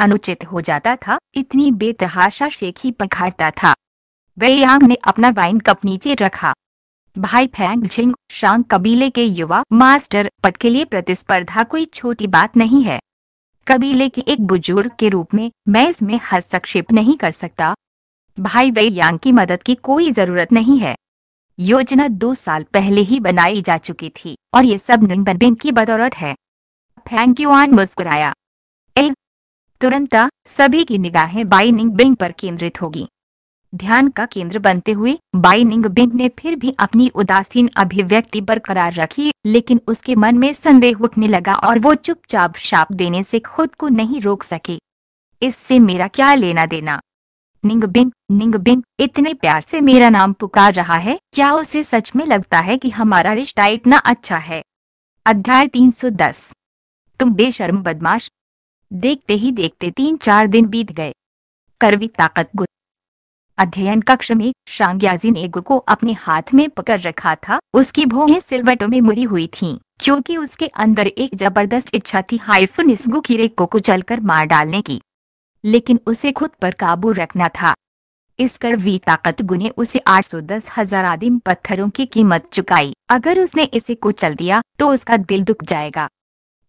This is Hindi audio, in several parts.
अनुचित हो जाता था इतनी बेतहाशा शेखी पखारता था वेयांग ने अपना वाइन कप नीचे रखा भाई फैंग झिंग शांग कबीले के युवा मास्टर पद के लिए प्रतिस्पर्धा कोई छोटी बात नहीं है कबीले के एक बुजुर्ग के रूप में मैं इसमें हस्तक्षेप नहीं कर सकता भाई वे यांग की मदद की कोई जरूरत नहीं है योजना दो साल पहले ही बनाई जा चुकी थी और ये सब निंगबन की बदौलत है फैंग युआन मुस्कुराया तुरंत सभी की निगाहें बाइनिंग बिंग पर केंद्रित होगी ध्यान का केंद्र बनते हुए बाइनिंग बिंग ने फिर भी अपनी उदासीन अभिव्यक्ति बरकरार रखी लेकिन उसके मन में संदेह उठने लगा और वो चुपचाप शाप देने से खुद को नहीं रोक सके इससे मेरा क्या लेना देना निंग बिंग निंग बिंग इतने प्यार से मेरा नाम पुकार रहा है क्या उसे सच में लगता है कि हमारा रिश्ता इतना अच्छा है अध्याय 310 तुम बेशर्म बदमाश देखते ही देखते तीन चार दिन बीत गए करवी ताकत गुण अध्ययन कक्ष में शांग्याजी ने गु को अपने हाथ में पकड़ रखा था उसकी भोहें सिलवटों में मुड़ी हुई थीं, क्योंकि उसके अंदर एक जबरदस्त इच्छा थी हाइफन इस गु कीड़े को चलकर मार डालने की लेकिन उसे खुद पर काबू रखना था इस करवी ताकत गुने उसे आठ सौ दस हजार आदिम पत्थरों की कीमत चुकाई अगर उसने इसे कुचल दिया तो उसका दिल दुख जाएगा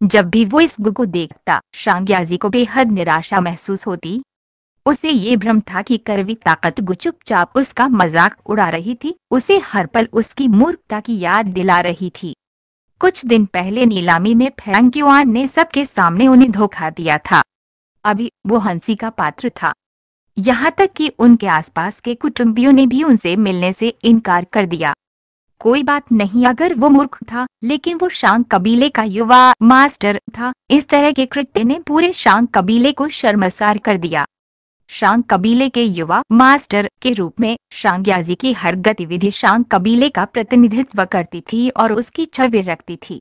जब भी वो इस को देखता शांग्याजी को बेहद निराशा महसूस होती उसे ये भ्रम था कि करवी ताकत गुचुपचाप उसका मजाक उड़ा रही थी उसे हर पल उसकी मूर्खता की याद दिला रही थी कुछ दिन पहले नीलामी में फैंक्यूआन ने सबके सामने उन्हें धोखा दिया था अभी वो हंसी का पात्र था यहाँ तक कि उनके आसपास के कुटुंबियों ने भी उनसे मिलने से इनकार कर दिया कोई बात नहीं अगर वो मूर्ख था लेकिन वो शांक कबीले का युवा मास्टर था इस तरह के कृत्य ने पूरे शांक कबीले को शर्मसार कर दिया शांग कबीले के युवा मास्टर के रूप में शांग्याजी की हर गतिविधि शांग कबीले का प्रतिनिधित्व करती थी और उसकी छवि रखती थी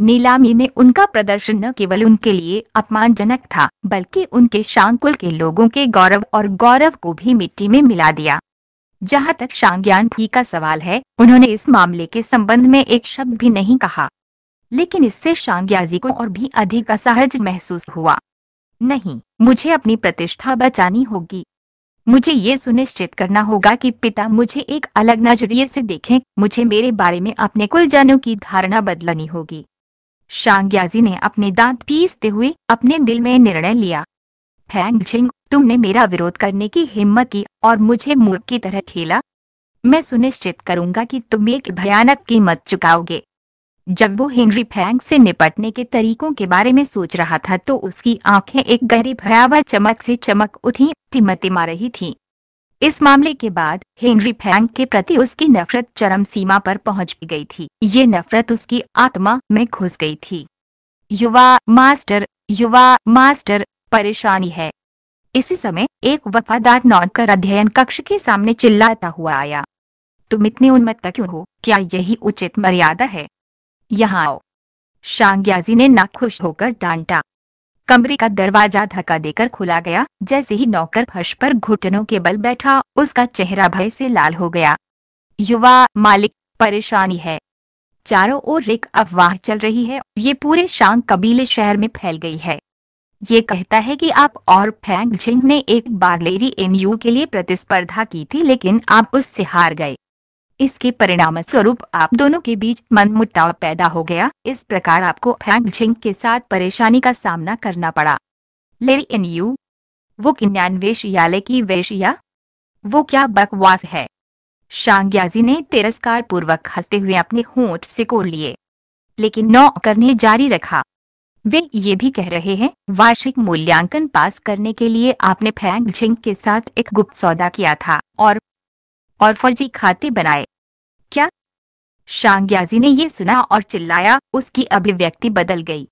नीलामी में उनका प्रदर्शन न केवल उनके लिए अपमानजनक था बल्कि उनके शांकुल के लोगों के गौरव और गौरव को भी मिट्टी में मिला दिया जहां तक शांग्यान भी का सवाल है उन्होंने इस मामले के संबंध में एक शब्द भी नहीं कहा लेकिन इससे शांग्याजी को और भी अधिक असहज महसूस हुआ नहीं मुझे अपनी प्रतिष्ठा बचानी होगी मुझे ये सुनिश्चित करना होगा कि पिता मुझे एक अलग नजरिए से देखें मुझे मेरे बारे में अपने कुल जनों की धारणा बदलनी होगी शांग्याजी ने अपने दांत पीसते हुए अपने दिल में निर्णय लिया फैंग झिंग तुमने मेरा विरोध करने की हिम्मत की और मुझे मूर्ख की तरह खेला मैं सुनिश्चित करूंगा कि तुम एक भयानक कीमत चुकाओगे जब वो हेनरी फैंक से निपटने के तरीकों के बारे में सोच रहा था तो उसकी आंखें एक गहरी भयावह चमक से चमक उठी टिमतिमा रही थी इस मामले के बाद हेनरी फैंक के प्रति उसकी नफरत चरम सीमा पर पहुंच गई थी ये नफरत उसकी आत्मा में घुस गई थी युवा मास्टर युवा मास्टर परेशानी है इसी समय एक वफादार नौकर अध्ययन कक्ष के सामने चिल्लाता हुआ आया तुम इतने उन्मत्त क्यों हो क्या यही उचित मर्यादा है यहाँ आओ शांग्याजी ने नाखुश होकर डांटा कमरे का दरवाजा धक्का देकर खुला गया जैसे ही नौकर फर्श पर घुटनों के बल बैठा उसका चेहरा भय से लाल हो गया युवा मालिक परेशानी है चारों ओर एक अफवाह चल रही है ये पूरे शांग कबीले शहर में फैल गई है ये कहता है कि आप और फैंग झिंग ने एक बार लेरी एमयू के लिए प्रतिस्पर्धा की थी लेकिन आप उससे हार गए इसके परिणाम स्वरूप आप दोनों के बीच मनमुटाव पैदा हो गया इस प्रकार आपको फैंग झिंग के साथ परेशानी का सामना करना पड़ा लेरी एनयू वो किन्यान वेश्यालय की वेश्या वो क्या बकवास है शांग्याजी ने तिरस्कार पूर्वक हंसते हुए अपने होंठ सिकोड़ लिए लेकिन नौकर ने जारी रखा वे ये भी कह रहे हैं वार्षिक मूल्यांकन पास करने के लिए आपने फैंग झिंग के साथ एक गुप्त सौदा किया था और और फर्जी खाते बनाए क्या शांग्याजी ने यह सुना और चिल्लाया उसकी अभिव्यक्ति बदल गई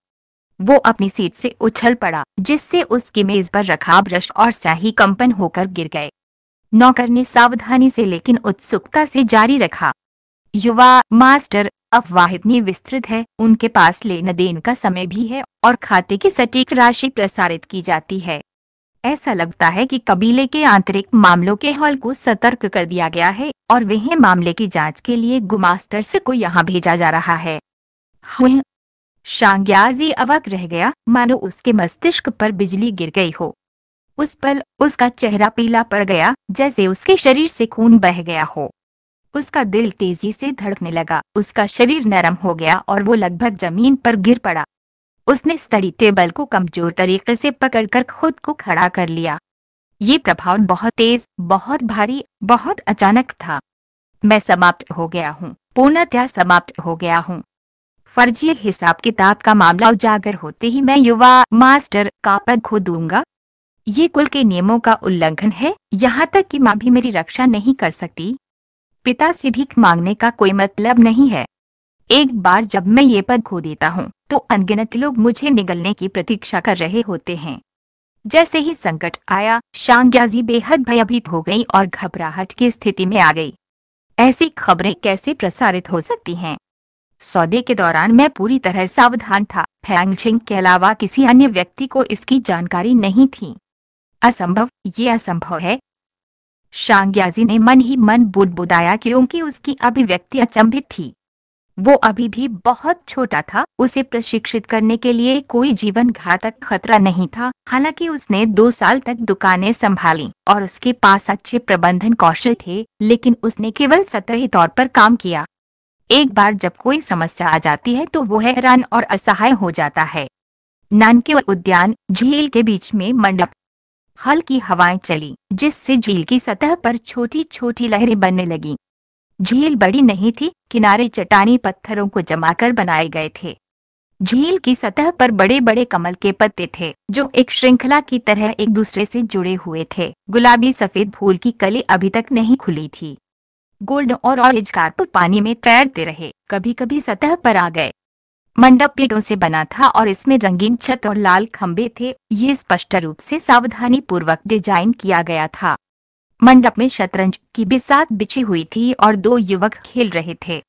वो अपनी सीट से उछल पड़ा जिससे उसकी मेज पर रखा ब्रश और स्याही कंपन होकर गिर गए नौकर ने सावधानी से लेकिन उत्सुकता से जारी रखा युवा मास्टर अफवाह इतनी विस्तृत है उनके पास लेन देन का समय भी है और खाते की सटीक राशि प्रसारित की जाती है ऐसा लगता है कि कबीले के आंतरिक मामलों के हॉल को सतर्क कर दिया गया है और वह मामले की जांच के लिए गुमास्टर्स को यहाँ भेजा जा रहा है शांग्याजी अवक रह गया मानो उसके मस्तिष्क पर बिजली गिर गई हो उस पल उसका चेहरा पीला पड़ गया जैसे उसके शरीर से खून बह गया हो उसका दिल तेजी से धड़कने लगा उसका शरीर नरम हो गया और वो लगभग जमीन पर गिर पड़ा उसने स्टडी टेबल को कमजोर तरीके से पकड़कर खुद को खड़ा कर लिया ये प्रभाव बहुत तेज बहुत भारी बहुत अचानक था मैं समाप्त हो गया हूँ पूर्णतया समाप्त हो गया हूँ फर्जी हिसाब किताब का मामला उजागर होते ही मैं युवा मास्टर का पद खो दूंगा ये कुल के नियमों का उल्लंघन है यहाँ तक कि माँ भी मेरी रक्षा नहीं कर सकती पिता से भीख मांगने का कोई मतलब नहीं है एक बार जब मैं ये पद खो देता हूँ तो अनगिनत लोग मुझे निगलने की प्रतीक्षा कर रहे होते हैं जैसे ही संकट आया शांग्याजी बेहद भयभीत हो गई और घबराहट की स्थिति में आ गई ऐसी खबरें कैसे प्रसारित हो सकती हैं सौदे के दौरान मैं पूरी तरह सावधान था फैंगछिंग के अलावा किसी अन्य व्यक्ति को इसकी जानकारी नहीं थी असंभव ये असंभव है शांग्याजी ने मन ही मन बुदबुदाया क्योंकि उसकी अभिव्यक्ति अचंभित थी वो अभी भी बहुत छोटा था उसे प्रशिक्षित करने के लिए कोई जीवन घातक खतरा नहीं था हालांकि उसने दो साल तक दुकानें संभाली और उसके पास अच्छे प्रबंधन कौशल थे लेकिन उसने केवल सतही तौर पर काम किया एक बार जब कोई समस्या आ जाती है तो वो हैरान और असहाय हो जाता है नानके उद्यान झील के बीच में मंडप हल्की हवाएं चली जिससे झील की सतह पर छोटी छोटी लहरें बनने लगी झील बड़ी नहीं थी किनारे चटानी पत्थरों को जमाकर बनाए गए थे झील की सतह पर बड़े बड़े कमल के पत्ते थे जो एक श्रृंखला की तरह एक दूसरे से जुड़े हुए थे गुलाबी सफेद फूल की कली अभी तक नहीं खुली थी गोल्ड और ऑरेंज कार्प पानी में तैरते रहे कभी कभी सतह पर आ गए मंडप पीटों से बना था और इसमें रंगीन छत और लाल खंबे थे ये स्पष्ट रूप से सावधानी पूर्वक डिजाइन किया गया था मंडप में शतरंज की बिसात बिछी हुई थी और दो युवक खेल रहे थे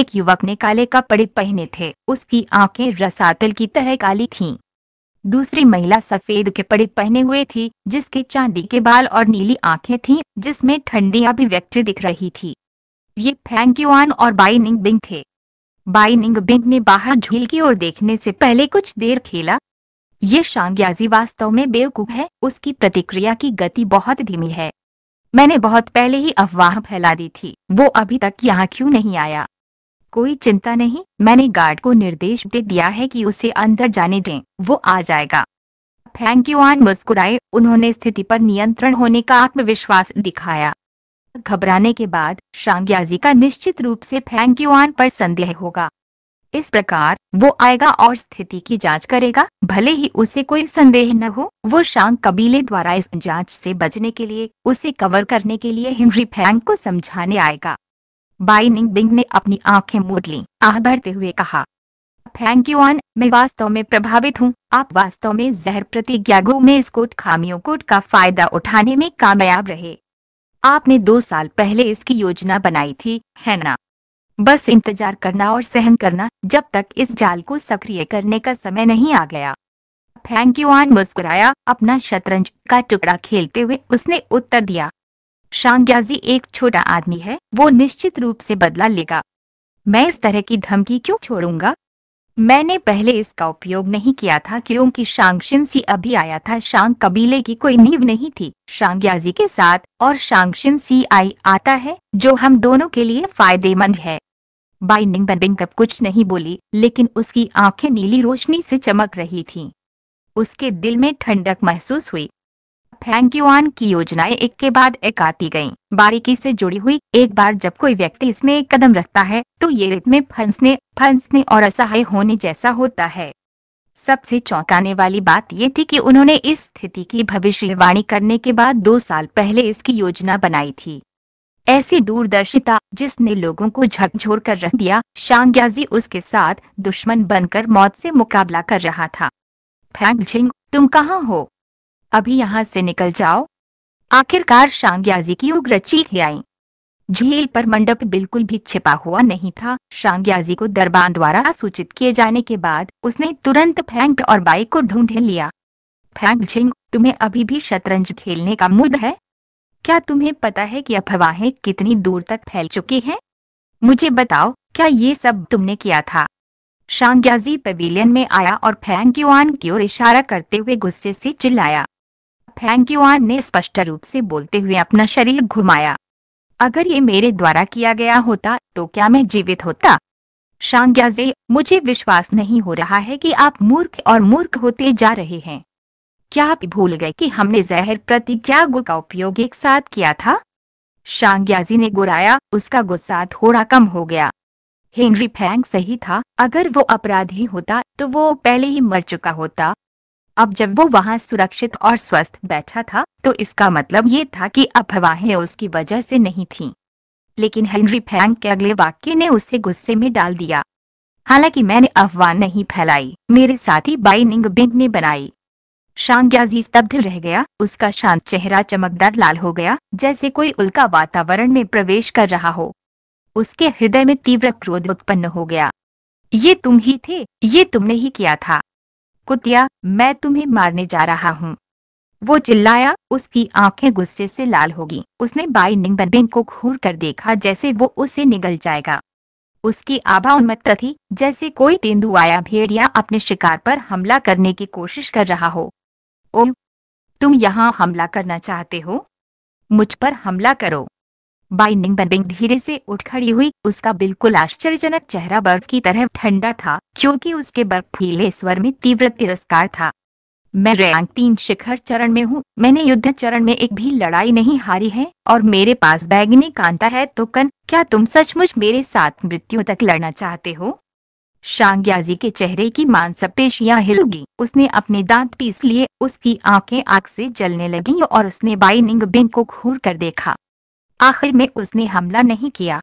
एक युवक ने काले कपड़े पहने थे उसकी आंखें रसातल की तरह काली थीं। दूसरी महिला सफेद कपड़े पहने हुए थी जिसके चांदी के बाल और नीली आंखें थीं, जिसमें ठंडी अभिव्यक्ति दिख रही थी ये फैंक्यूआन और बाइनिंग बिंग थे बाइनिंग बिंग ने बाहर झील की ओर देखने से पहले कुछ देर खेला ये शांग्याजी वास्तव में बेवकूफ है उसकी प्रतिक्रिया की गति बहुत धीमी है मैंने बहुत पहले ही अफवाह फैला दी थी वो अभी तक यहाँ क्यों नहीं आया कोई चिंता नहीं मैंने गार्ड को निर्देश दे दिया है कि उसे अंदर जाने दें वो आ जाएगा फैंक आन मुस्कुराए उन्होंने स्थिति पर नियंत्रण होने का आत्मविश्वास दिखाया घबराने के बाद शांग्याजी का निश्चित रूप से फैंग युआन पर संदेह होगा इस प्रकार वो आएगा और स्थिति की जांच करेगा भले ही उसे कोई संदेह न हो वो शांग कबीले द्वारा इस जांच से बचने के लिए उसे कवर करने के लिए हेनरी फैंग को समझाने आएगा बाइनिंग बिंग ने अपनी आंखें मोड़ ली आह भरते हुए कहा थैंक यू ऑन मैं वास्तव में प्रभावित हूँ आप वास्तव में जहर प्रतिज्ञा गो में इस कोट खामियों कोट का फायदा उठाने में कामयाब रहे आपने दो साल पहले इसकी योजना बनाई थी है ना बस इंतजार करना और सहन करना जब तक इस जाल को सक्रिय करने का समय नहीं आ गया थैंक यू आन मुस्कुराया अपना शतरंज का टुकड़ा खेलते हुए उसने उत्तर दिया शांग्याजी एक छोटा आदमी है वो निश्चित रूप से बदला लेगा मैं इस तरह की धमकी क्यों छोड़ूंगा मैंने पहले इसका उपयोग नहीं किया था क्योंकि शांग शिनसी अभी आया था शांग कबीले की कोई नींव नहीं थी शांग याजी के साथ और शांग शिनसी आई आता है जो हम दोनों के लिए फायदेमंद है बाइनिंग बनबिंग कब कुछ नहीं बोली लेकिन उसकी आंखें नीली रोशनी से चमक रही थीं। उसके दिल में ठंडक महसूस हुई थैंक यू ऑन की योजनाएं एक के बाद एक आती गईं। बारीकी से जुड़ी हुई एक बार जब कोई व्यक्ति इसमें एक कदम रखता है तो ये में फंसने फंसने और असहाय होने जैसा होता है सबसे चौंकाने वाली बात ये थी कि उन्होंने इस स्थिति की भविष्यवाणी करने के बाद दो साल पहले इसकी योजना बनाई थी ऐसी दूरदर्शिता जिसने लोगों को झकझोर कर रख दिया शांग्याजी उसके साथ दुश्मन बनकर मौत से मुकाबला कर रहा था फैंग झिंग तुम कहाँ हो अभी यहाँ से निकल जाओ आखिरकार शांग्याजी की उग्र चीख आई झील पर मंडप बिल्कुल भी छिपा हुआ नहीं था शांग्याजी को दरबान द्वारा सूचित किए जाने के बाद उसने तुरंत फैंक और बाइक को ढूंढ लिया फैंक झिंग तुम्हें अभी भी शतरंज खेलने का मूड है क्या तुम्हें पता है कि अफवाहें कितनी दूर तक फैल चुकी हैं? मुझे बताओ क्या ये सब तुमने किया था शांग्याजी पवेलियन में आया और फैंक युआन की ओर इशारा करते हुए गुस्से से चिल्लाया थैंक यू आन ने स्पष्ट रूप से बोलते हुए अपना शरीर घुमाया अगर ये मेरे द्वारा किया गया होता तो क्या मैं जीवित होता शांग्याजे मुझे विश्वास नहीं हो रहा है कि आप मूर्ख और मूर्ख होते जा रहे हैं क्या आप भूल गए कि हमने जहर प्रतिज्ञा गु का उपयोग एक साथ किया था शांग्याजी ने गुराया उसका गुस्सा थोड़ा कम हो गया हेनरी फैंग सही था अगर वो अपराधी होता तो वो पहले ही मर चुका होता अब जब वो वहाँ सुरक्षित और स्वस्थ बैठा था तो इसका मतलब ये था कि अफवाहें उसकी वजह से नहीं थीं। लेकिन हेनरी फैंग के अगले वाक्य ने उसे गुस्से में डाल दिया हालांकि मैंने अफवाह नहीं फैलाई मेरे साथी बाइनिंग बिंग ने बनाई शांग्याजी स्तब्ध रह गया उसका शांत चेहरा चमकदार लाल हो गया जैसे कोई उल्का वातावरण में प्रवेश कर रहा हो उसके हृदय में तीव्र क्रोध उत्पन्न हो गया ये तुम ही थे ये तुमने ही किया था कुतिया मैं तुम्हें मारने जा रहा हूँ वो चिल्लाया उसकी आंखें गुस्से से लाल होगी उसने बाई निंगबिंग को घूर कर देखा जैसे वो उसे निगल जाएगा उसकी आभा उन्मत्त थी जैसे कोई तेंदु आया भेड़िया अपने शिकार पर हमला करने की कोशिश कर रहा हो ओम तुम यहाँ हमला करना चाहते हो मुझ पर हमला करो बाइनिंग बनबिंग धीरे से उठ खड़ी हुई उसका बिल्कुल आश्चर्यजनक चेहरा बर्फ की तरह ठंडा था क्योंकि उसके बर्फ फीले स्वर में तीव्र तिरस्कार था मैं रैंक तीन शिखर चरण में हूँ मैंने युद्ध चरण में एक भी लड़ाई नहीं हारी है और मेरे पास बैगनी कांता है तो कन क्या तुम सचमुच मेरे साथ मृत्यु तक लड़ना चाहते हो शांग्याजी के चेहरे की मांसपेशियां हिल गई उसने अपने दांत पीस लिए उसकी आंखें आग से जलने लगी और उसने बाइनिंग बिंग को घूर कर देखा आखिर में उसने हमला नहीं किया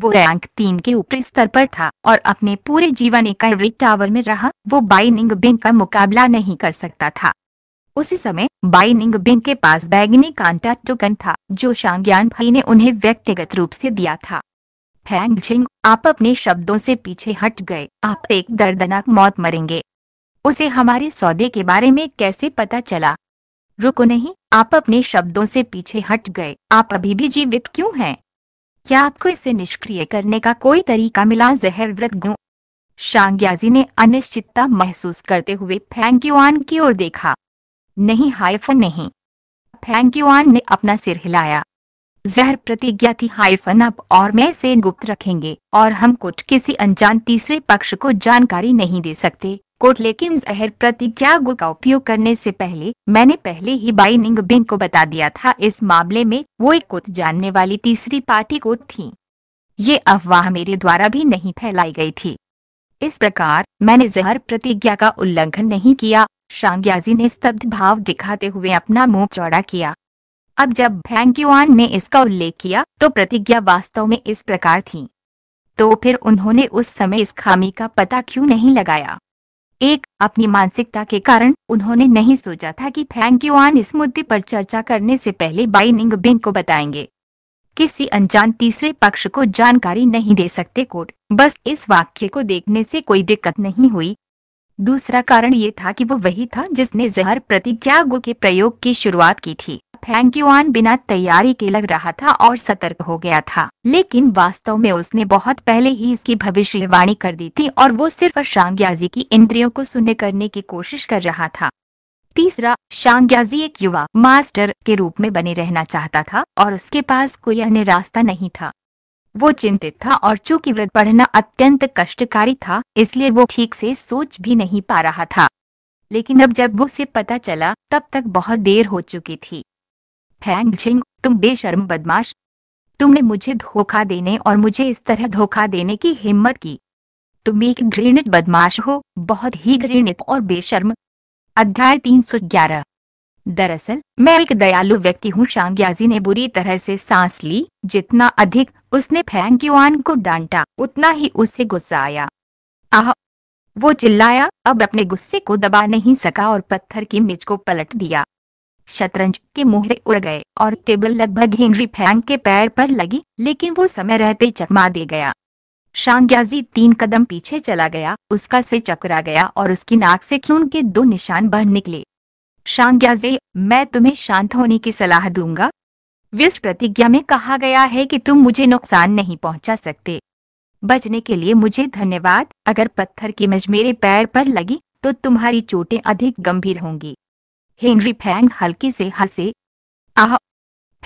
वो रैंक तीन के ऊपरी स्तर पर था और अपने पूरे जीवन एक टावर में रहा वो बाइनिंग बिंग का मुकाबला नहीं कर सकता था उसी समय बाइनिंग बिंग के पास बैगनी कांटा टोकन था जो शांग्यान भाई ने उन्हें व्यक्तिगत रूप से दिया था फैंग झिंग आप अपने शब्दों से पीछे हट गए आप एक दर्दनाक मौत मरेंगे उसे हमारे सौदे के बारे में कैसे पता चला रुको नहीं आप अपने शब्दों से पीछे हट गए आप अभी भी जीवित क्यों हैं? क्या आपको इसे निष्क्रिय करने का कोई तरीका मिला जहर व्रत शांग्याजी ने अनिश्चितता महसूस करते हुए फैंक्यूआन की ओर देखा नहीं हाइफन नहीं फैंक्यूआन ने अपना सिर हिलाया जहर प्रतिज्ञा थी हाइफन अब और मैं इसे गुप्त रखेंगे और हम कुछ किसी अनजान तीसरे पक्ष को जानकारी नहीं दे सकते कोट लेकिन जहर गु का उपयोग करने से पहले मैंने पहले ही बाइनिंग बिन को बता दिया था इस मामले में वो एक कोट जानने वाली तीसरी पार्टी कोट थी ये अफवाह मेरे द्वारा भी नहीं फैलाई गई थी इस प्रकार मैंने जहर प्रतिज्ञा का उल्लंघन नहीं किया शांग्याजी ने स्तब्ध भाव दिखाते हुए अपना मुंह चौड़ा किया अब जब भैंक ने इसका उल्लेख किया तो प्रतिज्ञा वास्तव में इस प्रकार थी तो फिर उन्होंने उस समय इस खामी का पता क्यों नहीं लगाया एक अपनी मानसिकता के कारण उन्होंने नहीं सोचा था कि यू आन इस मुद्दे पर चर्चा करने से पहले बाइनिंग बिंग को बताएंगे किसी अनजान तीसरे पक्ष को जानकारी नहीं दे सकते कोर्ट बस इस वाक्य को देखने से कोई दिक्कत नहीं हुई दूसरा कारण ये था कि वो वही था जिसने जहर प्रतिज्ञा के प्रयोग की शुरुआत की थी फैंक्यूआन बिना तैयारी के लग रहा था और सतर्क हो गया था लेकिन वास्तव में उसने बहुत पहले ही इसकी भविष्यवाणी कर दी थी और वो सिर्फ शांग्याजी की इंद्रियों को सुन्य करने की कोशिश कर रहा था तीसरा शांग्याजी एक युवा मास्टर के रूप में बने रहना चाहता था और उसके पास कोई अन्य रास्ता नहीं था वो चिंतित था और चूंकि व्रत पढ़ना अत्यंत कष्टकारी था इसलिए वो ठीक से सोच भी नहीं पा रहा था लेकिन अब जब उसे पता चला तब तक बहुत देर हो चुकी थी फैंग छिंग तुम बेशर्म बदमाश तुमने मुझे धोखा देने और मुझे इस तरह धोखा देने की हिम्मत की तुम एक घृणित बदमाश हो बहुत ही घृणित और बेशर्म अध्याय 311 दरअसल मैं एक दयालु व्यक्ति हूँ शांग्याजी ने बुरी तरह से सांस ली जितना अधिक उसने फैंग युआन को डांटा उतना ही उसे गुस्सा आया आह वो चिल्लाया अब अपने गुस्से को दबा नहीं सका और पत्थर की मिर्च को पलट दिया शतरंज के मोहरे उड़ गए और टेबल लगभग हेनरी फैंग के पैर पर लगी लेकिन वो समय रहते चकमा दे गया शांग्याजी तीन कदम पीछे चला गया उसका सिर चकरा गया और उसकी नाक से खून के दो निशान बह निकले शांग्याजी मैं तुम्हें शांत होने की सलाह दूंगा विश प्रतिज्ञा में कहा गया है कि तुम मुझे नुकसान नहीं पहुंचा सकते बचने के लिए मुझे धन्यवाद अगर पत्थर की मज मेरे पैर पर लगी तो तुम्हारी चोटें अधिक गंभीर होंगी हेनरी फैंग हल्के से हंसे आह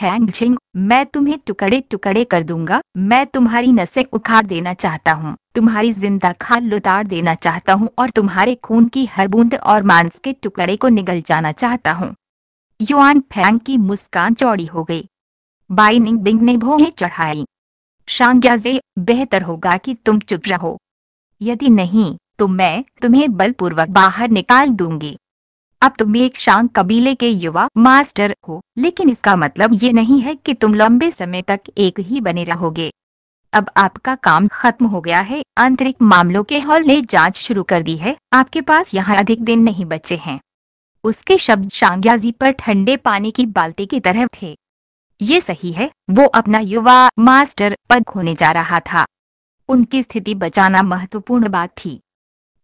फैंग झिंग मैं तुम्हें टुकड़े टुकड़े कर दूंगा मैं तुम्हारी नसें उखाड़ देना चाहता हूँ तुम्हारी जिंदा खाल लुतार देना चाहता हूँ और तुम्हारे खून की हर बूंद और मांस के टुकड़े को निगल जाना चाहता हूँ युआन फैंग की मुस्कान चौड़ी हो गई बाइनिंग बिंग ने भोहे चढ़ाई शांग्याजे बेहतर होगा कि तुम चुप रहो यदि नहीं तो मैं तुम्हें बलपूर्वक बाहर निकाल दूंगी अब तुम एक शांत कबीले के युवा मास्टर हो लेकिन इसका मतलब ये नहीं है कि तुम लंबे समय तक एक ही बने रहोगे अब आपका काम खत्म हो गया है आंतरिक मामलों के हॉल ने जांच शुरू कर दी है आपके पास यहाँ अधिक दिन नहीं बचे हैं उसके शब्द शांग्याजी पर ठंडे पानी की बाल्टी की तरह थे ये सही है वो अपना युवा मास्टर पद खोने जा रहा था उनकी स्थिति बचाना महत्वपूर्ण बात थी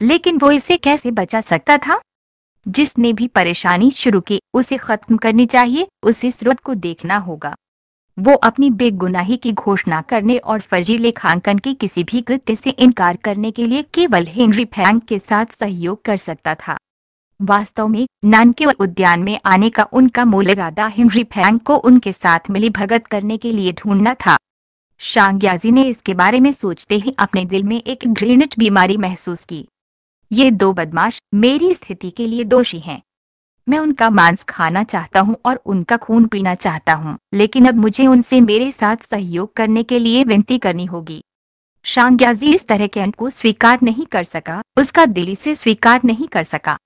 लेकिन वो इसे कैसे बचा सकता था जिसने भी परेशानी शुरू की उसे खत्म करनी चाहिए उसे स्रोत को देखना होगा वो अपनी बेगुनाही की घोषणा करने और फर्जी लेखांकन के किसी भी कृत्य से इनकार करने के लिए केवल हेनरी फैंक के साथ सहयोग कर सकता था वास्तव में नानके उद्यान में आने का उनका मूल इरादा हेनरी फैंक को उनके साथ मिली भगत करने के लिए ढूंढना था शांग्याजी ने इसके बारे में सोचते ही अपने दिल में एक घृणित बीमारी महसूस की ये दो बदमाश मेरी स्थिति के लिए दोषी हैं मैं उनका मांस खाना चाहता हूँ और उनका खून पीना चाहता हूँ लेकिन अब मुझे उनसे मेरे साथ सहयोग करने के लिए विनती करनी होगी शांग्याजी इस तरह के अंत को स्वीकार नहीं कर सका उसका दिल से स्वीकार नहीं कर सका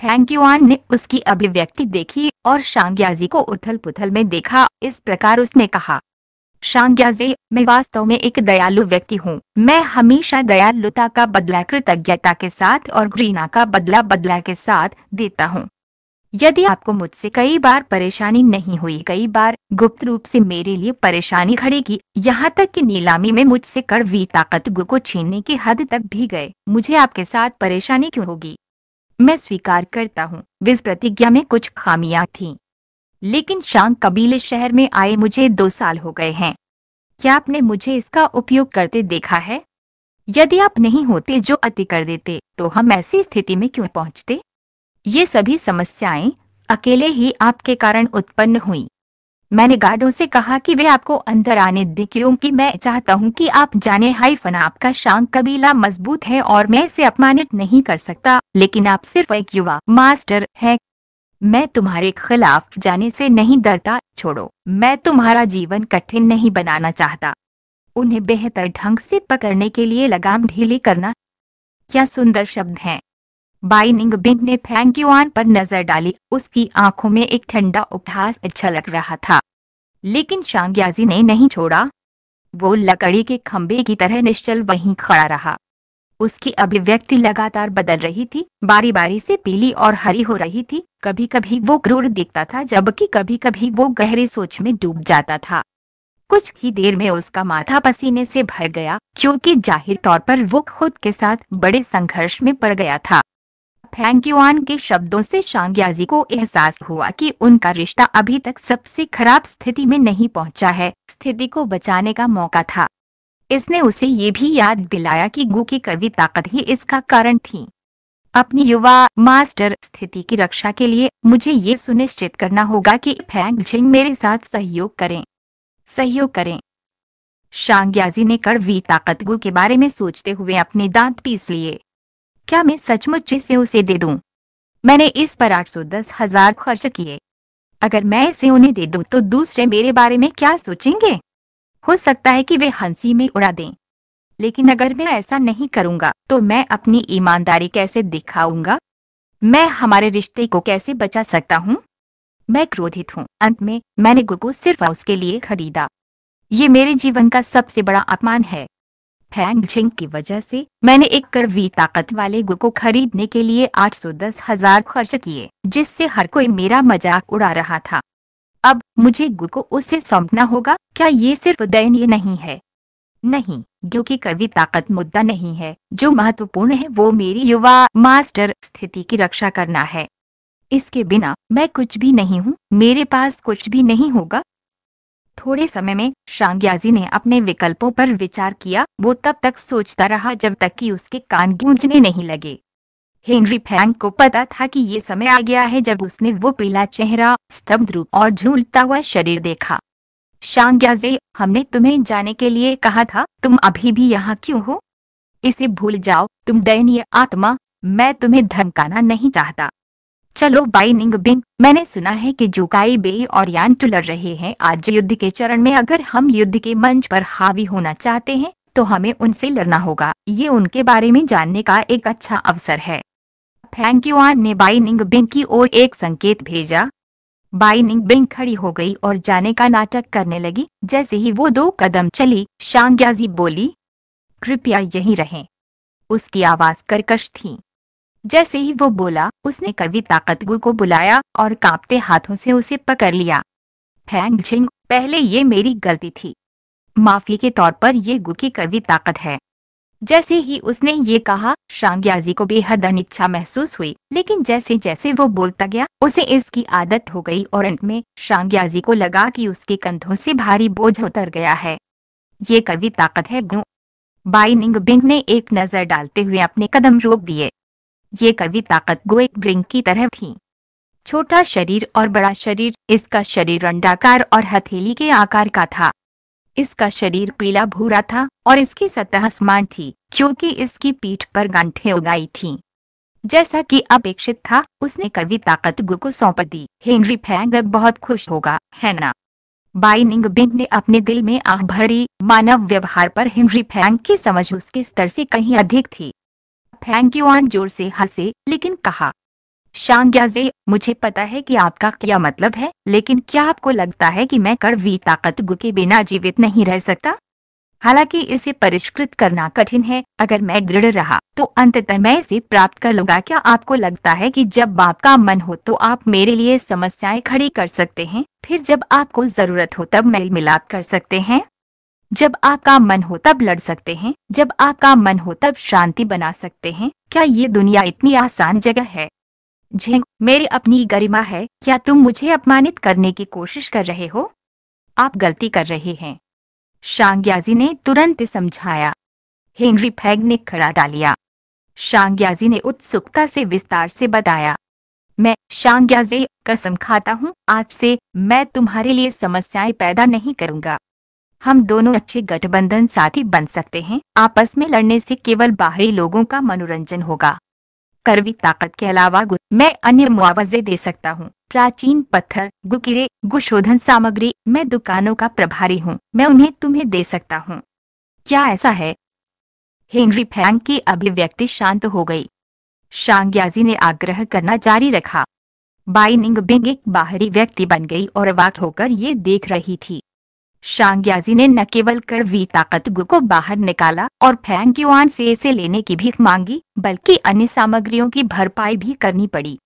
फैंग्युआन ने उसकी अभिव्यक्ति देखी और शांग्याजी को उथल पुथल में देखा इस प्रकार उसने कहा शांग्याजे मैं वास्तव में एक दयालु व्यक्ति हूँ मैं हमेशा दयालुता का बदला कृतज्ञता के साथ और घृणा का बदला बदला के साथ देता हूँ यदि आपको मुझसे कई बार परेशानी नहीं हुई कई बार गुप्त रूप से मेरे लिए परेशानी खड़ी की यहाँ तक कि नीलामी में मुझसे कड़वी ताकत को छीनने की हद तक भी गए मुझे आपके साथ परेशानी क्यों होगी मैं स्वीकार करता हूँ विस प्रतिज्ञा में कुछ खामियां थीं। लेकिन शांग कबीले शहर में आए मुझे दो साल हो गए हैं क्या आपने मुझे इसका उपयोग करते देखा है यदि आप नहीं होते जो अति कर देते तो हम ऐसी स्थिति में क्यों पहुंचते ये सभी समस्याएं अकेले ही आपके कारण उत्पन्न हुई मैंने गार्डों से कहा कि वे आपको अंदर आने दें क्योंकि मैं चाहता हूं कि आप जाने फना आपका शांग कबीला मजबूत है और मैं इसे अपमानित नहीं कर सकता लेकिन आप सिर्फ एक युवा मास्टर है मैं तुम्हारे खिलाफ जाने से नहीं डरता छोड़ो मैं तुम्हारा जीवन कठिन नहीं बनाना चाहता उन्हें बेहतर ढंग से पकड़ने के लिए लगाम ढीली करना क्या सुंदर शब्द है बाइनिंग बिंग ने फैंक युआन पर नजर डाली उसकी आंखों में एक ठंडा उपहास अच्छा लग रहा था लेकिन शांग्याजी ने नहीं छोड़ा वो लकड़ी के खंबे की तरह निश्चल वहीं खड़ा रहा उसकी अभिव्यक्ति लगातार बदल रही थी बारी बारी से पीली और हरी हो रही थी कभी कभी वो क्रूर दिखता था जबकि कभी कभी वो गहरे सोच में डूब जाता था कुछ ही देर में उसका माथा पसीने से भर गया क्योंकि जाहिर तौर पर वो खुद के साथ बड़े संघर्ष में पड़ गया था युआन के शब्दों से शांग्याजी को एहसास हुआ कि उनका रिश्ता अभी तक सबसे खराब स्थिति में नहीं पहुंचा है स्थिति को बचाने का मौका था इसने उसे ये भी याद दिलाया कि गु की कड़वी ताकत ही इसका कारण थी अपनी युवा मास्टर स्थिति की रक्षा के लिए मुझे ये सुनिश्चित करना होगा कि फैंग झिंग मेरे साथ सहयोग करें सहयोग करें शांग्याजी ने कड़वी ताकत गु के बारे में सोचते हुए अपने दांत पीस लिए क्या मैं सचमुच इसे उसे दे दूं? मैंने इस पर आठ सौ दस हजार खर्च किए अगर मैं इसे उन्हें दे दूं तो दूसरे मेरे बारे में क्या सोचेंगे हो सकता है कि वे हंसी में उड़ा दें लेकिन अगर मैं ऐसा नहीं करूंगा तो मैं अपनी ईमानदारी कैसे दिखाऊंगा मैं हमारे रिश्ते को कैसे बचा सकता हूँ मैं क्रोधित हूँ अंत में मैंने गो सिर्फ उसके लिए खरीदा ये मेरे जीवन का सबसे बड़ा अपमान है फैंग झिंग की वजह से मैंने एक करवी ताकत वाले गु को खरीदने के लिए आठ सौ दस हजार खर्च किए जिससे हर कोई मेरा मजाक उड़ा रहा था अब मुझे गु को उसे सौंपना होगा क्या ये सिर्फ दयनीय नहीं है नहीं गु की कड़वी ताकत मुद्दा नहीं है जो महत्वपूर्ण है वो मेरी युवा मास्टर स्थिति की रक्षा करना है इसके बिना मैं कुछ भी नहीं हूँ मेरे पास कुछ भी नहीं होगा थोड़े समय में शांग्याजी ने अपने विकल्पों पर विचार किया वो तब तक सोचता रहा जब तक कि उसके कान गूंजने नहीं लगे हेनरी फैंग को पता था कि ये समय आ गया है जब उसने वो पीला चेहरा स्तब्ध रूप और झूलता हुआ शरीर देखा शांग्याजे हमने तुम्हें जाने के लिए कहा था तुम अभी भी यहाँ क्यों हो इसे भूल जाओ तुम दयनीय आत्मा मैं तुम्हें धमकाना नहीं चाहता चलो बाई निंग बिंग मैंने सुना है कि जुकाई बे और यान लड़ रहे हैं आज युद्ध के चरण में अगर हम युद्ध के मंच पर हावी होना चाहते हैं तो हमें उनसे लड़ना होगा ये उनके बारे में जानने का एक अच्छा अवसर है थैंक यू आन ने बाइनिंग बिंग की ओर एक संकेत भेजा बाइनिंग बिंग खड़ी हो गई और जाने का नाटक करने लगी जैसे ही वो दो कदम चली शांग्याजी बोली कृपया यहीं रहें उसकी आवाज करकश थी जैसे ही वो बोला उसने करवी ताकतगु को बुलाया और कांपते हाथों से उसे पकड़ लिया फैंग छिंग पहले ये मेरी गलती थी माफी के तौर पर ये गु की करवी ताकत है जैसे ही उसने ये कहा शांग्याजी को बेहद अनिच्छा महसूस हुई लेकिन जैसे जैसे वो बोलता गया उसे इसकी आदत हो गई और अंत में शांग्याजी को लगा कि उसके कंधों से भारी बोझ उतर गया है ये कड़वी ताकत है ग्नू बाइनिंग बिंग ने एक नजर डालते हुए अपने कदम रोक दिए ये कड़वी ताकत गो एक ब्रिंग की तरह थी छोटा शरीर और बड़ा शरीर इसका शरीर अंडाकार और हथेली के आकार का था इसका शरीर पीला भूरा था और इसकी सतह समान थी क्योंकि इसकी पीठ पर गांठें उगाई थीं। जैसा कि अपेक्षित था उसने करवी ताकत गु को सौंप दी हेनरी फैंग बहुत खुश होगा है ना बाइनिंग बिन ने अपने दिल में आह भरी मानव व्यवहार पर हेनरी फैंग की समझ उसके स्तर से कहीं अधिक थी फैंग जोर से हंसे लेकिन कहा शांग्याजे मुझे पता है कि आपका क्या मतलब है लेकिन क्या आपको लगता है कि मैं कड़वी ताकत के बिना जीवित नहीं रह सकता हालांकि इसे परिष्कृत करना कठिन है अगर मैं दृढ़ रहा तो अंततः मैं इसे प्राप्त कर लूंगा क्या आपको लगता है कि जब बाप का मन हो तो आप मेरे लिए समस्याएं खड़ी कर सकते हैं फिर जब आपको जरूरत हो तब मेल मिलाप कर सकते हैं जब आपका मन हो तब लड़ सकते हैं जब आपका मन हो तब शांति बना सकते हैं क्या ये दुनिया इतनी आसान जगह है झिंग मेरी अपनी गरिमा है क्या तुम मुझे अपमानित करने की कोशिश कर रहे हो आप गलती कर रहे हैं शांग्याजी ने तुरंत समझाया हेनरी फैग ने खड़ा डालिया शांग्याजी ने उत्सुकता से विस्तार से बताया मैं शांग्याजी कसम खाता हूँ आज से मैं तुम्हारे लिए समस्याएं पैदा नहीं करूँगा हम दोनों अच्छे गठबंधन साथी बन सकते हैं आपस में लड़ने से केवल बाहरी लोगों का मनोरंजन होगा करवी ताकत के अलावा गु मैं अन्य मुआवजे दे सकता हूँ प्राचीन पत्थर गुकिरे गुशोधन सामग्री मैं दुकानों का प्रभारी हूँ मैं उन्हें तुम्हें दे सकता हूँ क्या ऐसा है हेनरी फैंग की अभिव्यक्ति शांत हो गई शांग्याजी ने आग्रह करना जारी रखा बाइनिंग बिंग एक बाहरी व्यक्ति बन गई और वाक होकर ये देख रही थी शांग्याजी ने न केवल कड़वी ताकत गु को बाहर निकाला और फैंग युआन से इसे लेने की भीख मांगी बल्कि अन्य सामग्रियों की भरपाई भी करनी पड़ी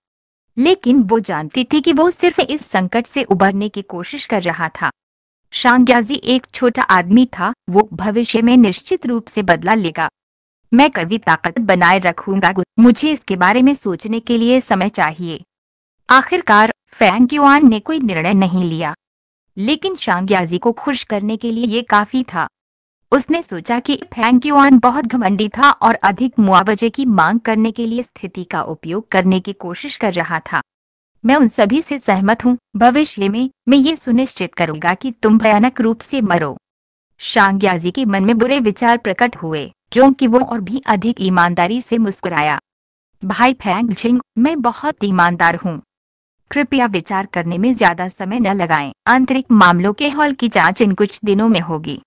लेकिन वो जानती थी कि वो सिर्फ इस संकट से उबरने की कोशिश कर रहा था शांग्याजी एक छोटा आदमी था वो भविष्य में निश्चित रूप से बदला लेगा मैं कड़वी ताकत बनाए रखूंगा मुझे इसके बारे में सोचने के लिए समय चाहिए आखिरकार फैंग युआन ने कोई निर्णय नहीं लिया लेकिन शांग्याजी को खुश करने के लिए ये काफी था उसने सोचा कि फैंग बहुत घमंडी था और अधिक मुआवजे की मांग करने के लिए स्थिति का उपयोग करने की कोशिश कर रहा था मैं उन सभी से सहमत हूँ भविष्य में मैं ये सुनिश्चित करूंगा कि तुम भयानक रूप से मरो शांग्याजी के मन में बुरे विचार प्रकट हुए क्योंकि वो और भी अधिक ईमानदारी से मुस्कुराया भाई फैंग झिंग मैं बहुत ईमानदार हूँ कृपया विचार करने में ज्यादा समय न लगाएं। आंतरिक मामलों के हॉल की जांच इन कुछ दिनों में होगी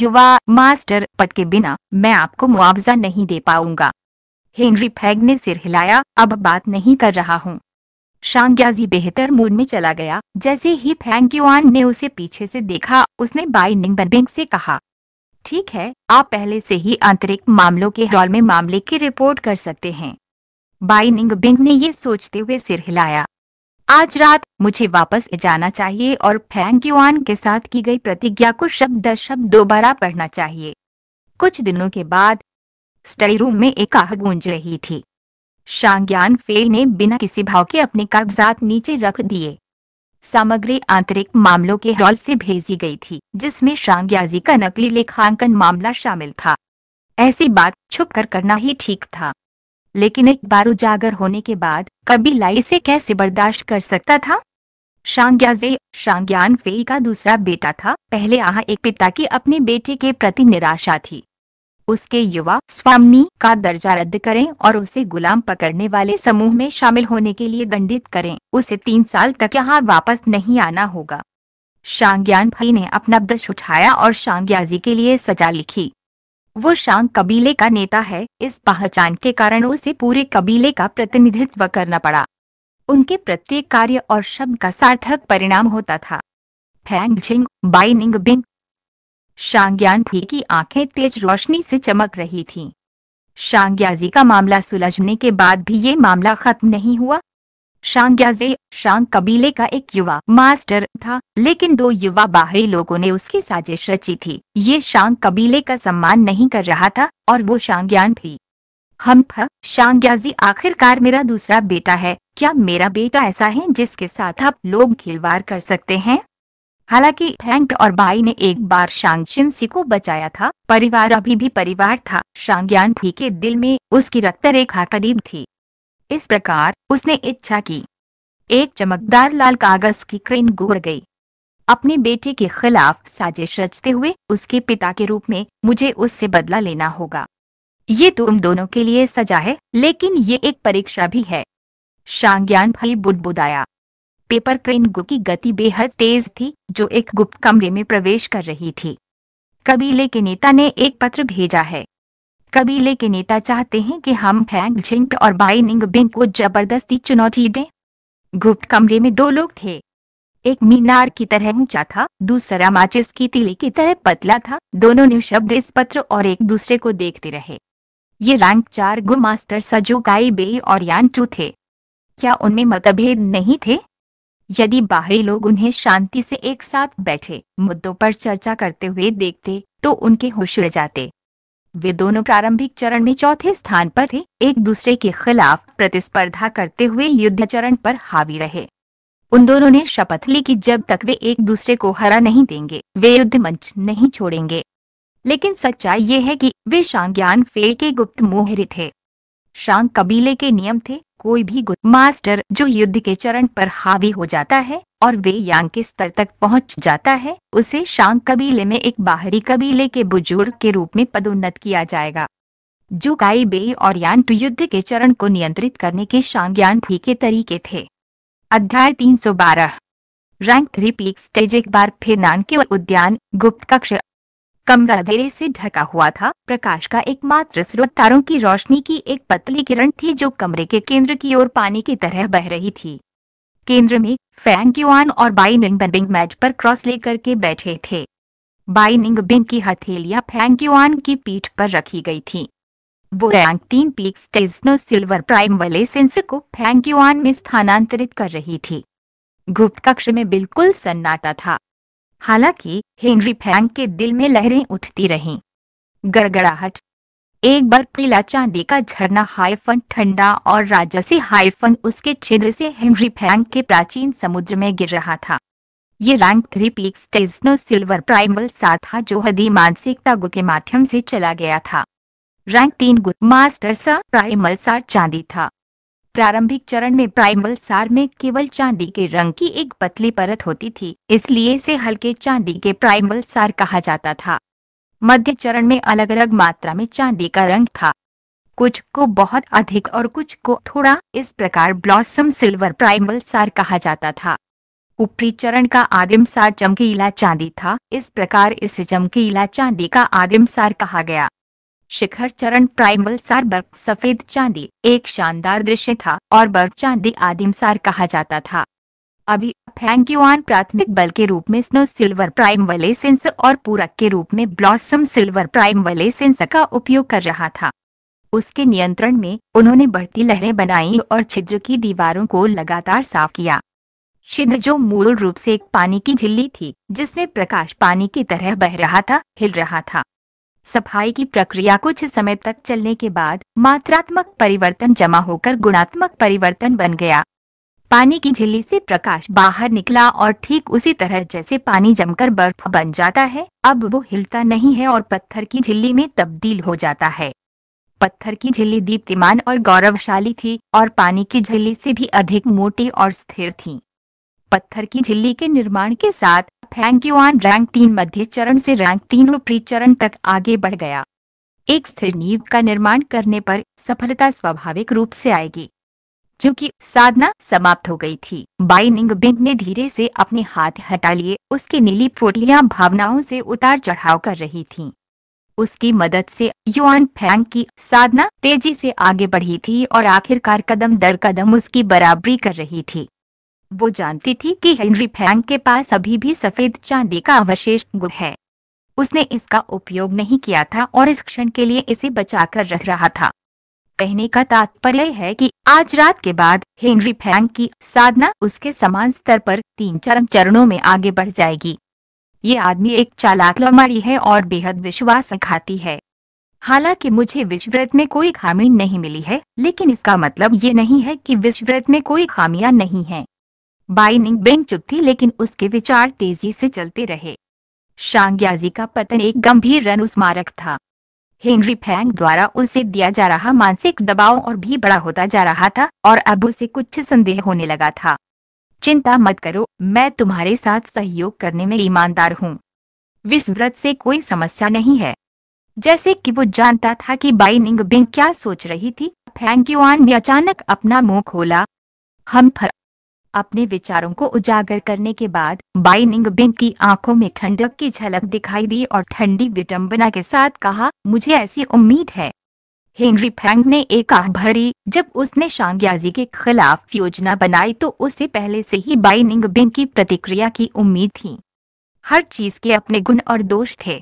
युवा मास्टर पद के बिना मैं आपको मुआवजा नहीं दे पाऊंगा हेनरी फैग ने सिर हिलाया अब बात नहीं कर रहा हूँ शांग्याजी बेहतर मूड में चला गया जैसे ही युआन ने उसे पीछे से देखा उसने बाई निंगबिंग से कहा ठीक है आप पहले से ही आंतरिक मामलों के हॉल में मामले की रिपोर्ट कर सकते हैं बाई बिंग ने ये सोचते हुए सिर हिलाया आज रात मुझे वापस जाना चाहिए और फैंग युआन के साथ की गई प्रतिज्ञा को शब्द शब्द दोबारा पढ़ना चाहिए कुछ दिनों के बाद स्टडी रूम में एक आह गूंज रही थी शांग्यान फे ने बिना किसी भाव के अपने कागजात नीचे रख दिए सामग्री आंतरिक मामलों के हॉल से भेजी गई थी जिसमें शांग्याजी का नकली लेखांकन मामला शामिल था ऐसी बात छुप कर करना ही ठीक था लेकिन एक बार उजागर होने के बाद कबीला इसे कैसे बर्दाश्त कर सकता था शांग्याजे शांग्यान फेई का दूसरा बेटा था पहले आह एक पिता की अपने बेटे के प्रति निराशा थी उसके युवा स्वामी का दर्जा रद्द करें और उसे गुलाम पकड़ने वाले समूह में शामिल होने के लिए दंडित करें उसे तीन साल तक यहाँ वापस नहीं आना होगा शांग्यान फई ने अपना ब्रश उठाया और शांग्याजी के लिए सजा लिखी वो शांग कबीले का नेता है इस पहचान के कारण उसे पूरे कबीले का प्रतिनिधित्व करना पड़ा उनके प्रत्येक कार्य और शब्द का सार्थक परिणाम होता था फैंग झिंग बाइनिंग बिंग शांग्यान फी की आंखें तेज रोशनी से चमक रही थीं। शांग्याजी का मामला सुलझने के बाद भी ये मामला खत्म नहीं हुआ शांग्याजे शांग कबीले का एक युवा मास्टर था लेकिन दो युवा बाहरी लोगों ने उसकी साजिश रची थी ये शांग कबीले का सम्मान नहीं कर रहा था और वो शांग्यान थी हम शांग्याजी आखिरकार मेरा दूसरा बेटा है क्या मेरा बेटा ऐसा है जिसके साथ आप लोग खिलवाड़ कर सकते हैं हालांकि थैंक और बाई ने एक बार शांगशिन को बचाया था परिवार अभी भी परिवार था शांग्यान थी के दिल में उसकी रक्त रेखा करीब थी इस प्रकार उसने इच्छा की एक चमकदार लाल कागज की क्रेन घूर गई अपने बेटे के खिलाफ साजिश रचते हुए उसके पिता के रूप में मुझे उससे बदला लेना होगा ये तुम तो दोनों के लिए सजा है लेकिन ये एक परीक्षा भी है शांग्यान भाई बुदबुदाया पेपर क्रेन गु की गति बेहद तेज थी जो एक गुप्त कमरे में प्रवेश कर रही थी कबीले के नेता ने एक पत्र भेजा है कबीले के नेता चाहते हैं कि हम फैंग झिंक और बाइनिंग बिंग को जबरदस्ती चुनौती दें गुप्त कमरे में दो लोग थे एक मीनार की तरह ऊंचा था दूसरा माचिस की तिले की तरह पतला था दोनों निशब्द इस पत्र और एक दूसरे को देखते रहे ये रैंक चार गु मास्टर सजो काई बे और यानचू थे क्या उनमें मतभेद नहीं थे यदि बाहरी लोग उन्हें शांति से एक साथ बैठे मुद्दों पर चर्चा करते हुए देखते तो उनके होश उड़ जाते वे दोनों प्रारंभिक चरण में चौथे स्थान पर थे एक दूसरे के खिलाफ प्रतिस्पर्धा करते हुए युद्ध चरण पर हावी रहे उन दोनों ने शपथ ली कि जब तक वे एक दूसरे को हरा नहीं देंगे वे युद्ध मंच नहीं छोड़ेंगे लेकिन सच्चाई ये है कि वे शांग फे के गुप्त मोहरे थे शांग कबीले के नियम थे कोई भी गुड मास्टर जो युद्ध के चरण पर हावी हो जाता है और वे यांग के स्तर तक पहुंच जाता है उसे शांग कबीले में एक बाहरी कबीले के बुजुर्ग के रूप में पदोन्नत किया जाएगा जो काई बे और यान टू युद्ध के चरण को नियंत्रित करने के शांग यान भी के तरीके थे अध्याय 312 रैंक थ्री पीक स्टेज एक बार फिर नान के उद्यान गुप्त कक्ष कमरा धेरे से ढका हुआ था प्रकाश का एकमात्र स्रोत तारों की रोशनी की एक पतली किरण थी जो कमरे के केंद्र की ओर पानी की तरह बह रही थी केंद्र में फैंग युआन और बाइनिंग बिंग मैच पर क्रॉस लेकर के बैठे थे बाइनिंग बिंग की हथेलियां फैंग युआन की पीठ पर रखी गई थी वो रैंक तीन पीक्स टेस्नो सिल्वर प्राइम वाले सेंसर को फैंग युआन में स्थानांतरित कर रही थी गुप्त कक्ष में बिल्कुल सन्नाटा था हालांकि हेनरी फैंग के दिल में लहरें उठती रहीं गड़गड़ाहट एक बार पीला चांदी का झरना हाईफन ठंडा और राजसी हाईफन उसके छिद्र से हेनरी फैंग के प्राचीन समुद्र में गिर रहा था ये रैंक थ्री पीक्स टेस्नो सिल्वर प्राइमल सा था जो हदी मानसिकता गु के माध्यम से चला गया था रैंक तीन गुड मास्टर सा प्राइमल सा चांदी था प्रारंभिक चरण में प्राइमल सार में केवल चांदी के रंग की एक पतली परत होती थी इसलिए इसे हल्के चांदी के प्राइमल सार कहा जाता था मध्य चरण में अलग अलग मात्रा में चांदी का रंग था कुछ को बहुत अधिक और कुछ को थोड़ा इस प्रकार ब्लॉसम सिल्वर प्राइमल सार कहा जाता था ऊपरी चरण का आदिम सार चमकीला चांदी था इस प्रकार इसे चमकीला चांदी का आदिम सार कहा गया शिखर चरण प्राइमल सार बर्फ सफेद चांदी एक शानदार दृश्य था और बर्फ चांदी आदिम सार कहा जाता था अभी फैंक्यूआन प्राथमिक बल के रूप में स्नो सिल्वर प्राइम वाले सेंस और पूरक के रूप में ब्लॉसम सिल्वर प्राइम वाले सेंस का उपयोग कर रहा था उसके नियंत्रण में उन्होंने बढ़ती लहरें बनाई और छिद्र की दीवारों को लगातार साफ किया छिद्र जो मूल रूप से एक पानी की झिल्ली थी जिसमें प्रकाश पानी की तरह बह रहा था हिल रहा था सफाई की प्रक्रिया कुछ समय तक चलने के बाद मात्रात्मक परिवर्तन जमा होकर गुणात्मक परिवर्तन बन गया पानी की झिल्ली से प्रकाश बाहर निकला और ठीक उसी तरह जैसे पानी जमकर बर्फ बन जाता है अब वो हिलता नहीं है और पत्थर की झिल्ली में तब्दील हो जाता है पत्थर की झिल्ली दीप्तिमान और गौरवशाली थी और पानी की झिल्ली से भी अधिक मोटी और स्थिर थी पत्थर की झिल्ली के निर्माण के साथ फैंक्यूआन रैंक तीन मध्य चरण से रैंक तीन ऊपरी चरण तक आगे बढ़ गया एक स्थिर नींव का निर्माण करने पर सफलता स्वाभाविक रूप से आएगी क्योंकि साधना समाप्त हो गई थी बाइनिंग बिंग ने धीरे से अपने हाथ हटा लिए उसकी नीली पोटलियां भावनाओं से उतार चढ़ाव कर रही थीं। उसकी मदद से युआन फैंग की साधना तेजी से आगे बढ़ी थी और आखिरकार कदम दर कदम उसकी बराबरी कर रही थी वो जानती थी कि हेनरी फैंग के पास अभी भी सफेद चांदी का अवशेष गुण है उसने इसका उपयोग नहीं किया था और इस क्षण के लिए इसे बचाकर रख रहा था कहने का तात्पर्य है कि आज रात के बाद हेनरी फैंग की साधना उसके समान स्तर पर तीन चरम चरणों में आगे बढ़ जाएगी ये आदमी एक चालाक लमारी है और बेहद विश्वास घाती है हालांकि मुझे विश्वव्रत में कोई खामी नहीं मिली है लेकिन इसका मतलब ये नहीं है कि विश्वव्रत में कोई खामियां नहीं है बाइनिंग बेंग चुप थी लेकिन उसके विचार तेजी से चलते रहे शांग्याजी का पतन एक गंभीर रन स्मारक था हेनरी फैंग द्वारा उसे दिया जा रहा मानसिक दबाव और भी बड़ा होता जा रहा था और अब उसे कुछ संदेह होने लगा था चिंता मत करो मैं तुम्हारे साथ सहयोग करने में ईमानदार हूँ विस्व्रत से कोई समस्या नहीं है जैसे कि वो जानता था कि बाइनिंग बिंग क्या सोच रही थी फैंग युआन ने अचानक अपना मुंह खोला हम अपने विचारों को उजागर करने के बाद बाइनिंग बिन की आंखों में ठंडक की झलक दिखाई दी और ठंडी विडम्बना के साथ कहा मुझे ऐसी उम्मीद है हेनरी फैंग ने एक आह भरी जब उसने शांग्याजी के खिलाफ योजना बनाई तो उसे पहले से ही बाइनिंग बिन की प्रतिक्रिया की उम्मीद थी हर चीज के अपने गुण और दोष थे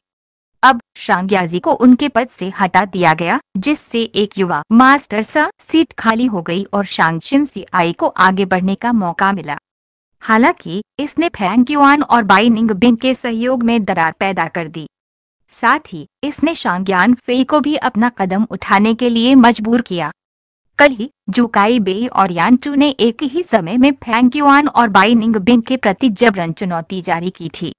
अब शांग्याजी को उनके पद से हटा दिया गया जिससे एक युवा मास्टर सा सीट खाली हो गई और शांगशिन आई को आगे बढ़ने का मौका मिला हालांकि इसने फैंग युआन और बाइनिंग बिंग के सहयोग में दरार पैदा कर दी साथ ही इसने शांग्यान फेई को भी अपना कदम उठाने के लिए मजबूर किया कल ही जुकाई बे और यानचू ने एक ही समय में फैंग युआन और बाइनिंग बिंग के प्रति जबरन चुनौती जारी की थी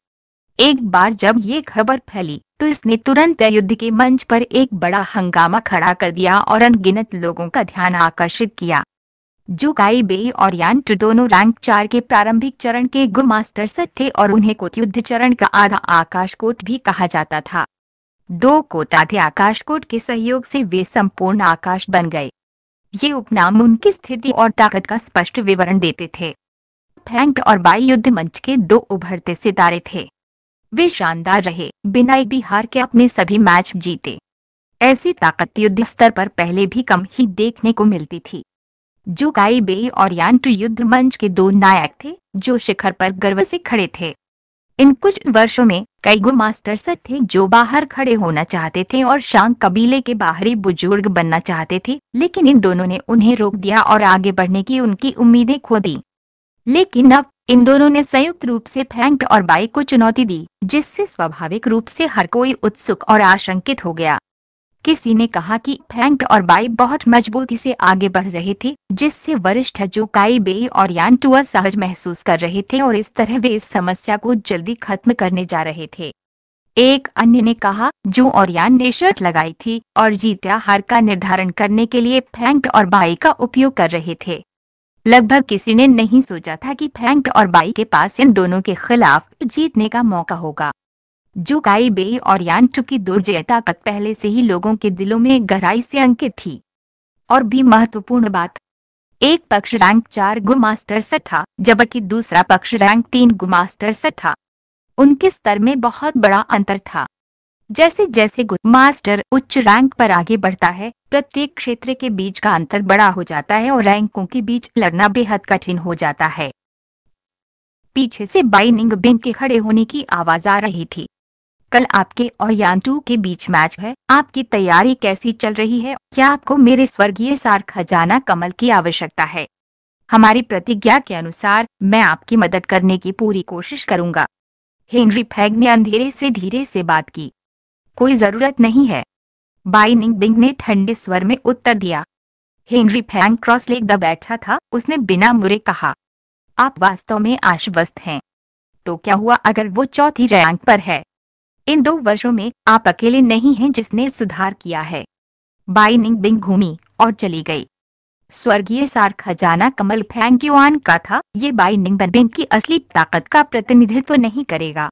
एक बार जब ये खबर फैली तो इसने तुरंत युद्ध के मंच पर एक बड़ा हंगामा खड़ा कर दिया और अनगिनत लोगों का ध्यान आकर्षित किया जो काई बे और यान दोनों रैंक चार के प्रारंभिक चरण के गुम मास्टर सत थे और उन्हें कोट युद्ध चरण का आधा आकाश कोट भी कहा जाता था दो कोट आधे आकाश कोट के सहयोग से वे संपूर्ण आकाश बन गए ये उपनाम उनकी स्थिति और ताकत का स्पष्ट विवरण देते थे फैंक और बाई युद्ध मंच के दो उभरते सितारे थे वे शानदार रहे बिना एक भी हार के अपने सभी मैच जीते ऐसी ताकत युद्ध स्तर पर पहले भी कम ही देखने को मिलती थी जो काई बे और यांत्र युद्ध मंच के दो नायक थे जो शिखर पर गर्व से खड़े थे इन कुछ वर्षों में कई गो मास्टर सर थे जो बाहर खड़े होना चाहते थे और शांग कबीले के बाहरी बुजुर्ग बनना चाहते थे लेकिन इन दोनों ने उन्हें रोक दिया और आगे बढ़ने की उनकी उम्मीदें खो दी लेकिन अब इन दोनों ने संयुक्त रूप से फैंक और बाई को चुनौती दी जिससे स्वाभाविक रूप से हर कोई उत्सुक और आशंकित हो गया किसी ने कहा कि फैंक और बाई बहुत मजबूती से आगे बढ़ रहे थे जिससे वरिष्ठ जो काई बे और यान टूअर सहज महसूस कर रहे थे और इस तरह वे इस समस्या को जल्दी खत्म करने जा रहे थे एक अन्य ने कहा जो और यान ने शर्ट लगाई थी और जीत्या हार का निर्धारण करने के लिए फैंक और बाई का उपयोग कर रहे थे लगभग किसी ने नहीं सोचा था कि फैंक और बाई के पास इन दोनों के खिलाफ जीतने का मौका होगा जो काई बे और यान चुकी दुर्जयता तक पहले से ही लोगों के दिलों में गहराई से अंकित थी और भी महत्वपूर्ण बात एक पक्ष रैंक चार से था जबकि दूसरा पक्ष रैंक तीन गुमास्टर से था उनके स्तर में बहुत बड़ा अंतर था जैसे जैसे मास्टर उच्च रैंक पर आगे बढ़ता है प्रत्येक क्षेत्र के बीच का अंतर बड़ा हो जाता है और रैंकों के बीच लड़ना बेहद कठिन हो जाता है पीछे से बाइनिंग बिन के खड़े होने की आवाज आ रही थी कल आपके और यांटू के बीच मैच है आपकी तैयारी कैसी चल रही है क्या आपको मेरे स्वर्गीय सार खजाना कमल की आवश्यकता है हमारी प्रतिज्ञा के अनुसार मैं आपकी मदद करने की पूरी कोशिश करूंगा हेनरी फैग ने अंधेरे से धीरे से बात की कोई जरूरत नहीं है बाइनिंग बिंग ने ठंडे स्वर में उत्तर दिया हेनरी फैंग क्रॉस द बैठा था उसने बिना मुरे कहा आप वास्तव में आश्वस्त हैं तो क्या हुआ अगर वो चौथी रैंक पर है इन दो वर्षों में आप अकेले नहीं हैं जिसने सुधार किया है बाइनिंग बिंग घूमी और चली गई स्वर्गीय सार खजाना कमल फैंग्युआन का था ये बाइनिंग बिंग की असली ताकत का प्रतिनिधित्व नहीं करेगा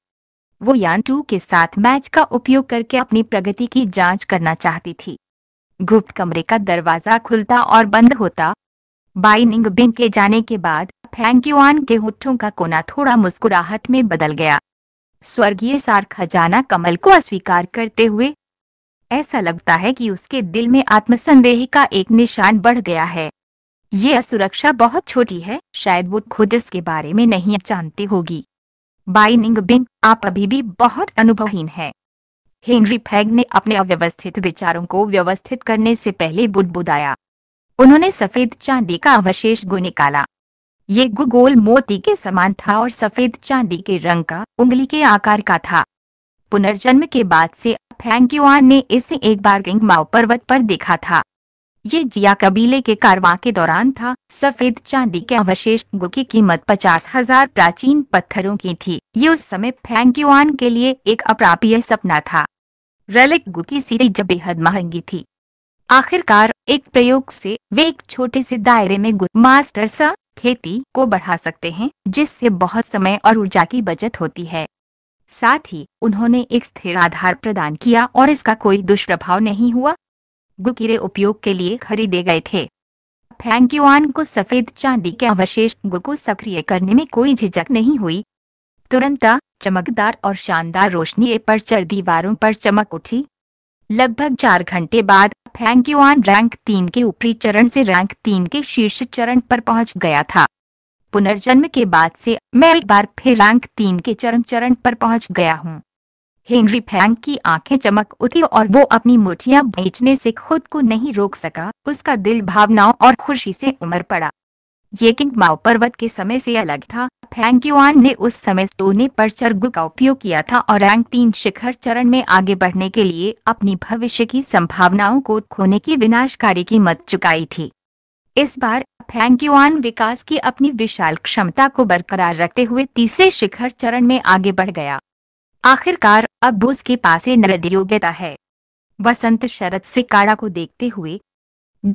वो यान टू के साथ मैच का उपयोग करके अपनी प्रगति की जांच करना चाहती थी गुप्त कमरे का दरवाजा खुलता और बंद होता बाइनिंग बिन के जाने के बाद फैंक के होठों का कोना थोड़ा मुस्कुराहट में बदल गया स्वर्गीय सार खजाना कमल को अस्वीकार करते हुए ऐसा लगता है कि उसके दिल में आत्मसंदेह का एक निशान बढ़ गया है ये असुरक्षा बहुत छोटी है शायद वो खुद इसके बारे में नहीं जानती होगी बाइनिंग बिंग आप अभी भी बहुत अनुभवहीन हैं हेनरी फैग ने अपने अव्यवस्थित विचारों को व्यवस्थित करने से पहले बुदबुदाया उन्होंने सफेद चांदी का अवशेष गु निकाला ये गु गोल मोती के समान था और सफेद चांदी के रंग का उंगली के आकार का था पुनर्जन्म के बाद से फैंक्यूआन ने इसे एक बार किंग माओ पर्वत पर देखा था ये जिया कबीले के कारवा के दौरान था सफेद चांदी के अवशेष की कीमत पचास हजार प्राचीन पत्थरों की थी ये उस समय फैंक्यूआन के लिए एक अप्राप्य सपना था रेलिक गु की सीरीज बेहद महंगी थी आखिरकार एक प्रयोग से वे एक छोटे से दायरे में गु मास्टर सा खेती को बढ़ा सकते हैं जिससे बहुत समय और ऊर्जा की बचत होती है साथ ही उन्होंने एक स्थिर आधार प्रदान किया और इसका कोई दुष्प्रभाव नहीं हुआ गुकीरे उपयोग के लिए खरीदे गए थे फैंक्यूआन को सफेद चांदी के अवशेष गु को सक्रिय करने में कोई झिझक नहीं हुई तुरंत चमकदार और शानदार रोशनी पर चर दीवारों पर चमक उठी लगभग चार घंटे बाद फैंक्यूआन रैंक तीन के ऊपरी चरण से रैंक तीन के शीर्ष चरण पर पहुंच गया था पुनर्जन्म के बाद से मैं एक बार फिर रैंक तीन के चरम चरण पर पहुंच गया हूं हेनरी फैंग की आंखें चमक उठी और वो अपनी मुठिया बेचने से खुद को नहीं रोक सका उसका दिल भावनाओं और खुशी से उमर पड़ा ये किंग माओ पर्वत के समय से अलग था फैंग युआन ने उस समय सोने पर चरगु का उपयोग किया था और रैंक तीन शिखर चरण में आगे बढ़ने के लिए अपनी भविष्य की संभावनाओं को खोने की विनाशकारी की मत चुकाई थी इस बार फैंग युआन विकास की अपनी विशाल क्षमता को बरकरार रखते हुए तीसरे शिखर चरण में आगे बढ़ गया आखिरकार अब उसके पास योग्यता है वसंत शरद से काड़ा को देखते हुए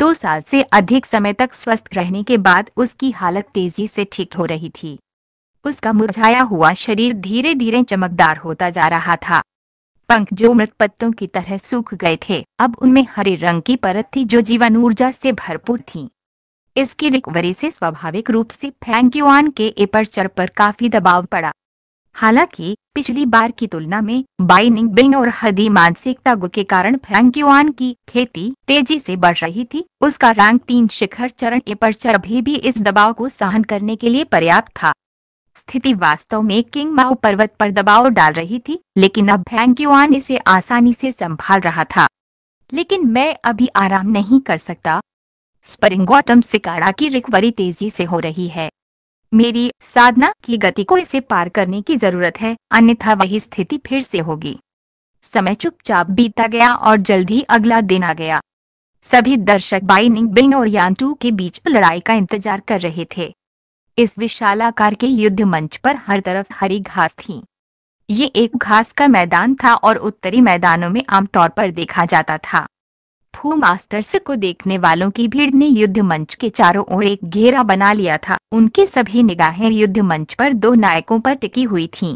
दो साल से अधिक समय तक स्वस्थ रहने के बाद उसकी हालत तेजी से ठीक हो रही थी उसका मुरझाया हुआ शरीर धीरे धीरे चमकदार होता जा रहा था पंख जो मृत पत्तों की तरह सूख गए थे अब उनमें हरे रंग की परत थी जो जीवन ऊर्जा से भरपूर थी इसकी रिकवरी से स्वाभाविक रूप से फैंक्यूआन के चर पर काफी दबाव पड़ा हालांकि पिछली बार की तुलना में बाइनिंग बिंग और हदी मानसिकता के कारण फ्रैंक्युआन की खेती तेजी से बढ़ रही थी उसका रैंक तीन शिखर चरण एपर्चर भी, भी इस दबाव को सहन करने के लिए पर्याप्त था स्थिति वास्तव में किंग माओ पर्वत पर दबाव डाल रही थी लेकिन अब फ्रैंक्युआन इसे आसानी से संभाल रहा था लेकिन मैं अभी आराम नहीं कर सकता स्परिंगोटम सिकारा की रिकवरी तेजी से हो रही है मेरी साधना की गति को इसे पार करने की जरूरत है अन्यथा वही स्थिति फिर से होगी समय चुपचाप बीता गया और जल्द ही अगला दिन आ गया सभी दर्शक बाइनिंग बिंग और यांटू के बीच लड़ाई का इंतजार कर रहे थे इस विशालाकार के युद्ध मंच पर हर तरफ हरी घास थी ये एक घास का मैदान था और उत्तरी मैदानों में आमतौर पर देखा जाता था कुंफू मास्टर्स को देखने वालों की भीड़ ने युद्ध मंच के चारों ओर एक घेरा बना लिया था उनकी सभी निगाहें युद्ध मंच पर दो नायकों पर टिकी हुई थीं।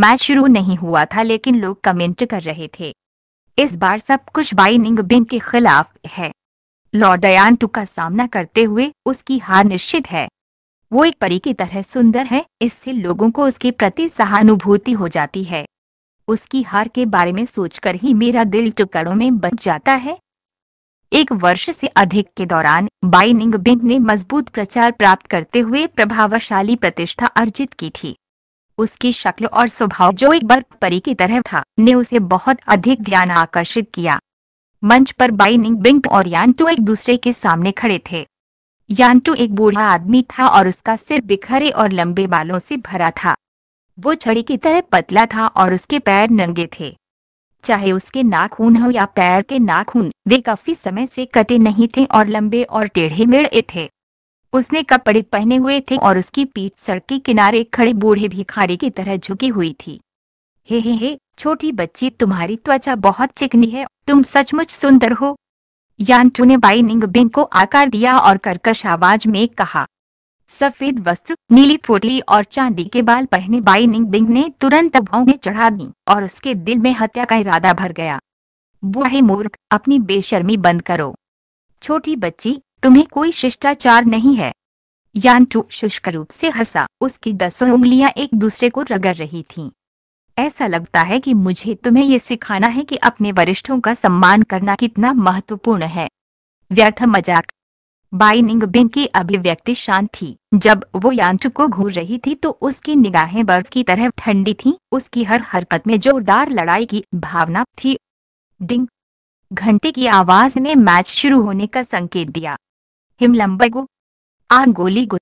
मैच शुरू नहीं हुआ था लेकिन लोग कमेंट कर रहे थे इस बार सब कुछ बाइनिंग बिंग के खिलाफ है लॉर्डयान टू का सामना करते हुए उसकी हार निश्चित है वो एक परी की तरह सुंदर है इससे लोगों को उसके प्रति सहानुभूति हो जाती है उसकी हार के बारे में सोचकर ही मेरा दिल टुकड़ों में बच जाता है एक वर्ष से अधिक के दौरान बाइनिंग बिंग ने मजबूत प्रचार प्राप्त करते हुए प्रभावशाली प्रतिष्ठा अर्जित की थी उसकी शक्ल और स्वभाव जो एक बर्फ परी की तरह था ने उसे बहुत अधिक ध्यान आकर्षित किया मंच पर बाइनिंग बिंग और यानटू एक दूसरे के सामने खड़े थे यानटू एक बूढ़ा आदमी था और उसका सिर बिखरे और लंबे बालों से भरा था वो छड़ी की तरह पतला था और उसके पैर नंगे थे चाहे उसके नाखून हो या पैर के नाखून वे काफी समय से कटे नहीं थे और लंबे और टेढ़े मेढ़े थे उसने कपड़े पहने हुए थे और उसकी पीठ सड़क के किनारे खड़े बूढ़े भिखारी की तरह झुकी हुई थी हे हे हे छोटी बच्ची तुम्हारी त्वचा बहुत चिकनी है तुम सचमुच सुंदर हो टू ने बाइनिंग बिंग को आकार दिया और कर्कश आवाज में कहा सफेद वस्त्र नीली पोटली और चांदी के बाल पहने बाई निंग बिंग ने तुरंत भौंगे चढ़ा दी और उसके दिल में हत्या का इरादा भर गया बूढ़े मूर्ख अपनी बेशर्मी बंद करो छोटी बच्ची तुम्हें कोई शिष्टाचार नहीं है यानटू शुष्क रूप से हंसा उसकी दसों उंगलियां एक दूसरे को रगड़ रही थीं। ऐसा लगता है कि मुझे तुम्हें ये सिखाना है कि अपने वरिष्ठों का सम्मान करना कितना महत्वपूर्ण है व्यर्थ मजाक बाइनिंग बिन की अभिव्यक्ति शांत थी जब वो यांचु को घूर रही थी तो उसकी निगाहें बर्फ की तरह ठंडी थी उसकी हर हरकत में जोरदार लड़ाई की भावना थी डिंग घंटे की आवाज ने मैच शुरू होने का संकेत दिया गोली गु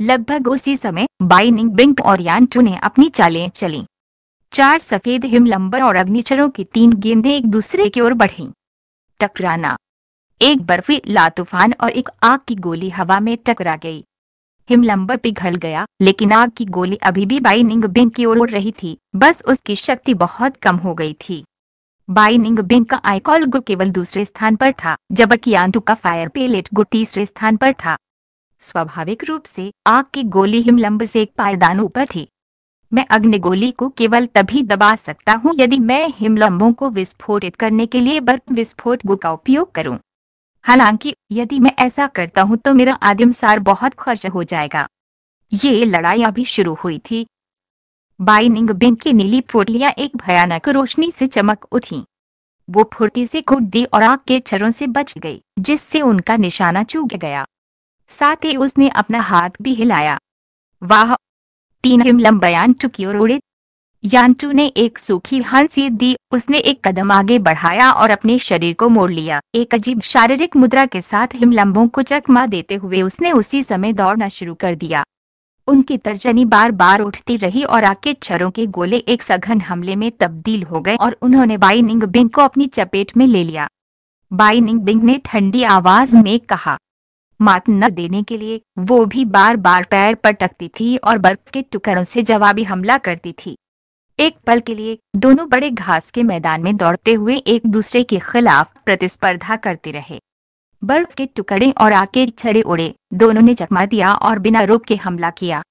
लगभग उसी समय बाइनिंग बिंग और यांटू ने अपनी चालें चली चार सफेद हिमलंबर और अग्निचरों की तीन गेंदें एक दूसरे की ओर बढ़ी टकराना एक ला तूफान और एक आग की गोली हवा में टकरा गई हिमलंबर पिघल गया लेकिन आग की गोली अभी भी निंग बिंग की ओर उड़ रही थी बस उसकी शक्ति बहुत कम हो गई थी निंग बिंग का आईकॉल गु केवल दूसरे स्थान पर था जबकि आंटू का फायर पेलेट गु तीसरे स्थान पर था स्वाभाविक रूप से आग की गोली हिमलंब से एक पायदान ऊपर थी मैं अग्नि गोली को केवल तभी दबा सकता हूँ यदि मैं हिमलंबों को विस्फोटित करने के लिए बर्फ विस्फोट गु का उपयोग करूँ हालांकि यदि मैं ऐसा करता हूं तो मेरा आदिम सार बहुत खर्च हो जाएगा ये लड़ाई अभी शुरू हुई थी बाइनिंग बिन की नीली पोटलियां एक भयानक रोशनी से चमक उठी वो फुर्ती से कूद दी और आग के छरों से बच गई जिससे उनका निशाना चूक गया साथ ही उसने अपना हाथ भी हिलाया वाह तीन हिमलम बयान चुकी और उड़े यांटू ने एक सूखी हंसी दी उसने एक कदम आगे बढ़ाया और अपने शरीर को मोड़ लिया एक अजीब शारीरिक मुद्रा के साथ हिमलंबों को चकमा देते हुए उसने उसी समय दौड़ना शुरू कर दिया उनकी तर्जनी बार बार उठती रही और आके छरों के गोले एक सघन हमले में तब्दील हो गए और उन्होंने बाइनिंग बिंग को अपनी चपेट में ले लिया बाइनिंग बिंग ने ठंडी आवाज में कहा मात न देने के लिए वो भी बार बार पैर पटकती थी और बर्फ के टुकड़ों से जवाबी हमला करती थी एक पल के लिए दोनों बड़े घास के मैदान में दौड़ते हुए एक दूसरे के खिलाफ प्रतिस्पर्धा करते रहे बर्फ के टुकड़े और आके छड़े उड़े दोनों ने चकमा दिया और बिना रुक के हमला किया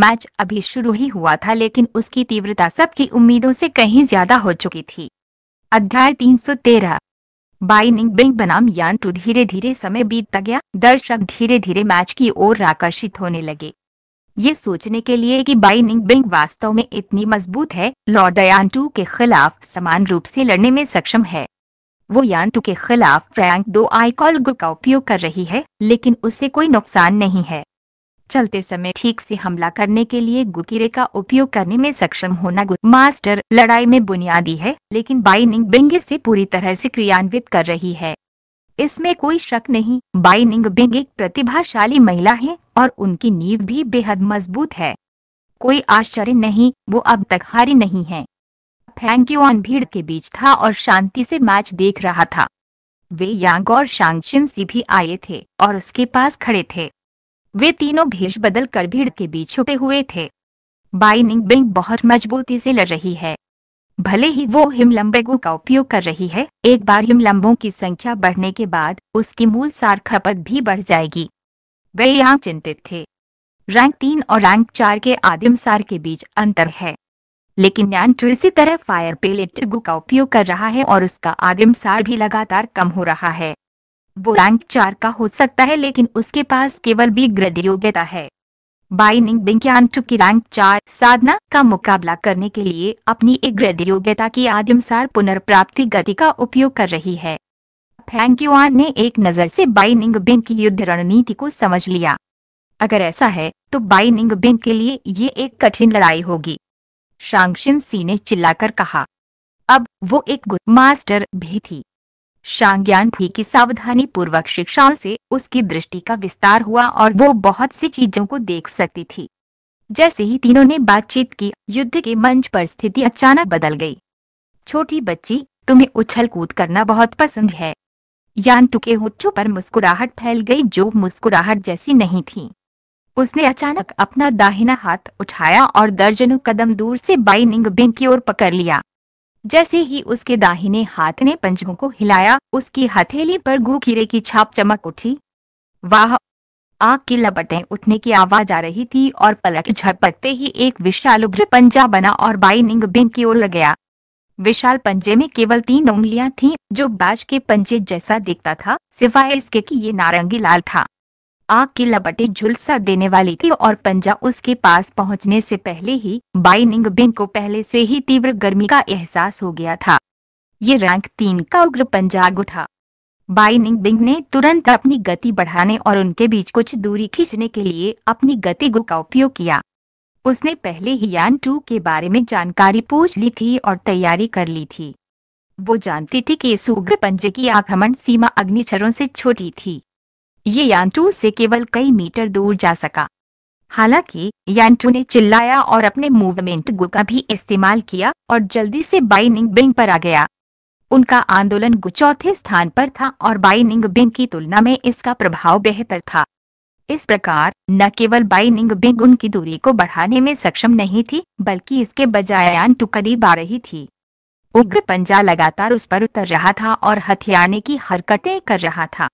मैच अभी शुरू ही हुआ था लेकिन उसकी तीव्रता सबकी उम्मीदों से कहीं ज्यादा हो चुकी थी अध्याय 313 बाइनिंग बिंग बनाम यान टू तो धीरे धीरे समय बीतता गया दर्शक धीरे धीरे मैच की ओर आकर्षित होने लगे ये सोचने के लिए कि बाइनिंग बिंग वास्तव में इतनी मजबूत है लॉर्डयान टू के खिलाफ समान रूप से लड़ने में सक्षम है वो यान टू के खिलाफ फ्रैंक दो आईकॉल गुड का उपयोग कर रही है लेकिन उसे कोई नुकसान नहीं है चलते समय ठीक से हमला करने के लिए गुकीरे का उपयोग करने में सक्षम होना गुड मास्टर लड़ाई में बुनियादी है लेकिन बाइनिंग बिंग इसे पूरी तरह से क्रियान्वित कर रही है इसमें कोई शक नहीं बाइनिंग बिंग एक प्रतिभाशाली महिला है और उनकी नींव भी बेहद मजबूत है कोई आश्चर्य नहीं वो अब तक हारी नहीं है थैंक यू ऑन भीड़ के बीच था और शांति से मैच देख रहा था वे यांग और शांगशिन सी भी आए थे और उसके पास खड़े थे वे तीनों भेष बदल कर भीड़ के बीच छुपे हुए थे बाइनिंग बिंग बहुत मजबूती से लड़ रही है भले ही वो हिमलंबेगु का उपयोग कर रही है एक बार हिमलंबों की संख्या बढ़ने के बाद उसकी मूल सार खपत भी बढ़ जाएगी वे यहाँ चिंतित थे रैंक तीन और रैंक चार के आदिम सार के बीच अंतर है लेकिन नैंट्रो तो इसी तरह फायर पेलेट गु का उपयोग कर रहा है और उसका आदिम सार भी लगातार कम हो रहा है वो रैंक चार का हो सकता है लेकिन उसके पास केवल बी ग्रेड योग्यता है बाइनिंग विज्ञान चुकी रैंक चार साधना का मुकाबला करने के लिए अपनी एक योग्यता की आदमसार पुनर्प्राप्ति गति का उपयोग कर रही है फैंक्युआन ने एक नज़र से बाइनिंग बिंग की युद्ध रणनीति को समझ लिया अगर ऐसा है तो बाइनिंग बिंग के लिए ये एक कठिन लड़ाई होगी शांगशिन सी ने चिल्लाकर कहा अब वो एक गुड मास्टर भी थी शांग्यान फी की सावधानी पूर्वक शिक्षाओं से उसकी दृष्टि का विस्तार हुआ और वो बहुत सी चीजों को देख सकती थी जैसे ही तीनों ने बातचीत की युद्ध के मंच पर स्थिति अचानक बदल गई छोटी बच्ची तुम्हें उछल कूद करना बहुत पसंद है यान टुके होठों पर मुस्कुराहट फैल गई जो मुस्कुराहट जैसी नहीं थी उसने अचानक अपना दाहिना हाथ उठाया और दर्जनों कदम दूर से बाइनिंग बिन की ओर पकड़ लिया जैसे ही उसके दाहिने हाथ ने पंजों को हिलाया उसकी हथेली पर गू कीरे की छाप चमक उठी वाह आग की लपटें उठने की आवाज आ रही थी और पलक झपकते ही एक विशाल उग्र पंजा बना और बाइनिंग बिन की ओर लग गया विशाल पंजे में केवल तीन उंगलियां थीं, जो बाज के पंजे जैसा दिखता था सिवाय इसके कि ये नारंगी लाल था आग की लपटें झुलसा देने वाली थी और पंजा उसके पास पहुंचने से पहले ही बाइनिंग बिन को पहले से ही तीव्र गर्मी का एहसास हो गया था ये रैंक तीन का उग्र पंजाग उठा बाइनिंग बिंग ने तुरंत अपनी गति बढ़ाने और उनके बीच कुछ दूरी खींचने के लिए अपनी गति गु का उपयोग किया उसने पहले ही यान टू के बारे में जानकारी पूछ ली थी और तैयारी कर ली थी वो जानती थी कि इस उग्र पंजे की आक्रमण सीमा अग्निचरों से छोटी थी ये यांटू से केवल कई मीटर दूर जा सका हालांकि यांटू ने चिल्लाया और अपने मूवमेंट गु का भी इस्तेमाल किया और जल्दी से बाइनिंग बिंग पर आ गया उनका आंदोलन गु चौथे स्थान पर था और बाइनिंग बिंग की तुलना में इसका प्रभाव बेहतर था इस प्रकार न केवल बाइनिंग बिंग उनकी दूरी को बढ़ाने में सक्षम नहीं थी बल्कि इसके बजाय यांटू करीब आ रही थी उग्र पंजा लगातार उस पर उतर रहा था और हथियारने की हरकतें कर रहा था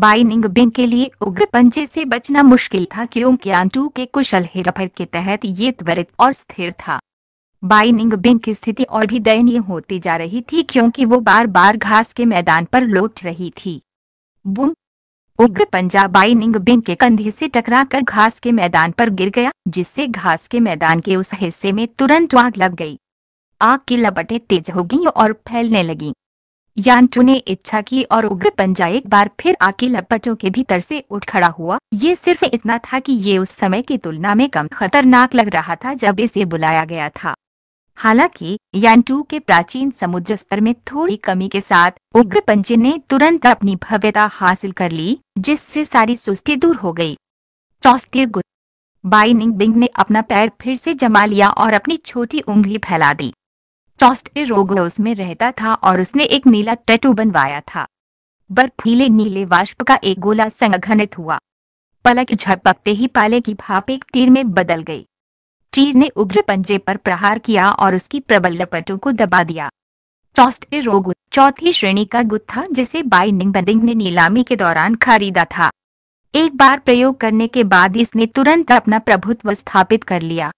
बाइनिंग बिन के लिए उग्र पंजे से बचना मुश्किल था क्योंकि आंटू के कुशल हेरफेर के तहत ये त्वरित और स्थिर था बाइनिंग बिन की स्थिति और भी दयनीय होती जा रही थी क्योंकि वो बार बार घास के मैदान पर लौट रही थी बुम उग्र पंजा बाइनिंग बिन के कंधे से टकराकर घास के मैदान पर गिर गया जिससे घास के मैदान के उस हिस्से में तुरंत आग लग गई आग की लपटें तेज हो गई और फैलने लगी यांटू ने इच्छा की और उग्र पंजा एक बार फिर आके लपटों के भीतर से उठ खड़ा हुआ ये सिर्फ इतना था कि ये उस समय की तुलना में कम खतरनाक लग रहा था जब इसे बुलाया गया था हालांकि यांटू के प्राचीन समुद्र स्तर में थोड़ी कमी के साथ उग्र पंजे ने तुरंत अपनी भव्यता हासिल कर ली जिससे सारी सुस्ती दूर हो गई चौस्तिर गुत बाइनिंग बिंग ने अपना पैर फिर से जमा लिया और अपनी छोटी उंगली फैला दी टॉस्टेरोगोस में रहता था और उसने एक नीला टैटू बनवाया था बर्फीले नीले वाष्प का एक गोला संघनित हुआ पलक झपकते ही पाले की भाप एक तीर में बदल गई तीर ने उग्र पंजे पर प्रहार किया और उसकी प्रबल लपटों को दबा दिया रोग चौथी श्रेणी का गुत था जिसे बाइनिंग बंडिंग ने नीलामी के दौरान खरीदा था एक बार प्रयोग करने के बाद इसने तुरंत अपना प्रभुत्व स्थापित कर लिया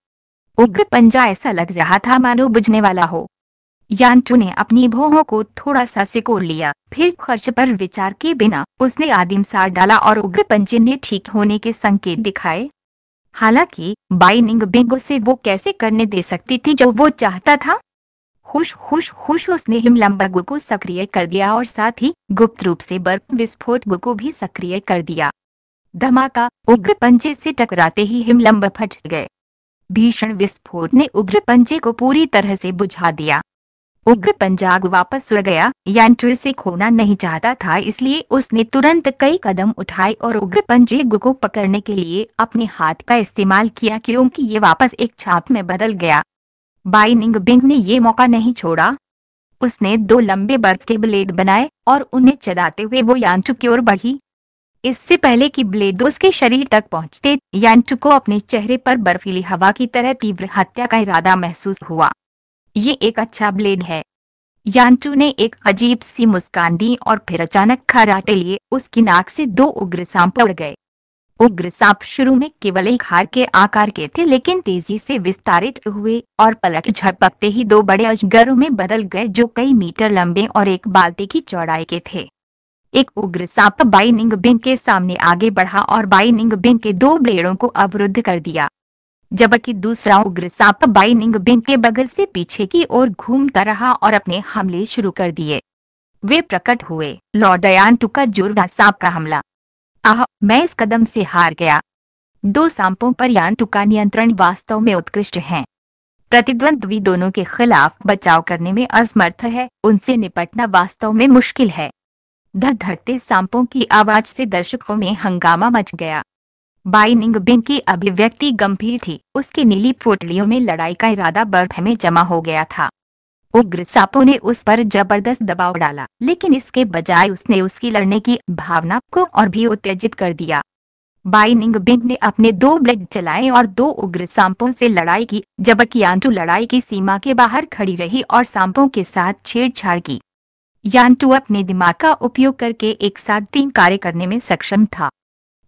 उग्र पंजा ऐसा लग रहा था मानो बुझने वाला हो यांटू ने अपनी भोहों को थोड़ा सा सिकोर लिया फिर खर्च पर विचार के बिना उसने आदिम सार डाला और उग्र पंचे ने ठीक होने के संकेत दिखाए हालांकि बाइनिंग बिंगो से वो कैसे करने दे सकती थी जो वो चाहता था खुश खुश खुश उसने हिमलम्बगु को सक्रिय कर दिया और साथ ही गुप्त रूप से बर्फ विस्फोट गु को भी सक्रिय कर दिया धमाका उग्र पंचे से टकराते ही हिमलम्ब फट गए भीषण विस्फोट ने उग्र पंचे को पूरी तरह से बुझा दिया उग्र पंजाब वापस उड़ गया यांट्री से खोना नहीं चाहता था इसलिए उसने तुरंत कई कदम उठाए और उग्र पंजेग को पकड़ने के लिए अपने हाथ का इस्तेमाल किया क्योंकि ये वापस एक छाप में बदल गया बाइनिंग बिंग ने ये मौका नहीं छोड़ा उसने दो लंबे बर्फ के ब्लेड बनाए और उन्हें चलाते हुए वो यांचू की ओर बढ़ी इससे पहले कि ब्लेड उसके शरीर तक पहुंचते यांचू को अपने चेहरे पर बर्फीली हवा की तरह तीव्र हत्या का इरादा महसूस हुआ ये एक अच्छा ब्लेड है यांटू ने एक अजीब सी मुस्कान दी और फिर अचानक खराटे लिए उसकी नाक से दो उग्र सांप उड़ गए उग्र सांप शुरू में केवल एक हार के आकार के थे लेकिन तेजी से विस्तारित हुए और पलक झपकते ही दो बड़े अजगरों में बदल गए जो कई मीटर लंबे और एक बाल्टी की चौड़ाई के थे एक उग्र सांप बाइनिंग बिंग के सामने आगे बढ़ा और बाइनिंग बिंग के दो ब्लेडों को अवरुद्ध कर दिया जबकि दूसरा उग्र सांप बाइनिंग बिन के बगल से पीछे की ओर घूमता रहा और अपने हमले शुरू कर दिए वे प्रकट हुए लॉडयान टुका जुर्गा सांप का हमला आह मैं इस कदम से हार गया दो सांपों पर यांटू का नियंत्रण वास्तव में उत्कृष्ट है प्रतिद्वंद्वी दोनों के खिलाफ बचाव करने में असमर्थ है उनसे निपटना वास्तव में मुश्किल है धक धकते सांपों की आवाज से दर्शकों में हंगामा मच गया बाइनिंग बिन की अभिव्यक्ति गंभीर थी उसकी नीली पोटलियों में लड़ाई का इरादा बर्फ में जमा हो गया था उग्र सांपों ने उस पर जबरदस्त दबाव डाला लेकिन इसके बजाय उसने उसकी लड़ने की भावना को और भी उत्तेजित कर दिया बाइनिंग बिंग ने अपने दो ब्लेड चलाए और दो उग्र सांपों से लड़ाई की जबकि आंटू लड़ाई की सीमा के बाहर खड़ी रही और सांपों के साथ छेड़छाड़ की यांटू अपने दिमाग का उपयोग करके एक साथ तीन कार्य करने में सक्षम था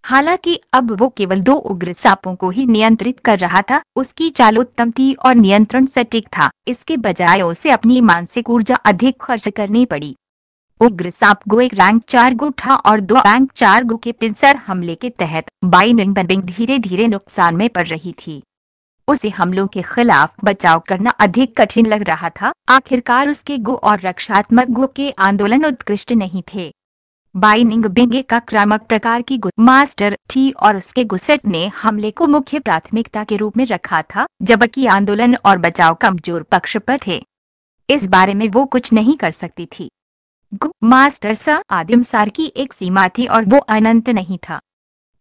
हालांकि अब वो केवल दो उग्र सांपों को ही नियंत्रित कर रहा था उसकी चाल उत्तम थी और नियंत्रण सटीक था इसके बजाय उसे अपनी मानसिक ऊर्जा अधिक खर्च करनी पड़ी उग्र सांप गो एक रैंक चार गो था और दो रैंक चार गो के पिंसर हमले के तहत बाइनिंग बंबिंग धीरे धीरे नुकसान में पड़ रही थी उसे हमलों के खिलाफ बचाव करना अधिक कठिन लग रहा था आखिरकार उसके गो और रक्षात्मक गो के आंदोलन उत्कृष्ट नहीं थे बाइनिंग बिंगे का क्रामक प्रकार की मास्टर टी और उसके गुसेट ने हमले को मुख्य प्राथमिकता के रूप में रखा था जबकि आंदोलन और बचाव कमजोर पक्ष पर थे इस बारे में वो कुछ नहीं कर सकती थी मास्टर सा आदिमसार की एक सीमा थी और वो अनंत नहीं था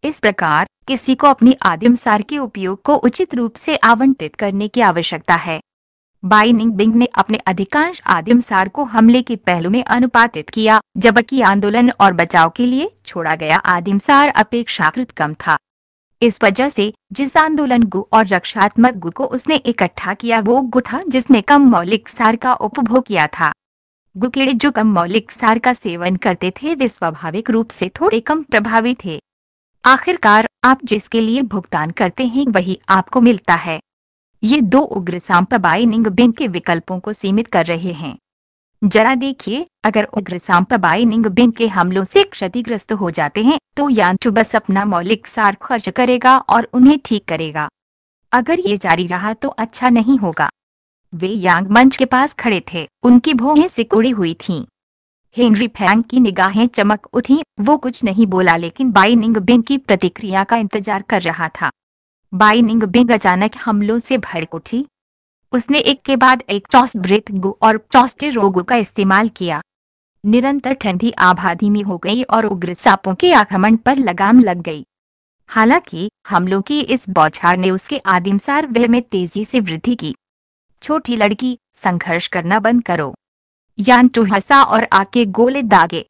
इस प्रकार किसी को अपनी आदिमसार के उपयोग को उचित रूप से आवंटित करने की आवश्यकता है बाइनिंग बिंग ने अपने अधिकांश आदिमसार को हमले के पहलू में अनुपातित किया जबकि आंदोलन और बचाव के लिए छोड़ा गया आदिमसार अपेक्षाकृत कम था इस वजह से जिस आंदोलन गु और रक्षात्मक गु को उसने इकट्ठा किया वो गु था जिसने कम मौलिक सार का उपभोग किया था गुकेड़े जो कम मौलिक सार का सेवन करते थे वे स्वाभाविक रूप से थोड़े कम प्रभावी थे आखिरकार आप जिसके लिए भुगतान करते हैं वही आपको मिलता है ये दो उग्र सांपबाइनिंग बिन के विकल्पों को सीमित कर रहे हैं जरा देखिए अगर उग्र सांपबाइनिंग बिन के हमलों से क्षतिग्रस्त हो जाते हैं तो यांचु बस अपना मौलिक सार खर्च करेगा और उन्हें ठीक करेगा अगर ये जारी रहा तो अच्छा नहीं होगा वे यांग मंच के पास खड़े थे उनकी से सिकुड़ी हुई थीं। हेनरी फैंग की निगाहें चमक उठी वो कुछ नहीं बोला लेकिन बाइनिंग बिन की प्रतिक्रिया का इंतजार कर रहा था बाइनिंग बिंग अचानक हमलों से भर उठी उसने एक के बाद एक चौस ब्रेथ गो और चौस्टे रोगो का इस्तेमाल किया निरंतर ठंडी आभा धीमी हो गई और उग्र सांपों के आक्रमण पर लगाम लग गई हालांकि हमलों की इस बौछार ने उसके आदिमसार व्यय में तेजी से वृद्धि की छोटी लड़की संघर्ष करना बंद करो यान टू टुहसा और आके गोले दागे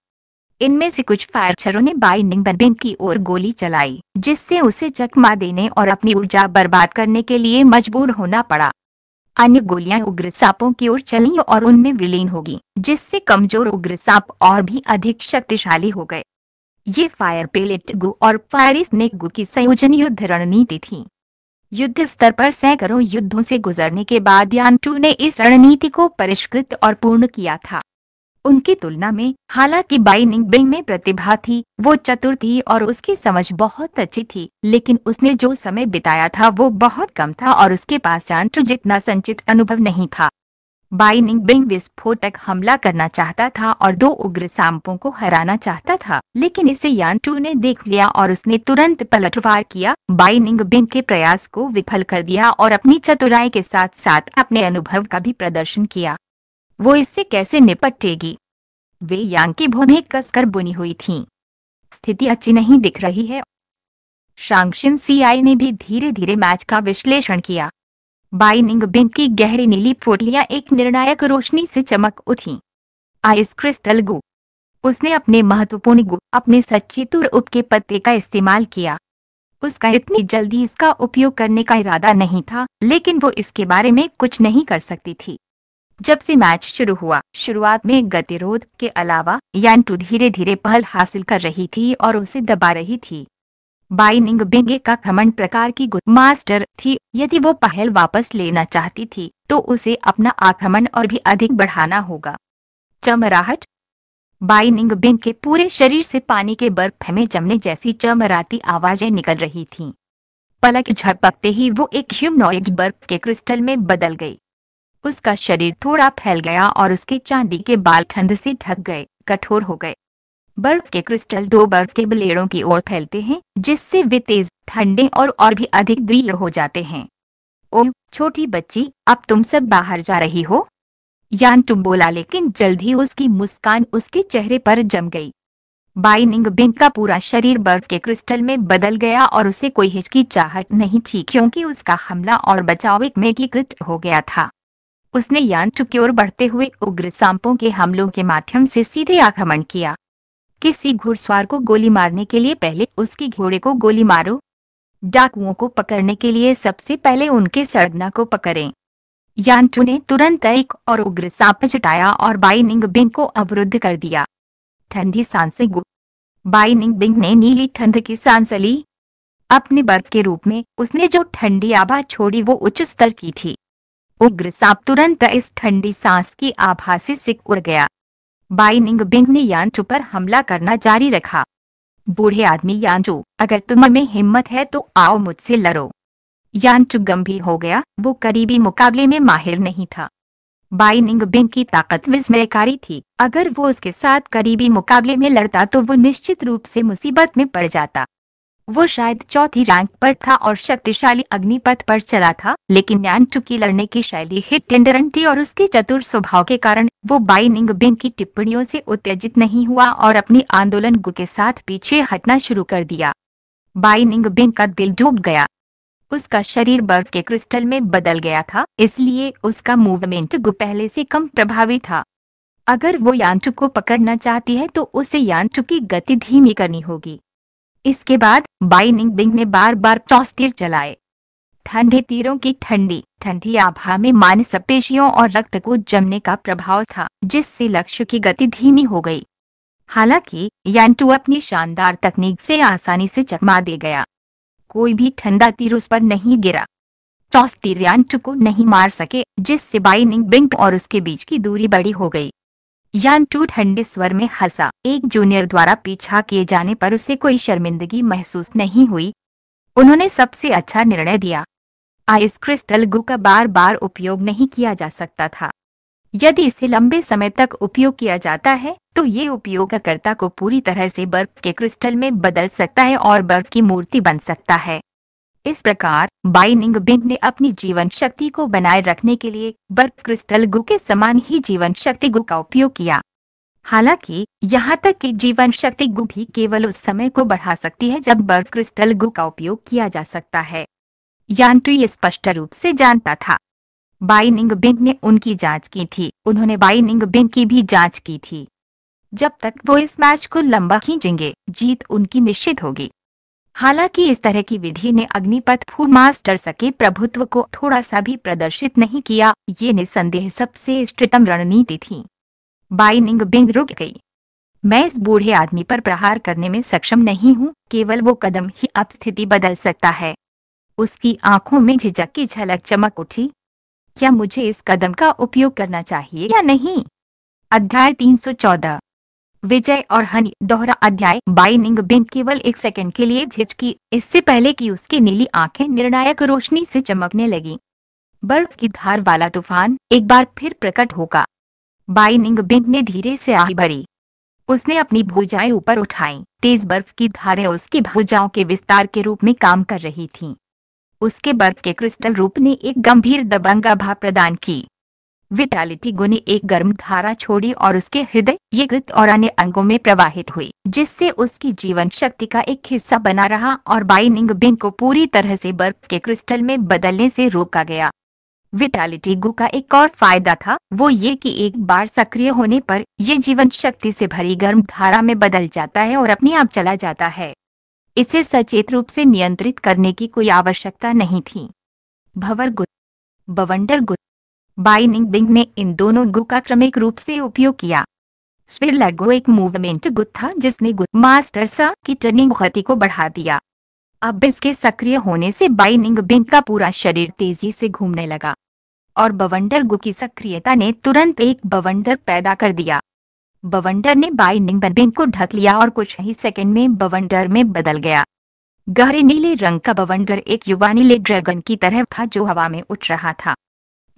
इनमें से कुछ फायरचरों ने बाइनिंग बनबिन की ओर गोली चलाई जिससे उसे चकमा देने और अपनी ऊर्जा बर्बाद करने के लिए मजबूर होना पड़ा अन्य गोलियां उग्र सांपों की ओर चली और उनमें विलीन होगी जिससे कमजोर उग्र सांप और भी अधिक शक्तिशाली हो गए ये फायर पेलेट गु और फायर स्नेक गु की संयोजन युद्ध रणनीति थी युद्ध स्तर पर सैकड़ों युद्धों से गुजरने के बाद यान टू ने इस रणनीति को परिष्कृत और पूर्ण किया था उनकी तुलना में हालांकि बाइनिंग बिंग में प्रतिभा थी वो चतुर थी और उसकी समझ बहुत अच्छी थी लेकिन उसने जो समय बिताया था वो बहुत कम था और उसके पास यांटू जितना संचित अनुभव नहीं था बाइनिंग बिंग विस्फोटक हमला करना चाहता था और दो उग्र सांपों को हराना चाहता था लेकिन इसे यान टू ने देख लिया और उसने तुरंत पलटवार किया बाइनिंग बिंग के प्रयास को विफल कर दिया और अपनी चतुराई के साथ साथ अपने अनुभव का भी प्रदर्शन किया वो इससे कैसे निपटेगी वे यांग की भूमि कसकर बुनी हुई थीं। स्थिति अच्छी नहीं दिख रही है शांगशिन सीआई ने भी धीरे धीरे मैच का विश्लेषण किया बाइनिंग बिंग की गहरी नीली पोटलियां एक निर्णायक रोशनी से चमक उठी आइस क्रिस्टल गु उसने अपने महत्वपूर्ण गु अपने सच्ची तुर उप के पत्ते का इस्तेमाल किया उसका इतनी जल्दी इसका उपयोग करने का इरादा नहीं था लेकिन वो इसके बारे में कुछ नहीं कर सकती थी जब से मैच शुरू हुआ शुरुआत में गतिरोध के अलावा यांटू धीरे धीरे पहल हासिल कर रही थी और उसे दबा रही थी बाइनिंग बिंगे का भ्रमण प्रकार की मास्टर थी यदि वो पहल वापस लेना चाहती थी तो उसे अपना आक्रमण और भी अधिक बढ़ाना होगा चमराहट बाइनिंग बिंग के पूरे शरीर से पानी के बर्फ में जमने जैसी चमराती आवाजें निकल रही थीं। पलक झपकते ही वो एक ह्यूमनॉइड बर्फ के क्रिस्टल में बदल गई उसका शरीर थोड़ा फैल गया और उसके चांदी के बाल ठंड से ढक गए कठोर हो गए बर्फ के क्रिस्टल दो बर्फ के ब्लेडों की ओर फैलते हैं जिससे वे तेज ठंडे और और भी अधिक दृढ़ हो जाते हैं ओम छोटी बच्ची अब तुम सब बाहर जा रही हो तुम बोला लेकिन जल्द ही उसकी मुस्कान उसके चेहरे पर जम गई बाइनिंग बिंग का पूरा शरीर बर्फ के क्रिस्टल में बदल गया और उसे कोई हिचकी चाहट नहीं थी क्योंकि उसका हमला और बचाव एक में हो गया था उसने यांटू की ओर बढ़ते हुए उग्र सांपों के हमलों के माध्यम से सीधे आक्रमण किया किसी घुड़सवार को गोली मारने के लिए पहले उसके घोड़े को गोली मारो डाकुओं को पकड़ने के लिए सबसे पहले उनके सड़गना को पकड़ें यांटू ने तुरंत एक और उग्र सांप जुटाया और बाइनिंग बिंग को अवरुद्ध कर दिया ठंडी सांसें गु बाइनिंग बिंग ने नीली ठंड की सांस ली अपने बर्फ के रूप में उसने जो ठंडी आभा छोड़ी वो उच्च स्तर की थी उग्र सांप तुरंत इस ठंडी सांस की आभा से सिक उड़ गया बाइनिंग बिंग ने यांचू पर हमला करना जारी रखा बूढ़े आदमी यांचू अगर तुम में हिम्मत है तो आओ मुझसे लड़ो यांचू गंभीर हो गया वो करीबी मुकाबले में माहिर नहीं था बाइनिंग बिंग की ताकत विस्मयकारी थी अगर वो उसके साथ करीबी मुकाबले में लड़ता तो वो निश्चित रूप से मुसीबत में पड़ जाता वो शायद चौथी रैंक पर था और शक्तिशाली अग्निपथ पर चला था लेकिन न्यान चुकी लड़ने की शैली ही टेंडरन थी और उसके चतुर स्वभाव के कारण वो बाइनिंग बिंग की टिप्पणियों से उत्तेजित नहीं हुआ और अपने आंदोलन के साथ पीछे हटना शुरू कर दिया बाइनिंग बिंग का दिल डूब गया उसका शरीर बर्फ के क्रिस्टल में बदल गया था इसलिए उसका मूवमेंट गु पहले से कम प्रभावी था अगर वो यांचुक को पकड़ना चाहती है तो उसे यांचुक की गति धीमी करनी होगी इसके बाद बाइनिंग बिंग ने बार बार टॉस तीर चलाए ठंडे तीरों की ठंडी ठंडी आभा में मानस पेशियों और रक्त को जमने का प्रभाव था जिससे लक्ष्य की गति धीमी हो गई हालांकि यंटू अपनी शानदार तकनीक से आसानी से चकमा दे गया कोई भी ठंडा तीर उस पर नहीं गिरा चौस तीर यांटू को नहीं मार सके जिससे बाइनिंग बिंग और उसके बीच की दूरी बड़ी हो गई टू ठंडे स्वर में हंसा एक जूनियर द्वारा पीछा किए जाने पर उसे कोई शर्मिंदगी महसूस नहीं हुई उन्होंने सबसे अच्छा निर्णय दिया आइस क्रिस्टल गु का बार बार उपयोग नहीं किया जा सकता था यदि इसे लंबे समय तक उपयोग किया जाता है तो ये उपयोगकर्ता को पूरी तरह से बर्फ के क्रिस्टल में बदल सकता है और बर्फ की मूर्ति बन सकता है इस प्रकार बाइनिंग बिंग ने अपनी जीवन शक्ति को बनाए रखने के लिए बर्फ क्रिस्टल गु के समान ही जीवन शक्ति गु का उपयोग किया हालांकि यहाँ तक कि जीवन शक्ति गु भी केवल उस समय को बढ़ा सकती है जब बर्फ क्रिस्टल गु का उपयोग किया जा सकता है ये स्पष्ट रूप से जानता था बाइनिंग बिंग ने उनकी जांच की थी उन्होंने बाइनिंग बिंग की भी जांच की थी जब तक वो इस मैच को लंबा खींचेंगे जीत उनकी निश्चित होगी हालांकि इस तरह की विधि ने अग्निपथ फू मास्टर सके प्रभुत्व को थोड़ा सा भी प्रदर्शित नहीं किया ये निसंदेह सबसे इष्टतम रणनीति थी बाइनिंग बिंग रुक गई मैं इस बूढ़े आदमी पर प्रहार करने में सक्षम नहीं हूँ केवल वो कदम ही अब स्थिति बदल सकता है उसकी आंखों में झिझक की झलक चमक उठी क्या मुझे इस कदम का उपयोग करना चाहिए या नहीं अध्याय 314 विजय और हनी दोहरा अध्याय बाइनिंग बिंद केवल एक सेकंड के लिए झिझकी इससे पहले कि उसकी नीली आंखें निर्णायक रोशनी से चमकने लगी बर्फ की धार वाला तूफान एक बार फिर प्रकट होगा बाइनिंग बिंद ने धीरे से आह भरी उसने अपनी भुजाएं ऊपर उठाई तेज बर्फ की धारें उसकी भुजाओं के विस्तार के रूप में काम कर रही थीं। उसके बर्फ के क्रिस्टल रूप ने एक गंभीर दबंगा भाव प्रदान की विटालिटी गुनी एक गर्म धारा छोड़ी और उसके हृदय कृत और अन्य अंगों में प्रवाहित हुई जिससे उसकी जीवन शक्ति का एक हिस्सा बना रहा और बाइनिंग बिंग को पूरी तरह से बर्फ के क्रिस्टल में बदलने से रोका गया विटालिटी गु का एक और फायदा था वो ये कि एक बार सक्रिय होने पर ये जीवन शक्ति से भरी गर्म धारा में बदल जाता है और अपने आप चला जाता है इसे सचेत रूप से नियंत्रित करने की कोई आवश्यकता नहीं थी भवर गु बवंडर गु बाइनिंग बिंग ने इन दोनों गु का क्रमिक रूप से उपयोग किया स्विर लैगो एक मूवमेंट गुद था जिसने मास्टर सा की टर्निंग गति को बढ़ा दिया अब इसके सक्रिय होने से बाइनिंग बिंग का पूरा शरीर तेजी से घूमने लगा और बवंडर गु की सक्रियता ने तुरंत एक बवंडर पैदा कर दिया बवंडर ने बाइनिंग बिंग को ढक लिया और कुछ ही सेकंड में बवंडर में बदल गया गहरे नीले रंग का बवंडर एक युवा नीले ड्रैगन की तरह था जो हवा में उठ रहा था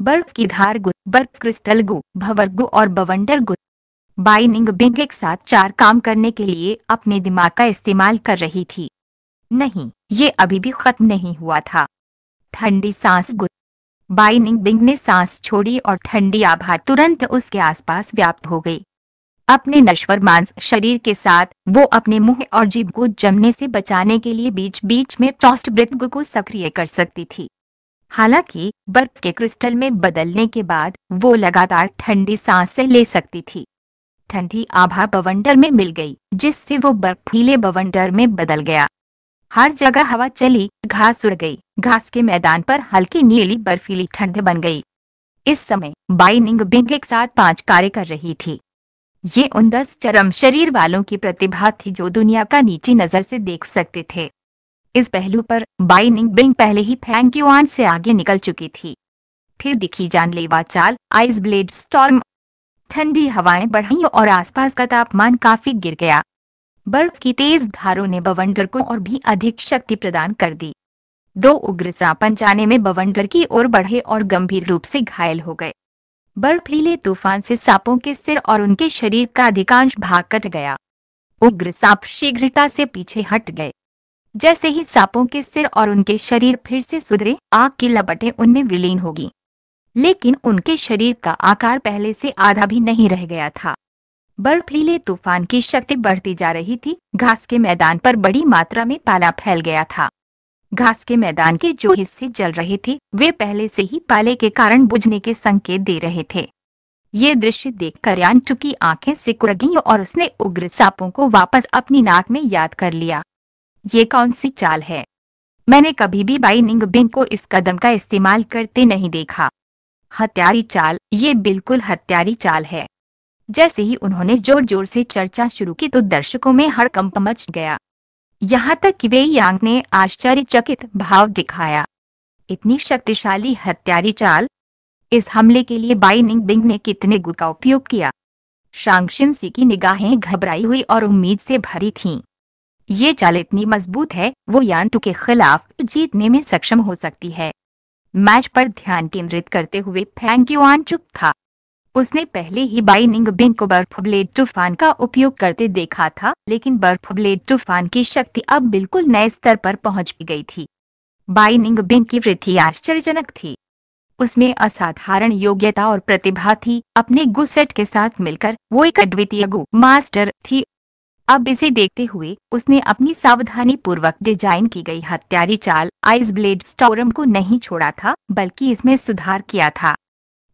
बर्फ की धार गु बर्फ क्रिस्टल गु भवर गु और बवंडर गु बाइनिंग बिंग एक साथ चार काम करने के लिए अपने दिमाग का इस्तेमाल कर रही थी नहीं ये अभी भी खत्म नहीं हुआ था ठंडी सांस गु बाइनिंग बिंग ने सांस छोड़ी और ठंडी आभा तुरंत उसके आसपास व्याप्त हो गई अपने नश्वर मांस शरीर के साथ वो अपने मुंह और जीभ को जमने से बचाने के लिए बीच बीच में टॉस्ट को सक्रिय कर सकती थी हालांकि बर्फ के क्रिस्टल में बदलने के बाद वो लगातार ठंडी सांसें ले सकती थी ठंडी आभा बवंडर में मिल गई जिससे वो बर्फीले बवंडर में बदल गया हर जगह हवा चली घास उड़ गई घास के मैदान पर हल्की नीली बर्फीली ठंड बन गई इस समय बाइनिंग बिंग एक साथ पांच कार्य कर रही थी ये उन दस चरम शरीर वालों की प्रतिभा थी जो दुनिया का नीची नजर से देख सकते थे इस पहलू पर बाइनिंग बिंग पहले ही फैंग क्यूआन से आगे निकल चुकी थी फिर दिखी जानलेवा चाल आइस ब्लेड स्टॉर्म ठंडी हवाएं बढ़ी और आसपास का तापमान काफी गिर गया बर्फ की तेज धारों ने बवंडर को और भी अधिक शक्ति प्रदान कर दी दो उग्र सापन जाने में बवंडर की ओर बढ़े और गंभीर रूप से घायल हो गए बर्फीले तूफान से सांपों के सिर और उनके शरीर का अधिकांश भाग कट गया उग्र सांप शीघ्रता से पीछे हट गए जैसे ही सांपों के सिर और उनके शरीर फिर से सुधरे आग की लपटें उनमें विलीन होगी लेकिन उनके शरीर का आकार पहले से आधा भी नहीं रह गया था बर्फीले तूफान की शक्ति बढ़ती जा रही थी घास के मैदान पर बड़ी मात्रा में पाला फैल गया था घास के मैदान के जो हिस्से जल रहे थे वे पहले से ही पाले के कारण बुझने के संकेत दे रहे थे ये दृश्य देख यान चुकी आंखें सिकुड़ गईं और उसने उग्र सांपों को वापस अपनी नाक में याद कर लिया ये कौन सी चाल है मैंने कभी भी बाइनिंग बिंग को इस कदम का इस्तेमाल करते नहीं देखा हत्यारी चाल ये बिल्कुल हत्यारी चाल है जैसे ही उन्होंने जोर जोर से चर्चा शुरू की तो दर्शकों में हड़कंप मच गया यहाँ तक कि वे यांग ने आश्चर्यचकित भाव दिखाया इतनी शक्तिशाली हत्यारी चाल इस हमले के लिए बाइनिंग बिंग ने कितने गु का उपयोग किया शांगशिन सी की निगाहें घबराई हुई और उम्मीद से भरी थीं। ये चाल इतनी मजबूत है वो यान्टू के खिलाफ जीतने में सक्षम हो सकती है मैच पर ध्यान केंद्रित करते हुए फैंग युआन चुप था उसने पहले ही बाइनिंग बिन को बर्फ ब्लेड तूफान का उपयोग करते देखा था लेकिन बर्फ ब्लेड तूफान की शक्ति अब बिल्कुल नए स्तर पर पहुंच गई थी बाइनिंग बिन की वृद्धि आश्चर्यजनक थी उसमें असाधारण योग्यता और प्रतिभा थी अपने गुसेट के साथ मिलकर वो एक अद्वितीय गु मास्टर थी अब इसे देखते हुए उसने अपनी सावधानी पूर्वक डिजाइन की गई हत्यारी चाल आइस ब्लेड स्टोरम को नहीं छोड़ा था बल्कि इसमें सुधार किया था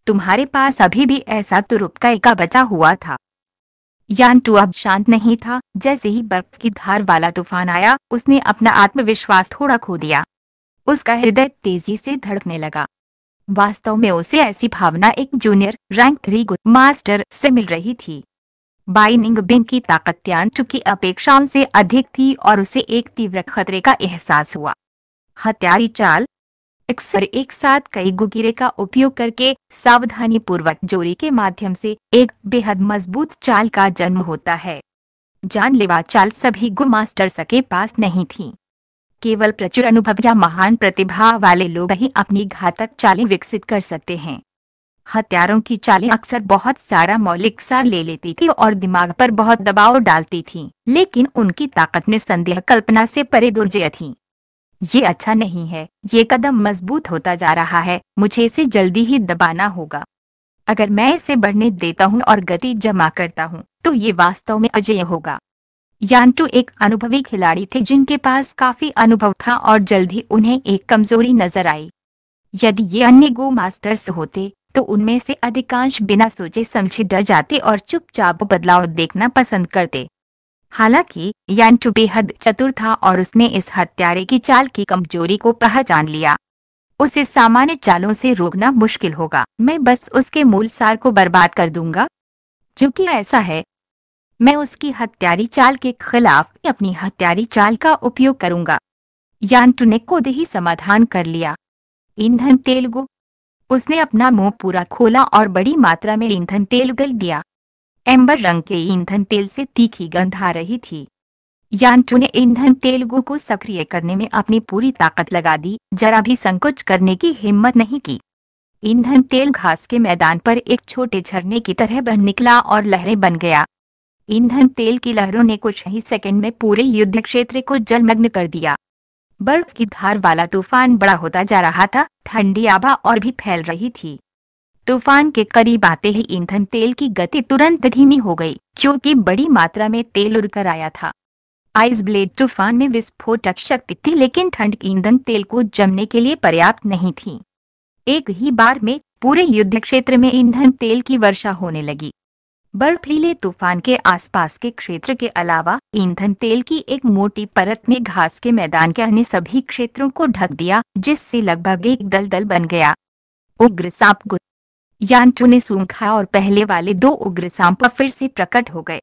तुम्हारे पास अभी भी ऐसा तुरुप का एका बचा हुआ था यानटू अब शांत नहीं था जैसे ही बर्फ की धार वाला तूफान आया उसने अपना आत्मविश्वास थोड़ा खो दिया उसका हृदय तेजी से धड़कने लगा वास्तव में उसे ऐसी भावना एक जूनियर रैंक थ्री मास्टर से मिल रही थी बाइनिंग बिन की ताकत त्यान चुकी अपेक्षाओं से अधिक थी और उसे एक तीव्र खतरे का एहसास हुआ हत्यारी चाल अक्सर एक साथ कई गुगिरे का उपयोग करके सावधानी पूर्वक जोरी के माध्यम से एक बेहद मजबूत चाल का जन्म होता है जानलेवा चाल सभी गुमास्टर्स के पास नहीं थी केवल प्रचुर अनुभव या महान प्रतिभा वाले लोग ही अपनी घातक चालें विकसित कर सकते हैं हथियारों की चालें अक्सर बहुत सारा मौलिक सार ले लेती थी और दिमाग पर बहुत दबाव डालती थी लेकिन उनकी ताकत में संदेह कल्पना से परे दुर्जय थी ये अच्छा नहीं है ये कदम मजबूत होता जा रहा है मुझे इसे जल्दी ही दबाना होगा अगर मैं इसे बढ़ने देता हूँ और गति जमा करता हूँ तो ये वास्तव में अजय होगा यांटू एक अनुभवी खिलाड़ी थे जिनके पास काफी अनुभव था और जल्द ही उन्हें एक कमजोरी नजर आई यदि ये अन्य गो मास्टर्स होते तो उनमें से अधिकांश बिना सोचे समझे डर जाते और चुपचाप बदलाव देखना पसंद करते हालांकि यांटू बेहद चतुर था और उसने इस हत्यारे की चाल की कमजोरी को पहचान लिया उसे सामान्य चालों से रोकना मुश्किल होगा मैं बस उसके मूल सार को बर्बाद कर दूंगा चूंकि ऐसा है मैं उसकी हत्यारी चाल के खिलाफ अपनी हत्यारी चाल का उपयोग करूंगा यांटू ने खुद ही समाधान कर लिया ईंधन तेलुगु उसने अपना मुंह पूरा खोला और बड़ी मात्रा में ईंधन तेल गल दिया एम्बर रंग के ईंधन तेल से तीखी गंध आ रही थी यांटू ने ईंधन तेलगु को सक्रिय करने में अपनी पूरी ताकत लगा दी जरा भी संकोच करने की हिम्मत नहीं की ईंधन तेल घास के मैदान पर एक छोटे झरने की तरह बह निकला और लहरें बन गया ईंधन तेल की लहरों ने कुछ ही सेकंड में पूरे युद्ध क्षेत्र को जलमग्न कर दिया बर्फ की धार वाला तूफान बड़ा होता जा रहा था ठंडी आभा और भी फैल रही थी तूफान के करीब आते ही ईंधन तेल की गति तुरंत धीमी हो गई क्योंकि बड़ी मात्रा में तेल उड़कर आया था आइस ब्लेड तूफान में विस्फोटक शक्ति थी लेकिन ठंड ईंधन तेल को जमने के लिए पर्याप्त नहीं थी एक ही बार में पूरे युद्ध क्षेत्र में ईंधन तेल की वर्षा होने लगी बर्फीले तूफान के आसपास के क्षेत्र के अलावा ईंधन तेल की एक मोटी परत ने घास के मैदान के अन्य सभी क्षेत्रों को ढक दिया जिससे लगभग एक दलदल बन गया उग्र सांप यांचू ने सूंखा और पहले वाले दो उग्र सांप फिर से प्रकट हो गए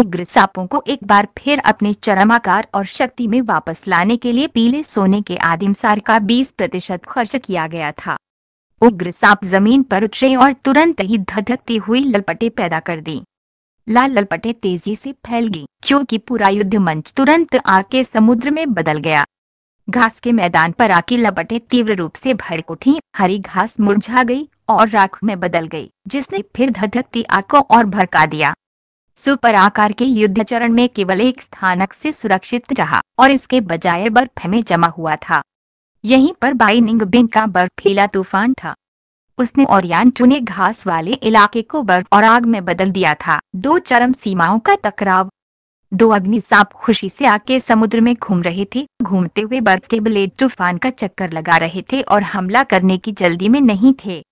उग्र सांपों को एक बार फिर अपने चरमाकार और शक्ति में वापस लाने के लिए पीले सोने के आदिमसार का 20 प्रतिशत खर्च किया गया था उग्र सांप जमीन पर उतरे और तुरंत ही धधकती हुई ललपटे पैदा कर दी लाल ललपटे तेजी से फैल गई क्योंकि पूरा युद्ध मंच तुरंत आके समुद्र में बदल गया घास के मैदान पर आके लपटे तीव्र रूप से भर उठी हरी घास मुरझा गई और राख में बदल गई जिसने फिर धधकती को और भड़का दिया सुपर आकार के युद्ध चरण में केवल एक स्थानक से सुरक्षित रहा और इसके बजाय बर्फ में जमा हुआ था यहीं पर बाइनिंग बिंग का बर्फीला तूफान था उसने ओरियान चुने घास वाले इलाके को बर्फ और आग में बदल दिया था दो चरम सीमाओं का टकराव दो अग्नि सांप खुशी से आके समुद्र में घूम रहे थे घूमते हुए बर्फ के ब्लेड तूफान का चक्कर लगा रहे थे और हमला करने की जल्दी में नहीं थे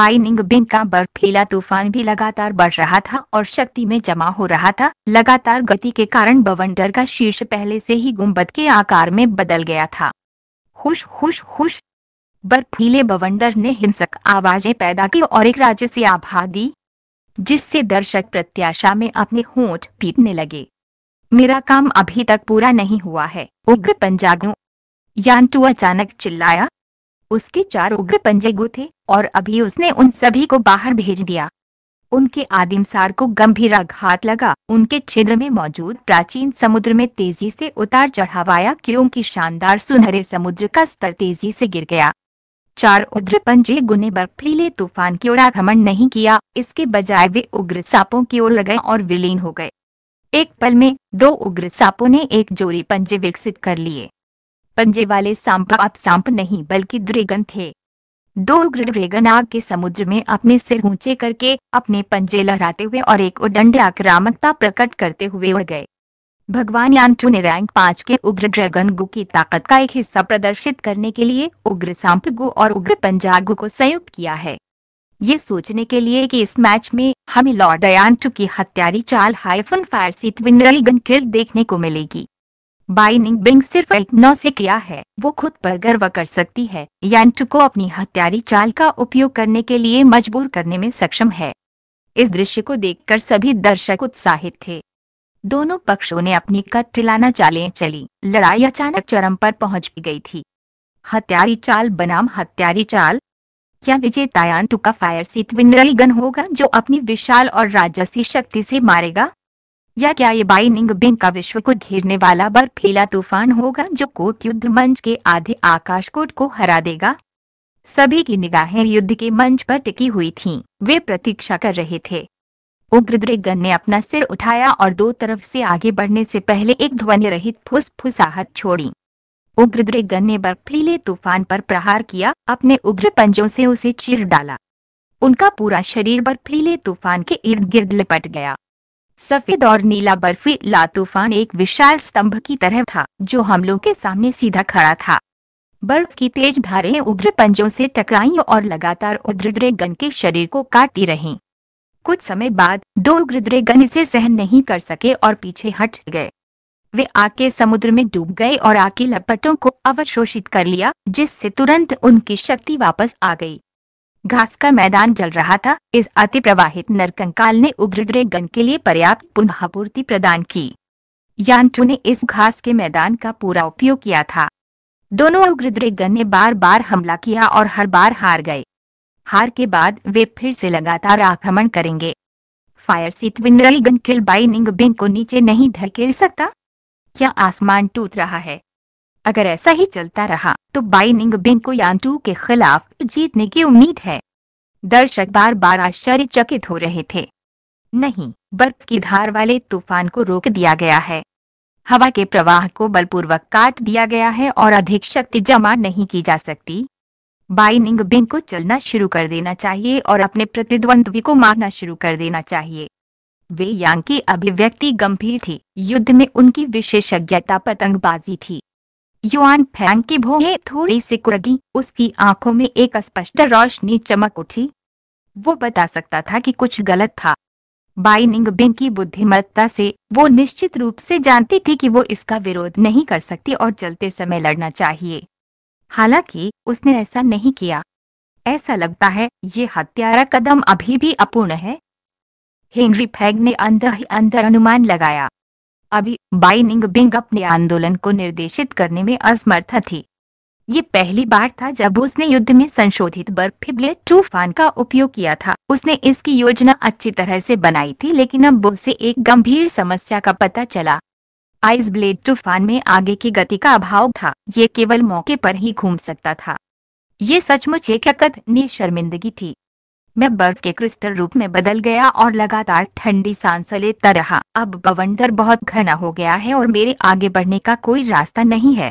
बाइनिंग बिंग का बर्फीला तूफान भी लगातार बढ़ रहा था और शक्ति में जमा हो रहा था लगातार गति के कारण बवंडर का शीर्ष पहले से ही गुम्बद के आकार में बदल गया था खुश खुश खुश बर्फीले बवंडर ने हिंसक आवाजें पैदा की और एक राज्य से आभा दी जिससे दर्शक प्रत्याशा में अपने होंठ पीटने लगे मेरा काम अभी तक पूरा नहीं हुआ है उग्र पंजागों यांटू अचानक चिल्लाया उसके चार उग्र पंजेगु थे और अभी उसने उन सभी को बाहर भेज दिया उनके आदिम सार को गंभीर आघात लगा उनके छिद्र में मौजूद प्राचीन समुद्र में तेजी से उतार चढ़ाव आया क्योंकि शानदार सुनहरे समुद्र का स्तर तेजी से गिर गया चार उग्र पंजे गुने बर्फीले तूफान की ओर आक्रमण नहीं किया इसके बजाय वे उग्र सांपों की ओर लगाए और विलीन हो गए एक पल में दो उग्र सांपों ने एक जोड़ी पंजे विकसित कर लिए पंजे वाले सांप अब सांप नहीं बल्कि द्रिगन थे दो उग्र ड्रैगन आग के समुद्र में अपने सिर ऊंचे करके अपने पंजे लहराते हुए और एक उडंड आक्रामकता प्रकट करते हुए उड़ गए भगवान यांचू ने रैंक पांच के उग्र ड्रैगन गु की ताकत का एक हिस्सा प्रदर्शित करने के लिए उग्र सांप गु और उग्र पंजागु को संयुक्त किया है ये सोचने के लिए कि इस मैच में हमें लॉर्ड यांचू की हत्यारी चाल हाइफन फायर सीट विनरल गन किल देखने को मिलेगी बाइनिंग बिंग सिर्फ एक नौ से किया है वो खुद पर गर्व कर सकती है यंट को अपनी हत्यारी चाल का उपयोग करने के लिए मजबूर करने में सक्षम है इस दृश्य को देखकर सभी दर्शक उत्साहित थे दोनों पक्षों ने अपनी कट्टिलाना चालें चली लड़ाई अचानक चरम पर पहुंच गई थी हत्यारी चाल बनाम हत्यारी चाल क्या विजेता का फायर सीट विनरल गन होगा जो अपनी विशाल और राजसी शक्ति से मारेगा या क्या ये बाइनिंग बिंग का विश्व को घेरने वाला बर्फीला तूफान होगा जो कोट युद्ध मंच के आधे आकाश कोट को हरा देगा सभी की निगाहें युद्ध के मंच पर टिकी हुई थीं। वे प्रतीक्षा कर रहे थे उग्र ने अपना सिर उठाया और दो तरफ से आगे बढ़ने से पहले एक ध्वनि रहित फुसफुसाहट छोड़ी उग्र ड्रेगन ने बर्फीले तूफान पर प्रहार किया अपने उग्र पंजों से उसे चीर डाला उनका पूरा शरीर बर्फीले तूफान के इर्द गिर्द लिपट गया सफेद और नीला ला तूफान एक विशाल स्तंभ की तरह था जो हमलों के सामने सीधा खड़ा था बर्फ की तेज धारें उग्र पंजों से टकराई और लगातार उग्रद्रे गन के शरीर को काटती रही कुछ समय बाद दो उग्रद्रे गन इसे सहन नहीं कर सके और पीछे हट गए वे आग के समुद्र में डूब गए और आके लपटों को अवशोषित कर लिया जिससे तुरंत उनकी शक्ति वापस आ गई घास का मैदान जल रहा था इस अति प्रवाहित नरकंकाल ने उग्र ड्रैगन के लिए पर्याप्त पुनः पूर्ति प्रदान की यांटू ने इस घास के मैदान का पूरा उपयोग किया था दोनों उग्र ड्रैगन ने बार बार हमला किया और हर बार हार गए हार के बाद वे फिर से लगातार आक्रमण करेंगे फायर सीट विनरल गन किल बाइनिंग बिन को नीचे नहीं धकेल सकता क्या आसमान टूट रहा है अगर ऐसा ही चलता रहा तो बाइनिंग यान यांटू के खिलाफ जीतने की उम्मीद है दर्शक बार बार आश्चर्यचकित हो रहे थे नहीं बर्फ की धार वाले तूफान को रोक दिया गया है हवा के प्रवाह को बलपूर्वक काट दिया गया है और अधिक शक्ति जमा नहीं की जा सकती बाइनिंग बिंग को चलना शुरू कर देना चाहिए और अपने प्रतिद्वंद्वी को मारना शुरू कर देना चाहिए वे यांग की अभिव्यक्ति गंभीर थी युद्ध में उनकी विशेषज्ञता पतंगबाजी थी युआन फैंग की भोहे थोड़ी सी कुरगी उसकी आंखों में एक स्पष्ट रोशनी चमक उठी वो बता सकता था कि कुछ गलत था बाइनिंग बिन की बुद्धिमत्ता से वो निश्चित रूप से जानती थी कि वो इसका विरोध नहीं कर सकती और चलते समय लड़ना चाहिए हालांकि उसने ऐसा नहीं किया ऐसा लगता है ये हत्यारा कदम अभी भी अपूर्ण है हेनरी फैग ने अंदर ही अंदर अनुमान लगाया अभी बाइनिंग बिंग अपने आंदोलन को निर्देशित करने में असमर्थ थी ये पहली बार था जब उसने युद्ध में संशोधित बर्फिबले तूफान का उपयोग किया था उसने इसकी योजना अच्छी तरह से बनाई थी लेकिन अब उसे एक गंभीर समस्या का पता चला आइस ब्लेड तूफान में आगे की गति का अभाव था ये केवल मौके पर ही घूम सकता था ये सचमुच एक अकदनीय शर्मिंदगी थी मैं बर्फ के क्रिस्टल रूप में बदल गया और लगातार ठंडी सांस लेता रहा अब बवंडर बहुत घना हो गया है और मेरे आगे बढ़ने का कोई रास्ता नहीं है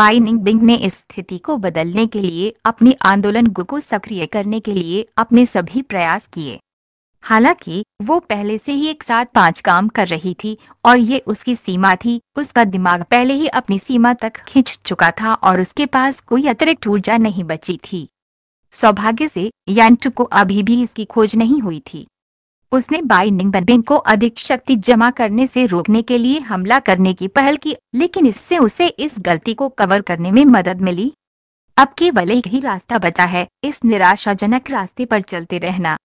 बाइनिंग बिंग ने इस स्थिति को बदलने के लिए अपने आंदोलन को सक्रिय करने के लिए अपने सभी प्रयास किए हालांकि वो पहले से ही एक साथ पांच काम कर रही थी और ये उसकी सीमा थी उसका दिमाग पहले ही अपनी सीमा तक खींच चुका था और उसके पास कोई अतिरिक्त ऊर्जा नहीं बची थी सौभाग्य से यांटू को अभी भी इसकी खोज नहीं हुई थी उसने बाइनिंग बनबिंग को अधिक शक्ति जमा करने से रोकने के लिए हमला करने की पहल की लेकिन इससे उसे इस गलती को कवर करने में मदद मिली अब केवल एक ही रास्ता बचा है इस निराशाजनक रास्ते पर चलते रहना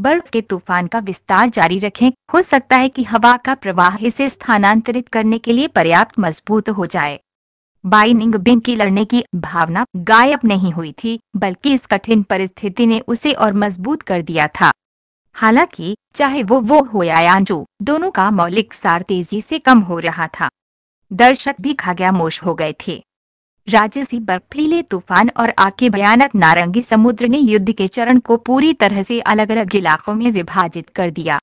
बर्फ के तूफान का विस्तार जारी रखें हो सकता है कि हवा का प्रवाह इसे स्थानांतरित करने के लिए पर्याप्त मजबूत हो जाए बाइनिंग बिन की लड़ने की भावना गायब नहीं हुई थी बल्कि इस कठिन परिस्थिति ने उसे और मजबूत कर दिया था हालांकि चाहे वो वो हो या आंजो दोनों का मौलिक सार तेजी से कम हो रहा था दर्शक भी खा गया मोश हो गए थे राजसी बर्फीले तूफान और आके भयानक नारंगी समुद्र ने युद्ध के चरण को पूरी तरह से अलग अलग इलाकों में विभाजित कर दिया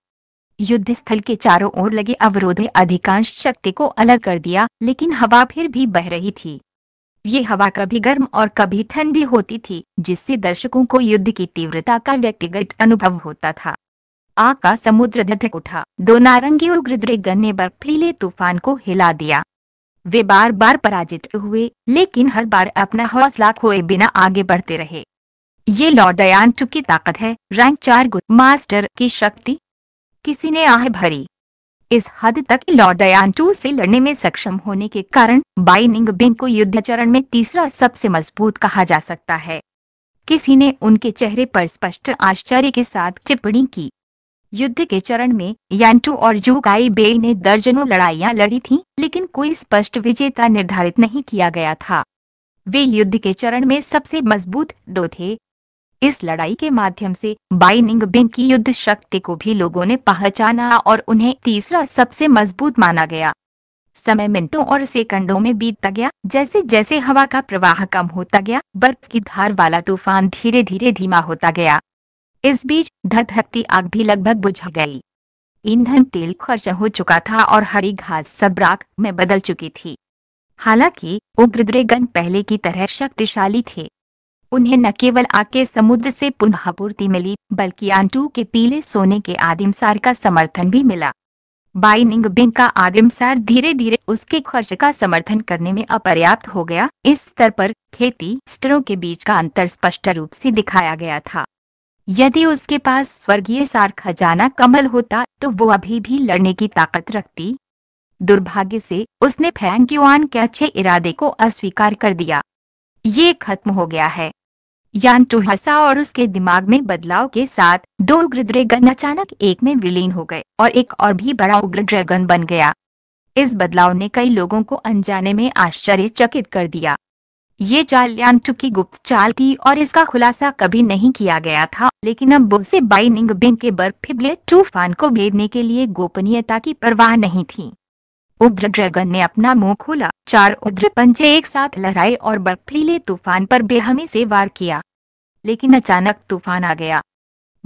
युद्ध स्थल के चारों ओर लगे अवरोध ने अधिकांश शक्ति को अलग कर दिया लेकिन हवा फिर भी बह रही थी ये हवा कभी गर्म और कभी ठंडी होती थी जिससे दर्शकों को युद्ध की तीव्रता का व्यक्तिगत अनुभव होता था आका समुद्र धक उठा दो नारंगी उग्र गन्ने ने बर्फीले तूफान को हिला दिया वे बार बार पराजित हुए लेकिन हर बार अपना हौसला खोए बिना आगे बढ़ते रहे ये लॉर्डयान चुकी ताकत है रैंक चार गुड मास्टर की शक्ति किसी ने आह भरी इस हद तक लॉर्डयान टू से लड़ने में सक्षम होने के कारण बाइनिंग बिन को युद्ध चरण में तीसरा सबसे मजबूत कहा जा सकता है किसी ने उनके चेहरे पर स्पष्ट आश्चर्य के साथ टिप्पणी की युद्ध के चरण में यांटू और जूकाई बे ने दर्जनों लड़ाइयां लड़ी थीं, लेकिन कोई स्पष्ट विजेता निर्धारित नहीं किया गया था वे युद्ध के चरण में सबसे मजबूत दो थे इस लड़ाई के माध्यम से बाइनिंग बिन की युद्ध शक्ति को भी लोगों ने पहचाना और उन्हें तीसरा सबसे मजबूत माना गया समय मिनटों और सेकंडों में बीतता गया जैसे जैसे हवा का प्रवाह कम होता गया बर्फ की धार वाला तूफान धीरे धीरे धीमा होता गया इस बीच धधकती आग भी लगभग बुझ गई ईंधन तेल खर्च हो चुका था और हरी घास सबराक में बदल चुकी थी हालांकि उग्रद्रेगन पहले की तरह शक्तिशाली थे उन्हें न केवल आके समुद्र से पुनः पूर्ति मिली बल्कि आंटू के पीले सोने के आदिमसार का समर्थन भी मिला बाइनिंग बिंग का आदिमसार धीरे धीरे उसके खर्च का समर्थन करने में अपर्याप्त हो गया इस स्तर पर खेती स्टरों के बीच का अंतर स्पष्ट रूप से दिखाया गया था यदि उसके पास स्वर्गीय सार खजाना कमल होता तो वो अभी भी लड़ने की ताकत रखती दुर्भाग्य से उसने फैंग युआन के अच्छे इरादे को अस्वीकार कर दिया ये खत्म हो गया है यान्टू हंसा और उसके दिमाग में बदलाव के साथ दो उग्र ड्रैगन अचानक एक में विलीन हो गए और एक और भी बड़ा उग्र ड्रैगन बन गया इस बदलाव ने कई लोगों को अनजाने में आश्चर्यचकित कर दिया ये चाल यानटू की गुप्त चाल थी और इसका खुलासा कभी नहीं किया गया था लेकिन अब बोसे बाइनिंग बिंग के बर्फिबले तूफान को भेदने के लिए गोपनीयता की परवाह नहीं थी उग्र ड्रैगन ने अपना मुंह खोला चार उग्र पंजे एक साथ लहराए और बर्फीले तूफान पर बेहमी से वार किया लेकिन अचानक तूफान आ गया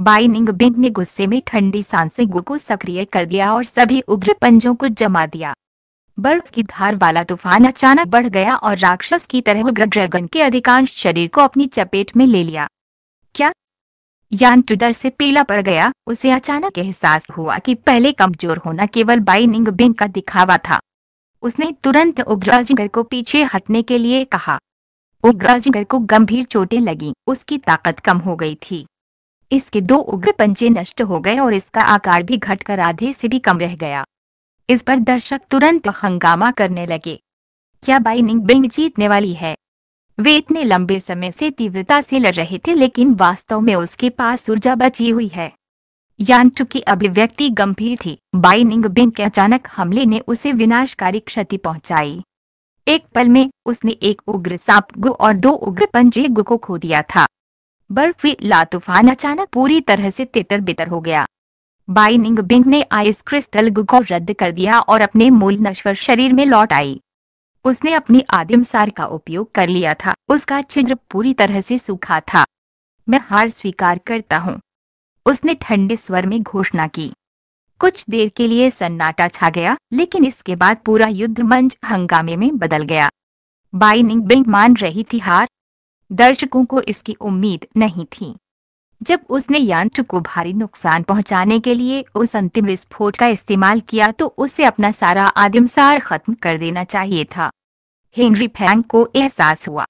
बाइनिंग बिंग ने गुस्से में ठंडी सांसें गु को सक्रिय कर दिया और सभी उग्र पंजों को जमा दिया बर्फ की धार वाला तूफान अचानक बढ़ गया और राक्षस की तरह उग्र ड्रैगन के अधिकांश शरीर को अपनी चपेट में ले लिया क्या यान डर से पीला पड़ गया उसे अचानक एहसास हुआ कि पहले कमजोर होना केवल बाइनिंग बिंग का दिखावा था उसने तुरंत उग्राजिंगर को पीछे हटने के लिए कहा उग्राजिंगर को गंभीर चोटें लगी उसकी ताकत कम हो गई थी इसके दो उग्र पंजे नष्ट हो गए और इसका आकार भी घटकर आधे से भी कम रह गया इस पर दर्शक तुरंत हंगामा करने लगे क्या बाइनिंग बिंग जीतने वाली है वे इतने लंबे समय से तीव्रता से लड़ रहे थे लेकिन वास्तव में उसके पास ऊर्जा बची हुई है यांटू की अभिव्यक्ति गंभीर थी बाइनिंग बिंग के अचानक हमले ने उसे विनाशकारी क्षति पहुंचाई एक पल में उसने एक उग्र सांप गु और दो उग्र पंजे गु को खो दिया था बर्फीला तूफान अचानक पूरी तरह से तितर बितर हो गया बाइनिंग बिंग ने आइस क्रिस्टल गु को रद्द कर दिया और अपने मूल नश्वर शरीर में लौट आई उसने अपनी आदिम सार का उपयोग कर लिया था उसका छिद्र पूरी तरह से सूखा था मैं हार स्वीकार करता हूँ उसने ठंडे स्वर में घोषणा की कुछ देर के लिए सन्नाटा छा गया लेकिन इसके बाद पूरा युद्ध मंच हंगामे में बदल गया बाइनिंग बिंग मान रही थी हार दर्शकों को इसकी उम्मीद नहीं थी जब उसने यंत्र को भारी नुकसान पहुंचाने के लिए उस अंतिम विस्फोट का इस्तेमाल किया तो उसे अपना सारा आदिमसार खत्म कर देना चाहिए था हेनरी फैंक को एहसास हुआ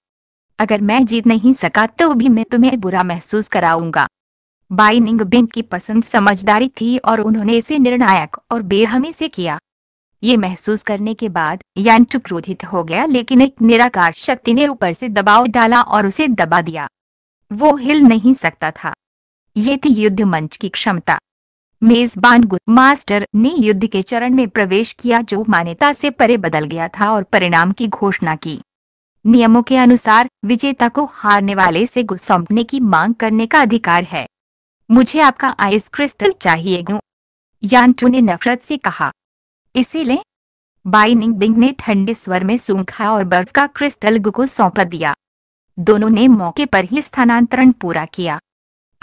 अगर मैं जीत नहीं सका तो भी मैं तुम्हें बुरा महसूस कराऊंगा बाइनिंग बिंग की पसंद समझदारी थी और उन्होंने इसे निर्णायक और बेरहमी से किया ये महसूस करने के बाद यंत्र क्रोधित हो गया लेकिन एक निराकार शक्ति ने ऊपर से दबाव डाला और उसे दबा दिया वो हिल नहीं सकता था ये थी युद्ध मंच की क्षमता मेजबान गुड मास्टर ने युद्ध के चरण में प्रवेश किया जो मान्यता से परे बदल गया था और परिणाम की घोषणा की नियमों के अनुसार विजेता को हारने वाले से सौंपने की मांग करने का अधिकार है मुझे आपका आइस क्रिस्टल चाहिए यानचू ने नफरत से कहा इसे ले बाइनिंग बिंग ने ठंडे स्वर में सूंखा और बर्फ का क्रिस्टल गु को सौंप दिया दोनों ने मौके पर ही स्थानांतरण पूरा किया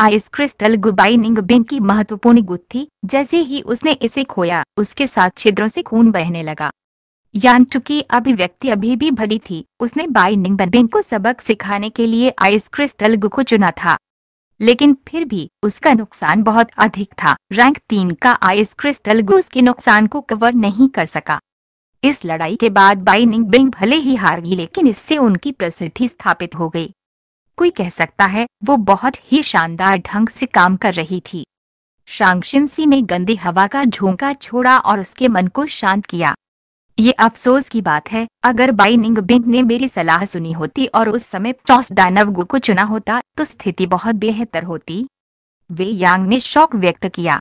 आइस क्रिस्टल गुबाइनिंग बिन की महत्वपूर्ण गुद थी जैसे ही उसने इसे खोया उसके साथ छिद्रों से खून बहने लगा यान चुकी अभिव्यक्ति अभी भी भरी थी उसने बाइनिंग बिन को सबक सिखाने के लिए आइस क्रिस्टल गु को चुना था लेकिन फिर भी उसका नुकसान बहुत अधिक था रैंक तीन का आइस क्रिस्टल गु उसके नुकसान को कवर नहीं कर सका इस लड़ाई के बाद बाइनिंग बिंग भले ही हार गई लेकिन इससे उनकी प्रसिद्धि स्थापित हो गई कोई कह सकता है वो बहुत ही शानदार ढंग से काम कर रही थी शांगशिनसी ने गंदी हवा का झोंका छोड़ा और उसके मन को शांत किया ये अफसोस की बात है अगर बाइनिंग बिंग ने मेरी सलाह सुनी होती और उस समय चौस दानवगु को चुना होता तो स्थिति बहुत बेहतर होती वे यांग ने शौक व्यक्त किया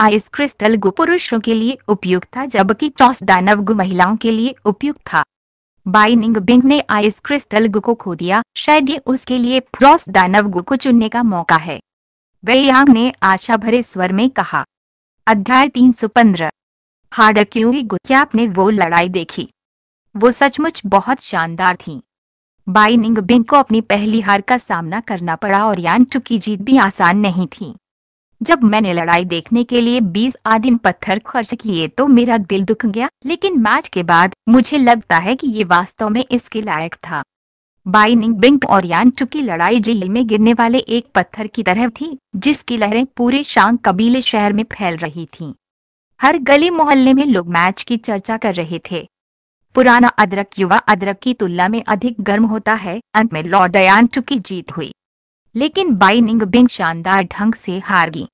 आइस क्रिस्टल गु पुरुषों के लिए उपयुक्त था जबकि चौस दानवगु महिलाओं के लिए उपयुक्त था बाइनिंग बिंग ने आइस क्रिस्टल गु को खो दिया शायद ये उसके लिए फ्रॉस्ट दानव गु को चुनने का मौका है वे यांग ने आशा भरे स्वर में कहा अध्याय तीन 315 हार्ड क्यूरी गु क्या आपने वो लड़ाई देखी वो सचमुच बहुत शानदार थी बाइनिंग बिंग को अपनी पहली हार का सामना करना पड़ा और यान टू की जीत भी आसान नहीं थी जब मैंने लड़ाई देखने के लिए बीस आदिन पत्थर खर्च किए तो मेरा दिल दुख गया लेकिन मैच के बाद मुझे लगता है कि ये वास्तव में इसके लायक था बाइनिंग बिंग और यान चुकी लड़ाई जेल में गिरने वाले एक पत्थर की तरह थी जिसकी लहरें पूरे शांग कबीले शहर में फैल रही थी हर गली मोहल्ले में लोग मैच की चर्चा कर रहे थे पुराना अदरक युवा अदरक की तुलना में अधिक गर्म होता है अंत में लॉर्ड यान चुकी जीत हुई लेकिन बाइनिंग बिंग शानदार ढंग से हार गई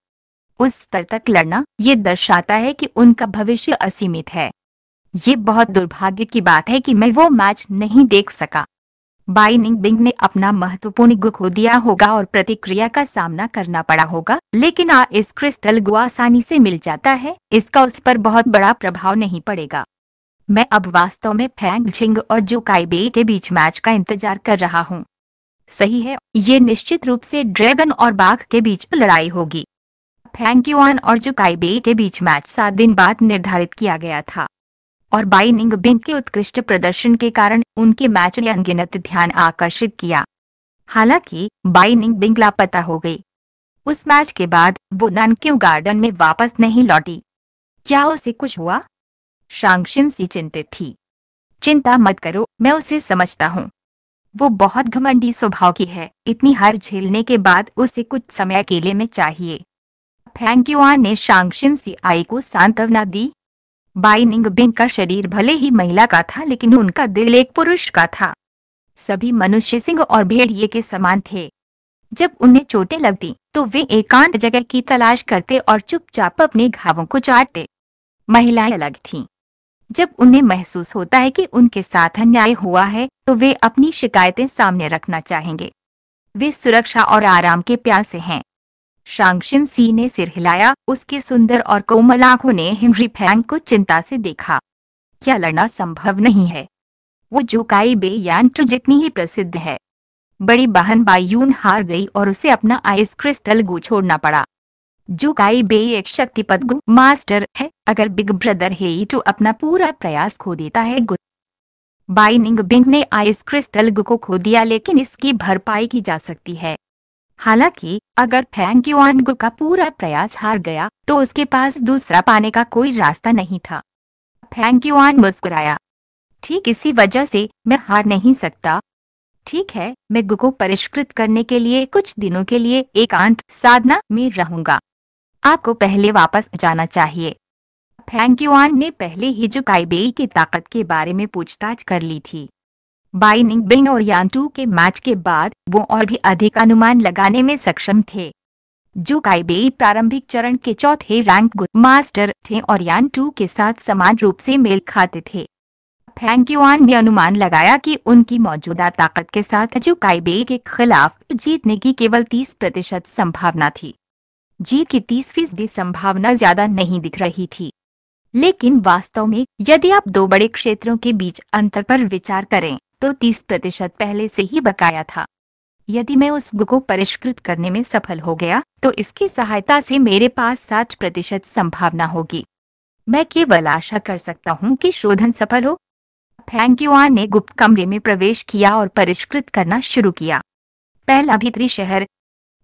उस स्तर तक लड़ना ये दर्शाता है कि उनका भविष्य असीमित है ये बहुत दुर्भाग्य की बात है कि मैं वो मैच नहीं देख सका बाइनिंग बिंग ने अपना महत्वपूर्ण गुक हो दिया होगा और प्रतिक्रिया का सामना करना पड़ा होगा लेकिन आ इस क्रिस्टल गु आसानी से मिल जाता है इसका उस पर बहुत बड़ा प्रभाव नहीं पड़ेगा मैं अब वास्तव में फैंग झिंग और काइबे के बीच मैच का इंतजार कर रहा हूँ सही है ये निश्चित रूप से ड्रैगन और बाघ के बीच लड़ाई होगी फैंक्यूआन और बे के बीच मैच सात दिन बाद निर्धारित किया गया था और बाइनिंग बिंग के उत्कृष्ट प्रदर्शन के कारण उनके मैच ने अनगिनत ध्यान आकर्षित किया हालांकि बाइनिंग बिंग लापता हो गई उस मैच के बाद वो नानक्यू गार्डन में वापस नहीं लौटी क्या उसे कुछ हुआ शांगशिन सी चिंतित थी चिंता मत करो मैं उसे समझता हूँ वो बहुत घमंडी स्वभाव की है इतनी हार झेलने के बाद उसे कुछ समय अकेले में चाहिए थैंक्यूआ ने सी आई को सांत्वना दी बाइनिंग बिंग का शरीर भले ही महिला का था लेकिन उनका दिल एक पुरुष का था सभी मनुष्य सिंह और भेड़िए के समान थे जब उन्हें चोटें लगती तो वे एकांत जगह की तलाश करते और चुपचाप अपने घावों को चाटते महिलाएं अलग थीं। जब उन्हें महसूस होता है कि उनके साथ अन्याय हुआ है तो वे अपनी शिकायतें सामने रखना चाहेंगे वे सुरक्षा और आराम के प्यासे हैं शांक्षिन सी ने सिर हिलाया उसके सुंदर और कोमल आंखों ने हिमरी फैंग को चिंता से देखा क्या लड़ना संभव नहीं है वो जोकाई बे यांटू तो जितनी ही प्रसिद्ध है बड़ी बहन बायून हार गई और उसे अपना आइस क्रिस्टल गु छोड़ना पड़ा जुकाई बे एक शक्तिपद गु मास्टर है अगर बिग ब्रदर हेई टू तो अपना पूरा प्रयास खो देता है गु बाइनिंग बिंग ने आइस क्रिस्टल गु को खो दिया लेकिन इसकी भरपाई की जा सकती है हालांकि अगर फैंग युआंग का पूरा प्रयास हार गया तो उसके पास दूसरा पाने का कोई रास्ता नहीं था फैंग युआन मुस्कुराया ठीक इसी वजह से मैं हार नहीं सकता ठीक है मैं गु को परिष्कृत करने के लिए कुछ दिनों के लिए एकांत साधना में रहूंगा आपको पहले वापस जाना चाहिए फैंग क्यूआन ने पहले ही जुकाईबेई की ताकत के बारे में पूछताछ कर ली थी बाइनिंग बिंग और यांटू के मैच के बाद वो और भी अधिक अनुमान लगाने में सक्षम थे जो काइबे प्रारंभिक चरण के चौथे रैंक मास्टर थे और यान टू के साथ समान रूप से मेल खाते थे फैंक्यूआन ने अनुमान लगाया कि उनकी मौजूदा ताकत के साथ जो काइबे के खिलाफ जीतने की केवल 30 प्रतिशत संभावना थी जीत की तीस फीसदी संभावना ज्यादा नहीं दिख रही थी लेकिन वास्तव में यदि आप दो बड़े क्षेत्रों के बीच अंतर पर विचार करें तो 30 प्रतिशत पहले से ही बकाया था यदि मैं उस गु को परिष्कृत करने में सफल हो गया तो इसकी सहायता से मेरे पास 60 प्रतिशत संभावना होगी मैं केवल आशा कर सकता हूँ कि शोधन सफल हो फैंक्युआ ने गुप्त कमरे में प्रवेश किया और परिष्कृत करना शुरू किया पहला भीतरी शहर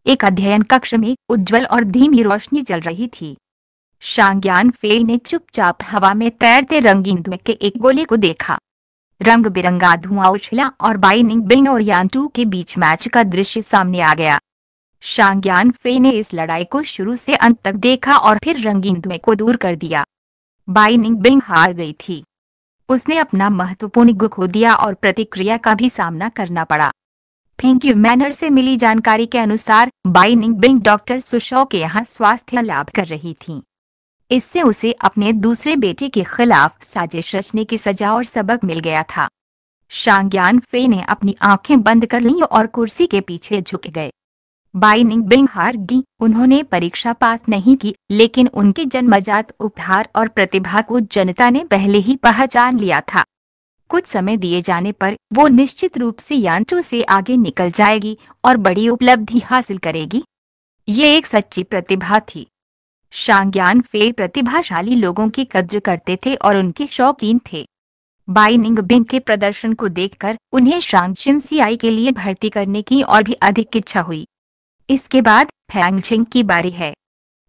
एक अध्ययन कक्ष में उज्जवल और धीमी रोशनी जल रही थी शांग्यान फे ने चुपचाप हवा में तैरते रंगीन के एक गोले को देखा रंग बिरंगा धुआं उछला और बाइनिंग बिंग और यांटू के बीच मैच का दृश्य सामने आ गया शांग्यान फे ने इस लड़ाई को शुरू से अंत तक देखा और फिर रंगीन धुएं को दूर कर दिया बाइनिंग बिंग हार गई थी उसने अपना महत्वपूर्ण गु खो दिया और प्रतिक्रिया का भी सामना करना पड़ा थैंक यू मैनर से मिली जानकारी के अनुसार बाइनिंग बिंग डॉक्टर सुशो के यहाँ स्वास्थ्य लाभ कर रही थी इससे उसे अपने दूसरे बेटे के खिलाफ साजिश रचने की सजा और सबक मिल गया था शांग्यान फे ने अपनी आंखें बंद कर ली और कुर्सी के पीछे झुक गए बाइनिंग बिंग हार गी उन्होंने परीक्षा पास नहीं की लेकिन उनके जन्मजात उपहार और प्रतिभा को जनता ने पहले ही पहचान लिया था कुछ समय दिए जाने पर वो निश्चित रूप से यांचो से आगे निकल जाएगी और बड़ी उपलब्धि हासिल करेगी ये एक सच्ची प्रतिभा थी शांग्यान फे प्रतिभाशाली लोगों की कद्र करते थे और उनके शौकीन थे बाइनिंग बिन के प्रदर्शन को देखकर उन्हें शांगशिन सीआई के लिए भर्ती करने की और भी अधिक इच्छा हुई इसके बाद फैंगछिंग की बारी है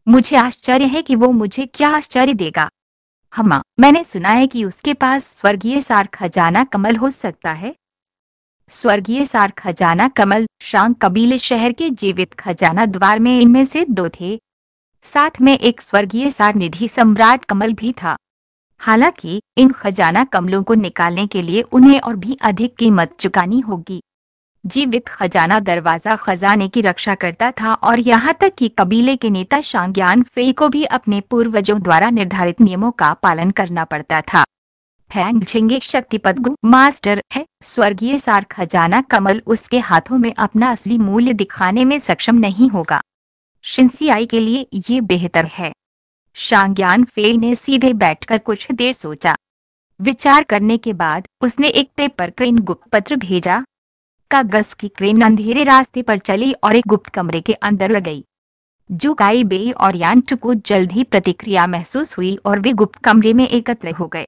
मुझे आश्चर्य है कि वो मुझे क्या आश्चर्य देगा हमा मैंने सुना है कि उसके पास स्वर्गीय सार खजाना कमल हो सकता है स्वर्गीय सार खजाना कमल शांग कबीले शहर के जीवित खजाना द्वार में इनमें से दो थे साथ में एक स्वर्गीय सारनिधि सम्राट कमल भी था हालांकि इन खजाना कमलों को निकालने के लिए उन्हें और भी अधिक कीमत चुकानी होगी जीवित खजाना दरवाजा खजाने की रक्षा करता था और यहाँ तक कि कबीले के नेता शांग्यान फे को भी अपने पूर्वजों द्वारा निर्धारित नियमों का पालन करना पड़ता था फैंग पद शक्तिपद मास्टर है स्वर्गीय सार खजाना कमल उसके हाथों में अपना असली मूल्य दिखाने में सक्षम नहीं होगा शिनसियाई के लिए ये बेहतर है शांग्यान फेल ने सीधे बैठकर कुछ देर सोचा विचार करने के बाद उसने एक पेपर क्रेन गुप्त पत्र भेजा कागज की क्रेन अंधेरे रास्ते पर चली और एक गुप्त कमरे के अंदर लग गई जुकाई बेई और यांटू को जल्द ही प्रतिक्रिया महसूस हुई और वे गुप्त कमरे में एकत्र हो गए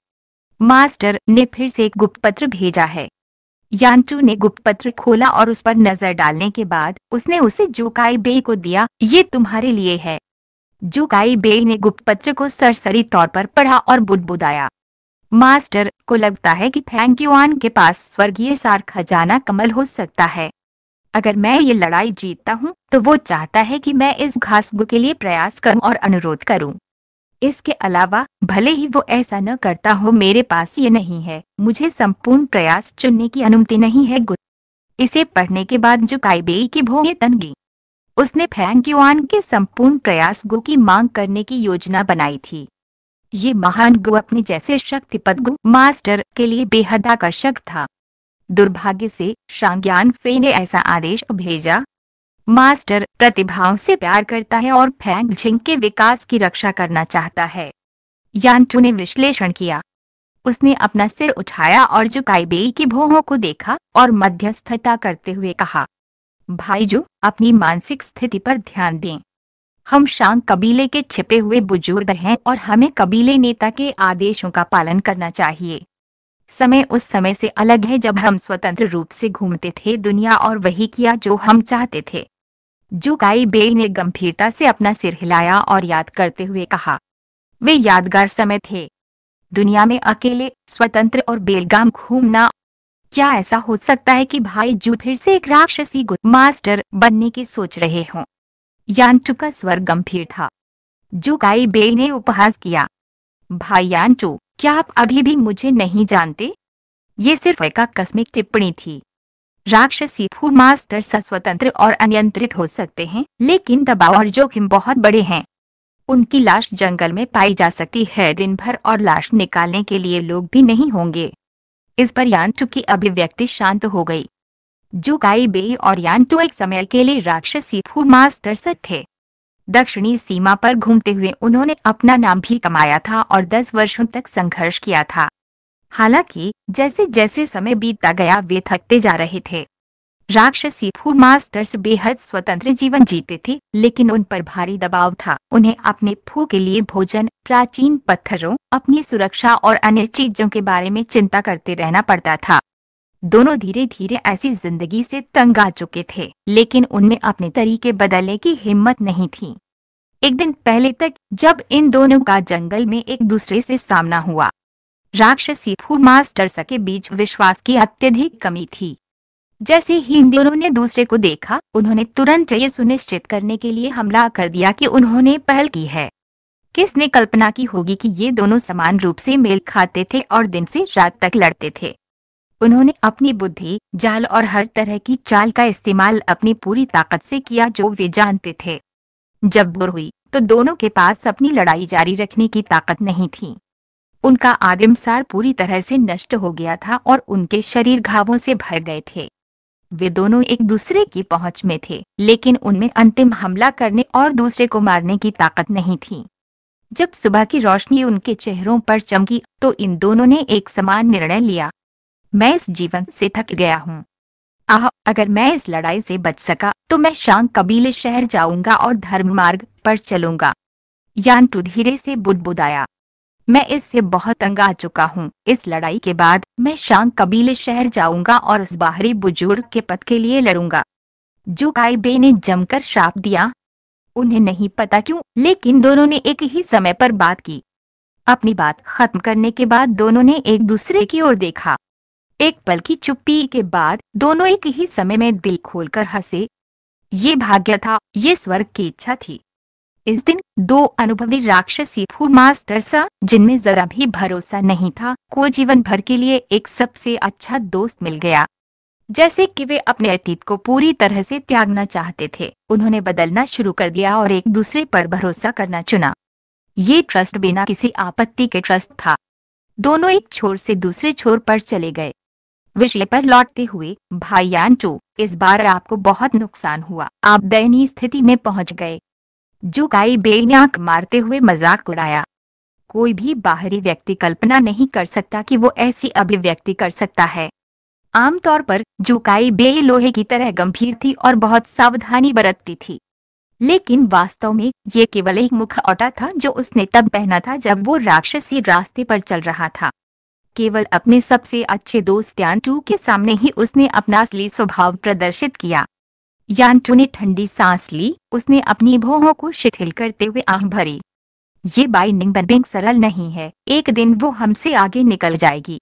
मास्टर ने फिर से एक गुप्त पत्र भेजा है यांटू ने गुप्त पत्र खोला और उस पर नजर डालने के बाद उसने उसे जुकाई बे को दिया ये तुम्हारे लिए है जुकाई बे ने गुप्त पत्र को सरसरी तौर पर पढ़ा और बुदबुदाया मास्टर को लगता है कि फैंक युआन के पास स्वर्गीय सार खजाना कमल हो सकता है अगर मैं ये लड़ाई जीतता हूँ तो वो चाहता है कि मैं इस घासगु के लिए प्रयास करूँ और अनुरोध करूँ इसके अलावा भले ही वो ऐसा न करता हो मेरे पास ये नहीं है मुझे संपूर्ण प्रयास चुनने की अनुमति नहीं है गुड इसे पढ़ने के बाद जो काइबेई की भोगे गई उसने फैंग युआन के संपूर्ण प्रयास गु की मांग करने की योजना बनाई थी ये महान गु अपने जैसे शक्तिपद गु मास्टर के लिए बेहद आकर्षक था दुर्भाग्य से शांग्यान फे ने ऐसा आदेश भेजा मास्टर प्रतिभाओं से प्यार करता है और फैंग झिंग के विकास की रक्षा करना चाहता है यांटू ने विश्लेषण किया उसने अपना सिर उठाया और जुकाईबेई की भोहों को देखा और मध्यस्थता करते हुए कहा भाईजू अपनी मानसिक स्थिति पर ध्यान दें हम शांग कबीले के छिपे हुए बुजुर्ग हैं और हमें कबीले नेता के आदेशों का पालन करना चाहिए समय उस समय से अलग है जब हम स्वतंत्र रूप से घूमते थे दुनिया और वही किया जो हम चाहते थे जुकाई बे ने गंभीरता से अपना सिर हिलाया और याद करते हुए कहा वे यादगार समय थे दुनिया में अकेले स्वतंत्र और बेलगाम घूमना क्या ऐसा हो सकता है कि भाई जू फिर से एक राक्षसी गुट मास्टर बनने की सोच रहे हों यानचू का स्वर गंभीर था जुकाई बे ने उपहास किया भाई यानचू क्या आप अभी भी मुझे नहीं जानते ये सिर्फ एक आकस्मिक टिप्पणी थी राक्षसी फू मास्टर स्वतंत्र और अनियंत्रित हो सकते हैं लेकिन दबाव और जोखिम बहुत बड़े हैं उनकी लाश जंगल में पाई जा सकती है दिन भर और लाश निकालने के लिए लोग भी नहीं होंगे इस पर यांटू की अभिव्यक्ति शांत हो गई जुकाई बे और यांटू एक समय के लिए राक्षसी फू मास्टर थे दक्षिणी सीमा पर घूमते हुए उन्होंने अपना नाम भी कमाया था और दस वर्षों तक संघर्ष किया था हालांकि जैसे जैसे समय बीतता गया वे थकते जा रहे थे राक्षसी सीफू मास्टर्स बेहद स्वतंत्र जीवन जीते थे लेकिन उन पर भारी दबाव था उन्हें अपने फू के लिए भोजन प्राचीन पत्थरों अपनी सुरक्षा और अन्य चीजों के बारे में चिंता करते रहना पड़ता था दोनों धीरे धीरे ऐसी जिंदगी से तंग आ चुके थे लेकिन उनमें अपने तरीके बदलने की हिम्मत नहीं थी एक दिन पहले तक जब इन दोनों का जंगल में एक दूसरे से सामना हुआ राक्षसी मास्टर्स के बीच विश्वास की अत्यधिक कमी थी जैसे ही इन दोनों ने दूसरे को देखा उन्होंने तुरंत ये सुनिश्चित करने के लिए हमला कर दिया कि उन्होंने पहल की है किसने कल्पना की होगी कि ये दोनों समान रूप से मेल खाते थे और दिन से रात तक लड़ते थे उन्होंने अपनी बुद्धि जाल और हर तरह की चाल का इस्तेमाल अपनी पूरी ताकत से किया जो वे जानते थे जब बुर हुई तो दोनों के पास अपनी लड़ाई जारी रखने की ताकत नहीं थी उनका आदिमसार पूरी तरह से नष्ट हो गया था और उनके शरीर घावों से भर गए थे वे दोनों एक दूसरे की पहुंच में थे लेकिन उनमें अंतिम हमला करने और दूसरे को मारने की ताकत नहीं थी जब सुबह की रोशनी उनके चेहरों पर चमकी तो इन दोनों ने एक समान निर्णय लिया मैं इस जीवन से थक गया हूँ आह अगर मैं इस लड़ाई से बच सका तो मैं शांग कबीले शहर जाऊंगा और धर्म मार्ग पर चलूंगा यान टू धीरे से बुदबुदाया मैं इससे बहुत तंग आ चुका हूँ इस लड़ाई के बाद मैं शांग कबीले शहर जाऊंगा और उस बाहरी बुजुर्ग के पद के लिए लड़ूंगा जो बे ने जमकर श्राप दिया उन्हें नहीं पता क्यों लेकिन दोनों ने एक ही समय पर बात की अपनी बात खत्म करने के बाद दोनों ने एक दूसरे की ओर देखा एक पल की चुप्पी के बाद दोनों एक ही समय में दिल खोलकर हंसे ये भाग्य था ये स्वर्ग की इच्छा थी इस दिन दो अनुभवी राक्षसी फू सा जिनमें जरा भी भरोसा नहीं था को जीवन भर के लिए एक सबसे अच्छा दोस्त मिल गया जैसे कि वे अपने अतीत को पूरी तरह से त्यागना चाहते थे उन्होंने बदलना शुरू कर दिया और एक दूसरे पर भरोसा करना चुना ये ट्रस्ट बिना किसी आपत्ति के ट्रस्ट था दोनों एक छोर से दूसरे छोर पर चले गए विषय पर लौटते हुए भाई इस बार आपको बहुत नुकसान हुआ आप दयनीय स्थिति में पहुंच गए जो काई बेनाक मारते हुए मजाक उड़ाया कोई भी बाहरी व्यक्ति कल्पना नहीं कर सकता कि वो ऐसी अभिव्यक्ति कर सकता है आमतौर पर जुकाई बे लोहे की तरह गंभीर थी और बहुत सावधानी बरतती थी लेकिन वास्तव में ये केवल एक मुखौटा था जो उसने तब पहना था जब वो राक्षसी रास्ते पर चल रहा था केवल अपने सबसे अच्छे दोस्त यानटू के सामने ही उसने अपना असली स्वभाव प्रदर्शित किया यांटू ने ठंडी सांस ली उसने अपनी भोहों को शिथिल करते हुए आह भरी ये बाइंडिंग बर्बिंग सरल नहीं है एक दिन वो हमसे आगे निकल जाएगी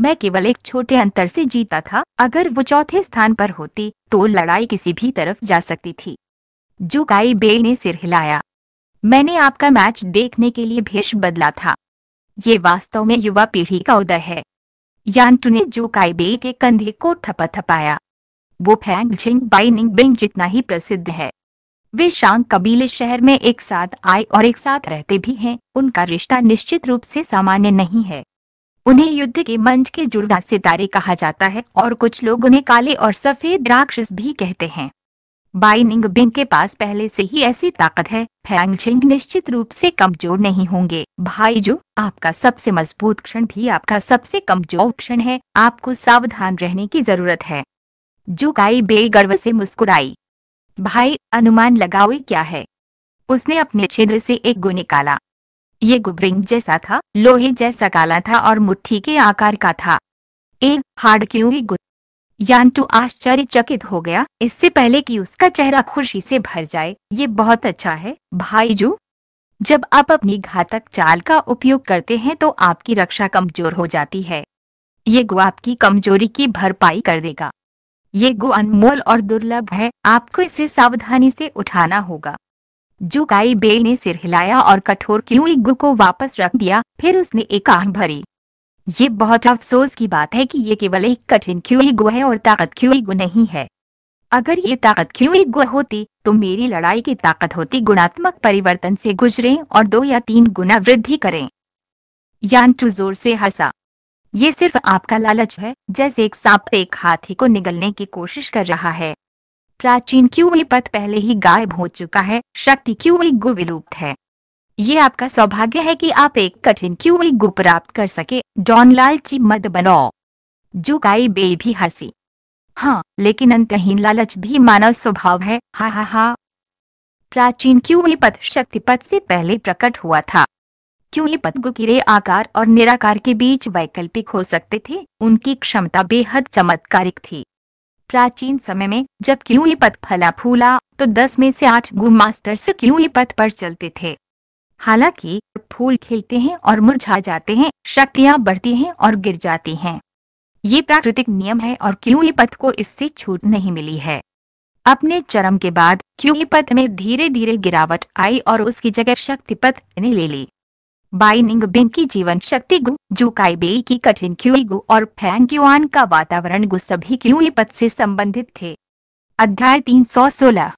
मैं केवल एक छोटे अंतर से जीता था अगर वो चौथे स्थान पर होती तो लड़ाई किसी भी तरफ जा सकती थी जुकाई बे ने सिर हिलाया मैंने आपका मैच देखने के लिए भेष बदला था ये वास्तव में युवा पीढ़ी का उदय है यांटू ने जुकाई बे के कंधे को थपथपाया वो फैंग झिंग बाई निंग बिंग जितना ही प्रसिद्ध है वे शांग कबीले शहर में एक साथ आए और एक साथ रहते भी हैं उनका रिश्ता निश्चित रूप से सामान्य नहीं है उन्हें युद्ध के मंच के जुड़वा सितारे कहा जाता है और कुछ लोग उन्हें काले और सफेद राक्षस भी कहते हैं बाइनिंग बिंग के पास पहले से ही ऐसी ताकत है फैंग झिंग निश्चित रूप से कमजोर नहीं होंगे भाई जो आपका सबसे मजबूत क्षण भी आपका सबसे कमजोर क्षण है आपको सावधान रहने की जरूरत है जो गाय बेगर्व से मुस्कुराई भाई अनुमान लगाओ क्या है उसने अपने छिद्र से एक गु निकाला ये गुबरिंग जैसा था लोहे जैसा काला था और मुट्ठी के आकार का था एक हार्ड क्यों गु यानटू आश्चर्यचकित हो गया इससे पहले कि उसका चेहरा खुशी से भर जाए ये बहुत अच्छा है भाई जू जब आप अपनी घातक चाल का उपयोग करते हैं तो आपकी रक्षा कमजोर हो जाती है ये गु आपकी कमजोरी की भरपाई कर देगा ये गो अनमोल और दुर्लभ है आपको इसे सावधानी से उठाना होगा जुकाई बे ने सिर हिलाया और कठोर क्यों गु को वापस रख दिया फिर उसने एक आह भरी ये बहुत अफसोस की बात है कि ये केवल एक कठिन क्यों गो है और ताकत क्यों गो नहीं है अगर ये ताकत क्यूई गो होती तो मेरी लड़ाई की ताकत होती गुणात्मक परिवर्तन से गुजरें और दो या तीन गुना वृद्धि करें यान टू जोर से हंसा ये सिर्फ आपका लालच है जैसे एक सांप एक हाथी को निगलने की कोशिश कर रहा है प्राचीन क्यूई पथ पहले ही गायब हो चुका है शक्ति क्यों गु विलुप्त है ये आपका सौभाग्य है कि आप एक कठिन क्यूई गु प्राप्त कर सके जॉन लालची मत बनाओ जुकाई भी हंसी हाँ लेकिन अंतहीन लालच भी मानव स्वभाव है हा हा हा प्राचीन क्यूई पथ पथ से पहले प्रकट हुआ था क्यों ये पतंग किरे आकार और निराकार के बीच वैकल्पिक हो सकते थे उनकी क्षमता बेहद चमत्कारिक थी प्राचीन समय में जब क्यों ये पथ फला फूला तो दस में से आठ गु मास्टर्स क्यों ये पद पर चलते थे हालांकि फूल खिलते हैं और मुरझा जाते हैं शक्तियां बढ़ती हैं और गिर जाती हैं ये प्राकृतिक नियम है और क्यों ये पथ को इससे छूट नहीं मिली है अपने चरम के बाद क्यों पथ में धीरे धीरे गिरावट आई और उसकी जगह पथ ने ले ली बाइनिंग बिन की जीवन शक्ति गु जुकाईबेई की कठिन क्यू गु और फैंग का वातावरण गु सभी क्यू पद से संबंधित थे अध्याय 316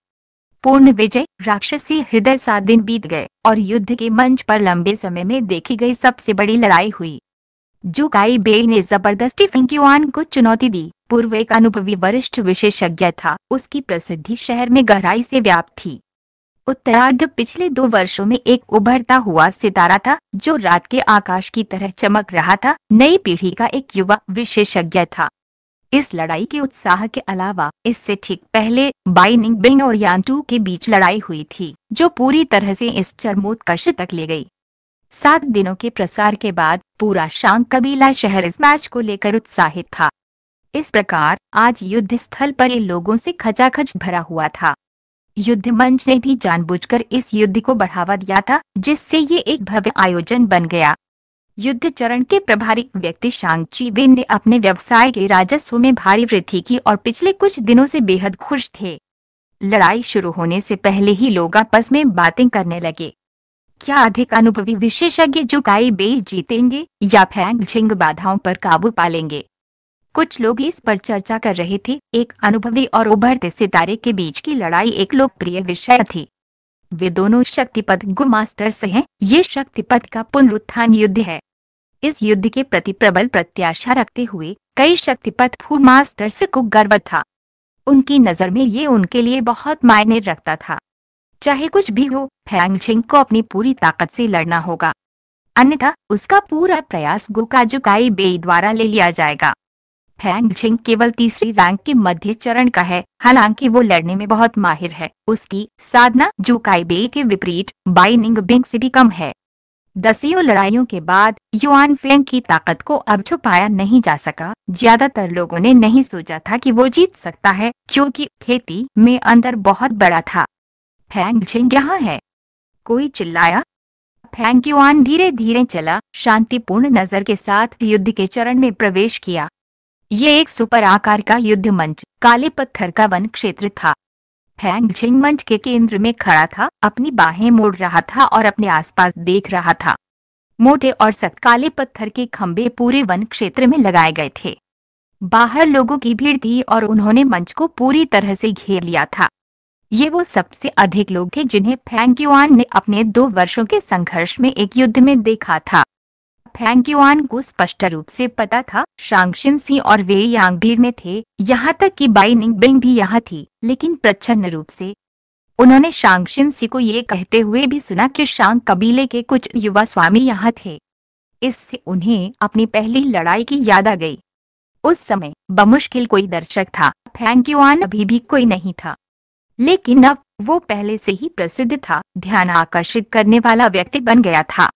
पूर्ण विजय राक्षसी हृदय सात दिन बीत गए और युद्ध के मंच पर लंबे समय में देखी गई सबसे बड़ी लड़ाई हुई जुकाई बे ने जबरदस्ती फिंक्युआन को चुनौती दी पूर्व एक अनुभवी वरिष्ठ विशेषज्ञ था उसकी प्रसिद्धि शहर में गहराई से व्याप्त थी उत्तरार्ध पिछले दो वर्षों में एक उभरता हुआ सितारा था जो रात के आकाश की तरह चमक रहा था नई पीढ़ी का एक युवा विशेषज्ञ था इस लड़ाई के उत्साह के अलावा इससे ठीक पहले बाइनिंग बिंग और यांटू के बीच लड़ाई हुई थी जो पूरी तरह से इस चरमोत्कर्ष तक ले गई सात दिनों के प्रसार के बाद पूरा शांग कबीला शहर इस मैच को लेकर उत्साहित था इस प्रकार आज युद्ध स्थल पर इन लोगों से खचाखच भरा हुआ था युद्ध मंच ने भी जानबूझकर इस युद्ध को बढ़ावा दिया था जिससे ये एक भव्य आयोजन बन गया युद्ध चरण के प्रभारी व्यक्ति शांगची बेन ने अपने व्यवसाय के राजस्व में भारी वृद्धि की और पिछले कुछ दिनों से बेहद खुश थे लड़ाई शुरू होने से पहले ही लोग आपस में बातें करने लगे क्या अधिक अनुभवी विशेषज्ञ जुकाई बे जीतेंगे या फैंग झिंग बाधाओं पर काबू पालेंगे कुछ लोग इस पर चर्चा कर रहे थे एक अनुभवी और उभरते सितारे के बीच की लड़ाई एक लोकप्रिय विषय थी वे दोनों शक्तिपथ गु से हैं ये शक्तिपथ का पुनरुत्थान युद्ध है इस युद्ध के प्रति प्रबल प्रत्याशा रखते हुए कई शक्तिपथ फू से को गर्व था उनकी नज़र में ये उनके लिए बहुत मायने रखता था चाहे कुछ भी हो फैंग छिंग को अपनी पूरी ताकत से लड़ना होगा अन्यथा उसका पूरा प्रयास गुकाजुकाई बेई द्वारा ले लिया जाएगा फैंग छिंग केवल तीसरी रैंक के मध्य चरण का है हालांकि वो लड़ने में बहुत माहिर है उसकी साधना जो काइबे के विपरीत बाइनिंग बिंग से भी कम है दसियों लड़ाइयों के बाद युआन फेंग की ताकत को अब छुपाया नहीं जा सका ज्यादातर लोगों ने नहीं सोचा था कि वो जीत सकता है क्योंकि खेती में अंदर बहुत बड़ा था फैंग छिंग यहाँ है कोई चिल्लाया फैंग युआन धीरे धीरे चला शांतिपूर्ण नजर के साथ युद्ध के चरण में प्रवेश किया ये एक सुपर आकार का युद्ध मंच काले पत्थर का वन क्षेत्र था फैंग मंच के केंद्र में खड़ा था अपनी बाहें मोड़ रहा था और अपने आसपास देख रहा था मोटे और सख्त काले पत्थर के खम्भे पूरे वन क्षेत्र में लगाए गए थे बाहर लोगों की भीड़ थी और उन्होंने मंच को पूरी तरह से घेर लिया था ये वो सबसे अधिक लोग थे जिन्हें फैंग युआन ने अपने दो वर्षों के संघर्ष में एक युद्ध में देखा था फैंग युआन को स्पष्ट रूप से पता था शांगशिन सिंह और वे यांग भीड़ में थे यहाँ तक कि बाई निंग बिंग भी यहाँ थी लेकिन प्रच्छन्न रूप से उन्होंने शांगशिन सिंह को ये कहते हुए भी सुना कि शांग कबीले के कुछ युवा स्वामी यहाँ थे इससे उन्हें अपनी पहली लड़ाई की याद आ गई उस समय बमुश्किल कोई दर्शक था फैंग युआन अभी भी कोई नहीं था लेकिन अब वो पहले से ही प्रसिद्ध था ध्यान आकर्षित करने वाला व्यक्ति बन गया था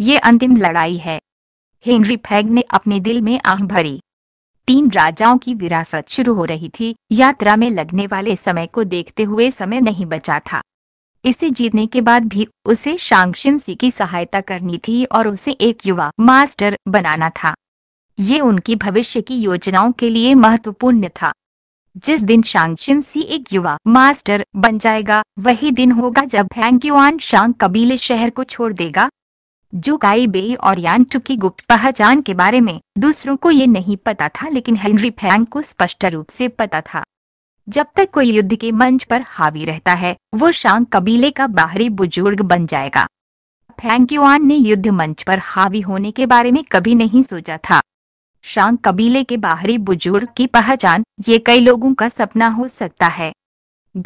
ये अंतिम लड़ाई है हेनरी फैग ने अपने दिल में आह भरी तीन राजाओं की विरासत शुरू हो रही थी यात्रा में लगने वाले समय को देखते हुए समय नहीं बचा था इसे जीतने के बाद भी उसे शांगशिन सी की सहायता करनी थी और उसे एक युवा मास्टर बनाना था ये उनकी भविष्य की योजनाओं के लिए महत्वपूर्ण था जिस दिन शांगशिन सी एक युवा मास्टर बन जाएगा वही दिन होगा जब हैंग्युआन शांग कबीले शहर को छोड़ देगा जो बे और यान की गुप्त पहचान के बारे में दूसरों को ये नहीं पता था लेकिन हेनरी फैंग को स्पष्ट रूप से पता था जब तक कोई युद्ध के मंच पर हावी रहता है वो शांग कबीले का बाहरी बुजुर्ग बन जाएगा फैंक्यूआन ने युद्ध मंच पर हावी होने के बारे में कभी नहीं सोचा था शांग कबीले के बाहरी बुजुर्ग की पहचान ये कई लोगों का सपना हो सकता है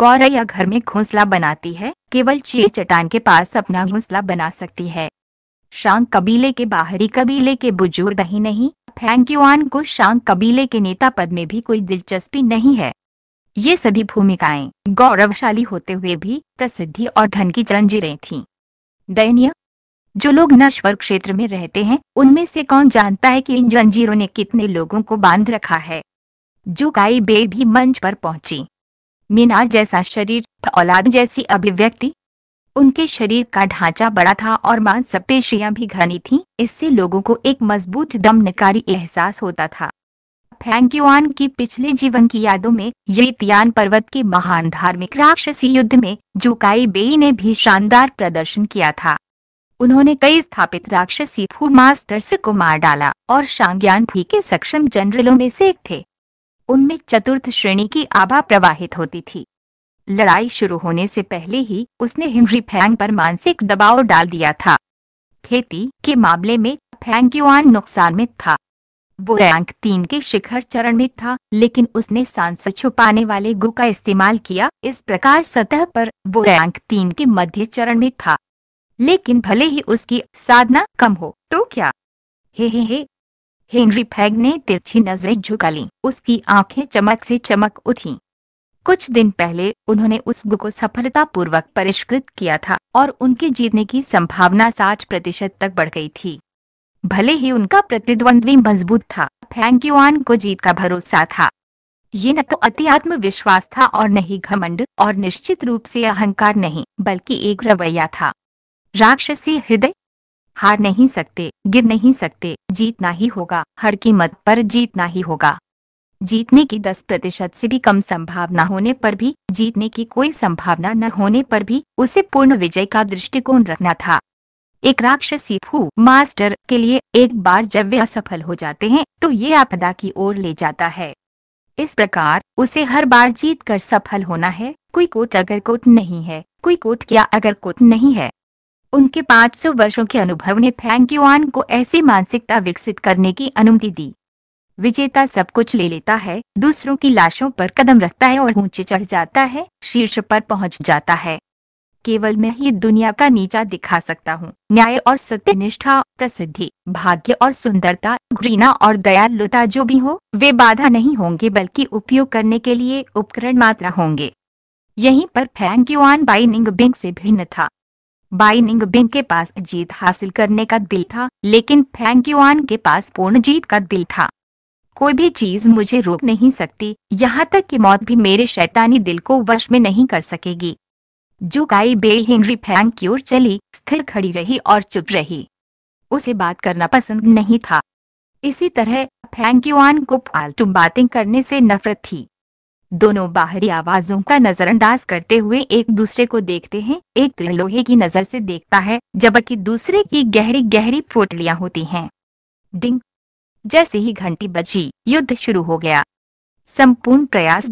गौरैया घर में घोंसला बनाती है केवल चीर चट्टान के पास अपना घोंसला बना सकती है शांग कबीले के बाहरी कबीले के बुजुर्ग ही नहीं फैंक्युआन को शांग कबीले के नेता पद में भी कोई दिलचस्पी नहीं है ये सभी भूमिकाएं गौरवशाली होते हुए भी प्रसिद्धि और धन की जंजीरें थीं। दयनीय जो लोग नश्वर क्षेत्र में रहते हैं उनमें से कौन जानता है कि इन जंजीरों ने कितने लोगों को बांध रखा है जो काई बे भी मंच पर पहुंची मीनार जैसा शरीर औलाद जैसी अभिव्यक्ति उनके शरीर का ढांचा बड़ा था और मांसपेशियां भी घनी थीं, इससे लोगों को एक मजबूत दमनकारी एहसास होता था फैंक्यूआन की पिछले जीवन की यादों में यीतियान पर्वत के महान धार्मिक राक्षसी युद्ध में जुकाई बेई ने भी शानदार प्रदर्शन किया था उन्होंने कई स्थापित राक्षसी फू मास्टर्स को मार डाला और शांग्यान भी के सक्षम जनरलों में से एक थे उनमें चतुर्थ श्रेणी की आभा प्रवाहित होती थी लड़ाई शुरू होने से पहले ही उसने हेनरी फैंग पर मानसिक दबाव डाल दिया था खेती के मामले में फैंग युआन नुकसान में था वो रैंक तीन के शिखर चरण में था लेकिन उसने सांस छुपाने वाले गु का इस्तेमाल किया इस प्रकार सतह पर वो रैंक तीन के मध्य चरण में था लेकिन भले ही उसकी साधना कम हो तो क्या हे हे हे हेनरी फैग ने तिरछी नजरें झुका ली उसकी आंखें चमक से चमक उठी कुछ दिन पहले उन्होंने उस गु को सफलतापूर्वक परिष्कृत किया था और उनके जीतने की संभावना साठ प्रतिशत तक बढ़ गई थी भले ही उनका प्रतिद्वंद्वी मजबूत था फैंक्यूआन को जीत का भरोसा था ये न तो अति आत्मविश्वास था और न ही घमंड और निश्चित रूप से अहंकार नहीं बल्कि एक रवैया था राक्षसी हृदय हार नहीं सकते गिर नहीं सकते जीतना ही होगा हर कीमत पर जीतना ही होगा जीतने की 10 प्रतिशत से भी कम संभावना होने पर भी जीतने की कोई संभावना न होने पर भी उसे पूर्ण विजय का दृष्टिकोण रखना था एक राक्षसी फू मास्टर के लिए एक बार जब वे असफल हो जाते हैं तो ये आपदा की ओर ले जाता है इस प्रकार उसे हर बार जीत कर सफल होना है कोई कोट अगर कोट नहीं है कोई कोट क्या अगर कोट नहीं है उनके 500 वर्षों के अनुभव ने फैंग को ऐसी मानसिकता विकसित करने की अनुमति दी विजेता सब कुछ ले लेता है दूसरों की लाशों पर कदम रखता है और ऊंचे चढ़ जाता है शीर्ष पर पहुंच जाता है केवल मैं ही दुनिया का नीचा दिखा सकता हूँ न्याय और सत्यनिष्ठा प्रसिद्धि भाग्य और सुंदरता घृणा और दयालुता जो भी हो वे बाधा नहीं होंगे बल्कि उपयोग करने के लिए उपकरण मात्र होंगे यहीं पर फैंक युआन बाइनिंग बिंग से भिन्न था बाइनिंग बिंग के पास जीत हासिल करने का दिल था लेकिन फैंक युआन के पास पूर्ण जीत का दिल था कोई भी चीज मुझे रोक नहीं सकती यहाँ तक कि मौत भी मेरे शैतानी दिल को वश में नहीं कर सकेगी जुकाई बेल हेनरी फैंग की ओर चली स्थिर खड़ी रही और चुप रही उसे बात करना पसंद नहीं था इसी तरह फैंग युआन को फालतू बातें करने से नफरत थी दोनों बाहरी आवाजों का नजरअंदाज करते हुए एक दूसरे को देखते हैं एक लोहे की नजर से देखता है जबकि दूसरे की गहरी गहरी पोटलियां होती हैं डिंग जैसे ही घंटी बजी युद्ध शुरू हो गया संपूर्ण प्रयास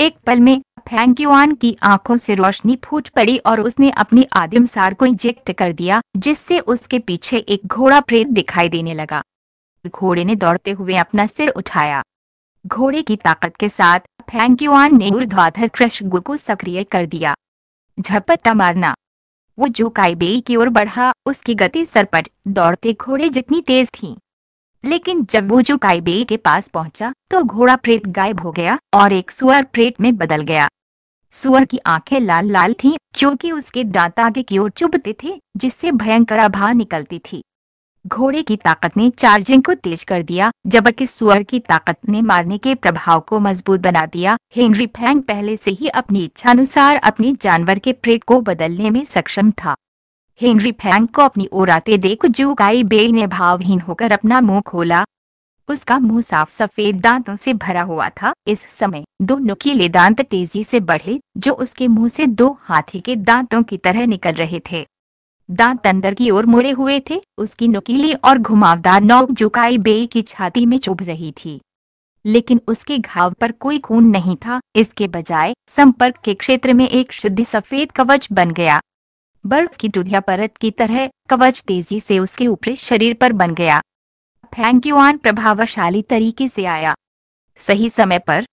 एक पल में फैंक्यूआन की आंखों से रोशनी फूट पड़ी और उसने अपनी आदिम सार को इंजेक्ट कर दिया जिससे उसके पीछे एक घोड़ा प्रेत दिखाई देने लगा घोड़े ने दौड़ते हुए अपना सिर उठाया घोड़े की ताकत के साथ फैंक्यूआन ने कृष्ण गु को सक्रिय कर दिया झपट्टा मारना वो जो काइबेई की ओर बढ़ा उसकी गति सरपट दौड़ते घोड़े जितनी तेज थी लेकिन जब वो जो काइबे के पास पहुंचा तो घोड़ा प्रेत गायब हो गया और एक सुअर प्रेत में बदल गया सुअर की आंखें लाल लाल थीं क्योंकि उसके दांत आगे की ओर चुभते थे जिससे भयंकर आभा निकलती थी घोड़े की ताकत ने चार्जिंग को तेज कर दिया जबकि सुअर की ताकत ने मारने के प्रभाव को मजबूत बना दिया हेनरी फैंग पहले से ही अपनी इच्छानुसार अपने जानवर के प्रेट को बदलने में सक्षम था हेनरी फैंग को अपनी ओर आते देख जू काई बे ने भावहीन होकर अपना मुंह खोला उसका मुंह साफ सफेद दांतों से भरा हुआ था इस समय दो नुकीले दांत तेजी से बढ़े जो उसके मुंह से दो हाथी के दांतों की तरह निकल रहे थे दांत अंदर की ओर मुड़े हुए थे उसकी नुकीली और घुमावदार नोक जुकाई बे की छाती में चुभ रही थी लेकिन उसके घाव पर कोई खून नहीं था इसके बजाय संपर्क के क्षेत्र में एक शुद्ध सफेद कवच बन गया बर्फ की दुधिया परत की तरह कवच तेजी से उसके ऊपरी शरीर पर बन गया आन प्रभावशाली तरीके से आया सही समय पर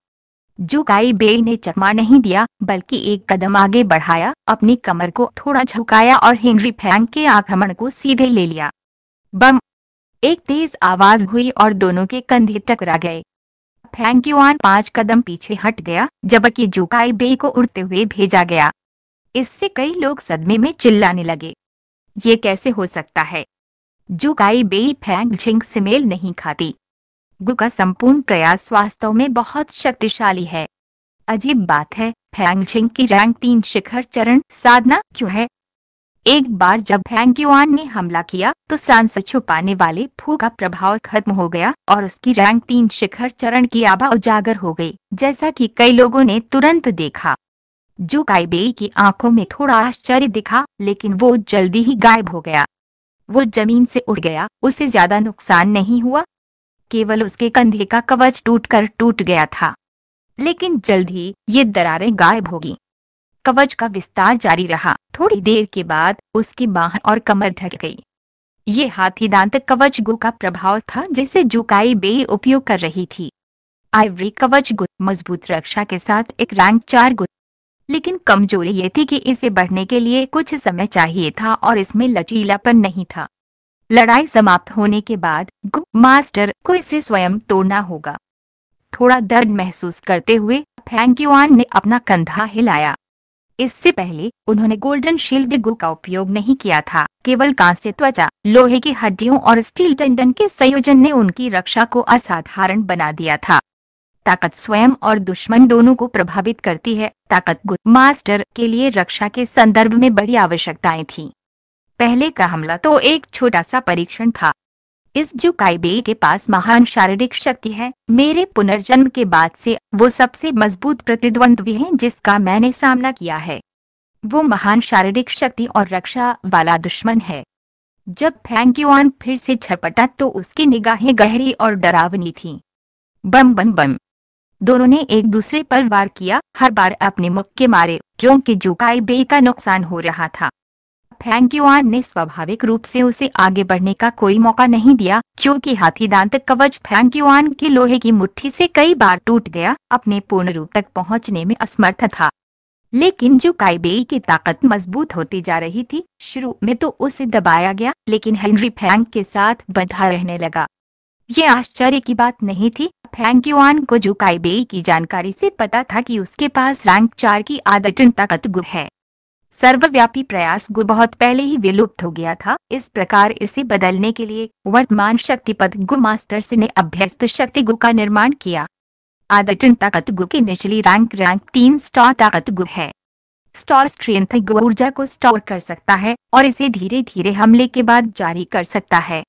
जुकाई बे ने चकमा नहीं दिया बल्कि एक कदम आगे बढ़ाया अपनी कमर को थोड़ा झुकाया और हेनरी फैंग के आक्रमण को सीधे ले लिया बम एक तेज आवाज हुई और दोनों के कंधे टकरा गए फैंक्यूआन पांच कदम पीछे हट गया जबकि जुकाई बे को उड़ते हुए भेजा गया इससे कई लोग सदमे में चिल्लाने लगे ये कैसे हो सकता है जो गाई बेई फैंग झिंग से मेल नहीं खाती गु का संपूर्ण प्रयास वास्तव में बहुत शक्तिशाली है अजीब बात है फैंग झिंग की रैंक तीन शिखर चरण साधना क्यों है एक बार जब फैंग युआन ने हमला किया तो सांस छुपाने वाले फू का प्रभाव खत्म हो गया और उसकी रैंक तीन शिखर चरण की आभा उजागर हो गई जैसा कि कई लोगों ने तुरंत देखा जो गायबेई की आंखों में थोड़ा आश्चर्य दिखा लेकिन वो जल्दी ही गायब हो गया वो जमीन से उड़ गया उसे ज्यादा नुकसान नहीं हुआ केवल उसके कंधे का कवच टूटकर टूट गया था लेकिन जल्द ही ये दरारें गायब होगी कवच का विस्तार जारी रहा थोड़ी देर के बाद उसकी बाह और कमर ढक गई ये हाथी दांत कवच गु का प्रभाव था जिसे जुकाई बे उपयोग कर रही थी आइवरी कवच गु मजबूत रक्षा के साथ एक रैंक चार गु लेकिन कमजोरी ये थी कि इसे बढ़ने के लिए कुछ समय चाहिए था और इसमें लचीलापन नहीं था लड़ाई समाप्त होने के बाद गु मास्टर को इसे स्वयं तोड़ना होगा थोड़ा दर्द महसूस करते हुए फैंक्यूआन ने अपना कंधा हिलाया इससे पहले उन्होंने गोल्डन शील्ड गु का उपयोग नहीं किया था केवल कांस्य त्वचा लोहे की हड्डियों और स्टील टंडन के संयोजन ने उनकी रक्षा को असाधारण बना दिया था ताकत स्वयं और दुश्मन दोनों को प्रभावित करती है ताकत गुड मास्टर के लिए रक्षा के संदर्भ में बड़ी आवश्यकताएं थी पहले का हमला तो एक छोटा सा परीक्षण था इस जुकाइबे के पास महान शारीरिक शक्ति है मेरे पुनर्जन्म के बाद से वो सबसे मजबूत प्रतिद्वंद्वी है जिसका मैंने सामना किया है वो महान शारीरिक शक्ति और रक्षा वाला दुश्मन है जब फैंक फिर से झपटा तो उसकी निगाहें गहरी और डरावनी थी बम बम बम दोनों ने एक दूसरे पर वार किया हर बार अपने मुक्के मारे जो कि जुकाई बे का नुकसान हो रहा था युआन ने स्वाभाविक रूप से उसे आगे बढ़ने का कोई मौका नहीं दिया क्योंकि हाथी दांत कवच युआन की लोहे की मुट्ठी से कई बार टूट गया अपने पूर्ण रूप तक पहुंचने में असमर्थ था लेकिन जो काइबेई की ताकत मजबूत होती जा रही थी शुरू में तो उसे दबाया गया लेकिन हेनरी फैंक के साथ बंधा रहने लगा ये आश्चर्य की बात नहीं थी युआन को जुकाईबेई की जानकारी से पता था कि उसके पास रैंक चार की आदतन ताकत गु है सर्वव्यापी प्रयास गु बहुत पहले ही विलुप्त हो गया था इस प्रकार इसे बदलने के लिए वर्तमान शक्तिपद गु मास्टर्स ने अभ्यस्त शक्ति गु का निर्माण किया आदतन ताकत गु की निचली रैंक रैंक तीन स्टॉर ताकत गु है स्टॉर स्ट्रेंथ गु ऊर्जा को स्टोर कर सकता है और इसे धीरे धीरे हमले के बाद जारी कर सकता है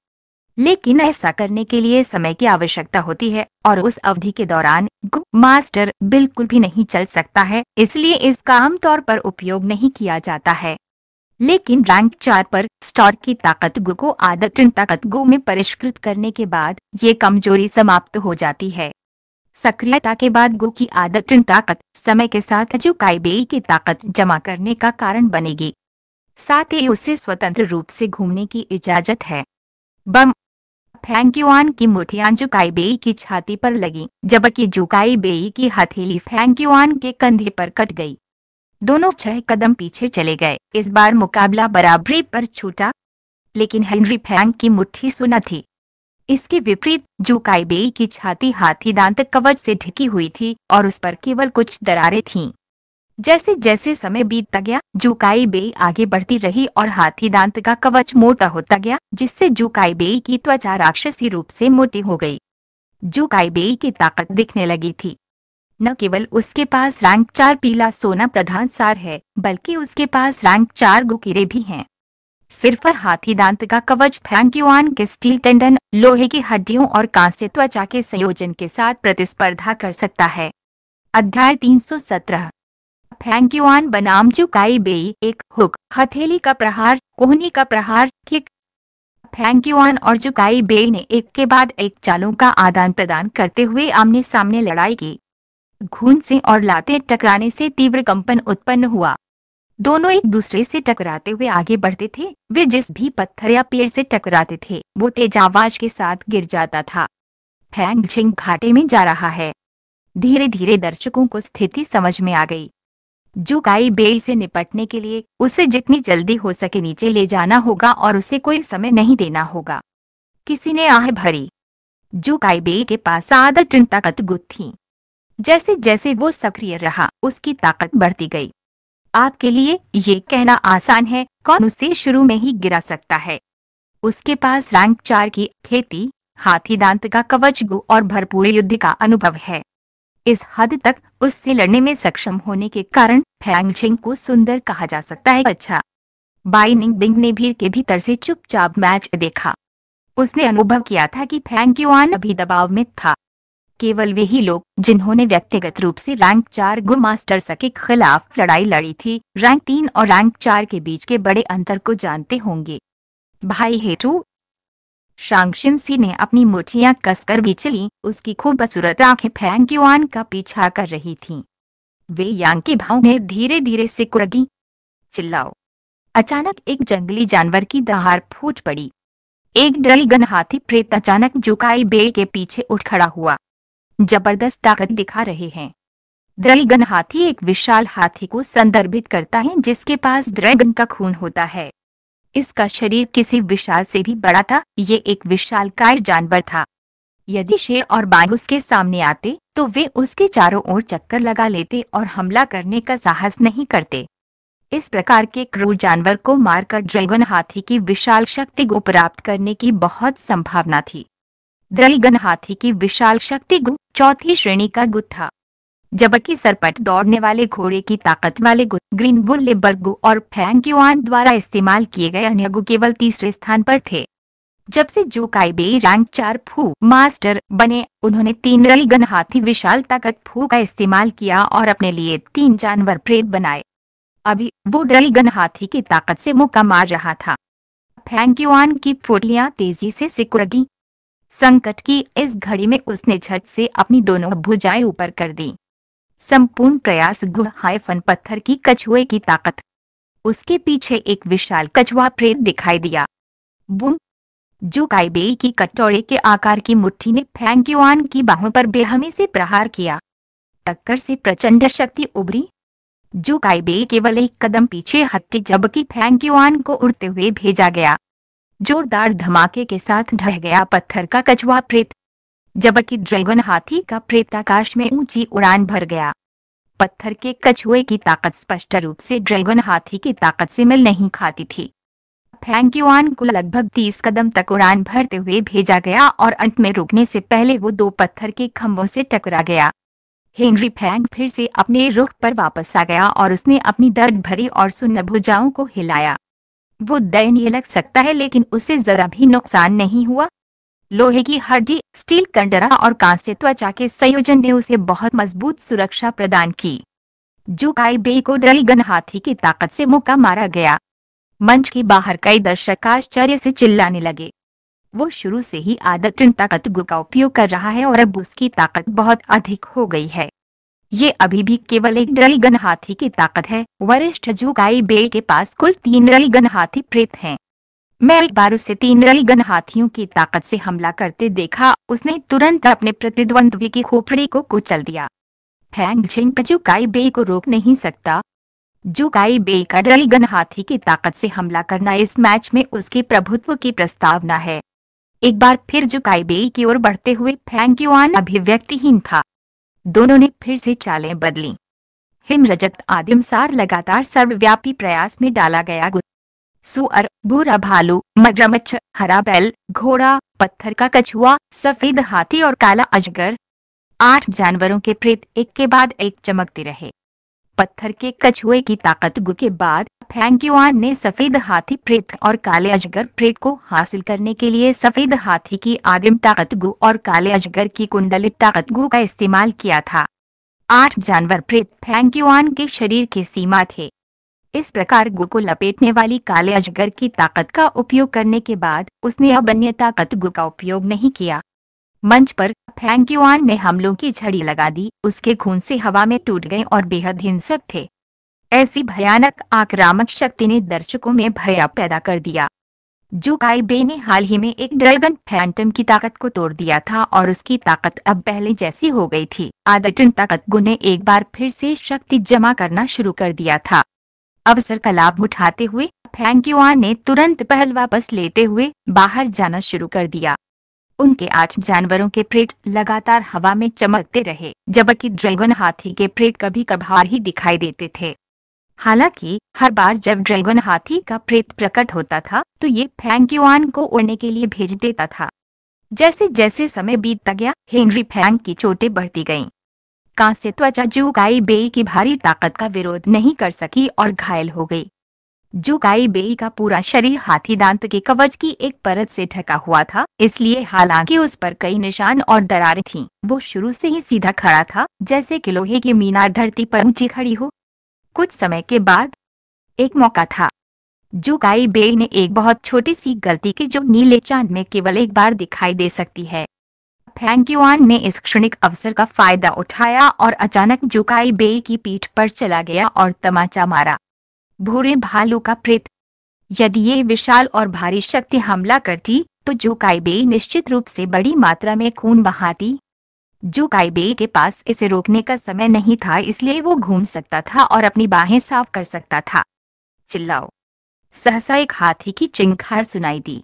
लेकिन ऐसा करने के लिए समय की आवश्यकता होती है और उस अवधि के दौरान मास्टर बिल्कुल भी नहीं चल सकता है इसलिए इसका आमतौर पर उपयोग नहीं किया जाता है लेकिन रैंक चार पर स्टॉर की ताकत गु को आदत ताकत गु में परिष्कृत करने के बाद ये कमजोरी समाप्त हो जाती है सक्रियता के बाद गु की आदत ताकत समय के साथ जो काइबेई की ताकत जमा करने का कारण बनेगी साथ ही उसे स्वतंत्र रूप से घूमने की इजाजत है बम फैंक्यूआन की मुठियां जुकाई बेई की छाती पर लगी जबकि जुकाई बेई की हथेली फैंक्यूआन के कंधे पर कट गई दोनों छह कदम पीछे चले गए इस बार मुकाबला बराबरी पर छूटा लेकिन हेनरी फैंक की मुट्ठी सुना थी इसके विपरीत जुकाई बेई की छाती हाथी दांत कवच से ढकी हुई थी और उस पर केवल कुछ दरारें थीं। जैसे जैसे समय बीतता गया जुकाई बेई आगे बढ़ती रही और हाथी दांत का कवच मोटा होता गया जिससे जुकाई बेई की त्वचा राक्षसी रूप से मोटी हो गई जुकाई बेई की ताकत दिखने लगी थी न केवल उसके पास रैंक चार पीला सोना प्रधान सार है बल्कि उसके पास रैंक चार गुकीरे भी हैं सिर्फ हाथी दांत का कवच थैंक्यूआन के स्टील टेंडन लोहे की हड्डियों और कांस्य त्वचा के संयोजन के साथ प्रतिस्पर्धा कर सकता है अध्याय 317 यू फैंक्यूआन बनाम चुकाई बे एक हुक हथेली का प्रहार कोहनी का प्रहार किक फैंक्यूआन और चुकाई बे ने एक के बाद एक चालों का आदान प्रदान करते हुए आमने सामने लड़ाई की घून से और लाते टकराने से तीव्र कंपन उत्पन्न हुआ दोनों एक दूसरे से टकराते हुए आगे बढ़ते थे वे जिस भी पत्थर या पेड़ से टकराते थे वो तेज आवाज के साथ गिर जाता था फैंग झिंग घाटे में जा रहा है धीरे धीरे दर्शकों को स्थिति समझ में आ गई जो गाय बेल से निपटने के लिए उसे जितनी जल्दी हो सके नीचे ले जाना होगा और उसे कोई समय नहीं देना होगा किसी ने आह भरी जो गाय बेल के पास आदत चिंतागत गुत थी जैसे जैसे वो सक्रिय रहा उसकी ताकत बढ़ती गई आपके लिए ये कहना आसान है कौन उसे शुरू में ही गिरा सकता है उसके पास रैंक चार की खेती हाथी दांत का कवच गु और भरपूर युद्ध का अनुभव है इस हद तक उससे लड़ने में सक्षम होने के कारण फैंगछिंग को सुंदर कहा जा सकता है अच्छा बाइनिंग बिंग ने भीड़ के भीतर से चुपचाप मैच देखा उसने अनुभव किया था कि फैंग युआन अभी दबाव में था केवल वे ही लोग जिन्होंने व्यक्तिगत रूप से रैंक चार गो मास्टर के खिलाफ लड़ाई लड़ी थी रैंक तीन और रैंक चार के बीच के बड़े अंतर को जानते होंगे भाई हेटू शांगशिन सी ने अपनी मुठियां कसकर बिचली उसकी खूबसूरत आंखें फैंग युआन का पीछा कर रही थीं। वे यांग के भाव में धीरे धीरे सिकुड़गी चिल्लाओ अचानक एक जंगली जानवर की दहार फूट पड़ी एक डलगन हाथी प्रेत अचानक जुकाई बेल के पीछे उठ खड़ा हुआ जबरदस्त ताकत दिखा रहे हैं ड्रैगन हाथी एक विशाल हाथी को संदर्भित करता है जिसके पास ड्रैगन का खून होता है इसका शरीर किसी विशाल से भी बड़ा था ये एक काय जानवर था यदि शेर और बाघ उसके सामने आते तो वे उसके चारों ओर चक्कर लगा लेते और हमला करने का साहस नहीं करते इस प्रकार के क्रूर जानवर को मारकर ड्रैगन हाथी की विशाल शक्ति को प्राप्त करने की बहुत संभावना थी ड्रैगन हाथी की विशाल शक्ति गु चौथी श्रेणी का गुट था जबकि सरपट दौड़ने वाले घोड़े की ताकत वाले ग्रीन बुल लेबर्गो और फैंक्यूआन द्वारा इस्तेमाल किए गए अन्य गु केवल तीसरे स्थान पर थे जब से जो काइबे रैंक चार फू मास्टर बने उन्होंने तीन रलगन हाथी विशाल ताकत फू का इस्तेमाल किया और अपने लिए तीन जानवर प्रेत बनाए अभी वो रलगन हाथी की ताकत से मुक्का मार रहा था फैंक की फुटलियां तेजी से सिकुड़ गई संकट की इस घड़ी में उसने झट से अपनी दोनों भुजाएं ऊपर कर दी संपूर्ण प्रयास गुहाइफन पत्थर की कछुए की ताकत उसके पीछे एक विशाल कछुआ प्रेत दिखाई दिया बुम जो काइबेई की कटोरे के आकार की मुट्ठी ने फैंग्युआन की बाहों पर बेहमी से प्रहार किया टक्कर से प्रचंड शक्ति उभरी जो काइबेई केवल एक कदम पीछे हटती जबकि फैंग्युआन को उड़ते हुए भेजा गया जोरदार धमाके के साथ ढह गया पत्थर का कछुआ प्रेत जबकि ड्रैगन हाथी का प्रेताकाश में ऊंची उड़ान भर गया पत्थर के कछुए की ताकत स्पष्ट रूप से ड्रैगन हाथी की ताकत से मिल नहीं खाती थी युआन को लगभग तीस कदम तक उड़ान भरते हुए भेजा गया और अंत में रुकने से पहले वो दो पत्थर के खम्भों से टकरा गया हेनरी फैंग फिर से अपने रुख पर वापस आ गया और उसने अपनी दर्द भरी और सुन्न भुजाओं को हिलाया वो दयनीय लग सकता है लेकिन उसे जरा भी नुकसान नहीं हुआ लोहे की हड्डी स्टील कंडरा और कांस्य त्वचा के संयोजन ने उसे बहुत मजबूत सुरक्षा प्रदान की जुकाई बे को गन हाथी की ताकत से मुक्का मारा गया मंच के बाहर कई दर्शक आश्चर्य से चिल्लाने लगे वो शुरू से ही आदत ताकत गु का उपयोग कर रहा है और अब उसकी ताकत बहुत अधिक हो गई है ये अभी भी केवल एक गन हाथी की ताकत है वरिष्ठ जुकाई बे के पास कुल तीन गन हाथी प्रेत हैं मैं एक बार उसे तीन रलगन हाथियों की ताकत से हमला करते देखा उसने तुरंत अपने प्रतिद्वंद्वी की खोपड़ी को कुचल दिया फैंग झिंग जुकाई बे को रोक नहीं सकता जुकाई बे का रलगन हाथी की ताकत से हमला करना इस मैच में उसके प्रभुत्व की प्रस्तावना है एक बार फिर जुकाई बे की ओर बढ़ते हुए फैंग युआन अभिव्यक्तिहीन था दोनों ने फिर से चालें बदली हिम रजत आदिमसार लगातार सर्वव्यापी प्रयास में डाला गया सुअर बूरा भालू मगरमच्छ हरा बैल घोड़ा पत्थर का कछुआ सफेद हाथी और काला अजगर आठ जानवरों के प्रेत एक के बाद एक चमकते रहे पत्थर के कछुए की ताकत गु के बाद फैंक्यूआन ने सफेद हाथी प्रेत और काले अजगर प्रेत को हासिल करने के लिए सफेद हाथी की आदिम ताकत गु और काले अजगर की कुंडली ताकत गु का इस्तेमाल किया था आठ जानवर प्रेत फैंक्युआन के शरीर के सीमा थे इस प्रकार गु को लपेटने वाली काले अजगर की ताकत का उपयोग करने के बाद उसने अब अन्य ताकत गु का उपयोग नहीं किया मंच पर युआन ने हमलों की झड़ी लगा दी उसके खून से हवा में टूट गए और बेहद हिंसक थे ऐसी भयानक आक्रामक शक्ति ने दर्शकों में भया पैदा कर दिया जू बे ने हाल ही में एक ड्रैगन फैंटम की ताकत को तोड़ दिया था और उसकी ताकत अब पहले जैसी हो गई थी आदतन ताकत गु ने एक बार फिर से शक्ति जमा करना शुरू कर दिया था अवसर का लाभ उठाते हुए युआन ने तुरंत पहल वापस लेते हुए बाहर जाना शुरू कर दिया उनके आठ जानवरों के प्रेट लगातार हवा में चमकते रहे जबकि ड्रैगन हाथी के प्रेट कभी कभार ही दिखाई देते थे हालांकि हर बार जब ड्रैगन हाथी का प्रेत प्रकट होता था तो ये युआन को उड़ने के लिए भेज देता था जैसे जैसे समय बीतता गया हेनरी फैंक की चोटें बढ़ती गईं। का से त्वचा जुगाई बेई की भारी ताकत का विरोध नहीं कर सकी और घायल हो गई जुगाई बेई का पूरा शरीर हाथी दांत के कवच की एक परत से ढका हुआ था इसलिए हालांकि उस पर कई निशान और दरारें थीं, वो शुरू से ही सीधा खड़ा था जैसे कि लोहे की मीनार धरती पर ऊंची खड़ी हो कुछ समय के बाद एक मौका था जुगाई बेई ने एक बहुत छोटी सी गलती की जो नीले चांद में केवल एक बार दिखाई दे सकती है फैंक्यूआन ने इस क्षणिक अवसर का फायदा उठाया और अचानक जुकाई बे की पीठ पर चला गया और तमाचा मारा भूरे भालू का प्रेत यदि ये विशाल और भारी शक्ति हमला करती तो बे निश्चित रूप से बड़ी मात्रा में खून बहाती बे के पास इसे रोकने का समय नहीं था इसलिए वो घूम सकता था और अपनी बाहें साफ कर सकता था चिल्लाओ सहसा एक हाथी की चिंखार सुनाई दी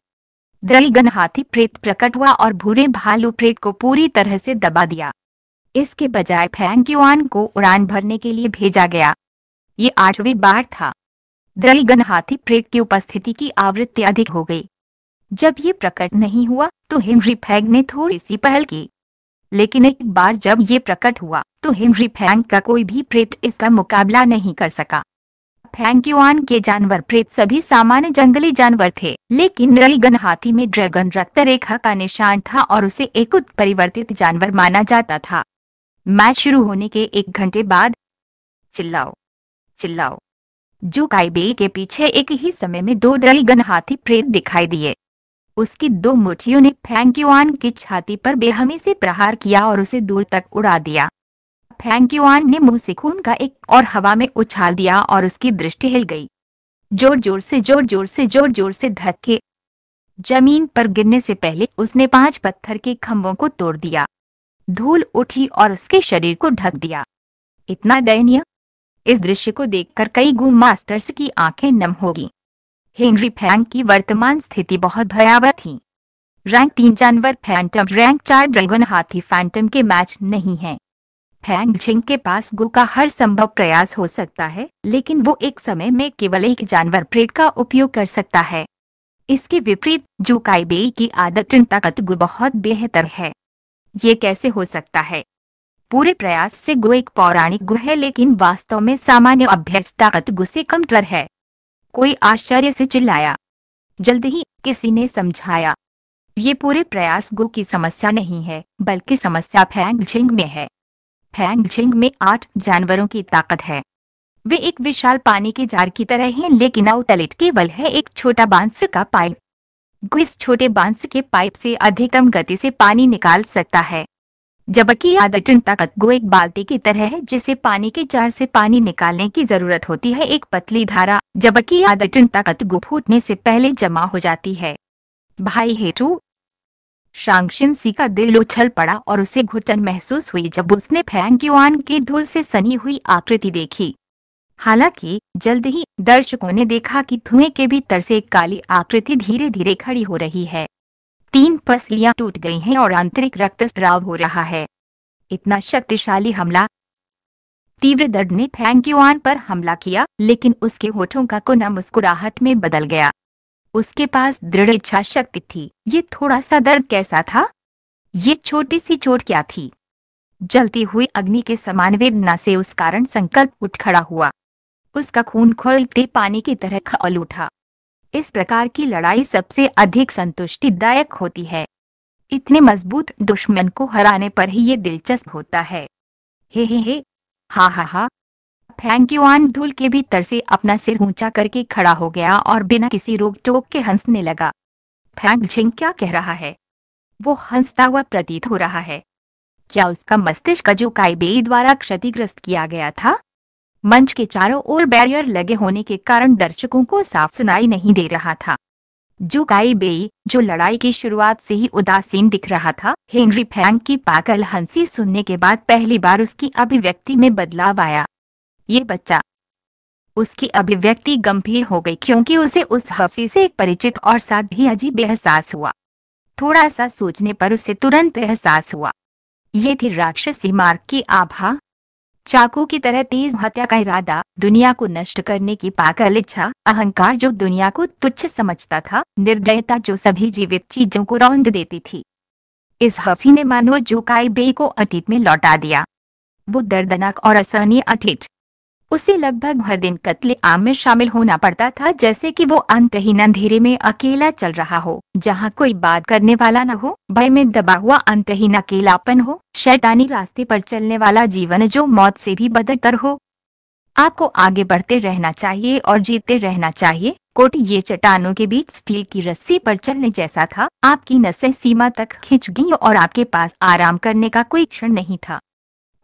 दलगन हाथी प्रेत प्रकट हुआ और भूरे भालू प्रेत को पूरी तरह से दबा दिया इसके बजाय फैंक्यूआन को उड़ान भरने के लिए भेजा गया ये आठवीं बार था दलगन हाथी प्रेत की उपस्थिति की आवृत्ति अधिक हो गई जब ये प्रकट नहीं हुआ तो हेनरी फैंग ने थोड़ी सी पहल की लेकिन एक बार जब ये प्रकट हुआ तो हेनरी फैंग का कोई भी प्रेत इसका मुकाबला नहीं कर सका फैंकुआन के जानवर प्रेत सभी सामान्य जंगली जानवर थे लेकिन रलगन हाथी में ड्रैगन रक्त रेखा का निशान था और उसे एक उत्परिवर्तित जानवर माना जाता था मैच शुरू होने के एक घंटे बाद चिल्लाओ चिल्लाओ जो काइबे के पीछे एक ही समय में दो ड्रैगन हाथी प्रेत दिखाई दिए उसकी दो मुठियों ने फैंक्यूआन की छाती पर बेहमी से प्रहार किया और उसे दूर तक उड़ा दिया फैंक्यूआन ने मुंह से खून का एक और हवा में उछाल दिया और उसकी दृष्टि हिल गई जोर जोर से जोर जोर से जोर जोर से धक्के जमीन पर गिरने से पहले उसने पांच पत्थर के खम्भों को तोड़ दिया धूल उठी और उसके शरीर को ढक दिया इतना दयनीय इस दृश्य को देखकर कई गुम मास्टर्स की आंखें नम होगी हेनरी फैंग की वर्तमान स्थिति बहुत भयावह थी रैंक तीन जानवर फैंटम रैंक चार ड्रैगन हाथी फैंटम के मैच नहीं है फैंग छिंग के पास गो का हर संभव प्रयास हो सकता है लेकिन वो एक समय में केवल एक जानवर प्रेड का उपयोग कर सकता है इसके विपरीत जो काइबेई की आदत ताकत गो बहुत बेहतर है ये कैसे हो सकता है पूरे प्रयास से गो एक पौराणिक गु है लेकिन वास्तव में सामान्य अभ्यस्त ताकत गु से कमतर है कोई आश्चर्य से चिल्लाया जल्द ही किसी ने समझाया ये पूरे प्रयास गो की समस्या नहीं है बल्कि समस्या फैंग झिंग में है हैंगझिंग में आठ जानवरों की ताकत है वे एक विशाल पानी के जार की तरह हैं लेकिन आउटलेट केवल है एक छोटा बांस का पाइप इस छोटे बांस के पाइप से अधिकतम गति से पानी निकाल सकता है जबकि आदतन ताकत गो एक बाल्टी की तरह है जिसे पानी के जार से पानी निकालने की जरूरत होती है एक पतली धारा जबकि आदतन ताकत गो फूटने से पहले जमा हो जाती है भाई हेटू सी का दिल उछल पड़ा और उसे घुटन महसूस हुई जब उसने फैंग युआन की धूल से सनी हुई आकृति देखी हालांकि जल्द ही दर्शकों ने देखा कि धुएं के भीतर से एक काली आकृति धीरे धीरे खड़ी हो रही है तीन पसलियां टूट गई हैं और आंतरिक रक्त स्राव हो रहा है इतना शक्तिशाली हमला तीव्र दर्द ने फैंग पर हमला किया लेकिन उसके होठों का कोना मुस्कुराहट में बदल गया उसके पास दृढ़ इच्छा शक्ति थी ये थोड़ा सा दर्द कैसा था ये छोटी सी चोट क्या थी जलती हुई अग्नि के समान वेदना से उस कारण संकल्प उठ खड़ा हुआ उसका खून खोलते पानी की तरह खल उठा इस प्रकार की लड़ाई सबसे अधिक संतुष्टिदायक होती है इतने मजबूत दुश्मन को हराने पर ही ये दिलचस्प होता है हे हे हे हा हा हा फैंक्यूआन धूल के भीतर से अपना सिर ऊंचा करके खड़ा हो गया और बिना किसी रोक टोक के हंसने लगा फैंग झिंग क्या कह रहा है वो हंसता हुआ प्रतीत हो रहा है क्या उसका मस्तिष्क जो काइबेई द्वारा क्षतिग्रस्त किया गया था मंच के चारों ओर बैरियर लगे होने के कारण दर्शकों को साफ सुनाई नहीं दे रहा था जो काइबेई जो लड़ाई की शुरुआत से ही उदासीन दिख रहा था हेनरी फैंग की पागल हंसी सुनने के बाद पहली बार उसकी अभिव्यक्ति में बदलाव आया ये बच्चा उसकी अभिव्यक्ति गंभीर हो गई क्योंकि उसे उस हंसी से एक परिचित और साथ ही अजीब एहसास हुआ थोड़ा सा सोचने पर उसे तुरंत एहसास हुआ ये थी राक्षसी मार्ग की आभा चाकू की तरह तेज हत्या का इरादा दुनिया को नष्ट करने की पागल इच्छा अहंकार जो दुनिया को तुच्छ समझता था निर्दयता जो सभी जीवित चीजों को रौंद देती थी इस हसी ने मानो काई बे को अतीत में लौटा दिया वो दर्दनाक और असहनीय अतीत उसे लगभग हर दिन कत्ले आम में शामिल होना पड़ता था जैसे कि वो अनकहीन अंधेरे में अकेला चल रहा हो जहाँ कोई बात करने वाला न हो भय में दबा हुआ अनकहीन अकेलापन हो शैतानी रास्ते पर चलने वाला जीवन जो मौत से भी बदतर हो आपको आगे बढ़ते रहना चाहिए और जीते रहना चाहिए कोट ये चट्टानों के बीच स्टील की रस्सी पर चलने जैसा था आपकी नसें सीमा तक खिंच गईं और आपके पास आराम करने का कोई क्षण नहीं था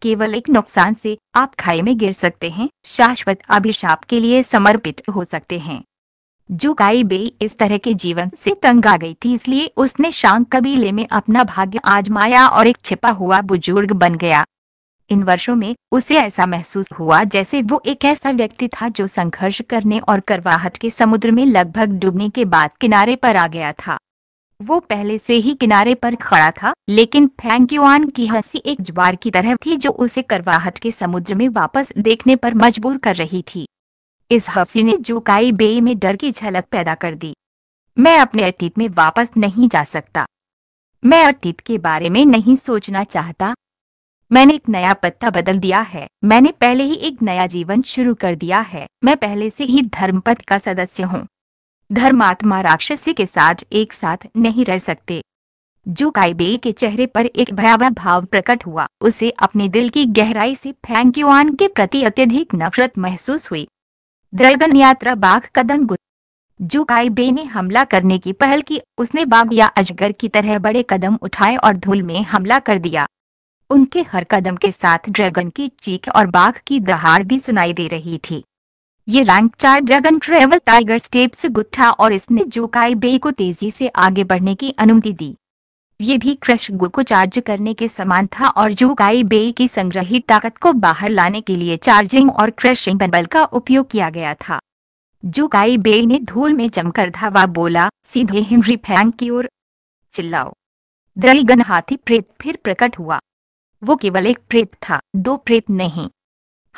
केवल एक नुकसान से आप खाई में गिर सकते हैं शाश्वत अभिशाप के लिए समर्पित हो सकते हैं जो काई बे इस तरह के जीवन से तंग आ गई थी इसलिए उसने शांक कबीले में अपना भाग्य आजमाया और एक छिपा हुआ बुजुर्ग बन गया इन वर्षों में उसे ऐसा महसूस हुआ जैसे वो एक ऐसा व्यक्ति था जो संघर्ष करने और करवाहट के समुद्र में लगभग डूबने के बाद किनारे पर आ गया था वो पहले से ही किनारे पर खड़ा था लेकिन फैंक्यूआन की हंसी एक ज्वार की तरह थी जो उसे करवाहट के समुद्र में वापस देखने पर मजबूर कर रही थी इस हंसी ने जुकाई बे में डर की झलक पैदा कर दी मैं अपने अतीत में वापस नहीं जा सकता मैं अतीत के बारे में नहीं सोचना चाहता मैंने एक नया पत्ता बदल दिया है मैंने पहले ही एक नया जीवन शुरू कर दिया है मैं पहले से ही धर्मपथ का सदस्य हूँ धर्मात्मा राक्षसी के साथ एक साथ नहीं रह सकते जो काइबे के चेहरे पर एक भयावह भाव प्रकट हुआ उसे अपने दिल की गहराई से फैंक के प्रति अत्यधिक नफरत महसूस हुई ड्रैगन यात्रा बाघ कदम जो काइबे ने हमला करने की पहल की उसने बाघ या अजगर की तरह बड़े कदम उठाए और धूल में हमला कर दिया उनके हर कदम के साथ ड्रैगन की चीख और बाघ की दहाड़ भी सुनाई दे रही थी ये रैंक चार ड्रैगन ट्रेवल टाइगर स्टेप्स गुट्ठा और इसने जोकाई बे को तेजी से आगे बढ़ने की अनुमति दी ये भी क्रश गु को चार्ज करने के समान था और जोकाई बे की संग्रहित ताकत को बाहर लाने के लिए चार्जिंग और क्रशिंग बल का उपयोग किया गया था जोकाई बे ने धूल में जमकर धावा बोला सीधे हेनरी फैंग की ओर चिल्लाओ दलगन हाथी प्रेत फिर प्रकट हुआ वो केवल एक प्रेत था दो प्रेत नहीं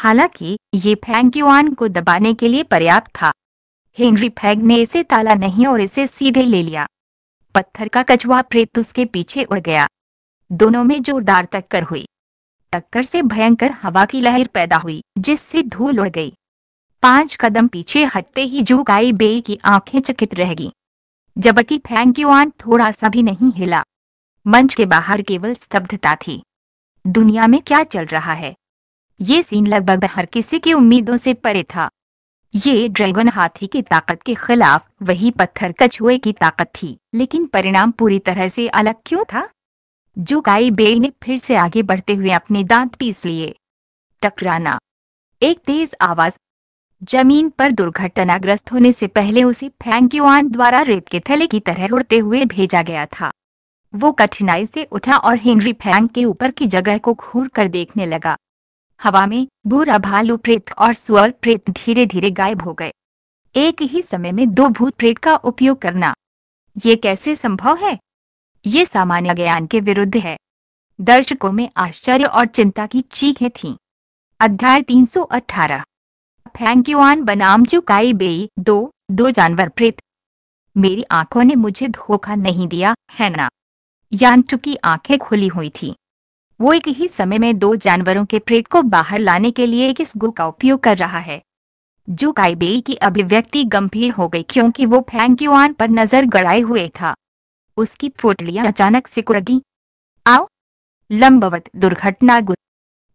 हालांकि ये युआन को दबाने के लिए पर्याप्त था हेनरी फैग ने इसे ताला नहीं और इसे सीधे ले लिया पत्थर का कछुआ प्रेत उसके पीछे उड़ गया दोनों में जोरदार टक्कर हुई टक्कर से भयंकर हवा की लहर पैदा हुई जिससे धूल उड़ गई पांच कदम पीछे हटते ही जुगाई बे की आंखें चकित रह गई जबकि फैंक युआन थोड़ा सा भी नहीं हिला मंच के बाहर केवल स्तब्धता थी दुनिया में क्या चल रहा है ये सीन लगभग हर किसी की उम्मीदों से परे था ये ड्रैगन हाथी की ताकत के खिलाफ वही पत्थर कछुए की ताकत थी लेकिन परिणाम पूरी तरह से अलग क्यों था जो काई बे ने फिर से आगे बढ़ते हुए अपने दांत पीस लिए टकराना एक तेज आवाज जमीन पर दुर्घटनाग्रस्त होने से पहले उसे फैंक्यूआन द्वारा रेत के थले की तरह उड़ते हुए भेजा गया था वो कठिनाई से उठा और हेनरी फैंग के ऊपर की जगह को घूर कर देखने लगा हवा में बुरा भालू प्रेत और स्वर प्रेत धीरे धीरे गायब हो गए एक ही समय में दो भूत प्रेत का उपयोग करना ये कैसे संभव है ये सामान्य ज्ञान के विरुद्ध है दर्शकों में आश्चर्य और चिंता की चीखें थीं। अध्याय 318 फैंक्यूआन बनाम चुकाई बेई दो दो जानवर प्रेत मेरी आंखों ने मुझे धोखा नहीं दिया है ना यान चुकी आंखें खुली हुई थी वो एक ही समय में दो जानवरों के प्रेट को बाहर लाने के लिए एक गु का उपयोग कर रहा है जो काइबेई की अभिव्यक्ति गंभीर हो गई क्योंकि वो फैंक्यूआन पर नजर गड़ाए हुए था उसकी पोटलियां अचानक सिकुड़गी आओ लंबवत दुर्घटना गुर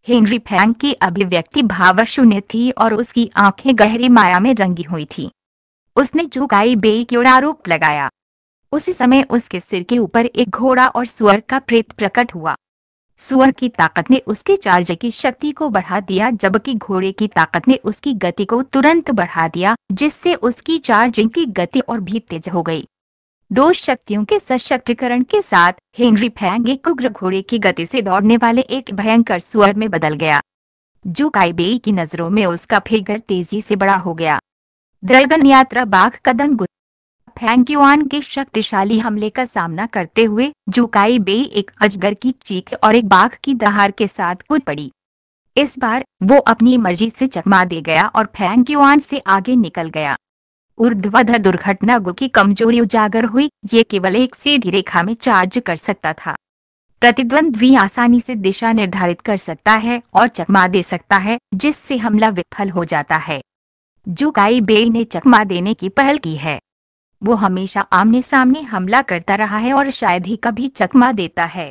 हेनरी फैंक की अभिव्यक्ति भाव शून्य थी और उसकी आंखें गहरी माया में रंगी हुई थी उसने चुकाई बे की ओर आरोप लगाया उसी समय उसके सिर के ऊपर एक घोड़ा और स्वर का प्रेत प्रकट हुआ सुअर की ताकत ने उसके चार्ज की शक्ति को बढ़ा दिया जबकि घोड़े की ताकत ने उसकी गति को तुरंत बढ़ा दिया जिससे उसकी चार्जिंग की गति और भी तेज हो गई दो शक्तियों के सशक्तिकरण के साथ हेनरी फैंग एक उग्र घोड़े की गति से दौड़ने वाले एक भयंकर सुअर में बदल गया जो काइबेई की नजरों में उसका फिगर तेजी से बड़ा हो गया द्रैगन यात्रा बाघ कदम फैंक्यूआन के शक्तिशाली हमले का सामना करते हुए जुकाई बे एक अजगर की चीख और एक बाघ की दहार के साथ कूद पड़ी इस बार वो अपनी मर्जी से चकमा दे गया और फैंक्यूआन से आगे निकल गया ऊर्ध्वाधर दुर्घटना की कमजोरी उजागर हुई ये केवल एक सीधी रेखा में चार्ज कर सकता था प्रतिद्वंद्वी आसानी से दिशा निर्धारित कर सकता है और चकमा दे सकता है जिससे हमला विफल हो जाता है जुकाई बे ने चकमा देने की पहल की है वो हमेशा आमने सामने हमला करता रहा है और शायद ही कभी चकमा देता है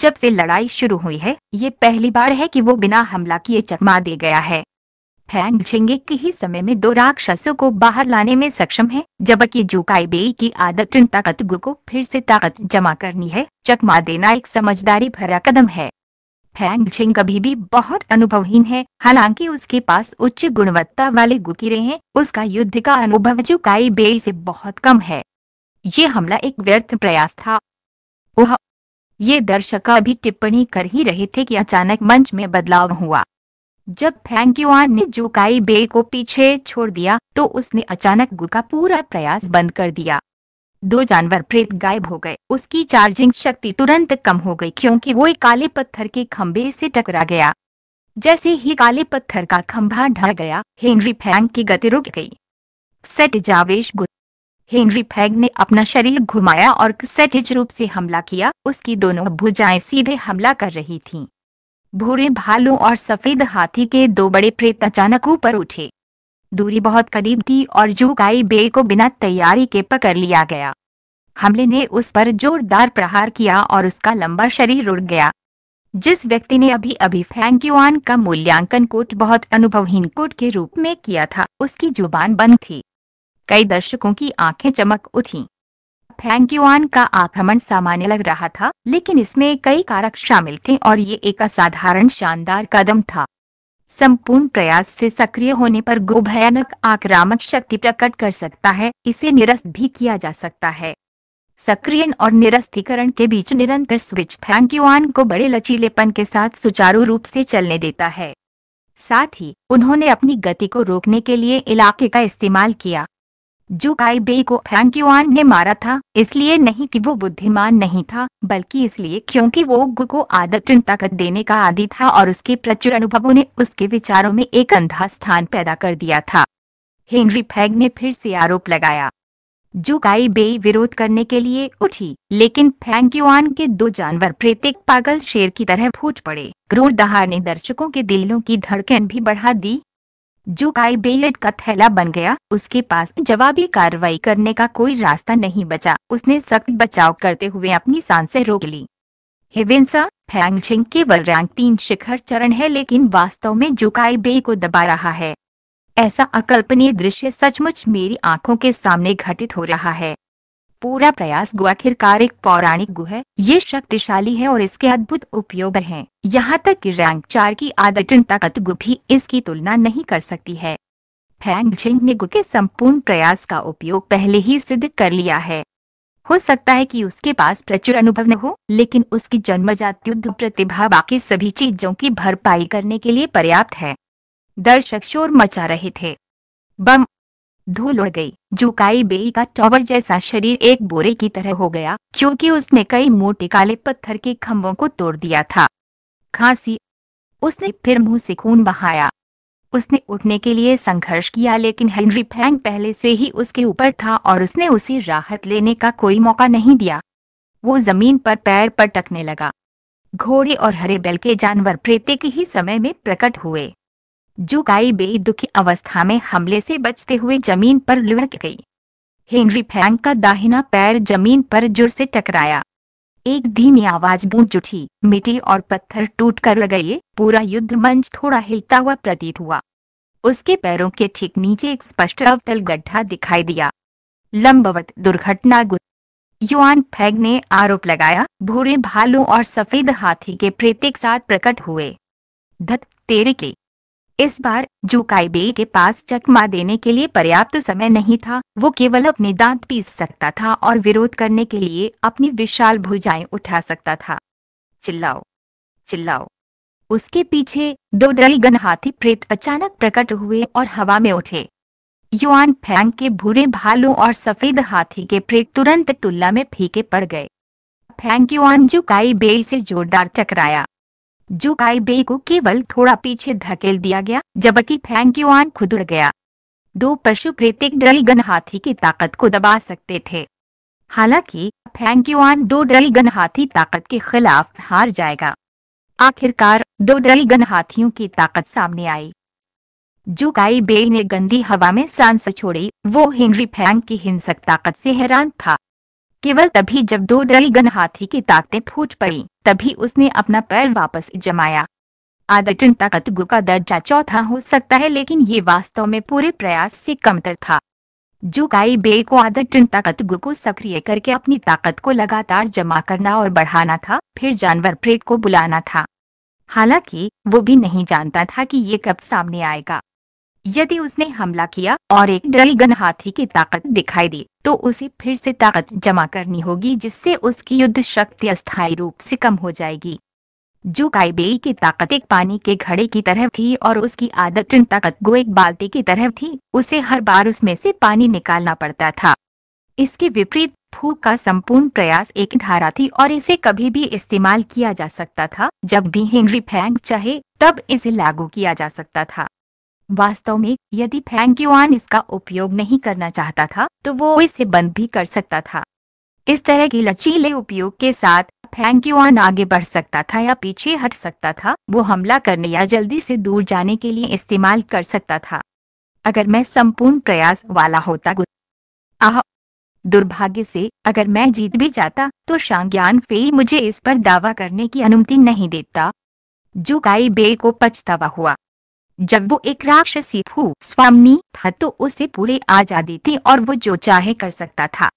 जब से लड़ाई शुरू हुई है ये पहली बार है कि वो बिना हमला किए चकमा दे गया है फैंग झिंगे के ही समय में दो राक्षसों को बाहर लाने में सक्षम है जबकि जुकाई बेई की आदत इन को फिर से ताकत जमा करनी है चकमा देना एक समझदारी भरा कदम है फैंग छिंग कभी भी बहुत अनुभवहीन है हालांकि उसके पास उच्च गुणवत्ता वाले गुकीरे हैं उसका युद्ध का अनुभव चुकाई बे से बहुत कम है ये हमला एक व्यर्थ प्रयास था ओह ये दर्शक अभी टिप्पणी कर ही रहे थे कि अचानक मंच में बदलाव हुआ जब फैंग युआन ने जुकाई बे को पीछे छोड़ दिया तो उसने अचानक गु का पूरा प्रयास बंद कर दिया दो जानवर प्रेत गायब हो गए उसकी चार्जिंग शक्ति तुरंत कम हो गई क्योंकि वो एक काले पत्थर के खंभे से टकरा गया जैसे ही काले पत्थर का खंभा ढह गया हेनरी फैंग की गति रुक गई सेटिज आवेश हेनरी फैग ने अपना शरीर घुमाया और सेटिज रूप से हमला किया उसकी दोनों भुजाएं सीधे हमला कर रही थीं। भूरे भालू और सफेद हाथी के दो बड़े प्रेत अचानक ऊपर उठे दूरी बहुत करीब थी और जुगाई बे को बिना तैयारी के पकड़ लिया गया हमले ने उस पर जोरदार प्रहार किया और उसका लंबा शरीर उड़ गया जिस व्यक्ति ने अभी अभी युआन का मूल्यांकन कोट बहुत अनुभवहीन कोट के रूप में किया था उसकी जुबान बंद थी कई दर्शकों की आंखें चमक उठी फैंक युआन का आक्रमण सामान्य लग रहा था लेकिन इसमें कई कारक शामिल थे और ये एक असाधारण शानदार कदम था संपूर्ण प्रयास से सक्रिय होने पर गो भयानक आक्रामक शक्ति प्रकट कर सकता है इसे निरस्त भी किया जा सकता है सक्रियण और निरस्तीकरण के बीच निरंतर स्विच फैंक्यूआन को बड़े लचीलेपन के साथ सुचारू रूप से चलने देता है साथ ही उन्होंने अपनी गति को रोकने के लिए इलाके का इस्तेमाल किया जो बे को युआन ने मारा था इसलिए नहीं कि वो बुद्धिमान नहीं था बल्कि इसलिए क्योंकि वो गु को चिंता कर देने का आदि था और उसके प्रचुर अनुभवों ने उसके विचारों में एक अंधा स्थान पैदा कर दिया था हेनरी फैग ने फिर से आरोप लगाया जू काई विरोध करने के लिए उठी लेकिन युआन के दो जानवर प्रत्येक पागल शेर की तरह फूट पड़े क्रूर दहार ने दर्शकों के दिलों की धड़कन भी बढ़ा दी जो बेलेट का थैला बन गया उसके पास जवाबी कार्रवाई करने का कोई रास्ता नहीं बचा उसने सख्त बचाव करते हुए अपनी सांसें रोक ली हिविंसा फैंगछिंग केवल रैंक तीन शिखर चरण है लेकिन वास्तव में जुकाई बे को दबा रहा है ऐसा अकल्पनीय दृश्य सचमुच मेरी आंखों के सामने घटित हो रहा है पूरा प्रयास गु आखिरकार एक पौराणिक गु है ये शक्तिशाली है और इसके अद्भुत उपयोग हैं। यहाँ तक कि रैंक चार की आदतन ताकत गु भी इसकी तुलना नहीं कर सकती है फैंग झिंग ने गु के संपूर्ण प्रयास का उपयोग पहले ही सिद्ध कर लिया है हो सकता है कि उसके पास प्रचुर अनुभव न हो लेकिन उसकी जन्मजात युद्ध प्रतिभा बाकी सभी चीजों की भरपाई करने के लिए पर्याप्त है दर्शक शोर मचा रहे थे बम धूल उड़ गई जुकाई बेई का टॉवर जैसा शरीर एक बोरे की तरह हो गया क्योंकि उसने कई मोटे काले पत्थर के खम्भों को तोड़ दिया था खांसी उसने फिर मुंह से खून बहाया उसने उठने के लिए संघर्ष किया लेकिन हेनरी फैंग पहले से ही उसके ऊपर था और उसने उसे राहत लेने का कोई मौका नहीं दिया वो जमीन पर पैर पटकने लगा घोड़े और हरे बैल के जानवर प्रेते ही समय में प्रकट हुए जो गाय बेदुखी अवस्था में हमले से बचते हुए जमीन पर लुढ़क गई हेनरी फैंक का दाहिना पैर जमीन पर जुड़ से टकराया एक धीमी आवाज गूंज उठी मिट्टी और पत्थर टूट कर गए पूरा युद्ध मंच थोड़ा हिलता हुआ प्रतीत हुआ उसके पैरों के ठीक नीचे एक स्पष्ट अवतल गड्ढा दिखाई दिया लंबवत दुर्घटना युआन फैग ने आरोप लगाया भूरे भालू और सफेद हाथी के प्रेत एक साथ प्रकट हुए धत तेरे के इस बार जोकाइबे के पास चकमा देने के लिए पर्याप्त समय नहीं था वो केवल अपने दांत पीस सकता था और विरोध करने के लिए अपनी विशाल भुजाएं उठा सकता था चिल्लाओ चिल्लाओ उसके पीछे दो डलगन हाथी प्रेत अचानक प्रकट हुए और हवा में उठे युआन फैंग के भूरे भालू और सफेद हाथी के प्रेत तुरंत तुल्ला में फीके पड़ गए फैंग युआन जुकाई बेल से जोरदार टकराया जो काइबे को केवल थोड़ा पीछे धकेल दिया गया जबकि फैंक युआन खुद उड़ गया दो पशु प्रेतिक ड्रलगन हाथी की ताकत को दबा सकते थे हालांकि फैंक युआन दो ड्रलगन हाथी ताकत के खिलाफ हार जाएगा आखिरकार दो ड्रलगन हाथियों की ताकत सामने आई जो काई बे ने गंदी हवा में सांस छोड़ी वो हेनरी फैंक की हिंसक ताकत से हैरान था केवल तभी जब दो ड्रैगन हाथी की ताकतें फूट पड़ी तभी उसने अपना पैर वापस जमाया आदतन ताकतगु का दर्जा चौथा हो सकता है लेकिन ये वास्तव में पूरे प्रयास से कमतर था जुकाई बे को आदतन ताकतगु को सक्रिय करके अपनी ताकत को लगातार जमा करना और बढ़ाना था फिर जानवर प्रेत को बुलाना था हालांकि वो भी नहीं जानता था कि ये कब सामने आएगा यदि उसने हमला किया और एक गन हाथी की ताकत दिखाई दी तो उसे फिर से ताकत जमा करनी होगी जिससे उसकी युद्ध शक्ति अस्थायी रूप से कम हो जाएगी जो काइबेई की ताकत एक पानी के घड़े की तरह थी और उसकी आदत ताकत गो एक बाल्टी की तरह थी उसे हर बार उसमें से पानी निकालना पड़ता था इसके विपरीत फू का संपूर्ण प्रयास एक धारा थी और इसे कभी भी इस्तेमाल किया जा सकता था जब भी हेनरी फैंग चाहे तब इसे लागू किया जा सकता था वास्तव में यदि युआन इसका उपयोग नहीं करना चाहता था तो वो इसे बंद भी कर सकता था इस तरह के लचीले उपयोग के साथ फैंक्यूआन आगे बढ़ सकता था या पीछे हट सकता था वो हमला करने या जल्दी से दूर जाने के लिए इस्तेमाल कर सकता था अगर मैं संपूर्ण प्रयास वाला होता आह दुर्भाग्य से अगर मैं जीत भी जाता तो शांग्यान फेई मुझे इस पर दावा करने की अनुमति नहीं देता जो काई बे को पछतावा हुआ जब वो एक राक्षसी भू स्वामी था तो उसे पूरे आजादी थी और वो जो चाहे कर सकता था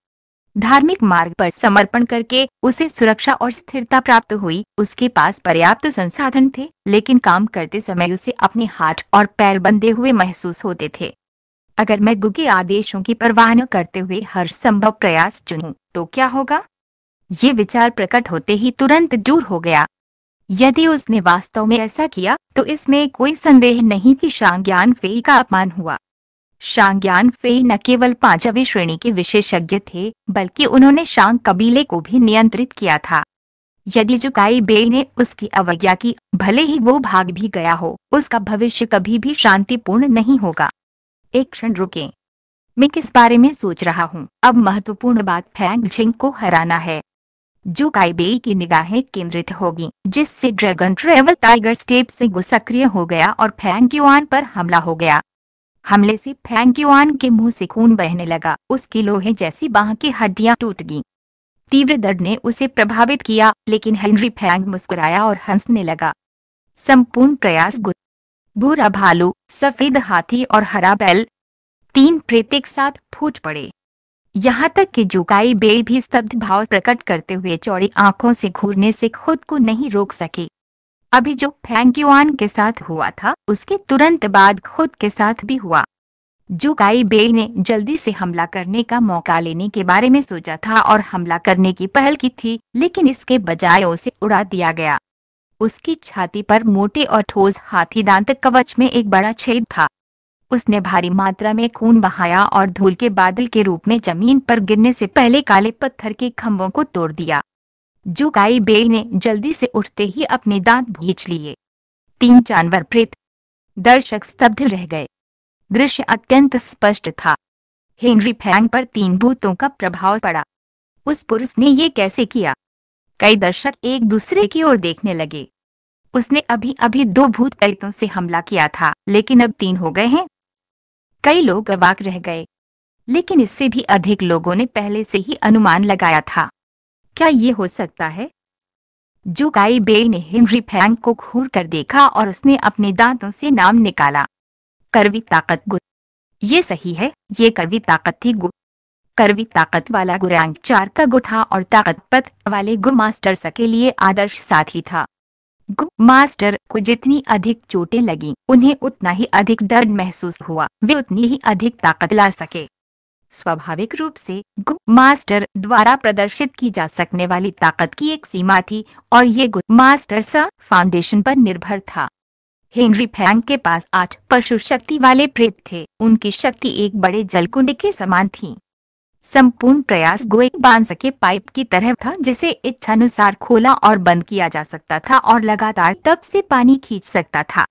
धार्मिक मार्ग पर समर्पण करके उसे सुरक्षा और स्थिरता प्राप्त हुई उसके पास पर्याप्त संसाधन थे लेकिन काम करते समय उसे अपने हाथ और पैर बंधे हुए महसूस होते थे अगर मैं गुगे आदेशों की परवाह न करते हुए हर संभव प्रयास चुनूं तो क्या होगा ये विचार प्रकट होते ही तुरंत दूर हो गया यदि उसने वास्तव में ऐसा किया तो इसमें कोई संदेह नहीं कि शांग्यान फेई का अपमान हुआ शांग्यान फेई न केवल पांचवी श्रेणी के विशेषज्ञ थे बल्कि उन्होंने शांग कबीले को भी नियंत्रित किया था यदि जुकाई बे ने उसकी अवज्ञा की भले ही वो भाग भी गया हो उसका भविष्य कभी भी शांतिपूर्ण नहीं होगा एक क्षण रुके मैं किस बारे में सोच रहा हूँ अब महत्वपूर्ण बात फैंग झिंग को हराना है जो काइबेई की निगाहें केंद्रित होगी जिससे ड्रैगन ट्रेवल टाइगर स्टेप से गुसक्रिय हो गया और फैंक्यूआन पर हमला हो गया हमले से फैंक्यूआन के मुंह से खून बहने लगा उसकी लोहे जैसी बाह की हड्डियां टूट गई तीव्र दर्द ने उसे प्रभावित किया लेकिन हेनरी फैंग मुस्कुराया और हंसने लगा संपूर्ण प्रयास गुत भूरा भालू सफेद हाथी और हरा बैल तीन प्रेत एक साथ फूट पड़े यहाँ तक कि जुकाई बे भी स्तब्ध भाव प्रकट करते हुए चौड़ी आंखों से घूरने से खुद को नहीं रोक सके अभी जो फैंक युआन के साथ हुआ था उसके तुरंत बाद खुद के साथ भी हुआ जुकाई बे ने जल्दी से हमला करने का मौका लेने के बारे में सोचा था और हमला करने की पहल की थी लेकिन इसके बजाय उसे उड़ा दिया गया उसकी छाती पर मोटे और ठोस हाथी दांत कवच में एक बड़ा छेद था उसने भारी मात्रा में खून बहाया और धूल के बादल के रूप में जमीन पर गिरने से पहले काले पत्थर के खम्भों को तोड़ दिया जुकाई बे ने जल्दी से उठते ही अपने दांत भींच लिए तीन जानवर प्रेत दर्शक स्तब्ध रह गए दृश्य अत्यंत स्पष्ट था हेनरी फैंग पर तीन भूतों का प्रभाव पड़ा उस पुरुष ने ये कैसे किया कई दर्शक एक दूसरे की ओर देखने लगे उसने अभी अभी दो भूत प्रेतों से हमला किया था लेकिन अब तीन हो गए हैं कई लोग अवाक रह गए लेकिन इससे भी अधिक लोगों ने पहले से ही अनुमान लगाया था क्या ये हो सकता है जो गाई बे ने हेनरी फैंग को घूर कर देखा और उसने अपने दांतों से नाम निकाला करवी ताकत गुर ये सही है ये करवी ताकत थी गु करवी ताकत वाला गुरांग चार का गुठा और और ताकतपत वाले गु मास्टर के लिए आदर्श साथी था मास्टर को जितनी अधिक चोटें लगी उन्हें उतना ही अधिक दर्द महसूस हुआ वे उतनी ही अधिक ताकत ला सके स्वाभाविक रूप से मास्टर द्वारा प्रदर्शित की जा सकने वाली ताकत की एक सीमा थी और ये मास्टर सा फाउंडेशन पर निर्भर था हेनरी फैंग के पास आठ पशु शक्ति वाले प्रेत थे उनकी शक्ति एक बड़े जलकुंड के समान थी संपूर्ण प्रयास गोए बांस के पाइप की तरह था जिसे इच्छानुसार खोला और बंद किया जा सकता था और लगातार टब से पानी खींच सकता था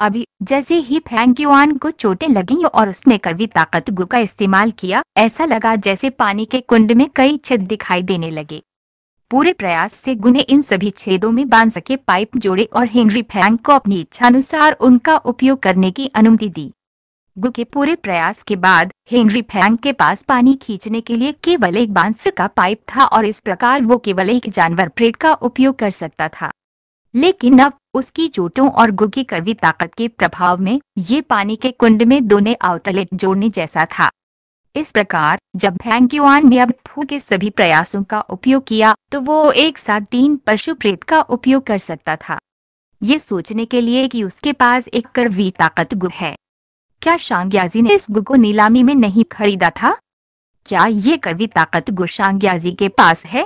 अभी जैसे ही फैंग्युआन को चोटें लगी और उसने कड़वी ताकत गु का इस्तेमाल किया ऐसा लगा जैसे पानी के कुंड में कई छेद दिखाई देने लगे पूरे प्रयास से गुने इन सभी छेदों में बांस के पाइप जोड़े और हेनरी फैंग को अपनी इच्छानुसार उनका उपयोग करने की अनुमति दी गु के पूरे प्रयास के बाद हेनरी फैंग के पास पानी खींचने के लिए केवल एक बांसर का पाइप था और इस प्रकार वो केवल एक जानवर प्रेट का उपयोग कर सकता था लेकिन अब उसकी चोटों और गु की कड़वी ताकत के प्रभाव में ये पानी के कुंड में दोनों आउटलेट जोड़ने जैसा था इस प्रकार जब फैंक्यूआन ने अब फू के सभी प्रयासों का उपयोग किया तो वो एक साथ तीन पशु प्रेत का उपयोग कर सकता था ये सोचने के लिए कि उसके पास एक करवी ताकत गु है क्या शांग्याजी ने इस गु नीलामी में नहीं खरीदा था क्या ये कड़वी ताकत गु शांग्याजी के पास है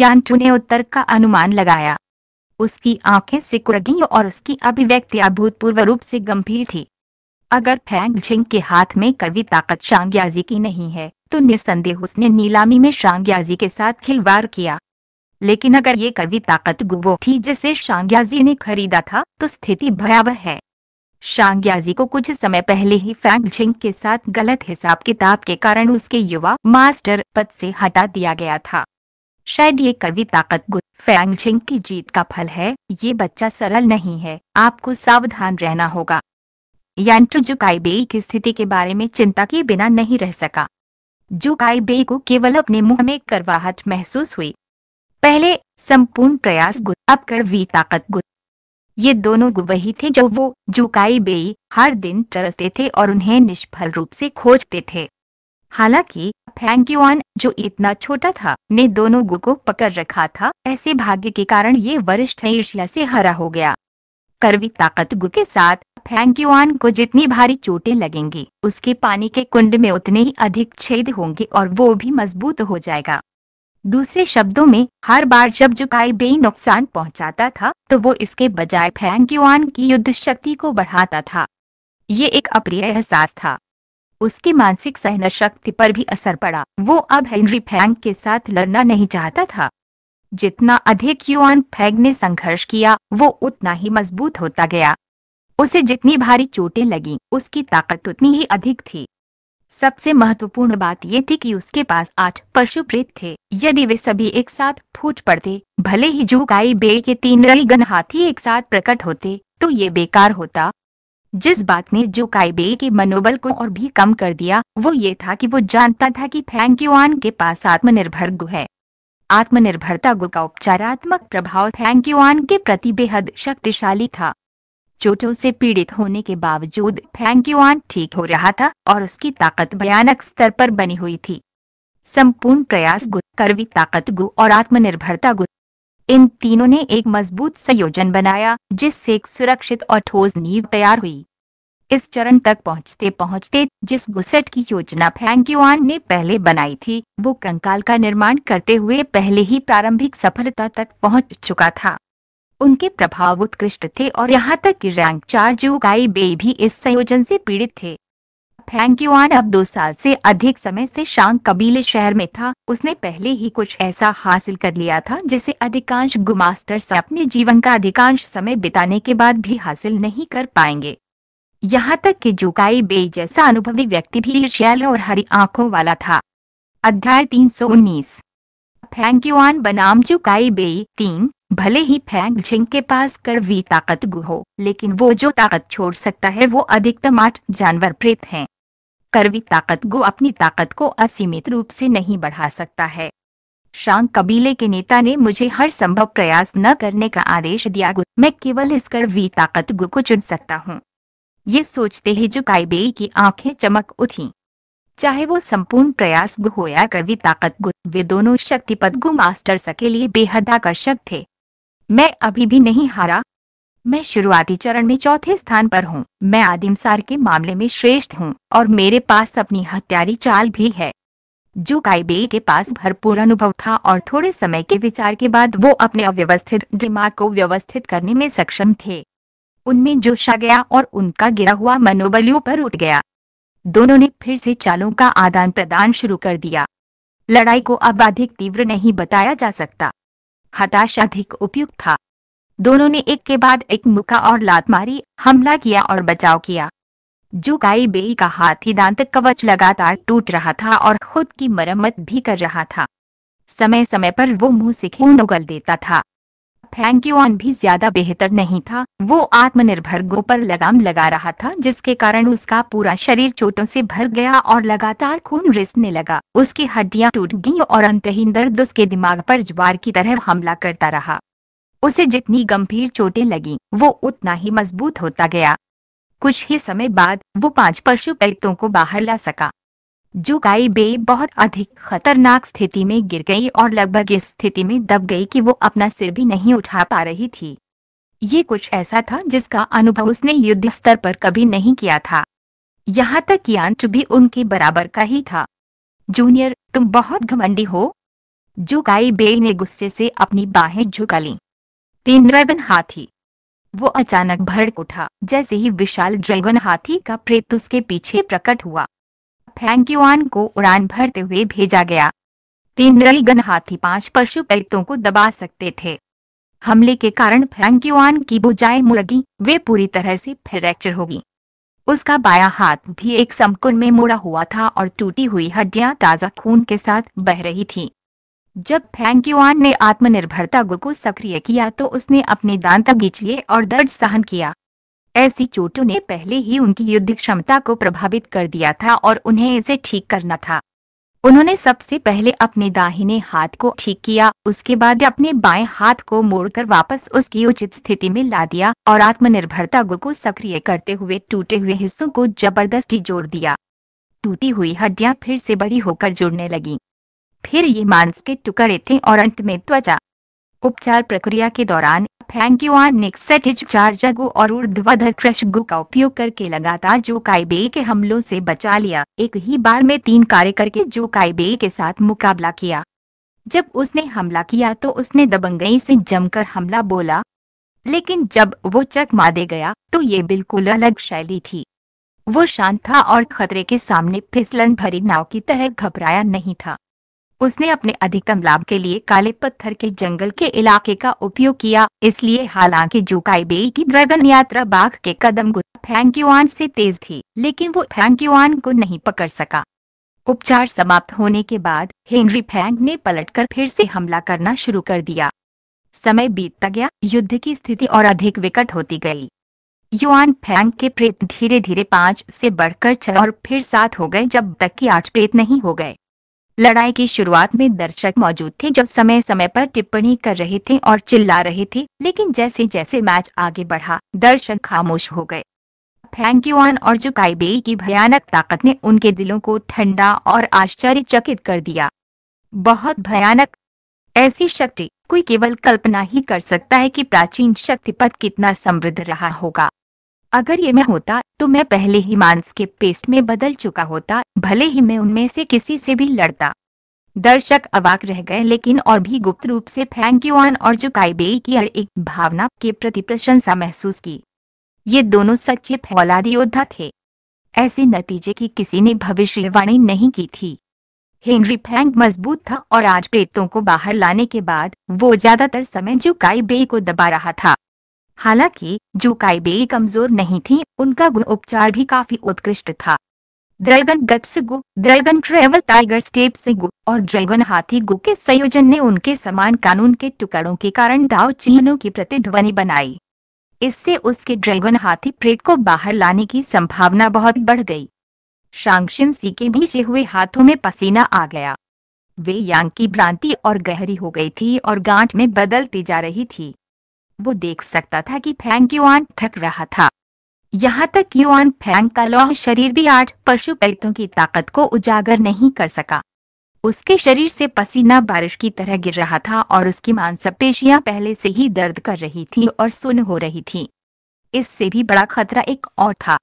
यांटू ने उत्तर का अनुमान लगाया उसकी आंखें सिकुड़ गईं और उसकी अभिव्यक्ति अभूतपूर्व रूप से गंभीर थी अगर फैंग झिंग के हाथ में कड़वी ताकत शांग्याजी की नहीं है तो निसंदेह उसने नीलामी में शांग्याजी के साथ खिलवाड़ किया लेकिन अगर ये कड़वी ताकत गुबो थी जिसे शांग्याजी ने खरीदा था तो स्थिति भयावह है शांग्याजी को कुछ समय पहले ही फैंग झिंग के साथ गलत हिसाब किताब के कारण उसके युवा मास्टर पद से हटा दिया गया था शायद ये कड़वी ताकत गुड फैंग झिंग की जीत का फल है ये बच्चा सरल नहीं है आपको सावधान रहना होगा यांटू बेई की स्थिति के बारे में चिंता के बिना नहीं रह सका जुकाई बेई को केवल अपने मुंह में करवाहट महसूस हुई पहले संपूर्ण प्रयास गुड अब कड़वी ताकत गुड ये दोनों वही थे जो वो जुकाई बेई हर दिन चरसते थे और उन्हें निष्फल रूप से खोजते थे हालांकि फैंक जो इतना छोटा था ने दोनों गु को पकड़ रखा था ऐसे भाग्य के कारण ये वरिष्ठ ईर्ष्या से हरा हो गया करवी ताकत गु के साथ फैंक्यूआन को जितनी भारी चोटें लगेंगी उसके पानी के कुंड में उतने ही अधिक छेद होंगे और वो भी मजबूत हो जाएगा दूसरे शब्दों में हर बार जब जुकाई बेई नुकसान पहुंचाता था तो वो इसके बजाय फैंग युआन की युद्ध शक्ति को बढ़ाता था ये एक अप्रिय एहसास था उसकी मानसिक सहन शक्ति पर भी असर पड़ा वो अब हेनरी फैंग के साथ लड़ना नहीं चाहता था जितना अधिक युआन फैंग ने संघर्ष किया वो उतना ही मजबूत होता गया उसे जितनी भारी चोटें लगी उसकी ताकत उतनी ही अधिक थी सबसे महत्वपूर्ण बात ये थी कि उसके पास आठ पशु प्रेत थे यदि वे सभी एक साथ फूट पड़ते भले ही जुकाई बे के तीन रईगन हाथी एक साथ प्रकट होते तो ये बेकार होता जिस बात ने जो बे के मनोबल को और भी कम कर दिया वो ये था कि वो जानता था कि थैंक यूआन के पास आत्मनिर्भर गु है आत्मनिर्भरता गु का उपचारात्मक प्रभाव थैंक यूआन के प्रति बेहद शक्तिशाली था चोटों से पीड़ित होने के बावजूद फैंक्यूआन ठीक हो रहा था और उसकी ताकत भयानक स्तर पर बनी हुई थी संपूर्ण प्रयास गु करवी ताकत गु और आत्मनिर्भरता गुण इन तीनों ने एक मजबूत संयोजन बनाया जिससे एक सुरक्षित और ठोस नींव तैयार हुई इस चरण तक पहुंचते पहुंचते जिस गुसेट की योजना फैंक्यूआन ने पहले बनाई थी वो कंकाल का निर्माण करते हुए पहले ही प्रारंभिक सफलता तक पहुंच चुका था उनके प्रभाव उत्कृष्ट थे और यहाँ तक कि रैंक चार जो गाई बे भी इस संयोजन से पीड़ित थे फैंक युआन अब दो साल से अधिक समय से शांग कबीले शहर में था उसने पहले ही कुछ ऐसा हासिल कर लिया था जिसे अधिकांश गुमास्टर्स अपने जीवन का अधिकांश समय बिताने के बाद भी हासिल नहीं कर पाएंगे यहाँ तक कि जुकाई बे जैसा अनुभवी व्यक्ति भी शैल और हरी आंखों वाला था अध्याय उन्नीस फैंक युआन बनाम जुकाई बे तीन भले ही फैंग झिंग के पास करवी ताकत गु हो लेकिन वो जो ताकत छोड़ सकता है वो अधिकतम आठ जानवर प्रेत हैं करवी ताकत गु अपनी ताकत को असीमित रूप से नहीं बढ़ा सकता है शांग कबीले के नेता ने मुझे हर संभव प्रयास न करने का आदेश दिया गु मैं केवल इस करवी ताकत गु को चुन सकता हूँ ये सोचते ही जो काइबेई की आंखें चमक उठी चाहे वो संपूर्ण प्रयास गु हो या करवी ताकत गु वे दोनों पद गु मास्टर के लिए बेहद आकर्षक थे मैं अभी भी नहीं हारा मैं शुरुआती चरण में चौथे स्थान पर हूँ मैं आदिमसार के मामले में श्रेष्ठ हूँ और मेरे पास अपनी हत्यारी चाल भी है जो काइबे के पास भरपूर अनुभव था और थोड़े समय के विचार के बाद वो अपने अव्यवस्थित दिमाग को व्यवस्थित करने में सक्षम थे उनमें जोश आ गया और उनका गिरा हुआ मनोबलियों पर उठ गया दोनों ने फिर से चालों का आदान प्रदान शुरू कर दिया लड़ाई को अब अधिक तीव्र नहीं बताया जा सकता हताश अधिक उपयुक्त था दोनों ने एक के बाद एक मुका और लात मारी हमला किया और बचाव किया जुकाई बेई का हाथी दांत कवच लगातार टूट रहा था और खुद की मरम्मत भी कर रहा था समय समय पर वो मुंह से खून उगल देता था थैंक यू ऑन भी ज्यादा बेहतर नहीं था वो आत्मनिर्भर गो पर लगाम लगा रहा था जिसके कारण उसका पूरा शरीर चोटों से भर गया और लगातार खून रिसने लगा उसकी हड्डियां टूट गईं और अंतहीन दर्द उसके दिमाग पर ज्वार की तरह हमला करता रहा उसे जितनी गंभीर चोटें लगी वो उतना ही मजबूत होता गया कुछ ही समय बाद वो पांच पशु पैतों को बाहर ला सका जुकाई बे बहुत अधिक खतरनाक स्थिति में गिर गई और लगभग इस स्थिति में दब गई कि वो अपना सिर भी नहीं उठा पा रही थी ये कुछ ऐसा था जिसका अनुभव उसने युद्ध स्तर पर कभी नहीं किया था यहाँ तक कि आंच भी उनके बराबर का ही था जूनियर तुम बहुत घमंडी हो जुकाई बे ने गुस्से से अपनी बाहें झुका ली तीन ड्रैगन हाथी वो अचानक भड़क उठा जैसे ही विशाल ड्रैगन हाथी का प्रेत उसके पीछे प्रकट हुआ थैंक्यूआन को उड़ान भरते हुए भेजा गया तीन रलगन हाथी पांच पशु पैतों को दबा सकते थे हमले के कारण फ्रैंक्यूआन की बुजाय मुर्गी वे पूरी तरह से फ्रैक्चर होगी उसका बाया हाथ भी एक समकुन में मुड़ा हुआ था और टूटी हुई हड्डियां ताज़ा खून के साथ बह रही थी जब फ्रैंक्यूआन ने आत्मनिर्भरता गो को सक्रिय किया तो उसने अपने दांत बीच लिए और दर्द सहन किया ऐसी चोटों ने पहले ही उनकी युद्ध क्षमता को प्रभावित कर दिया था और उन्हें इसे ठीक करना था उन्होंने सबसे पहले अपने दाहिने हाथ को ठीक किया उसके बाद अपने बाएं हाथ को मोड़कर वापस उसकी उचित स्थिति में ला दिया और आत्मनिर्भरता को सक्रिय करते हुए टूटे हुए हिस्सों को जबरदस्ती जोड़ दिया टूटी हुई हड्डियां फिर से बड़ी होकर जुड़ने लगी फिर ये मांस के टुकड़े थे और अंत में त्वचा उपचार प्रक्रिया के दौरान थैंक यू फैंक्यू निक्सेटिज चार्जगु और क्रश गु का उपयोग करके लगातार जो काइबे के हमलों से बचा लिया एक ही बार में तीन कार्य करके जो काइबे के साथ मुकाबला किया जब उसने हमला किया तो उसने दबंगई से जमकर हमला बोला लेकिन जब वो चक मादे गया तो ये बिल्कुल अलग शैली थी वो शांत था और खतरे के सामने फिसलन भरी नाव की तरह घबराया नहीं था उसने अपने अधिकतम लाभ के लिए काले पत्थर के जंगल के इलाके का उपयोग किया इसलिए हालांकि बे की ड्रैगन यात्रा बाघ के कदम फैंक्यूआन से तेज थी लेकिन वो फैंक्यूआन को नहीं पकड़ सका उपचार समाप्त होने के बाद हेनरी फैंग ने पलटकर फिर से हमला करना शुरू कर दिया समय बीतता गया युद्ध की स्थिति और अधिक विकट होती गई युआन फैंग के प्रेत धीरे धीरे पांच से बढ़कर छह और फिर सात हो गए जब तक कि आठ प्रेत नहीं हो गए लड़ाई की शुरुआत में दर्शक मौजूद थे जो समय समय पर टिप्पणी कर रहे थे और चिल्ला रहे थे लेकिन जैसे जैसे मैच आगे बढ़ा दर्शक खामोश हो गए यू क्यूआन और जुकाईबे की भयानक ताकत ने उनके दिलों को ठंडा और आश्चर्यचकित कर दिया बहुत भयानक ऐसी शक्ति कोई केवल कल्पना ही कर सकता है कि प्राचीन शक्तिपथ कितना समृद्ध रहा होगा अगर ये मैं होता तो मैं पहले ही मांस के पेस्ट में बदल चुका होता भले ही मैं उनमें से किसी से भी लड़ता दर्शक अवाक रह गए लेकिन और भी गुप्त रूप से थैंक यू ऑन और की एक भावना के प्रति प्रशंसा महसूस की ये दोनों सच्चे फौलादी योद्धा थे ऐसे नतीजे की किसी ने भविष्यवाणी नहीं की थी हेनरी फैंक मजबूत था और आज प्रेतों को बाहर लाने के बाद वो ज्यादातर समय जुकाई बे को दबा रहा था हालांकि जो काइबेई कमजोर नहीं थी उनका गुण उपचार भी काफी उत्कृष्ट था ड्रैगन गट्स गु ड्रैगन ट्रेवल टाइगर स्टेप से गु और ड्रैगन हाथी गु के संयोजन ने उनके समान कानून के टुकड़ों के कारण दाव चिन्हों की प्रतिध्वनि बनाई इससे उसके ड्रैगन हाथी प्रेट को बाहर लाने की संभावना बहुत बढ़ गई शांगशिन सी के भीचे हुए हाथों में पसीना आ गया वे यांग की भ्रांति और गहरी हो गई थी और गांठ में बदलती जा रही थी वो देख सकता था कि फैंग युआन थक रहा था यहाँ तक युआन फैंग का लौह शरीर भी आठ पशु पैतों की ताकत को उजागर नहीं कर सका उसके शरीर से पसीना बारिश की तरह गिर रहा था और उसकी मांसपेशियां पहले से ही दर्द कर रही थी और सुन हो रही थी इससे भी बड़ा खतरा एक और था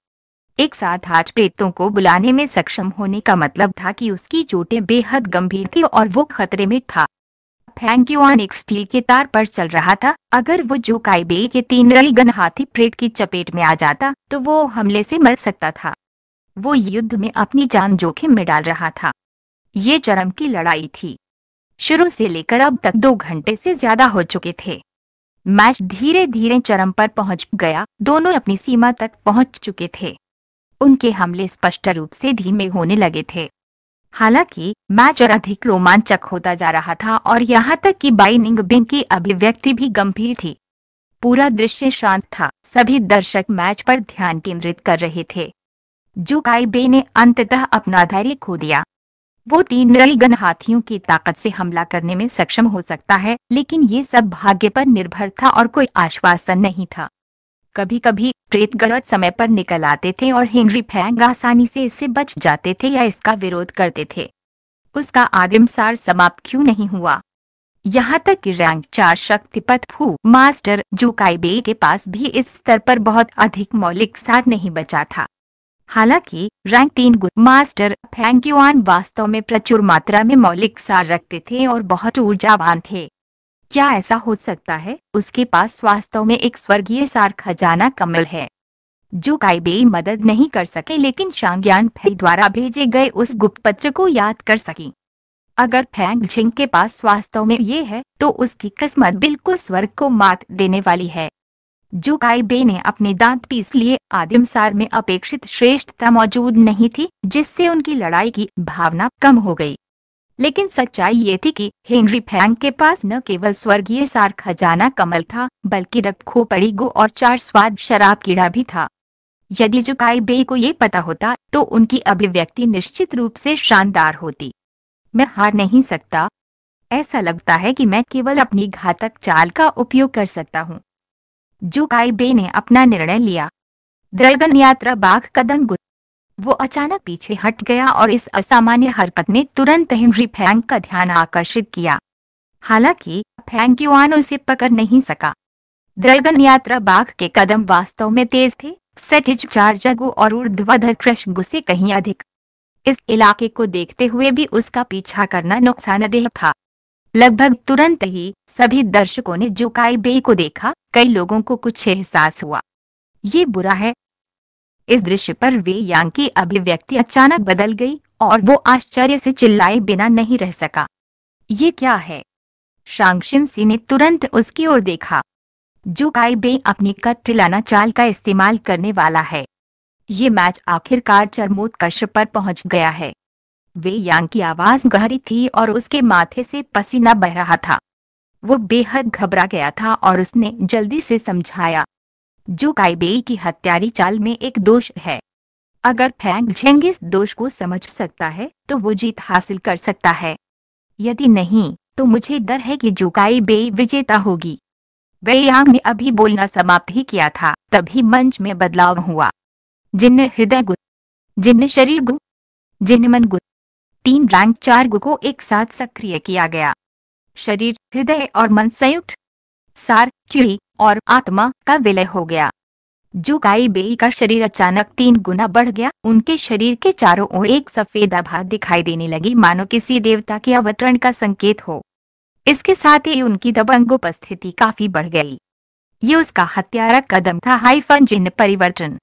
एक साथ आठ प्रेतों को बुलाने में सक्षम होने का मतलब था कि उसकी चोटें बेहद गंभीर थी और वो खतरे में था एक स्टील के तार पर चल रहा था अगर वो जो काइबे के तीन रईगन हाथी प्रेट की चपेट में आ जाता तो वो हमले से मर सकता था वो युद्ध में अपनी जान जोखिम में डाल रहा था ये चरम की लड़ाई थी शुरू से लेकर अब तक दो घंटे से ज्यादा हो चुके थे मैच धीरे धीरे चरम पर पहुंच गया दोनों अपनी सीमा तक पहुंच चुके थे उनके हमले स्पष्ट रूप से धीमे होने लगे थे हालांकि मैच और अधिक रोमांचक होता जा रहा था और यहां तक कि बाइनिंग बिन की अभिव्यक्ति भी गंभीर थी पूरा दृश्य शांत था सभी दर्शक मैच पर ध्यान केंद्रित कर रहे थे जुकाई बे ने अंततः अपना धैर्य खो दिया वो तीन रईगन हाथियों की ताकत से हमला करने में सक्षम हो सकता है लेकिन ये सब भाग्य पर निर्भर था और कोई आश्वासन नहीं था कभी कभी प्रेत गलत समय पर निकल आते थे और हेनरी फैंग आसानी से इससे बच जाते थे या इसका विरोध करते थे उसका आदिम सार समाप्त क्यों नहीं हुआ यहाँ तक कि रैंक चार शक्तिपथ फू मास्टर जो काइबे के पास भी इस स्तर पर बहुत अधिक मौलिक सार नहीं बचा था हालांकि रैंक तीन गुड मास्टर फैंक वास्तव में प्रचुर मात्रा में मौलिक सार रखते थे और बहुत ऊर्जावान थे क्या ऐसा हो सकता है उसके पास वास्तव में एक स्वर्गीय सार खजाना कमल है जो काइबे मदद नहीं कर सके लेकिन शांग्यान फै द्वारा भेजे गए उस गुप्त पत्र को याद कर सकी अगर फैंग झिंग के पास वास्तव में ये है तो उसकी किस्मत बिल्कुल स्वर्ग को मात देने वाली है जो काइबे ने अपने दांत पीस लिए आदिम सार में अपेक्षित श्रेष्ठता मौजूद नहीं थी जिससे उनकी लड़ाई की भावना कम हो गई लेकिन सच्चाई ये थी कि हेनरी फैंग के पास न केवल स्वर्गीय सार खजाना कमल था बल्कि रखो पड़ी गो और चार स्वाद शराब कीड़ा भी था यदि जुकाई बे को ये पता होता तो उनकी अभिव्यक्ति निश्चित रूप से शानदार होती मैं हार नहीं सकता ऐसा लगता है कि मैं केवल अपनी घातक चाल का उपयोग कर सकता हूँ जुकाई बे ने अपना निर्णय लिया द्रगन यात्रा बाघ कदम वो अचानक पीछे हट गया और इस असामान्य हरकत ने तुरंत हेनरी फैंक का ध्यान आकर्षित किया हालांकि फैंक युआन उसे पकड़ नहीं सका ड्रैगन यात्रा बाघ के कदम वास्तव में तेज थे सेटिज चार जगो और उर्ध्वधर क्रश गुस्से कहीं अधिक इस इलाके को देखते हुए भी उसका पीछा करना नुकसानदेह था लगभग तुरंत ही सभी दर्शकों ने जुकाई बे को देखा कई लोगों को कुछ एहसास हुआ ये बुरा है इस दृश्य पर वे यांग की अभिव्यक्ति अचानक बदल गई और वो आश्चर्य से चिल्लाए बिना नहीं रह सका ये क्या है शांगशिन सी ने तुरंत उसकी ओर देखा जो काइबे अपनी कटिलाना चाल का इस्तेमाल करने वाला है ये मैच आखिरकार चरमोत्कर्ष पर पहुंच गया है वे यांग की आवाज गहरी थी और उसके माथे से पसीना बह रहा था वो बेहद घबरा गया था और उसने जल्दी से समझाया जो काइबेई की हत्यारी चाल में एक दोष है अगर फैंग झेंग इस दोष को समझ सकता है तो वो जीत हासिल कर सकता है यदि नहीं तो मुझे डर है कि जुकाई बेई विजेता होगी वेयांग ने अभी बोलना समाप्त ही किया था तभी मंच में बदलाव हुआ जिन्न हृदय गु जिन्न शरीर गु जिन्न मन गु तीन रैंक चार गु को एक साथ सक्रिय किया गया शरीर हृदय और मन संयुक्त सार क्यूरी और आत्मा का विलय हो गया जो बेई का शरीर अचानक तीन गुना बढ़ गया उनके शरीर के चारों ओर एक सफेद आभा दिखाई देने लगी मानो किसी देवता के अवतरण का संकेत हो इसके साथ ही उनकी दबंग उपस्थिति काफी बढ़ गई ये उसका हत्यारा कदम था हाइफन जिन परिवर्तन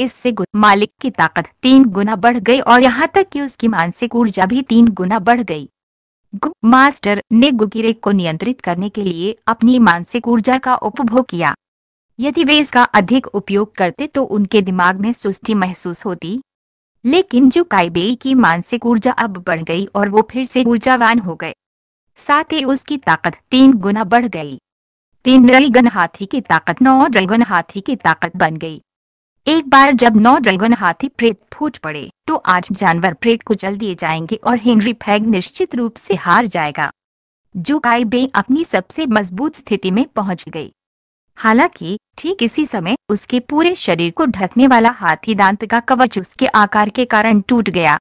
इससे मालिक की ताकत तीन गुना बढ़ गई और यहाँ तक कि उसकी मानसिक ऊर्जा भी तीन गुना बढ़ गई मास्टर ने गुकीरे को नियंत्रित करने के लिए अपनी मानसिक ऊर्जा का उपभोग किया यदि वे इसका अधिक उपयोग करते तो उनके दिमाग में सुस्ती महसूस होती लेकिन जो काइबेई की मानसिक ऊर्जा अब बढ़ गई और वो फिर से ऊर्जावान हो गए साथ ही उसकी ताकत तीन गुना बढ़ गई तीन रलगन हाथी की ताकत नौ रलगन हाथी की ताकत बन गई एक बार जब नौ ड्रैगन हाथी प्रेत फूट पड़े तो आज जानवर प्रेत को जल दिए जाएंगे और हेनरी फैग निश्चित रूप से हार जाएगा जो काइबे अपनी सबसे मजबूत स्थिति में पहुंच गई हालांकि ठीक इसी समय उसके पूरे शरीर को ढकने वाला हाथी दांत का कवच उसके आकार के कारण टूट गया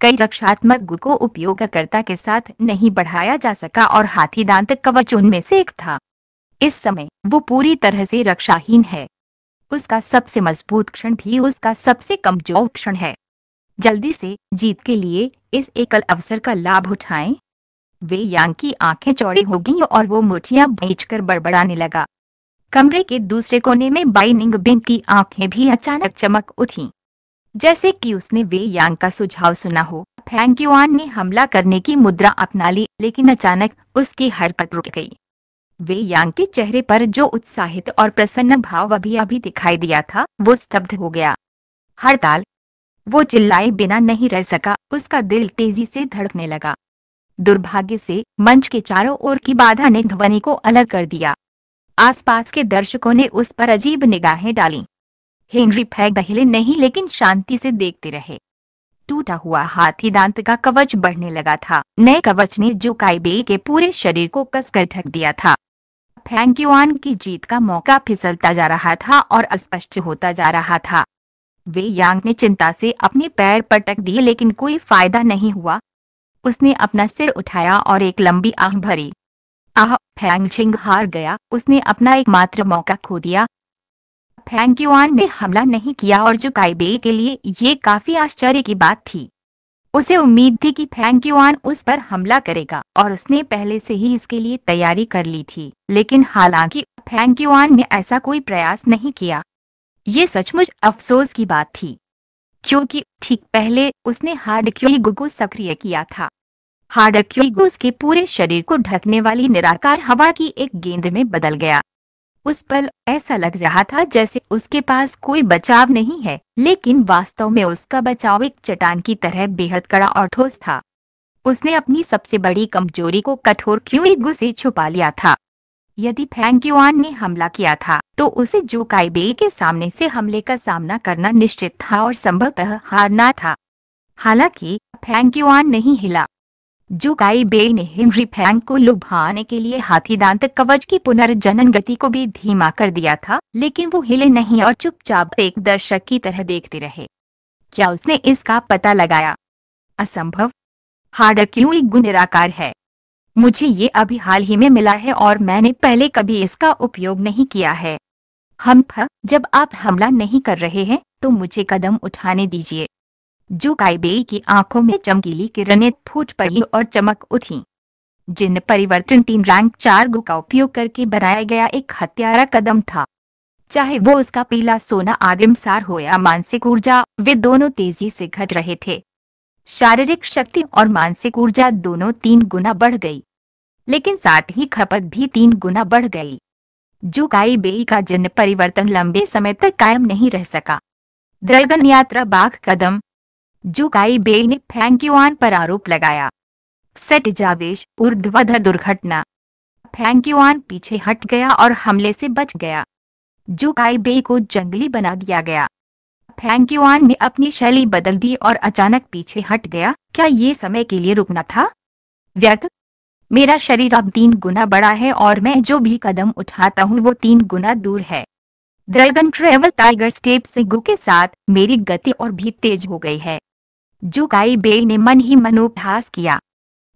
कई रक्षात्मक गु को उपयोगकर्ता के साथ नहीं बढ़ाया जा सका और हाथी दांत कवच उनमें से एक था इस समय वो पूरी तरह से रक्षाहीन है उसका सबसे मजबूत क्षण भी उसका सबसे कमजोर क्षण है जल्दी से जीत के लिए इस एकल अवसर का लाभ उठाएं। वे यांग की आंखें चौड़ी हो गईं और वो बेच कर बड़बड़ाने लगा कमरे के दूसरे कोने में बाइनिंग बिंग की आंखें भी अचानक चमक उठी जैसे कि उसने वे यांग का सुझाव सुना हो फैंग ने हमला करने की मुद्रा अपना ली लेकिन अचानक उसकी हरकत रुक गई वे यांग के चेहरे पर जो उत्साहित और प्रसन्न भाव अभी अभी दिखाई दिया था वो स्तब्ध हो गया हड़ताल वो चिल्लाए बिना नहीं रह सका उसका दिल तेजी से धड़कने लगा दुर्भाग्य से मंच के चारों ओर की बाधा ने ध्वनि को अलग कर दिया आसपास के दर्शकों ने उस पर अजीब निगाहें डाली हेनरी फैग बहले नहीं लेकिन शांति से देखते रहे टूटा हुआ हाथी दांत का कवच बढ़ने लगा था नए कवच ने जो काइबे के पूरे शरीर को कसकर ढक दिया था फैंक्यूआन की जीत का मौका फिसलता जा रहा था और अस्पष्ट होता जा रहा था वे यांग ने चिंता से अपने पैर पटक दिए लेकिन कोई फायदा नहीं हुआ उसने अपना सिर उठाया और एक लंबी आह भरी आह फैंग छिंग हार गया उसने अपना एकमात्र मौका खो दिया फैंक्यूआन ने हमला नहीं किया और जो काइबे के लिए ये काफी आश्चर्य की बात थी उसे उम्मीद थी कि थैंक यूआन उस पर हमला करेगा और उसने पहले से ही इसके लिए तैयारी कर ली थी लेकिन हालांकि थैंक यूआन ने ऐसा कोई प्रयास नहीं किया ये सचमुच अफसोस की बात थी क्योंकि ठीक पहले उसने हार्डक्यूगो को सक्रिय किया था हार्डक्यूगो उसके पूरे शरीर को ढकने वाली निराकार हवा की एक गेंद में बदल गया उस पल ऐसा लग रहा था जैसे उसके पास कोई बचाव नहीं है लेकिन वास्तव में उसका बचाव एक चट्टान की तरह बेहद कड़ा और ठोस था उसने अपनी सबसे बड़ी कमजोरी को कठोर क्यों गु से छुपा लिया था यदि फैंक्यूआन ने हमला किया था तो उसे जो काइबे के सामने से हमले का सामना करना निश्चित था और संभवतः हारना था हालांकि फैंक्यूआन नहीं हिला जो बे ने हेनरी फैंक को लुभाने के लिए हाथी दांत कवच की पुनर्जनन गति को भी धीमा कर दिया था लेकिन वो हिले नहीं और चुपचाप एक दर्शक की तरह देखते रहे क्या उसने इसका पता लगाया असंभव हार्ड क्यों एक गुनराकार है मुझे ये अभी हाल ही में मिला है और मैंने पहले कभी इसका उपयोग नहीं किया है हम जब आप हमला नहीं कर रहे हैं तो मुझे कदम उठाने दीजिए जो काइबेई की आंखों में चमकीली किरणें फूट पड़ी और चमक उठी जिन परिवर्तन तीन रैंक चार गु का उपयोग करके बनाया गया एक हत्यारा कदम था चाहे वो उसका पीला सोना आदिम सार हो या मानसिक ऊर्जा वे दोनों तेजी से घट रहे थे शारीरिक शक्ति और मानसिक ऊर्जा दोनों तीन गुना बढ़ गई लेकिन साथ ही खपत भी तीन गुना बढ़ गई जो काई बेई का जन परिवर्तन लंबे समय तक कायम नहीं रह सका ड्रैगन यात्रा बाघ कदम जुकाई बे ने फैंक्यूआन पर आरोप लगाया जावेश ऊर्ध्वाधर दुर्घटना फैंक्यूआन पीछे हट गया और हमले से बच गया जुकाई बे को जंगली बना दिया गया फैंक्यूआन ने अपनी शैली बदल दी और अचानक पीछे हट गया क्या ये समय के लिए रुकना था व्यर्थ मेरा शरीर अब तीन गुना बड़ा है और मैं जो भी कदम उठाता हूँ वो तीन गुना दूर है ड्रैगन ट्रेवल टाइगर स्टेप से गु के साथ मेरी गति और भी तेज हो गई है जो बे ने मन ही मनोभ्यास किया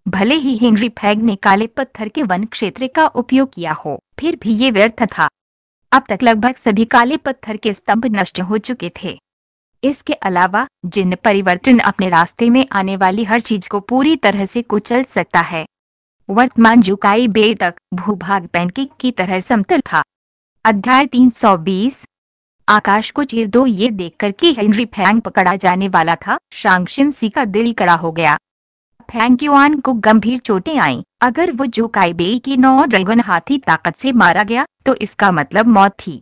भले ही हेनरी फैग ने काले पत्थर के वन क्षेत्र का उपयोग किया हो फिर भी ये व्यर्थ था अब तक लगभग सभी काले पत्थर के स्तंभ नष्ट हो चुके थे इसके अलावा जिन परिवर्तन अपने रास्ते में आने वाली हर चीज को पूरी तरह से कुचल सकता है वर्तमान जुकाई बे तक भूभाग पैनकेक की तरह समतल था अध्याय 320 आकाश को चीर दो ये देखकर कि हेनरी फैंग पकड़ा जाने वाला था शांगशिन सी का दिल कड़ा हो गया फैंग युआन को गंभीर चोटें आईं। अगर वो जो काइबेई की नौ ड्रैगन हाथी ताकत से मारा गया तो इसका मतलब मौत थी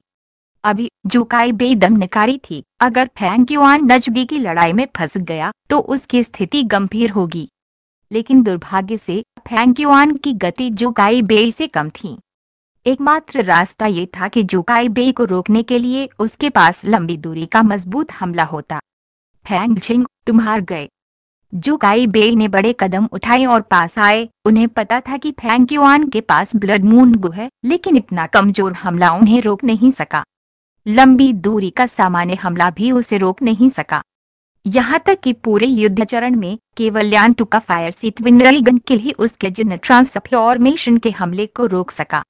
अभी जुकाई दम निकारी थी अगर फैंग युआन नजबी की लड़ाई में फंस गया तो उसकी स्थिति गंभीर होगी लेकिन दुर्भाग्य से फैंग युआन की गति जो बे से कम थी एकमात्र रास्ता ये था कि जुकाई बे को रोकने के लिए उसके पास लंबी दूरी का मजबूत हमला होता फैंग छिंग तुम हार गए जुकाई बे ने बड़े कदम उठाए और पास आए उन्हें पता था कि फैंग क्यूआन के पास ब्लड मून गु है लेकिन इतना कमजोर हमला उन्हें रोक नहीं सका लंबी दूरी का सामान्य हमला भी उसे रोक नहीं सका यहाँ तक कि पूरे युद्ध चरण में केवल यान टू का फायर सित विनरल गन ही उसके जिन ट्रांसफॉर्मेशन के हमले को रोक सका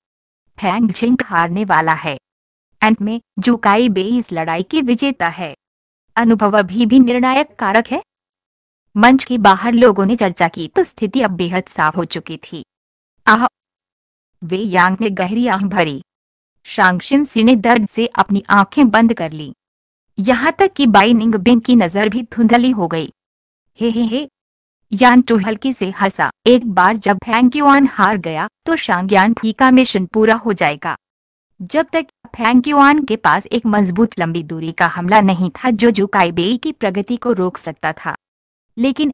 हैंग झिंग हारने वाला है अंत में जुकाई बे इस लड़ाई की विजेता है अनुभव अभी भी निर्णायक कारक है मंच के बाहर लोगों ने चर्चा की तो स्थिति अब बेहद साफ हो चुकी थी आह वे यांग ने गहरी आह भरी शांगशिन सिंह ने दर्द से अपनी आंखें बंद कर ली यहां तक कि बाई निंग बिंग की नजर भी धुंधली हो गई हे हे हे टू हल्के से हंसा एक बार जब फैंक्यूआन हार गया तो यान फी का मिशन पूरा हो जाएगा जब तक फैंक्यूआन के पास एक मजबूत लंबी दूरी का हमला नहीं था जो जुकाईबेई की प्रगति को रोक सकता था लेकिन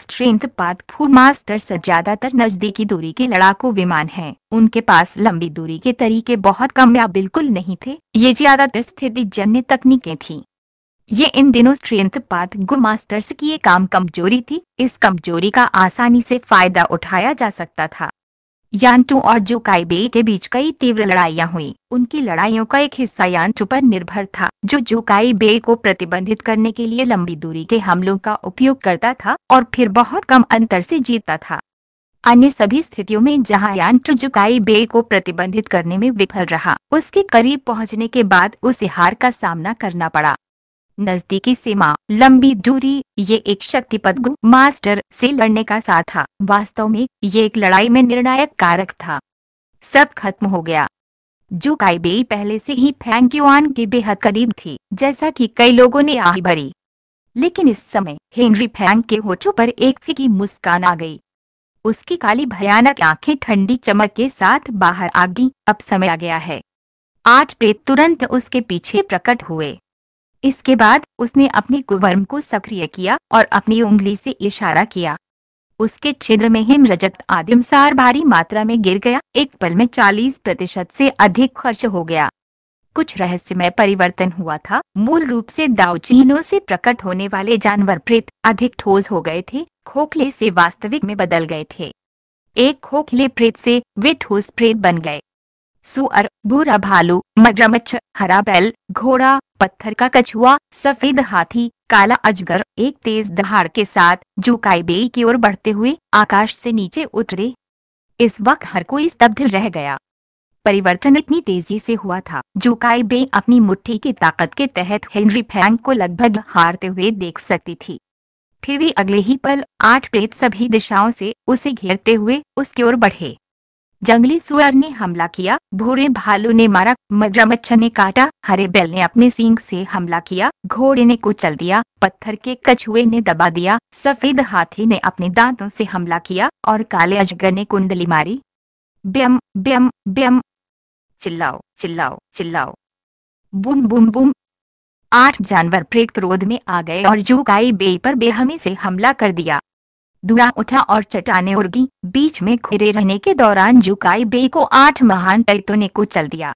स्ट्रेंथ पाथ फू मास्टर्स ज्यादातर नजदीकी दूरी के लड़ाकू विमान हैं। उनके पास लंबी दूरी के तरीके बहुत कम या बिल्कुल नहीं थे ये ज्यादातर स्थिति जन्य तकनीकें थी ये इन दिनों स्ट्रेंथ गुमास्टर्स गो मास्टर्स की एक आम कमजोरी थी इस कमजोरी का आसानी से फायदा उठाया जा सकता था यानटू और जोकाइबे के बीच कई तीव्र लड़ाइयां हुई उनकी लड़ाइयों का एक हिस्सा यानटू पर निर्भर था जो जोकाइबे को प्रतिबंधित करने के लिए लंबी दूरी के हमलों का उपयोग करता था और फिर बहुत कम अंतर से जीतता था अन्य सभी स्थितियों में जहां यानटू जोकाइबे को प्रतिबंधित करने में विफल रहा उसके करीब पहुँचने के बाद उसे हार का सामना करना पड़ा नजदीकी सीमा लंबी दूरी ये एक शक्तिपद मास्टर से लड़ने का सा था वास्तव में ये एक लड़ाई में निर्णायक कारक था सब खत्म हो गया जू काइबेई पहले से ही फैंक युआन के बेहद करीब थी जैसा कि कई लोगों ने आह भरी लेकिन इस समय हेनरी फैंक के होठों पर एक फीकी मुस्कान आ गई उसकी काली भयानक आंखें ठंडी चमक के साथ बाहर आ गई अब समय आ गया है आठ प्रेत तुरंत उसके पीछे प्रकट हुए इसके बाद उसने अपने कुवर्म को सक्रिय किया और अपनी उंगली से इशारा किया उसके छिद्र में हिम रजत आदिमसार भारी मात्रा में गिर गया एक पल में 40 प्रतिशत से अधिक खर्च हो गया कुछ रहस्यमय परिवर्तन हुआ था मूल रूप से दाउचीनों से प्रकट होने वाले जानवर प्रेत अधिक ठोस हो गए थे खोखले से वास्तविक में बदल गए थे एक खोखले प्रेत से वे ठोस प्रेत बन गए सुअर भूरा भालू मगरमच्छ हरा बैल घोड़ा पत्थर का कछुआ सफेद हाथी काला अजगर एक तेज दहाड़ के साथ जो कायबे की ओर बढ़ते हुए आकाश से नीचे उतरे इस वक्त हर कोई स्तब्ध रह गया परिवर्तन इतनी तेजी से हुआ था जो कायबे अपनी मुट्ठी की ताकत के तहत हेनरी फैंग को लगभग हारते हुए देख सकती थी फिर भी अगले ही पल आठ प्रेत सभी दिशाओं से उसे घेरते हुए उसकी ओर बढ़े जंगली सुअर ने हमला किया भूरे भालू ने मारा मगरमच्छ ने काटा हरे बैल ने अपने सींग से हमला किया घोड़े ने कुचल दिया पत्थर के कछुए ने दबा दिया सफेद हाथी ने अपने दांतों से हमला किया और काले अजगर ने कुंडली मारी ब्यम ब्यम ब्यम चिल्लाओ चिल्लाओ चिल्लाओ बुम बुम बुम आठ जानवर प्रेत क्रोध में आ गए और जूकाई बेई पर बेहमी से हमला कर दिया दुआ उठा और चटाने उड़गी बीच में घिरे रहने के दौरान जुकाई बे को आठ महान तैतों ने कुचल दिया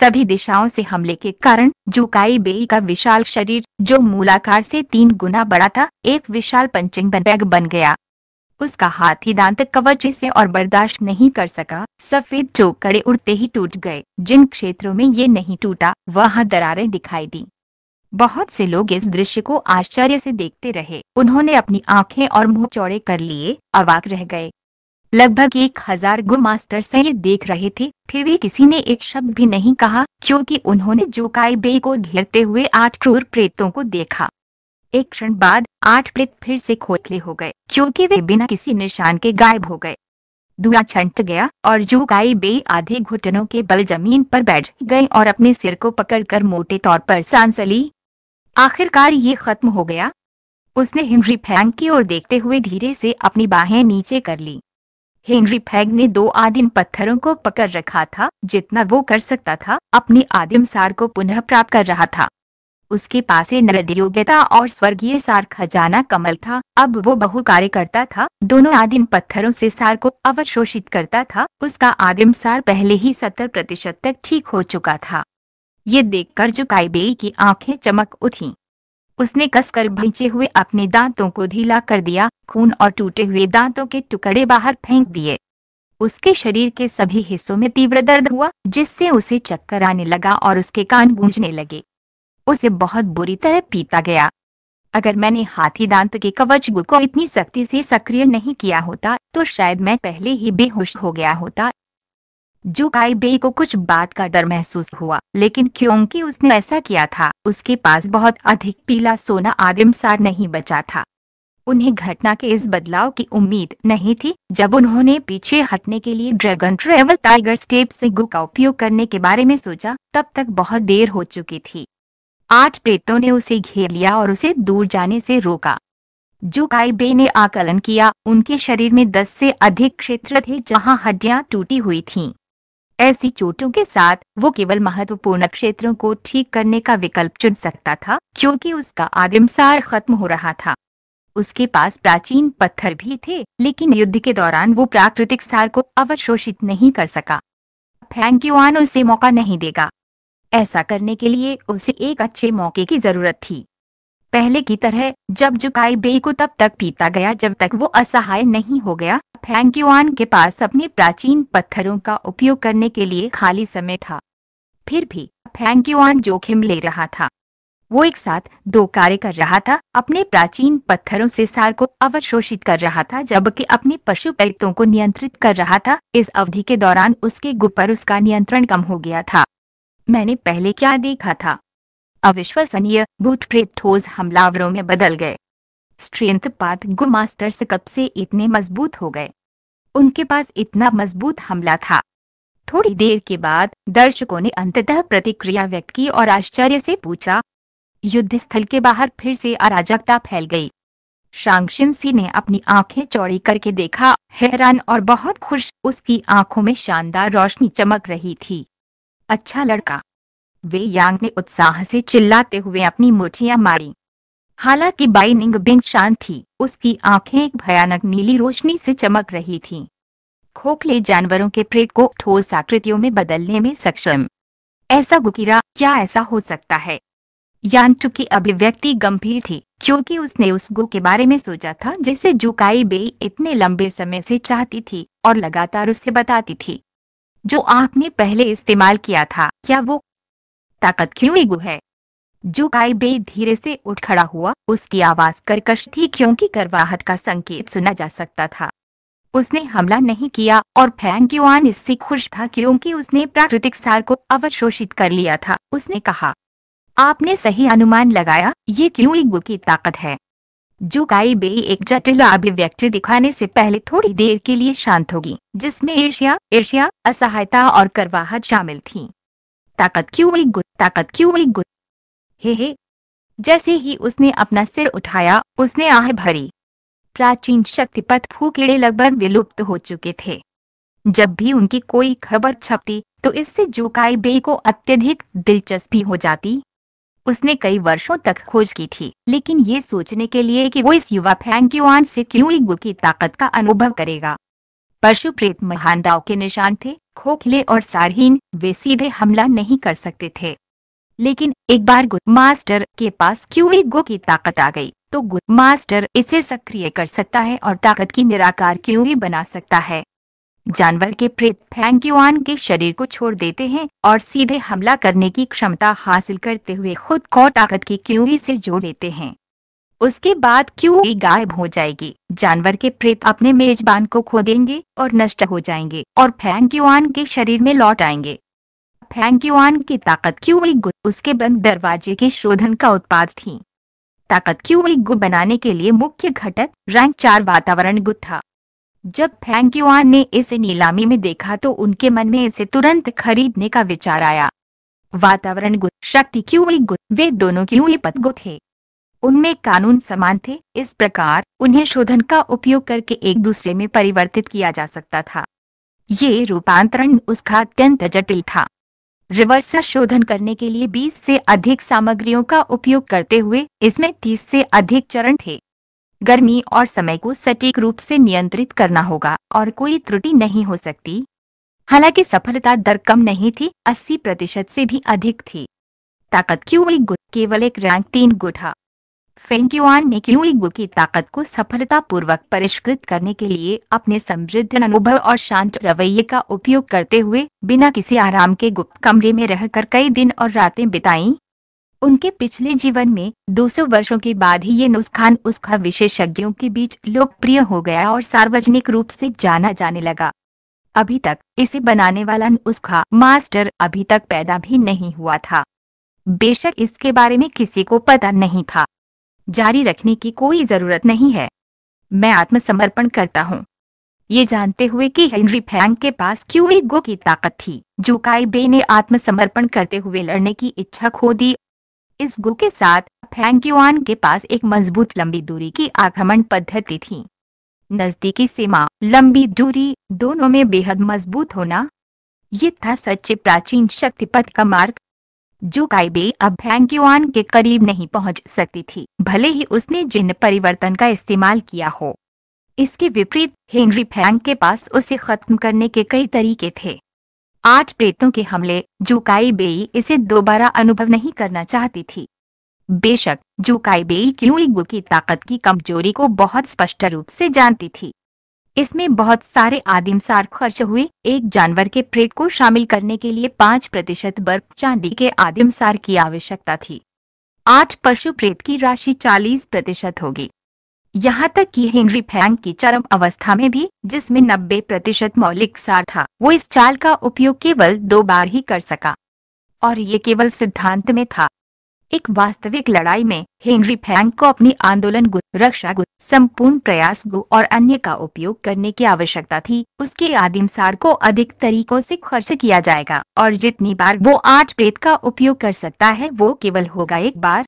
सभी दिशाओं से हमले के कारण जुकाई बेई का विशाल शरीर जो मूलाकार से तीन गुना बड़ा था एक विशाल पंचिंग बैग बन गया उसका हाथी दांत कवच से और बर्दाश्त नहीं कर सका सफेद चौकड़े उड़ते ही टूट गए जिन क्षेत्रों में ये नहीं टूटा वहाँ दरारें दिखाई दी बहुत से लोग इस दृश्य को आश्चर्य से देखते रहे उन्होंने अपनी आंखें और मुंह चौड़े कर लिए अवाक रह गए लगभग एक हजार गो मास्टर से ये देख रहे थे फिर भी किसी ने एक शब्द भी नहीं कहा क्योंकि उन्होंने जोकाई बे को घेरते हुए आठ क्रूर प्रेतों को देखा एक क्षण बाद आठ प्रेत फिर से खोखले हो गए क्योंकि वे बिना किसी निशान के गायब हो गए धुआं छंट गया और जोकाई बे आधे घुटनों के बल जमीन पर बैठ गए और अपने सिर को पकड़कर मोटे तौर पर सांस ली आखिरकार ये खत्म हो गया उसने हेनरी फैंग की ओर देखते हुए धीरे से अपनी बाहें नीचे कर ली हेनरी फैग ने दो आदिम पत्थरों को पकड़ रखा था जितना वो कर सकता था अपने आदिम सार को पुनः प्राप्त कर रहा था उसके पास नरदयोग्यता और स्वर्गीय सार खजाना कमल था अब वो बहु कार्य करता था दोनों आदिम पत्थरों से सार को अवशोषित करता था उसका आदिम सार पहले ही सत्तर प्रतिशत तक ठीक हो चुका था ये देखकर जुकाई जुकाईबे की आंखें चमक उठी उसने कसकर भींचे हुए अपने दांतों को ढीला कर दिया खून और टूटे हुए दांतों के टुकड़े बाहर फेंक दिए उसके शरीर के सभी हिस्सों में तीव्र दर्द हुआ जिससे उसे चक्कर आने लगा और उसके कान गूंजने लगे उसे बहुत बुरी तरह पीता गया अगर मैंने हाथी दांत के कवच को इतनी सख्ती से सक्रिय नहीं किया होता तो शायद मैं पहले ही बेहोश हो गया होता जो बे को कुछ बात का डर महसूस हुआ लेकिन क्योंकि उसने ऐसा किया था उसके पास बहुत अधिक पीला सोना आदिमसार नहीं बचा था उन्हें घटना के इस बदलाव की उम्मीद नहीं थी जब उन्होंने पीछे हटने के लिए ड्रैगन ट्रेवल टाइगर स्टेप से गु का उपयोग करने के बारे में सोचा तब तक बहुत देर हो चुकी थी आठ प्रेतों ने उसे घेर लिया और उसे दूर जाने से रोका जो बे ने आकलन किया उनके शरीर में दस से अधिक क्षेत्र थे जहां हड्डियां टूटी हुई थीं। ऐसी चोटों के साथ वो केवल महत्वपूर्ण क्षेत्रों को ठीक करने का विकल्प चुन सकता था क्योंकि उसका आदिमसार खत्म हो रहा था उसके पास प्राचीन पत्थर भी थे लेकिन युद्ध के दौरान वो प्राकृतिक सार को अवशोषित नहीं कर सका फैंक्यूआन उसे मौका नहीं देगा ऐसा करने के लिए उसे एक अच्छे मौके की जरूरत थी पहले की तरह जब जुकाई बे को तब तक पीता गया जब तक वो असहाय नहीं हो गया फैंग युआन के पास अपने प्राचीन पत्थरों का उपयोग करने के लिए खाली समय था फिर भी फैंग युआन जोखिम ले रहा था वो एक साथ दो कार्य कर रहा था अपने प्राचीन पत्थरों से सार को अवशोषित कर रहा था जबकि अपने पशु पैतों को नियंत्रित कर रहा था इस अवधि के दौरान उसके गुप्पर उसका नियंत्रण कम हो गया था मैंने पहले क्या देखा था अविश्वसनीय भूतप्रेत प्रेत ठोस हमलावरों में बदल गए स्ट्रेंथ पात गु मास्टर्स कब से इतने मजबूत हो गए उनके पास इतना मजबूत हमला था थोड़ी देर के बाद दर्शकों ने अंततः प्रतिक्रिया व्यक्त की और आश्चर्य से पूछा युद्ध स्थल के बाहर फिर से अराजकता फैल गई शांगशिन सी ने अपनी आंखें चौड़ी करके देखा हैरान और बहुत खुश उसकी आंखों में शानदार रोशनी चमक रही थी अच्छा लड़का वे यांग ने उत्साह से चिल्लाते हुए अपनी मुठियां मारी हालांकि बाई निंग बिंग शांत थी उसकी आंखें एक भयानक नीली रोशनी से चमक रही थी खोखले जानवरों के पेट को ठोस आकृतियों में बदलने में सक्षम ऐसा गुकीरा क्या ऐसा हो सकता है यांटू की अभिव्यक्ति गंभीर थी क्योंकि उसने उस गु के बारे में सोचा था जिसे जुकाई बे इतने लंबे समय से चाहती थी और लगातार उसे बताती थी जो आपने पहले इस्तेमाल किया था क्या वो ताकत क्यों एगो है जुकाई बे धीरे से उठ खड़ा हुआ उसकी आवाज करकश थी क्योंकि करवाहट का संकेत सुना जा सकता था उसने हमला नहीं किया और फैंग युआन इससे खुश था क्योंकि उसने प्राकृतिक सार को अवशोषित कर लिया था उसने कहा आपने सही अनुमान लगाया ये क्यों एगो की ताकत है जो काई बे एक जटिल अभिव्यक्ति दिखाने से पहले थोड़ी देर के लिए शांत होगी जिसमें ईर्ष्या ईर्ष्या असहायता और करवाहट शामिल थी ताकत क्यों इगु ताकत क्यों एक गुत हे हे जैसे ही उसने अपना सिर उठाया उसने आह भरी प्राचीन शक्तिपथ फूकीड़े लगभग विलुप्त हो चुके थे जब भी उनकी कोई खबर छपती तो इससे जुकाई बे को अत्यधिक दिलचस्पी हो जाती उसने कई वर्षों तक खोज की थी लेकिन ये सोचने के लिए कि वो इस युवा फैंग क्यूआन से क्यों इगु की ताकत का अनुभव करेगा पशु प्रेत महान दाव के निशान थे खोखले और सारहीन वे सीधे हमला नहीं कर सकते थे लेकिन एक बार गुड मास्टर के पास क्यूए गो की ताकत आ गई तो गुड मास्टर इसे सक्रिय कर सकता है और ताकत की निराकार ही बना सकता है जानवर के प्रेत फैंक्यूआन के शरीर को छोड़ देते हैं और सीधे हमला करने की क्षमता हासिल करते हुए खुद को ताकत की ही से जोड़ लेते हैं उसके बाद ही गायब हो जाएगी जानवर के प्रेत अपने मेजबान को खो देंगे और नष्ट हो जाएंगे और फैंक्यूआन के शरीर में लौट आएंगे फैंक्यूआन की ताकत गु उसके बंद दरवाजे के शोधन का उत्पाद थी ताकत क्यूइगु बनाने के लिए मुख्य घटक रैंक चार वातावरण था जब फैंक्यूआन ने इसे नीलामी में देखा तो उनके मन में इसे तुरंत खरीदने का विचार आया वातावरण गुट शक्ति क्यूई गुण वे दोनों क्यूई पदगु थे उनमें कानून समान थे इस प्रकार उन्हें शोधन का उपयोग करके एक दूसरे में परिवर्तित किया जा सकता था ये रूपांतरण उसका अत्यंत जटिल था रिवर्स शोधन करने के लिए 20 से अधिक सामग्रियों का उपयोग करते हुए इसमें 30 से अधिक चरण थे गर्मी और समय को सटीक रूप से नियंत्रित करना होगा और कोई त्रुटि नहीं हो सकती हालांकि सफलता दर कम नहीं थी 80 प्रतिशत से भी अधिक थी ताकत एक गुट केवल एक रैंक तीन गुट था युआन ने क्यूइगु की ताकत को सफलतापूर्वक परिष्कृत करने के लिए अपने समृद्ध अनुभव और शांत रवैये का उपयोग करते हुए बिना किसी आराम के गुप्त कमरे में रहकर कई दिन और रातें बिताई उनके पिछले जीवन में 200 वर्षों के बाद ही ये नुस्खान उसका विशेषज्ञों के बीच लोकप्रिय हो गया और सार्वजनिक रूप से जाना जाने लगा अभी तक इसे बनाने वाला उसका मास्टर अभी तक पैदा भी नहीं हुआ था बेशक इसके बारे में किसी को पता नहीं था जारी रखने की कोई जरूरत नहीं है मैं आत्मसमर्पण करता हूँ ये जानते हुए कि हेनरी फैंग के पास क्यों एक गो की ताकत थी जो काइबे ने आत्मसमर्पण करते हुए लड़ने की इच्छा खो दी इस गो के साथ फैंग युआन के पास एक मजबूत लंबी दूरी की आक्रमण पद्धति थी नजदीकी सीमा लंबी दूरी दोनों में बेहद मजबूत होना ये था सच्चे प्राचीन शक्तिपथ का मार्ग जो काइबे अब फैंक्यूआन के करीब नहीं पहुंच सकती थी भले ही उसने जिन परिवर्तन का इस्तेमाल किया हो इसके विपरीत हेनरी फैंक के पास उसे खत्म करने के कई तरीके थे आठ प्रेतों के हमले जुकाई बेई इसे दोबारा अनुभव नहीं करना चाहती थी बेशक जुकाई बेई क्यूइगु की ताकत की कमजोरी को बहुत स्पष्ट रूप से जानती थी इसमें बहुत सारे आदिम सार खर्च हुए एक जानवर के प्रेट को शामिल करने के लिए पाँच प्रतिशत बर्फ चांदी के आदिम सार की आवश्यकता थी आठ पशु प्रेत की राशि चालीस प्रतिशत होगी यहाँ तक कि हेनरी फैंग की चरम अवस्था में भी जिसमें 90 प्रतिशत मौलिक सार था वो इस चाल का उपयोग केवल दो बार ही कर सका और ये केवल सिद्धांत में था एक वास्तविक लड़ाई में हेनरी फैंक को अपनी आंदोलन गु रक्षा गु संपूर्ण प्रयास गु और अन्य का उपयोग करने की आवश्यकता थी उसके आदिमसार को अधिक तरीकों से खर्च किया जाएगा और जितनी बार वो आठ प्रेत का उपयोग कर सकता है वो केवल होगा एक बार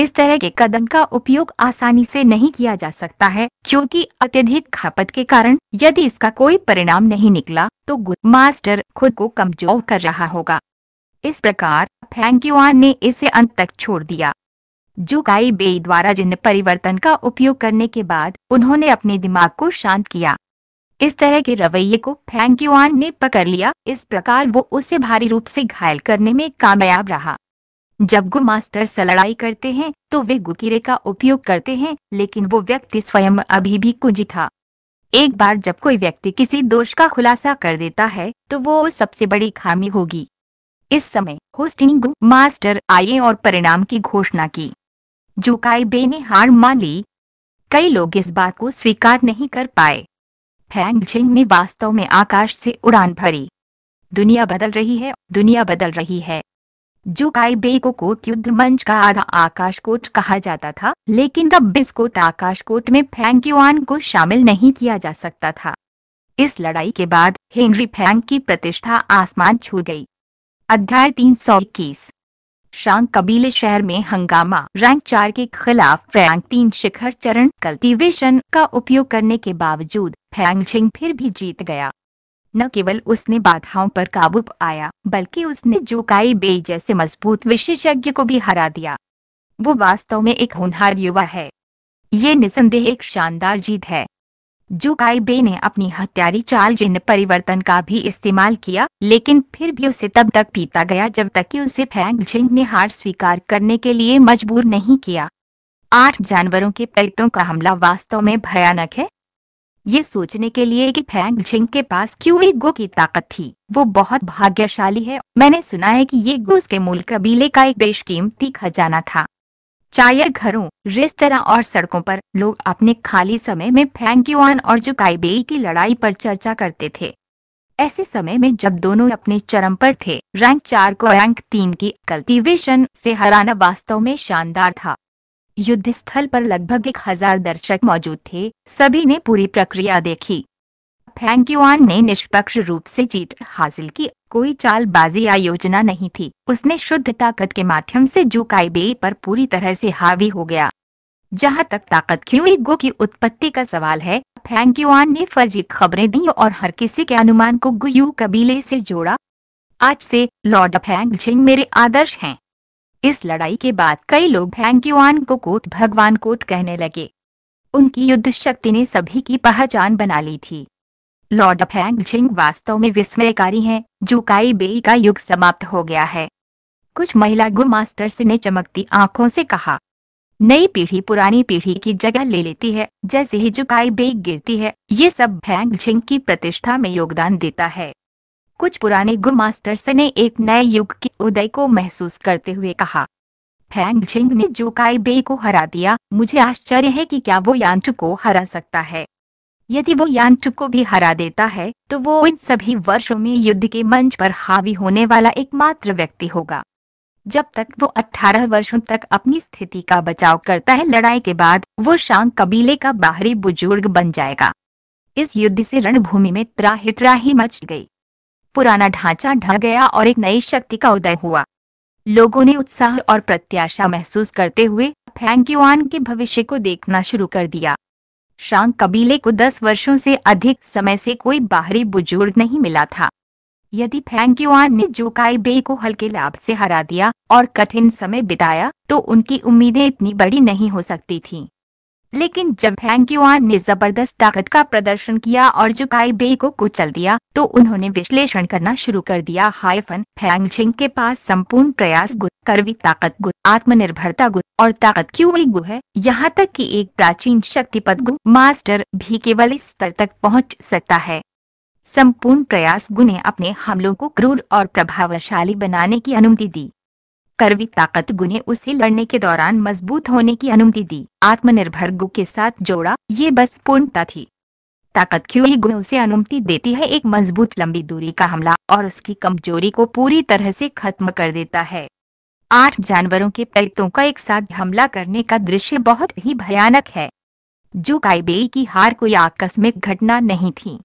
इस तरह के कदम का उपयोग आसानी से नहीं किया जा सकता है क्योंकि अत्यधिक खपत के कारण यदि इसका कोई परिणाम नहीं निकला तो मास्टर खुद को कमजोर कर रहा होगा इस प्रकार फैंक्युआन ने इसे अंत तक छोड़ दिया जुकाई बेई द्वारा जिन परिवर्तन का उपयोग करने के बाद उन्होंने अपने दिमाग को शांत किया इस तरह के रवैये को फैंक्युआन ने पकड़ लिया इस प्रकार वो उसे भारी रूप से घायल करने में कामयाब रहा जब गु मास्टर से लड़ाई करते हैं तो वे गुकीरे का उपयोग करते हैं लेकिन वो व्यक्ति स्वयं अभी भी कुंजी था एक बार जब कोई व्यक्ति किसी दोष का खुलासा कर देता है तो वो सबसे बड़ी खामी होगी इस समय होस्टिंग मास्टर आए और परिणाम की घोषणा की जुकाई बे ने हार मान ली कई लोग इस बात को स्वीकार नहीं कर पाए फैंगजिंग ने वास्तव में आकाश से उड़ान भरी दुनिया बदल रही है दुनिया बदल रही है बे को कोट युद्ध मंच का आधा आकाश कोट कहा जाता था लेकिन तब बिस्कोट कोट आकाश कोट में युआन को शामिल नहीं किया जा सकता था इस लड़ाई के बाद हेनरी फैंक की प्रतिष्ठा आसमान छू गई अध्याय तीन सौ इक्कीस शांग कबीले शहर में हंगामा रैंक चार के खिलाफ रैंक तीन शिखर चरण कल्टीवेशन का उपयोग करने के बावजूद फैंग फिर भी जीत गया न केवल उसने बाधाओं पर काबू पाया बल्कि उसने जोकाई बे जैसे मजबूत विशेषज्ञ को भी हरा दिया वो वास्तव में एक होनहार युवा है ये निसंदेह एक शानदार जीत है जो काइबे ने अपनी हत्यारी चाल जिन परिवर्तन का भी इस्तेमाल किया लेकिन फिर भी उसे तब तक पीता गया जब तक कि उसे फैंग झिंग ने हार स्वीकार करने के लिए मजबूर नहीं किया आठ जानवरों के पैतों का हमला वास्तव में भयानक है ये सोचने के लिए कि फैंग झिंग के पास क्यों एक गो की ताकत थी वो बहुत भाग्यशाली है मैंने सुना है कि ये गो उसके मूल कबीले का एक बेशकीमती खजाना था चाय घरों रेस्तरा और सड़कों पर लोग अपने खाली समय में फैंक युआन और जुकाईबेई की लड़ाई पर चर्चा करते थे ऐसे समय में जब दोनों अपने चरम पर थे रैंक चार को रैंक तीन की कल्टीवेशन से हराना वास्तव में शानदार था युद्ध स्थल पर लगभग एक हजार दर्शक मौजूद थे सभी ने पूरी प्रक्रिया देखी फैंक युआन ने निष्पक्ष रूप से जीत हासिल की कोई चालबाजी या योजना नहीं थी उसने शुद्ध ताकत के माध्यम से जूकाइबे पर पूरी तरह से हावी हो गया जहाँ तक ताकत क्यूई गो की उत्पत्ति का सवाल है फैंक्यूआन ने फर्जी खबरें दी और हर किसी के अनुमान को गुयू कबीले से जोड़ा आज से लॉर्ड फैंग झिंग मेरे आदर्श हैं इस लड़ाई के बाद कई लोग युआन को कोट भगवान कोट कहने लगे उनकी युद्ध शक्ति ने सभी की पहचान बना ली थी लॉर्ड फैंग छिंग वास्तव में विस्मयकारी है जो काई बेई का युग समाप्त हो गया है कुछ महिला गु मास्टर ने चमकती आंखों से कहा नई पीढ़ी पुरानी पीढ़ी की जगह ले लेती है जैसे ही जुकाई बेग गिरती है ये सब फैंग छिंग की प्रतिष्ठा में योगदान देता है कुछ पुराने गु मास्टर्स ने एक नए युग के उदय को महसूस करते हुए कहा फैंग छिंग ने जुकाई बेई को हरा दिया मुझे आश्चर्य है कि क्या वो यांचू को हरा सकता है यदि वो यांटुक को भी हरा देता है तो वो इन सभी वर्षों में युद्ध के मंच पर हावी होने वाला एकमात्र व्यक्ति होगा जब तक वो 18 वर्षों तक अपनी स्थिति का बचाव करता है लड़ाई के बाद वो शांग कबीले का बाहरी बुजुर्ग बन जाएगा इस युद्ध से रणभूमि में त्राही त्राही मच गई पुराना ढांचा ढह गया और एक नई शक्ति का उदय हुआ लोगों ने उत्साह और प्रत्याशा महसूस करते हुए फैंक्यूआन के भविष्य को देखना शुरू कर दिया शांग कबीले को दस वर्षों से अधिक समय से कोई बाहरी बुजुर्ग नहीं मिला था यदि फैंग युआन ने जोकाई बे को हल्के लाभ से हरा दिया और कठिन समय बिताया तो उनकी उम्मीदें इतनी बड़ी नहीं हो सकती थी लेकिन जब फैंग युआन ने जबरदस्त ताकत का प्रदर्शन किया और जुकाई बे को कुचल दिया तो उन्होंने विश्लेषण करना शुरू कर दिया हाइफन फैंग छिंग के पास संपूर्ण प्रयास गुण करवी ताकत गुण आत्मनिर्भरता गुण और ताकत क्यों गु है यहाँ तक कि एक प्राचीन शक्तिपद गु मास्टर भी केवल इस स्तर तक पहुँच सकता है संपूर्ण प्रयास ने अपने हमलों को क्रूर और प्रभावशाली बनाने की अनुमति दी करवी ताकत ने उसे लड़ने के दौरान मजबूत होने की अनुमति दी आत्मनिर्भर गु के साथ जोड़ा ये बस पूर्णता थी ताकत क्यों ही गुण उसे अनुमति देती है एक मजबूत लंबी दूरी का हमला और उसकी कमजोरी को पूरी तरह से खत्म कर देता है आठ जानवरों के पैतों का एक साथ हमला करने का दृश्य बहुत ही भयानक है जो काइबेई की हार कोई आकस्मिक घटना नहीं थी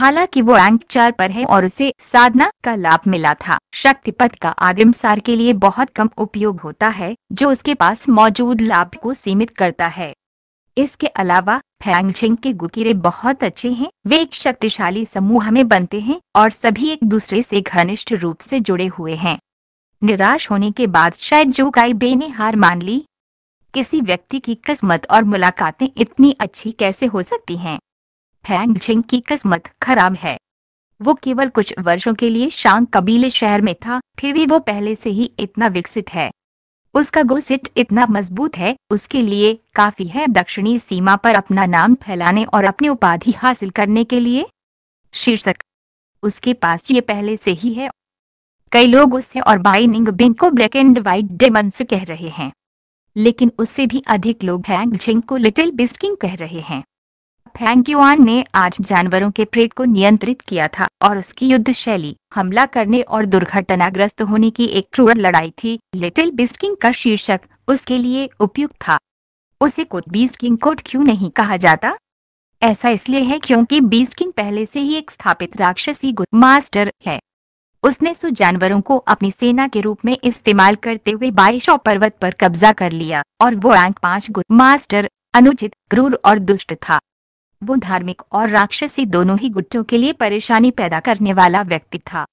हालांकि वो अंक चार पर है और उसे साधना का लाभ मिला था शक्तिपथ का आदिम सार के लिए बहुत कम उपयोग होता है जो उसके पास मौजूद लाभ को सीमित करता है इसके अलावा फैंगछिंग के गुकीरे बहुत अच्छे हैं वे एक शक्तिशाली समूह में बनते हैं और सभी एक दूसरे से घनिष्ठ रूप से जुड़े हुए हैं निराश होने के बाद शायद जो काइबे ने हार मान ली किसी व्यक्ति की किस्मत और मुलाकातें इतनी अच्छी कैसे हो सकती हैं फैंग झिंग की किस्मत खराब है वो केवल कुछ वर्षों के लिए शांग कबीले शहर में था फिर भी वो पहले से ही इतना विकसित है उसका गोसिट इतना मजबूत है उसके लिए काफी है दक्षिणी सीमा पर अपना नाम फैलाने और अपनी उपाधि हासिल करने के लिए शीर्षक उसके पास ये पहले से ही है कई लोग उसे और बाइनिंग बिंग को ब्लैक एंड व्हाइट डेमंस कह रहे हैं लेकिन उससे भी अधिक लोग हैंग झिंग को लिटिल बिस्ट कह रहे हैं युआन ने आज जानवरों के प्रेट को नियंत्रित किया था और उसकी युद्ध शैली हमला करने और दुर्घटनाग्रस्त होने की एक क्रूर लड़ाई थी लिटिल बिस्टकिंग का शीर्षक उसके लिए उपयुक्त था उसे कोट बीस्ट किंग कोट क्यों नहीं कहा जाता ऐसा इसलिए है क्योंकि बीस्ट किंग पहले से ही एक स्थापित राक्षसी गुड मास्टर है उसने सु जानवरों को अपनी सेना के रूप में इस्तेमाल करते हुए बारिशों पर्वत पर कब्जा कर लिया और वो रैंक पांच गुट मास्टर अनुचित क्रूर और दुष्ट था वो धार्मिक और राक्षसी दोनों ही गुट्टों के लिए परेशानी पैदा करने वाला व्यक्ति था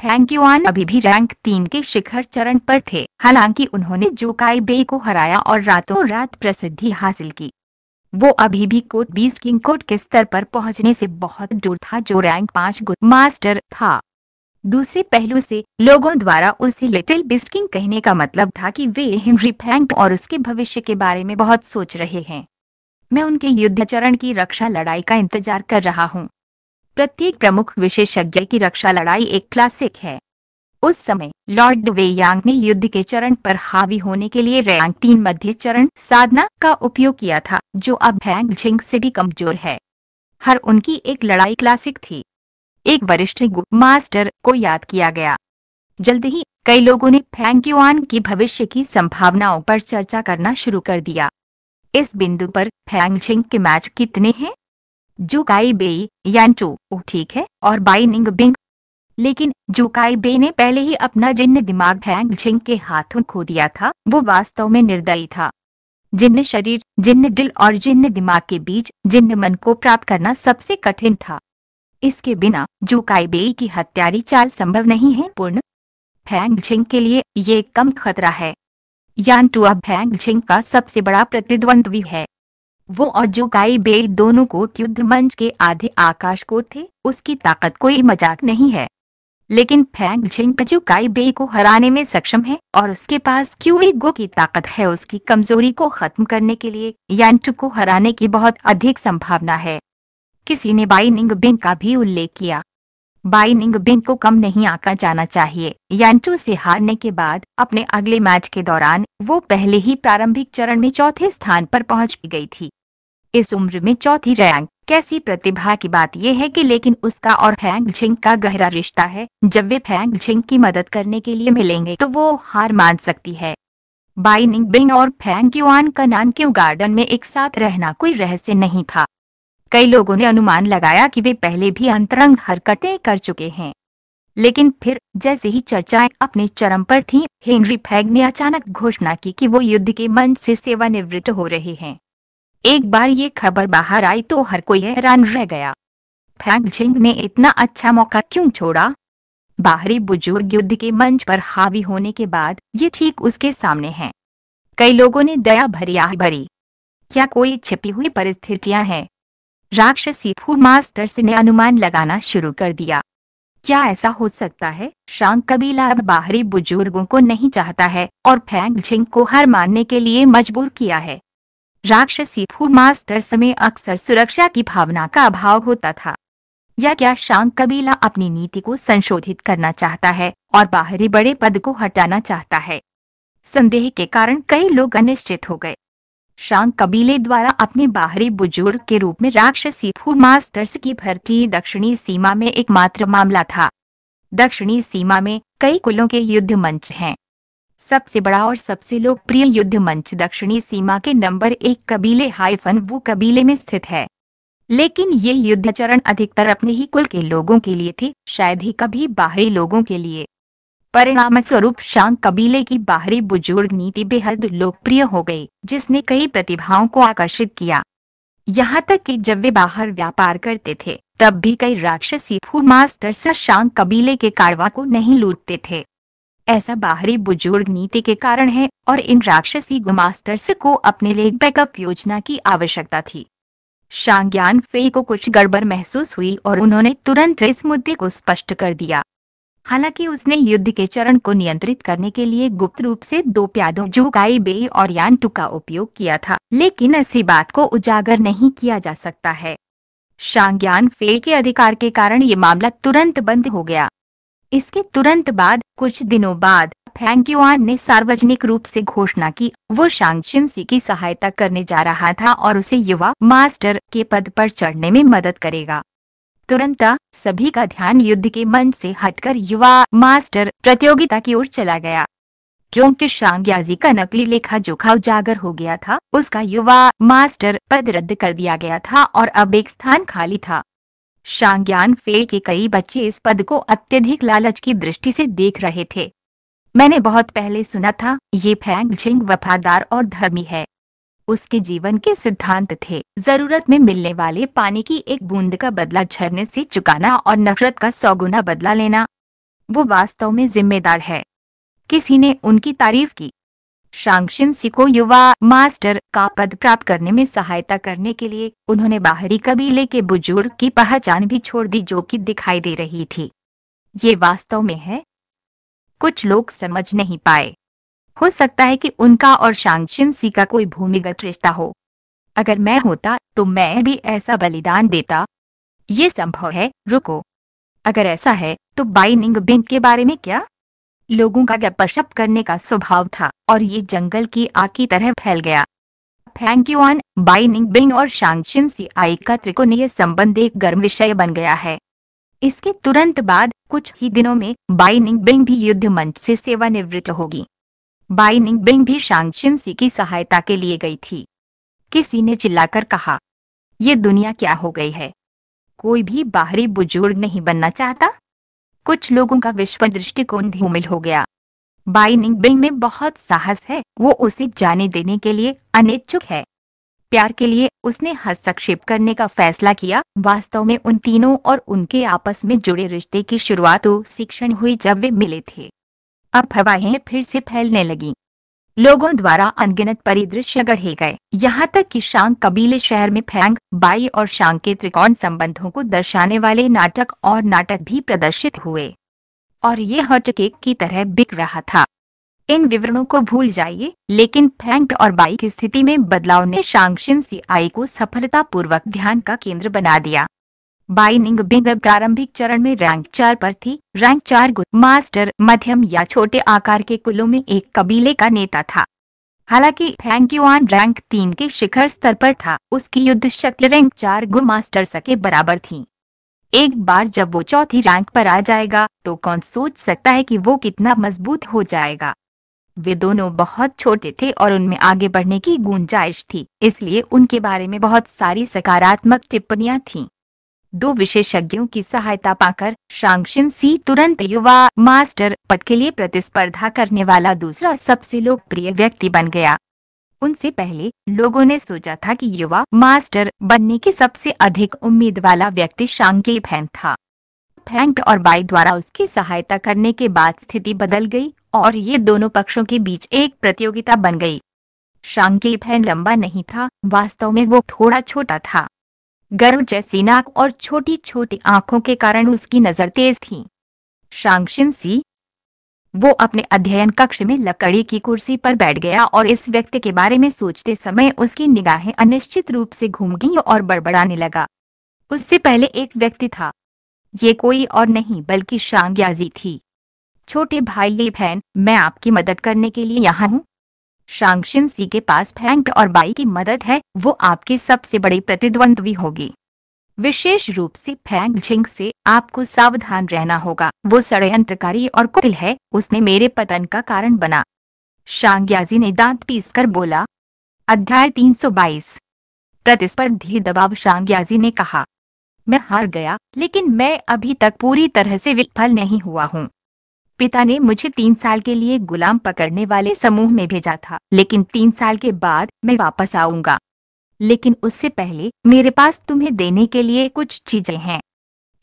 फैंग युआन अभी भी रैंक तीन के शिखर चरण पर थे हालांकि उन्होंने जोकाई बे को हराया और रातों रात प्रसिद्धि हासिल की वो अभी भी कोट बीस किंग कोट के स्तर पर पहुंचने से बहुत दूर था जो रैंक पांच गुट मास्टर था दूसरे पहलू से लोगों द्वारा उसे लिटिल बिस्किंग कहने का मतलब था कि वे हेनरी फैंक और उसके भविष्य के बारे में बहुत सोच रहे हैं मैं उनके युद्ध चरण की रक्षा लड़ाई का इंतजार कर रहा हूँ प्रत्येक प्रमुख विशेषज्ञ की रक्षा लड़ाई एक क्लासिक है उस समय लॉर्ड वे यांग ने युद्ध के चरण पर हावी होने के लिए रैंक तीन मध्य चरण साधना का उपयोग किया था जो अब हैंग झिंग से भी कमजोर है हर उनकी एक लड़ाई क्लासिक थी एक वरिष्ठ मास्टर को याद किया गया जल्द ही कई लोगों ने फैंग युआन की भविष्य की संभावनाओं पर चर्चा करना शुरू कर दिया इस बिंदु पर फैंग छिंग के मैच कितने हैं जुकाई बेई यांचू ठीक है और बाइनिंग बिंग लेकिन जुकाई बे ने पहले ही अपना जिन दिमाग फैंग छिंग के हाथों खो दिया था वो वास्तव में निर्दयी था जिन्न शरीर जिन्न दिल और जिन्न दिमाग के बीच जिन्न मन को प्राप्त करना सबसे कठिन था इसके बिना जू काइबेई की हत्यारी चाल संभव नहीं है पूर्ण फैंग झिंग के लिए ये कम खतरा है यानटू अब फैंग झिंग का सबसे बड़ा प्रतिद्वंद्वी है वो और जो काइबेई दोनों को युद्ध मंच के आधे आकाश को थे उसकी ताकत कोई मजाक नहीं है लेकिन फैंग झिंग पचू काइबे को हराने में सक्षम है और उसके पास गो की ताकत है उसकी कमजोरी को खत्म करने के लिए यांटू को हराने की बहुत अधिक संभावना है किसी ने बाइनिंग बिंग का भी उल्लेख किया बाइनिंग बिंग को कम नहीं आका जाना चाहिए यांचू से हारने के बाद अपने अगले मैच के दौरान वो पहले ही प्रारंभिक चरण में चौथे स्थान पर पहुंच गई थी इस उम्र में चौथी रैंक कैसी प्रतिभा की बात यह है कि लेकिन उसका और फैंग झिंग का गहरा रिश्ता है जब वे फैंग झिंग की मदद करने के लिए मिलेंगे तो वो हार मान सकती है बाइनिंग बिंग और फैंग युआन का नान गार्डन में एक साथ रहना कोई रहस्य नहीं था कई लोगों ने अनुमान लगाया कि वे पहले भी अंतरंग हरकतें कर चुके हैं लेकिन फिर जैसे ही चर्चाएं अपने चरम पर थीं, हेनरी फैग ने अचानक घोषणा की कि वो युद्ध के मंच से सेवानिवृत्त हो रहे हैं एक बार ये खबर बाहर आई तो हर कोई हैरान रह गया फैंग झिंग ने इतना अच्छा मौका क्यों छोड़ा बाहरी बुजुर्ग युद्ध के मंच पर हावी होने के बाद ये ठीक उसके सामने है कई लोगों ने दया भरी आह भरी क्या कोई छिपी हुई परिस्थितियां हैं राक्षसी फू मास्टर्स ने अनुमान लगाना शुरू कर दिया क्या ऐसा हो सकता है श्रांग कबीला अब बाहरी बुजुर्गों को नहीं चाहता है और फैंग झिंग को हर मानने के लिए मजबूर किया है राक्षसी फू मास्टर्स में अक्सर सुरक्षा की भावना का अभाव होता था या क्या शांग कबीला अपनी नीति को संशोधित करना चाहता है और बाहरी बड़े पद को हटाना चाहता है संदेह के कारण कई लोग अनिश्चित हो गए शांग कबीले द्वारा अपने बाहरी बुजुर्ग के रूप में राक्षसी फू मास्टर्स की भर्ती दक्षिणी सीमा में एकमात्र मामला था दक्षिणी सीमा में कई कुलों के युद्ध मंच हैं सबसे बड़ा और सबसे लोकप्रिय युद्ध मंच दक्षिणी सीमा के नंबर एक कबीले हाइफन वो कबीले में स्थित है लेकिन ये युद्ध चरण अधिकतर अपने ही कुल के लोगों के लिए थे शायद ही कभी बाहरी लोगों के लिए परिणाम स्वरूप शांग कबीले की बाहरी बुजुर्ग नीति बेहद लोकप्रिय हो गई जिसने कई प्रतिभाओं को आकर्षित किया यहाँ तक कि जब वे बाहर व्यापार करते थे तब भी कई राक्षसी मास्टर से शांग कबीले के कारवा को नहीं लूटते थे ऐसा बाहरी बुजुर्ग नीति के कारण है और इन राक्षसी गुमास्टर्स को अपने लिए बैकअप योजना की आवश्यकता थी शांग्यान फे को कुछ गड़बड़ महसूस हुई और उन्होंने तुरंत इस मुद्दे को स्पष्ट कर दिया हालांकि उसने युद्ध के चरण को नियंत्रित करने के लिए गुप्त रूप से दो प्यादों जो जुगाई बे और यान टू का उपयोग किया था लेकिन ऐसी बात को उजागर नहीं किया जा सकता है शांग्यान फे के अधिकार के कारण ये मामला तुरंत बंद हो गया इसके तुरंत बाद कुछ दिनों बाद फैंक्युआन ने सार्वजनिक रूप से घोषणा की वो शांगशिनसी की सहायता करने जा रहा था और उसे युवा मास्टर के पद पर चढ़ने में मदद करेगा तुरंत सभी का ध्यान युद्ध के मंच से हटकर युवा मास्टर प्रतियोगिता की ओर चला गया क्योंकि शांग्याजी का नकली लेखा जोखा उजागर हो गया था उसका युवा मास्टर पद रद्द कर दिया गया था और अब एक स्थान खाली था शांग्यान फे के कई बच्चे इस पद को अत्यधिक लालच की दृष्टि से देख रहे थे मैंने बहुत पहले सुना था ये फैंग झिंग वफादार और धर्मी है उसके जीवन के सिद्धांत थे जरूरत में मिलने वाले पानी की एक बूंद का बदला झरने से चुकाना और नफरत का सौगुना बदला लेना वो वास्तव में जिम्मेदार है किसी ने उनकी तारीफ की शांशिन सिको युवा मास्टर का पद प्राप्त करने में सहायता करने के लिए उन्होंने बाहरी कबीले के बुजुर्ग की पहचान भी छोड़ दी जो कि दिखाई दे रही थी ये वास्तव में है कुछ लोग समझ नहीं पाए हो सकता है कि उनका और शांगशिन सी का कोई भूमिगत रिश्ता हो अगर मैं होता तो मैं भी ऐसा बलिदान देता ये संभव है रुको अगर ऐसा है तो बाइनिंग बिंग के बारे में क्या लोगों का गपशप करने का स्वभाव था और ये जंगल की आग की तरह फैल गया थैंक यू ऑन बाइनिंग बिंग और शांगशिन सी आई का त्रिकोणीय संबंध एक गर्म विषय बन गया है इसके तुरंत बाद कुछ ही दिनों में बाइनिंग बिंग भी युद्ध मंच से सेवानिवृत्त होगी बाई बिंग भी शांगशिनसी की सहायता के लिए गई थी किसी ने चिल्लाकर कहा यह दुनिया क्या हो गई है कोई भी बाहरी बुजुर्ग नहीं बनना चाहता कुछ लोगों का विश्व दृष्टिकोण धूमिल हो गया बाई बिंग में बहुत साहस है वो उसे जाने देने के लिए अनिच्छुक है प्यार के लिए उसने हस्तक्षेप करने का फैसला किया वास्तव में उन तीनों और उनके आपस में जुड़े रिश्ते की शुरुआत शिक्षण हुई जब वे मिले थे अब हवाएं फिर से फैलने लगी लोगों द्वारा अनगिनत परिदृश्य गढ़े गए यहाँ तक कि शांग कबीले शहर में फैंग बाई और शांग के त्रिकोण संबंधों को दर्शाने वाले नाटक और नाटक भी प्रदर्शित हुए और ये हॉटकेक की तरह बिक रहा था इन विवरणों को भूल जाइए लेकिन फैंग और बाई की स्थिति में बदलाव ने शांगशिन आई को सफलतापूर्वक ध्यान का केंद्र बना दिया बाइनिंग बिंग प्रारंभिक चरण में रैंक चार पर थी रैंक चार गुड मास्टर मध्यम या छोटे आकार के कुलों में एक कबीले का नेता था हालांकि फैंक्यूआन रैंक तीन के शिखर स्तर पर था उसकी युद्ध शक्ति रैंक चार मास्टर के बराबर थी एक बार जब वो चौथी रैंक पर आ जाएगा तो कौन सोच सकता है कि वो कितना मजबूत हो जाएगा वे दोनों बहुत छोटे थे और उनमें आगे बढ़ने की गुंजाइश थी इसलिए उनके बारे में बहुत सारी सकारात्मक टिप्पणियां थीं। दो विशेषज्ञों की सहायता पाकर शांगशिन सी तुरंत युवा मास्टर पद के लिए प्रतिस्पर्धा करने वाला दूसरा सबसे लोकप्रिय व्यक्ति बन गया उनसे पहले लोगों ने सोचा था कि युवा मास्टर बनने के सबसे अधिक उम्मीद वाला व्यक्ति शांगे फैंक था फैंक और बाई द्वारा उसकी सहायता करने के बाद स्थिति बदल गई और ये दोनों पक्षों के बीच एक प्रतियोगिता बन गई शांकी फैन लंबा नहीं था वास्तव में वो थोड़ा छोटा था गर्म जैसी नाक और छोटी छोटी आंखों के कारण उसकी नजर तेज थी शांक्षिन सी वो अपने अध्ययन कक्ष में लकड़ी की कुर्सी पर बैठ गया और इस व्यक्ति के बारे में सोचते समय उसकी निगाहें अनिश्चित रूप से घूम गई और बड़बड़ाने लगा उससे पहले एक व्यक्ति था ये कोई और नहीं बल्कि शांग्याजी थी छोटे भाई ये बहन मैं आपकी मदद करने के लिए यहाँ हूँ शांक्षिन सी के पास फैंक और बाई की मदद है वो आपके सबसे बड़े प्रतिद्वंद्वी होगी विशेष रूप से फैंक झिंग से आपको सावधान रहना होगा वो षडयंत्रकारी और कुटिल है उसने मेरे पतन का कारण बना शांग्याजी ने दांत पीसकर बोला अध्याय 322 प्रतिस्पर्धी दबाव शांग्याजी ने कहा मैं हार गया लेकिन मैं अभी तक पूरी तरह से विफल नहीं हुआ हूँ पिता ने मुझे तीन साल के लिए गुलाम पकड़ने वाले समूह में भेजा था लेकिन तीन साल के बाद मैं वापस आऊंगा लेकिन उससे पहले मेरे पास तुम्हें देने के लिए कुछ चीजें हैं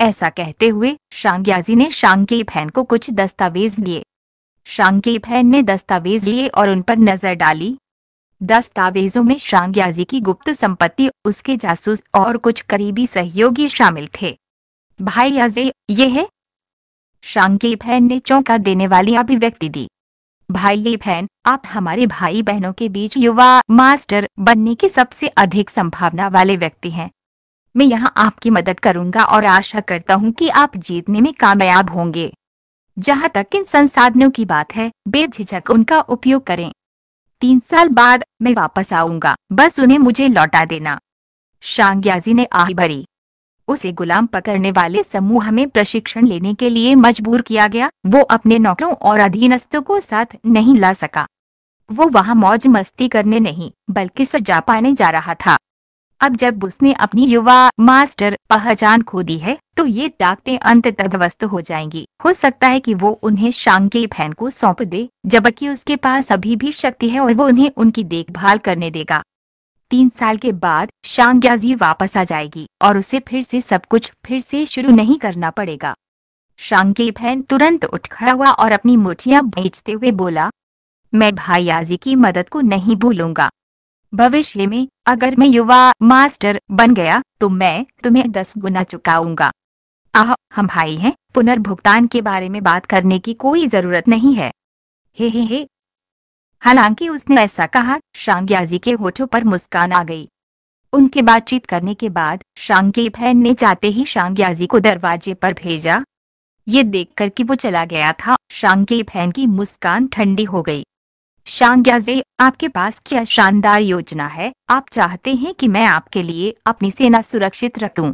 ऐसा कहते हुए शांग्याजी ने शांग की बहन को कुछ दस्तावेज लिए शांग की ने दस्तावेज लिए और उन पर नजर डाली दस्तावेजों में शांग्याजी की गुप्त संपत्ति उसके जासूस और कुछ करीबी सहयोगी शामिल थे भाई याजे ये है शांकी बहन ने चौंका देने वाली अभिव्यक्ति दी भाई बहन आप हमारे भाई बहनों के बीच युवा मास्टर बनने की सबसे अधिक संभावना वाले व्यक्ति हैं मैं यहाँ आपकी मदद करूंगा और आशा करता हूँ कि आप जीतने में कामयाब होंगे जहाँ तक इन संसाधनों की बात है बेझिझक उनका उपयोग करें तीन साल बाद मैं वापस आऊंगा बस उन्हें मुझे लौटा देना शांग्याजी ने आह भरी उसे गुलाम पकड़ने वाले समूह में प्रशिक्षण लेने के लिए मजबूर किया गया वो अपने नौकरों और अधीनस्थों को साथ नहीं ला सका वो वहाँ मौज मस्ती करने नहीं बल्कि सजा पाने जा रहा था अब जब उसने अपनी युवा मास्टर पहचान खो दी है तो ये डाकते अंत तद्वस्त हो जाएंगी हो सकता है कि वो उन्हें शांग के फैन को सौंप दे जबकि उसके पास अभी भी शक्ति है और वो उन्हें उनकी देखभाल करने देगा तीन साल के बाद शांग्याजी वापस आ जाएगी और उसे फिर से सब कुछ फिर से शुरू नहीं करना पड़ेगा शांग की बहन तुरंत उठ खड़ा हुआ और अपनी मुठियां भेजते हुए बोला मैं भाईयाजी की मदद को नहीं भूलूंगा भविष्य में अगर मैं युवा मास्टर बन गया तो मैं तुम्हें दस गुना चुकाऊंगा आह हम भाई हैं पुनर्भुगतान के बारे में बात करने की कोई जरूरत नहीं है हे हे हे हालांकि उसने ऐसा कहा शांग्याजी के होठों पर मुस्कान आ गई उनके बातचीत करने के बाद शांगी बहन ने जाते ही शांग्याजी को दरवाजे पर भेजा ये देखकर कि वो चला गया था शांगी बहन की मुस्कान ठंडी हो गई शांग्याजे आपके पास क्या शानदार योजना है आप चाहते हैं कि मैं आपके लिए अपनी सेना सुरक्षित रखूं?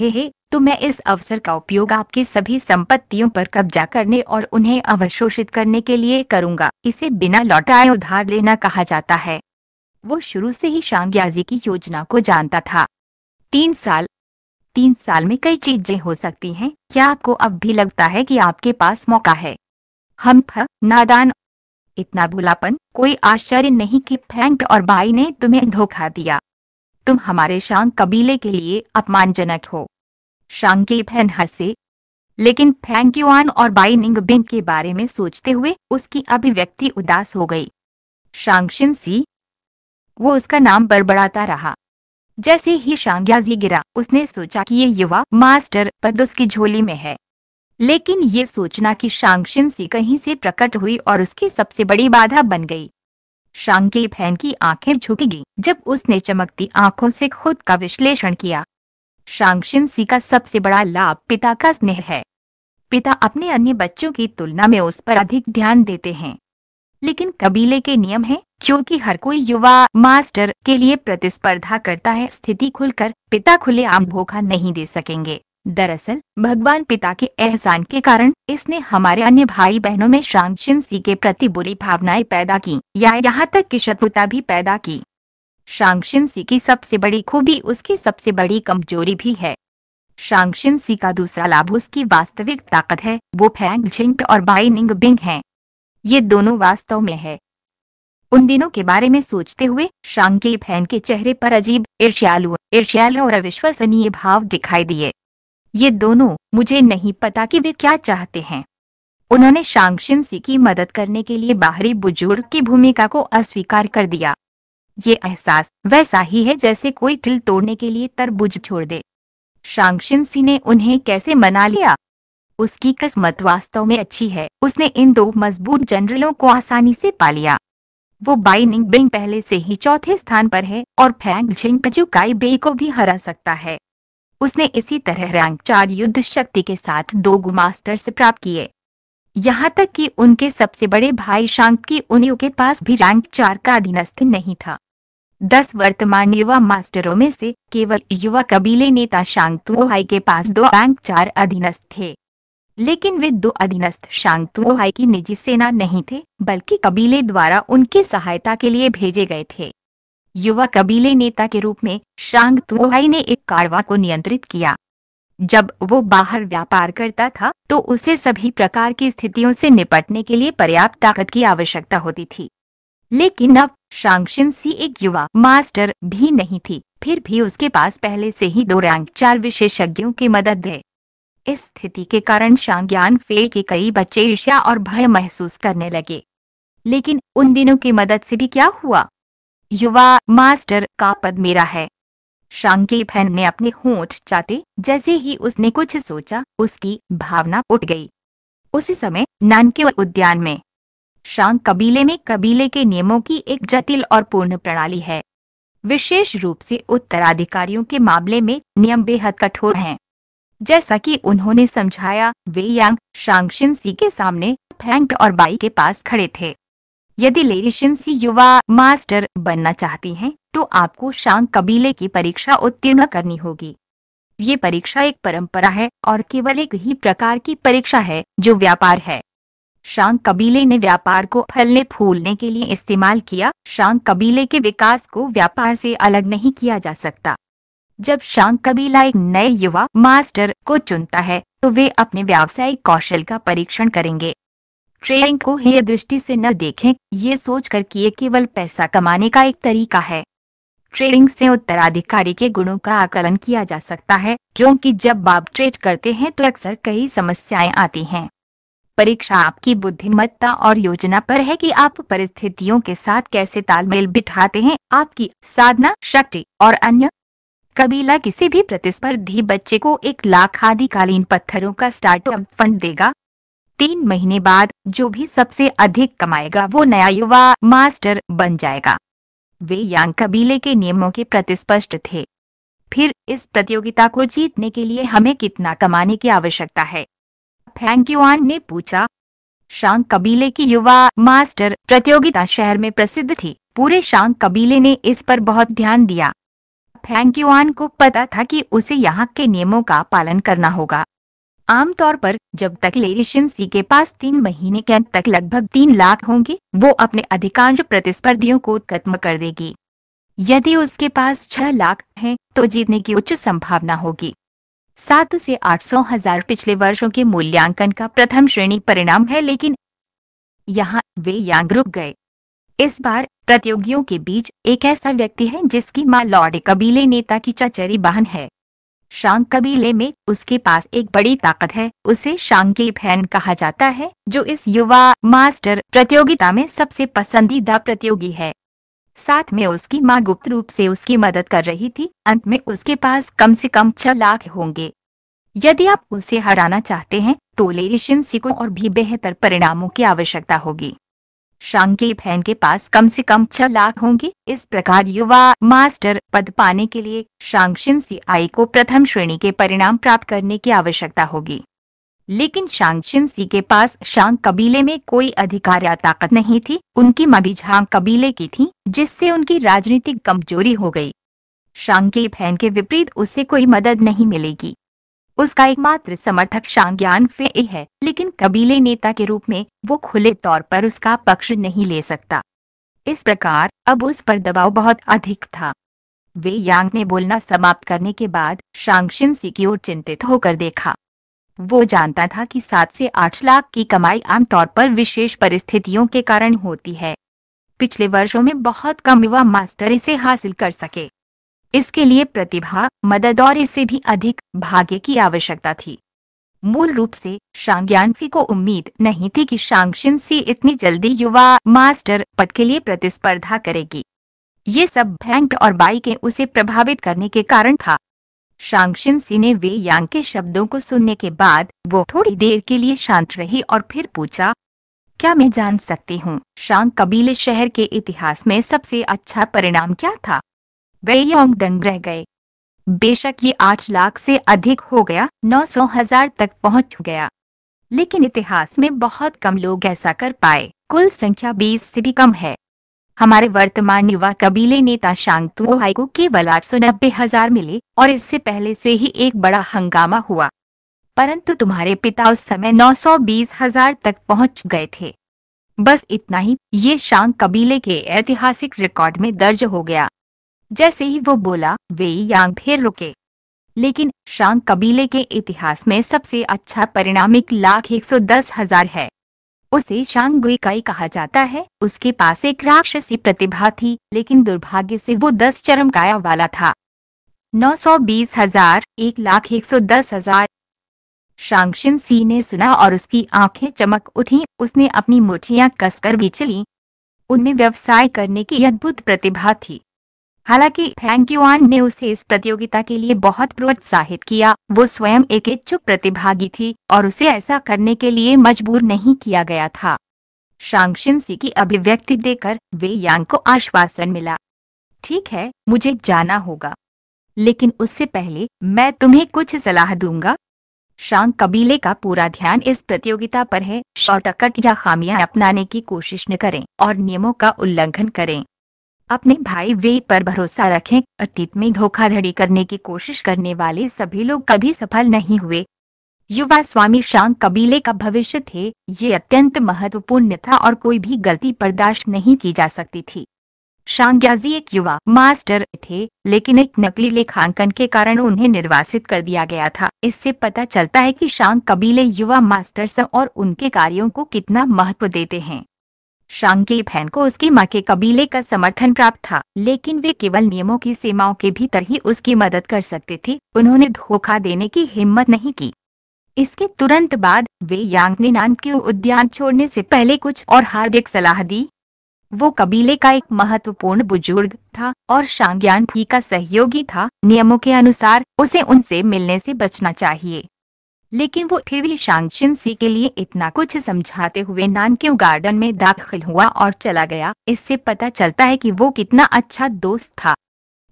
हे हे तो मैं इस अवसर का उपयोग आपके सभी संपत्तियों पर कब्जा करने और उन्हें अवशोषित करने के लिए करूंगा इसे बिना लौटाए उधार लेना कहा जाता है वो शुरू से ही शांग्याजी की योजना को जानता था तीन साल तीन साल में कई चीजें हो सकती हैं क्या आपको अब भी लगता है कि आपके पास मौका है हम नादान इतना भुलापन कोई आश्चर्य नहीं कि फैंक और बाई ने तुम्हें धोखा दिया तुम हमारे शांग कबीले के लिए अपमानजनक हो शांकी फैन हसे लेकिन फैंक युआन और बाई निंग बिंग के बारे में सोचते हुए उसकी अभिव्यक्ति उदास हो गई शांगशिन सी वो उसका नाम बड़बड़ाता रहा जैसे ही शांग्याजी गिरा उसने सोचा कि ये युवा मास्टर पद उसकी झोली में है लेकिन ये सोचना कि शांगशिन सी कहीं से प्रकट हुई और उसकी सबसे बड़ी बाधा बन गई शांकी फैन की आंखें झुक गई जब उसने चमकती आंखों से खुद का विश्लेषण किया सी का सबसे बड़ा लाभ पिता का स्नेह है पिता अपने अन्य बच्चों की तुलना में उस पर अधिक ध्यान देते हैं लेकिन कबीले के नियम हैं क्योंकि हर कोई युवा मास्टर के लिए प्रतिस्पर्धा करता है स्थिति खुलकर पिता खुले आम धोखा नहीं दे सकेंगे दरअसल भगवान पिता के एहसान के कारण इसने हमारे अन्य भाई बहनों में शांक्षिन सी के प्रति बुरी भावनाएं पैदा की या यहाँ तक की शत्रुता भी पैदा की शांगशिन सी की सबसे बड़ी खूबी उसकी सबसे बड़ी कमजोरी भी है शांगशिन सी का दूसरा लाभ उसकी वास्तविक ताकत है वो फैंग झिंग और बाइनिंग बिंग है ये दोनों वास्तव में है उन दिनों के बारे में सोचते हुए शांकी फैन के चेहरे पर अजीब ईर्ष्यालु ईर्ष्यालु और अविश्वसनीय भाव दिखाई दिए ये दोनों मुझे नहीं पता कि वे क्या चाहते हैं उन्होंने शांगशिन सी की मदद करने के लिए बाहरी बुजुर्ग की भूमिका को अस्वीकार कर दिया ये एहसास वैसा ही है जैसे कोई तिल तोड़ने के लिए तरबुज छोड़ दे शांगशिनसी ने उन्हें कैसे मना लिया उसकी किस्मत वास्तव में अच्छी है उसने इन दो मजबूत जनरलों को आसानी से पा लिया वो बाइनिंग बिंग पहले से ही चौथे स्थान पर है और फैंग झिंगपचू बे को भी हरा सकता है उसने इसी तरह रैंक चार युद्ध शक्ति के साथ दो गुमास्टर्स प्राप्त किए यहाँ तक कि उनके सबसे बड़े भाई शांक की उन्हीं के पास भी रैंक चार का अधीनस्थ नहीं था दस वर्तमान युवा मास्टरों में से केवल युवा कबीले नेता शांगतुहाई के पास दो बैंक चार अधीनस्थ थे लेकिन वे दो अधीनस्थ शांगतुहाई की निजी सेना नहीं थे बल्कि कबीले द्वारा उनकी सहायता के लिए भेजे गए थे युवा कबीले नेता के रूप में शांगतुहाई ने एक कारवा को नियंत्रित किया जब वो बाहर व्यापार करता था तो उसे सभी प्रकार की स्थितियों से निपटने के लिए पर्याप्त ताकत की आवश्यकता होती थी लेकिन अब शांक्षिन सी एक युवा मास्टर भी नहीं थी फिर भी उसके पास पहले से ही दो रैंक चार विशेषज्ञों की मदद है इस स्थिति के कारण शांग्यान फे के कई बच्चे ईर्ष्या और भय महसूस करने लगे लेकिन उन दिनों की मदद से भी क्या हुआ युवा मास्टर का पद मेरा है शांकी फैन ने अपने होंठ चाते जैसे ही उसने कुछ सोचा उसकी भावना उठ गई उसी समय नानके उद्यान में शांग कबीले में कबीले के नियमों की एक जटिल और पूर्ण प्रणाली है विशेष रूप से उत्तराधिकारियों के मामले में नियम बेहद कठोर हैं जैसा कि उन्होंने समझाया वे यांग शांगशिनसी के सामने फैंक और बाई के पास खड़े थे यदि लेरिशिनसी युवा मास्टर बनना चाहती हैं तो आपको शांग कबीले की परीक्षा उत्तीर्ण करनी होगी ये परीक्षा एक परंपरा है और केवल एक ही प्रकार की परीक्षा है जो व्यापार है शांग कबीले ने व्यापार को फलने फूलने के लिए इस्तेमाल किया शांग कबीले के विकास को व्यापार से अलग नहीं किया जा सकता जब शांग कबीला एक नए युवा मास्टर को चुनता है तो वे अपने व्यावसायिक कौशल का परीक्षण करेंगे ट्रेनिंग को ही दृष्टि से न देखें ये सोचकर कि ये केवल पैसा कमाने का एक तरीका है ट्रेडिंग से उत्तराधिकारी के गुणों का आकलन किया जा सकता है क्योंकि जब बाप ट्रेड करते हैं तो अक्सर कई समस्याएं आती हैं परीक्षा आपकी बुद्धिमत्ता और योजना पर है कि आप परिस्थितियों के साथ कैसे तालमेल बिठाते हैं आपकी साधना शक्ति और अन्य कबीला किसी भी प्रतिस्पर्धी बच्चे को एक लाख आदिकालीन पत्थरों का स्टार्टअप फंड देगा तीन महीने बाद जो भी सबसे अधिक कमाएगा वो नया युवा मास्टर बन जाएगा वे यांग कबीले के नियमों के प्रतिस्पष्ट थे फिर इस प्रतियोगिता को जीतने के लिए हमें कितना कमाने की आवश्यकता है फैंक्युआन ने पूछा शांग कबीले की युवा मास्टर प्रतियोगिता शहर में प्रसिद्ध थी पूरे शांग कबीले ने इस पर बहुत ध्यान दिया फैंक्युआन को पता था कि उसे यहाँ के नियमों का पालन करना होगा आमतौर पर जब तक लेरिशन सी के पास तीन महीने के अंत तक लगभग तीन लाख होंगे वो अपने अधिकांश प्रतिस्पर्धियों को खत्म कर देगी यदि उसके पास छह लाख हैं तो जीतने की उच्च संभावना होगी सात से आठ सौ हजार पिछले वर्षों के मूल्यांकन का प्रथम श्रेणी परिणाम है लेकिन यहाँ वे यांग रुक गए इस बार प्रतियोगियों के बीच एक ऐसा व्यक्ति है जिसकी माँ लॉर्ड कबीले नेता की चचेरी बहन है शांग कबीले में उसके पास एक बड़ी ताकत है उसे शांग की फैन कहा जाता है जो इस युवा मास्टर प्रतियोगिता में सबसे पसंदीदा प्रतियोगी है साथ में उसकी मां गुप्त रूप से उसकी मदद कर रही थी अंत में उसके पास कम से कम छह लाख होंगे यदि आप उसे हराना चाहते हैं तो लेरिशन को और भी बेहतर परिणामों की आवश्यकता होगी शांकी फैन के पास कम से कम छह लाख होंगे इस प्रकार युवा मास्टर पद पाने के लिए शांगशिन सी आई को प्रथम श्रेणी के परिणाम प्राप्त करने की आवश्यकता होगी लेकिन शांग शिनसी के पास शांग कबीले में कोई अधिकार या ताकत नहीं थी उनकी मबी झांग कबीले की थी जिससे उनकी राजनीतिक कमजोरी हो गई शांग के फैन के विपरीत उसे कोई मदद नहीं मिलेगी उसका एकमात्र समर्थक शांग्यान फे है लेकिन कबीले नेता के रूप में वो खुले तौर पर उसका पक्ष नहीं ले सकता इस प्रकार अब उस पर दबाव बहुत अधिक था वे यांग ने बोलना समाप्त करने के बाद शांगशिन सी की ओर चिंतित होकर देखा वो जानता था कि सात से आठ लाख की कमाई आमतौर पर विशेष परिस्थितियों के कारण होती है पिछले वर्षों में बहुत कम युवा मास्टर इसे हासिल कर सके इसके लिए प्रतिभा मदद और इससे भी अधिक भाग्य की आवश्यकता थी मूल रूप से शांग्यानफी को उम्मीद नहीं थी कि शांगशिन सी इतनी जल्दी युवा मास्टर पद के लिए प्रतिस्पर्धा करेगी ये सब भैंक और बाई के उसे प्रभावित करने के कारण था शांगशिन सी ने वे यांग के शब्दों को सुनने के बाद वो थोड़ी देर के लिए शांत रही और फिर पूछा क्या मैं जान सकती हूँ शांग कबीले शहर के इतिहास में सबसे अच्छा परिणाम क्या था वे योंग दंग रह गए बेशक ये आठ लाख से अधिक हो गया नौ सौ हजार तक पहुंच गया लेकिन इतिहास में बहुत कम लोग ऐसा कर पाए कुल संख्या बीस से भी कम है हमारे वर्तमान युवा कबीले नेता शांतु को केवल आठ सौ नब्बे हजार मिले और इससे पहले से ही एक बड़ा हंगामा हुआ परंतु तुम्हारे पिता उस समय नौ सौ बीस हजार तक पहुंच गए थे बस इतना ही ये शांग कबीले के ऐतिहासिक रिकॉर्ड में दर्ज हो गया जैसे ही वो बोला वे यांग फिर रुके लेकिन शांग कबीले के इतिहास में सबसे अच्छा परिणाम एक लाख एक सौ दस हजार है उसे शांगुई काई कहा जाता है उसके पास एक राक्षसी प्रतिभा थी लेकिन दुर्भाग्य से वो दस चरम काया वाला था नौ सौ बीस हजार एक लाख एक सौ दस हजार शांगशिन सी ने सुना और उसकी आंखें चमक उठी उसने अपनी मुठियां कसकर भी चली उनमें व्यवसाय करने की अद्भुत प्रतिभा थी हालांकि थैंक यूआन ने उसे इस प्रतियोगिता के लिए बहुत प्रोत्साहित किया वो स्वयं एक इच्छुक प्रतिभागी थी और उसे ऐसा करने के लिए मजबूर नहीं किया गया था सी की अभिव्यक्ति देकर वे यांग को आश्वासन मिला ठीक है मुझे जाना होगा लेकिन उससे पहले मैं तुम्हें कुछ सलाह दूंगा शांग कबीले का पूरा ध्यान इस प्रतियोगिता पर है शॉर्टकट या खामियां अपनाने की कोशिश न करें और नियमों का उल्लंघन करें अपने भाई वे पर भरोसा रखें अतीत में धोखाधड़ी करने की कोशिश करने वाले सभी लोग कभी सफल नहीं हुए युवा स्वामी शांक कबीले का भविष्य थे ये अत्यंत महत्वपूर्ण था और कोई भी गलती बर्दाश्त नहीं की जा सकती थी शांग्याजी एक युवा मास्टर थे लेकिन एक नकली लेखांकन के कारण उन्हें निर्वासित कर दिया गया था इससे पता चलता है कि शांग कबीले युवा मास्टर्स और उनके कार्यों को कितना महत्व देते हैं शांग फैन को उसकी मां के कबीले का समर्थन प्राप्त था लेकिन वे केवल नियमों की सीमाओं के भीतर ही उसकी मदद कर सकते थे उन्होंने धोखा देने की हिम्मत नहीं की इसके तुरंत बाद वे यांग नान के उद्यान छोड़ने से पहले कुछ और हार्दिक सलाह दी वो कबीले का एक महत्वपूर्ण बुजुर्ग था और शांग्यान फी का सहयोगी था नियमों के अनुसार उसे उनसे मिलने से बचना चाहिए लेकिन वो फिर भी शांगशिन सी के लिए इतना कुछ समझाते हुए नानक्यू गार्डन में दाखिल हुआ और चला गया इससे पता चलता है कि वो कितना अच्छा दोस्त था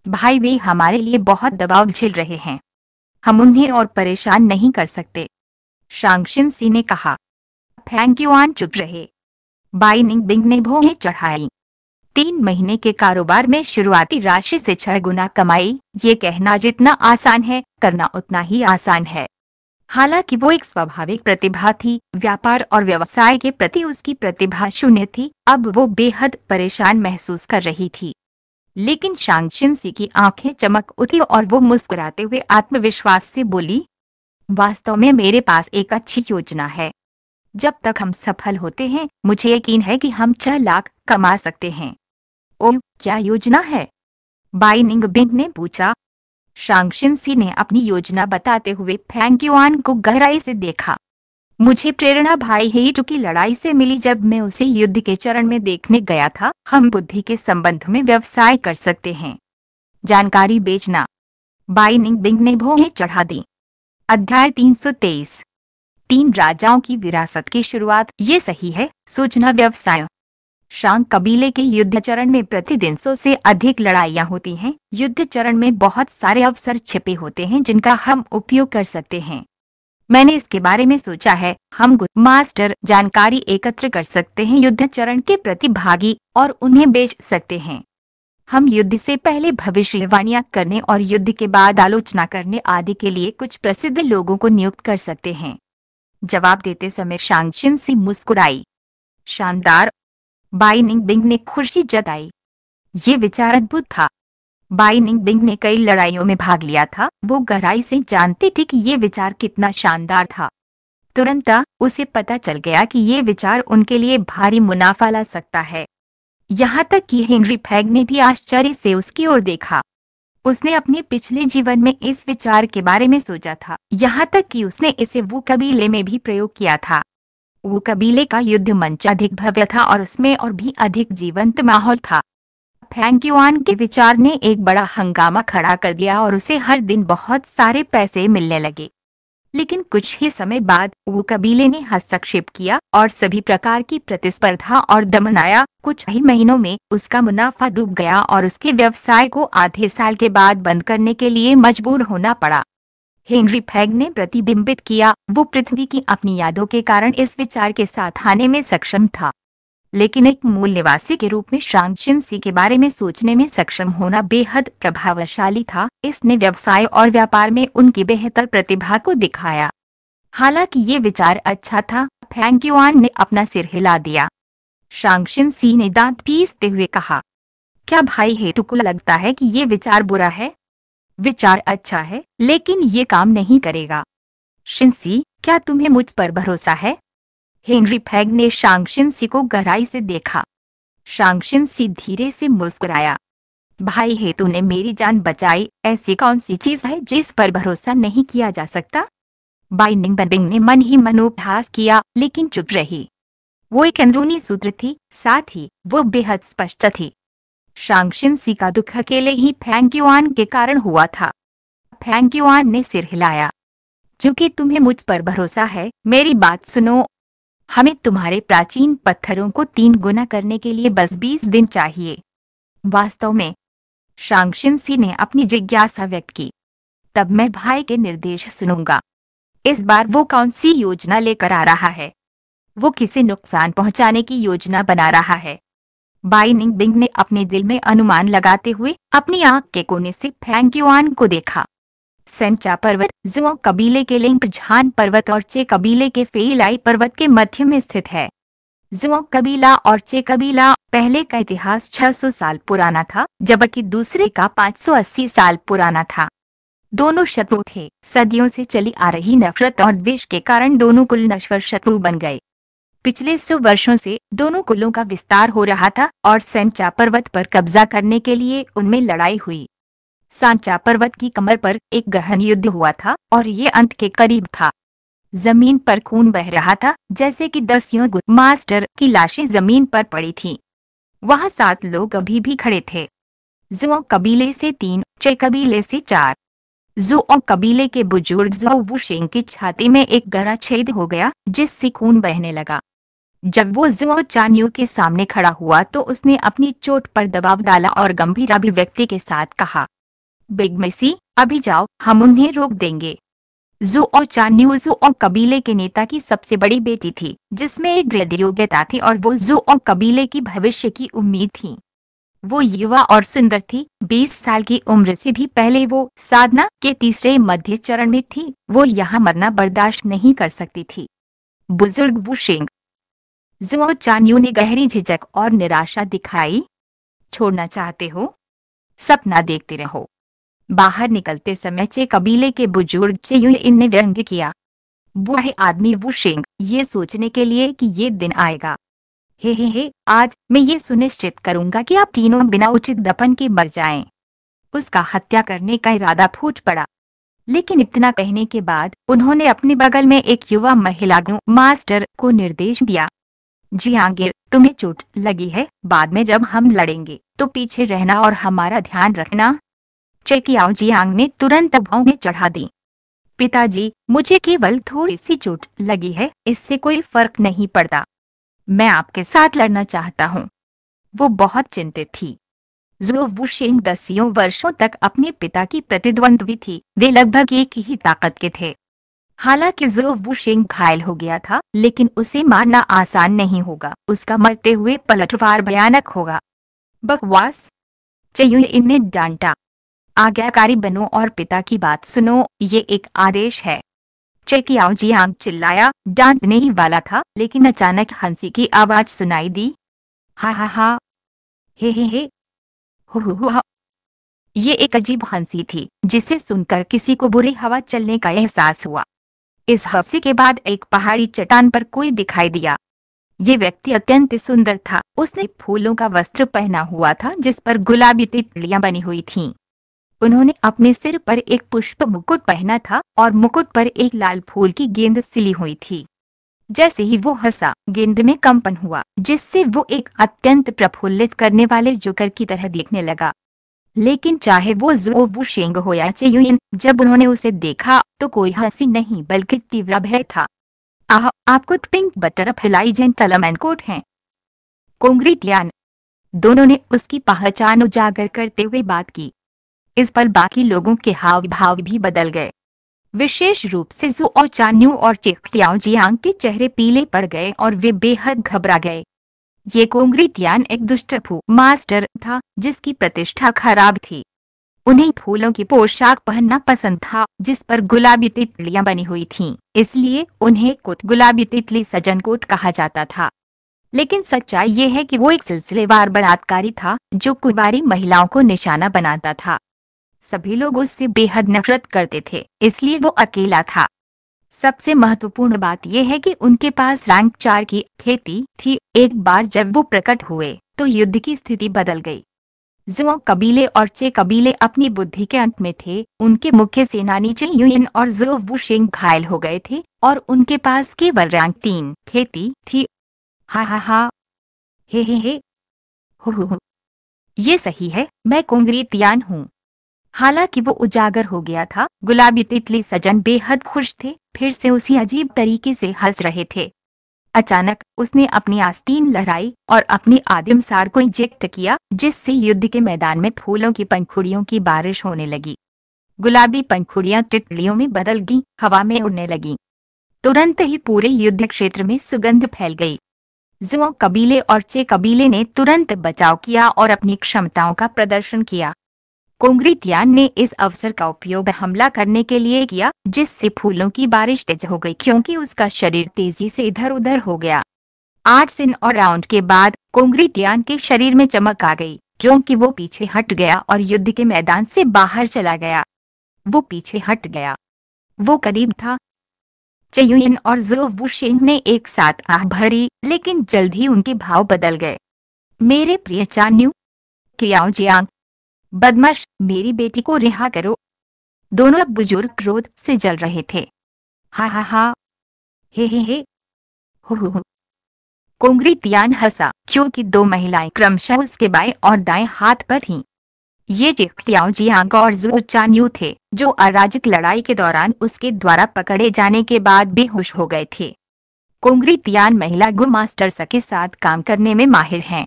भाई वे हमारे लिए बहुत दबाव झेल रहे हैं हम उन्हें और परेशान नहीं कर सकते शांगशिन सी ने कहा थैंक यू आन चुप रहे बाइनिंग बिंग ने भोहें चढ़ाई तीन महीने के कारोबार में शुरुआती राशि से छह गुना कमाई ये कहना जितना आसान है करना उतना ही आसान है हालांकि वो एक स्वाभाविक प्रतिभा थी व्यापार और व्यवसाय के प्रति उसकी प्रतिभा शून्य थी अब वो बेहद परेशान महसूस कर रही थी लेकिन शांगचिन सी की आंखें चमक उठी और वो मुस्कुराते हुए आत्मविश्वास से बोली वास्तव में मेरे पास एक अच्छी योजना है जब तक हम सफल होते हैं मुझे यकीन है कि हम छह लाख कमा सकते हैं ओम क्या योजना है बाइनिंग बिंग ने पूछा शांक्शन सी ने अपनी योजना बताते हुए फैंग युआन को गहराई से देखा मुझे प्रेरणा भाई हेटू की लड़ाई से मिली जब मैं उसे युद्ध के चरण में देखने गया था हम बुद्धि के संबंध में व्यवसाय कर सकते हैं जानकारी बेचना बाइनिंग बिंग ने भोहे चढ़ा दी अध्याय 323 तीन राजाओं की विरासत की शुरुआत ये सही है सूचना व्यवसाय शांग कबीले के युद्ध चरण में प्रतिदिन सौ से अधिक लड़ाइयाँ होती हैं। युद्ध चरण में बहुत सारे अवसर छिपे होते हैं जिनका हम उपयोग कर सकते हैं मैंने इसके बारे में सोचा है हम मास्टर जानकारी एकत्र कर सकते हैं युद्ध चरण के प्रतिभागी और उन्हें बेच सकते हैं हम युद्ध से पहले भविष्यवाणियां करने और युद्ध के बाद आलोचना करने आदि के लिए कुछ प्रसिद्ध लोगों को नियुक्त कर सकते हैं जवाब देते समय शांगशिन सिंह मुस्कुराई शानदार बाइनिंग बिंग ने खुशी जताई ये विचार अद्भुत था बाइनिंग बिंग ने कई लड़ाइयों में भाग लिया था वो गहराई से जानती थी कि ये विचार कितना शानदार था तुरंत उसे पता चल गया कि ये विचार उनके लिए भारी मुनाफा ला सकता है यहाँ तक कि हेनरी फैग ने भी आश्चर्य से उसकी ओर देखा उसने अपने पिछले जीवन में इस विचार के बारे में सोचा था यहाँ तक कि उसने इसे वो कबीले में भी प्रयोग किया था वो कबीले का युद्ध मंच अधिक भव्य था और उसमें और भी अधिक जीवंत माहौल था फैंक युआन के विचार ने एक बड़ा हंगामा खड़ा कर दिया और उसे हर दिन बहुत सारे पैसे मिलने लगे लेकिन कुछ ही समय बाद वो कबीले ने हस्तक्षेप किया और सभी प्रकार की प्रतिस्पर्धा और दमनाया कुछ ही महीनों में उसका मुनाफा डूब गया और उसके व्यवसाय को आधे साल के बाद बंद करने के लिए मजबूर होना पड़ा हेनरी फैग ने प्रतिबिंबित किया वो पृथ्वी की अपनी यादों के कारण इस विचार के साथ आने में सक्षम था लेकिन एक मूल निवासी के रूप में शांगशिनसी के बारे में सोचने में सक्षम होना बेहद प्रभावशाली था इसने व्यवसाय और व्यापार में उनकी बेहतर प्रतिभा को दिखाया हालांकि ये विचार अच्छा था फैंग युआन ने अपना सिर हिला दिया शांगशिन सी ने दांत पीसते हुए कहा क्या भाई हेतुकुल लगता है कि ये विचार बुरा है विचार अच्छा है लेकिन ये काम नहीं करेगा शिंसी क्या तुम्हें मुझ पर भरोसा है हेनरी फैग ने शांगशिनसी को गहराई से देखा शांगशिनसी धीरे से मुस्कुराया भाई हेतु ने मेरी जान बचाई ऐसी कौन सी चीज है जिस पर भरोसा नहीं किया जा सकता बाइनिंग बनबिंग ने मन ही मनोभ्यास किया लेकिन चुप रही वो एक अंदरूनी सूत्र थी साथ ही वो बेहद स्पष्ट थी शांगशिन सी का दुख अकेले ही फैंक्यूआन के कारण हुआ था फैंक्यूआन ने सिर हिलाया चूंकि तुम्हें मुझ पर भरोसा है मेरी बात सुनो हमें तुम्हारे प्राचीन पत्थरों को तीन गुना करने के लिए बस बीस दिन चाहिए वास्तव में शांगशिन सी ने अपनी जिज्ञासा व्यक्त की तब मैं भाई के निर्देश सुनूंगा इस बार वो कौन सी योजना लेकर आ रहा है वो किसे नुकसान पहुंचाने की योजना बना रहा है बाइनिंग बिंग ने अपने दिल में अनुमान लगाते हुए अपनी आंख के कोने से युआन को देखा सेंचा पर्वत जुओ कबीले के झान पर्वत और चे कबीले के फेलाई पर्वत के मध्य में स्थित है जुओ कबीला और चे कबीला पहले का इतिहास 600 साल पुराना था जबकि दूसरे का 580 साल पुराना था दोनों शत्रु थे सदियों से चली आ रही नफरत और द्वेष के कारण दोनों कुल नश्वर शत्रु बन गए पिछले सौ वर्षों से दोनों कुलों का विस्तार हो रहा था और सेंचा पर्वत पर कब्जा करने के लिए उनमें लड़ाई हुई सांचा पर्वत की कमर पर एक गहन युद्ध हुआ था और ये अंत के करीब था जमीन पर खून बह रहा था जैसे कि दस युग मास्टर की लाशें जमीन पर पड़ी थीं। वहां सात लोग अभी भी खड़े थे जुओ कबीले से तीन चे कबीले से चार जुओ कबीले के बुजुर्ग जुओ वुशेंग की छाती में एक गहरा छेद हो गया जिससे खून बहने लगा जब वो जोचानियो के सामने खड़ा हुआ तो उसने अपनी चोट पर दबाव डाला और गंभीर अभिव्यक्ति के साथ कहा बिग मेसी अभी जाओ हम उन्हें रोक देंगे जू और चान्यू जू और कबीले के नेता की सबसे बड़ी बेटी थी जिसमें एक योग्यता थी और वो जू और कबीले की भविष्य की उम्मीद थी वो युवा और सुंदर थी 20 साल की उम्र से भी पहले वो साधना के तीसरे मध्य चरण में थी वो यहाँ मरना बर्दाश्त नहीं कर सकती थी बुजुर्ग वुशिंग जुओ चान्यू ने गहरी झिझक और निराशा दिखाई छोड़ना चाहते हो सपना देखते रहो बाहर निकलते समय चे कबीले के बुजुर्ग चे इन ने व्यंग किया बूढ़े आदमी वो शेंग ये सोचने के लिए कि ये दिन आएगा हे हे हे आज मैं ये सुनिश्चित करूंगा कि आप तीनों बिना उचित दफन के मर जाएं। उसका हत्या करने का इरादा फूट पड़ा लेकिन इतना कहने के बाद उन्होंने अपने बगल में एक युवा महिला मास्टर को निर्देश दिया जिहांगीर तुम्हें चोट लगी है बाद में जब हम लड़ेंगे तो पीछे रहना और हमारा ध्यान रखना चेकियाओ जियांग हाँ, ने तुरंत में चढ़ा दी पिताजी मुझे केवल थोड़ी सी चोट लगी है इससे कोई फर्क नहीं पड़ता मैं आपके साथ लड़ना चाहता हूँ वो बहुत चिंतित थी जो वुशिंग दसियों वर्षों तक अपने पिता की प्रतिद्वंद्वी थी वे लगभग एक ही ताकत के थे हालांकि जो बुशिंग घायल हो गया था लेकिन उसे मारना आसान नहीं होगा उसका मरते हुए पलटवार भयानक होगा बकवास चयुन ने डांटा आज्ञाकारी बनो और पिता की बात सुनो ये एक आदेश है चेकियाओ आंख चिल्लाया डांटने ही वाला था लेकिन अचानक हंसी की आवाज सुनाई दी हा हा हा हे हे हे हु हु हु ये एक अजीब हंसी थी जिसे सुनकर किसी को बुरी हवा चलने का एहसास हुआ इस हादसे के बाद एक पहाड़ी चट्टान पर कोई दिखाई दिया ये व्यक्ति अत्यंत सुंदर था उसने फूलों का वस्त्र पहना हुआ था जिस पर गुलाबी तितलियां बनी हुई थीं। उन्होंने अपने सिर पर एक पुष्प मुकुट पहना था और मुकुट पर एक लाल फूल की गेंद सिली हुई थी जैसे ही वो हंसा गेंद में कंपन हुआ जिससे वो एक अत्यंत प्रफुल्लित करने वाले जोकर की तरह दिखने लगा लेकिन चाहे वो जो बुशेंग हो या चेयुन जब उन्होंने उसे देखा तो कोई हंसी नहीं बल्कि तीव्र भय था आह आपको पिंक बटर फैलाई जेंटलमैन कोट हैं कोंग्रीटियान दोनों ने उसकी पहचान उजागर करते हुए बात की इस पर बाकी लोगों के हाव भाव भी बदल गए विशेष रूप से जू और चान्यू और चेखटियाओ जियांग के चेहरे पीले पड़ गए और वे बेहद घबरा गए ये कोंग्रीतियान एक दुष्ट फू मास्टर था जिसकी प्रतिष्ठा खराब थी उन्हें फूलों की पोशाक पहनना पसंद था जिस पर गुलाबी तितलियां बनी हुई थीं, इसलिए उन्हें कुत गुलाबी तितली सजन कोट कहा जाता था लेकिन सच्चाई ये है कि वो एक सिलसिलेवार बलात्कारी था जो कुंवारी महिलाओं को निशाना बनाता था सभी लोग उससे बेहद नफरत करते थे इसलिए वो अकेला था सबसे महत्वपूर्ण बात यह है कि उनके पास रैंक चार की खेती थी एक बार जब वो प्रकट हुए तो युद्ध की स्थिति बदल गई जो कबीले और चे कबीले अपनी बुद्धि के अंत में थे उनके मुख्य सेनानी चे यून और वु शिंग घायल हो गए थे और उनके पास केवल रैंक तीन खेती थी हा हा हा हे हे हे हो ये सही है मैं कुंगरी तियान हूँ हालांकि वो उजागर हो गया था गुलाबी तितली सजन बेहद खुश थे फिर से उसी अजीब तरीके से हंस रहे थे अचानक उसने अपनी आस्तीन लहराई और अपने आदिम सार को इंजेक्ट किया जिससे युद्ध के मैदान में फूलों की पंखुड़ियों की बारिश होने लगी गुलाबी पंखुड़ियां टिटलियों में बदल गई हवा में उड़ने लगी तुरंत ही पूरे युद्ध क्षेत्र में सुगंध फैल गई जुओ कबीले और चे कबीले ने तुरंत बचाव किया और अपनी क्षमताओं का प्रदर्शन किया कोंग्रेटियान ने इस अवसर का उपयोग हमला करने के लिए किया जिससे फूलों की बारिश तेज हो गई क्योंकि उसका शरीर तेजी से इधर उधर हो गया आठ सिन और राउंड के बाद कोंग्रेटियान के शरीर में चमक आ गई क्योंकि वो पीछे हट गया और युद्ध के मैदान से बाहर चला गया वो पीछे हट गया वो करीब था चयुन और जो वुशिंग ने एक साथ आह भरी लेकिन जल्द ही उनके भाव बदल गए मेरे प्रिय चान्यू कियाओ जियांग बदमाश मेरी बेटी को रिहा करो दोनों बुजुर्ग क्रोध से जल रहे थे हा हा हा हे हे हे हो हो कोंगरी तियान हंसा क्योंकि दो महिलाएं क्रमशः उसके बाएं और दाएं हाथ पर थीं। ये जिक्टियाओ जियांग और जो चान्यू थे जो अराजक लड़ाई के दौरान उसके द्वारा पकड़े जाने के बाद बेहोश हो गए थे कोंगरी तियान महिला गुमास्टर के साथ काम करने में माहिर हैं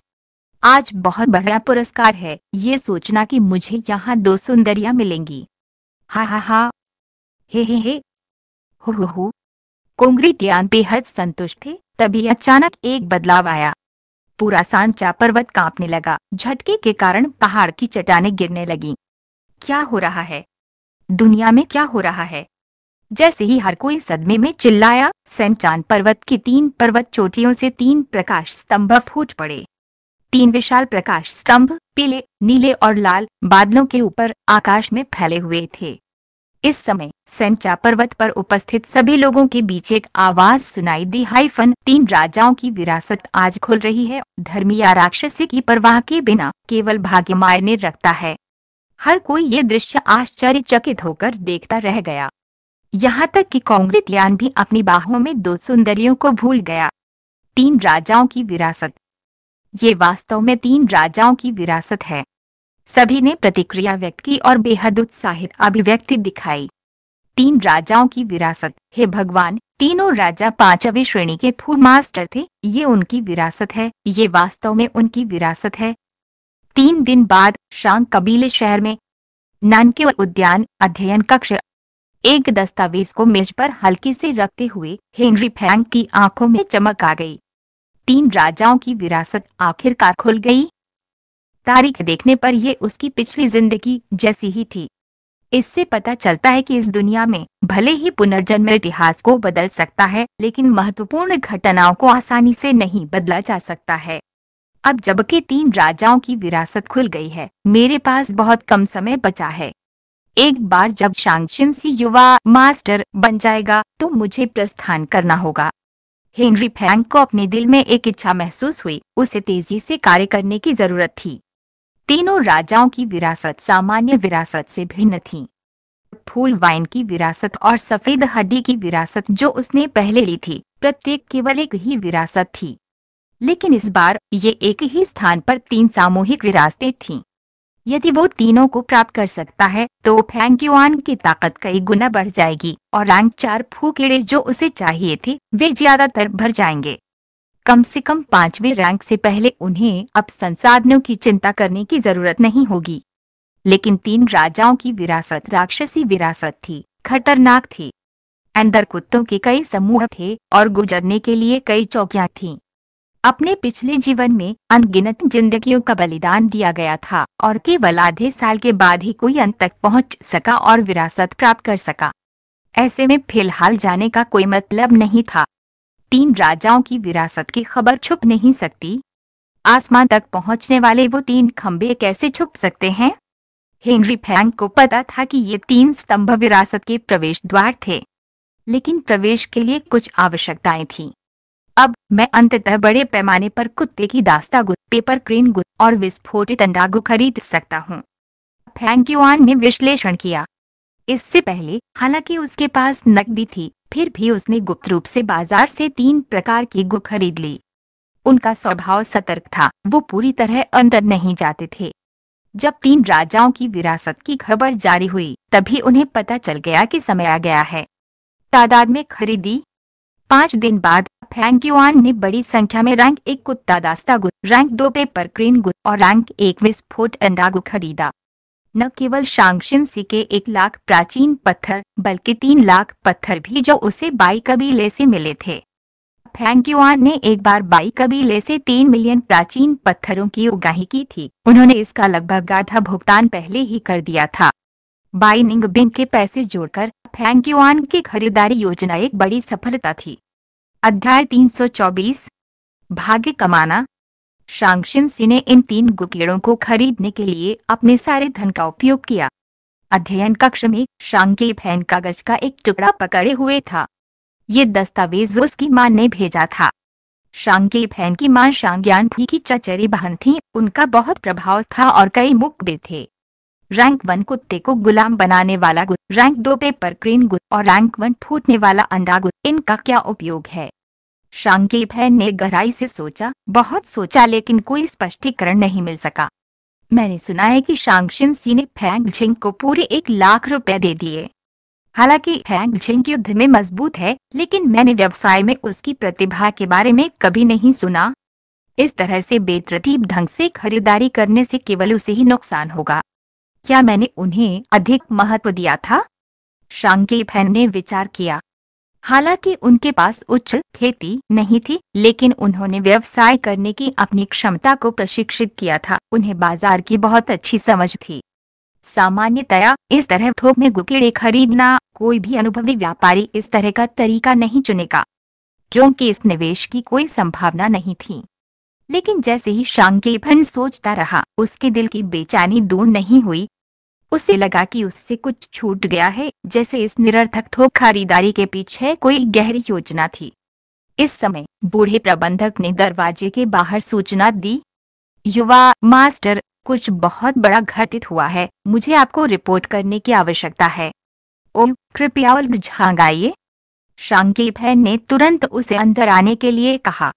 आज बहुत बढ़िया पुरस्कार है ये सोचना कि मुझे यहाँ दो सुंदरिया मिलेंगी हा हा हा हे हे हे हो हो हो कुंगरी टियान बेहद संतुष्ट थे तभी अचानक एक बदलाव आया पूरा सांचा पर्वत कांपने लगा झटके के कारण पहाड़ की चट्टाने गिरने लगी क्या हो रहा है दुनिया में क्या हो रहा है जैसे ही हर कोई सदमे में चिल्लाया सेंचान पर्वत की तीन पर्वत चोटियों से तीन प्रकाश स्तंभ फूट पड़े तीन विशाल प्रकाश स्तंभ पीले नीले और लाल बादलों के ऊपर आकाश में फैले हुए थे इस समय सेंचा पर्वत पर उपस्थित सभी लोगों के बीच एक आवाज सुनाई दी हाइफन तीन राजाओं की विरासत आज खुल रही है धर्मी या राक्षसी की परवाह के बिना केवल भाग्य मायने रखता है हर कोई ये दृश्य आश्चर्यचकित होकर देखता रह गया यहाँ तक कि कांग्रेस भी अपनी बाहों में दो सुंदरियों को भूल गया तीन राजाओं की विरासत ये वास्तव में तीन राजाओं की विरासत है सभी ने प्रतिक्रिया व्यक्त की और बेहद उत्साहित अभिव्यक्ति दिखाई तीन राजाओं की विरासत हे भगवान तीनों राजा पांचवी श्रेणी के फू मास्टर थे ये उनकी विरासत है ये वास्तव में उनकी विरासत है तीन दिन बाद शांग कबीले शहर में नानके उद्यान अध्ययन कक्ष एक दस्तावेज को मेज पर हल्के से रखते हुए हेनरी फैंग की आंखों में चमक आ गई तीन राजाओं की विरासत आखिरकार खुल गई तारीख देखने पर यह उसकी पिछली जिंदगी जैसी ही थी इससे पता चलता है कि इस दुनिया में भले ही पुनर्जन्म इतिहास को बदल सकता है लेकिन महत्वपूर्ण घटनाओं को आसानी से नहीं बदला जा सकता है अब जबकि तीन राजाओं की विरासत खुल गई है मेरे पास बहुत कम समय बचा है एक बार जब शांगशिन युवा मास्टर बन जाएगा तो मुझे प्रस्थान करना होगा हेनरी फैंग को अपने दिल में एक इच्छा महसूस हुई उसे तेजी से कार्य करने की जरूरत थी तीनों राजाओं की विरासत सामान्य विरासत से भिन्न थी फूल वाइन की विरासत और सफेद हड्डी की विरासत जो उसने पहले ली थी प्रत्येक केवल एक ही विरासत थी लेकिन इस बार ये एक ही स्थान पर तीन सामूहिक विरासतें थीं यदि वो तीनों को प्राप्त कर सकता है तो फैंक युआन की ताकत कई गुना बढ़ जाएगी और रैंक चार कीड़े जो उसे चाहिए थे वे ज्यादातर भर जाएंगे कम से कम पांचवें रैंक से पहले उन्हें अब संसाधनों की चिंता करने की जरूरत नहीं होगी लेकिन तीन राजाओं की विरासत राक्षसी विरासत थी खतरनाक थी अंदर कुत्तों के कई समूह थे और गुजरने के लिए कई चौकियां थीं। अपने पिछले जीवन में अनगिनत जिंदगियों का बलिदान दिया गया था और केवल आधे साल के बाद ही कोई अंत तक पहुंच सका और विरासत प्राप्त कर सका ऐसे में फिलहाल जाने का कोई मतलब नहीं था तीन राजाओं की विरासत की खबर छुप नहीं सकती आसमान तक पहुंचने वाले वो तीन खंबे कैसे छुप सकते हैं हेनरी फैंग को पता था कि ये तीन स्तंभ विरासत के प्रवेश द्वार थे लेकिन प्रवेश के लिए कुछ आवश्यकताएं थीं। अब मैं अंततः बड़े पैमाने पर कुत्ते की दास्ता गुद पेपर क्रेन गुद और विस्फोटित अंडागु खरीद सकता हूँ थैंक यू आन ने विश्लेषण किया इससे पहले हालांकि उसके पास नकदी थी फिर भी उसने गुप्त रूप से बाजार से तीन प्रकार की गु खरीद ली उनका स्वभाव सतर्क था वो पूरी तरह अंदर नहीं जाते थे जब तीन राजाओं की विरासत की खबर जारी हुई तभी उन्हें पता चल गया कि समय आ गया है तादाद में खरीदी पाँच दिन बाद फैंक्यूआन ने बड़ी संख्या में रैंक एक कुत्ता गुट रैंक दो पेपर क्रीन गुट और रैंक एक विस्फोट अंडागु खरीदा न केवल शांगशिन के एक लाख प्राचीन पत्थर बल्कि तीन लाख पत्थर भी जो उसे बाई कबीले से मिले थे फैंक्यूआन ने एक बार बाई कबीले से तीन मिलियन प्राचीन पत्थरों की उगाही की थी उन्होंने इसका लगभग आधा भुगतान पहले ही कर दिया था बाइनिंग बैंक के पैसे जोड़कर थैंक यू युआन की खरीदारी योजना एक बड़ी सफलता थी अध्याय 324 भाग्य कमाना शांगशिन सी ने इन तीन गुकीड़ों को खरीदने के लिए अपने सारे धन का उपयोग किया अध्ययन कक्ष में शांगे फैन कागज का एक टुकड़ा पकड़े हुए था ये दस्तावेज उसकी मां ने भेजा था शांगे फैन की मां शांग्यान थी की चचेरी बहन थी उनका बहुत प्रभाव था और कई मुखबिर थे रैंक वन कुत्ते को गुलाम बनाने वाला गुद रैंक दो पेपर क्रीन गुद और रैंक वन फूटने वाला अंडा गुद इनका क्या उपयोग है शांकी है ने गहराई से सोचा बहुत सोचा लेकिन कोई स्पष्टीकरण नहीं मिल सका मैंने सुना है कि शांगशिन सी ने फैंग झिंग को पूरे एक लाख रुपए दे दिए हालांकि फैंग झिंग युद्ध में मजबूत है लेकिन मैंने व्यवसाय में उसकी प्रतिभा के बारे में कभी नहीं सुना इस तरह से बेतरतीब ढंग से खरीदारी करने से केवल उसे ही नुकसान होगा क्या मैंने उन्हें अधिक महत्व दिया था फैन ने विचार किया हालांकि उनके पास उच्च खेती नहीं थी लेकिन उन्होंने व्यवसाय करने की अपनी क्षमता को प्रशिक्षित किया था उन्हें बाजार की बहुत अच्छी समझ थी सामान्यतया इस तरह थोक में गुकेड़े खरीदना कोई भी अनुभवी व्यापारी इस तरह का तरीका नहीं चुनेगा क्योंकि इस निवेश की कोई संभावना नहीं थी लेकिन जैसे ही शांकी सोचता रहा उसके दिल की बेचैनी दूर नहीं हुई उसे लगा कि उससे कुछ छूट गया है जैसे इस निरर्थक थोक खरीदारी के पीछे कोई गहरी योजना थी इस समय बूढ़े प्रबंधक ने दरवाजे के बाहर सूचना दी युवा मास्टर कुछ बहुत बड़ा घटित हुआ है मुझे आपको रिपोर्ट करने की आवश्यकता है ओ कृपया उल्ग झांग आइए शांकीप ने तुरंत उसे अंदर आने के लिए कहा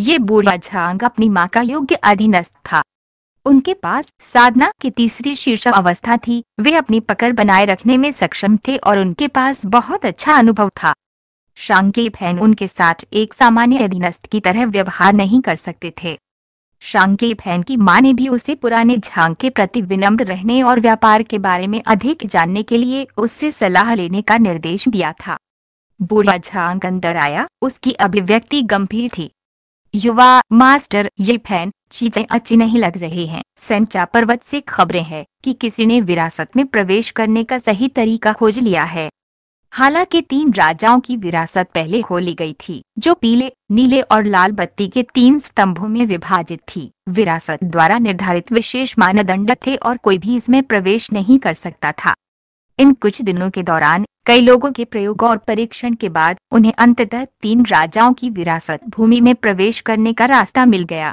यह बूढ़ा झांग अपनी माँ का योग्य अधीनस्थ था उनके पास साधना की तीसरी शीर्ष अवस्था थी वे अपनी पकड़ बनाए रखने में सक्षम थे और उनके पास बहुत अच्छा अनुभव था शांके फैन उनके साथ एक सामान्य अधीनस्थ की तरह व्यवहार नहीं कर सकते थे शांके फैन की मां ने भी उसे पुराने झांग के प्रति विनम्र रहने और व्यापार के बारे में अधिक जानने के लिए उससे सलाह लेने का निर्देश दिया था बूढ़ा झांग अंदर आया उसकी अभिव्यक्ति गंभीर थी युवा मास्टर ये फैन चीजें अच्छी नहीं लग रही हैं। सेंचा पर्वत से खबरें हैं कि किसी ने विरासत में प्रवेश करने का सही तरीका खोज लिया है हालांकि तीन राजाओं की विरासत पहले हो ली गई थी जो पीले नीले और लाल बत्ती के तीन स्तंभों में विभाजित थी विरासत द्वारा निर्धारित विशेष मानदंड थे और कोई भी इसमें प्रवेश नहीं कर सकता था इन कुछ दिनों के दौरान कई लोगों के प्रयोग और परीक्षण के बाद उन्हें अंततः तीन राजाओं की विरासत भूमि में प्रवेश करने का रास्ता मिल गया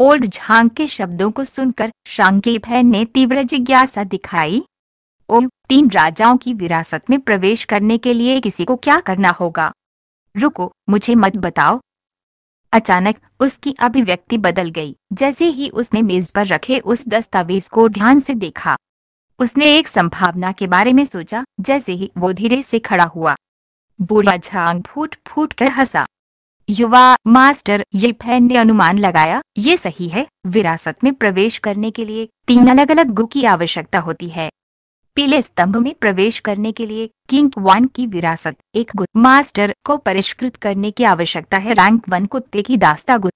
ओल्ड झांग के शब्दों को सुनकर शांकी भय ने तीव्र जिज्ञासा दिखाई ओ तीन राजाओं की विरासत में प्रवेश करने के लिए किसी को क्या करना होगा रुको मुझे मत बताओ अचानक उसकी अभिव्यक्ति बदल गई जैसे ही उसने मेज पर रखे उस दस्तावेज को ध्यान से देखा उसने एक संभावना के बारे में सोचा जैसे ही वो धीरे से खड़ा हुआ बूढ़ा झांग फूट फूट कर हंसा युवा मास्टर ये फैन ने अनुमान लगाया ये सही है विरासत में प्रवेश करने के लिए तीन अलग अलग गु की आवश्यकता होती है पीले स्तंभ में प्रवेश करने के लिए किंग वन की विरासत एक गु मास्टर को परिष्कृत करने की आवश्यकता है रैंक वन कुत्ते की दास्ता गु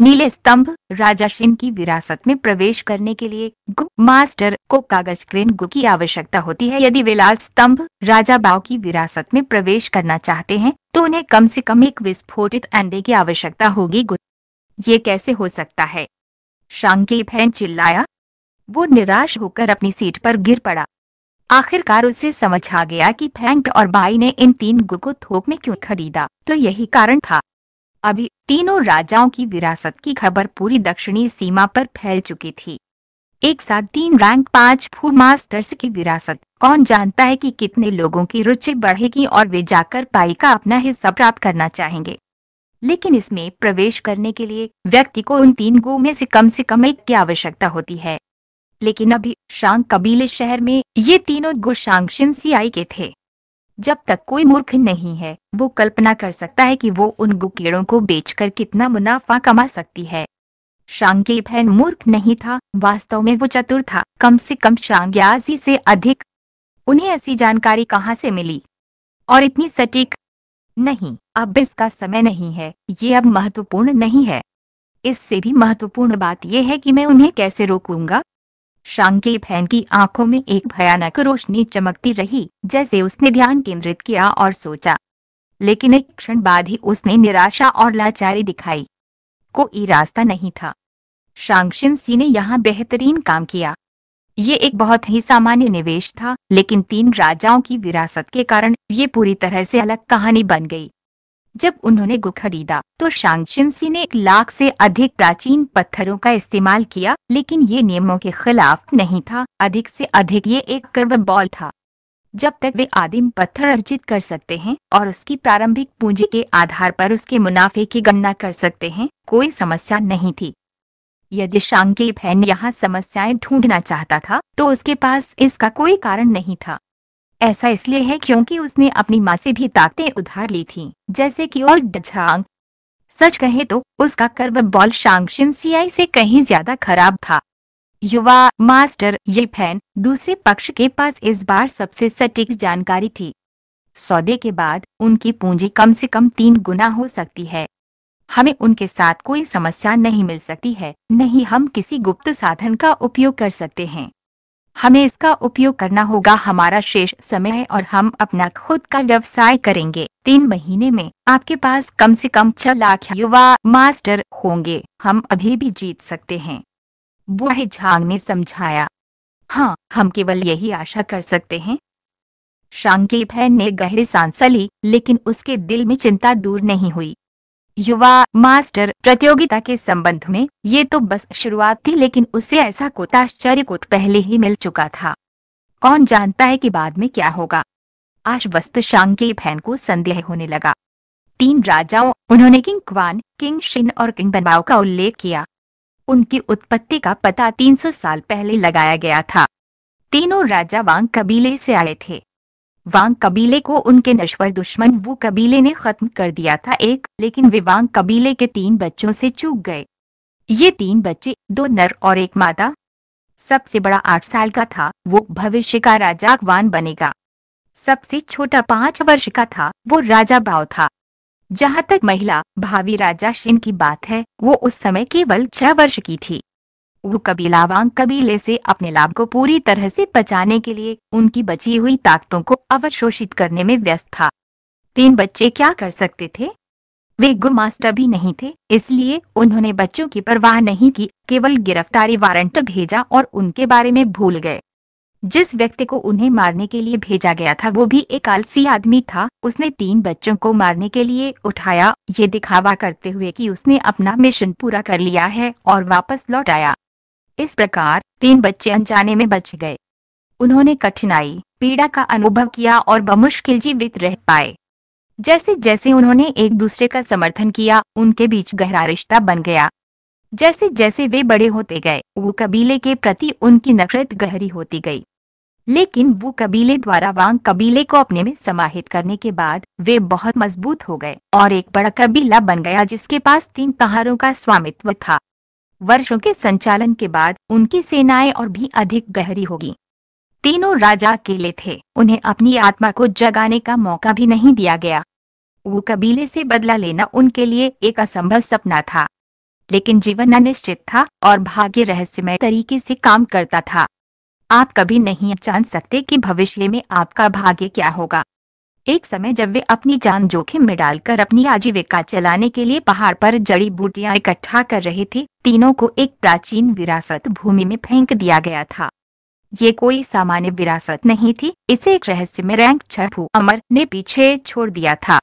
नीले स्तंभ राजा सिंह की विरासत में प्रवेश करने के लिए गु मास्टर को कागज क्रेन गु की आवश्यकता होती है यदि वे लाल स्तंभ राजा बाव की विरासत में प्रवेश करना चाहते हैं तो उन्हें कम से कम एक विस्फोटित अंडे की आवश्यकता होगी गु ये कैसे हो सकता है शांकी फैन चिल्लाया वो निराश होकर अपनी सीट पर गिर पड़ा आखिरकार उसे समझ आ गया कि फैंक और बाई ने इन तीन गु को थोक में क्यों खरीदा तो यही कारण था अभी तीनों राजाओं की विरासत की खबर पूरी दक्षिणी सीमा पर फैल चुकी थी एक साथ तीन रैंक पांच फू मास्टर्स की विरासत कौन जानता है कि कितने लोगों की रुचि बढ़ेगी और वे जाकर पाई का अपना हिस्सा प्राप्त करना चाहेंगे लेकिन इसमें प्रवेश करने के लिए व्यक्ति को उन तीन गो में से कम से कम एक की आवश्यकता होती है लेकिन अभी शांग कबीले शहर में ये तीनों गो शांग शिनसियाई के थे जब तक कोई मूर्ख नहीं है वो कल्पना कर सकता है कि वो उन बुकीड़ों को बेचकर कितना मुनाफा कमा सकती है शांगे फैन मूर्ख नहीं था वास्तव में वो चतुर था कम से कम शांग्यासी से अधिक उन्हें ऐसी जानकारी कहाँ से मिली और इतनी सटीक नहीं अब इसका समय नहीं है ये अब महत्वपूर्ण नहीं है इससे भी महत्वपूर्ण बात यह है कि मैं उन्हें कैसे रोकूंगा शांके फैन की आंखों में एक भयानक रोशनी चमकती रही जैसे उसने ध्यान केंद्रित किया और सोचा लेकिन एक क्षण बाद ही उसने निराशा और लाचारी दिखाई कोई रास्ता नहीं था शांशिन सी ने यहाँ बेहतरीन काम किया ये एक बहुत ही सामान्य निवेश था लेकिन तीन राजाओं की विरासत के कारण ये पूरी तरह से अलग कहानी बन गई जब उन्होंने गु खरीदा तो शांगचिनसी ने एक लाख से अधिक प्राचीन पत्थरों का इस्तेमाल किया लेकिन ये नियमों के खिलाफ नहीं था अधिक से अधिक ये एक कर्व बॉल था जब तक वे आदिम पत्थर अर्जित कर सकते हैं और उसकी प्रारंभिक पूंजी के आधार पर उसके मुनाफे की गणना कर सकते हैं कोई समस्या नहीं थी यदि शांगे फैन यहाँ समस्याएं ढूंढना चाहता था तो उसके पास इसका कोई कारण नहीं था ऐसा इसलिए है क्योंकि उसने अपनी माँ से भी ताकतें उधार ली थी जैसे कि ओल डांग सच कहे तो उसका कर्व बॉल शांगशिन सीआई से कहीं ज्यादा खराब था युवा मास्टर ये फैन दूसरे पक्ष के पास इस बार सबसे सटीक जानकारी थी सौदे के बाद उनकी पूंजी कम से कम तीन गुना हो सकती है हमें उनके साथ कोई समस्या नहीं मिल सकती है नहीं हम किसी गुप्त साधन का उपयोग कर सकते हैं हमें इसका उपयोग करना होगा हमारा शेष समय है और हम अपना खुद का व्यवसाय करेंगे तीन महीने में आपके पास कम से कम छह लाख युवा मास्टर होंगे हम अभी भी जीत सकते हैं बूढ़े झांग ने समझाया हाँ हम केवल यही आशा कर सकते हैं शांकी भैन ने गहरी सांस ली लेकिन उसके दिल में चिंता दूर नहीं हुई युवा मास्टर प्रतियोगिता के संबंध में ये तो बस शुरुआत थी लेकिन उसे ऐसा कोताश्चर्य आश्चर्य पहले ही मिल चुका था कौन जानता है कि बाद में क्या होगा आश्वस्त शांग के बहन को संदेह होने लगा तीन राजाओं उन्होंने किंग क्वान किंग शिन और किंग बनवाओ का उल्लेख किया उनकी उत्पत्ति का पता 300 साल पहले लगाया गया था तीनों राजा वांग कबीले से आए थे वांग कबीले को उनके नश्वर दुश्मन वो कबीले ने खत्म कर दिया था एक लेकिन वे वांग कबीले के तीन बच्चों से चूक गए ये तीन बच्चे दो नर और एक मादा सबसे बड़ा आठ साल का था वो भविष्य का राजा अगवान बनेगा सबसे छोटा पांच वर्ष का था वो राजा बाव था जहाँ तक महिला भावी राजा शिन की बात है वो उस समय केवल छह वर्ष की थी वो कबीलावांग कबीले से अपने लाभ को पूरी तरह से बचाने के लिए उनकी बची हुई ताकतों को अवशोषित करने में व्यस्त था तीन बच्चे क्या कर सकते थे वे गुमास्टर भी नहीं थे इसलिए उन्होंने बच्चों की परवाह नहीं की केवल गिरफ्तारी वारंट भेजा और उनके बारे में भूल गए जिस व्यक्ति को उन्हें मारने के लिए भेजा गया था वो भी एक आलसी आदमी था उसने तीन बच्चों को मारने के लिए उठाया ये दिखावा करते हुए कि उसने अपना मिशन पूरा कर लिया है और वापस लौट आया इस प्रकार तीन बच्चे अनजाने में बच गए उन्होंने कठिनाई पीड़ा का अनुभव किया और बमुश्किल जीवित रह पाए जैसे जैसे उन्होंने एक दूसरे का समर्थन किया उनके बीच गहरा रिश्ता बन गया जैसे जैसे वे बड़े होते गए वो कबीले के प्रति उनकी नफरत गहरी होती गई लेकिन वो कबीले द्वारा वांग कबीले को अपने में समाहित करने के बाद वे बहुत मजबूत हो गए और एक बड़ा कबीला बन गया जिसके पास तीन पहाड़ों का स्वामित्व था वर्षों के संचालन के बाद उनकी सेनाएं और भी अधिक गहरी होगी तीनों राजा अकेले थे उन्हें अपनी आत्मा को जगाने का मौका भी नहीं दिया गया वो कबीले से बदला लेना उनके लिए एक असंभव सपना था लेकिन जीवन अनिश्चित था और भाग्य रहस्यमय तरीके से काम करता था आप कभी नहीं जान सकते कि भविष्य में आपका भाग्य क्या होगा एक समय जब वे अपनी जान जोखिम में डालकर अपनी आजीविका चलाने के लिए पहाड़ पर जड़ी बूटियां इकट्ठा कर रहे थे तीनों को एक प्राचीन विरासत भूमि में फेंक दिया गया था ये कोई सामान्य विरासत नहीं थी इसे एक रहस्य में रैंक छठ अमर ने पीछे छोड़ दिया था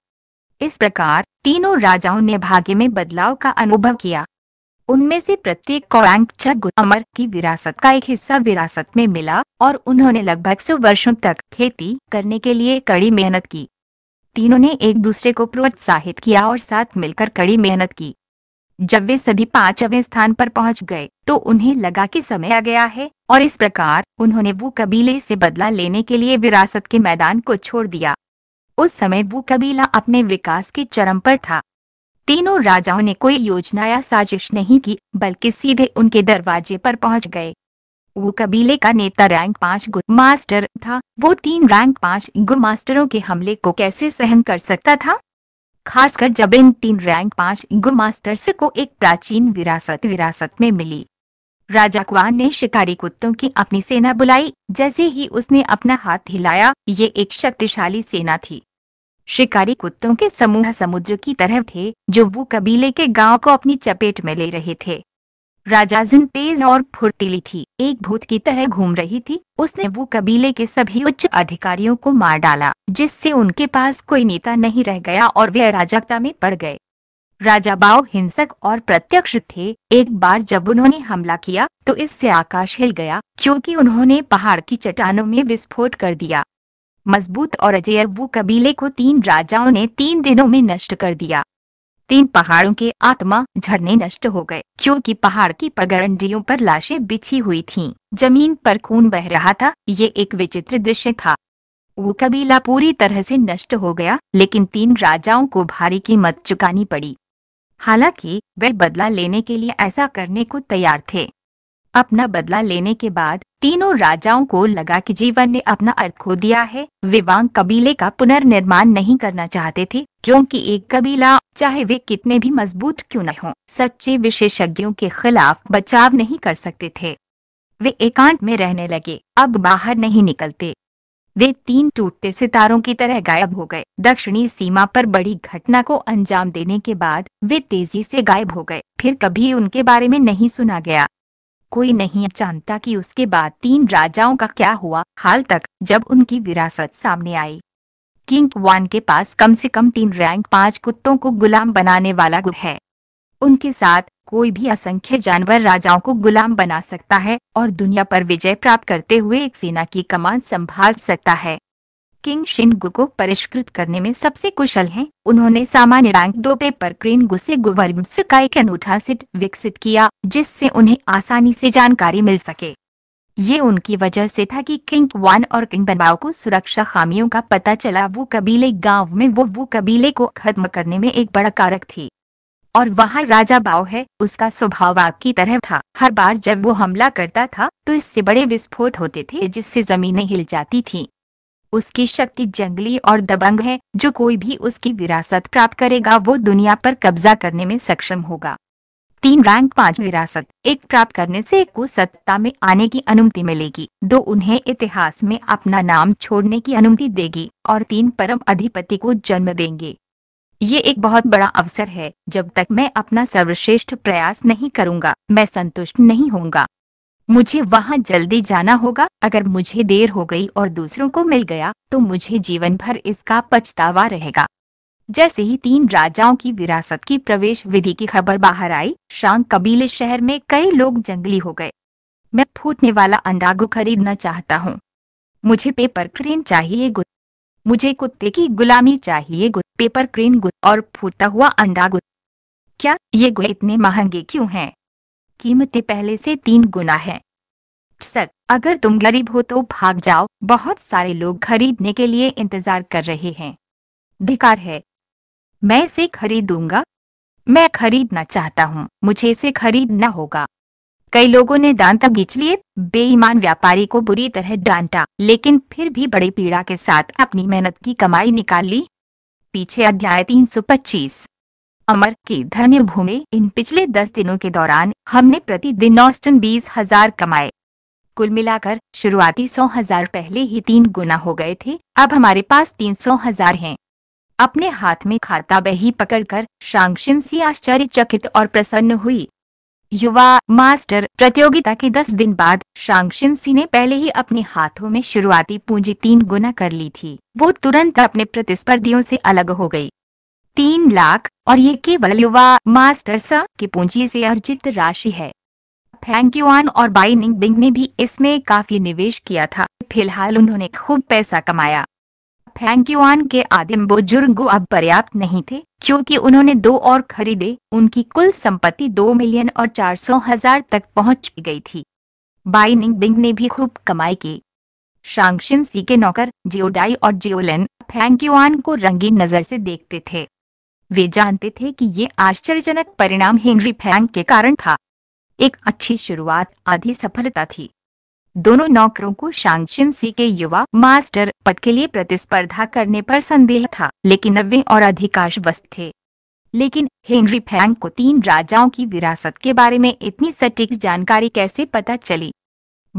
इस प्रकार तीनों राजाओं ने भाग्य में बदलाव का अनुभव किया उनमें से प्रत्येक को अंक अमर की विरासत का एक हिस्सा विरासत में मिला और उन्होंने लगभग सौ वर्षों तक खेती करने के लिए कड़ी मेहनत की तीनों ने एक दूसरे को प्रोत्साहित किया और साथ मिलकर कड़ी मेहनत की जब वे सभी पांचवें स्थान पर पहुंच गए तो उन्हें लगा कि समय आ गया है और इस प्रकार उन्होंने वो कबीले से बदला लेने के लिए विरासत के मैदान को छोड़ दिया उस समय वो कबीला अपने विकास के चरम पर था तीनों राजाओं ने कोई योजना या साजिश नहीं की बल्कि सीधे उनके दरवाजे पर पहुंच गए वो कबीले का नेता रैंक पांच मास्टर था वो तीन रैंक पांच गुड मास्टरों के हमले को कैसे सहन कर सकता था खासकर जब इन तीन रैंक पांच गुड को एक प्राचीन विरासत विरासत में मिली राजा क्वान ने शिकारी कुत्तों की अपनी सेना बुलाई जैसे ही उसने अपना हाथ हिलाया ये एक शक्तिशाली सेना थी शिकारी कुत्तों के समूह समुद्र की तरह थे जो वो कबीले के गांव को अपनी चपेट में ले रहे थे राजाजन तेज और फुर्तीली थी एक भूत की तरह घूम रही थी उसने वो कबीले के सभी उच्च अधिकारियों को मार डाला जिससे उनके पास कोई नेता नहीं रह गया और वे अराजकता में पड़ गए राजा बाव हिंसक और प्रत्यक्ष थे एक बार जब उन्होंने हमला किया तो इससे आकाश हिल गया क्योंकि उन्होंने पहाड़ की चट्टानों में विस्फोट कर दिया मजबूत और अजयबू कबीले को तीन राजाओं ने तीन दिनों में नष्ट कर दिया तीन पहाड़ों के आत्मा झरने नष्ट हो गए क्योंकि पहाड़ की पगरंडियों पर लाशें बिछी हुई थीं। जमीन पर खून बह रहा था ये एक विचित्र दृश्य था वो कबीला पूरी तरह से नष्ट हो गया लेकिन तीन राजाओं को भारी कीमत चुकानी पड़ी हालांकि वे बदला लेने के लिए ऐसा करने को तैयार थे अपना बदला लेने के बाद तीनों राजाओं को लगा कि जीवन ने अपना अर्थ खो दिया है विवांग कबीले का पुनर्निर्माण नहीं करना चाहते थे क्योंकि एक कबीला चाहे वे कितने भी मजबूत क्यों न हो सच्चे विशेषज्ञों के खिलाफ बचाव नहीं कर सकते थे वे एकांत में रहने लगे अब बाहर नहीं निकलते वे तीन टूटते सितारों की तरह गायब हो गए दक्षिणी सीमा पर बड़ी घटना को अंजाम देने के बाद वे तेजी से गायब हो गए फिर कभी उनके बारे में नहीं सुना गया कोई नहीं जानता कि उसके बाद तीन राजाओं का क्या हुआ हाल तक जब उनकी विरासत सामने आई किंग वन के पास कम से कम तीन रैंक पांच कुत्तों को गुलाम बनाने वाला गुण है उनके साथ कोई भी असंख्य जानवर राजाओं को गुलाम बना सकता है और दुनिया पर विजय प्राप्त करते हुए एक सेना की कमान संभाल सकता है किंग शिंगु को परिष्कृत करने में सबसे कुशल हैं। उन्होंने सामान्य रैंक दो पेपर क्रीन गुस्से गुवर्म्स का एक अनूठा सिट विकसित किया जिससे उन्हें आसानी से जानकारी मिल सके ये उनकी वजह से था कि किंग वन और किंग बनबाओ को सुरक्षा खामियों का पता चला वो कबीले गांव में वो वो कबीले को खत्म करने में एक बड़ा कारक थी और वहाँ राजा बाव है उसका स्वभाव आग की तरह था हर बार जब वो हमला करता था तो इससे बड़े विस्फोट होते थे जिससे जमीनें हिल जाती थी उसकी शक्ति जंगली और दबंग है जो कोई भी उसकी विरासत प्राप्त करेगा वो दुनिया पर कब्जा करने में सक्षम होगा तीन रैंक पाँच विरासत एक प्राप्त करने से एक को सत्ता में आने की अनुमति मिलेगी दो उन्हें इतिहास में अपना नाम छोड़ने की अनुमति देगी और तीन परम अधिपति को जन्म देंगे ये एक बहुत बड़ा अवसर है जब तक मैं अपना सर्वश्रेष्ठ प्रयास नहीं करूंगा मैं संतुष्ट नहीं होऊंगा मुझे वहाँ जल्दी जाना होगा अगर मुझे देर हो गई और दूसरों को मिल गया तो मुझे जीवन भर इसका पछतावा रहेगा जैसे ही तीन राजाओं की विरासत की प्रवेश विधि की खबर बाहर आई शांग कबीले शहर में कई लोग जंगली हो गए मैं फूटने वाला अंडागु खरीदना चाहता हूँ मुझे पेपर क्रेन चाहिए गुद मुझे कुत्ते की गुलामी चाहिए गुद पेपर क्रेन गुद और फूटता हुआ अंडा गुद क्या ये गुए इतने महंगे क्यों हैं कीमतें पहले से तीन गुना है सक अगर तुम गरीब हो तो भाग जाओ बहुत सारे लोग खरीदने के लिए इंतजार कर रहे हैं धिकार है मैं इसे खरीदूंगा मैं खरीदना चाहता हूँ मुझे इसे खरीदना होगा कई लोगों ने दांत बीच लिए बेईमान व्यापारी को बुरी तरह डांटा लेकिन फिर भी बड़ी पीड़ा के साथ अपनी मेहनत की कमाई निकाल ली पीछे अध्याय पच्चीस अमर की धन्य भूमि इन पिछले दस दिनों के दौरान हमने प्रतिदिन औस्टन बीस हजार कमाए कुल मिलाकर शुरुआती सौ हजार पहले ही तीन गुना हो गए थे अब हमारे पास तीन सौ हजार है अपने हाथ में खाता बही पकड़कर शांगशिन सी आश्चर्यचकित और प्रसन्न हुई युवा मास्टर प्रतियोगिता के दस दिन बाद शांगशिन सी ने पहले ही अपने हाथों में शुरुआती पूंजी तीन गुना कर ली थी वो तुरंत अपने प्रतिस्पर्धियों से अलग हो गई तीन लाख और ये केवल युवा मास्टर्स की पूंजी से अर्जित राशि है फैंक्यूआन और बाइनिंग बिंग ने भी इसमें काफी निवेश किया था फिलहाल उन्होंने खूब पैसा कमाया फैंक्यूआन के आदिम बुजुर्ग अब पर्याप्त नहीं थे क्योंकि उन्होंने दो और खरीदे उनकी कुल संपत्ति दो मिलियन और चार सौ हजार तक पहुंच गई थी बाइनिंग बिंग ने भी खूब कमाई की शांगशिन सी के नौकर जियोडाई और जियोलेन फैंक्यूआन को रंगीन नजर से देखते थे वे जानते थे कि ये आश्चर्यजनक परिणाम हेनरी फैंग के कारण था एक अच्छी शुरुआत आधी सफलता थी दोनों नौकरों को शांगशिन सी के युवा मास्टर पद के लिए प्रतिस्पर्धा करने पर संदेह था लेकिन नब्बे और अधिकांश वस्त थे लेकिन हेनरी फैंग को तीन राजाओं की विरासत के बारे में इतनी सटीक जानकारी कैसे पता चली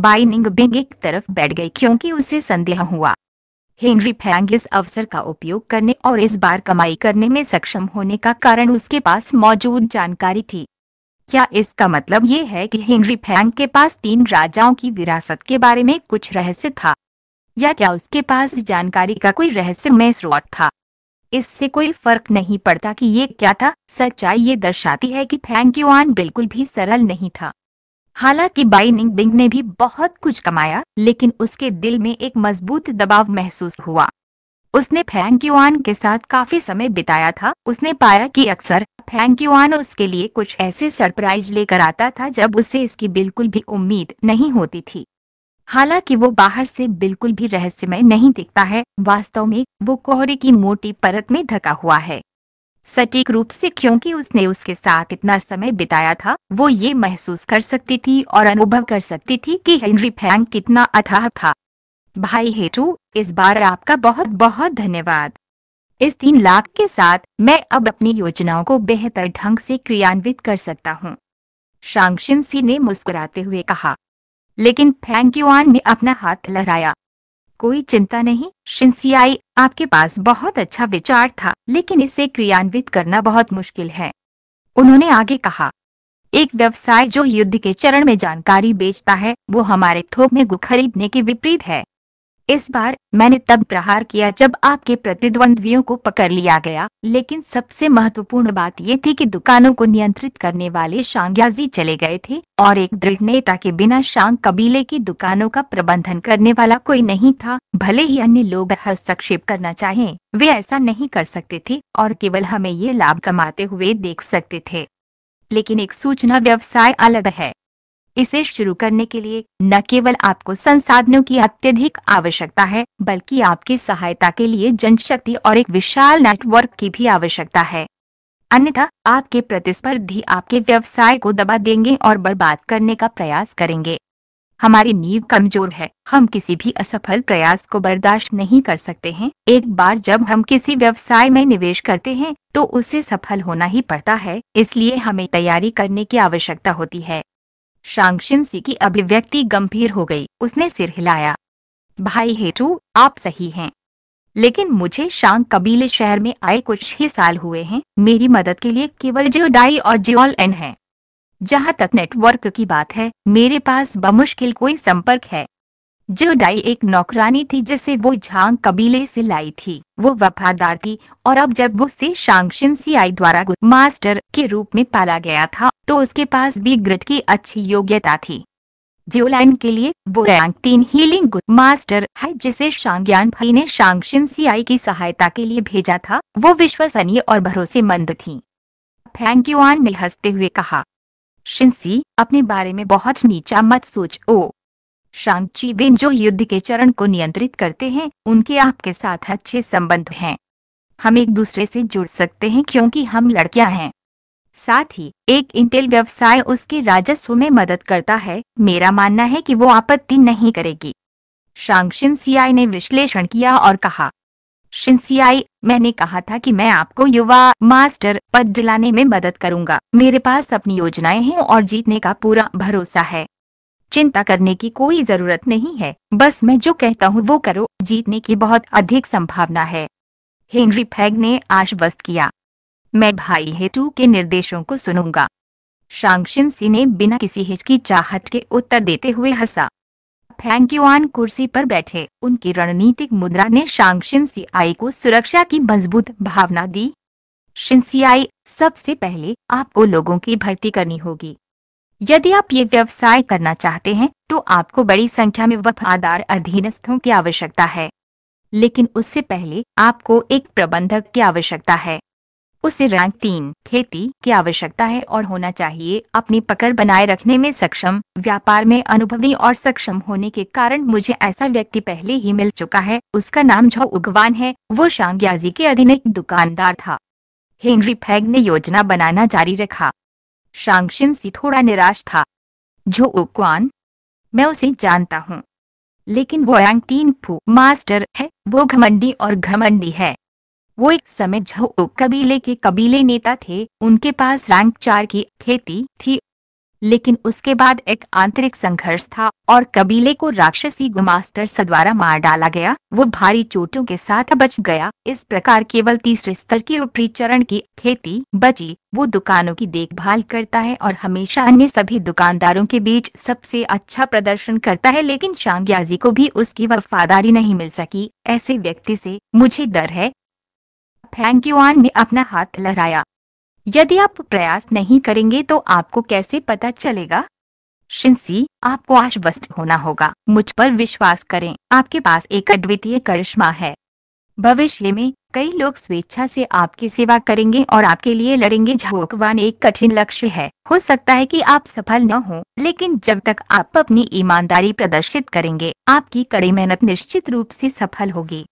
बाइनिंग बिंग एक तरफ बैठ गई क्योंकि उसे संदेह हुआ हेनरी फैंग इस अवसर का उपयोग करने और इस बार कमाई करने में सक्षम होने का कारण उसके पास मौजूद जानकारी थी क्या इसका मतलब ये है कि हेनरी फैंग के पास तीन राजाओं की विरासत के बारे में कुछ रहस्य था या क्या उसके पास जानकारी का कोई रहस्यमय स्रोत था इससे कोई फर्क नहीं पड़ता कि ये क्या था सच्चाई ये दर्शाती है कि फैंग युआन बिल्कुल भी सरल नहीं था हालांकि बाइनिंग बिंग ने भी बहुत कुछ कमाया लेकिन उसके दिल में एक मजबूत दबाव महसूस हुआ उसने फैंक युआन के साथ काफी समय बिताया था उसने पाया कि अक्सर फैंक युआन उसके लिए कुछ ऐसे सरप्राइज लेकर आता था जब उसे इसकी बिल्कुल भी उम्मीद नहीं होती थी हालांकि वो बाहर से बिल्कुल भी रहस्यमय नहीं दिखता है वास्तव में वो कोहरे की मोटी परत में धका हुआ है सटीक रूप से क्योंकि उसने उसके साथ इतना समय बिताया था वो ये महसूस कर सकती थी और अनुभव कर सकती थी कि हेनरी फैंग कितना अथाह था भाई हेटू इस बार आपका बहुत बहुत धन्यवाद इस तीन लाख के साथ मैं अब अपनी योजनाओं को बेहतर ढंग से क्रियान्वित कर सकता हूँ शांगशिन सी ने मुस्कुराते हुए कहा लेकिन फैंक ने अपना हाथ लहराया कोई चिंता नहीं शिंसियाई आपके पास बहुत अच्छा विचार था लेकिन इसे क्रियान्वित करना बहुत मुश्किल है उन्होंने आगे कहा एक व्यवसाय जो युद्ध के चरण में जानकारी बेचता है वो हमारे थोक में गु खरीदने के विपरीत है इस बार मैंने तब प्रहार किया जब आपके प्रतिद्वंद्वियों को पकड़ लिया गया लेकिन सबसे महत्वपूर्ण बात ये थी कि दुकानों को नियंत्रित करने वाले शांग्याजी चले गए थे और एक दृढ़ नेता के बिना शांग कबीले की दुकानों का प्रबंधन करने वाला कोई नहीं था भले ही अन्य लोग हस्तक्षेप करना चाहें वे ऐसा नहीं कर सकते थे और केवल हमें ये लाभ कमाते हुए देख सकते थे लेकिन एक सूचना व्यवसाय अलग है इसे शुरू करने के लिए न केवल आपको संसाधनों की अत्यधिक आवश्यकता है बल्कि आपकी सहायता के लिए जनशक्ति और एक विशाल नेटवर्क की भी आवश्यकता है अन्यथा आपके प्रतिस्पर्धी आपके व्यवसाय को दबा देंगे और बर्बाद करने का प्रयास करेंगे हमारी नींव कमजोर है हम किसी भी असफल प्रयास को बर्दाश्त नहीं कर सकते हैं एक बार जब हम किसी व्यवसाय में निवेश करते हैं तो उसे सफल होना ही पड़ता है इसलिए हमें तैयारी करने की आवश्यकता होती है शांगशिनसी की अभिव्यक्ति गंभीर हो गई उसने सिर हिलाया भाई हेटू आप सही हैं लेकिन मुझे शांग कबीले शहर में आए कुछ ही साल हुए हैं मेरी मदद के लिए केवल जियोडाई और जियोल एन है जहाँ तक नेटवर्क की बात है मेरे पास बमुश्किल कोई संपर्क है जो डाई एक नौकरानी थी जिसे वो झांग कबीले से लाई थी वो वफादार थी और अब जब उसे शांगशिन सीआई द्वारा मास्टर के रूप में पाला गया था तो उसके पास भी ग्रिट की अच्छी योग्यता थी जियोलाइन के लिए वो रैंक तीन हीलिंग मास्टर है जिसे शांग्यान भाई ने शांगशिन सीआई की सहायता के लिए भेजा था वो विश्वसनीय और भरोसेमंद थी फैंग युआन ने हंसते हुए कहा शिंसी अपने बारे में बहुत नीचा मत सोच ओ शांची बिन जो युद्ध के चरण को नियंत्रित करते हैं उनके आपके साथ अच्छे संबंध हैं हम एक दूसरे से जुड़ सकते हैं क्योंकि हम लड़कियां हैं साथ ही एक इंटेल व्यवसाय उसके राजस्व में मदद करता है मेरा मानना है कि वो आपत्ति नहीं करेगी शांगशिन सीआई ने विश्लेषण किया और कहा शिनसियाई मैंने कहा था कि मैं आपको युवा मास्टर पद दिलाने में मदद करूंगा मेरे पास अपनी योजनाएं हैं और जीतने का पूरा भरोसा है चिंता करने की कोई जरूरत नहीं है बस मैं जो कहता हूँ वो करो जीतने की बहुत अधिक संभावना है हेनरी फैग ने आश्वस्त किया मैं भाई हेतु के निर्देशों को सुनूंगा शांगशिन सिंह ने बिना किसी चाहत के उत्तर देते हुए हंसा फैंक्यूआन कुर्सी पर बैठे उनकी रणनीतिक मुद्रा ने शांगशिन आई को सुरक्षा की मजबूत भावना दी शिनसीआई सबसे पहले आपको लोगों की भर्ती करनी होगी यदि आप ये व्यवसाय करना चाहते हैं तो आपको बड़ी संख्या में वफादार अधीनस्थों की आवश्यकता है लेकिन उससे पहले आपको एक प्रबंधक की आवश्यकता है उसे रैंक तीन खेती की आवश्यकता है और होना चाहिए अपनी पकड़ बनाए रखने में सक्षम व्यापार में अनुभवी और सक्षम होने के कारण मुझे ऐसा व्यक्ति पहले ही मिल चुका है उसका नाम जो उगवान है वो शांग्याजी के अधीन एक दुकानदार था हेनरी फैग ने योजना बनाना जारी रखा शांगशिन सी थोड़ा निराश था जो उकवान मैं उसे जानता हूँ लेकिन वो तीन फू मास्टर है वो घमंडी और घमंडी है वो एक समय झो कबीले के कबीले नेता थे उनके पास रैंक चार की खेती थी लेकिन उसके बाद एक आंतरिक संघर्ष था और कबीले को राक्षसी गुमास्टर द्वारा मार डाला गया वो भारी चोटों के साथ बच गया इस प्रकार केवल तीसरे स्तर के ऊपरी चरण की खेती बची वो दुकानों की देखभाल करता है और हमेशा अन्य सभी दुकानदारों के बीच सबसे अच्छा प्रदर्शन करता है लेकिन शांग्याजी को भी उसकी वफादारी नहीं मिल सकी ऐसे व्यक्ति ऐसी मुझे डर है फैंक्यूआन ने अपना हाथ लहराया यदि आप प्रयास नहीं करेंगे तो आपको कैसे पता चलेगा शिंसी आपको आश्वस्त होना होगा मुझ पर विश्वास करें आपके पास एक अद्वितीय करिश्मा है भविष्य में कई लोग स्वेच्छा से आपकी सेवा करेंगे और आपके लिए लड़ेंगे झोंकवान एक कठिन लक्ष्य है हो सकता है कि आप सफल न हो लेकिन जब तक आप अपनी ईमानदारी प्रदर्शित करेंगे आपकी कड़ी मेहनत निश्चित रूप से सफल होगी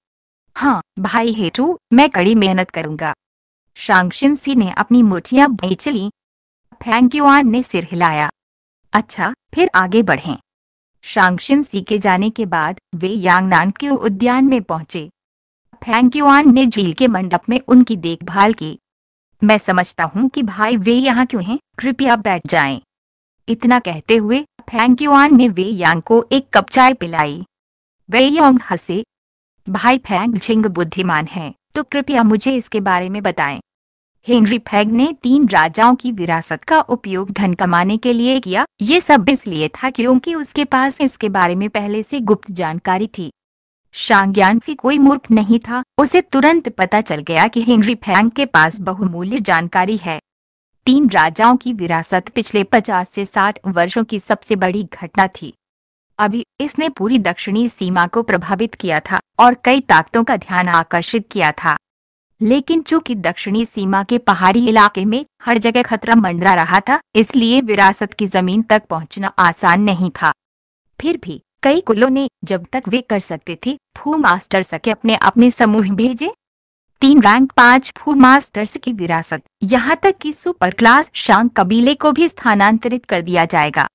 हाँ भाई हेतु मैं कड़ी मेहनत करूंगा शांक्शन सी ने अपनी मुठिया बेच ली फैंक युआन ने सिर हिलाया अच्छा फिर आगे बढ़ें शांशिन सी के जाने के बाद वे यांगनान के उद्यान में पहुंचे फैंक युआन ने झील के मंडप में उनकी देखभाल की मैं समझता हूँ कि भाई वे यहाँ क्यों हैं कृपया बैठ जाएं। इतना कहते हुए फैंक युआन ने वे यांग को एक कप चाय पिलाई वे यांग हंसे भाई फैंग झिंग बुद्धिमान है तो कृपया मुझे इसके बारे में बताएं हेनरी फैग ने तीन राजाओं की विरासत का उपयोग धन कमाने के लिए किया ये सब इसलिए था क्योंकि उसके पास इसके बारे में पहले से गुप्त जानकारी थी शांग्यांफी कोई मूर्ख नहीं था उसे तुरंत पता चल गया कि हेनरी फैंग के पास बहुमूल्य जानकारी है तीन राजाओं की विरासत पिछले 50 से 60 वर्षों की सबसे बड़ी घटना थी अभी इसने पूरी दक्षिणी सीमा को प्रभावित किया था और कई ताकतों का ध्यान आकर्षित किया था लेकिन चूंकि दक्षिणी सीमा के पहाड़ी इलाके में हर जगह खतरा मंडरा रहा था इसलिए विरासत की जमीन तक पहुंचना आसान नहीं था फिर भी कई कुलों ने जब तक वे कर सकते थे फू मास्टर्स के अपने अपने समूह भेजे तीन रैंक पांच फू मास्टर्स की विरासत यहाँ तक कि सुपर क्लास शांग कबीले को भी स्थानांतरित कर दिया जाएगा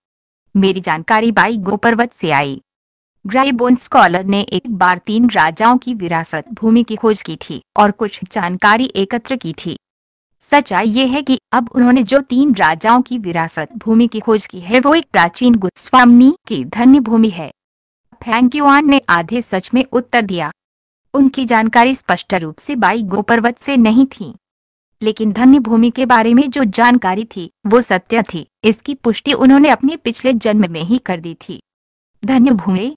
मेरी जानकारी बाई गोपर्वत से आई ग्राइबोन स्कॉलर ने एक बार तीन राजाओं की विरासत भूमि की खोज की थी और कुछ जानकारी एकत्र की थी सच्चाई ये है कि अब उन्होंने जो तीन राजाओं की विरासत भूमि की खोज की है वो एक प्राचीन गुस्वामी की धन्य भूमि है फैंक्यूआन ने आधे सच में उत्तर दिया उनकी जानकारी स्पष्ट रूप से बाई गोपर्वत से नहीं थी लेकिन धन्य भूमि के बारे में जो जानकारी थी वो सत्य थी इसकी पुष्टि उन्होंने अपने पिछले जन्म में ही कर दी थी धन्य भूमि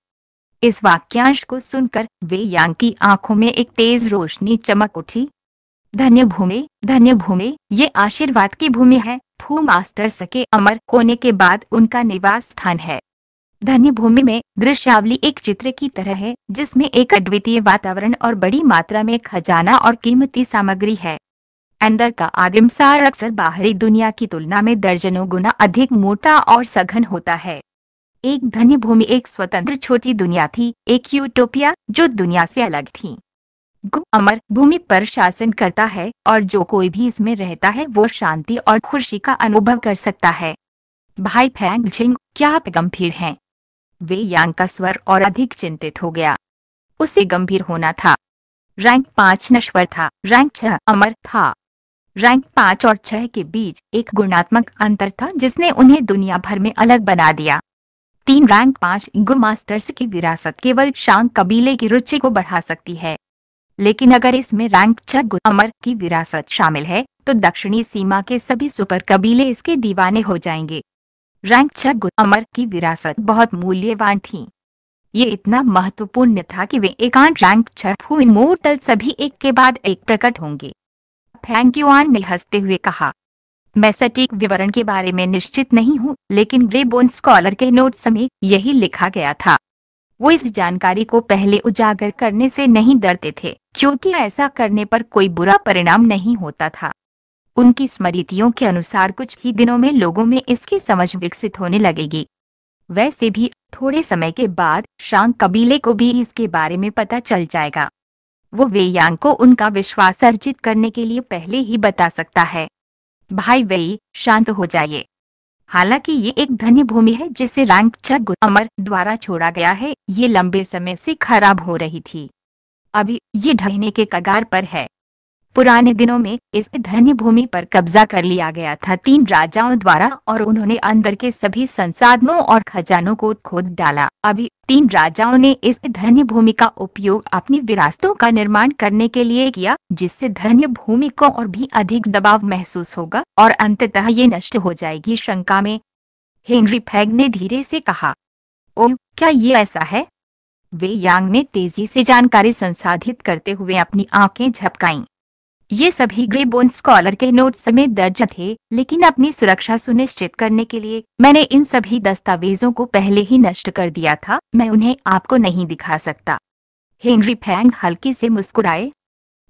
इस वाक्यांश को सुनकर वे यांग की आंखों में एक तेज रोशनी चमक उठी धन्य भूमि धन्य भूमि ये आशीर्वाद की भूमि है फू मास्टर सके अमर होने के बाद उनका निवास स्थान है धन्य भूमि में दृश्यावली एक चित्र की तरह है जिसमें एक अद्वितीय वातावरण और बड़ी मात्रा में खजाना और कीमती सामग्री है अंदर का आदिमसार अक्सर बाहरी दुनिया की तुलना में दर्जनों गुना अधिक मोटा और सघन होता है एक धन्य भूमि एक स्वतंत्र छोटी दुनिया थी एक यूटोपिया जो दुनिया से अलग थी गु अमर भूमि पर शासन करता है और जो कोई भी इसमें रहता है वो शांति और खुशी का अनुभव कर सकता है भाई फैंग झिंग क्या आप गंभीर हैं वे यांग का स्वर और अधिक चिंतित हो गया उसे गंभीर होना था रैंक पांच नश्वर था रैंक छह अमर था रैंक पांच और छह के बीच एक गुणात्मक अंतर था जिसने उन्हें दुनिया भर में अलग बना दिया तीन रैंक पांच गुण मास्टर्स की विरासत केवल शांग कबीले की रुचि को बढ़ा सकती है लेकिन अगर इसमें रैंक छह गुण अमर की विरासत शामिल है तो दक्षिणी सीमा के सभी सुपर कबीले इसके दीवाने हो जाएंगे रैंक छह गुण अमर की विरासत बहुत मूल्यवान थी ये इतना महत्वपूर्ण था कि वे एकांत रैंक छह हुई मोर्टल सभी एक के बाद एक प्रकट होंगे थैंक यू आन ने हंसते हुए कहा मैं सटीक विवरण के बारे में निश्चित नहीं हूँ लेकिन ग्रेबोन स्कॉलर के नोट में यही लिखा गया था वो इस जानकारी को पहले उजागर करने से नहीं डरते थे क्योंकि ऐसा करने पर कोई बुरा परिणाम नहीं होता था उनकी स्मृतियों के अनुसार कुछ ही दिनों में लोगों में इसकी समझ विकसित होने लगेगी वैसे भी थोड़े समय के बाद शांग कबीले को भी इसके बारे में पता चल जाएगा वो वे यांग को उनका विश्वास अर्जित करने के लिए पहले ही बता सकता है भाई वही शांत हो जाइए हालांकि ये एक धन्य भूमि है जिसे रैंक छमर द्वारा छोड़ा गया है ये लंबे समय से खराब हो रही थी अभी ये ढहने के कगार पर है पुराने दिनों में इस धन्य भूमि पर कब्जा कर लिया गया था तीन राजाओं द्वारा और उन्होंने अंदर के सभी संसाधनों और खजानों को खोद डाला अभी तीन राजाओं ने इस धन्य भूमि का उपयोग अपनी विरासतों का निर्माण करने के लिए किया जिससे धन्य भूमि को और भी अधिक दबाव महसूस होगा और अंततः ये नष्ट हो जाएगी शंका में हेनरी फैग ने धीरे से कहा ओ क्या ये ऐसा है वे यांग ने तेजी से जानकारी संसाधित करते हुए अपनी आंखें झपकाईं। ये सभी ग्रे बोन स्कॉलर के नोट में दर्ज थे लेकिन अपनी सुरक्षा सुनिश्चित करने के लिए मैंने इन सभी दस्तावेजों को पहले ही नष्ट कर दिया था मैं उन्हें आपको नहीं दिखा सकता हेनरी फैंग हल्के से मुस्कुराए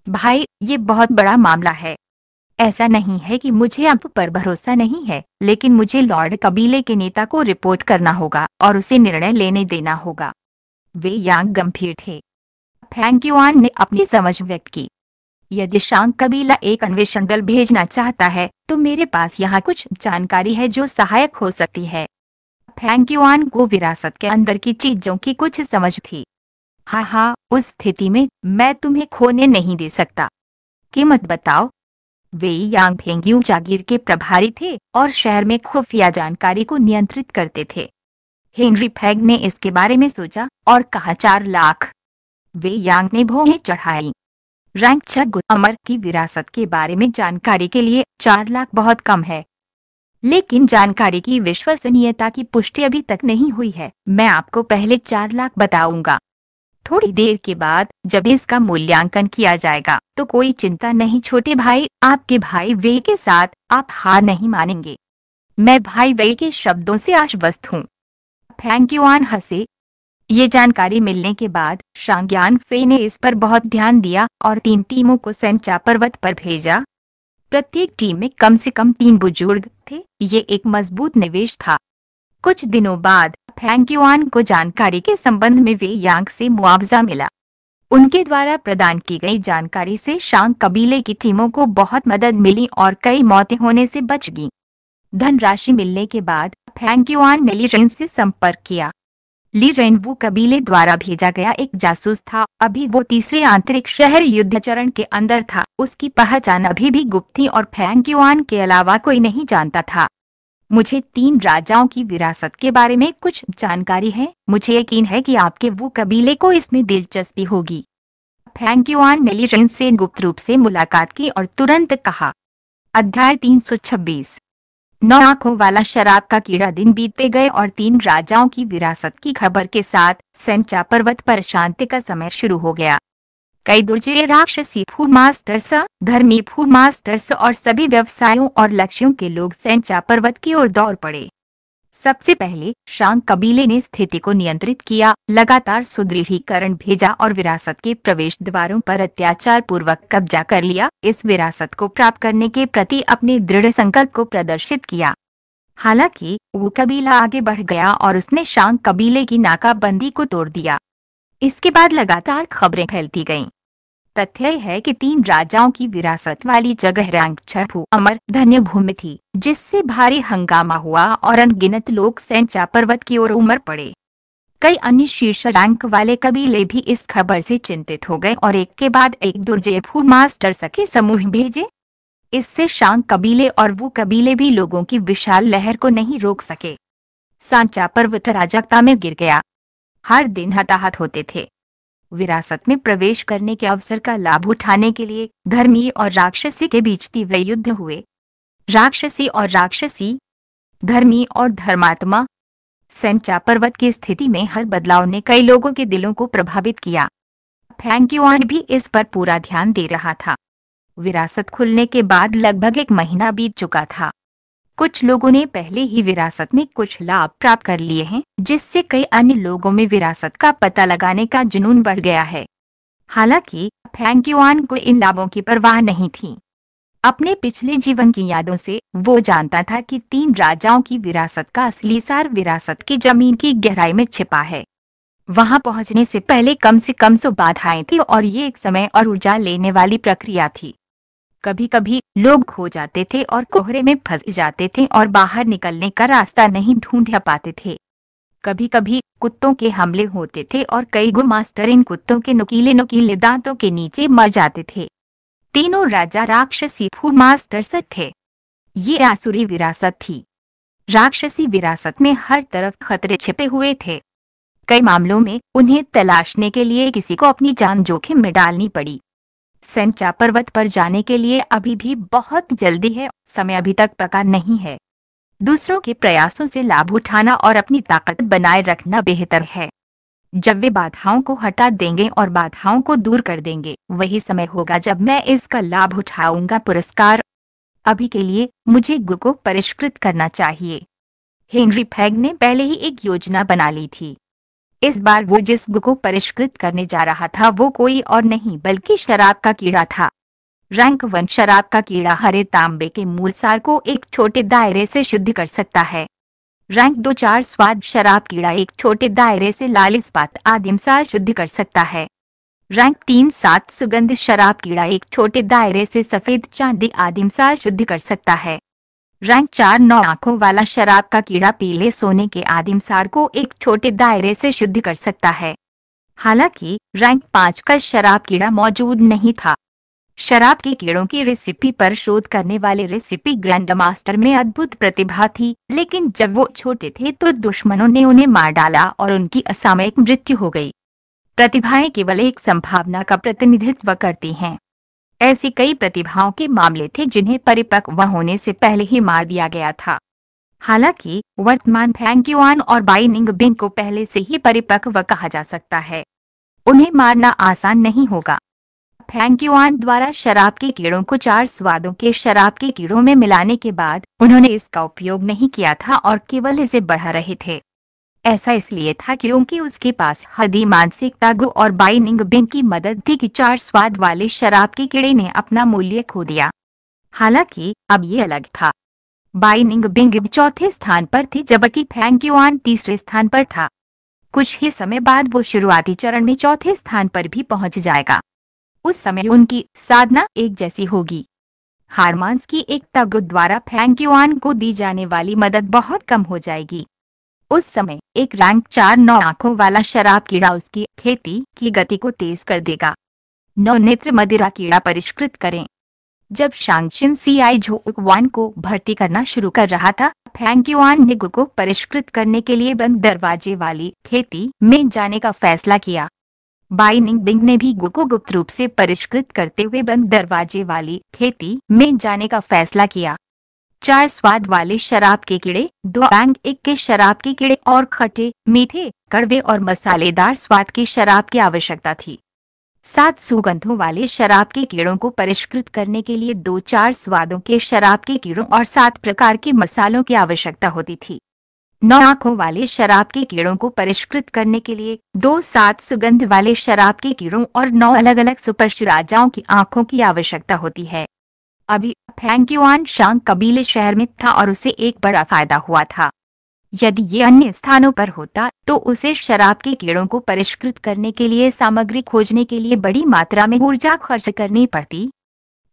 भाई ये बहुत बड़ा मामला है ऐसा नहीं है कि मुझे आप पर भरोसा नहीं है लेकिन मुझे लॉर्ड कबीले के नेता को रिपोर्ट करना होगा और उसे निर्णय लेने देना होगा वे यांग गंभीर थे फैंग युआन ने अपनी समझ व्यक्त की यदि शांक कबीला एक अन्वेषण दल भेजना चाहता है तो मेरे पास यहाँ कुछ जानकारी है जो सहायक हो सकती है फैंक युआन को विरासत के अंदर की चीजों की कुछ समझ थी हाँ हाँ उस स्थिति में मैं तुम्हें खोने नहीं दे सकता कीमत बताओ वे यांग फेंगयू जागीर के प्रभारी थे और शहर में खुफिया जानकारी को नियंत्रित करते थे हेनरी फैग ने इसके बारे में सोचा और कहा चार लाख वे यांग ने भोहें चढ़ाई रैंक छह अमर की विरासत के बारे में जानकारी के लिए चार लाख बहुत कम है लेकिन जानकारी की विश्वसनीयता की पुष्टि अभी तक नहीं हुई है मैं आपको पहले चार लाख बताऊंगा थोड़ी देर के बाद जब इसका मूल्यांकन किया जाएगा तो कोई चिंता नहीं छोटे भाई आपके भाई वे के साथ आप हार नहीं मानेंगे मैं भाई वे के शब्दों से आश्वस्त हूँ थैंक यू आन हसी ये जानकारी मिलने के बाद शांग्यान फे ने इस पर बहुत ध्यान दिया और तीन टीमों को सेंचा पर्वत पर भेजा प्रत्येक टीम में कम से कम तीन बुजुर्ग थे ये एक मजबूत निवेश था कुछ दिनों बाद फैंक्यूआन को जानकारी के संबंध में वे यांग से मुआवजा मिला उनके द्वारा प्रदान की गई जानकारी से शांग कबीले की टीमों को बहुत मदद मिली और कई मौतें होने से बच गई धनराशि मिलने के बाद फैंक्यूआन ने लिरेन से संपर्क किया ली रेनबू कबीले द्वारा भेजा गया एक जासूस था अभी वो तीसरे आंतरिक शहर युद्ध चरण के अंदर था उसकी पहचान अभी भी गुप्त थी और फैंग्युआन के अलावा कोई नहीं जानता था मुझे तीन राजाओं की विरासत के बारे में कुछ जानकारी है मुझे यकीन है कि आपके वो कबीले को इसमें दिलचस्पी होगी फैंग्युआन ने ली रेन से गुप्त रूप से मुलाकात की और तुरंत कहा अध्याय छब्बीस नौ आंखों वाला शराब का कीड़ा दिन बीतते गए और तीन राजाओं की विरासत की खबर के साथ सेंचा पर्वत पर शांति का समय शुरू हो गया कई दुर्जय राक्षसी फू मास्टर्स धर्मी फू मास्टर्स और सभी व्यवसायों और लक्ष्यों के लोग सेंचा पर्वत की ओर दौड़ पड़े सबसे पहले शांग कबीले ने स्थिति को नियंत्रित किया लगातार सुदृढ़ीकरण भेजा और विरासत के प्रवेश द्वारों पर अत्याचार पूर्वक कब्जा कर लिया इस विरासत को प्राप्त करने के प्रति अपने दृढ़ संकल्प को प्रदर्शित किया हालांकि वो कबीला आगे बढ़ गया और उसने शांग कबीले की नाकाबंदी को तोड़ दिया इसके बाद लगातार खबरें फैलती गईं तथ्य है कि तीन राजाओं की विरासत वाली जगह रंग छठू अमर धन्य भूमि थी जिससे भारी हंगामा हुआ और अनगिनत लोग सेंचा पर्वत की ओर उमर पड़े कई अन्य शीर्ष रैंक वाले कबीले भी इस खबर से चिंतित हो गए और एक के बाद एक दुर्जेफू मास्टर सके समूह भेजे इससे शांग कबीले और वो कबीले भी लोगों की विशाल लहर को नहीं रोक सके सांचा पर्वत राजकता में गिर गया हर दिन हताहत होते थे विरासत में प्रवेश करने के अवसर का लाभ उठाने के लिए धर्मी और राक्षसी के बीच तीव्र युद्ध हुए राक्षसी और राक्षसी धर्मी और धर्मात्मा सेंचा पर्वत की स्थिति में हर बदलाव ने कई लोगों के दिलों को प्रभावित किया थैंक यू भी इस पर पूरा ध्यान दे रहा था विरासत खुलने के बाद लगभग एक महीना बीत चुका था कुछ लोगों ने पहले ही विरासत में कुछ लाभ प्राप्त कर लिए हैं जिससे कई अन्य लोगों में विरासत का पता लगाने का जुनून बढ़ गया है हालांकि फैंक्यूआन को इन लाभों की परवाह नहीं थी अपने पिछले जीवन की यादों से वो जानता था कि तीन राजाओं की विरासत का असली सार विरासत की जमीन की गहराई में छिपा है वहां पहुंचने से पहले कम से कम सो बाधाएं थी और ये एक समय और ऊर्जा लेने वाली प्रक्रिया थी कभी कभी लोग खो जाते थे और कोहरे में फंस जाते थे और बाहर निकलने का रास्ता नहीं ढूंढ पाते थे कभी कभी कुत्तों के हमले होते थे और कई गुमास्टर इन कुत्तों के नुकीले नुकीले दांतों के नीचे मर जाते थे तीनों राजा राक्षसी फू मास्टर सत थे ये आसुरी विरासत थी राक्षसी विरासत में हर तरफ खतरे छिपे हुए थे कई मामलों में उन्हें तलाशने के लिए किसी को अपनी जान जोखिम में डालनी पड़ी सेंचा पर्वत पर जाने के लिए अभी भी बहुत जल्दी है समय अभी तक पका नहीं है दूसरों के प्रयासों से लाभ उठाना और अपनी ताकत बनाए रखना बेहतर है जब वे बाधाओं को हटा देंगे और बाधाओं को दूर कर देंगे वही समय होगा जब मैं इसका लाभ उठाऊंगा पुरस्कार अभी के लिए मुझे गु को परिष्कृत करना चाहिए हेनरी फैग ने पहले ही एक योजना बना ली थी इस बार वो जिस गु को परिष्कृत करने जा रहा था वो कोई और नहीं बल्कि शराब का कीड़ा था रैंक वन शराब का कीड़ा हरे तांबे के मूल सार को एक छोटे दायरे से शुद्ध कर सकता है रैंक दो चार स्वाद शराब कीड़ा एक छोटे दायरे से लाल इस्पात आदिमसार शुद्ध कर सकता है रैंक तीन सात सुगंध शराब कीड़ा एक छोटे दायरे से सफेद चांदी आदिमसार शुद्ध कर सकता है रैंक चार नौ आंखों वाला शराब का कीड़ा पीले सोने के आदिम सार को एक छोटे दायरे से शुद्ध कर सकता है हालांकि रैंक पाँच का शराब कीड़ा मौजूद नहीं था शराब के कीड़ों की रेसिपी पर शोध करने वाले रेसिपी ग्रैंड मास्टर में अद्भुत प्रतिभा थी लेकिन जब वो छोटे थे तो दुश्मनों ने उन्हें मार डाला और उनकी असामयिक मृत्यु हो गई प्रतिभाएं केवल एक संभावना का प्रतिनिधित्व करती हैं ऐसी कई प्रतिभाओं के मामले थे जिन्हें परिपक्व होने से पहले ही मार दिया गया था हालांकि वर्तमान फैंक्यूआन और बाइनिंग बिन को पहले से ही परिपक्व कहा जा सकता है उन्हें मारना आसान नहीं होगा फैंक्यूआन द्वारा शराब के कीड़ों को चार स्वादों के शराब के कीड़ों में मिलाने के बाद उन्होंने इसका उपयोग नहीं किया था और केवल इसे बढ़ा रहे थे ऐसा इसलिए था क्योंकि उसके पास हदी मानसिक तागु और बाइनिंग बिन की मदद थी कि चार स्वाद वाले शराब के कीड़े ने अपना मूल्य खो दिया हालांकि अब ये अलग था बाइनिंग बिंग चौथे स्थान पर थी जबकि फैंक युआन तीसरे स्थान पर था कुछ ही समय बाद वो शुरुआती चरण में चौथे स्थान पर भी पहुंच जाएगा उस समय उनकी साधना एक जैसी होगी हारमांस की एक तगु द्वारा फैंक युआन को दी जाने वाली मदद बहुत कम हो जाएगी उस समय एक रैंक चार नौ आंखों वाला शराब कीड़ा उसकी खेती की गति को तेज कर देगा नौ नेत्र मदिरा कीड़ा परिष्कृत करें जब आई जो झोकवान को भर्ती करना शुरू कर रहा था फैंक्युआन ने गु को परिष्कृत करने के लिए बंद दरवाजे वाली खेती में जाने का फैसला किया बाइनिंग बिंग ने भी गु को गुप्त रूप से परिष्कृत करते हुए बंद दरवाजे वाली खेती में जाने का फैसला किया चार स्वाद वाले शराब के कीड़े दो बैंग एक के शराब के कीड़े और खट्टे मीठे कड़वे और मसालेदार स्वाद की शराब की आवश्यकता थी सात सुगंधों वाले शराब के कीड़ों को परिष्कृत करने के लिए दो चार स्वादों के शराब के कीड़ों और सात प्रकार के मसालों की आवश्यकता होती थी नौ आंखों वाले शराब के कीड़ों को परिष्कृत करने के लिए दो सात सुगंध वाले शराब के कीड़ों और नौ अलग अलग सुपर की आंखों की आवश्यकता होती है अभी फैंग्युआन शांग कबीले शहर में था और उसे एक बड़ा फायदा हुआ था यदि ये अन्य स्थानों पर होता तो उसे शराब के कीड़ों को परिष्कृत करने के लिए सामग्री खोजने के लिए बड़ी मात्रा में ऊर्जा खर्च करनी पड़ती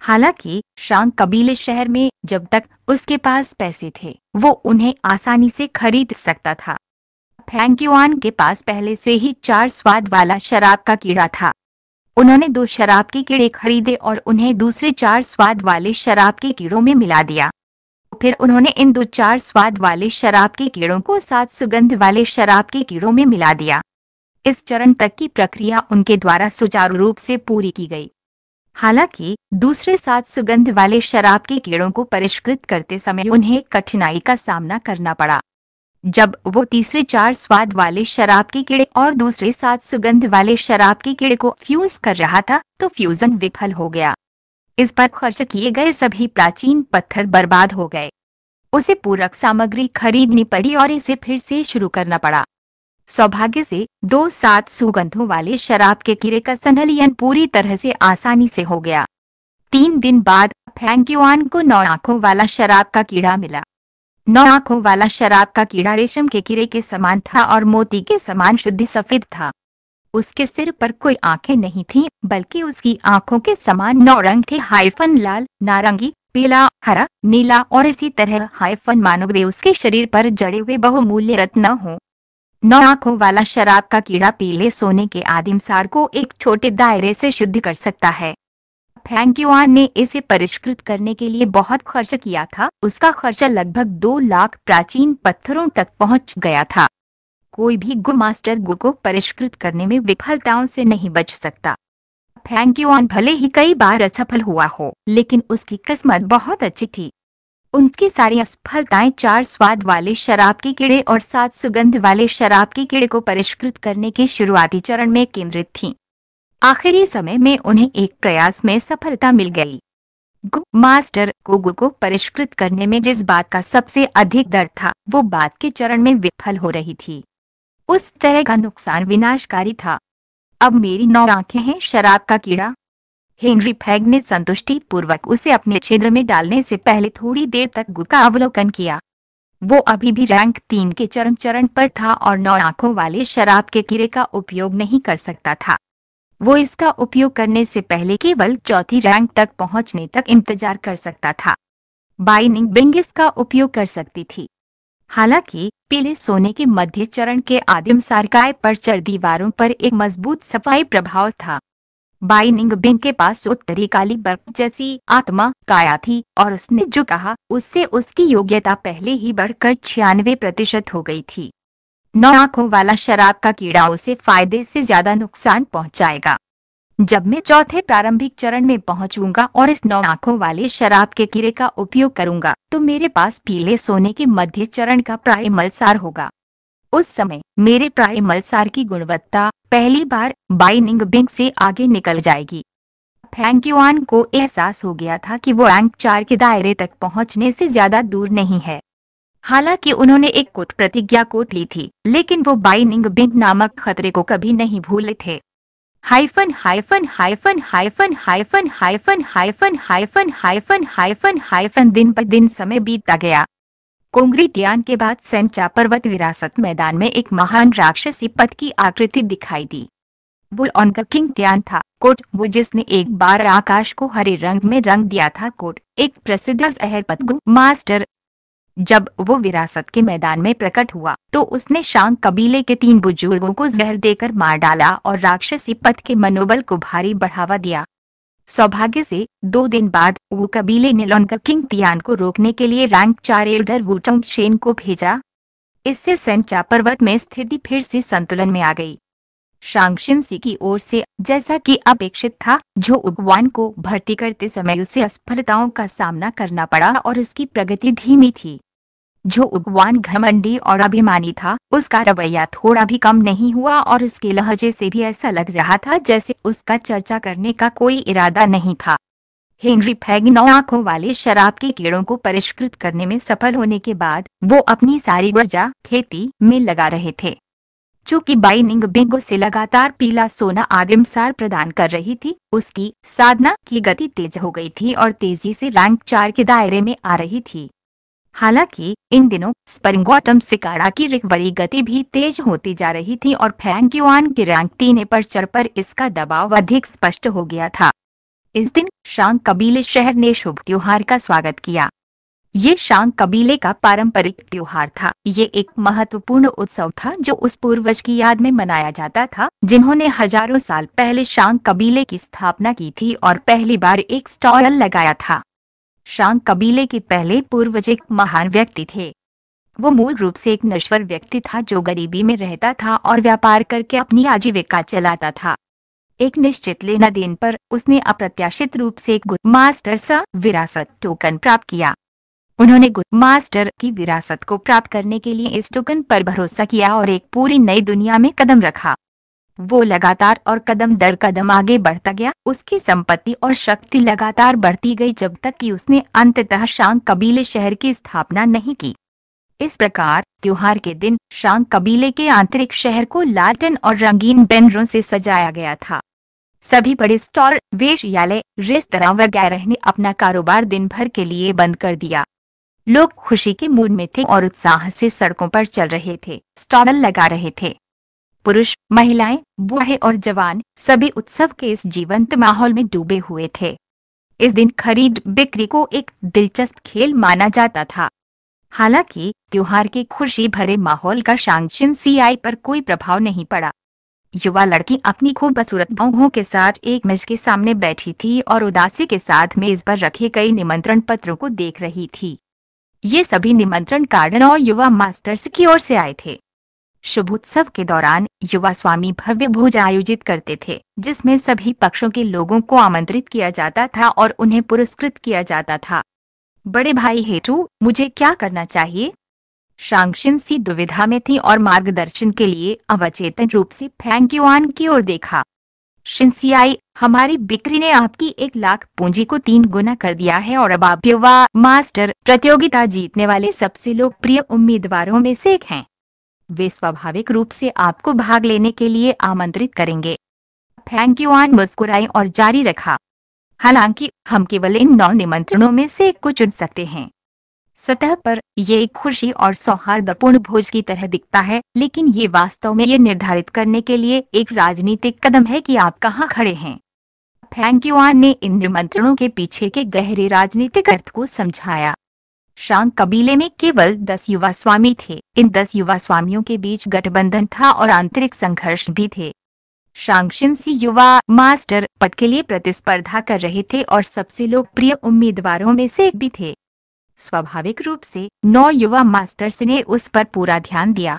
हालांकि शांग कबीले शहर में जब तक उसके पास पैसे थे वो उन्हें आसानी से खरीद सकता था फैंक्यूआन के पास पहले से ही चार स्वाद वाला शराब का कीड़ा था उन्होंने दो शराब के कीड़े खरीदे और उन्हें दूसरे चार स्वाद वाले शराब के कीड़ों में मिला दिया फिर उन्होंने इन दो चार स्वाद वाले शराब के कीड़ों को सात सुगंध वाले शराब के कीड़ों में मिला दिया इस चरण तक की प्रक्रिया उनके द्वारा सुचारू रूप से पूरी की गई हालांकि दूसरे सात सुगंध वाले शराब के कीड़ों को परिष्कृत करते समय उन्हें कठिनाई का सामना करना पड़ा जब वो तीसरे चार स्वाद वाले शराब के कीड़े और दूसरे सात सुगंध वाले शराब के कीड़े को फ्यूज कर रहा था तो फ्यूजन विफल हो गया इस पर खर्च किए गए सभी प्राचीन पत्थर बर्बाद हो गए उसे पूरक सामग्री खरीदनी पड़ी और इसे फिर से शुरू करना पड़ा सौभाग्य से दो सात सुगंधों वाले शराब के कीड़े का संलियन पूरी तरह से आसानी से हो गया तीन दिन बाद फैंक्यूआन को नौ आंखों वाला शराब का कीड़ा मिला नौ आंखों वाला शराब का कीड़ा रेशम के कीड़े के समान था और मोती के समान शुद्ध सफेद था उसके सिर पर कोई आंखें नहीं थी बल्कि उसकी आंखों के समान नौ रंग थे हाइफन लाल नारंगी पीला हरा नीला और इसी तरह हाइफन मानव वे उसके शरीर पर जड़े हुए बहुमूल्य रत्न हो नौ आंखों वाला शराब का कीड़ा पीले सोने के आदिमसार को एक छोटे दायरे से शुद्ध कर सकता है थैंक यू ने इसे परिष्कृत करने के लिए बहुत खर्च किया था उसका खर्चा लगभग दो लाख प्राचीन पत्थरों तक पहुंच गया था कोई भी गु मास्टर गु को परिष्कृत करने में विफलताओं से नहीं बच सकता थैंक यू भले ही कई बार असफल हुआ हो लेकिन उसकी किस्मत बहुत अच्छी थी उनकी सारी असफलताएं चार स्वाद वाले शराब के कीड़े और सात सुगंध वाले शराब के कीड़े को परिष्कृत करने के शुरुआती चरण में केंद्रित थीं। आखिरी समय में उन्हें एक प्रयास में सफलता मिल गई गु मास्टर कोगु को परिष्कृत करने में जिस बात का सबसे अधिक डर था वो बात के चरण में विफल हो रही थी उस तरह का नुकसान विनाशकारी था अब मेरी नौ आंखें हैं शराब का कीड़ा हेनरी फैग ने संतुष्टि पूर्वक उसे अपने छिद्र में डालने से पहले थोड़ी देर तक गु का अवलोकन किया वो अभी भी रैंक तीन के चरम चरण पर था और नौ आंखों वाले शराब के कीड़े का उपयोग नहीं कर सकता था वो इसका उपयोग करने से पहले केवल चौथी रैंक तक पहुंचने तक इंतजार कर सकता था बाइनिंग बिंग इसका उपयोग कर सकती थी हालांकि पीले सोने के मध्य चरण के आदिम सारकाय पर चर दीवारों पर एक मजबूत सफाई प्रभाव था बाइनिंग बिंग के पास उत्तरी काली बर्फ जैसी आत्मा काया थी और उसने जो कहा उससे उसकी योग्यता पहले ही बढ़कर छियानवे प्रतिशत हो गई थी नौ आंखों वाला शराब का कीड़ा उसे फायदे से ज्यादा नुकसान पहुंचाएगा जब मैं चौथे प्रारंभिक चरण में पहुंचूंगा और इस नौ आंखों वाले शराब के कीड़े का उपयोग करूंगा तो मेरे पास पीले सोने के मध्य चरण का प्राय मलसार होगा उस समय मेरे प्राय मलसार की गुणवत्ता पहली बार बाइनिंग बिंग से आगे निकल जाएगी फैंक्यूआन को एहसास हो गया था कि वो एंक चार के दायरे तक पहुंचने से ज्यादा दूर नहीं है हालांकि उन्होंने एक कोट प्रतिज्ञा कोट ली थी लेकिन वो बाइनिंग बिंग नामक खतरे को कभी नहीं भूले थे hyphen hyphen hyphen hyphen hyphen hyphen hyphen hyphen hyphen hyphen hyphen दिन पर दिन समय बीतता गया कोंगरी कोंग्रीटियान के बाद सेंचा पर्वत विरासत मैदान में एक महान राक्षसी पथ की आकृति दिखाई दी वो ऑनका किंग त्यान था कोट वो जिसने एक बार आकाश को हरे रंग में रंग दिया था कोट एक प्रसिद्ध जहर पदगु मास्टर जब वो विरासत के मैदान में प्रकट हुआ तो उसने शांग कबीले के तीन बुजुर्गों को जहर देकर मार डाला और राक्षसी पथ के मनोबल को भारी बढ़ावा दिया सौभाग्य से दो दिन बाद वो कबीले ने लोनका किंग तियान को रोकने के लिए रैंक चार एल्डर वुटोंग शेन को भेजा इससे सेंचा पर्वत में स्थिति फिर से संतुलन में आ गई शांगशिन सी की ओर से जैसा कि अपेक्षित था जो उगवान को भर्ती करते समय उसे असफलताओं का सामना करना पड़ा और उसकी प्रगति धीमी थी जो उगवान घमंडी और अभिमानी था उसका रवैया थोड़ा भी कम नहीं हुआ और उसके लहजे से भी ऐसा लग रहा था जैसे उसका चर्चा करने का कोई इरादा नहीं था हेनरी नौ आंखों वाले शराब के कीड़ों को परिष्कृत करने में सफल होने के बाद वो अपनी सारी ऊर्जा खेती में लगा रहे थे चूंकि बाइनिंग बिंगो से लगातार पीला सोना आदिमसार प्रदान कर रही थी उसकी साधना की गति तेज हो गई थी और तेजी से रैंक चार के दायरे में आ रही थी हालांकि इन दिनों स्परिंगोटम सिकाड़ा की रिकवरी गति भी तेज होती जा रही थी और फैंग युआन की रैंक तीन एपर्चर पर इसका दबाव अधिक स्पष्ट हो गया था इस दिन शांग कबीले शहर ने शुभ त्योहार का स्वागत किया ये शांग कबीले का पारंपरिक त्योहार था ये एक महत्वपूर्ण उत्सव था जो उस पूर्वज की याद में मनाया जाता था जिन्होंने हजारों साल पहले शांग कबीले की स्थापना की थी और पहली बार एक स्टॉल लगाया था शांग कबीले के पहले पूर्वज एक महान व्यक्ति थे वो मूल रूप से एक नश्वर व्यक्ति था जो गरीबी में रहता था और व्यापार करके अपनी आजीविका चलाता था एक निश्चित लेना देन पर उसने अप्रत्याशित रूप से एक गुड मास्टर सा विरासत टोकन प्राप्त किया उन्होंने गुड मास्टर की विरासत को प्राप्त करने के लिए इस टोकन पर भरोसा किया और एक पूरी नई दुनिया में कदम रखा वो लगातार और कदम दर कदम आगे बढ़ता गया उसकी संपत्ति और शक्ति लगातार बढ़ती गई जब तक कि उसने अंततः शांग कबीले शहर की स्थापना नहीं की इस प्रकार त्योहार के दिन शांग कबीले के आंतरिक शहर को लालटन और रंगीन बैनरों से सजाया गया था सभी बड़े स्टॉल वेशयालय रेस्तरा वगैरह ने अपना कारोबार दिन भर के लिए बंद कर दिया लोग खुशी के मूड में थे और उत्साह से सड़कों पर चल रहे थे स्टॉल लगा रहे थे पुरुष महिलाएं बूढ़े और जवान सभी उत्सव के इस जीवंत माहौल में डूबे हुए थे इस दिन खरीद बिक्री को एक दिलचस्प खेल माना जाता था हालांकि त्योहार के खुशी भरे माहौल का शांगशिन सीआई पर कोई प्रभाव नहीं पड़ा युवा लड़की अपनी खूबसूरत बहुओं के साथ एक मेज के सामने बैठी थी और उदासी के साथ मेज पर रखे कई निमंत्रण पत्रों को देख रही थी ये सभी निमंत्रण कार्डन और युवा मास्टर्स की ओर से आए थे शुभोत्सव के दौरान युवा स्वामी भव्य भोज आयोजित करते थे जिसमें सभी पक्षों के लोगों को आमंत्रित किया जाता था और उन्हें पुरस्कृत किया जाता था बड़े भाई हेतु मुझे क्या करना चाहिए शांक्षिन सी दुविधा में थी और मार्गदर्शन के लिए अवचेतन रूप से फैंक्यूआन की ओर देखा शिंसियाई हमारी बिक्री ने आपकी एक लाख पूंजी को तीन गुना कर दिया है और अब आप युवा मास्टर प्रतियोगिता जीतने वाले सबसे लोकप्रिय उम्मीदवारों में से एक हैं वे स्वाभाविक रूप से आपको भाग लेने के लिए आमंत्रित करेंगे थैंक यू आन मुस्कुराई और जारी रखा हालांकि हम केवल इन नौ निमंत्रणों में से कुछ चुन सकते हैं सतह पर ये एक खुशी और सौहार्दपूर्ण भोज की तरह दिखता है लेकिन ये वास्तव में ये निर्धारित करने के लिए एक राजनीतिक कदम है कि आप कहाँ खड़े हैं थैंक यू आन ने इन निमंत्रणों के पीछे के गहरे राजनीतिक अर्थ को समझाया शांग कबीले में केवल दस युवा स्वामी थे इन दस युवा स्वामियों के बीच गठबंधन था और आंतरिक संघर्ष भी थे शांगशिनसी युवा मास्टर पद के लिए प्रतिस्पर्धा कर रहे थे और सबसे लोकप्रिय उम्मीदवारों में से एक भी थे स्वाभाविक रूप से नौ युवा मास्टर्स ने उस पर पूरा ध्यान दिया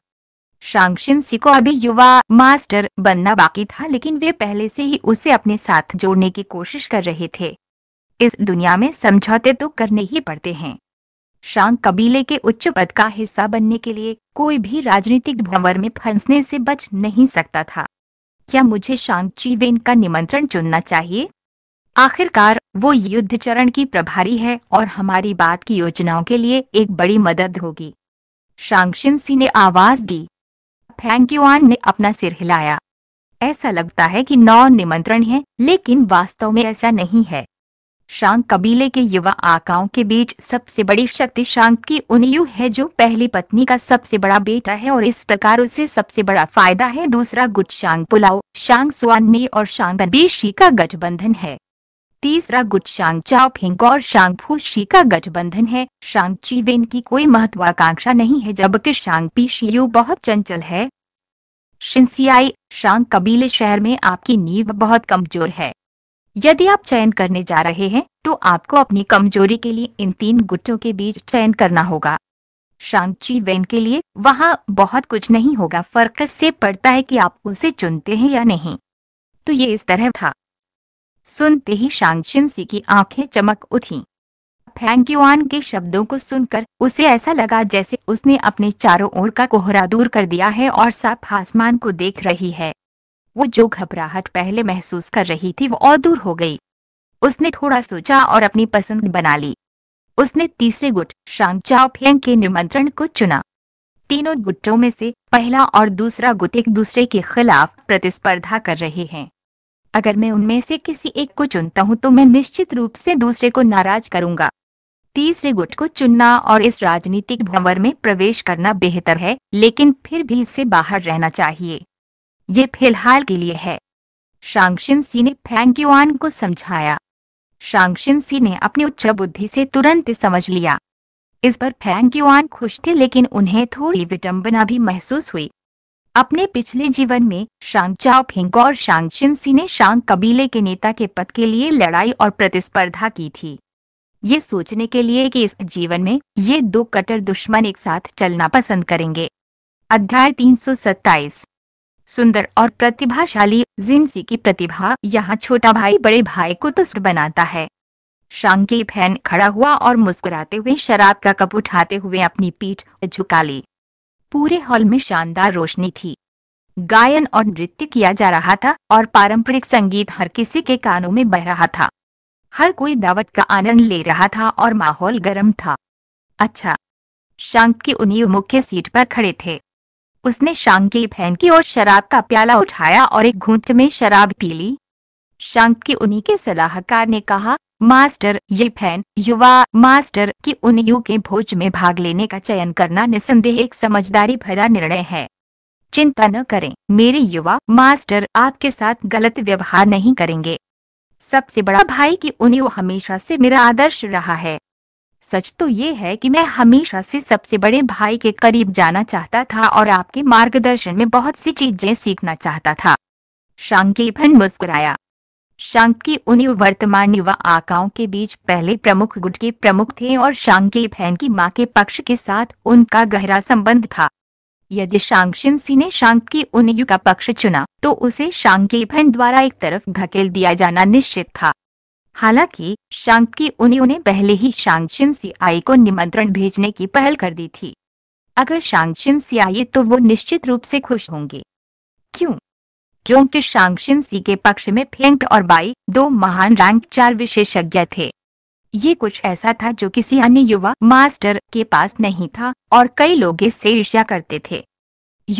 शांगशिनसी को अभी युवा मास्टर बनना बाकी था लेकिन वे पहले से ही उसे अपने साथ जोड़ने की कोशिश कर रहे थे इस दुनिया में समझौते तो करने ही पड़ते हैं शांग कबीले के उच्च पद का हिस्सा बनने के लिए कोई भी राजनीतिक भंवर में फंसने से बच नहीं सकता था क्या मुझे शांग चीवेन का निमंत्रण चुनना चाहिए आखिरकार वो युद्ध चरण की प्रभारी है और हमारी बात की योजनाओं के लिए एक बड़ी मदद होगी शांगशिन सी ने आवाज दी फैंक युआन ने अपना सिर हिलाया ऐसा लगता है कि नौ निमंत्रण है लेकिन वास्तव में ऐसा नहीं है शांक कबीले के युवा आकाओं के बीच सबसे बड़ी शक्ति शांक की उनयू है जो पहली पत्नी का सबसे बड़ा बेटा है और इस प्रकार उसे सबसे बड़ा फायदा है दूसरा गुट शांग पुलाव शांग सुआनी और शांग अनबीशी का गठबंधन है तीसरा गुट शांग चाओफिंग और शांग फूशी का गठबंधन है शांग चीवेन की कोई महत्वाकांक्षा नहीं है जबकि शांग पीशीयू बहुत चंचल है शिंसियाई शांग कबीले शहर में आपकी नींव बहुत कमजोर है यदि आप चयन करने जा रहे हैं तो आपको अपनी कमजोरी के लिए इन तीन गुटों के बीच चयन करना होगा शांची वेन के लिए वहाँ बहुत कुछ नहीं होगा फर्क से पड़ता है कि आप उसे चुनते हैं या नहीं तो ये इस तरह था सुनते ही शांगशिन सी की आंखें चमक उठी फैंग युआन के शब्दों को सुनकर उसे ऐसा लगा जैसे उसने अपने चारों ओर का कोहरा दूर कर दिया है और साफ आसमान को देख रही है वो जो घबराहट पहले महसूस कर रही थी वो और दूर हो गई उसने थोड़ा सोचा और अपनी पसंद बना ली उसने तीसरे गुट शांग फेंग के निमंत्रण को चुना तीनों गुटों में से पहला और दूसरा गुट एक दूसरे के खिलाफ प्रतिस्पर्धा कर रहे हैं अगर मैं उनमें से किसी एक को चुनता हूं तो मैं निश्चित रूप से दूसरे को नाराज करूंगा तीसरे गुट को चुनना और इस राजनीतिक भंवर में प्रवेश करना बेहतर है लेकिन फिर भी इससे बाहर रहना चाहिए ये फिलहाल के लिए है शांगशिन सी ने फैंग युआन को समझाया शांगशिन सी ने अपनी उच्च बुद्धि से तुरंत समझ लिया इस पर फैंग युआन खुश थे लेकिन उन्हें थोड़ी विडंबना भी महसूस हुई अपने पिछले जीवन में शांग फिंग और शांगशिन सी ने शांग कबीले के नेता के पद के लिए लड़ाई और प्रतिस्पर्धा की थी ये सोचने के लिए कि इस जीवन में ये दो कटर दुश्मन एक साथ चलना पसंद करेंगे अध्याय तीन सुंदर और प्रतिभाशाली जिनसी की प्रतिभा यहाँ छोटा भाई बड़े भाई को तुष्ट बनाता है शांकी फैन खड़ा हुआ और मुस्कुराते हुए शराब का कप उठाते हुए अपनी पीठ झुका ली पूरे हॉल में शानदार रोशनी थी गायन और नृत्य किया जा रहा था और पारंपरिक संगीत हर किसी के कानों में बह रहा था हर कोई दावत का आनंद ले रहा था और माहौल गर्म था अच्छा शांक की उन्हीं मुख्य सीट पर खड़े थे उसने शांग की बहन की और शराब का प्याला उठाया और एक घूंट में शराब पी ली शांग की उन्हीं के सलाहकार ने कहा मास्टर ये फैन युवा मास्टर की उन के भोज में भाग लेने का चयन करना निसंदेह एक समझदारी भरा निर्णय है चिंता न करें मेरे युवा मास्टर आपके साथ गलत व्यवहार नहीं करेंगे सबसे बड़ा भाई की उन्हें हमेशा से मेरा आदर्श रहा है सच तो ये है कि मैं हमेशा से सबसे बड़े भाई के करीब जाना चाहता था और आपके मार्गदर्शन में बहुत सी चीजें सीखना चाहता था शांकेभन मुस्कुराया शांकी उन्हीं वर्तमान युवा आकाओं के बीच पहले प्रमुख गुट के प्रमुख थे और शांकी फैन की मां के पक्ष के साथ उनका गहरा संबंध था यदि शांगशिन सिंह ने शांकी उन्हीं का पक्ष चुना तो उसे फैन द्वारा एक तरफ धकेल दिया जाना निश्चित था हालांकि की उन्हें उन्हें पहले ही शांगचिन सीआई को निमंत्रण भेजने की पहल कर दी थी अगर शांगचिन सी तो वो निश्चित रूप से खुश होंगे क्यों क्योंकि शांगशिन सी के पक्ष में फेंक और बाई दो महान रैंक चार विशेषज्ञ थे ये कुछ ऐसा था जो किसी अन्य युवा मास्टर के पास नहीं था और कई लोग इससे ईर्ष्या करते थे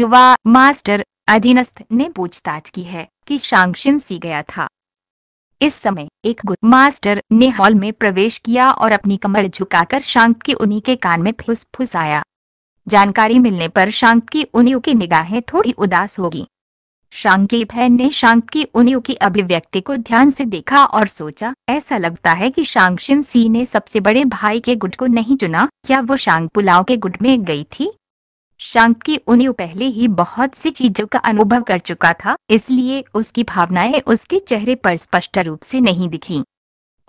युवा मास्टर अधीनस्थ ने पूछताछ की है कि शांगशिन सी गया था इस समय एक गुरु मास्टर ने हॉल में प्रवेश किया और अपनी कमर झुकाकर शांत की उन्हीं के कान में फुस आया जानकारी मिलने पर शांत की उन्हीं की निगाहें थोड़ी उदास होगी की बहन ने शांत की उन्हीं की अभिव्यक्ति को ध्यान से देखा और सोचा ऐसा लगता है कि शांगशिन सी ने सबसे बड़े भाई के गुट को नहीं चुना क्या वो शांग पुलाव के गुट में गई थी की उन्हें पहले ही बहुत सी चीजों का अनुभव कर चुका था इसलिए उसकी भावनाएं उसके चेहरे पर स्पष्ट रूप से नहीं दिखी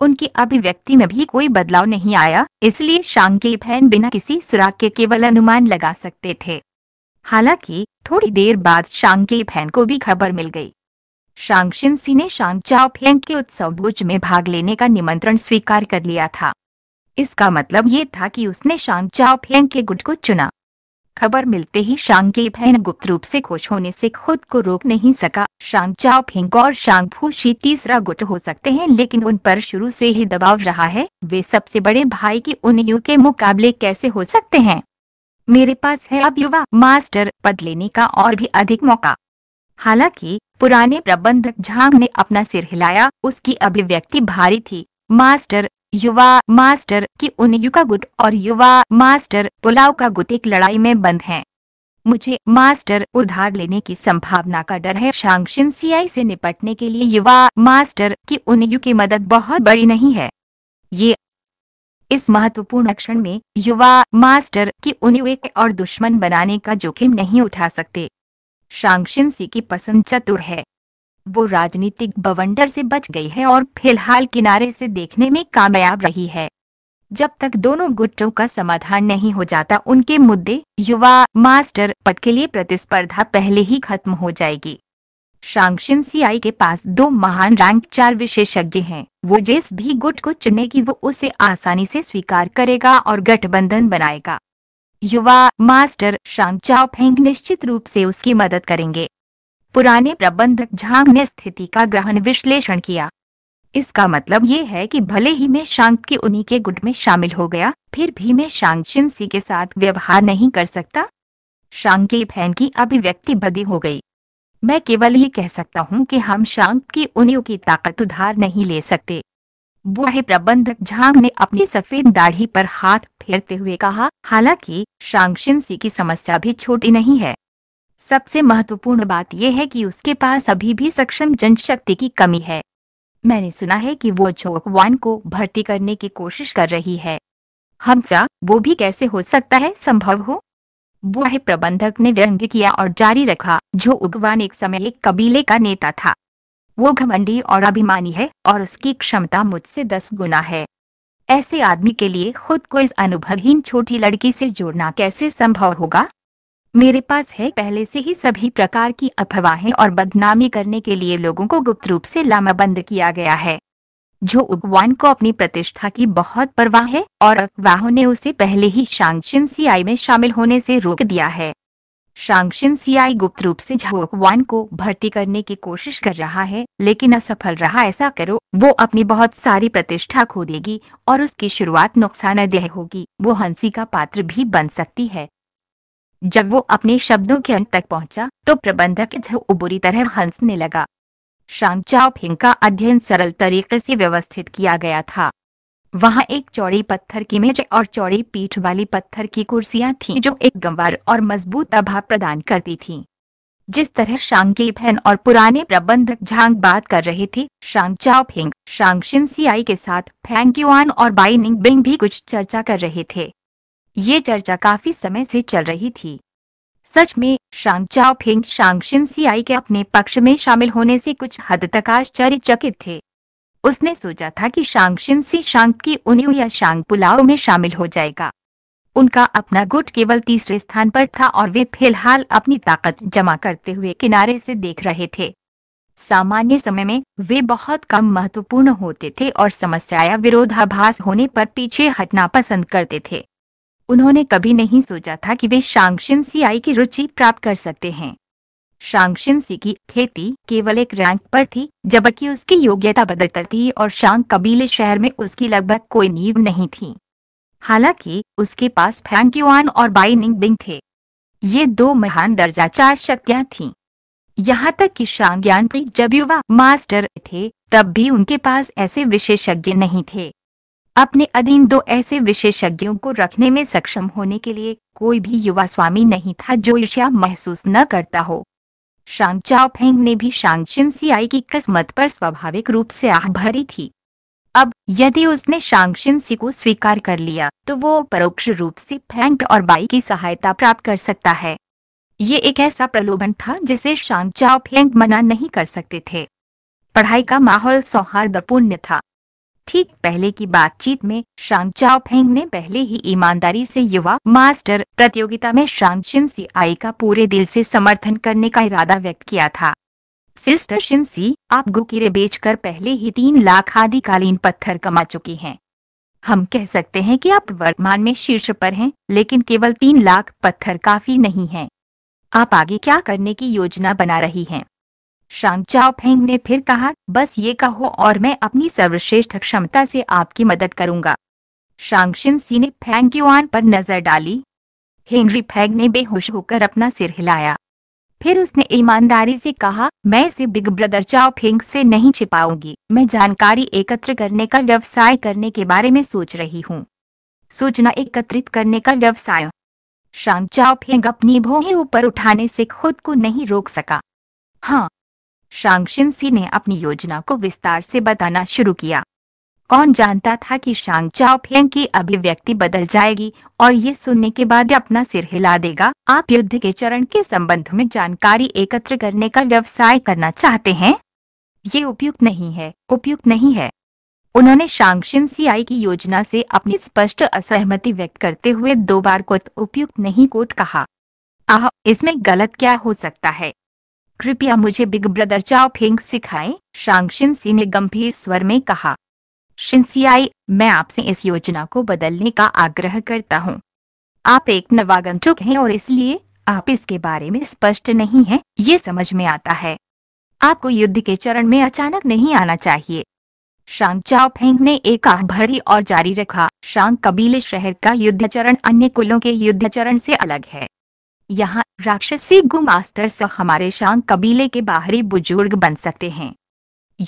उनकी अभिव्यक्ति में भी कोई बदलाव नहीं आया इसलिए शांक के बहन बिना किसी सुराग के केवल अनुमान लगा सकते थे हालांकि थोड़ी देर बाद शांक के बहन को भी खबर मिल गई शांक शिनसी ने शांक चाओ फेंग के उत्सव भोज में भाग लेने का निमंत्रण स्वीकार कर लिया था इसका मतलब ये था कि उसने शांक चाओ फेंग के गुट को चुना खबर मिलते ही शांग के बहन गुप्त रूप से खुश होने से खुद को रोक नहीं सका शांग फिंग और शांग फूशी तीसरा गुट हो सकते हैं लेकिन उन पर शुरू से ही दबाव रहा है वे सबसे बड़े भाई की उन यू के मुकाबले कैसे हो सकते हैं मेरे पास है अब युवा मास्टर पद लेने का और भी अधिक मौका हालांकि पुराने प्रबंधक झांग ने अपना सिर हिलाया उसकी अभिव्यक्ति भारी थी मास्टर युवा मास्टर की उन युका गुट और युवा मास्टर पुलाव का गुट एक लड़ाई में बंद हैं। मुझे मास्टर उधार लेने की संभावना का डर है शांक्शन सीआई से निपटने के लिए युवा मास्टर की उन यु की मदद बहुत बड़ी नहीं है ये इस महत्वपूर्ण क्षण में युवा मास्टर की उन्हें एक और दुश्मन बनाने का जोखिम नहीं उठा सकते शांक्शन सी की पसंद चतुर है वो राजनीतिक बवंडर से बच गई है और फिलहाल किनारे से देखने में कामयाब रही है जब तक दोनों गुटों का समाधान नहीं हो जाता उनके मुद्दे युवा मास्टर पद के लिए प्रतिस्पर्धा पहले ही खत्म हो जाएगी शांक्शन सीआई के पास दो महान रैंक चार विशेषज्ञ हैं। वो जिस भी गुट को चुनेगी वो उसे आसानी से स्वीकार करेगा और गठबंधन बनाएगा युवा मास्टर शांग फेंग निश्चित रूप से उसकी मदद करेंगे पुराने प्रबंधक झांग ने स्थिति का ग्रहण विश्लेषण किया इसका मतलब ये है कि भले ही मैं शांत के उन्हीं के गुट में शामिल हो गया फिर भी मैं शांत शिनसी के साथ व्यवहार नहीं कर सकता शांत की फैन की अभिव्यक्ति बदी हो गई मैं केवल ये कह सकता हूँ कि हम शांत की उन्हीं की ताकत उधार नहीं ले सकते बूढ़े प्रबंधक झांग ने अपनी सफेद दाढ़ी पर हाथ फेरते हुए कहा हालांकि शांगशिन की समस्या भी छोटी नहीं है सबसे महत्वपूर्ण बात यह है कि उसके पास अभी भी सक्षम जनशक्ति की कमी है मैंने सुना है कि वो चोकवान को भर्ती करने की कोशिश कर रही है हमसा वो भी कैसे हो सकता है संभव हो बूढ़े प्रबंधक ने व्यंग किया और जारी रखा जो उगवान एक समय एक कबीले का नेता था वो घमंडी और अभिमानी है और उसकी क्षमता मुझसे दस गुना है ऐसे आदमी के लिए खुद को इस अनुभवहीन छोटी लड़की से जोड़ना कैसे संभव होगा मेरे पास है पहले से ही सभी प्रकार की अफवाहें और बदनामी करने के लिए लोगों को गुप्त रूप से लामाबंद किया गया है जो उगवान को अपनी प्रतिष्ठा की बहुत परवाह है और अफवाहों ने उसे पहले ही शांक्षिन सीआई में शामिल होने से रोक दिया है शांक्षिन सीआई गुप्त रूप से उगवान को भर्ती करने की कोशिश कर रहा है लेकिन असफल रहा ऐसा करो वो अपनी बहुत सारी प्रतिष्ठा खो देगी और उसकी शुरुआत नुकसान होगी वो हंसी का पात्र भी बन सकती है जब वो अपने शब्दों के अंत तक पहुंचा तो प्रबंधक झो बुरी तरह हंसने लगा शांचाओ फिंग का अध्ययन सरल तरीके से व्यवस्थित किया गया था वहाँ एक चौड़ी पत्थर की मेज और चौड़ी पीठ वाली पत्थर की कुर्सियां थीं जो एक गंवार और मजबूत अभाव प्रदान करती थीं। जिस तरह शांग की बहन और पुराने प्रबंधक झांग बात कर रहे थे शांग फिंग शांग शिनसियाई के साथ फैंग क्यूआन और बाइनिंग बिंग भी कुछ चर्चा कर रहे थे ये चर्चा काफी समय से चल रही थी सच में शांग चाओ फिंग शांग के अपने पक्ष में शामिल होने से कुछ हद तक आश्चर्यचकित थे उसने सोचा था कि शांग सी शांग की उन्यु या शांग पुलाव में शामिल हो जाएगा उनका अपना गुट केवल तीसरे स्थान पर था और वे फिलहाल अपनी ताकत जमा करते हुए किनारे से देख रहे थे सामान्य समय में वे बहुत कम महत्वपूर्ण होते थे और समस्या या विरोधाभास होने पर पीछे हटना पसंद करते थे उन्होंने कभी नहीं सोचा था कि वे शांक्षिन सीआई की रुचि प्राप्त कर सकते हैं शांक्षिन सी की खेती केवल एक रैंक पर थी जबकि उसकी योग्यता बदलकर थी और शांग कबीले शहर में उसकी लगभग कोई नींव नहीं थी हालांकि उसके पास फैंक्यूआन और बाइनिंग बिंग थे ये दो महान दर्जा चार शक्तियां थीं यहाँ तक कि ज्ञान जब युवा मास्टर थे तब भी उनके पास ऐसे विशेषज्ञ नहीं थे अपने अधीन दो ऐसे विशेषज्ञों को रखने में सक्षम होने के लिए कोई भी युवा स्वामी नहीं था जो ईर्ष्या महसूस न करता हो शांग चाओफेंग ने भी शांग सियाई की किस्मत पर स्वाभाविक रूप से आह भरी थी अब यदि उसने शांग सी को स्वीकार कर लिया तो वो परोक्ष रूप से फेंग और बाई की सहायता प्राप्त कर सकता है ये एक ऐसा प्रलोभन था जिसे शांग चाओफेंग मना नहीं कर सकते थे पढ़ाई का माहौल सौहार्दपूर्ण था ठीक पहले की बातचीत में शांग चाओफेंग ने पहले ही ईमानदारी से युवा मास्टर प्रतियोगिता में शांग सी आई का पूरे दिल से समर्थन करने का इरादा व्यक्त किया था सिस्टर सी आप गुकीरे बेचकर पहले ही तीन लाख आदि कालीन पत्थर कमा चुकी हैं हम कह सकते हैं कि आप वर्तमान में शीर्ष पर हैं लेकिन केवल तीन लाख पत्थर काफी नहीं है आप आगे क्या करने की योजना बना रही हैं शांग फेंग ने फिर कहा बस ये कहो और मैं अपनी सर्वश्रेष्ठ क्षमता से आपकी मदद करूंगा शांगशिन सी ने फेंग युआन पर नजर डाली हेनरी फेंग ने बेहोश होकर अपना सिर हिलाया फिर उसने ईमानदारी से कहा मैं इसे बिग ब्रदर चाओ फेंग से नहीं छिपाऊंगी मैं जानकारी एकत्र करने का व्यवसाय करने के बारे में सोच रही हूँ सूचना एकत्रित करने का व्यवसाय शांग चाओ फेंग अपनी भोहे ऊपर उठाने से खुद को नहीं रोक सका हाँ सी ने अपनी योजना को विस्तार से बताना शुरू किया कौन जानता था कि शांग चाओफेंग की अभिव्यक्ति बदल जाएगी और ये सुनने के बाद अपना सिर हिला देगा आप युद्ध के चरण के संबंध में जानकारी एकत्र करने का व्यवसाय करना चाहते हैं ये उपयुक्त नहीं है उपयुक्त नहीं है उन्होंने शांगशिन सीआई की योजना से अपनी स्पष्ट असहमति व्यक्त करते हुए दो बार कोट उपयुक्त नहीं कोट कहा आह इसमें गलत क्या हो सकता है कृपया मुझे बिग ब्रदर चाओ फेंग सिखाएं शांगशिन सिंह ने गंभीर स्वर में कहा शिनसियाई मैं आपसे इस योजना को बदलने का आग्रह करता हूँ आप एक नवागंतुक हैं और इसलिए आप इसके बारे में स्पष्ट नहीं हैं ये समझ में आता है आपको युद्ध के चरण में अचानक नहीं आना चाहिए शांग चाओ फेंग ने एक आह भरी और जारी रखा शांग कबीले शहर का युद्ध चरण अन्य कुलों के युद्ध चरण से अलग है यहाँ राक्षसी गुमास्टर से हमारे शांग कबीले के बाहरी बुजुर्ग बन सकते हैं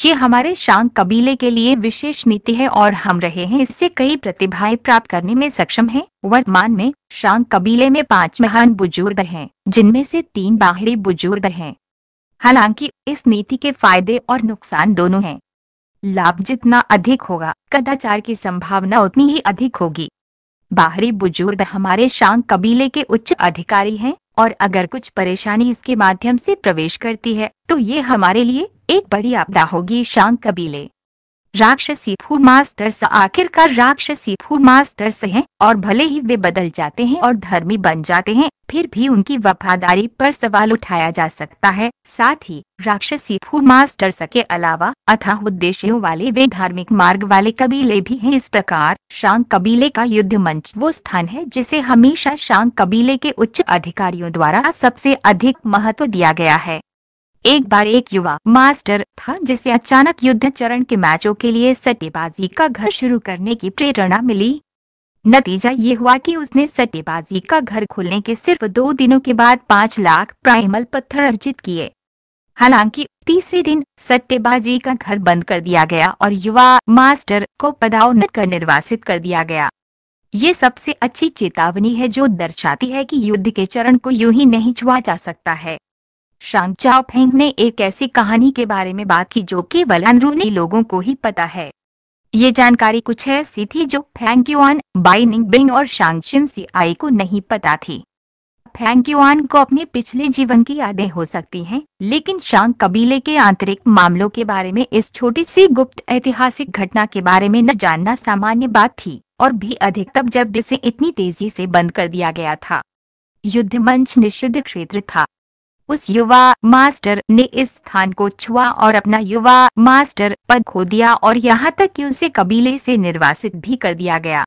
ये हमारे शांग कबीले के लिए विशेष नीति है और हम रहे हैं इससे कई प्रतिभाएं प्राप्त करने में सक्षम हैं। वर्तमान में शांग कबीले में पांच महान बुजुर्ग हैं, जिनमें से तीन बाहरी बुजुर्ग हैं हालांकि इस नीति के फायदे और नुकसान दोनों हैं लाभ जितना अधिक होगा कदाचार की संभावना उतनी ही अधिक होगी बाहरी बुजुर्ग हमारे शांग कबीले के उच्च अधिकारी हैं और अगर कुछ परेशानी इसके माध्यम से प्रवेश करती है तो ये हमारे लिए एक बड़ी आपदा होगी शांग कबीले राक्षसी फू मास्टर्स आखिरकार राक्षसी फू मास्टर्स हैं और भले ही वे बदल जाते हैं और धर्मी बन जाते हैं फिर भी उनकी वफादारी पर सवाल उठाया जा सकता है साथ ही राक्षसी फू मास्टर्स के अलावा अथा उद्देश्यों वाले वे धार्मिक मार्ग वाले कबीले भी हैं इस प्रकार शांग कबीले का युद्ध मंच वो स्थान है जिसे हमेशा शांग कबीले के उच्च अधिकारियों द्वारा सबसे अधिक महत्व दिया गया है एक बार एक युवा मास्टर था जिसे अचानक युद्ध चरण के मैचों के लिए सट्टेबाजी का घर शुरू करने की प्रेरणा मिली नतीजा ये हुआ कि उसने सट्टेबाजी का घर खोलने के सिर्फ दो दिनों के बाद पाँच लाख प्राइमल पत्थर अर्जित किए हालांकि तीसरे दिन सट्टेबाजी का घर बंद कर दिया गया और युवा मास्टर को न कर निर्वासित कर दिया गया ये सबसे अच्छी चेतावनी है जो दर्शाती है कि युद्ध के चरण को यूं ही नहीं छुआ जा सकता है शांग चाओफेंग ने एक ऐसी कहानी के बारे में बात की जो केवल अंदरूनी लोगों को ही पता है ये जानकारी कुछ ऐसी थी जो फैंक युआन बाइनिंग बिंग और शांगशिन सी आई को नहीं पता थी फैंक युआन को अपने पिछले जीवन की यादें हो सकती हैं, लेकिन शांग कबीले के आंतरिक मामलों के बारे में इस छोटी सी गुप्त ऐतिहासिक घटना के बारे में न जानना सामान्य बात थी और भी अधिक तब जब इसे इतनी तेजी से बंद कर दिया गया था युद्ध मंच निषिद्ध क्षेत्र था उस युवा मास्टर ने इस स्थान को छुआ और अपना युवा मास्टर पद खो दिया और यहाँ तक कि उसे कबीले से निर्वासित भी कर दिया गया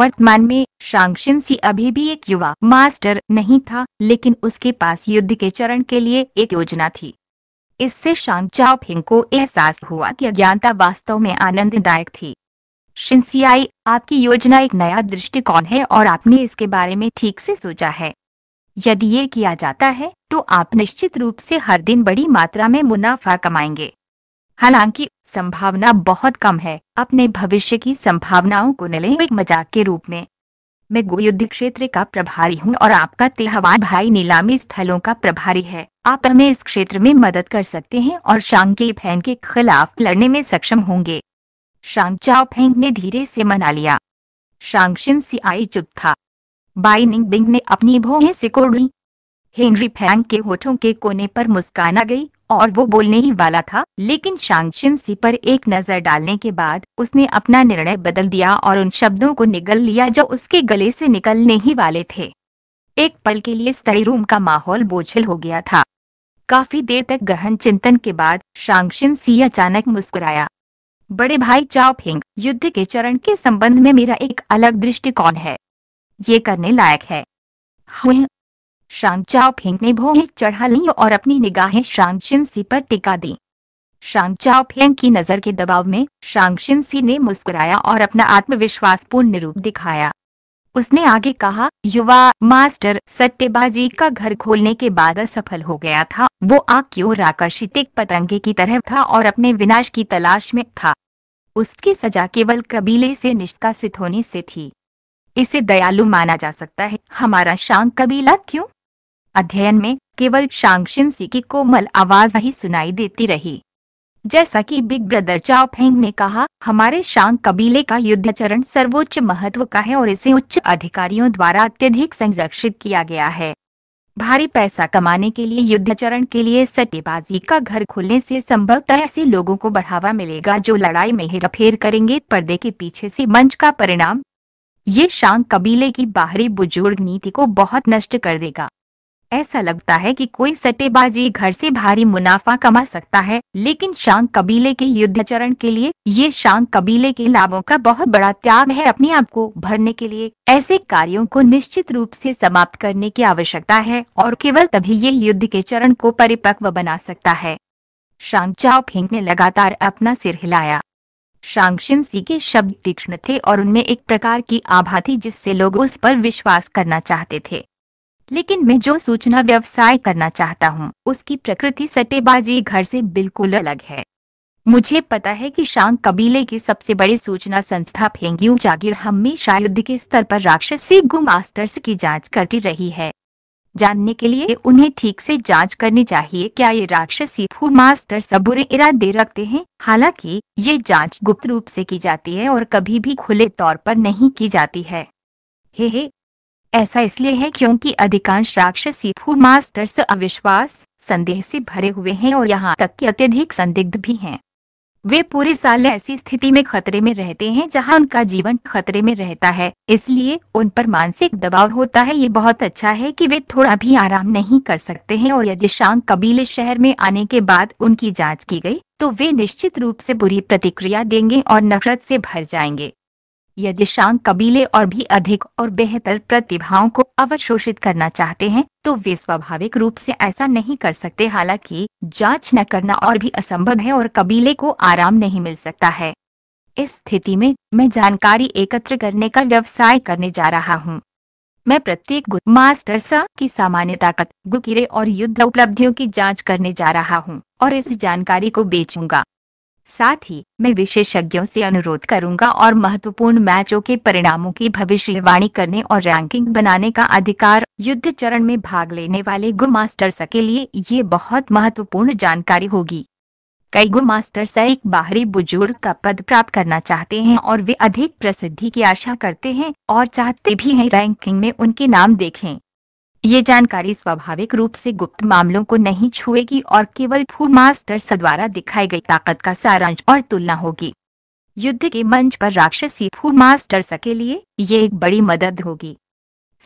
वर्तमान में शांगशिन सी अभी भी एक युवा मास्टर नहीं था लेकिन उसके पास युद्ध के चरण के लिए एक योजना थी इससे शांग चाओफिंग को एहसास हुआ कि अज्ञानता वास्तव में आनंददायक थी शिनसियाई आपकी योजना एक नया दृष्टिकोण है और आपने इसके बारे में ठीक से सोचा है यदि ये किया जाता है तो आप निश्चित रूप से हर दिन बड़ी मात्रा में मुनाफा कमाएंगे हालांकि संभावना बहुत कम है अपने भविष्य की संभावनाओं को न एक मजाक के रूप में मैं गो युद्ध क्षेत्र का प्रभारी हूँ और आपका तेहवा भाई नीलामी स्थलों का प्रभारी है आप हमें इस क्षेत्र में मदद कर सकते हैं और शांग के फैंग के खिलाफ लड़ने में सक्षम होंगे शांग चाओ फेंग ने धीरे से मना लिया सी सियाई चुप था बाई निंग बिंग ने अपनी से सिकोड़ी हेनरी फैंग के होठों के कोने पर मुस्कान आ गई और वो बोलने ही वाला था लेकिन शांगशिन सी पर एक नजर डालने के बाद उसने अपना निर्णय बदल दिया और उन शब्दों को निगल लिया जो उसके गले से निकलने ही वाले थे एक पल के लिए स्टडी रूम का माहौल बोझिल हो गया था काफी देर तक गहन चिंतन के बाद शांगशिन सी अचानक मुस्कुराया बड़े भाई चाओ फिंग युद्ध के चरण के संबंध में मेरा एक अलग दृष्टिकोण है ये करने लायक है शांग चाओ फेंग ने भोहे चढ़ा ली और अपनी निगाहें शांग शिनसी पर टिका दी शांग चाओ फेंग की नज़र के दबाव में शांग शिनसी ने मुस्कुराया और अपना आत्मविश्वास पूर्ण रूप दिखाया उसने आगे कहा युवा मास्टर सट्टेबाजी का घर खोलने के बाद असफल हो गया था वो आग की ओर आकर्षित एक पतंगे की तरह था और अपने विनाश की तलाश में था उसकी सजा केवल कबीले से निष्कासित होने से थी इसे दयालु माना जा सकता है हमारा शांग कबीला क्यों अध्ययन में केवल शांगशिनसी की कोमल आवाज ही सुनाई देती रही जैसा कि बिग ब्रदर फेंग ने कहा हमारे शांग कबीले का युद्ध चरण सर्वोच्च महत्व का है और इसे उच्च अधिकारियों द्वारा अत्यधिक संरक्षित किया गया है भारी पैसा कमाने के लिए युद्ध चरण के लिए सट्टेबाजी का घर खुलने से संभवतः ऐसे लोगों को बढ़ावा मिलेगा जो लड़ाई में हेरफेर करेंगे पर्दे के पीछे से मंच का परिणाम ये शांग कबीले की बाहरी बुजुर्ग नीति को बहुत नष्ट कर देगा ऐसा लगता है कि कोई सट्टेबाजी घर से भारी मुनाफा कमा सकता है लेकिन शांग कबीले के युद्ध चरण के लिए ये शांग कबीले के लाभों का बहुत बड़ा त्याग है अपने आप को भरने के लिए ऐसे कार्यों को निश्चित रूप से समाप्त करने की आवश्यकता है और केवल तभी ये युद्ध के चरण को परिपक्व बना सकता है शांग चाओ फिंग ने लगातार अपना सिर हिलाया शांगशिन सी के शब्द तीक्ष्ण थे और उनमें एक प्रकार की आभा थी जिससे लोग उस पर विश्वास करना चाहते थे लेकिन मैं जो सूचना व्यवसाय करना चाहता हूँ उसकी प्रकृति सट्टेबाजी घर से बिल्कुल अलग है मुझे पता है कि शांग कबीले की सबसे बड़ी सूचना संस्था फेंग्यू जागीर हमेशा युद्ध के स्तर पर राक्षसी गु मास्टर्स की जांच करती रही है जानने के लिए उन्हें ठीक से जांच करनी चाहिए क्या ये राक्षसी फू मास्टर सबुरे इरादे रखते हैं हालांकि ये जांच गुप्त रूप से की जाती है और कभी भी खुले तौर पर नहीं की जाती है हे हे ऐसा इसलिए है क्योंकि अधिकांश राक्षसी फू मास्टर्स अविश्वास संदेह से भरे हुए हैं और यहाँ तक कि अत्यधिक संदिग्ध भी हैं वे पूरे साल ऐसी स्थिति में खतरे में रहते हैं जहाँ उनका जीवन खतरे में रहता है इसलिए उन पर मानसिक दबाव होता है ये बहुत अच्छा है कि वे थोड़ा भी आराम नहीं कर सकते हैं और यदि शाम कबीले शहर में आने के बाद उनकी जांच की गई तो वे निश्चित रूप से बुरी प्रतिक्रिया देंगे और नफरत से भर जाएंगे यदि दिशांग कबीले और भी अधिक और बेहतर प्रतिभाओं को अवशोषित करना चाहते हैं तो वे स्वाभाविक रूप से ऐसा नहीं कर सकते हालांकि जांच न करना और भी असंभव है और कबीले को आराम नहीं मिल सकता है इस स्थिति में मैं जानकारी एकत्र करने का व्यवसाय करने जा रहा हूँ मैं प्रत्येक मास्टर सा की सामान्य ताकत गुकीरे और युद्ध उपलब्धियों की जांच करने जा रहा हूँ और इस जानकारी को बेचूंगा साथ ही मैं विशेषज्ञों से अनुरोध करूंगा और महत्वपूर्ण मैचों के परिणामों की भविष्यवाणी करने और रैंकिंग बनाने का अधिकार युद्ध चरण में भाग लेने वाले गु मास्टर्स के लिए ये बहुत महत्वपूर्ण जानकारी होगी कई गु मास्टर्स एक बाहरी बुजुर्ग का पद प्राप्त करना चाहते हैं और वे अधिक प्रसिद्धि की आशा करते हैं और चाहते भी है रैंकिंग में उनके नाम देखें ये जानकारी स्वाभाविक रूप से गुप्त मामलों को नहीं छुएगी और केवल फू मास्टर द्वारा दिखाई गई ताकत का सारांश और तुलना होगी युद्ध के मंच पर राक्षसी फू मास्टर के लिए ये एक बड़ी मदद होगी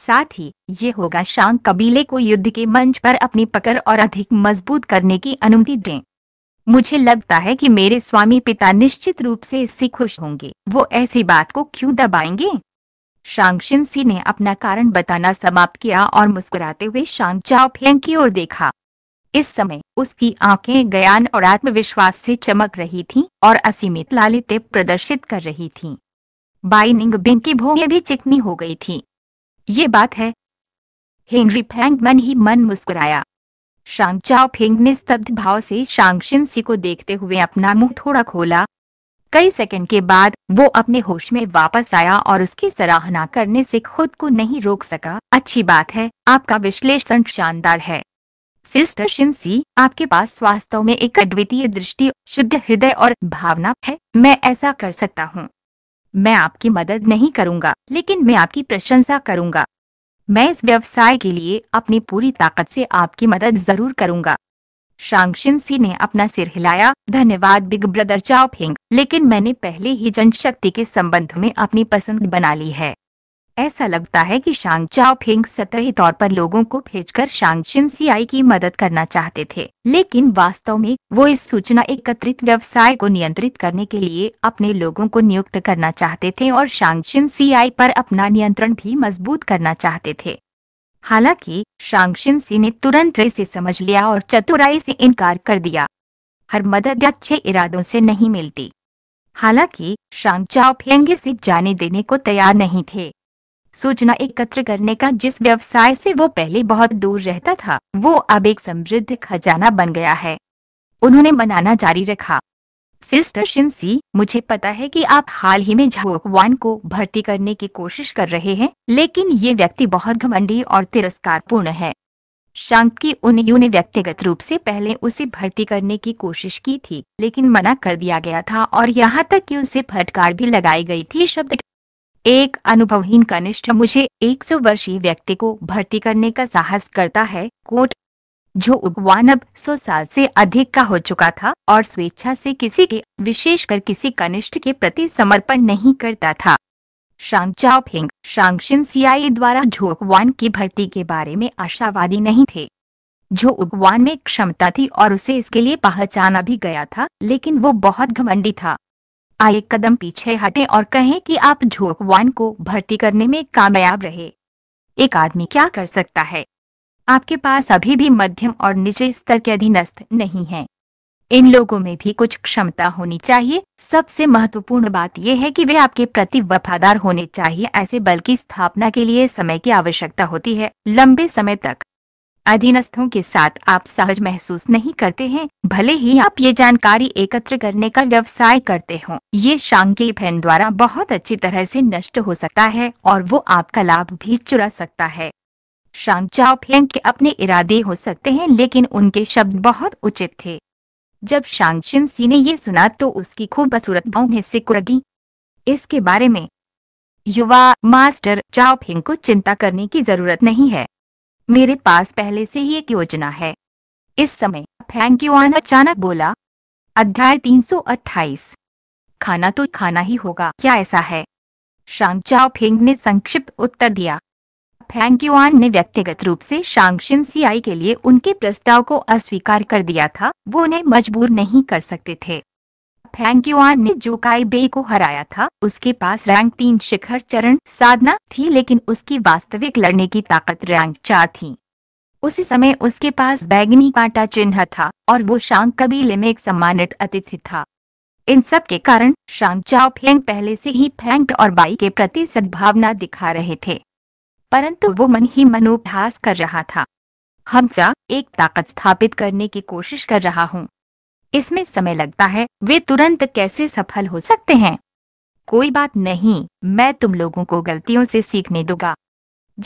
साथ ही ये होगा शांग कबीले को युद्ध के मंच पर अपनी पकड़ और अधिक मजबूत करने की अनुमति दें मुझे लगता है कि मेरे स्वामी पिता निश्चित रूप से इससे खुश होंगे वो ऐसी बात को क्यों दबाएंगे शांगशिन सी ने अपना कारण बताना समाप्त किया और मुस्कुराते हुए शांग चाओफेंग की ओर देखा इस समय उसकी आंखें ज्ञान और आत्मविश्वास से चमक रही थीं और असीमित लालितें प्रदर्शित कर रही थीं। बाइनिंग बिन की भोहें भी चिकनी हो गई थी ये बात है हेनरी फैंग मन ही मन मुस्कुराया शांग चाओ फेंग ने स्तब्ध भाव से शांगशिन सी को देखते हुए अपना मुंह थोड़ा खोला कई सेकंड के बाद वो अपने होश में वापस आया और उसकी सराहना करने से खुद को नहीं रोक सका अच्छी बात है आपका विश्लेषण शानदार है सिस्टर शिंसी आपके पास वास्तव में एक अद्वितीय दृष्टि शुद्ध हृदय और भावना है मैं ऐसा कर सकता हूँ मैं आपकी मदद नहीं करूँगा लेकिन मैं आपकी प्रशंसा करूंगा मैं इस व्यवसाय के लिए अपनी पूरी ताकत से आपकी मदद जरूर करूंगा शांगशिन सी ने अपना सिर हिलाया धन्यवाद बिग ब्रदर चाओ फिंग लेकिन मैंने पहले ही जनशक्ति के संबंध में अपनी पसंद बना ली है ऐसा लगता है कि शांग फिंग सतही तौर पर लोगों को भेजकर शांगशिन आई की मदद करना चाहते थे लेकिन वास्तव में वो इस सूचना एकत्रित व्यवसाय को नियंत्रित करने के लिए अपने लोगों को नियुक्त करना चाहते थे और शांगशिन आई पर अपना नियंत्रण भी मजबूत करना चाहते थे हालांकि शांगशिन सी ने तुरंत इसे समझ लिया और चतुराई से इनकार कर दिया हर मदद अच्छे इरादों से नहीं मिलती हालांकि शांग फेंगे से जाने देने को तैयार नहीं थे सूचना एकत्र करने का जिस व्यवसाय से वो पहले बहुत दूर रहता था वो अब एक समृद्ध खजाना बन गया है उन्होंने मनाना जारी रखा सिस्टर शिनसी मुझे पता है कि आप हाल ही में झाओकवान को भर्ती करने की कोशिश कर रहे हैं लेकिन ये व्यक्ति बहुत घमंडी और तिरस्कारपूर्ण है शांक की उन ने व्यक्तिगत रूप से पहले उसे भर्ती करने की कोशिश की थी लेकिन मना कर दिया गया था और यहाँ तक कि उसे फटकार भी लगाई गई थी शब्द एक अनुभवहीन कनिष्ठ मुझे 100 वर्षीय व्यक्ति को भर्ती करने का साहस करता है कोट जो उगवान अब सौ साल से अधिक का हो चुका था और स्वेच्छा से किसी के विशेषकर किसी कनिष्ठ के प्रति समर्पण नहीं करता था शांग शांगशिन सीआई द्वारा उगवान की भर्ती के बारे में आशावादी नहीं थे जो उगवान में क्षमता थी और उसे इसके लिए पहचाना भी गया था लेकिन वो बहुत घमंडी था आए कदम पीछे हटें और कहें कि आप झोकवान को भर्ती करने में कामयाब रहे एक आदमी क्या कर सकता है आपके पास अभी भी मध्यम और निचले स्तर के अधीनस्थ नहीं है इन लोगों में भी कुछ क्षमता होनी चाहिए सबसे महत्वपूर्ण बात यह है कि वे आपके प्रति वफादार होने चाहिए ऐसे बल की स्थापना के लिए समय की आवश्यकता होती है लंबे समय तक अधीनस्थों के साथ आप सहज महसूस नहीं करते हैं भले ही आप ये जानकारी एकत्र करने का व्यवसाय करते हो ये शांकी फैन द्वारा बहुत अच्छी तरह से नष्ट हो सकता है और वो आपका लाभ भी चुरा सकता है शांग चाओफेंग के अपने इरादे हो सकते हैं लेकिन उनके शब्द बहुत उचित थे जब शांग शिनसी ने यह सुना तो उसकी खूबसूरत बाहों से कुरगी इसके बारे में युवा मास्टर चाओफिंग को चिंता करने की जरूरत नहीं है मेरे पास पहले से ही एक योजना है इस समय फैंग युआन अचानक बोला अध्याय 328 खाना तो खाना ही होगा क्या ऐसा है शांग चाओफिंग ने संक्षिप्त उत्तर दिया फैंक्यूआन ने व्यक्तिगत रूप से शांगशिन सीआई के लिए उनके प्रस्ताव को अस्वीकार कर दिया था वो उन्हें मजबूर नहीं कर सकते थे फैंक्यूआन ने काई बे को हराया था उसके पास रैंक तीन शिखर चरण साधना थी लेकिन उसकी वास्तविक लड़ने की ताकत रैंक चार थी उसी समय उसके पास बैगनी कांटा चिन्ह था और वो शांग कबीले में एक सम्मानित अतिथि था इन सब के कारण शांग चाओ फेंग पहले से ही फेंग और बाई के प्रति सद्भावना दिखा रहे थे परंतु वो मन ही मनोभ्यास कर रहा था हमजा एक ताकत स्थापित करने की कोशिश कर रहा हूँ इसमें समय लगता है वे तुरंत कैसे सफल हो सकते हैं कोई बात नहीं मैं तुम लोगों को गलतियों से सीखने दूंगा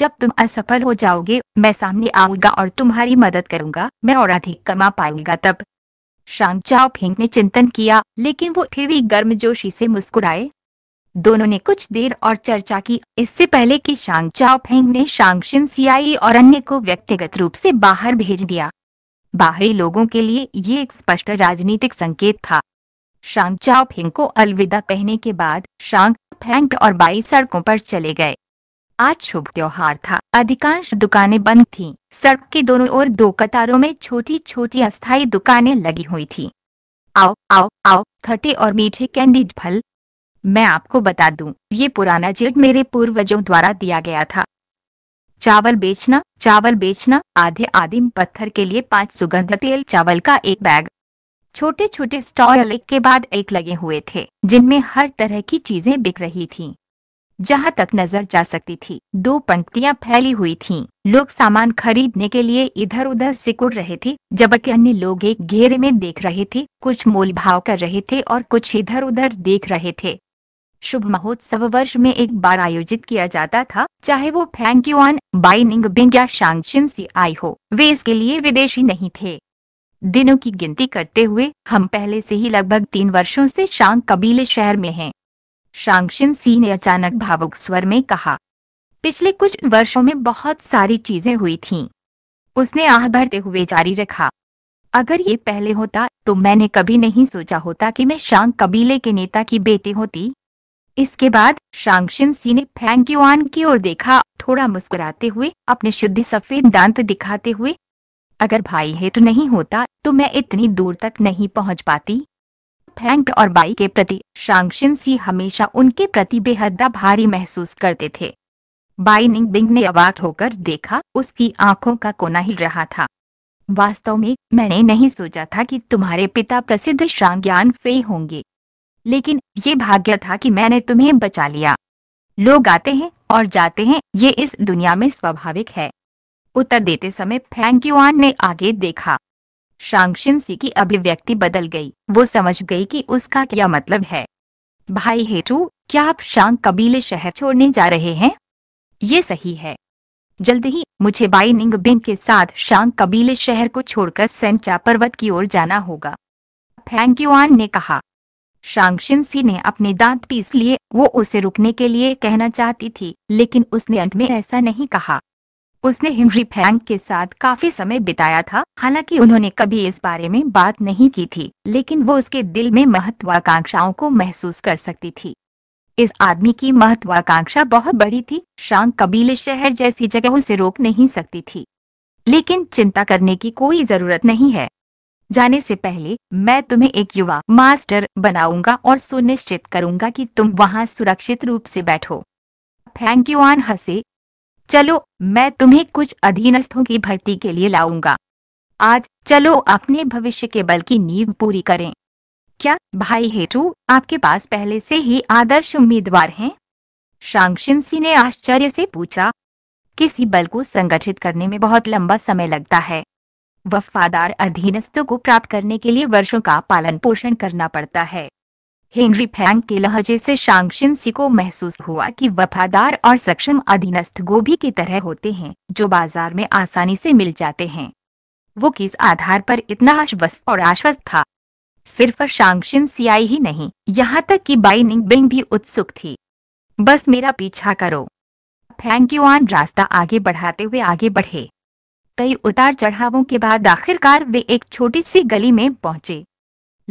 जब तुम असफल हो जाओगे मैं सामने आऊंगा और तुम्हारी मदद करूंगा मैं और अधिक कमा पाऊंगा तब शाम चाओ फेंग ने चिंतन किया लेकिन वो फिर भी गर्मजोशी से मुस्कुराए दोनों ने कुछ देर और चर्चा की इससे पहले कि शांग चाओफेंग ने शांगशिन सीआई और अन्य को व्यक्तिगत रूप से बाहर भेज दिया बाहरी लोगों के लिए ये एक स्पष्ट राजनीतिक संकेत था शांग चाओफेंग को अलविदा कहने के बाद शांग फेंग और बाई सड़कों पर चले गए आज शुभ त्योहार था अधिकांश दुकानें बंद थीं। सड़क के दोनों ओर दो कतारों में छोटी छोटी अस्थायी दुकानें लगी हुई थी आओ आओ आओ खट्टे और मीठे कैंडीड फल मैं आपको बता दूं, ये पुराना जेट मेरे पूर्वजों द्वारा दिया गया था चावल बेचना चावल बेचना आधे आदिम पत्थर के लिए पांच सुगंध तेल चावल का एक बैग छोटे छोटे स्टॉल एक के बाद एक लगे हुए थे जिनमें हर तरह की चीजें बिक रही थीं। जहाँ तक नजर जा सकती थी दो पंक्तियाँ फैली हुई थीं। लोग सामान खरीदने के लिए इधर उधर सिकुड़ रहे थे जबकि अन्य लोग एक घेरे में देख रहे थे कुछ मोल भाव कर रहे थे और कुछ इधर उधर देख रहे थे शुभ महोत्सव वर्ष में एक बार आयोजित किया जाता था चाहे वो फैंक युआन बाइनिंग बिंग या शांगशिन सी आई हो वे इसके लिए विदेशी नहीं थे दिनों की गिनती करते हुए हम पहले से ही लगभग तीन वर्षों से शांग कबीले शहर में हैं। शांगशिन सी ने अचानक भावुक स्वर में कहा पिछले कुछ वर्षों में बहुत सारी चीजें हुई थीं। उसने आह भरते हुए जारी रखा अगर ये पहले होता तो मैंने कभी नहीं सोचा होता कि मैं शांग कबीले के नेता की बेटी होती इसके बाद शांगशिन सी ने फैंक युआन की ओर देखा थोड़ा मुस्कुराते हुए अपने शुद्ध सफेद दांत दिखाते हुए अगर भाई हेतु तो नहीं होता तो मैं इतनी दूर तक नहीं पहुंच पाती फैंक और बाई के प्रति शांगशिन सी हमेशा उनके प्रति बेहद भारी महसूस करते थे बाई निंग बिंग ने अवाक होकर देखा उसकी आंखों का कोना हिल रहा था वास्तव में मैंने नहीं सोचा था कि तुम्हारे पिता प्रसिद्ध शांग्यान फे होंगे लेकिन ये भाग्य था कि मैंने तुम्हें बचा लिया लोग आते हैं और जाते हैं ये इस दुनिया में स्वाभाविक है उत्तर देते समय फैंक युआन ने आगे देखा शांगशिन सी की अभिव्यक्ति बदल गई वो समझ गई कि उसका क्या मतलब है भाई हेटू क्या आप शांग कबीले शहर छोड़ने जा रहे हैं ये सही है जल्द ही मुझे बाई निंग बिंग के साथ शांग कबीले शहर को छोड़कर सेंचा पर्वत की ओर जाना होगा फैंक युआन ने कहा शांगशिन सी ने अपने दांत पीस लिए वो उसे रुकने के लिए कहना चाहती थी लेकिन उसने अंत में ऐसा नहीं कहा उसने हिमरी फैंग के साथ काफी समय बिताया था हालांकि उन्होंने कभी इस बारे में बात नहीं की थी लेकिन वो उसके दिल में महत्वाकांक्षाओं को महसूस कर सकती थी इस आदमी की महत्वाकांक्षा बहुत बड़ी थी शांग कबीले शहर जैसी जगहों से रोक नहीं सकती थी लेकिन चिंता करने की कोई जरूरत नहीं है जाने से पहले मैं तुम्हें एक युवा मास्टर बनाऊंगा और सुनिश्चित करूंगा कि तुम वहां सुरक्षित रूप से बैठो थैंक यू आन हसे चलो मैं तुम्हें कुछ अधीनस्थों की भर्ती के लिए लाऊंगा आज चलो अपने भविष्य के बल की नींव पूरी करें क्या भाई हेटू आपके पास पहले से ही आदर्श उम्मीदवार हैं शांगशिन ने आश्चर्य से पूछा किसी बल को संगठित करने में बहुत लंबा समय लगता है वफादार अधीनस्थों को प्राप्त करने के लिए वर्षों का पालन पोषण करना पड़ता है हेनरी फैंग के लहजे से शांगशिन सी को महसूस हुआ कि वफादार और सक्षम अधीनस्थ गोभी की तरह होते हैं जो बाजार में आसानी से मिल जाते हैं वो किस आधार पर इतना आश्वस्त और आश्वस्त था सिर्फ शांगशिन सियाई ही नहीं यहाँ तक कि बाइनिंग बिंग भी उत्सुक थी बस मेरा पीछा करो फैंग युआन रास्ता आगे बढ़ाते हुए आगे बढ़े कई उतार चढ़ावों के बाद आखिरकार वे एक छोटी सी गली में पहुंचे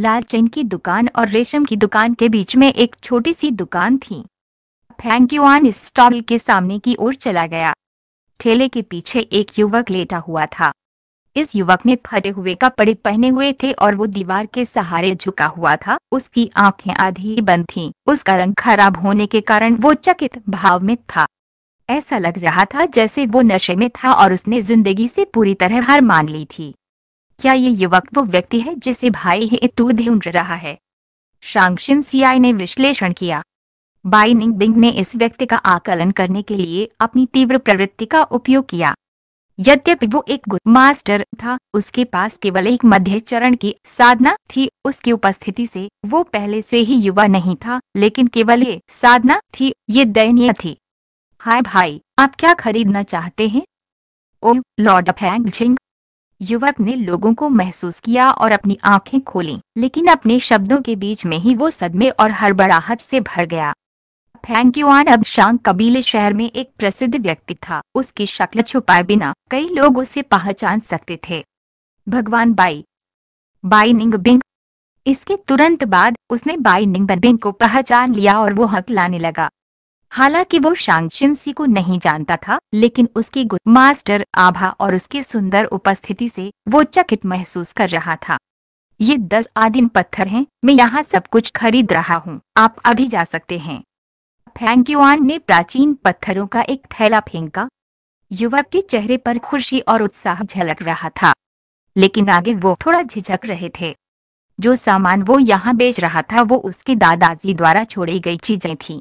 चैन की दुकान और रेशम की दुकान के बीच में एक छोटी सी दुकान थी फैंक्यूआन स्टॉल के सामने की ओर चला गया ठेले के पीछे एक युवक लेटा हुआ था इस युवक ने फटे हुए कपड़े पहने हुए थे और वो दीवार के सहारे झुका हुआ था उसकी आंखें आधी बंद थीं। उसका रंग खराब होने के कारण वो चकित भाव में था ऐसा लग रहा था जैसे वो नशे में था और उसने जिंदगी से पूरी तरह हार मान ली थी क्या ये युवक वो व्यक्ति है जिसे भाई तू ढूंढ रहा है शांक्षिन सीआई ने विश्लेषण किया बाइनिंग बिंग ने इस व्यक्ति का आकलन करने के लिए अपनी तीव्र प्रवृत्ति का उपयोग किया यद्यपि वो एक गुड मास्टर था उसके पास केवल एक मध्य चरण की साधना थी उसकी उपस्थिति से वो पहले से ही युवा नहीं था लेकिन केवल ये साधना थी ये दयनीय थी हाय भाई आप क्या खरीदना चाहते हैं ओम लॉर्ड फैंग युवक ने लोगों को महसूस किया और अपनी आंखें खोली लेकिन अपने शब्दों के बीच में ही वो सदमे और हड़बड़ाहट से भर गया फैंक युआन अब शांग कबीले शहर में एक प्रसिद्ध व्यक्ति था उसकी शक्ल छुपाए बिना कई लोग उसे पहचान सकते थे भगवान बाई बाई निंग बिंग इसके तुरंत बाद उसने बाई निंग बिंग को पहचान लिया और वो हक लाने लगा हालांकि वो सी को नहीं जानता था लेकिन उसकी गुड मास्टर आभा और उसकी सुंदर उपस्थिति से वो चकित महसूस कर रहा था ये दस आदिम पत्थर हैं, मैं यहाँ सब कुछ खरीद रहा हूँ आप अभी जा सकते हैं आन ने प्राचीन पत्थरों का एक थैला फेंका युवक के चेहरे पर खुशी और उत्साह झलक रहा था लेकिन आगे वो थोड़ा झिझक रहे थे जो सामान वो यहाँ बेच रहा था वो उसके दादाजी द्वारा छोड़ी गई चीजें थीं।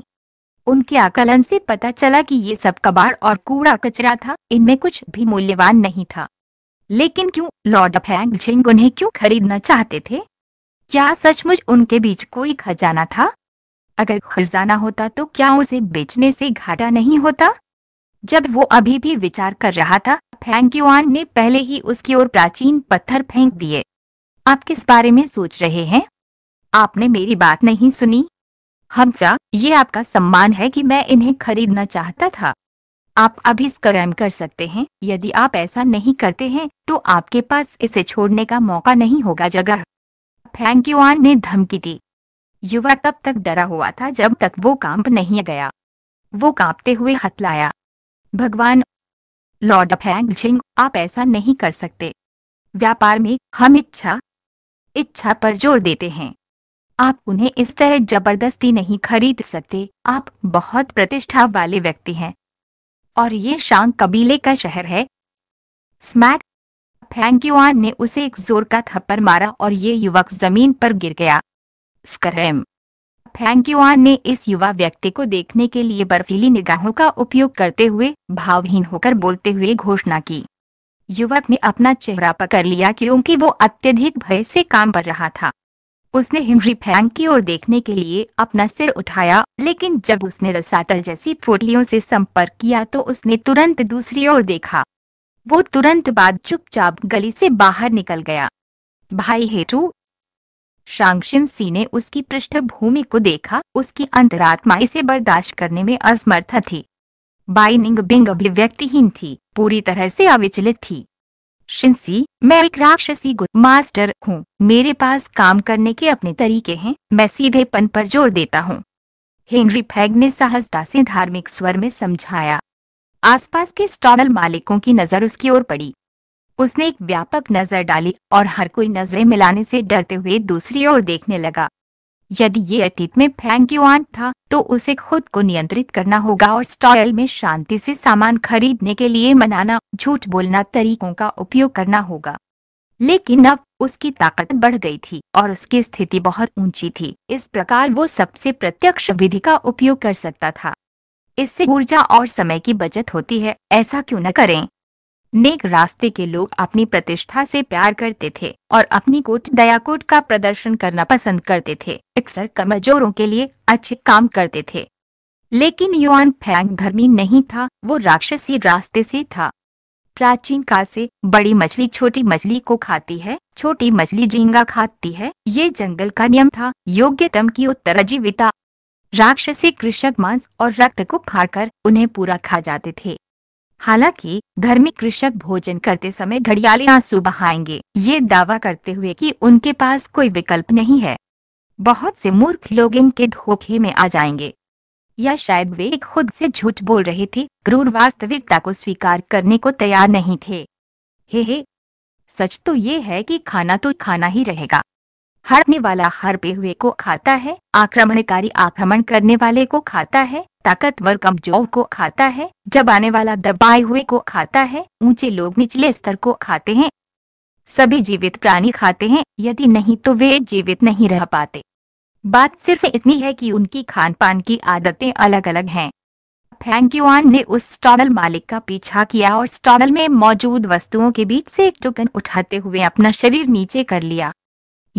उनके आकलन से पता चला कि ये सब कबाड़ और कूड़ा कचरा था इनमें कुछ भी मूल्यवान नहीं था लेकिन क्यों लॉर्ड फैंग झिंग उन्हें क्यों खरीदना चाहते थे क्या सचमुच उनके बीच कोई खजाना था अगर खजाना होता तो क्या उसे बेचने से घाटा नहीं होता जब वो अभी भी विचार कर रहा था फैंग युआन ने पहले ही उसकी ओर प्राचीन पत्थर फेंक दिए आप किस बारे में सोच रहे हैं आपने मेरी बात नहीं सुनी हमजा ये आपका सम्मान है कि मैं इन्हें खरीदना चाहता था आप अभी स्क्रैम कर सकते हैं यदि आप ऐसा नहीं करते हैं तो आपके पास इसे छोड़ने का मौका नहीं होगा जगह फैंक युआन ने धमकी दी युवा तब तक डरा हुआ था जब तक वो कांप नहीं गया वो कांपते हुए हथलाया भगवान लॉर्ड फैंग झिंग आप ऐसा नहीं कर सकते व्यापार में हम इच्छा इच्छा पर जोर देते हैं आप उन्हें इस तरह जबरदस्ती नहीं खरीद सकते आप बहुत प्रतिष्ठा वाले व्यक्ति हैं और ये शांग कबीले का शहर है स्मैक फैंक्यूआन ने उसे एक जोर का थप्पर मारा और ये युवक जमीन पर गिर गया स्क्रैम फैंक्यूआन ने इस युवा व्यक्ति को देखने के लिए बर्फीली निगाहों का उपयोग करते हुए भावहीन होकर बोलते हुए घोषणा की युवक ने अपना चेहरा पकड़ लिया क्योंकि वो अत्यधिक भय से काम कर रहा था उसने हिमरी फैंग की ओर देखने के लिए अपना सिर उठाया लेकिन जब उसने रसातल जैसी पोटलियों से संपर्क किया तो उसने तुरंत दूसरी ओर देखा वो तुरंत बाद चुपचाप गली से बाहर निकल गया भाई हेटू शांगशिन सी ने उसकी पृष्ठभूमि को देखा उसकी अंतरात्मा इसे बर्दाश्त करने में असमर्थ थी बाइनिंग बिंग अभिव्यक्तिहीन थी पूरी तरह से अविचलित थी शिंसी मैं एक राक्षसी गुड मास्टर हूँ मेरे पास काम करने के अपने तरीके हैं मैं सीधेपन पर जोर देता हूँ हेनरी फैग ने सहजता से धार्मिक स्वर में समझाया आसपास के स्टॉल मालिकों की नजर उसकी ओर पड़ी उसने एक व्यापक नजर डाली और हर कोई नजरें मिलाने से डरते हुए दूसरी ओर देखने लगा यदि ये अतीत में फैंक्यूआन था तो उसे खुद को नियंत्रित करना होगा और स्टॉल में शांति से सामान खरीदने के लिए मनाना झूठ बोलना तरीकों का उपयोग करना होगा लेकिन अब उसकी ताकत बढ़ गई थी और उसकी स्थिति बहुत ऊंची थी इस प्रकार वो सबसे प्रत्यक्ष विधि का उपयोग कर सकता था इससे ऊर्जा और समय की बचत होती है ऐसा क्यों न करें नेक रास्ते के लोग अपनी प्रतिष्ठा से प्यार करते थे और अपनी कोट दयाकोट का प्रदर्शन करना पसंद करते थे अक्सर कमजोरों के लिए अच्छे काम करते थे लेकिन युआन फैंग धर्मी नहीं था वो राक्षसी रास्ते से था प्राचीन काल से बड़ी मछली छोटी मछली को खाती है छोटी मछली झींगा खाती है ये जंगल का नियम था योग्यतम की उत्तर राक्षसी कृषक मांस और रक्त को फाड़कर उन्हें पूरा खा जाते थे हालांकि धर्मी कृषक भोजन करते समय घड़ियाली आंसू बहाएंगे ये दावा करते हुए कि उनके पास कोई विकल्प नहीं है बहुत से मूर्ख लोग इनके धोखे में आ जाएंगे या शायद वे खुद से झूठ बोल रहे थे क्रूर वास्तविकता को स्वीकार करने को तैयार नहीं थे हे हे सच तो ये है कि खाना तो खाना ही रहेगा हरने वाला हड़पे हुए को खाता है आक्रमणकारी आक्रमण करने वाले को खाता है ताकतवर कमजोर को खाता है जब आने वाला दबाए हुए को खाता है ऊंचे लोग निचले स्तर को खाते हैं सभी जीवित प्राणी खाते हैं यदि नहीं तो वे जीवित नहीं रह पाते बात सिर्फ इतनी है कि उनकी खान पान की आदतें अलग अलग हैं फैंक्यूआन ने उस स्टॉनल मालिक का पीछा किया और स्टॉनल में मौजूद वस्तुओं के बीच से एक टोकन उठाते हुए अपना शरीर नीचे कर लिया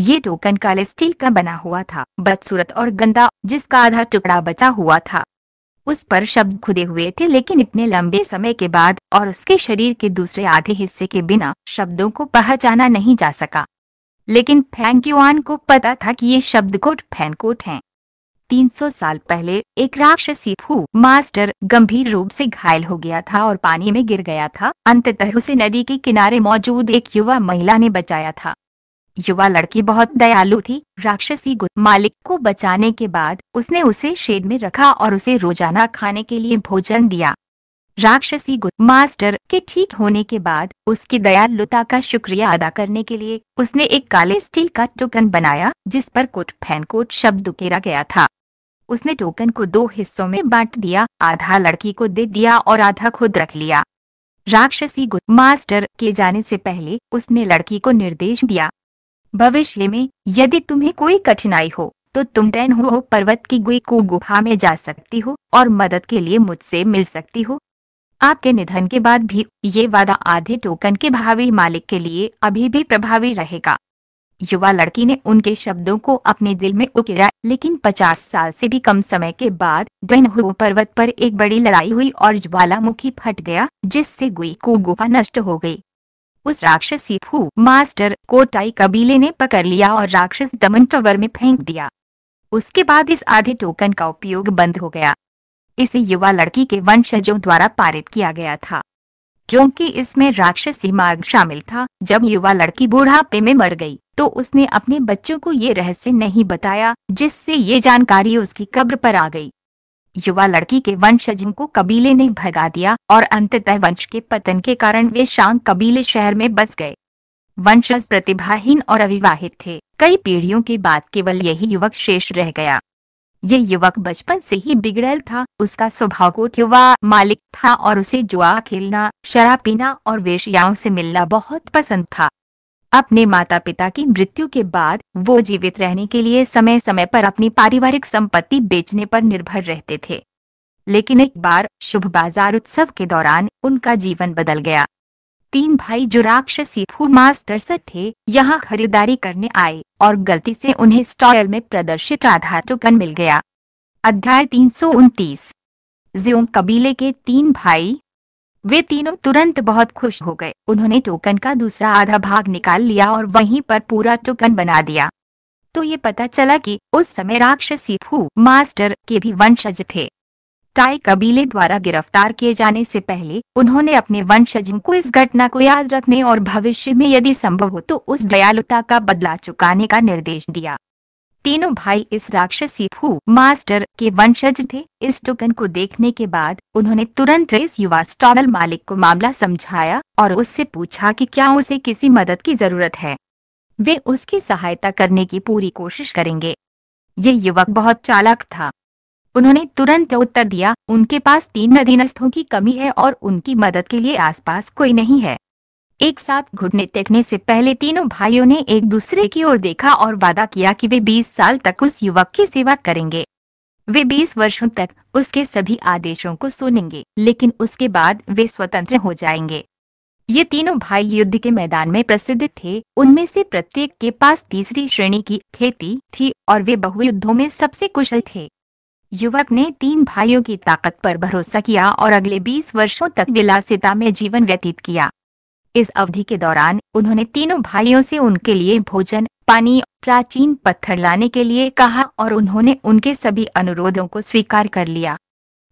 ये टोकन काले स्टील का बना हुआ था बदसूरत और गंदा जिसका आधा टुकड़ा बचा हुआ था उस पर शब्द खुदे हुए थे लेकिन इतने लंबे समय के बाद और उसके शरीर के दूसरे आधे हिस्से के बिना शब्दों को पहचाना नहीं जा सका लेकिन फैंक्यूआन को पता था कि ये शब्द कोट फैनकोट तीन 300 साल पहले एक राक्षसी फू मास्टर गंभीर रूप से घायल हो गया था और पानी में गिर गया था अंततः उसे नदी के किनारे मौजूद एक युवा महिला ने बचाया था युवा लड़की बहुत दयालु थी राक्षसी गुट मालिक को बचाने के बाद उसने उसे शेड में रखा और उसे रोजाना खाने के लिए भोजन दिया राक्षसी गुट मास्टर के ठीक होने के बाद उसकी दयालुता का शुक्रिया अदा करने के लिए उसने एक काले स्टील का टोकन बनाया जिस पर कोट फैनकोट शब्द उकेरा गया था उसने टोकन को दो हिस्सों में बांट दिया आधा लड़की को दे दिया और आधा खुद रख लिया राक्षसी गुट मास्टर के जाने से पहले उसने लड़की को निर्देश दिया भविष्य में यदि तुम्हें कोई कठिनाई हो तो तुम टैन हो पर्वत की गुई को गुफा में जा सकती हो और मदद के लिए मुझसे मिल सकती हो आपके निधन के बाद भी ये वादा आधे टोकन के भावी मालिक के लिए अभी भी प्रभावी रहेगा युवा लड़की ने उनके शब्दों को अपने दिल में उकेरा लेकिन 50 साल से भी कम समय के बाद डनहु पर्वत पर एक बड़ी लड़ाई हुई और ज्वालामुखी फट गया जिससे गुई को गुफा नष्ट हो गई उस राक्षसी फू मास्टर को टाई कबीले ने पकड़ लिया और राक्षस दमन टवर में फेंक दिया उसके बाद इस आधे टोकन का उपयोग बंद हो गया इसे युवा लड़की के वंशजों द्वारा पारित किया गया था क्योंकि इसमें राक्षसी मार्ग शामिल था जब युवा लड़की बुढ़ापे में मर गई तो उसने अपने बच्चों को ये रहस्य नहीं बताया जिससे ये जानकारी उसकी कब्र पर आ गई युवा लड़की के वंशजों को कबीले ने भगा दिया और अंततः वंश के पतन के कारण वे शांग कबीले शहर में बस गए वंशज प्रतिभाहीन और अविवाहित थे कई पीढ़ियों के बाद केवल यही युवक शेष रह गया ये युवक बचपन से ही बिगड़ेल था उसका स्वभाव को युवा मालिक था और उसे जुआ खेलना शराब पीना और वेशयाओं से मिलना बहुत पसंद था अपने माता पिता की मृत्यु के बाद वो जीवित रहने के लिए समय समय पर अपनी पारिवारिक संपत्ति बेचने पर निर्भर रहते थे लेकिन एक बार शुभ बाजार उत्सव के दौरान उनका जीवन बदल गया तीन भाई जो राक्षसी फू मास्टर से थे यहाँ खरीदारी करने आए और गलती से उन्हें स्टॉल में प्रदर्शित आधार टोकन मिल गया अध्याय तीन सौ उनतीस ज्योम कबीले के तीन भाई वे तीनों तुरंत बहुत खुश हो गए उन्होंने टोकन का दूसरा आधा भाग निकाल लिया और वहीं पर पूरा टोकन बना दिया तो ये पता चला कि उस समय राक्षसी फू मास्टर के भी वंशज थे टाई कबीले द्वारा गिरफ्तार किए जाने से पहले उन्होंने अपने वंशजों को इस घटना को याद रखने और भविष्य में यदि संभव हो तो उस दयालुता का बदला चुकाने का निर्देश दिया तीनों भाई इस राक्षसी फू मास्टर के वंशज थे इस टोकन को देखने के बाद उन्होंने तुरंत इस युवा स्टॉल मालिक को मामला समझाया और उससे पूछा कि क्या उसे किसी मदद की जरूरत है वे उसकी सहायता करने की पूरी कोशिश करेंगे ये युवक बहुत चालक था उन्होंने तुरंत उत्तर दिया उनके पास तीन अधीनस्थों की कमी है और उनकी मदद के लिए आसपास कोई नहीं है एक साथ घुटने टेकने से पहले तीनों भाइयों ने एक दूसरे की ओर देखा और वादा किया कि वे 20 साल तक उस युवक की सेवा करेंगे वे 20 वर्षों तक उसके सभी आदेशों को सुनेंगे लेकिन उसके बाद वे स्वतंत्र हो जाएंगे ये तीनों भाई युद्ध के मैदान में प्रसिद्ध थे उनमें से प्रत्येक के पास तीसरी श्रेणी की खेती थी और वे बहुयुद्धों में सबसे कुशल थे युवक ने तीन भाइयों की ताकत पर भरोसा किया और अगले 20 वर्षों तक विलासिता में जीवन व्यतीत किया इस अवधि के दौरान उन्होंने तीनों भाइयों से उनके लिए भोजन पानी प्राचीन पत्थर लाने के लिए कहा और उन्होंने उनके सभी अनुरोधों को स्वीकार कर लिया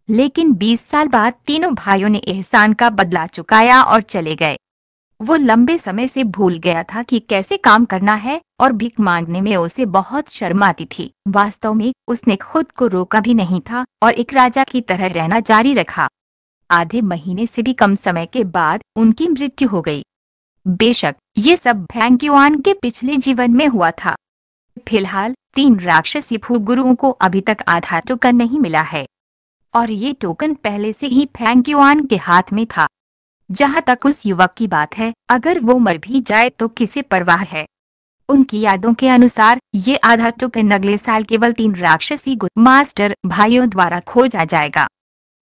लेकिन 20 साल बाद तीनों भाइयों ने एहसान का बदला चुकाया और चले गए वो लंबे समय से भूल गया था कि कैसे काम करना है और भीख मांगने में उसे बहुत शर्म आती थी वास्तव में उसने खुद को रोका भी नहीं था और एक राजा की तरह रहना जारी रखा आधे महीने से भी कम समय के बाद उनकी मृत्यु हो गई बेशक ये सब भैंक्यूआन के पिछले जीवन में हुआ था फिलहाल तीन राक्षसी गुरुओं को अभी तक आधार टोकन तो नहीं मिला है और ये टोकन पहले से ही फैंक्यूआन के हाथ में था जहाँ तक उस युवक की बात है अगर वो मर भी जाए तो किसे परवाह है उनकी यादों के अनुसार ये आधा टोकन तो अगले साल केवल तीन राक्षसी मास्टर भाइयों द्वारा खोजा जाएगा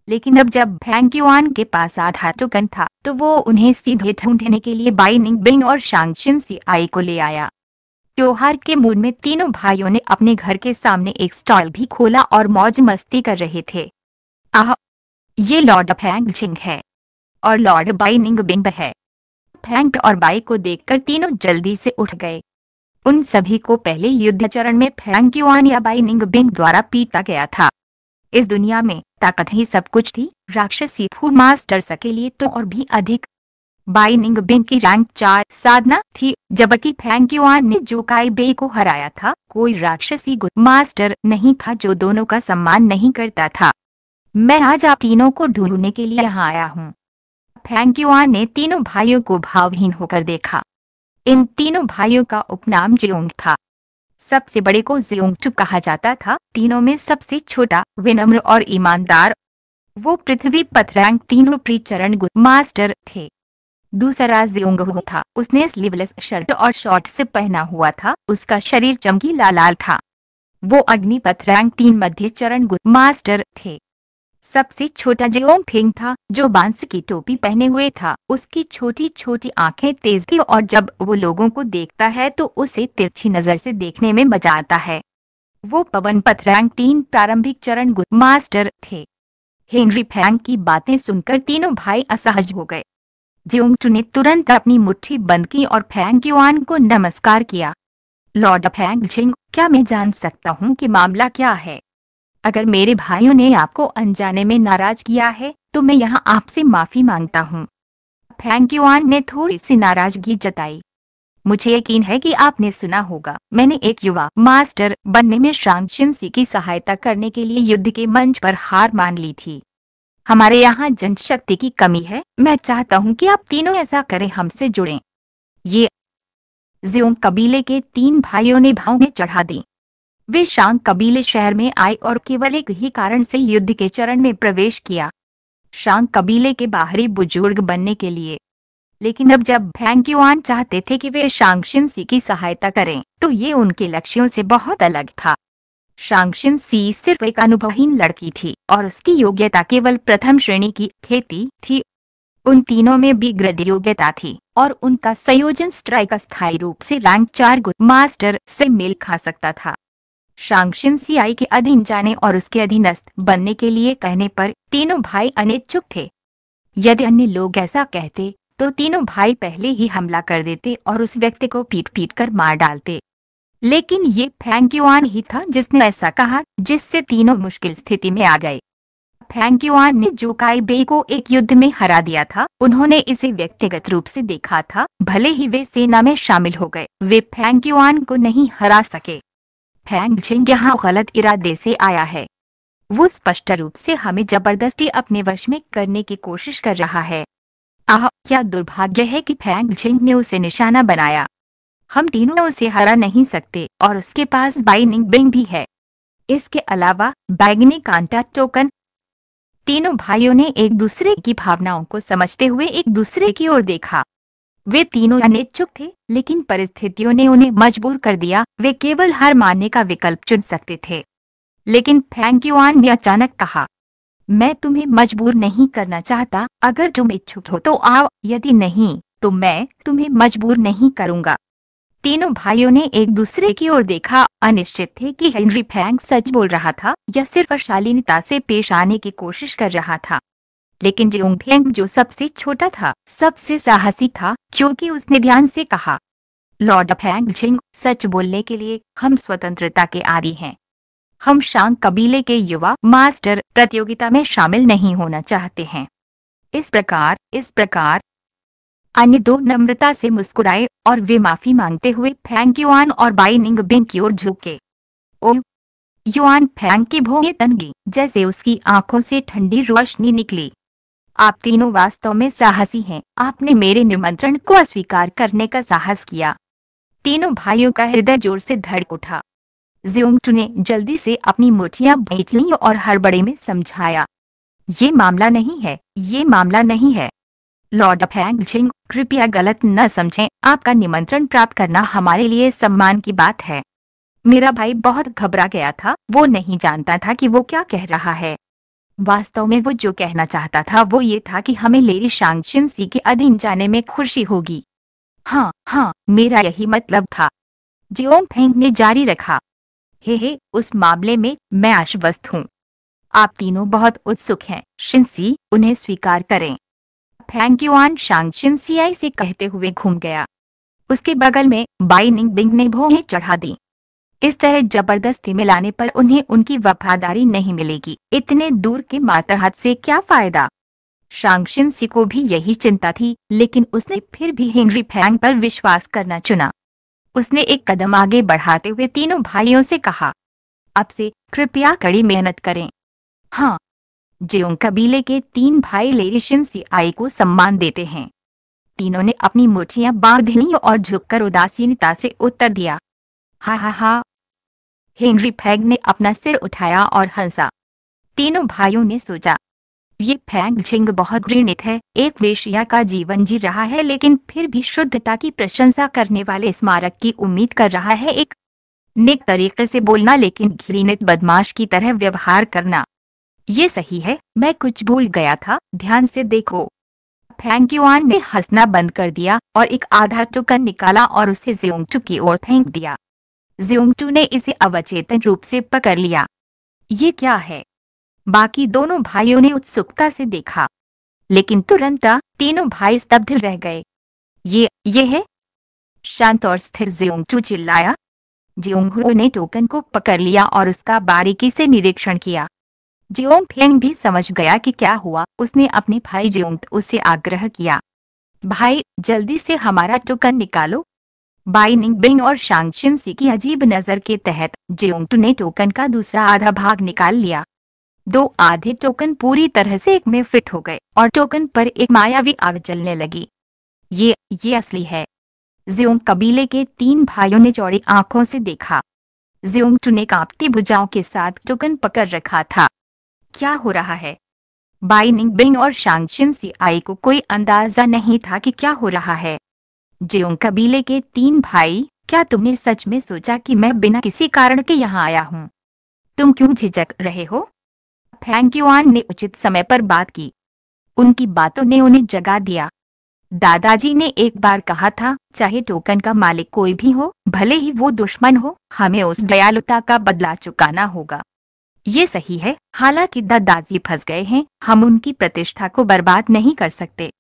लेकिन अब जब युआन के पास आधा टोकन था तो वो उन्हें सीधे ढूंढने के लिए बाइनिंग बिंग और शांगशिन सी आई को ले आया त्योहार के मूड में तीनों भाइयों ने अपने घर के सामने एक स्टॉल भी खोला और मौज मस्ती कर रहे थे आह ये लॉर्ड फैंग झिंग है और लॉर्ड बाइनिंग बिंग है फैंक और बाई को देखकर तीनों जल्दी से उठ गए उन सभी को पहले युद्ध चरण में युआन या बाइनिंग बिंग द्वारा पीटा गया था इस दुनिया में ताकत ही सब कुछ थी राक्षसी फू मास्टर सके लिए तो और भी अधिक बाइनिंग बिन की रैंक चार साधना थी जबकि फैंग ने जो काई बे को हराया था कोई राक्षसी गुड मास्टर नहीं था जो दोनों का सम्मान नहीं करता था मैं आज आप तीनों को ढूंढने के लिए यहाँ आया हूँ फैंग ने तीनों भाइयों को भावहीन होकर देखा इन तीनों भाइयों का उपनाम जियोंग था सबसे बड़े को जियोंगचुप कहा जाता था तीनों में सबसे छोटा विनम्र और ईमानदार वो पृथ्वी पथ रैंक तीनों प्रीचरण मास्टर थे दूसरा जियोंग था उसने स्लीवलेस शर्ट और शॉर्ट से पहना हुआ था उसका शरीर चमकीला लाल था वो अग्निपथ रैंक तीन मध्य चरण मास्टर थे सबसे छोटा जियोंग फिंग था जो बांस की टोपी पहने हुए था उसकी छोटी छोटी आंखें तेज थी और जब वो लोगों को देखता है तो उसे तिरछी नजर से देखने में बचाता है वो पवन पथ रैंक तीन प्रारंभिक चरण मास्टर थे हेनरी फैंग की बातें सुनकर तीनों भाई असहज हो गए जियोंगचू ने तुरंत अपनी मुट्ठी बंद की और फैंग युआन को नमस्कार किया लॉर्ड फैंग झिंग क्या मैं जान सकता हूँ कि मामला क्या है अगर मेरे भाइयों ने आपको अनजाने में नाराज किया है तो मैं यहाँ आपसे माफी मांगता हूँ फैंक युआन ने थोड़ी सी नाराजगी जताई मुझे यकीन है कि आपने सुना होगा मैंने एक युवा मास्टर बनने में शांत की सहायता करने के लिए युद्ध के मंच पर हार मान ली थी हमारे यहाँ जनशक्ति की कमी है मैं चाहता हूँ कि आप तीनों ऐसा करें हमसे जुड़ें। ये ज्योम कबीले के तीन भाइयों ने भाव में चढ़ा दी वे शांग कबीले शहर में आए और केवल एक ही कारण से युद्ध के चरण में प्रवेश किया शांग कबीले के बाहरी बुजुर्ग बनने के लिए लेकिन अब जब भैंक्यूआन चाहते थे कि वे शांगशिन सी की सहायता करें तो ये उनके लक्ष्यों से बहुत अलग था शांगशिन सी सिर्फ एक अनुभवहीन लड़की थी और उसकी योग्यता केवल प्रथम श्रेणी की खेती थी उन तीनों में भी ग्रेड योग्यता थी और उनका संयोजन स्ट्राइक स्थायी रूप से रैंक चार मास्टर से मेल खा सकता था शांगशिन सीआई के अधीन जाने और उसके अधीनस्थ बनने के लिए कहने पर तीनों भाई अनिच्छुक थे यदि अन्य लोग ऐसा कहते तो तीनों भाई पहले ही हमला कर देते और उस व्यक्ति को पीट पीट कर मार डालते लेकिन ये फैंग युआन ही था जिसने ऐसा कहा जिससे तीनों मुश्किल स्थिति में आ गए फैंक्यूआन युआन ने जो बे को एक युद्ध में हरा दिया था उन्होंने इसे व्यक्तिगत रूप से देखा था भले ही वे सेना में शामिल हो गए वे फैंग युआन को नहीं हरा सके फैंग झिंग यहाँ गलत इरादे से आया है वो स्पष्ट रूप से हमें जबरदस्ती अपने वश में करने की कोशिश कर रहा है आह क्या दुर्भाग्य है कि फैंग झिंग ने उसे निशाना बनाया हम तीनों उसे हरा नहीं सकते और उसके पास बाइनिंग बिंग भी है इसके अलावा बैगनी कांटा टोकन तीनों भाइयों ने एक दूसरे की भावनाओं को समझते हुए एक दूसरे की ओर देखा वे तीनों अनिच्छुक थे लेकिन परिस्थितियों ने उन्हें मजबूर कर दिया वे केवल हार मानने का विकल्प चुन सकते थे लेकिन फैंग युआन ने अचानक कहा मैं तुम्हें मजबूर नहीं करना चाहता अगर तुम इच्छुक हो तो आओ यदि नहीं तो मैं तुम्हें मजबूर नहीं करूंगा तीनों भाइयों ने एक दूसरे की ओर देखा अनिश्चित थे कि हेनरी फैंक सच बोल रहा था या सिर्फ शालीनता से पेश आने की कोशिश कर रहा था लेकिन फेंग जो सबसे छोटा था सबसे साहसी था क्योंकि उसने ध्यान से कहा लॉर्ड फैंग झिंग सच बोलने के लिए हम स्वतंत्रता के आदि हैं हम शांग कबीले के युवा मास्टर प्रतियोगिता में शामिल नहीं होना चाहते हैं इस प्रकार इस प्रकार अन्य दो नम्रता से मुस्कुराए और वे माफी मांगते हुए फैंग युआन और बाइनिंग बिंग की ओर झुके ओ युआन फैंग की भोंगे तनगी जैसे उसकी आंखों से ठंडी रोशनी निकली आप तीनों वास्तव में साहसी हैं आपने मेरे निमंत्रण को अस्वीकार करने का साहस किया तीनों भाइयों का हृदय जोर से धड़क उठा ज्योंगचू ने जल्दी से अपनी मोटियां बेच ली और हड़बड़े में समझाया ये मामला नहीं है ये मामला नहीं है लॉर्ड फैंग झिंग कृपया गलत न समझें आपका निमंत्रण प्राप्त करना हमारे लिए सम्मान की बात है मेरा भाई बहुत घबरा गया था वो नहीं जानता था कि वो क्या कह रहा है वास्तव में वो जो कहना चाहता था वो ये था कि हमें लेरी शांगशिन सी के अधीन जाने में खुशी होगी हाँ हाँ मेरा यही मतलब था जियोंग थैंक ने जारी रखा हे हे उस मामले में मैं आश्वस्त हूँ आप तीनों बहुत उत्सुक हैं शिनसी उन्हें स्वीकार करें यू आन शांग शिनसियाई से कहते हुए घूम गया उसके बगल में बाई निंग बिंग ने भोहें चढ़ा दी इस तरह जबरदस्ती मिलाने पर उन्हें उनकी वफादारी नहीं मिलेगी इतने दूर के मातहत से क्या फायदा शांगशिन सी को भी यही चिंता थी लेकिन उसने फिर भी हेनरी फैंग पर विश्वास करना चुना उसने एक कदम आगे बढ़ाते हुए तीनों भाइयों से कहा अब से कृपया कड़ी मेहनत करें हाँ जेओंग कबीले के तीन भाई लेरिशिन सी आई को सम्मान देते हैं तीनों ने अपनी मुठियां बांधनी और झुककर उदासीनता से उत्तर दिया हा हा हा हेनरी फैग ने अपना सिर उठाया और हंसा तीनों भाइयों ने सोचा ये फैंग झिंग बहुत घृणित है एक वेशिया का जीवन जी रहा है लेकिन फिर भी शुद्धता की प्रशंसा करने वाले स्मारक की उम्मीद कर रहा है एक निक तरीके से बोलना लेकिन घृणित बदमाश की तरह व्यवहार करना ये सही है मैं कुछ भूल गया था ध्यान से देखो फैंग ने हंसना बंद कर दिया और एक आधा टुकन निकाला और उसे ज्योंगचू की ओर फेंक दिया ज्योंगटू ने इसे अवचेतन रूप से पकड़ लिया ये क्या है बाकी दोनों भाइयों ने उत्सुकता से देखा लेकिन तुरंत तीनों भाई स्तब्ध रह गए ये ये है शांत और स्थिर ज्योंगचू चिल्लाया ज्योंगहू ने टोकन को पकड़ लिया और उसका बारीकी से निरीक्षण किया जियोंग फेंग भी समझ गया कि क्या हुआ उसने अपने भाई जियोंग उसे आग्रह किया भाई जल्दी से हमारा टोकन निकालो बाई बिंग और शांगशिन सी की अजीब नजर के तहत जेउंग ने टोकन का दूसरा आधा भाग निकाल लिया दो आधे टोकन पूरी तरह से एक में फिट हो गए और टोकन पर एक मायावी आग जलने लगी ये ये असली है जियोंग कबीले के तीन भाइयों ने चौड़ी आंखों से देखा ज्योंगटू ने कांपती भुजाओं के साथ टोकन पकड़ रखा था क्या हो रहा है बाई बिंग और शांगशिन सी आई को कोई अंदाजा नहीं था कि क्या हो रहा है ज्यों कबीले के तीन भाई क्या तुमने सच में सोचा कि मैं बिना किसी कारण के यहाँ आया हूँ तुम क्यों झिझक रहे हो फैंक युआन ने उचित समय पर बात की उनकी बातों ने उन्हें जगा दिया दादाजी ने एक बार कहा था चाहे टोकन का मालिक कोई भी हो भले ही वो दुश्मन हो हमें उस दयालुता का बदला चुकाना होगा ये सही है हालांकि दादाजी फंस गए हैं हम उनकी प्रतिष्ठा को बर्बाद नहीं कर सकते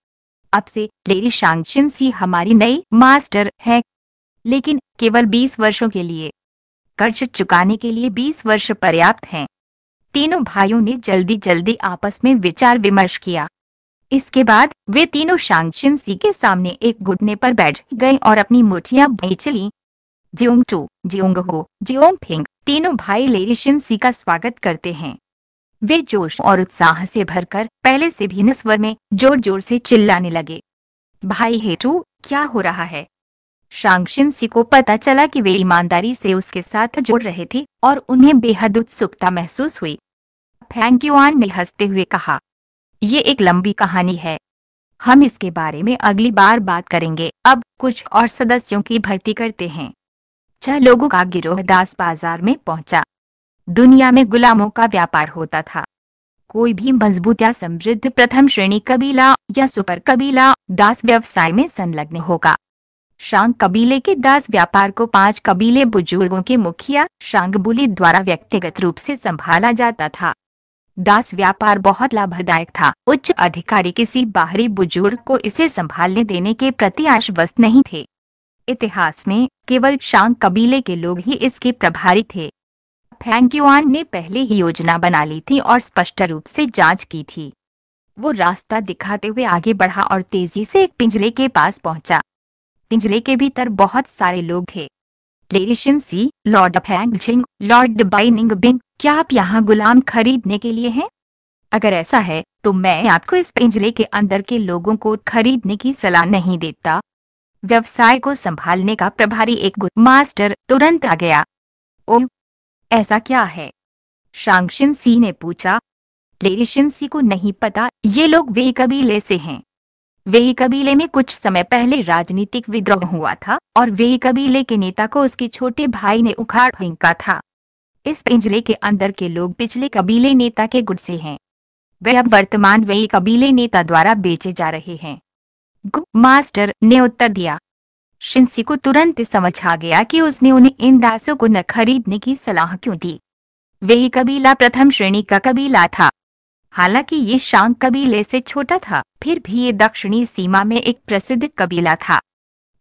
अब से लेडी शांगशिन सी हमारी नई मास्टर है लेकिन केवल 20 वर्षों के लिए कर्ज चुकाने के लिए 20 वर्ष पर्याप्त हैं तीनों भाइयों ने जल्दी जल्दी आपस में विचार विमर्श किया इसके बाद वे तीनों शांगशिन सी के सामने एक घुटने पर बैठ गए और अपनी मुठिया बेच ली जियोंग टू जियोंग हो जियोंग फिंग तीनों भाई शिन सी का स्वागत करते हैं वे जोश और उत्साह से भरकर पहले से भी निस्वर में जोर जोर से चिल्लाने लगे भाई हेटू क्या हो रहा है शांगशिन सी को पता चला कि वे ईमानदारी से उसके साथ जोड़ रहे थे और उन्हें बेहद उत्सुकता महसूस हुई यू आन ने हंसते हुए कहा ये एक लंबी कहानी है हम इसके बारे में अगली बार बात करेंगे अब कुछ और सदस्यों की भर्ती करते हैं छह लोगों का गिरोह दास बाजार में पहुंचा दुनिया में गुलामों का व्यापार होता था कोई भी मजबूत या समृद्ध प्रथम श्रेणी कबीला या सुपर कबीला दास व्यवसाय में संलग्न होगा शांग कबीले के दास व्यापार को पांच कबीले बुजुर्गों के मुखिया शांगबुली द्वारा व्यक्तिगत रूप से संभाला जाता था दास व्यापार बहुत लाभदायक था उच्च अधिकारी किसी बाहरी बुजुर्ग को इसे संभालने देने के प्रति आश्वस्त नहीं थे इतिहास में केवल शांग कबीले के लोग ही इसके प्रभारी थे युआन ने पहले ही योजना बना ली थी और स्पष्ट रूप से जांच की थी वो रास्ता दिखाते हुए आगे बढ़ा और तेजी से एक पिंजरे के पास पहुंचा पिंजरे के भीतर बहुत सारे लोग थे लेरिशन सी lord Fang Qing lord Bai Ning Bing क्या आप यहाँ गुलाम खरीदने के लिए हैं अगर ऐसा है तो मैं आपको इस पिंजरे के अंदर के लोगों को खरीदने की सलाह नहीं देता व्यवसाय को संभालने का प्रभारी एक मास्टर तुरंत आ गया ओम ऐसा क्या है शांक्शन सी ने पूछा लेरिशिन सी को नहीं पता ये लोग वे कबीले से हैं वे कबीले में कुछ समय पहले राजनीतिक विद्रोह हुआ था और वे कबीले के नेता को उसके छोटे भाई ने उखाड़ फेंका था इस पिंजरे के अंदर के लोग पिछले कबीले नेता के गुट से हैं वे अब वर्तमान वे कबीले नेता द्वारा बेचे जा रहे हैं मास्टर ने उत्तर दिया शिंसी को तुरंत समझ आ गया कि उसने उन्हें इन दासों को न खरीदने की सलाह क्यों दी वही कबीला प्रथम श्रेणी का कबीला था हालांकि ये शांग कबीले से छोटा था फिर भी ये दक्षिणी सीमा में एक प्रसिद्ध कबीला था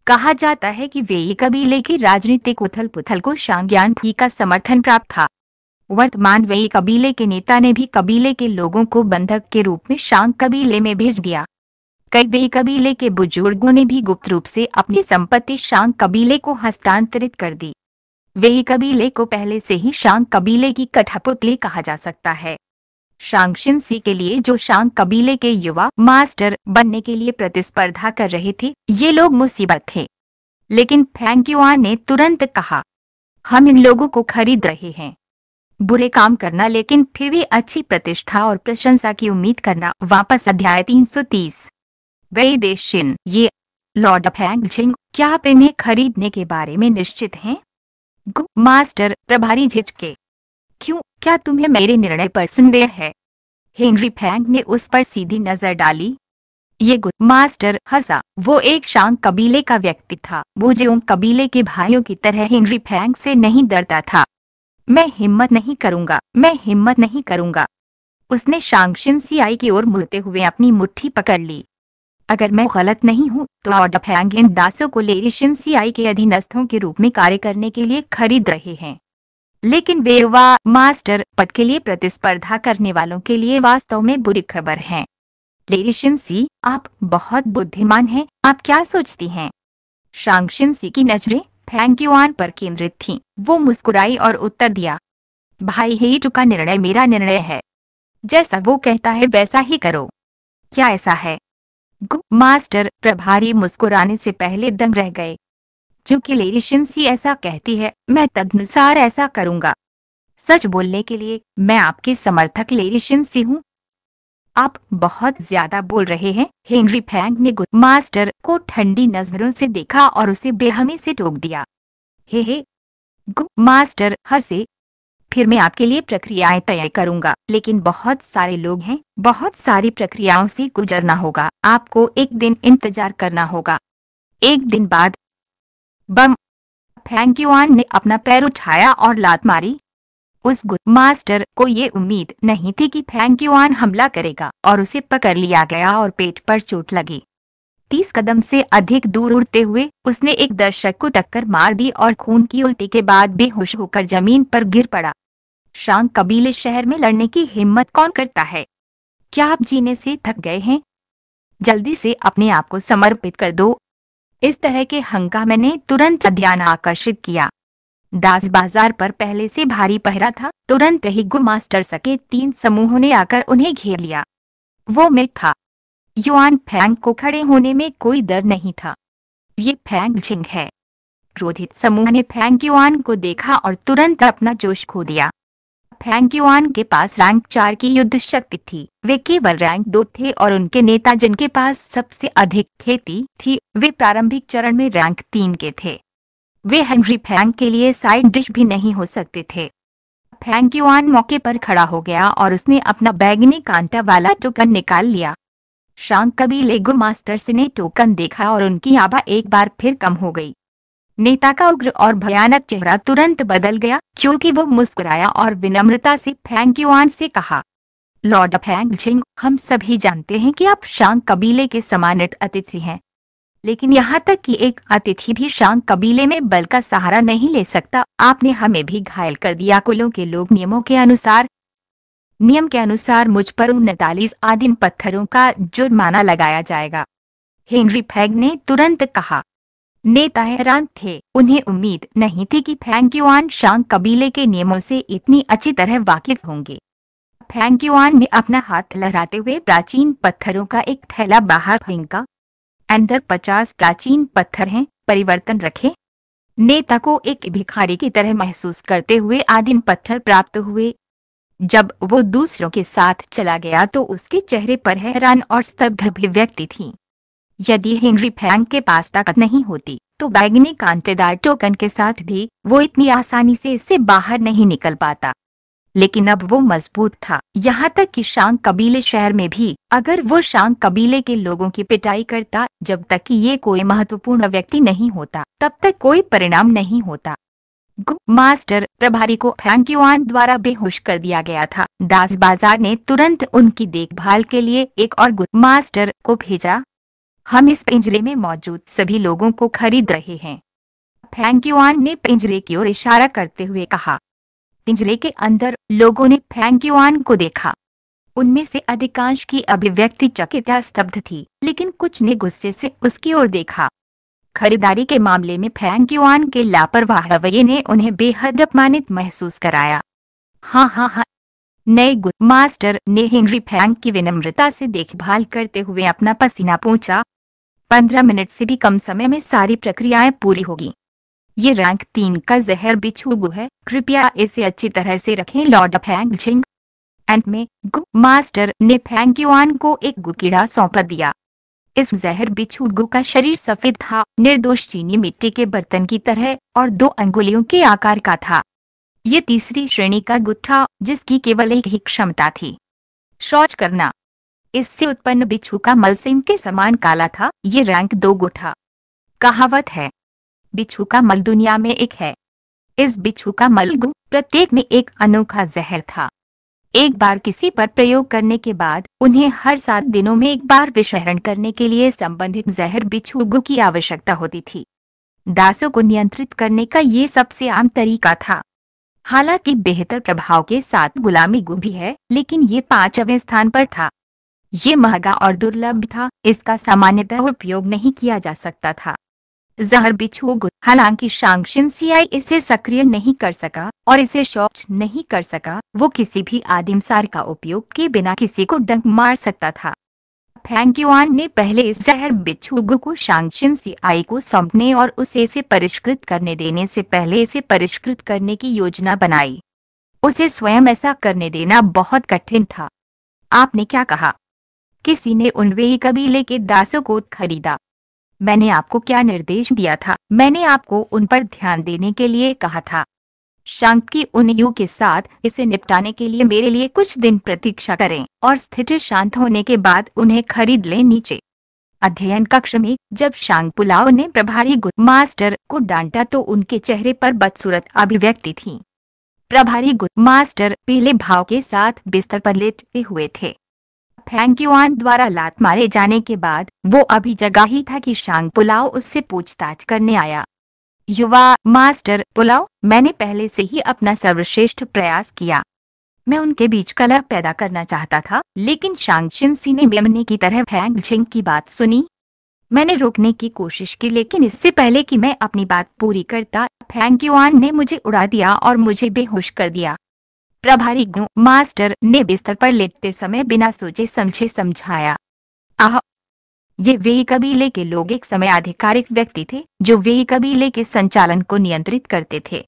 कहा जाता है कि वे ये कबीले की राजनीतिक उथल पुथल को शांग्यान ही का समर्थन प्राप्त था वर्तमान वे कबीले के नेता ने भी कबीले के लोगों को बंधक के रूप में शांग कबीले में भेज दिया कई कबीले के बुजुर्गों ने भी गुप्त रूप से अपनी संपत्ति शांग कबीले को हस्तांतरित कर दी वे कबीले को पहले से ही शांग कबीले की कठपुतली कहा जा सकता है शांग सी के लिए जो शांग कबीले के युवा मास्टर बनने के लिए प्रतिस्पर्धा कर रहे थे ये लोग मुसीबत थे लेकिन युआ ने तुरंत कहा हम इन लोगों को खरीद रहे हैं बुरे काम करना लेकिन फिर भी अच्छी प्रतिष्ठा और प्रशंसा की उम्मीद करना वापस अध्याय 330 वेइडेशिन ये लॉर्ड फैंगछिंग क्या आप इन्हें खरीदने के बारे में निश्चित हैं गु मास्टर प्रभारी झिझके क्यों क्या तुम्हें मेरे निर्णय पर संदेह है हेनरी फैंग ने उस पर सीधी नजर डाली ये गु मास्टर हसा वो एक शांग कबीले का व्यक्ति था वो जो उन कबीले के भाइयों की तरह हेनरी फैंग से नहीं डरता था मैं हिम्मत नहीं करूंगा मैं हिम्मत नहीं करूंगा उसने शांगशिन सीआई की ओर मुड़ते हुए अपनी मुट्ठी पकड़ ली अगर मैं गलत नहीं हूँ तो इन दासों को ले सीआई के अधीनस्थों के रूप में कार्य करने के लिए खरीद रहे हैं लेकिन बेवा मास्टर पद के लिए प्रतिस्पर्धा करने वालों के लिए वास्तव में बुरी खबर है लेरिशिन सी आप बहुत बुद्धिमान हैं आप क्या सोचती हैं शांगशिन सी की नजरें फैंग युआन पर केंद्रित थीं। वो मुस्कुराई और उत्तर दिया भाई हे चुका निर्णय मेरा निर्णय है जैसा वो कहता है वैसा ही करो क्या ऐसा है मास्टर प्रभारी मुस्कुराने से पहले दंग रह गए चूंकि लेडी शिंसी ऐसा कहती है मैं तदनुसार ऐसा करूंगा सच बोलने के लिए मैं आपके समर्थक लेडी शिंसी हूँ आप बहुत ज्यादा बोल रहे हैं हेनरी फैंग ने मास्टर को ठंडी नजरों से देखा और उसे बेहमी से टोक दिया हे हे मास्टर हसे फिर मैं आपके लिए प्रक्रियाएं तय करूंगा लेकिन बहुत सारे लोग हैं बहुत सारी प्रक्रियाओं से गुजरना होगा आपको एक दिन इंतजार करना होगा एक दिन बाद बम फैंक ने अपना पैर उठाया और लात मारी उस गुड मास्टर को ये उम्मीद नहीं थी कि फैंक हमला करेगा और उसे पकड़ लिया गया और पेट पर चोट लगी तीस कदम से अधिक दूर उड़ते हुए उसने एक दर्शक को टक्कर मार दी और खून की उल्टी के बाद बेहोश होकर जमीन पर गिर पड़ा शांग कबीले शहर में लड़ने की हिम्मत कौन करता है क्या आप जीने से थक गए हैं जल्दी से अपने आप को समर्पित कर दो इस तरह के हंगामे ने तुरंत ध्यान आकर्षित किया दास बाजार पर पहले से भारी पहरा था तुरंत ही गुमास्टर सके तीन समूहों ने आकर उन्हें घेर लिया वो मिल था युआन फैंग को खड़े होने में कोई डर नहीं था ये फैंग झिंग है क्रोधित समूह ने फैंग युआन को देखा और तुरंत अपना जोश खो दिया युआन के पास रैंक चार की युद्ध शक्ति थी वे केवल रैंक दो थे और उनके नेता जिनके पास सबसे अधिक खेती थी वे प्रारंभिक चरण में रैंक तीन के थे वे हेनरी फैंग के लिए साइड डिश भी नहीं हो सकते थे युआन मौके पर खड़ा हो गया और उसने अपना बैगनी कांटा वाला टोकन निकाल लिया शांक कभी लेगो मास्टर्स ने टोकन देखा और उनकी आभा एक बार फिर कम हो गई नेता का उग्र और भयानक चेहरा तुरंत बदल गया क्योंकि वो मुस्कुराया और विनम्रता से फैंग युआन से कहा लॉर्ड फैंग झिंग हम सभी जानते हैं कि आप शांग कबीले के समानित अतिथि हैं लेकिन यहाँ तक कि एक अतिथि भी शांग कबीले में बल का सहारा नहीं ले सकता आपने हमें भी घायल कर दिया कुलों के लोग नियमों के अनुसार नियम के अनुसार मुझ पर उनतालीस आदिम पत्थरों का जुर्माना लगाया जाएगा हेनरी फैग ने तुरंत कहा नेता हैरान थे उन्हें उम्मीद नहीं थी कि फैंग युआन शांग कबीले के नियमों से इतनी अच्छी तरह वाकिफ होंगे फैंग युआन ने अपना हाथ लहराते हुए प्राचीन पत्थरों का एक थैला बाहर फेंका अंदर पचास प्राचीन पत्थर हैं परिवर्तन रखे नेता को एक भिखारी की तरह महसूस करते हुए आदिम पत्थर प्राप्त हुए जब वो दूसरों के साथ चला गया तो उसके चेहरे पर हैरान और स्तब्ध अभिव्यक्ति थी यदि हेनरी फैंग के पास ताकत नहीं होती तो बैगनी कांटेदार टोकन के साथ भी वो इतनी आसानी से इससे बाहर नहीं निकल पाता लेकिन अब वो मजबूत था यहाँ तक कि शांग कबीले शहर में भी अगर वो शांग कबीले के लोगों की पिटाई करता जब तक कि ये कोई महत्वपूर्ण व्यक्ति नहीं होता तब तक कोई परिणाम नहीं होता मास्टर प्रभारी को फैंक्यूआन द्वारा बेहोश कर दिया गया था दास बाजार ने तुरंत उनकी देखभाल के लिए एक और मास्टर को भेजा हम इस पिंजरे में मौजूद सभी लोगों को खरीद रहे हैं फैंक्यूआन ने पिंजरे की ओर इशारा करते हुए कहा पिंजरे के अंदर लोगों ने फैंक्यूआन को देखा उनमें से अधिकांश की अभिव्यक्ति चकित या स्तब्ध थी लेकिन कुछ ने गुस्से से उसकी ओर देखा खरीदारी के मामले में फैंक्यूआन के लापरवाह रवैये ने उन्हें बेहद अपमानित महसूस कराया हाँ हाँ हाँ नए गुड मास्टर ने हेनरी फैंक की विनम्रता से देखभाल करते हुए अपना पसीना पूछा पंद्रह मिनट से भी कम समय में सारी प्रक्रियाएं पूरी होगी ये रैंक तीन का जहर बिछुगु है कृपया इसे अच्छी तरह से रखें लॉर्ड फैंग झिंग एंड में गु मास्टर ने फैंक युआन को एक गुकीड़ा सौंप दिया इस जहर बिछुगु का शरीर सफेद था निर्दोष चीनी मिट्टी के बर्तन की तरह और दो अंगुलियों के आकार का था ये तीसरी श्रेणी का गुट्ठा जिसकी केवल एक ही क्षमता थी शौच करना इससे उत्पन्न बिच्छू का मलसिम के समान काला था ये रैंक दो गुठा कहावत है बिच्छू का मल दुनिया में एक है इस बिच्छू का मलगु प्रत्येक में एक अनोखा जहर था एक बार किसी पर प्रयोग करने के बाद उन्हें हर सात दिनों में एक बार विशहरण करने के लिए संबंधित जहर बिच्छूगु की आवश्यकता होती थी दासों को नियंत्रित करने का ये सबसे आम तरीका था हालांकि बेहतर प्रभाव के साथ गुलामी गु भी है लेकिन ये पांचवें स्थान पर था ये महंगा और दुर्लभ था इसका सामान्यतः उपयोग नहीं किया जा सकता था जहर गु हालांकि शांशिन सीआई इसे सक्रिय नहीं कर सका और इसे शौच नहीं कर सका वो किसी भी आदिमसार का उपयोग के बिना किसी को डंक मार सकता था युआन ने पहले जहर बिच्छूगु को शांगशिन सीआई को सौंपने और उसे इसे परिष्कृत करने देने से पहले इसे परिष्कृत करने की योजना बनाई उसे स्वयं ऐसा करने देना बहुत कठिन था आपने क्या कहा किसी ने ही कबीले के दासों को खरीदा मैंने आपको क्या निर्देश दिया था मैंने आपको उन पर ध्यान देने के लिए कहा था शंक की उन यू के साथ इसे निपटाने के लिए मेरे लिए कुछ दिन प्रतीक्षा करें और स्थिति शांत होने के बाद उन्हें खरीद लें नीचे अध्ययन कक्ष में जब शांग पुलाव ने प्रभारी गुरु मास्टर को डांटा तो उनके चेहरे पर बदसूरत अभिव्यक्ति थी प्रभारी गुरु मास्टर पीले भाव के साथ बिस्तर पर लेटे हुए थे फैंक्यूआन द्वारा लात मारे जाने के बाद वो अभी जगा ही था कि शांग पुलाव उससे पूछताछ करने आया युवा मास्टर पुलाव मैंने पहले से ही अपना सर्वश्रेष्ठ प्रयास किया मैं उनके बीच कलह पैदा करना चाहता था लेकिन शांगशिन सी ने मेमने की तरह फैंग झिंग की बात सुनी मैंने रोकने की कोशिश की लेकिन इससे पहले कि मैं अपनी बात पूरी करता फैंग युआन ने मुझे उड़ा दिया और मुझे बेहोश कर दिया प्रभारी मास्टर ने बिस्तर पर लेटते समय बिना सोचे समझे समझाया आह ये वे कबीले के लोग एक समय आधिकारिक व्यक्ति थे जो वे कबीले के संचालन को नियंत्रित करते थे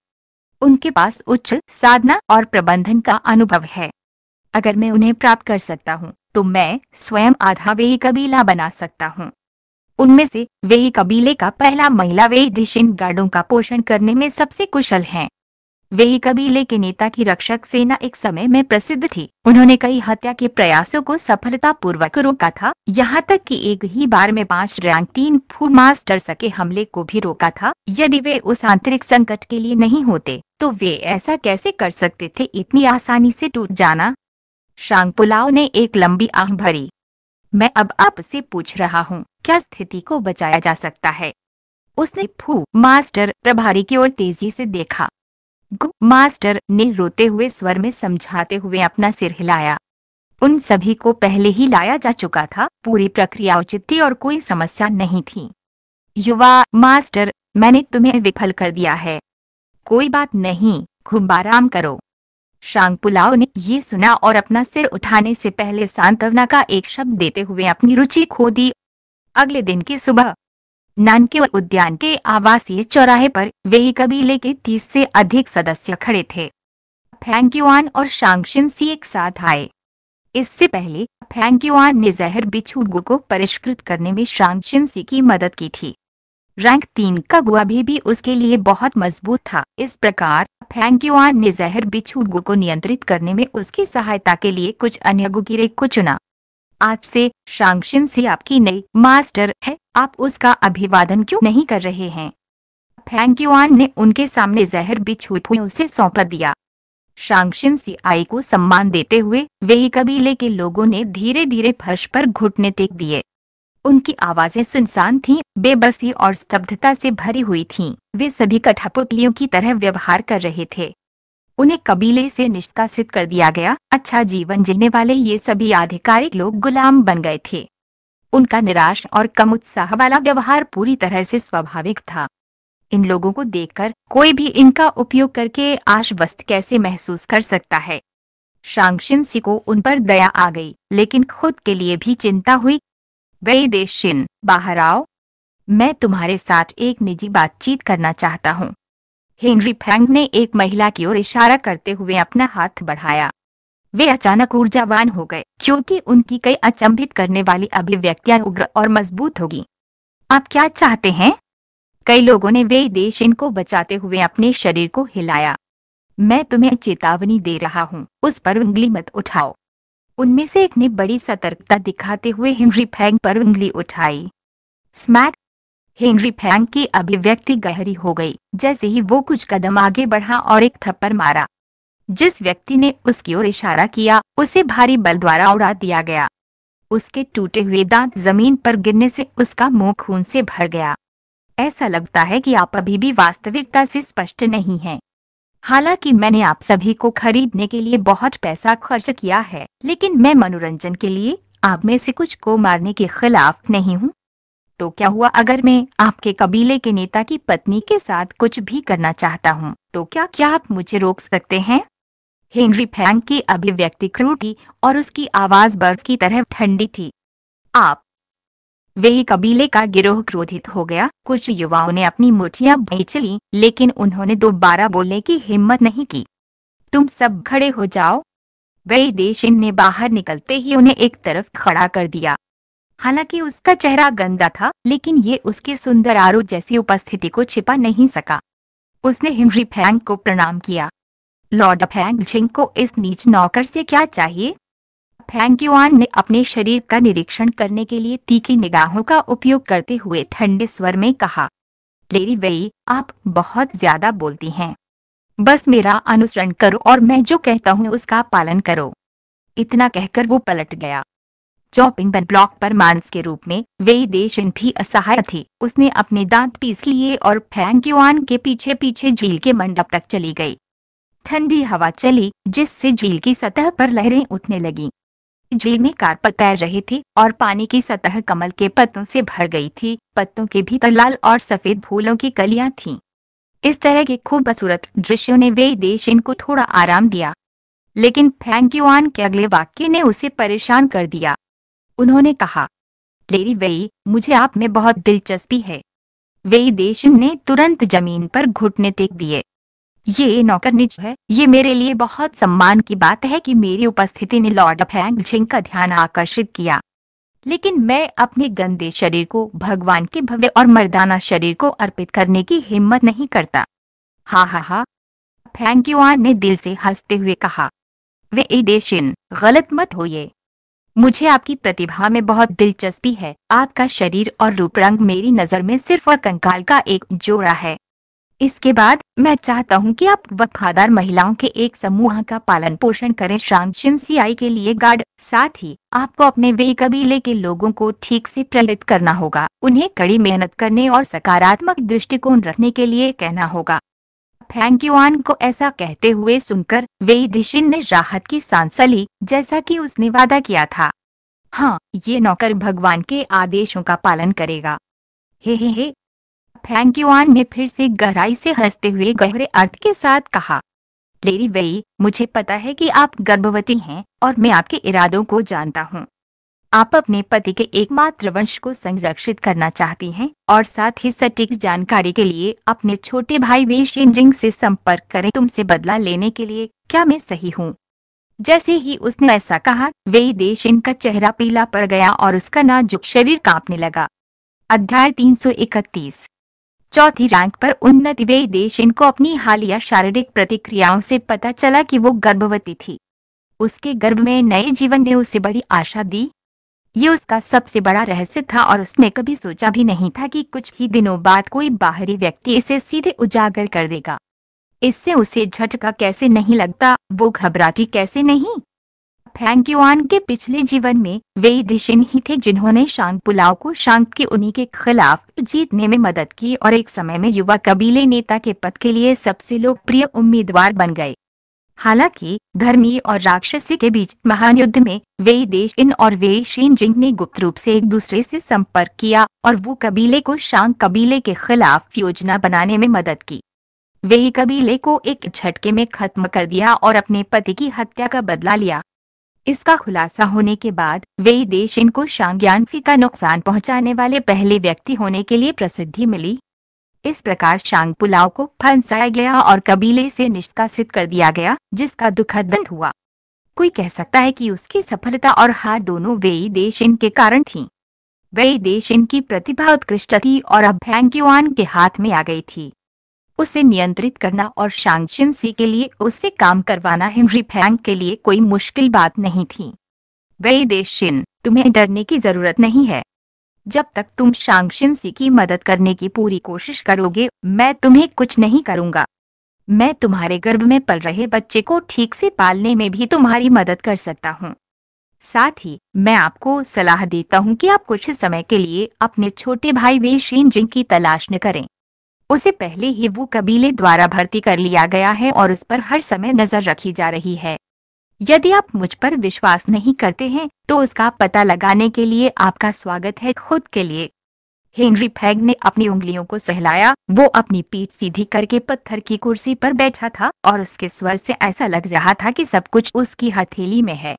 उनके पास उच्च साधना और प्रबंधन का अनुभव है अगर मैं उन्हें प्राप्त कर सकता हूँ तो मैं स्वयं आधा वे कबीला बना सकता हूँ उनमें से वे कबीले का पहला महिला वे डिशिन गार्डों का पोषण करने में सबसे कुशल हैं वे ही कबीले के नेता की रक्षक सेना एक समय में प्रसिद्ध थी उन्होंने कई हत्या के प्रयासों को सफलतापूर्वक रोका था यहाँ तक कि एक ही बार में पांच रैंक तीन फू मास्टर सके हमले को भी रोका था यदि वे उस आंतरिक संकट के लिए नहीं होते तो वे ऐसा कैसे कर सकते थे इतनी आसानी से टूट जाना शांग पुलाव ने एक लंबी आह भरी मैं अब आपसे पूछ रहा हूँ क्या स्थिति को बचाया जा सकता है उसने फू मास्टर प्रभारी की ओर तेजी से देखा मास्टर ने रोते हुए स्वर में समझाते हुए अपना सिर हिलाया उन सभी को पहले ही लाया जा चुका था पूरी प्रक्रिया उचित थी और कोई समस्या नहीं थी युवा मास्टर मैंने तुम्हें विफल कर दिया है कोई बात नहीं खूब आराम करो शांग पुलाव ने ये सुना और अपना सिर उठाने से पहले सांत्वना का एक शब्द देते हुए अपनी रुचि खो दी अगले दिन की सुबह नानकेवल उद्यान के आवासीय चौराहे पर वही कबीले के तीस से अधिक सदस्य खड़े थे युआन और शांगशिन सी एक साथ आए इससे पहले युआन ने जहर बिछुगु को परिष्कृत करने में शांगशिन सी की मदद की थी रैंक तीन का गुआ भी, भी उसके लिए बहुत मजबूत था इस प्रकार युआन ने जहर बिछुगु को नियंत्रित करने में उसकी सहायता के लिए कुछ अन्य गुकीरे को चुना आज से शांक्शन से आपकी नई मास्टर है आप उसका अभिवादन क्यों नहीं कर रहे हैं फैंक्युआन ने उनके सामने जहर बिछ हुई उसे सौंप दिया सी आई को सम्मान देते हुए वही कबीले के लोगों ने धीरे धीरे फर्श पर घुटने टेक दिए उनकी आवाजें सुनसान थीं, बेबसी और स्तब्धता से भरी हुई थीं। वे सभी कठापुतलियों की तरह व्यवहार कर रहे थे उन्हें कबीले से निष्कासित कर दिया गया अच्छा जीवन जीने वाले ये सभी आधिकारिक लोग गुलाम बन गए थे उनका निराश और कम उत्साह वाला व्यवहार पूरी तरह से स्वाभाविक था इन लोगों को देखकर कोई भी इनका उपयोग करके आश्वस्त कैसे महसूस कर सकता है शांगशिन सी को उन पर दया आ गई लेकिन खुद के लिए भी चिंता हुई वे देशिन बाहर आओ मैं तुम्हारे साथ एक निजी बातचीत करना चाहता हूँ हेनरी फैंग ने एक महिला की ओर इशारा करते हुए अपना हाथ बढ़ाया वे अचानक ऊर्जावान हो गए क्योंकि उनकी कई अचंभित करने वाली अभिव्यक्तियां उग्र और मजबूत होगी आप क्या चाहते हैं कई लोगों ने वे देश इनको बचाते हुए अपने शरीर को हिलाया मैं तुम्हें चेतावनी दे रहा हूँ उस पर उंगली मत उठाओ उनमें से एक ने बड़ी सतर्कता दिखाते हुए हेनरी फैंग पर उंगली उठाई स्मैक हेनरी फैंग की अभिव्यक्ति गहरी हो गई जैसे ही वो कुछ कदम आगे बढ़ा और एक थप्पड़ मारा जिस व्यक्ति ने उसकी ओर इशारा किया उसे भारी बल द्वारा उड़ा दिया गया उसके टूटे हुए दांत जमीन पर गिरने से उसका मुंह खून से भर गया ऐसा लगता है कि आप अभी भी वास्तविकता से स्पष्ट नहीं हैं। हालांकि मैंने आप सभी को खरीदने के लिए बहुत पैसा खर्च किया है लेकिन मैं मनोरंजन के लिए आप में से कुछ को मारने के खिलाफ नहीं हूँ तो क्या हुआ अगर मैं आपके कबीले के नेता की पत्नी के साथ कुछ भी करना चाहता हूँ तो क्या क्या आप मुझे रोक सकते हैं हेनरी फैंक की अभिव्यक्ति क्रूटी और उसकी आवाज बर्फ की तरह ठंडी थी आप वही कबीले का गिरोह क्रोधित हो गया कुछ युवाओं ने अपनी मुठिया बेच ली लेकिन उन्होंने दोबारा बोलने की हिम्मत नहीं की तुम सब खड़े हो जाओ वही देश ने बाहर निकलते ही उन्हें एक तरफ खड़ा कर दिया हालांकि उसका चेहरा गंदा था लेकिन ये उसके सुंदर आरो जैसी उपस्थिति को छिपा नहीं सका उसने हिमरी फैंग को प्रणाम किया लॉर्ड फैंग झिंग को इस नीच नौकर से क्या चाहिए फैंग युआन ने अपने शरीर का निरीक्षण करने के लिए तीखी निगाहों का उपयोग करते हुए ठंडे स्वर में कहा लेरी वेई आप बहुत ज्यादा बोलती हैं बस मेरा अनुसरण करो और मैं जो कहता हूँ उसका पालन करो इतना कहकर वो पलट गया चौपिंग बन ब्लॉक पर मांस के रूप में वे देश भी असहाय थे उसने अपने दांत पीस लिए और फैंग युआन के पीछे पीछे झील के मंडप तक चली गई ठंडी हवा चली जिससे झील की सतह पर लहरें उठने लगी झील में कारपत तैर रहे थे और पानी की सतह कमल के पत्तों से भर गई थी पत्तों के भी लाल और सफेद फूलों की कलियां थीं। इस तरह के खूबसूरत दृश्यों ने वे देश इनको थोड़ा आराम दिया लेकिन फैंग युआन के अगले वाक्य ने उसे परेशान कर दिया उन्होंने कहा लेरी वेई मुझे आप में बहुत दिलचस्पी है वेई देश ने तुरंत जमीन पर घुटने टेक दिए ये नौकर निज है ये मेरे लिए बहुत सम्मान की बात है कि मेरी उपस्थिति ने लॉर्ड फैंग झिंग का ध्यान आकर्षित किया लेकिन मैं अपने गंदे शरीर को भगवान के भव्य और मर्दाना शरीर को अर्पित करने की हिम्मत नहीं करता हा हा हा फैंग युआन ने दिल से हंसते हुए कहा वे एडेशन गलत मत होइए मुझे आपकी प्रतिभा में बहुत दिलचस्पी है आपका शरीर और रूप रंग मेरी नज़र में सिर्फ और कंकाल का एक जोड़ा है इसके बाद मैं चाहता हूं कि आप वफादार महिलाओं के एक समूह का पालन पोषण करें शांगशिन सीआई के लिए गार्ड साथ ही आपको अपने वे कबीले के लोगों को ठीक से प्रेरित करना होगा उन्हें कड़ी मेहनत करने और सकारात्मक दृष्टिकोण रखने के लिए कहना होगा आन को ऐसा कहते हुए सुनकर वे डिशिन ने राहत की सांस ली जैसा कि उसने वादा किया था हाँ ये नौकर भगवान के आदेशों का पालन करेगा हे हे हे आन ने फिर से गहराई से हंसते हुए गहरे अर्थ के साथ कहा लेरी वही मुझे पता है कि आप गर्भवती हैं और मैं आपके इरादों को जानता हूँ आप अपने पति के एकमात्र वंश को संरक्षित करना चाहती हैं और साथ ही सटीक जानकारी के लिए अपने छोटे भाई वे शिंजिंग से संपर्क करें तुमसे बदला लेने के लिए क्या मैं सही हूँ जैसे ही उसने ऐसा कहा वे देश का चेहरा पीला पड़ गया और उसका नाजुक शरीर कांपने लगा अध्याय 331 चौथी रैंक पर उन्नति वे देश को अपनी हालिया शारीरिक प्रतिक्रियाओं से पता चला कि वो गर्भवती थी उसके गर्भ में नए जीवन ने उसे बड़ी आशा दी ये उसका सबसे बड़ा रहस्य था और उसने कभी सोचा भी नहीं था कि कुछ ही दिनों बाद कोई बाहरी व्यक्ति इसे सीधे उजागर कर देगा इससे उसे झटका कैसे नहीं लगता वो घबराटी कैसे नहीं फैंक्यूआन के पिछले जीवन में वे डिशिन ही थे जिन्होंने शांत पुलाव को शांत के उन्हीं के खिलाफ जीतने में मदद की और एक समय में युवा कबीले नेता के पद के लिए सबसे लोकप्रिय उम्मीदवार बन गए हालांकि धर्मी और राक्षसी के बीच महान युद्ध में वे देश इन और वे शीन जिंग ने गुप्त रूप से एक दूसरे से संपर्क किया और वो कबीले को शांग कबीले के खिलाफ योजना बनाने में मदद की वे कबीले को एक झटके में खत्म कर दिया और अपने पति की हत्या का बदला लिया इसका खुलासा होने के बाद वे देश इनको शांग्यांफी का नुकसान पहुंचाने वाले पहले व्यक्ति होने के लिए प्रसिद्धि मिली इस प्रकार शांग पुलाव को फंसाया गया और कबीले से निष्कासित कर दिया गया जिसका दुखद अंत हुआ कोई कह सकता है कि उसकी सफलता और हार दोनों वे देश इनके कारण थी वे देश इनकी प्रतिभा उत्कृष्ट थी और अब भैंग्युआन के हाथ में आ गई थी उसे नियंत्रित करना और शांगशिन सी के लिए उससे काम करवाना हेनरी फैंग के लिए कोई मुश्किल बात नहीं थी वे देश तुम्हें डरने की जरूरत नहीं है जब तक तुम सी की मदद करने की पूरी कोशिश करोगे मैं तुम्हें कुछ नहीं करूंगा मैं तुम्हारे गर्भ में पल रहे बच्चे को ठीक से पालने में भी तुम्हारी मदद कर सकता हूँ साथ ही मैं आपको सलाह देता हूँ कि आप कुछ समय के लिए अपने छोटे भाई वे शीन जिंग की तलाश न करें उसे पहले ही वो कबीले द्वारा भर्ती कर लिया गया है और उस पर हर समय नजर रखी जा रही है यदि आप मुझ पर विश्वास नहीं करते हैं तो उसका पता लगाने के लिए आपका स्वागत है खुद के लिए हेनरी फैग ने अपनी उंगलियों को सहलाया वो अपनी पीठ सीधी करके पत्थर की कुर्सी पर बैठा था और उसके स्वर से ऐसा लग रहा था कि सब कुछ उसकी हथेली में है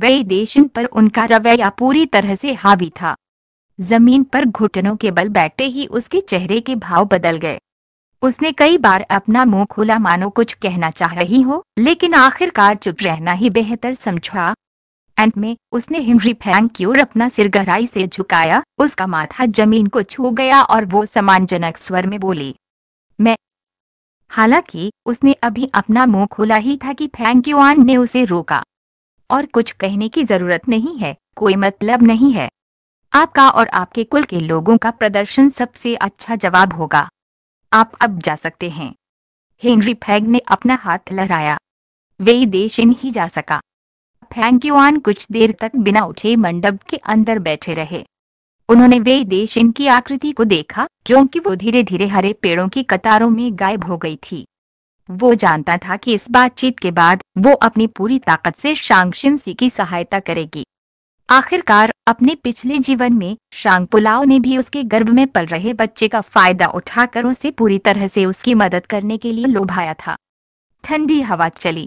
वही देशन पर उनका रवैया पूरी तरह से हावी था जमीन पर घुटनों के बल बैठे ही उसके चेहरे के भाव बदल गए उसने कई बार अपना मुंह खोला मानो कुछ कहना चाह रही हो लेकिन आखिरकार चुप रहना ही बेहतर समझा एंड में उसने हिमरी फैंग की ओर अपना सिर गहराई से झुकाया उसका माथा जमीन को छू गया और वो सम्मानजनक स्वर में बोली मैं हालांकि उसने अभी अपना मुंह खोला ही था कि फैंग क्यूआन ने उसे रोका और कुछ कहने की जरूरत नहीं है कोई मतलब नहीं है आपका और आपके कुल के लोगों का प्रदर्शन सबसे अच्छा जवाब होगा आप अब जा सकते हैं हेनरी फैग ने अपना हाथ लहराया वे देश नहीं जा सका फैंक क्यूआन कुछ देर तक बिना उठे मंडप के अंदर बैठे रहे उन्होंने वे देश इनकी आकृति को देखा क्योंकि वो धीरे धीरे हरे पेड़ों की कतारों में गायब हो गई थी वो जानता था कि इस बातचीत के बाद वो अपनी पूरी ताकत से शांगशिन सी की सहायता करेगी आखिरकार अपने पिछले जीवन में शांग पुलाव ने भी उसके गर्भ में पल रहे बच्चे का फायदा उठाकर उसे पूरी तरह से उसकी मदद करने के लिए लोभाया था ठंडी हवा चली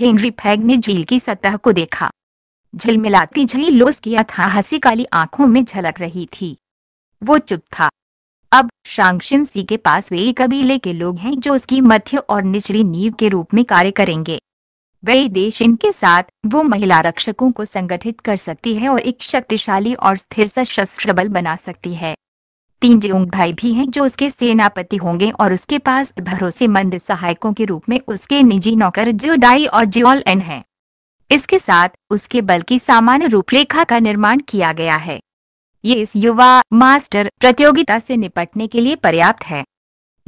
हेनरी फैग ने झील की सतह को देखा झिलमिलाती झील लोस किया था हंसी काली आंखों में झलक रही थी वो चुप था अब शांगशिन सी के पास वे कबीले के लोग हैं जो उसकी मध्य और निचली नींव के रूप में कार्य करेंगे वही देश इनके साथ वो महिला रक्षकों को संगठित कर सकती है और एक शक्तिशाली और स्थिर सशस्त्र बल बना सकती है तीन जोंग भाई भी हैं जो उसके सेनापति होंगे और उसके पास भरोसेमंद सहायकों के रूप में उसके निजी नौकर जो डाई और जियोल एन है इसके साथ उसके बल की सामान्य रूपरेखा का निर्माण किया गया है ये इस युवा मास्टर प्रतियोगिता से निपटने के लिए पर्याप्त है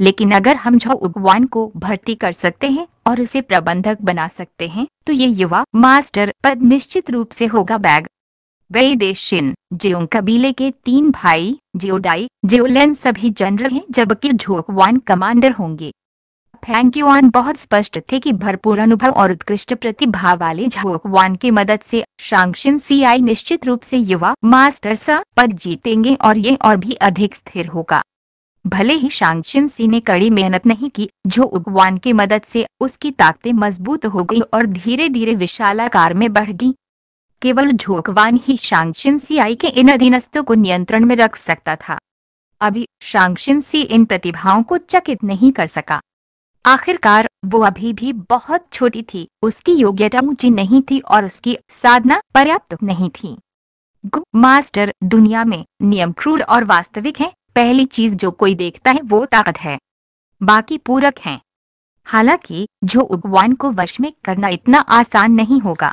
लेकिन अगर हम जो उगवान को भर्ती कर सकते हैं और उसे प्रबंधक बना सकते हैं तो ये युवा मास्टर पद निश्चित रूप से होगा बैग वही देश जियो कबीले के तीन भाई जियोडाई जियोलेन सभी जनरल हैं जबकि झोकवान कमांडर होंगे फैंक्यूआन बहुत स्पष्ट थे कि भरपूर अनुभव और उत्कृष्ट प्रतिभा वाले झोकवान की मदद से शांगशिन सीआई निश्चित रूप से युवा मास्टर सा पद जीतेंगे और ये और भी अधिक स्थिर होगा भले ही शांगशिन सी ने कड़ी मेहनत नहीं की जो उगवान की मदद से उसकी ताकतें मजबूत हो गई और धीरे धीरे विशालाकार में बढ़ गई केवल झोकवान ही शांगशिन आई के इन अधीनस्थों को नियंत्रण में रख सकता था अभी शांगशिन सी इन प्रतिभाओं को चकित नहीं कर सका आखिरकार वो अभी भी बहुत छोटी थी उसकी योग्यता ऊंची नहीं थी और उसकी साधना पर्याप्त नहीं थी मास्टर दुनिया में नियम क्रूर और वास्तविक हैं पहली चीज जो कोई देखता है वो ताकत है बाकी पूरक है हालांकि जो उगवान को वश में करना इतना आसान नहीं होगा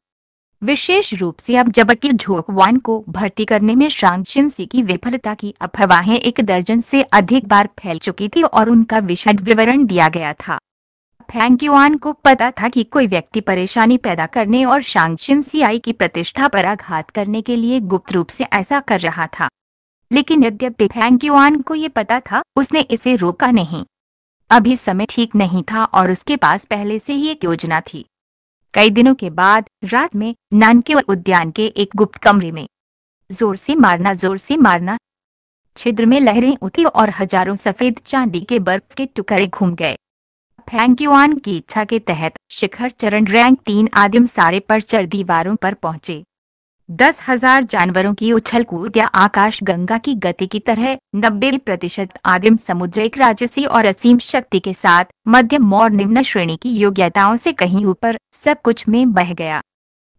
विशेष रूप से अब जबकि झोकवान को भर्ती करने में सिंह की विफलता की अफवाहें एक दर्जन से अधिक बार फैल चुकी थी और उनका विशद विवरण दिया गया था फैंक्युआन को पता था कि कोई व्यक्ति परेशानी पैदा करने और शांगशिनसी सिंह की प्रतिष्ठा पर आघात करने के लिए गुप्त रूप से ऐसा कर रहा था लेकिन यद्यपि यू आन को ये पता था उसने इसे रोका नहीं अभी समय ठीक नहीं था और उसके पास पहले से ही एक योजना थी कई दिनों के बाद रात में नानके उद्यान के एक गुप्त कमरे में जोर से मारना जोर से मारना छिद्र में लहरें उठी और हजारों सफेद चांदी के बर्फ के टुकड़े घूम गए यू आन की इच्छा के तहत शिखर चरण रैंक तीन आदिम सारे पर चढ़ दीवारों पर पहुंचे दस हजार जानवरों की उछल कूद या आकाश गंगा की गति की तरह नब्बे प्रतिशत आदिम समुद्र एक राजसी और असीम शक्ति के साथ मध्यम और निम्न श्रेणी की योग्यताओं से कहीं ऊपर सब कुछ में बह गया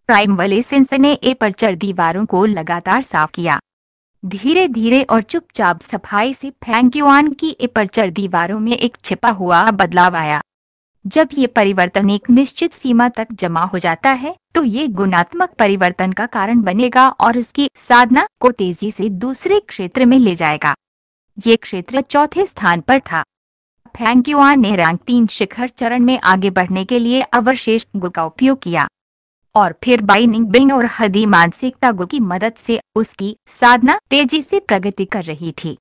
प्राइम वाले सिंस ने ए पर चढ़ दीवारों को लगातार साफ किया धीरे धीरे और चुपचाप सफाई से फैंक्यूआन की ए पर चढ़ दीवारों में एक छिपा हुआ बदलाव आया जब ये परिवर्तन एक निश्चित सीमा तक जमा हो जाता है तो ये गुणात्मक परिवर्तन का कारण बनेगा और उसकी साधना को तेजी से दूसरे क्षेत्र में ले जाएगा ये क्षेत्र चौथे स्थान पर था फैंक्युआ ने रैंक तीन शिखर चरण में आगे बढ़ने के लिए अवशेष गु का उपयोग किया और फिर बाइनिंग बिंग और हदी मानसिकता गु की मदद से उसकी साधना तेजी से प्रगति कर रही थी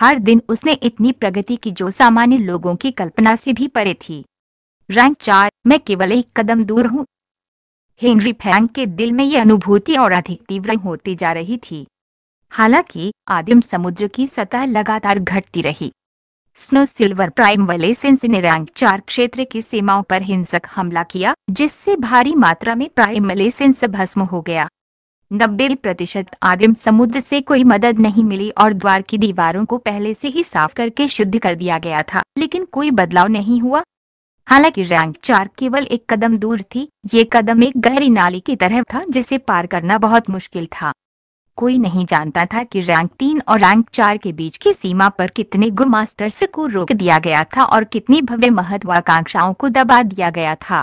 हर दिन उसने इतनी प्रगति की जो सामान्य लोगों की कल्पना से भी परे थी रैंक चार मैं केवल एक कदम दूर हूँ हेनरी फैंग के दिल में ये अनुभूति और अधिक तीव्र होती जा रही थी हालांकि आदिम समुद्र की सतह लगातार घटती रही स्नो सिल्वर प्राइम वलेसेंस ने रैंक चार क्षेत्र की सीमाओं पर हिंसक हमला किया जिससे भारी मात्रा में प्राइम वलेसेंस भस्म हो गया नब्बे प्रतिशत आदिम समुद्र से कोई मदद नहीं मिली और द्वार की दीवारों को पहले से ही साफ करके शुद्ध कर दिया गया था लेकिन कोई बदलाव नहीं हुआ हालांकि रैंक चार केवल एक कदम दूर थी ये कदम एक गहरी नाली की तरह था जिसे पार करना बहुत मुश्किल था कोई नहीं जानता था कि रैंक तीन और रैंक चार के बीच की सीमा पर कितने गुमास्टर्स को रोक दिया गया था और कितनी भव्य महत्वाकांक्षाओं को दबा दिया गया था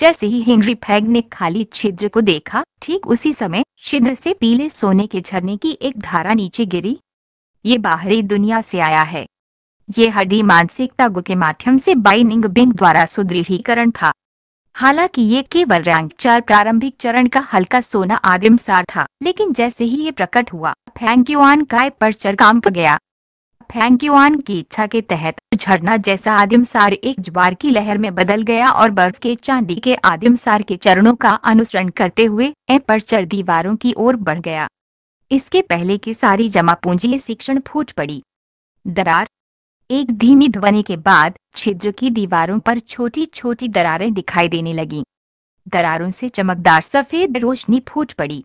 जैसे ही हेनरी फैग ने खाली छिद्र को देखा ठीक उसी समय छिद्र से पीले सोने के झरने की एक धारा नीचे गिरी ये बाहरी दुनिया से आया है ये हड्डी मानसिकता गु के माध्यम से बाइनिंग बिंग द्वारा सुदृढ़ीकरण था हालांकि ये केवल रैंक चार प्रारंभिक चरण का हल्का सोना आदिम सार था लेकिन जैसे ही ये प्रकट हुआ फैंक्यूआन काय पर चरकाम गया फैंक्यूआन की इच्छा के तहत झरना जैसा आदिम सार एक ज्वार की लहर में बदल गया और बर्फ के चांदी के आदिम सार के चरणों का अनुसरण करते हुए ए पर चर दीवारों की ओर बढ़ गया इसके पहले की सारी जमा पूंजी शिक्षण फूट पड़ी दरार एक धीमी ध्वनि के बाद छिद्र की दीवारों पर छोटी छोटी दरारें दिखाई देने लगीं। दरारों से चमकदार सफेद रोशनी फूट पड़ी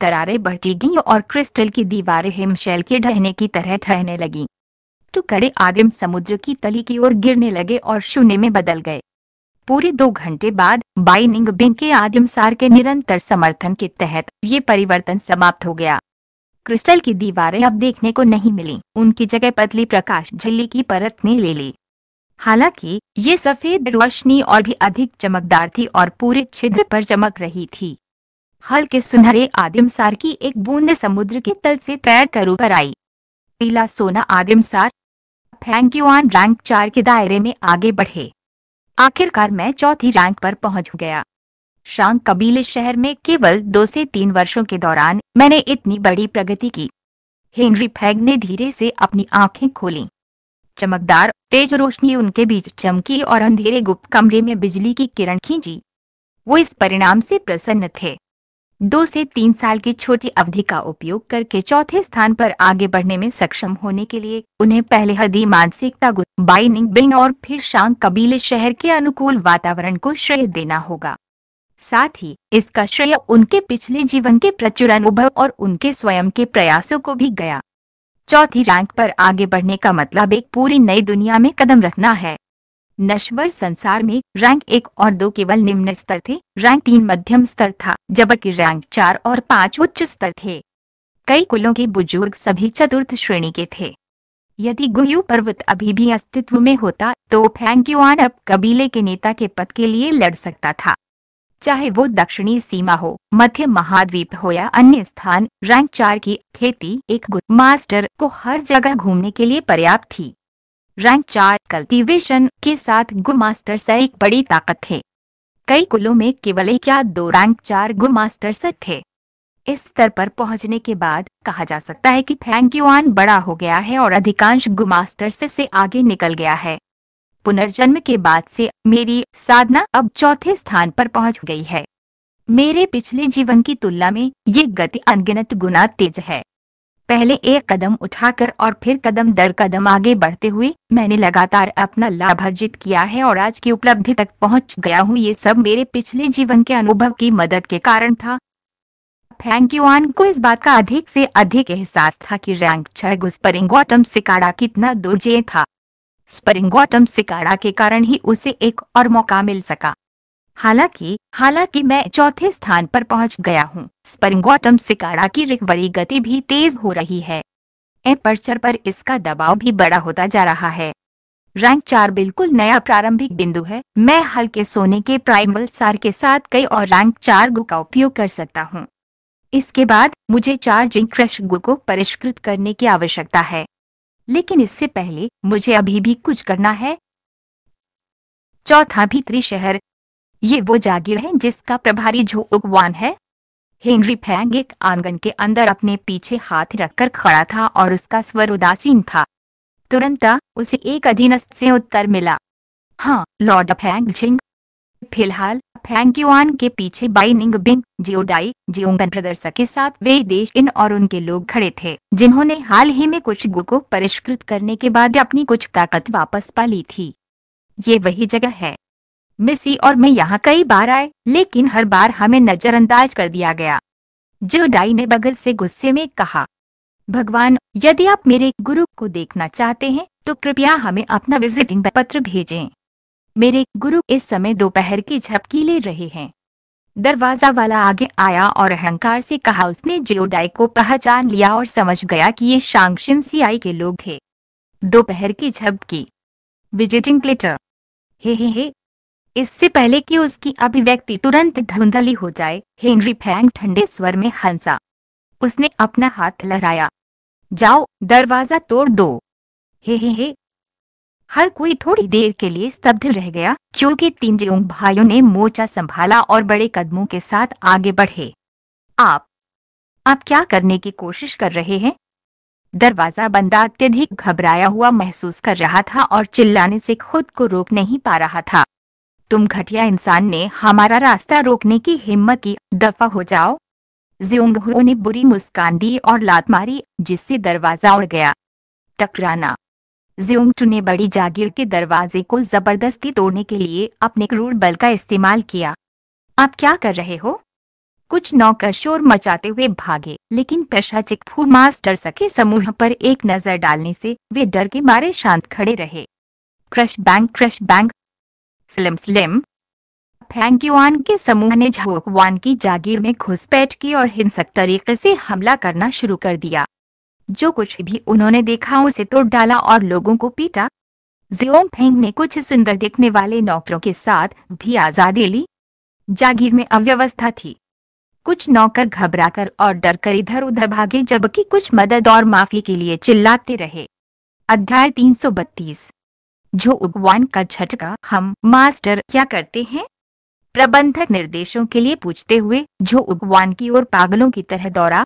दरारें बढ़ती गईं और क्रिस्टल की दीवारें हिमशैल के ढहने की तरह ठहरने लगीं। टुकड़े आदिम समुद्र की तली की ओर गिरने लगे और शून्य में बदल गए पूरे दो घंटे बाद बाइनिंग बिंग के आदिमसार के निरंतर समर्थन के तहत ये परिवर्तन समाप्त हो गया क्रिस्टल की दीवारें अब देखने को नहीं मिली उनकी जगह पतली प्रकाश झिल्ली की परत ने ले ली हालांकि ये सफेद रोशनी और भी अधिक चमकदार थी और पूरे छिद्र पर चमक रही थी हल्के सुनहरे आदिमसार की एक बूंद समुद्र के तल से तैर कर ऊपर आई पीला सोना आदिमसार फैंक्यूआन रैंक चार के दायरे में आगे बढ़े आखिरकार मैं चौथी रैंक पर पहुंच गया शांग कबीले शहर में केवल दो से तीन वर्षों के दौरान मैंने इतनी बड़ी प्रगति की हेनरी फैग ने धीरे से अपनी आंखें खोली चमकदार तेज रोशनी उनके बीच चमकी और अंधेरे गुप्त कमरे में बिजली की किरण खींची वो इस परिणाम से प्रसन्न थे दो से तीन साल की छोटी अवधि का उपयोग करके चौथे स्थान पर आगे बढ़ने में सक्षम होने के लिए उन्हें पहले हदी मानसिकता बाइनिंग बिंग और फिर शांग कबीले शहर के अनुकूल वातावरण को श्रेय देना होगा साथ ही इसका श्रेय उनके पिछले जीवन के प्रचुर अनुभव और उनके स्वयं के प्रयासों को भी गया चौथी रैंक पर आगे बढ़ने का मतलब एक पूरी नई दुनिया में कदम रखना है नश्वर संसार में रैंक एक और दो केवल निम्न स्तर थे रैंक तीन मध्यम स्तर था जबकि रैंक चार और पांच उच्च स्तर थे कई कुलों के बुजुर्ग सभी चतुर्थ श्रेणी के थे यदि गुयू पर्वत अभी भी अस्तित्व में होता तो फैंग अब कबीले के नेता के पद के लिए लड़ सकता था चाहे वो दक्षिणी सीमा हो मध्य महाद्वीप हो या अन्य स्थान रैंक चार की खेती एक मास्टर को हर जगह घूमने के लिए पर्याप्त थी रैंक चार कल्टीवेशन के साथ से एक बड़ी ताकत थे कई कुलों में केवल एक या दो रैंक चार से थे इस स्तर पर पहुंचने के बाद कहा जा सकता है कि फैंक बड़ा हो गया है और अधिकांश से, से आगे निकल गया है पुनर्जन्म के बाद से मेरी साधना अब चौथे स्थान पर पहुंच गई है मेरे पिछले जीवन की तुलना में ये गति अनगिनत गुना तेज है पहले एक कदम उठाकर और फिर कदम दर कदम आगे बढ़ते हुए मैंने लगातार अपना लाभ अर्जित किया है और आज की उपलब्धि तक पहुंच गया हूं ये सब मेरे पिछले जीवन के अनुभव की मदद के कारण था यू आन को इस बात का अधिक से अधिक एहसास था कि रैंक छह गुस्परिंग गौतम सिकाड़ा कितना दूर जे था स्परिंगोटम सिकाड़ा के कारण ही उसे एक और मौका मिल सका हालांकि हालांकि मैं चौथे स्थान पर पहुंच गया हूं। स्परिंगोटम सिकाड़ा की रिकवरी गति भी तेज हो रही है एपर्चर पर इसका दबाव भी बड़ा होता जा रहा है रैंक चार बिल्कुल नया प्रारंभिक बिंदु है मैं हल्के सोने के प्राइमल सार के साथ कई और रैंक चार गु का उपयोग कर सकता हूँ इसके बाद मुझे चार्जिंग क्रश गु को परिष्कृत करने की आवश्यकता है लेकिन इससे पहले मुझे अभी भी कुछ करना है चौथा भीतरी शहर ये वो जागीर है जिसका प्रभारी जो उगवान है हेनरी फैंग एक आंगन के अंदर अपने पीछे हाथ रखकर खड़ा था और उसका स्वर उदासीन था तुरंत उसे एक अधीनस्थ से उत्तर मिला हाँ लॉर्ड फैंग झिंग फिलहाल फैंक्यूआन के पीछे बाइनिंग बिंग जियोडाई जियोंगन प्रदर्शक के साथ वे देश इन और उनके लोग खड़े थे जिन्होंने हाल ही में कुछ गु को परिष्कृत करने के बाद अपनी कुछ ताकत वापस पा ली थी ये वही जगह है मिसी और मैं यहाँ कई बार आए लेकिन हर बार हमें नजरअंदाज कर दिया गया जियोडाई ने बगल से गुस्से में कहा भगवान यदि आप मेरे गुरु को देखना चाहते हैं तो कृपया हमें अपना विजिटिंग पत्र भेजें मेरे गुरु इस समय दोपहर की झपकी ले रहे हैं दरवाजा वाला आगे आया और अहंकार से कहा उसने जियोडाई को पहचान लिया और समझ गया कि ये शांक्षिन सीआई के लोग थे दोपहर की झपकी विजिटिंग क्लिटर हे हे हे इससे पहले कि उसकी अभिव्यक्ति तुरंत धुंधली हो जाए हेनरी फैंग ठंडे स्वर में हंसा उसने अपना हाथ लहराया जाओ दरवाजा तोड़ दो हे हे हे हर कोई थोड़ी देर के लिए स्तब्ध रह गया क्योंकि तीन जयोंग भाइयों ने मोर्चा संभाला और बड़े कदमों के साथ आगे बढ़े आप आप क्या करने की कोशिश कर रहे हैं दरवाजा बंदा अत्यधिक घबराया हुआ महसूस कर रहा था और चिल्लाने से खुद को रोक नहीं पा रहा था तुम घटिया इंसान ने हमारा रास्ता रोकने की हिम्मत की दफा हो जाओ जियोंग ने बुरी मुस्कान दी और लात मारी जिससे दरवाजा उड़ गया टकराना ज्योंगचू ने बड़ी जागीर के दरवाजे को जबरदस्ती तोड़ने के लिए अपने क्रूर बल का इस्तेमाल किया आप क्या कर रहे हो कुछ नौकर शोर मचाते हुए भागे लेकिन पेशा चिकफू मास्टर सके समूह पर एक नजर डालने से वे डर के मारे शांत खड़े रहे crush bank crush bank slim slim फैंक फैंक्यूआन के समूह ने झाओवान की जागीर में घुसपैठ की और हिंसक तरीके से हमला करना शुरू कर दिया जो कुछ भी उन्होंने देखा उसे तोड़ डाला और लोगों को पीटा जियोंग फेंग ने कुछ सुंदर दिखने वाले नौकरों के साथ भी आजादी ली जागीर में अव्यवस्था थी कुछ नौकर घबराकर और डर कर इधर उधर भागे जबकि कुछ मदद और माफी के लिए चिल्लाते रहे अध्याय 332 जो उगवान का झटका हम मास्टर क्या करते हैं प्रबंधक निर्देशों के लिए पूछते हुए जो उगवान की ओर पागलों की तरह दौड़ा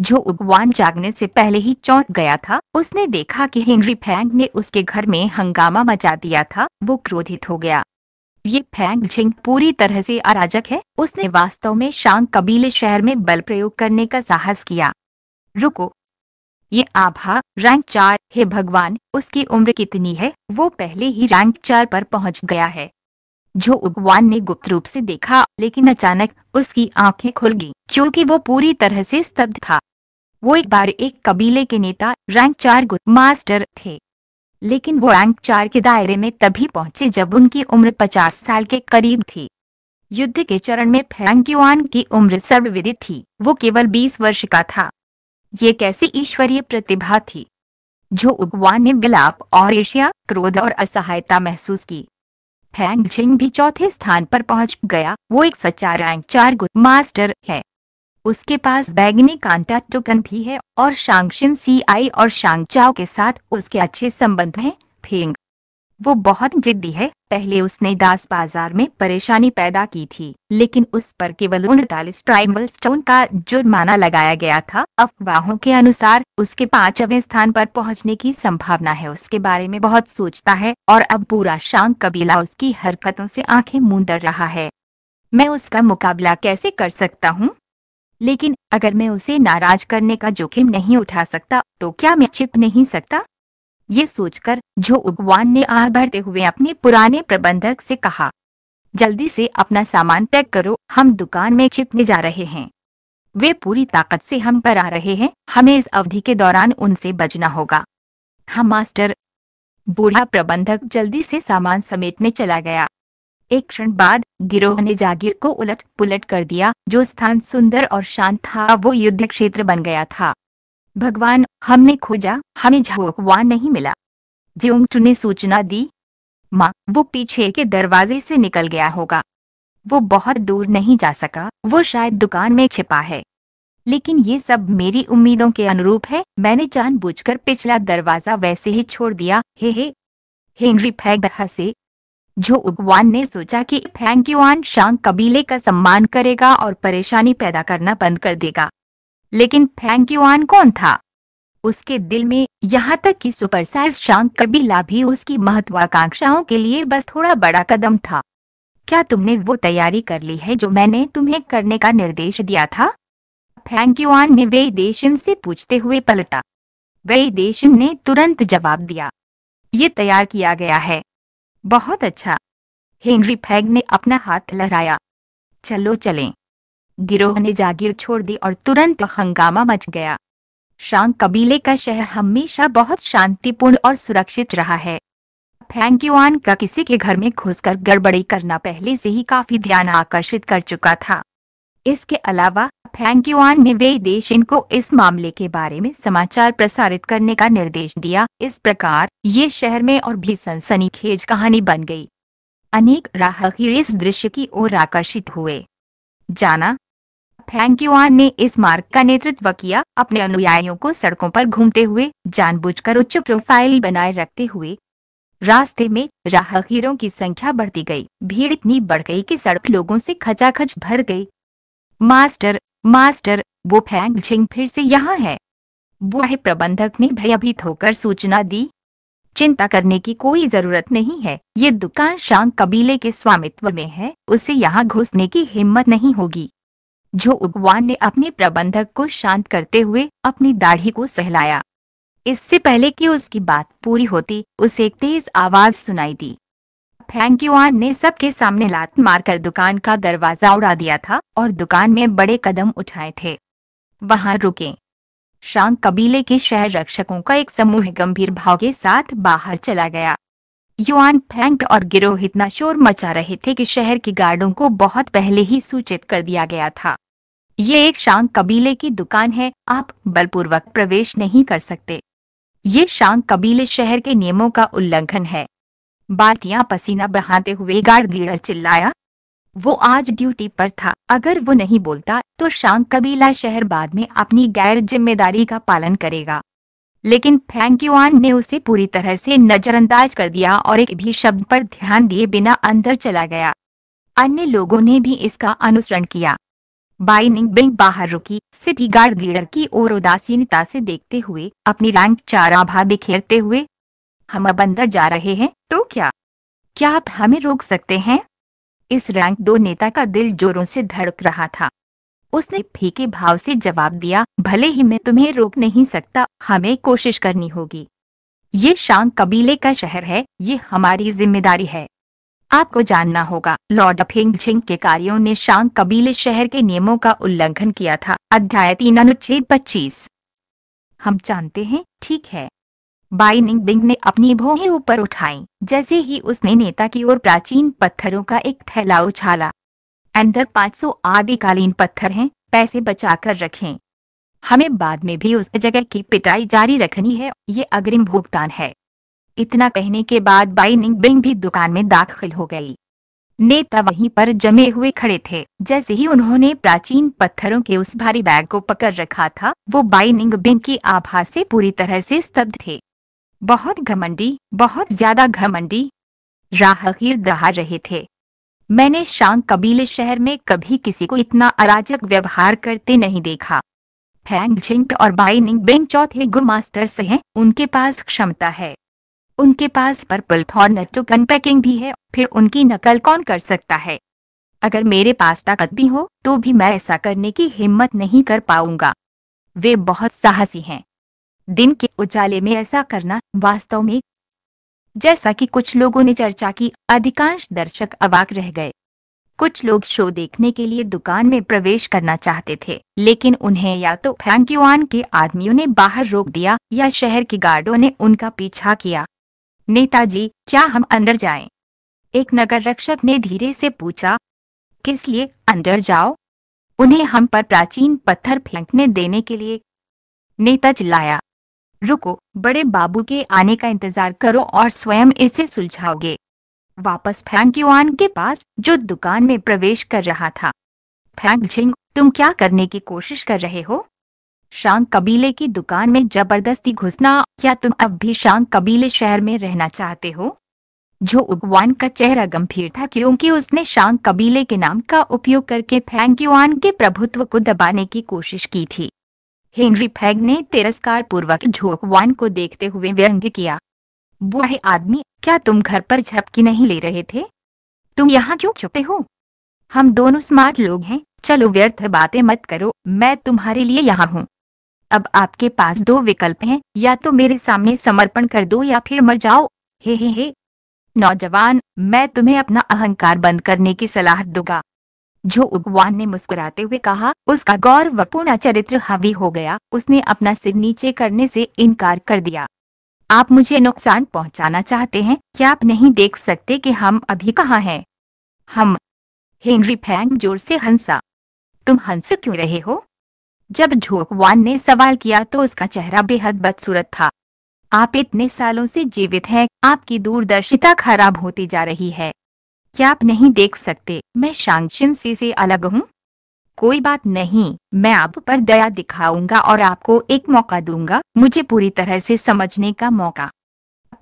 जो उगवान जागने से पहले ही चौंक गया था उसने देखा कि हेनरी फैंग ने उसके घर में हंगामा मचा दिया था वो क्रोधित हो गया ये फैंग झिंग पूरी तरह से अराजक है उसने वास्तव में शांग कबीले शहर में बल प्रयोग करने का साहस किया रुको ये आभा रैंक चार हे भगवान उसकी उम्र कितनी है वो पहले ही रैंक चार पर पहुंच गया है जो उगवान ने गुप्त रूप से देखा लेकिन अचानक उसकी आंखें खुल गई क्योंकि वो पूरी तरह से स्तब्ध था वो एक बार एक कबीले के नेता रैंक चार गुप्त मास्टर थे लेकिन वो रैंक चार के दायरे में तभी पहुंचे जब उनकी उम्र पचास साल के करीब थी युद्ध के चरण में फैंक्यूआन की उम्र सर्वविदित थी वो केवल बीस वर्ष का था ये कैसी ईश्वरीय प्रतिभा थी जो उगवान ने विलाप और ईर्ष्या क्रोध और असहायता महसूस की फैंग छिंग भी चौथे स्थान पर पहुंच गया वो एक सच्चा रैंक चार गुड मास्टर है उसके पास बैगनी कांटा टोकन भी है और शांगशिन आई और चाओ के साथ उसके अच्छे संबंध हैं फेंग वो बहुत जिद्दी है पहले उसने दास बाजार में परेशानी पैदा की थी लेकिन उस पर केवल उनतालीस ट्राइबल स्टोन का जुर्माना लगाया गया था अफवाहों के अनुसार उसके पांचवें स्थान पर पहुंचने की संभावना है उसके बारे में बहुत सोचता है और अब पूरा शांत कबीला उसकी हरकतों से आंखें मूंदर रहा है मैं उसका मुकाबला कैसे कर सकता हूँ लेकिन अगर मैं उसे नाराज करने का जोखिम नहीं उठा सकता तो क्या मैं छिप नहीं सकता ये सोचकर जो उगवान ने आह भरते हुए अपने पुराने प्रबंधक से कहा जल्दी से अपना सामान पैक करो हम दुकान में छिपने जा रहे हैं वे पूरी ताकत से हम पर आ रहे हैं हमें इस अवधि के दौरान उनसे बचना होगा हाँ मास्टर बूढ़ा प्रबंधक जल्दी से सामान समेटने चला गया एक क्षण बाद गिरोह ने जागीर को उलट पुलट कर दिया जो स्थान सुंदर और शांत था वो युद्ध क्षेत्र बन गया था भगवान हमने खोजा हमें झाओकवा नहीं मिला ज्योंगचू ने सूचना दी माँ वो पीछे के दरवाजे से निकल गया होगा वो बहुत दूर नहीं जा सका वो शायद दुकान में छिपा है लेकिन ये सब मेरी उम्मीदों के अनुरूप है मैंने जानबूझकर पिछला दरवाजा वैसे ही छोड़ दिया हे हे हेनरी फैंग हंसे जो उगवान ने सोचा कि युआन शांग कबीले का सम्मान करेगा और परेशानी पैदा करना बंद कर देगा लेकिन फैंक युआन कौन था उसके दिल में यहाँ तक कि सुपरसाइज शांक कबीला भी उसकी महत्वाकांक्षाओं के लिए बस थोड़ा बड़ा कदम था क्या तुमने वो तैयारी कर ली है जो मैंने तुम्हें करने का निर्देश दिया था फैंक युआन ने वे देशन से पूछते हुए पलटा वे देशन ने तुरंत जवाब दिया ये तैयार किया गया है बहुत अच्छा हेनरी फैग ने अपना हाथ लहराया चलो चलें गिरोह ने जागीर छोड़ दी और तुरंत हंगामा मच गया शांग कबीले का शहर हमेशा बहुत शांतिपूर्ण और सुरक्षित रहा है फैंग युआन का किसी के घर में घुसकर गड़बड़ी करना पहले से ही काफी ध्यान आकर्षित कर चुका था इसके अलावा फैंग युआन ने वे देश इनको इस मामले के बारे में समाचार प्रसारित करने का निर्देश दिया इस प्रकार ये शहर में और भी सनसनीखेज कहानी बन गई अनेक राहगीर इस दृश्य की ओर आकर्षित हुए जाना फैंक्युआन ने इस मार्ग का नेतृत्व किया अपने अनुयायियों को सड़कों पर घूमते हुए जानबूझकर उच्च प्रोफाइल बनाए रखते हुए रास्ते में राहगीरों की संख्या बढ़ती गई भीड़ इतनी बढ़ गई कि सड़क लोगों से खचाखच भर गई मास्टर मास्टर वो फैंग झिंग फिर से यहाँ है बूढ़े प्रबंधक ने भयभीत होकर सूचना दी चिंता करने की कोई जरूरत नहीं है ये दुकान शांग कबीले के स्वामित्व में है उसे यहाँ घुसने की हिम्मत नहीं होगी जो उगवान ने अपने प्रबंधक को शांत करते हुए अपनी दाढ़ी को सहलाया इससे पहले कि उसकी बात पूरी होती उसे एक तेज आवाज सुनाई दी आन ने सबके सामने लात मारकर दुकान का दरवाजा उड़ा दिया था और दुकान में बड़े कदम उठाए थे वहां रुके शांग कबीले के शहर रक्षकों का एक समूह गंभीर भाव के साथ बाहर चला गया युआन फेंग और गिरोह इतना शोर मचा रहे थे कि शहर के गार्डों को बहुत पहले ही सूचित कर दिया गया था ये एक शांग कबीले की दुकान है आप बलपूर्वक प्रवेश नहीं कर सकते ये शांग कबीले शहर के नियमों का उल्लंघन है बातियां पसीना बहाते हुए गार्ड लीडर चिल्लाया वो आज ड्यूटी पर था अगर वो नहीं बोलता तो शांग कबीला शहर बाद में अपनी गैर जिम्मेदारी का पालन करेगा लेकिन फैंक्यूआन ने उसे पूरी तरह से नजरअंदाज कर दिया और एक भी शब्द पर ध्यान दिए बिना अंदर चला गया अन्य लोगों ने भी इसका अनुसरण किया बाइनिंग बिंग बाहर रुकी सिटी गार्ड लीडर की ओर उदासीनता से देखते हुए अपनी रैंक चार आभा बिखेरते हुए हम अब अंदर जा रहे हैं तो क्या क्या आप हमें रोक सकते हैं इस रैंक दो नेता का दिल जोरों से धड़क रहा था उसने फीके भाव से जवाब दिया भले ही मैं तुम्हें रोक नहीं सकता हमें कोशिश करनी होगी ये शांग कबीले का शहर है ये हमारी जिम्मेदारी है आपको जानना होगा लॉर्ड फिंग झिंग के कार्यों ने शांग कबीले शहर के नियमों का उल्लंघन किया था अध्याय तीन अनुच्छेद पच्चीस हम जानते हैं ठीक है बाइनिंग बिंग ने अपनी भोहें ऊपर उठाई जैसे ही उसने नेता की ओर प्राचीन पत्थरों का एक थैला उछाला अंदर 500 आदिकालीन पत्थर हैं पैसे बचाकर रखें हमें बाद में भी उस जगह की पिटाई जारी रखनी है ये अग्रिम भुगतान है इतना कहने के बाद बाइनिंग बिंग भी दुकान में दाखिल हो गई नेता वहीं पर जमे हुए खड़े थे जैसे ही उन्होंने प्राचीन पत्थरों के उस भारी बैग को पकड़ रखा था वो बाइनिंग बिंग की आभा से पूरी तरह से स्तब्ध थे बहुत घमंडी बहुत ज्यादा घमंडी राहगीर दहा रहे थे मैंने शांग कबीले शहर में कभी किसी को इतना अराजक व्यवहार करते नहीं देखा फैंग झिंग और बाइनिंग बेंग चौथे गुरु मास्टर्स हैं उनके पास क्षमता है उनके पास पर्पल थॉर्न टू पैकिंग भी है फिर उनकी नकल कौन कर सकता है अगर मेरे पास ताकत भी हो तो भी मैं ऐसा करने की हिम्मत नहीं कर पाऊंगा वे बहुत साहसी हैं दिन के उजाले में ऐसा करना वास्तव में जैसा कि कुछ लोगों ने चर्चा की अधिकांश दर्शक अवाक रह गए कुछ लोग शो देखने के लिए दुकान में प्रवेश करना चाहते थे लेकिन उन्हें या तो फैंक्यूआन के आदमियों ने बाहर रोक दिया या शहर के गार्डों ने उनका पीछा किया नेताजी क्या हम अंदर जाएं? एक नगर रक्षक ने धीरे से पूछा किस लिए अंदर जाओ उन्हें हम पर प्राचीन पत्थर फेंकने देने के लिए नेता चिल्लाया रुको बड़े बाबू के आने का इंतजार करो और स्वयं इसे सुलझाओगे वापस फैंग युआन के पास जो दुकान में प्रवेश कर रहा था फैंग झिंग तुम क्या करने की कोशिश कर रहे हो शांग कबीले की दुकान में जबरदस्ती घुसना क्या तुम अब भी शांग कबीले शहर में रहना चाहते हो जो उगवान का चेहरा गंभीर था क्योंकि उसने शांग कबीले के नाम का उपयोग करके फैंग युआन के प्रभुत्व को दबाने की कोशिश की थी हेनरी फैग ने तिरस्कार पूर्वक झोकवान को देखते हुए व्यंग किया बुढ़े आदमी क्या तुम घर पर झपकी नहीं ले रहे थे तुम यहाँ क्यों छुपे हो हम दोनों स्मार्ट लोग हैं चलो व्यर्थ बातें मत करो मैं तुम्हारे लिए यहाँ हूँ अब आपके पास दो विकल्प हैं या तो मेरे सामने समर्पण कर दो या फिर मर जाओ हे हे हे नौजवान मैं तुम्हें अपना अहंकार बंद करने की सलाह दूंगा जो उगवान ने मुस्कुराते हुए कहा उसका गौरवपूर्ण चरित्र हावी हो गया उसने अपना सिर नीचे करने से इनकार कर दिया आप मुझे नुकसान पहुंचाना चाहते हैं क्या आप नहीं देख सकते कि हम अभी कहाँ हैं हम हेनरी फैंग जोर से हंसा तुम हंस क्यों रहे हो जब झोकवान ने सवाल किया तो उसका चेहरा बेहद बदसूरत था आप इतने सालों से जीवित हैं आपकी दूरदर्शिता खराब होती जा रही है क्या आप नहीं देख सकते मैं शांशन से, से अलग हूँ कोई बात नहीं मैं आप पर दया दिखाऊंगा और आपको एक मौका दूंगा मुझे पूरी तरह से समझने का मौका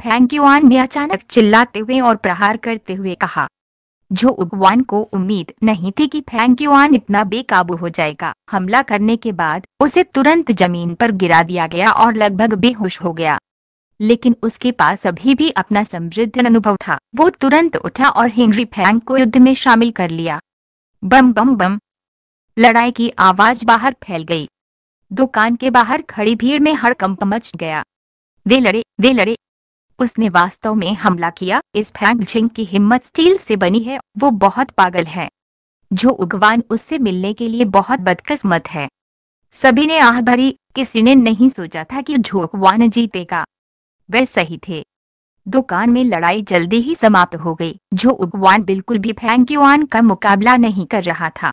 फैंग युआन ने अचानक चिल्लाते हुए और प्रहार करते हुए कहा जो उगवान को उम्मीद नहीं थी कि फैंग युआन इतना बेकाबू हो जाएगा हमला करने के बाद उसे तुरंत जमीन पर गिरा दिया गया और लगभग बेहोश हो गया लेकिन उसके पास अभी भी अपना समृद्ध अनुभव था वो तुरंत उठा और हेनरी फैंग को युद्ध में शामिल कर लिया बम बम बम लड़ाई की आवाज बाहर फैल गई दुकान के बाहर खड़ी भीड़ में हड़कंप मच गया वे लड़े वे लड़े उसने वास्तव में हमला किया इस फैंग झिंग की हिम्मत स्टील से बनी है वो बहुत पागल है जो उगवान उससे मिलने के लिए बहुत बदकस्मत है सभी ने आह भरी किसी ने नहीं सोचा था कि झोकवान जीतेगा वे सही थे दुकान में लड़ाई जल्दी ही समाप्त हो गई जो उगवान बिल्कुल भी फैंक्यूआन का मुकाबला नहीं कर रहा था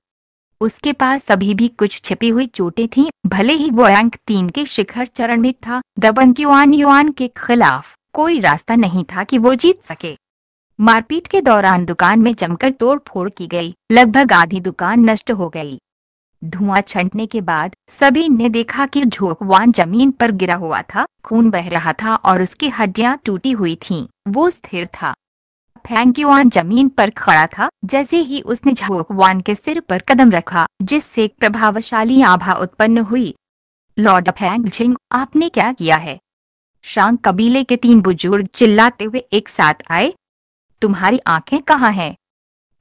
उसके पास अभी भी कुछ छिपी हुई चोटें थीं, भले ही वो अंक तीन के शिखर चरण में था दबन क्यूआन युआन के खिलाफ कोई रास्ता नहीं था कि वो जीत सके मारपीट के दौरान दुकान में जमकर तोड़फोड़ की गई लगभग आधी दुकान नष्ट हो गई धुआं छंटने के बाद सभी ने देखा कि झोकवान जमीन पर गिरा हुआ था खून बह रहा था और उसकी हड्डियां टूटी हुई थीं। वो स्थिर था फैंक्यूआन जमीन पर खड़ा था जैसे ही उसने झोकवान के सिर पर कदम रखा जिससे एक प्रभावशाली आभा उत्पन्न हुई लॉर्ड फैंग झिंग आपने क्या किया है शांग कबीले के तीन बुजुर्ग चिल्लाते हुए एक साथ आए तुम्हारी आंखें कहाँ हैं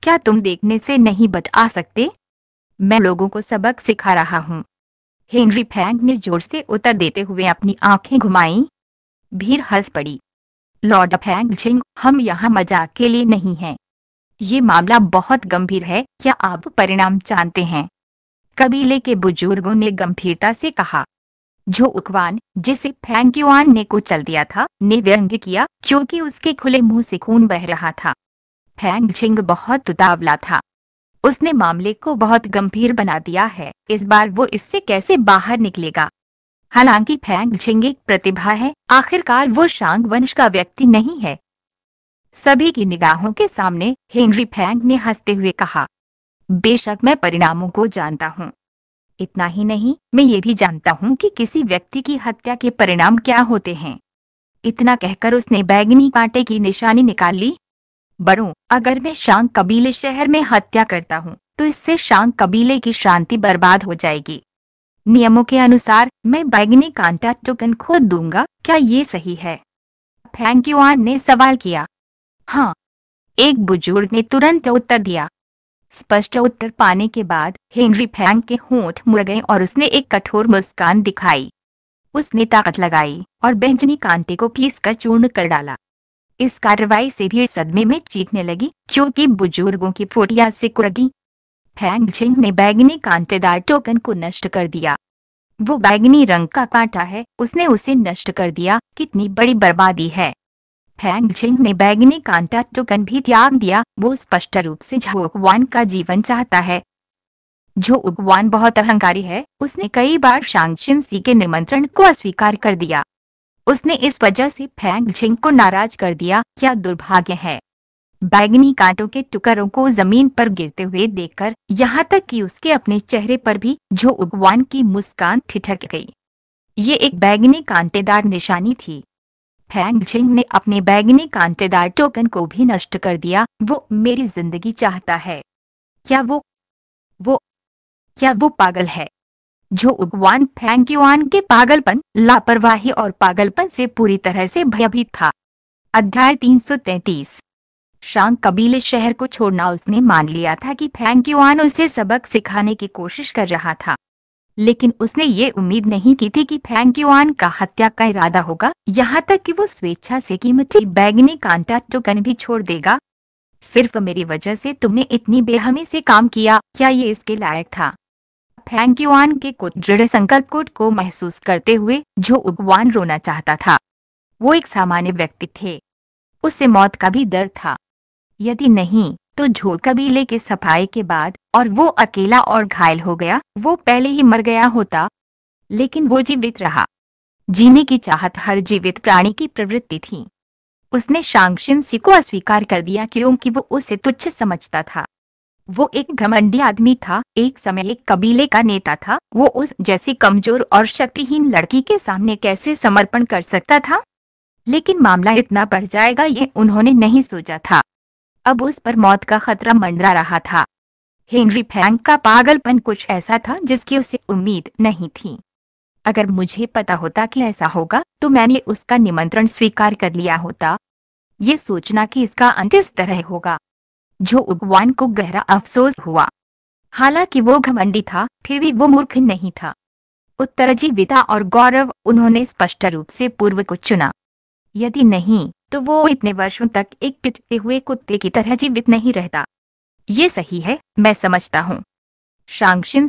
क्या तुम देखने से नहीं बता सकते मैं लोगों को सबक सिखा रहा हूँ हेनरी फैंग ने जोर से उतर देते हुए अपनी आंखें घुमाई भीड़ हंस पड़ी लॉर्ड फैंग झिंग हम यहाँ मजाक के लिए नहीं हैं ये मामला बहुत गंभीर है क्या आप परिणाम जानते हैं कबीले के बुजुर्गों ने गंभीरता से कहा जो उकवान जिसे युआन ने कुचल दिया था ने व्यंग किया क्योंकि उसके खुले मुंह से खून बह रहा था फैंग झिंग बहुत उतावला था उसने मामले को बहुत गंभीर बना दिया है इस बार वो इससे कैसे बाहर निकलेगा हालांकि फैंग झिंग एक प्रतिभा है आखिरकार वो शांग वंश का व्यक्ति नहीं है सभी की निगाहों के सामने हेनरी फैंग ने हंसते हुए कहा बेशक मैं परिणामों को जानता हूँ इतना ही नहीं मैं ये भी जानता हूँ कि किसी व्यक्ति की हत्या के परिणाम क्या होते हैं इतना कहकर उसने बैगनी कांटे की निशानी निकाल ली बढ़ूं। अगर मैं शांग कबीले शहर में हत्या करता हूं, तो इससे शांग कबीले की शांति बर्बाद हो जाएगी नियमों के अनुसार मैं बैगनी कांटा टोकन खोद दूंगा क्या ये सही है यू आन ने सवाल किया हाँ एक बुजुर्ग ने तुरंत उत्तर दिया स्पष्ट उत्तर पाने के बाद हेनरी फैंक के होंठ मुड़ गए और उसने एक कठोर मुस्कान दिखाई उसने ताकत लगाई और बेंजनी कांटे को पीस कर चूर्ण कर डाला इस कार्रवाई से भीड़ सदमे में चीखने लगी क्योंकि बुजुर्गों की फोटिया से कुरगी फैंग झिंग ने बैगनी कांतेदार टोकन को नष्ट कर दिया वो बैगनी रंग का कांटा है उसने उसे नष्ट कर दिया कितनी बड़ी बर्बादी है फैंग झिंग ने बैगनी कांटा टोकन भी त्याग दिया वो स्पष्ट रूप से झाओकवान का जीवन चाहता है जो उगवान बहुत अहंकारी है उसने कई बार शांगशिन सी के निमंत्रण को अस्वीकार कर दिया उसने इस वजह से फैंग झिंग को नाराज कर दिया क्या दुर्भाग्य है बैगनी कांटों के टुकड़ों को जमीन पर गिरते हुए देखकर यहाँ तक कि उसके अपने चेहरे पर भी जो उगवान की मुस्कान ठिठक गई ये एक बैगनी कांटेदार निशानी थी फैंग झिंग ने अपने बैगनी कांटेदार टोकन को भी नष्ट कर दिया वो मेरी जिंदगी चाहता है क्या वो वो क्या वो पागल है जो उगवान फैंक्युआन के पागलपन लापरवाही और पागलपन से पूरी तरह से भयभीत था अध्याय 333 शांग कबीले शहर को छोड़ना उसने मान लिया था कि फैंक्युआन उसे सबक सिखाने की कोशिश कर रहा था लेकिन उसने ये उम्मीद नहीं की थी कि फैंक्युआन का हत्या का इरादा होगा यहाँ तक कि वो स्वेच्छा से कीमती बैगनी कांटा टोकन भी छोड़ देगा सिर्फ मेरी वजह से तुमने इतनी बेहमी से काम किया क्या ये इसके लायक था फैंक्यूआन के कुछ दृढ़ संकल्प कोट को महसूस करते हुए जो उगवान रोना चाहता था वो एक सामान्य व्यक्ति थे उससे मौत का भी डर था यदि नहीं तो झो कबीले के सफाई के बाद और वो अकेला और घायल हो गया वो पहले ही मर गया होता लेकिन वो जीवित रहा जीने की चाहत हर जीवित प्राणी की प्रवृत्ति थी उसने शांक्षिन सी को अस्वीकार कर दिया क्योंकि वो उसे तुच्छ समझता था वो एक घमंडी आदमी था एक समय एक कबीले का नेता था वो उस जैसी कमजोर और शक्तिहीन लड़की के सामने कैसे समर्पण कर सकता था लेकिन मामला इतना बढ़ जाएगा ये उन्होंने नहीं सोचा था अब उस पर मौत का खतरा मंडरा रहा था हेनरी फैंक का पागलपन कुछ ऐसा था जिसकी उसे उम्मीद नहीं थी अगर मुझे पता होता कि ऐसा होगा तो मैंने उसका निमंत्रण स्वीकार कर लिया होता ये सोचना कि इसका अंत इस तरह होगा जो उगवान को गहरा अफसोस हुआ हालांकि वो घमंडी था फिर भी वो मूर्ख नहीं था उत्तरजीविता और गौरव उन्होंने स्पष्ट रूप से पूर्व को चुना यदि नहीं तो वो इतने वर्षों तक एक पिटते हुए कुत्ते की तरह जीवित नहीं रहता ये सही है मैं समझता हूँ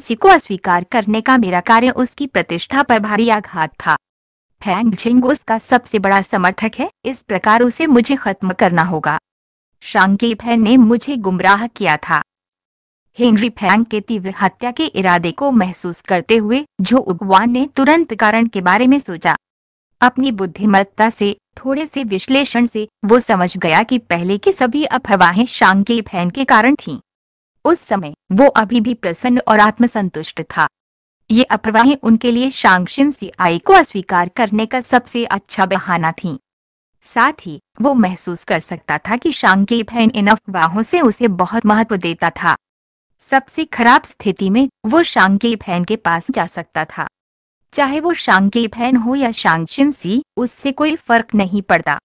सी को अस्वीकार करने का मेरा कार्य उसकी प्रतिष्ठा पर भारी आघात था फैंग झिंग उसका सबसे बड़ा समर्थक है इस प्रकार उसे मुझे खत्म करना होगा शांकी फैन ने मुझे गुमराह किया था हेनरी फैंग के तीव्र हत्या के इरादे को महसूस करते हुए जो उगवान ने तुरंत कारण के बारे में सोचा अपनी बुद्धिमत्ता से थोड़े से विश्लेषण से वो समझ गया कि पहले की सभी अफवाहें शांकी फैन के कारण थीं। उस समय वो अभी भी प्रसन्न और आत्मसंतुष्ट था ये अफवाहें उनके लिए सी आई को अस्वीकार करने का सबसे अच्छा बहाना थी साथ ही वो महसूस कर सकता था कि शांकी फैन इन अफवाहों से उसे बहुत महत्व देता था सबसे खराब स्थिति में वो शांके फैन के पास जा सकता था चाहे वो शांके फैन हो या शांगशिन सी उससे कोई फर्क नहीं पड़ता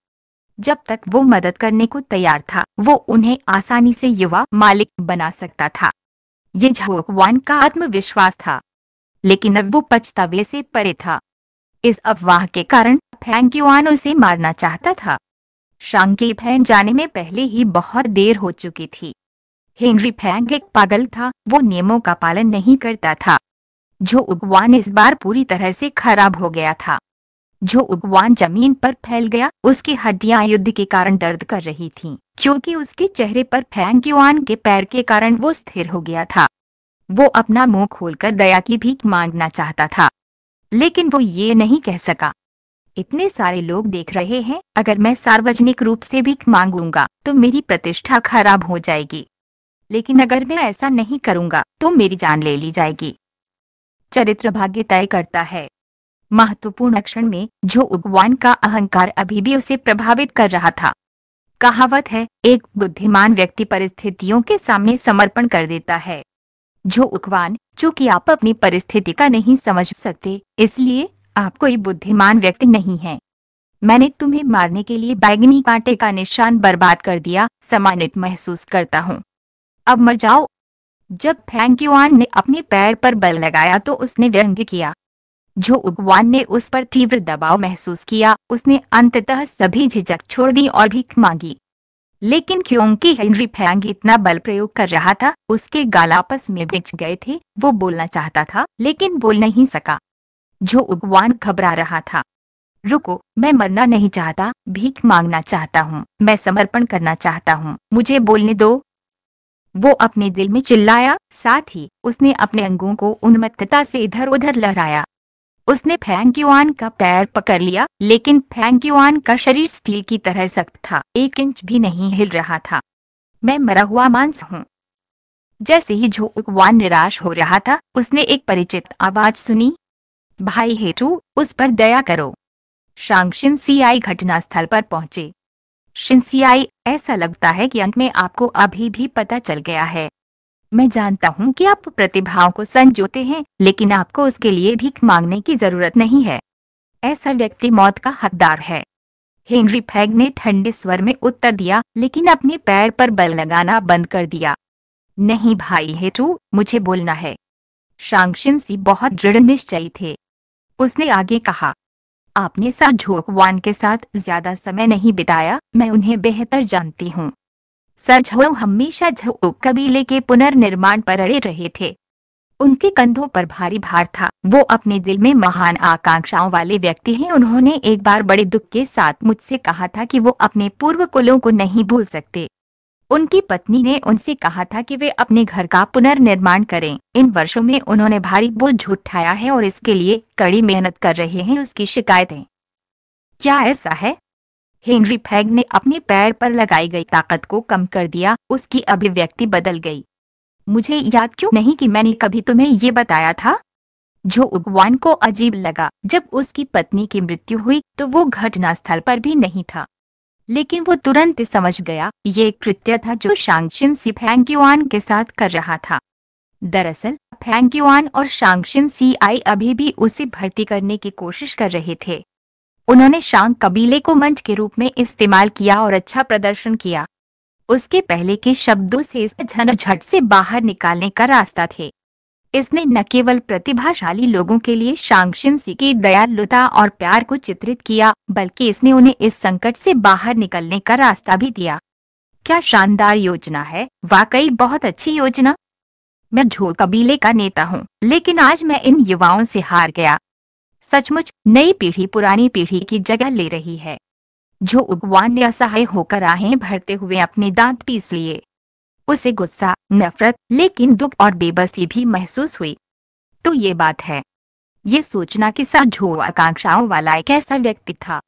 जब तक वो मदद करने को तैयार था वो उन्हें आसानी से युवा मालिक बना सकता था ये झाओकवान का आत्मविश्वास था लेकिन अब वो पछतावे से परे था इस अफवाह के कारण फैंग उसे मारना चाहता था शांकी फैंक जाने में पहले ही बहुत देर हो चुकी थी हेनरी फैंग एक पागल था वो नियमों का पालन नहीं करता था जो उगवान इस बार पूरी तरह से खराब हो गया था जो उगवान जमीन पर फैल गया उसकी हड्डियां युद्ध के कारण दर्द कर रही थीं, क्योंकि उसके चेहरे पर फैंक युआन के पैर के कारण वो स्थिर हो गया था वो अपना मुंह खोलकर दया की भीख मांगना चाहता था लेकिन वो ये नहीं कह सका इतने सारे लोग देख रहे हैं अगर मैं सार्वजनिक रूप से भी मांगूंगा तो मेरी प्रतिष्ठा खराब हो जाएगी लेकिन अगर मैं ऐसा नहीं करूंगा तो मेरी जान ले ली जाएगी चरित्र भाग्य तय करता है महत्वपूर्ण क्षण में जो उगवान का अहंकार अभी भी उसे प्रभावित कर रहा था कहावत है एक बुद्धिमान व्यक्ति परिस्थितियों के सामने समर्पण कर देता है जो उकवान चूँकि आप अपनी परिस्थिति का नहीं समझ सकते इसलिए आप कोई बुद्धिमान व्यक्ति नहीं है मैंने तुम्हें मारने के लिए बैगनी कांटे का निशान बर्बाद कर दिया सम्मानित महसूस करता हूँ अब मर जाओ जब फैंक युआन ने अपने पैर पर बल लगाया तो उसने व्यंग किया जो उगवान ने उस पर तीव्र दबाव महसूस किया उसने अंततः सभी झिझक छोड़ दी और भीख मांगी लेकिन क्योंकि हेनरी फैंग इतना बल प्रयोग कर रहा था उसके गाल आपस में बिछ गए थे वो बोलना चाहता था लेकिन बोल नहीं सका जो उगवान घबरा रहा था रुको मैं मरना नहीं चाहता भीख मांगना चाहता हूँ मैं समर्पण करना चाहता हूँ मुझे बोलने दो वो अपने दिल में चिल्लाया साथ ही उसने अपने अंगों को उन्मत्तता से इधर उधर लहराया उसने फैंग युआन का पैर पकड़ लिया लेकिन फैंग युआन का शरीर स्टील की तरह सख्त था एक इंच भी नहीं हिल रहा था मैं मरा हुआ मांस हूँ जैसे ही झोकवान निराश हो रहा था उसने एक परिचित आवाज सुनी भाई हेटू उस पर दया करो शांग शिनसियाई घटनास्थल पर पहुंचे शिनसियाई ऐसा लगता है कि अंत में आपको अभी भी पता चल गया है मैं जानता हूँ कि आप प्रतिभाओं को संजोते हैं लेकिन आपको उसके लिए भीख मांगने की जरूरत नहीं है ऐसा व्यक्ति मौत का हकदार है हेनरी फैग ने ठंडे स्वर में उत्तर दिया लेकिन अपने पैर पर बल लगाना बंद कर दिया नहीं भाई हेटू मुझे बोलना है शांशिन सी बहुत दृढ़ निश्चयी थे उसने आगे कहा आपने झोंकवान के साथ ज्यादा समय नहीं बिताया मैं उन्हें बेहतर जानती हूँ सरझो हमेशा झोक कबीले के पुनर्निर्माण पर अड़े रहे थे उनके कंधों पर भारी भार था वो अपने दिल में महान आकांक्षाओं वाले व्यक्ति हैं उन्होंने एक बार बड़े दुख के साथ मुझसे कहा था कि वो अपने पूर्व कुलों को नहीं भूल सकते उनकी पत्नी ने उनसे कहा था कि वे अपने घर का पुनर्निर्माण करें इन वर्षों में उन्होंने भारी बोझ उठाया है और इसके लिए कड़ी मेहनत कर रहे हैं उसकी शिकायतें क्या ऐसा है हेनरी फैग ने अपने पैर पर लगाई गई ताकत को कम कर दिया उसकी अभिव्यक्ति बदल गई मुझे याद क्यों नहीं कि मैंने कभी तुम्हें ये बताया था जो उगवान को अजीब लगा जब उसकी पत्नी की मृत्यु हुई तो वो घटनास्थल पर भी नहीं था लेकिन वो तुरंत समझ गया ये कृत्य था जो शांगशिन सी फैंग्युआन के साथ कर रहा था दरअसल फैंकुआन और शांगशिन सी आई अभी भी उसे भर्ती करने की कोशिश कर रहे थे उन्होंने शांग कबीले को मंच के रूप में इस्तेमाल किया और अच्छा प्रदर्शन किया उसके पहले के शब्दों से इस झनझट से बाहर निकालने का रास्ता थे इसने न केवल प्रतिभाशाली लोगों के लिए शांगशिनसी की दयालुता और प्यार को चित्रित किया बल्कि इसने उन्हें इस संकट से बाहर निकलने का रास्ता भी दिया क्या शानदार योजना है वाकई बहुत अच्छी योजना मैं झो कबीले का नेता हूँ लेकिन आज मैं इन युवाओं से हार गया सचमुच नई पीढ़ी पुरानी पीढ़ी की जगह ले रही है जो उगवान ने असहाय होकर आहें भरते हुए अपने दांत पीस लिए उसे गुस्सा नफरत लेकिन दुख और बेबसी भी महसूस हुई तो ये बात है ये सोचना कि साझो आकांक्षाओं वाला एक ऐसा व्यक्ति था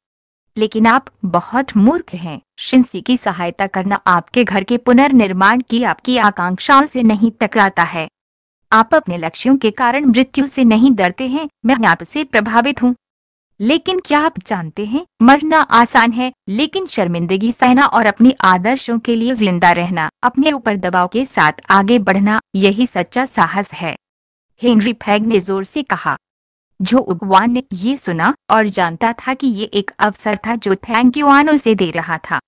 लेकिन आप बहुत मूर्ख हैं शिंसी की सहायता करना आपके घर के पुनर्निर्माण की आपकी आकांक्षाओं से नहीं टकराता है आप अपने लक्ष्यों के कारण मृत्यु से नहीं डरते हैं मैं आपसे प्रभावित हूँ लेकिन क्या आप जानते हैं मरना आसान है लेकिन शर्मिंदगी सहना और अपने आदर्शों के लिए जिंदा रहना अपने ऊपर दबाव के साथ आगे बढ़ना यही सच्चा साहस है हेनरी फैग ने जोर से कहा जो उगवान ने ये सुना और जानता था कि ये एक अवसर था जो थैंक यूआनो से दे रहा था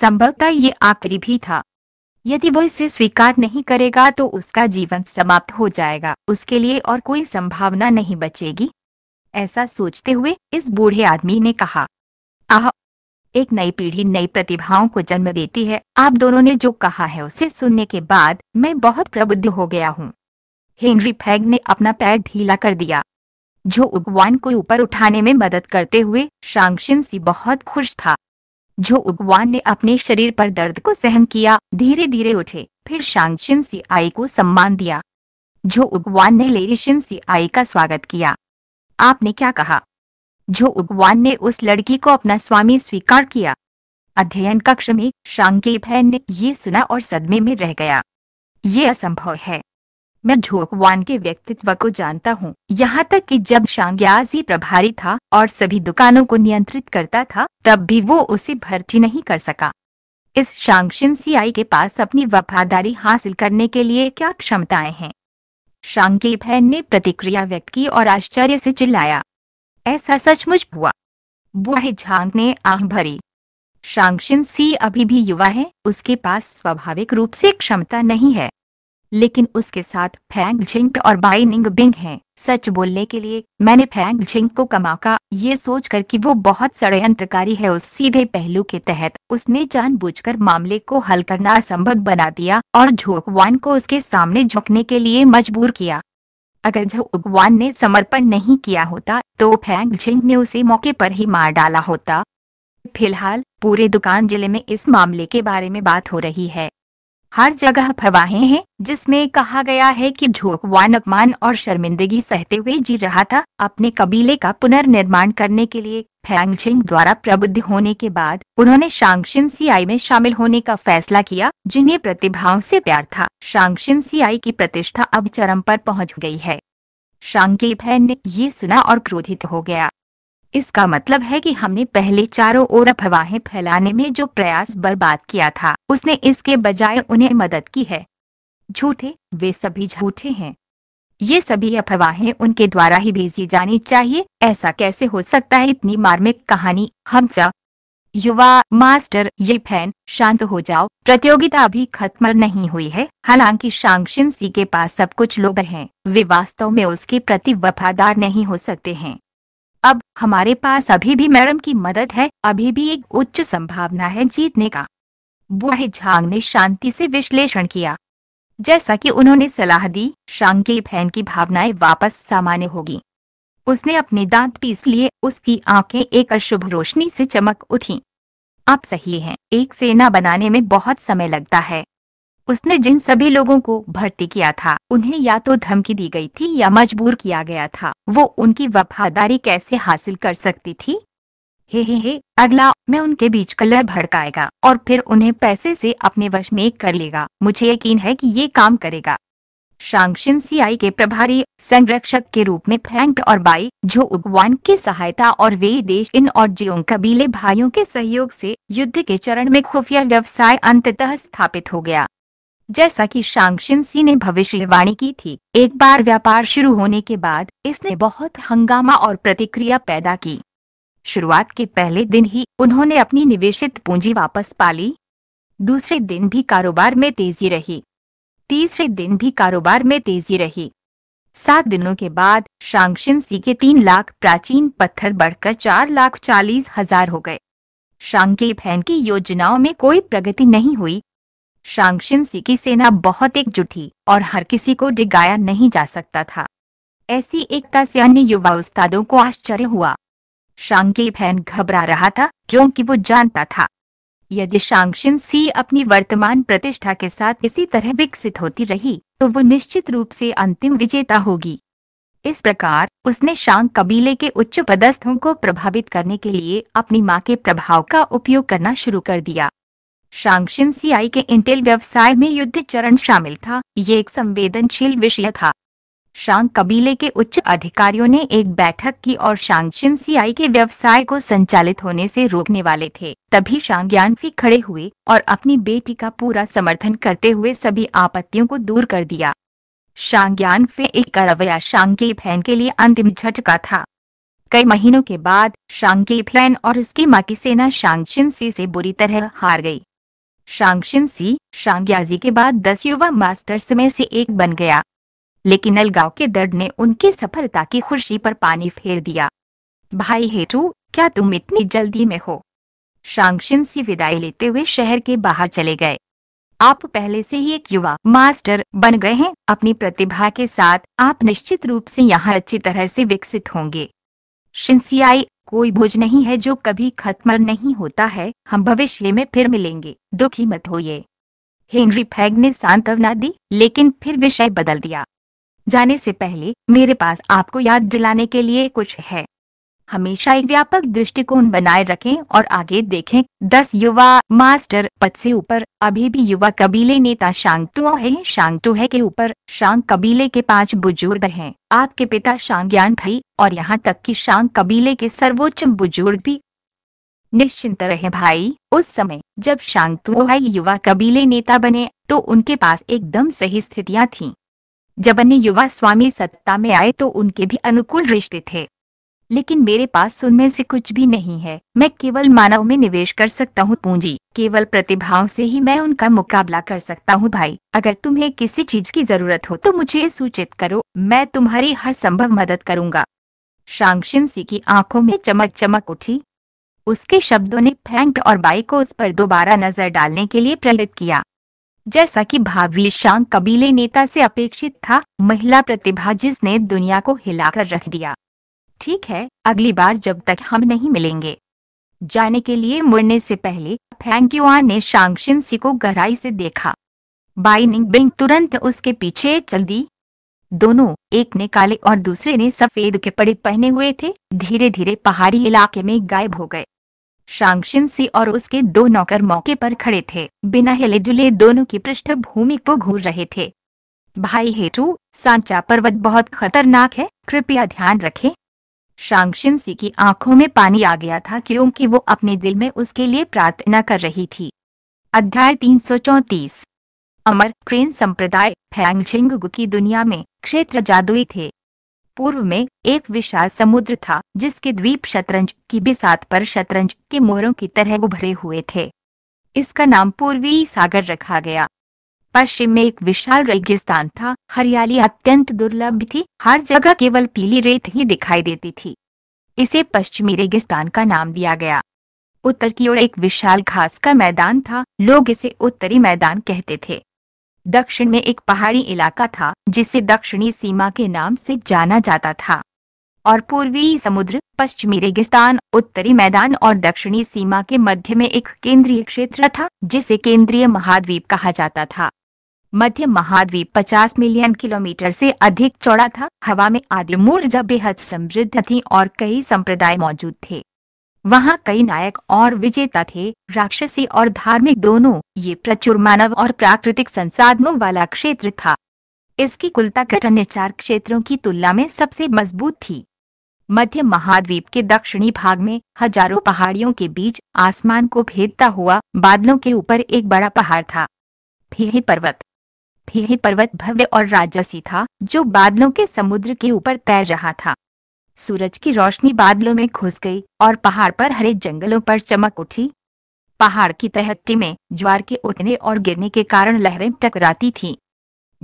संभवतः ये आखिरी भी था यदि वो इसे स्वीकार नहीं करेगा तो उसका जीवन समाप्त हो जाएगा उसके लिए और कोई संभावना नहीं बचेगी ऐसा सोचते हुए इस बूढ़े आदमी ने कहा आह एक नई पीढ़ी नई प्रतिभाओं को जन्म देती है आप दोनों ने जो कहा है उसे सुनने के बाद मैं बहुत प्रबुद्ध हो गया हूँ हेनरी फैग ने अपना पैर ढीला कर दिया जो उगवान को ऊपर उठाने में मदद करते हुए शांशिन सी बहुत खुश था जो उगवान ने अपने शरीर पर दर्द को सहन किया धीरे धीरे उठे फिर शांगशिन सी आई को सम्मान दिया जो उगवान ने लेरिशिन सी आई का स्वागत किया आपने क्या कहा जो उगवान ने उस लड़की को अपना स्वामी स्वीकार किया अध्ययन कक्ष में शांकेपैन ने ये सुना और सदमे में रह गया ये असंभव है मैं झोकवान के व्यक्तित्व को जानता हूँ यहाँ तक कि जब शांग्याजी प्रभारी था और सभी दुकानों को नियंत्रित करता था तब भी वो उसे भर्ती नहीं कर सका इस शांगशिन सीआई के पास अपनी वफादारी हासिल करने के लिए क्या क्षमताएं हैं शांकी फैन ने प्रतिक्रिया व्यक्त की और आश्चर्य से चिल्लाया ऐसा सचमुच हुआ बुढ़े झांग ने आह भरी शांगशिन सी अभी भी युवा है उसके पास स्वाभाविक रूप से क्षमता नहीं है लेकिन उसके साथ फैंग झिंक और बाइनिंग बिंग हैं। सच बोलने के लिए मैंने फैंग झिंक को कमाका ये सोचकर कि वो बहुत षडयंत्रकारी है उस सीधे पहलू के तहत उसने जानबूझकर मामले को हल करना असंभव बना दिया और झोकवान को उसके सामने झुकने के लिए मजबूर किया अगर झोकवान ने समर्पण नहीं किया होता तो फैंग झिंग ने उसे मौके पर ही मार डाला होता फिलहाल पूरे दुकान जिले में इस मामले के बारे में बात हो रही है हर जगह फवाहे हैं जिसमें कहा गया है कि झोकवान अपमान और शर्मिंदगी सहते हुए जी रहा था अपने कबीले का पुनर्निर्माण करने के लिए फैंगछिंग द्वारा प्रबुद्ध होने के बाद उन्होंने शांगशिन सीआई में शामिल होने का फैसला किया जिन्हें प्रतिभाओं से प्यार था शांगशिन सीआई की प्रतिष्ठा अब चरम पर पहुंच गई है शांकी फैन ने ये सुना और क्रोधित हो गया इसका मतलब है कि हमने पहले चारों ओर अफवाहें फैलाने में जो प्रयास बर्बाद किया था उसने इसके बजाय उन्हें मदद की है झूठे वे सभी झूठे हैं ये सभी अफवाहें उनके द्वारा ही भेजी जानी चाहिए ऐसा कैसे हो सकता है इतनी मार्मिक कहानी हम युवा मास्टर ये फैन शांत हो जाओ प्रतियोगिता अभी खत्म नहीं हुई है हालांकि शांगशिन सी के पास सब कुछ लोग हैं वे वास्तव में उसके प्रति वफादार नहीं हो सकते हैं अब हमारे पास अभी भी मैडम की मदद है अभी भी एक उच्च संभावना है जीतने का बूढ़े झांग ने शांति से विश्लेषण किया जैसा कि उन्होंने सलाह दी शांग की बहन की भावनाएं वापस सामान्य होगी उसने अपने दांत पीस लिए उसकी आंखें एक अशुभ रोशनी से चमक उठी आप सही हैं एक सेना बनाने में बहुत समय लगता है उसने जिन सभी लोगों को भर्ती किया था उन्हें या तो धमकी दी गई थी या मजबूर किया गया था वो उनकी वफादारी कैसे हासिल कर सकती थी हे हे हे अगला मैं उनके बीच कलर भड़काएगा और फिर उन्हें पैसे से अपने वश में कर लेगा मुझे यकीन है कि ये काम करेगा शांगशिन सीआई के प्रभारी संरक्षक के रूप में फैंक और बाई जो उगवान की सहायता और वे देश इन और जियो कबीले भाइयों के सहयोग से युद्ध के चरण में खुफिया व्यवसाय अंततः स्थापित हो गया जैसा कि शांगशिन सी ने भविष्यवाणी की थी एक बार व्यापार शुरू होने के बाद इसने बहुत हंगामा और प्रतिक्रिया पैदा की शुरुआत के पहले दिन ही उन्होंने अपनी निवेशित पूंजी वापस पाली दूसरे दिन भी कारोबार में तेजी रही तीसरे दिन भी कारोबार में तेजी रही सात दिनों के बाद शांगशिन सी के तीन लाख प्राचीन पत्थर बढ़कर चार लाख चालीस हजार हो गए शांकी फैन की योजनाओं में कोई प्रगति नहीं हुई सी की सेना बहुत एकजुट थी और हर किसी को डिगाया नहीं जा सकता था ऐसी एकता से अन्य युवा उस्तादों को आश्चर्य हुआ शांकी फैन घबरा रहा था क्योंकि वो जानता था यदि शांगशिन सी अपनी वर्तमान प्रतिष्ठा के साथ इसी तरह विकसित होती रही तो वो निश्चित रूप से अंतिम विजेता होगी इस प्रकार उसने शांग कबीले के उच्च पदस्थों को प्रभावित करने के लिए अपनी माँ के प्रभाव का उपयोग करना शुरू कर दिया शांक्शन सीआई के इंटेल व्यवसाय में युद्ध चरण शामिल था ये एक संवेदनशील विषय था शांग कबीले के उच्च अधिकारियों ने एक बैठक की और शांगशिन सीआई के व्यवसाय को संचालित होने से रोकने वाले थे तभी शांग यानफी खड़े हुए और अपनी बेटी का पूरा समर्थन करते हुए सभी आपत्तियों को दूर कर दिया शांग यानफे एक अरवया शांग के फैन के लिए अंतिम झटका था कई महीनों के बाद शांग के फ्लैन और उसकी मां की सेना शांगशिन सी से बुरी तरह हार गई शांगशिन सी शांग्याजी के बाद दस युवा मास्टर्स में से एक बन गया लेकिन अलगाव के दर्द ने उनकी सफलता की खुशी पर पानी फेर दिया भाई हेटू क्या तुम इतनी जल्दी में हो शांगशिन सी विदाई लेते हुए शहर के बाहर चले गए आप पहले से ही एक युवा मास्टर बन गए हैं अपनी प्रतिभा के साथ आप निश्चित रूप से यहाँ अच्छी तरह से विकसित होंगे शिनसियाई कोई भोज नहीं है जो कभी खत्म नहीं होता है हम भविष्य में फिर मिलेंगे दुखी मत होइए हेनरी फैग ने सांत्वना दी लेकिन फिर विषय बदल दिया जाने से पहले मेरे पास आपको याद दिलाने के लिए कुछ है हमेशा एक व्यापक दृष्टिकोण बनाए रखें और आगे देखें दस युवा मास्टर पद से ऊपर अभी भी युवा कबीले नेता शांतु है शांतु है के ऊपर शांग कबीले के पांच बुजुर्ग हैं आपके पिता ज्ञान भाई और यहाँ तक कि शांग कबीले के सर्वोच्च बुजुर्ग भी निश्चिंत रहे भाई उस समय जब है युवा कबीले नेता बने तो उनके पास एकदम सही स्थितियाँ थी जब अन्य युवा स्वामी सत्ता में आए तो उनके भी अनुकूल रिश्ते थे लेकिन मेरे पास उनमें से कुछ भी नहीं है मैं केवल मानव में निवेश कर सकता हूँ पूंजी केवल प्रतिभाओं से ही मैं उनका मुकाबला कर सकता हूँ भाई अगर तुम्हें किसी चीज की जरूरत हो तो मुझे सूचित करो मैं तुम्हारी हर संभव मदद करूँगा शांगशिन सी की आंखों में चमक चमक उठी उसके शब्दों ने फैंक और बाई को उस पर दोबारा नजर डालने के लिए प्रेरित किया जैसा कि भावी शांग कबीले नेता से अपेक्षित था महिला प्रतिभा जिसने दुनिया को हिलाकर रख दिया ठीक है अगली बार जब तक हम नहीं मिलेंगे जाने के लिए मुड़ने से पहले फैंक्युआ ने शांगशिन सी को गहराई से देखा बाइनिंग बिंग तुरंत उसके पीछे चल दी दोनों एक ने काले और दूसरे ने सफेद कपड़े पहने हुए थे धीरे धीरे पहाड़ी इलाके में गायब हो गए शांगशिन सी और उसके दो नौकर मौके पर खड़े थे बिना हिले जुले दोनों की पृष्ठभूमि को घूर रहे थे भाई हेटू सांचा पर्वत बहुत खतरनाक है कृपया ध्यान रखें शांक्षिन सी की आंखों में पानी आ गया था क्योंकि वो अपने दिल में उसके लिए प्रार्थना कर रही थी अध्याय तीन अमर क्रेन संप्रदाय फैंगछिंग की दुनिया में क्षेत्र जादुई थे पूर्व में एक विशाल समुद्र था जिसके द्वीप शतरंज की बिसात पर शतरंज के मोहरों की तरह उभरे हुए थे इसका नाम पूर्वी सागर रखा गया पश्चिम में एक विशाल रेगिस्तान था हरियाली अत्यंत दुर्लभ थी हर जगह केवल पीली रेत ही दिखाई देती थी इसे पश्चिमी रेगिस्तान का नाम दिया गया उत्तर की ओर एक विशाल घास का मैदान था लोग इसे उत्तरी मैदान कहते थे दक्षिण में एक पहाड़ी इलाका था जिसे दक्षिणी सीमा के नाम से जाना जाता था और पूर्वी समुद्र पश्चिमी रेगिस्तान उत्तरी मैदान और दक्षिणी सीमा के मध्य में एक केंद्रीय क्षेत्र था जिसे केंद्रीय महाद्वीप कहा जाता था मध्य महाद्वीप 50 मिलियन किलोमीटर से अधिक चौड़ा था हवा में मूल जब बेहद समृद्ध थी और कई संप्रदाय मौजूद थे वहाँ कई नायक और विजेता थे राक्षसी और धार्मिक दोनों ये प्रचुर मानव और प्राकृतिक संसाधनों वाला क्षेत्र था इसकी कुलता अन्य चार क्षेत्रों की तुलना में सबसे मजबूत थी मध्य महाद्वीप के दक्षिणी भाग में हजारों पहाड़ियों के बीच आसमान को भेदता हुआ बादलों के ऊपर एक बड़ा पहाड़ था फिर पर्वत भी पर्वत भव्य और राजसी था जो बादलों के समुद्र के ऊपर तैर रहा था सूरज की रोशनी बादलों में घुस गई और पहाड़ पर हरे जंगलों पर चमक उठी पहाड़ की तहट्टी में ज्वार के उठने और गिरने के कारण लहरें टकराती थीं।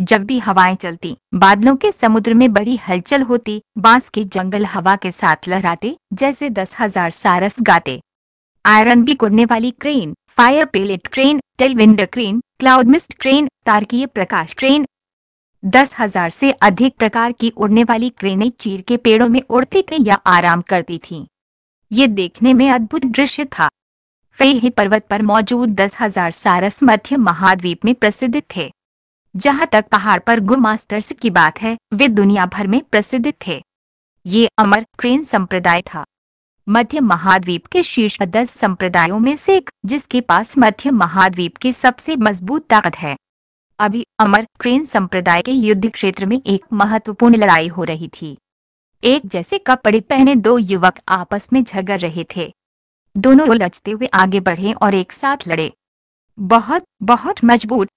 जब भी हवाएं चलती बादलों के समुद्र में बड़ी हलचल होती बांस के जंगल हवा के साथ लहराते जैसे दस हजार सारस गाते आयरन भी कुरने वाली crane fire pellet crane tailwind crane cloud mist crane तारकीय प्रकाश क्रेन दस हजार से अधिक प्रकार की उड़ने वाली क्रेनें चीड़ के पेड़ों में उड़ती थी या आराम करती थी ये देखने में अद्भुत दृश्य था फेही पर्वत पर मौजूद दस हजार सारस मध्य महाद्वीप में प्रसिद्ध थे जहाँ तक पहाड़ पर गुरु मास्टर्स की बात है वे दुनिया भर में प्रसिद्ध थे ये अमर क्रेन संप्रदाय था मध्य महाद्वीप के शीर्ष दस संप्रदायों में से एक जिसके पास मध्य महाद्वीप की सबसे मजबूत ताकत है अभी अमर क्रेन संप्रदाय के युद्ध क्षेत्र में एक महत्वपूर्ण लड़ाई हो रही थी एक जैसे कपड़े पहने दो युवक आपस में झगड़ रहे थे दोनों लचते हुए आगे बढ़े और एक साथ लड़े बहुत बहुत मजबूत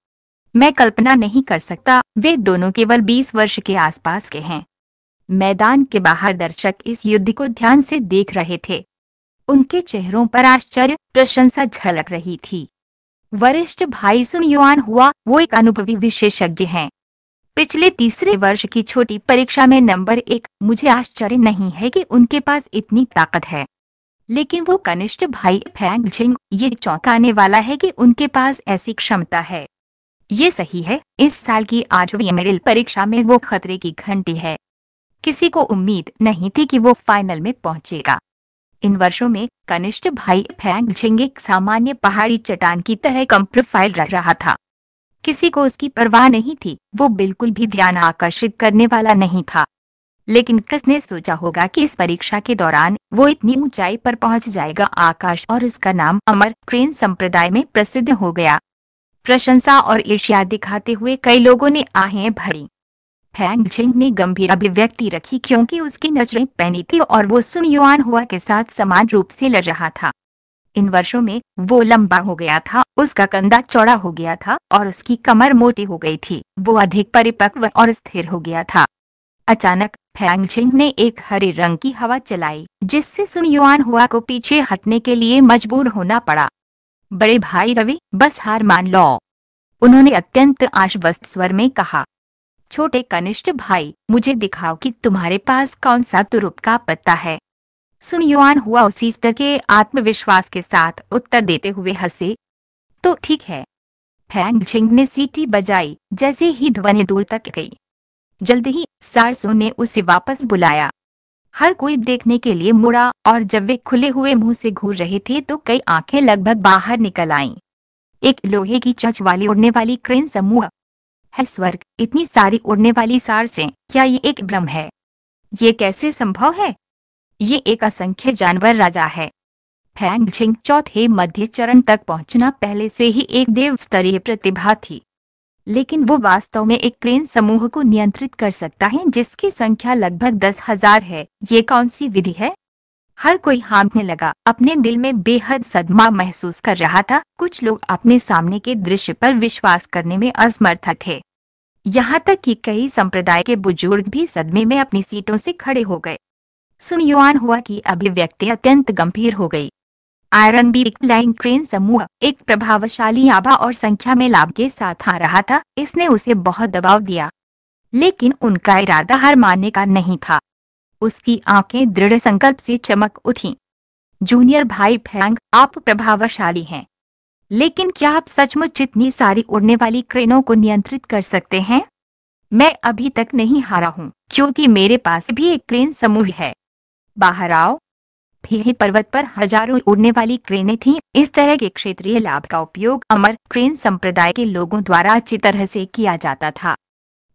मैं कल्पना नहीं कर सकता वे दोनों केवल 20 वर्ष के आसपास के हैं मैदान के बाहर दर्शक इस युद्ध को ध्यान से देख रहे थे उनके चेहरों पर आश्चर्य प्रशंसा झलक रही थी वरिष्ठ भाई सुन युवान हुआ वो एक अनुभवी विशेषज्ञ हैं पिछले तीसरे वर्ष की छोटी परीक्षा में नंबर एक मुझे आश्चर्य नहीं है कि उनके पास इतनी ताकत है लेकिन वो कनिष्ठ भाई फैंग झिंग ये चौंकाने वाला है कि उनके पास ऐसी क्षमता है ये सही है इस साल की आठवीं मेरिल परीक्षा में वो खतरे की घंटी है किसी को उम्मीद नहीं थी कि वो फाइनल में पहुंचेगा इन वर्षों में कनिष्ठ भाई फैंग झिंग एक सामान्य पहाड़ी चट्टान की तरह कम प्रोफाइल रख रहा था किसी को उसकी परवाह नहीं थी वो बिल्कुल भी ध्यान आकर्षित करने वाला नहीं था लेकिन किसने सोचा होगा कि इस परीक्षा के दौरान वो इतनी ऊंचाई पर पहुंच जाएगा आकाश और उसका नाम अमर क्रेन संप्रदाय में प्रसिद्ध हो गया प्रशंसा और ईर्ष्या दिखाते हुए कई लोगों ने आहें भरी फैंग झिंग ने गंभीर अभिव्यक्ति रखी क्योंकि उसकी नजरें पहनी थी और वो सुन युआन हुआ के साथ समान रूप से लड़ रहा था इन वर्षों में वो लंबा हो गया था उसका कंधा चौड़ा हो गया था और उसकी कमर मोटी हो गई थी वो अधिक परिपक्व और स्थिर हो गया था अचानक फैंग झिंग ने एक हरे रंग की हवा चलाई जिससे सुन युआन हुआ को पीछे हटने के लिए मजबूर होना पड़ा बड़े भाई रवि बस हार मान लो उन्होंने अत्यंत आश्वस्त स्वर में कहा छोटे कनिष्ठ भाई मुझे दिखाओ कि तुम्हारे पास कौन सा तुरुप का पत्ता है सुन युआन हुआ उसी स्तर के आत्मविश्वास के साथ उत्तर देते हुए हंसे तो ठीक है फैंग झिंग ने सीटी बजाई जैसे ही ध्वनि दूर तक गई जल्द ही सारसो ने उसे वापस बुलाया हर कोई देखने के लिए मुड़ा और जब वे खुले हुए मुंह से घूर रहे थे तो कई आंखें लगभग बाहर निकल आईं। एक लोहे की चच वाली उड़ने वाली क्रेन समूह है स्वर्ग इतनी सारी उड़ने वाली सार से क्या ये एक ब्रह्म है ये कैसे संभव है ये एक असंख्य जानवर राजा है फैंग चौथे मध्य चरण तक पहुंचना पहले से ही एक देव स्तरीय प्रतिभा थी लेकिन वो वास्तव में एक क्रेन समूह को नियंत्रित कर सकता है जिसकी संख्या लगभग दस हजार है ये कौन सी विधि है हर कोई हाँफने लगा अपने दिल में बेहद सदमा महसूस कर रहा था कुछ लोग अपने सामने के दृश्य पर विश्वास करने में असमर्थ थे यहाँ तक कि कई संप्रदाय के बुजुर्ग भी सदमे में अपनी सीटों से खड़े हो गए युवान हुआ कि अभिव्यक्ति अत्यंत गंभीर हो गई आयरन बी लाइन क्रेन समूह एक प्रभावशाली आभा और संख्या में लाभ के साथ आ रहा था इसने उसे बहुत दबाव दिया लेकिन उनका इरादा हार मानने का नहीं था उसकी आंखें दृढ़ संकल्प से चमक उठी जूनियर भाई फैंग आप प्रभावशाली हैं लेकिन क्या आप सचमुच इतनी सारी उड़ने वाली क्रेनों को नियंत्रित कर सकते हैं मैं अभी तक नहीं हारा हूँ क्योंकि मेरे पास भी एक क्रेन समूह है बाहर आओ फीही पर्वत पर हजारों उड़ने वाली क्रेनें थीं। इस तरह के क्षेत्रीय लाभ का उपयोग अमर क्रेन संप्रदाय के लोगों द्वारा अच्छी तरह से किया जाता था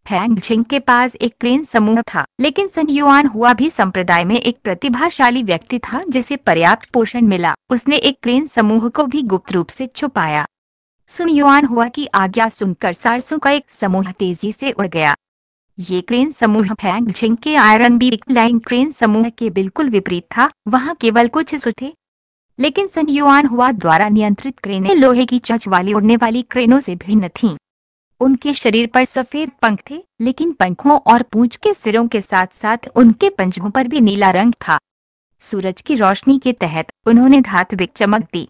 फैंगझिंग के पास एक क्रेन समूह था लेकिन सन युआन हुआ भी संप्रदाय में एक प्रतिभाशाली व्यक्ति था जिसे पर्याप्त पोषण मिला उसने एक क्रेन समूह को भी गुप्त रूप से छुपाया सुन युआन हुआ की आज्ञा सुनकर सारसों का एक समूह तेजी से उड़ गया ये क्रेन समूह झिंग के आयरन बी लाइन क्रेन समूह के बिल्कुल विपरीत था वहाँ केवल कुछ सुथे थे लेकिन सन युआन हुआ द्वारा नियंत्रित क्रेनें लोहे की चच वाली उड़ने वाली क्रेनों से भिन्न थीं। उनके शरीर पर सफेद पंख थे लेकिन पंखों और पूंछ के सिरों के साथ साथ उनके पंजों पर भी नीला रंग था सूरज की रोशनी के तहत उन्होंने धात्विक चमक दी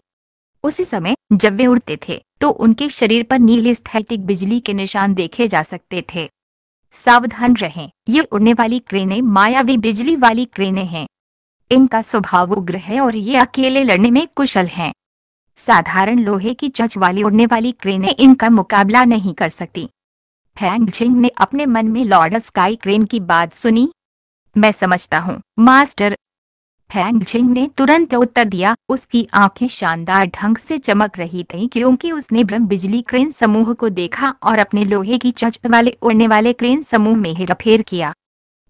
उसी समय जब वे उड़ते थे तो उनके शरीर पर नीले स्थैतिक बिजली के निशान देखे जा सकते थे सावधान रहें ये उड़ने वाली क्रेने मायावी बिजली वाली क्रेने हैं इनका स्वभाव उग्र है और ये अकेले लड़ने में कुशल हैं साधारण लोहे की चच वाली उड़ने वाली क्रेनें इनका मुकाबला नहीं कर सकती फैंग झिंग ने अपने मन में लॉर्ड स्काई क्रेन की बात सुनी मैं समझता हूँ मास्टर फैंग झिंग ने तुरंत उत्तर दिया उसकी आंखें शानदार ढंग से चमक रही थीं क्योंकि उसने ब्रह्म बिजली क्रेन समूह को देखा और अपने लोहे की चच वाले उड़ने वाले क्रेन समूह में हेरफेर किया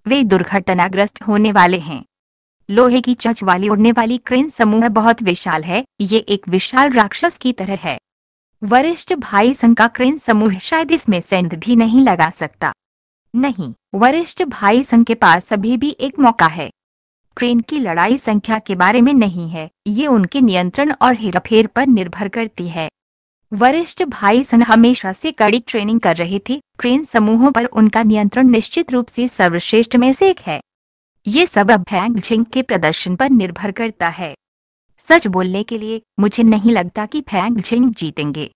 वे दुर्घटनाग्रस्त होने वाले हैं लोहे की चच वाली उड़ने वाली क्रेन समूह बहुत विशाल है ये एक विशाल राक्षस की तरह है वरिष्ठ भाई संघ का क्रेन समूह शायद इसमें सेंध भी नहीं लगा सकता नहीं वरिष्ठ भाई संघ के पास अभी भी एक मौका है क्रेन की लड़ाई संख्या के बारे में नहीं है ये उनके नियंत्रण और हेरफेर पर निर्भर करती है वरिष्ठ भाई संघ हमेशा से कड़ी ट्रेनिंग कर रहे थे क्रेन समूहों पर उनका नियंत्रण निश्चित रूप से सर्वश्रेष्ठ में से एक है ये सब अब हैंग झिंग के प्रदर्शन पर निर्भर करता है सच बोलने के लिए मुझे नहीं लगता कि फैंग झिंग जीतेंगे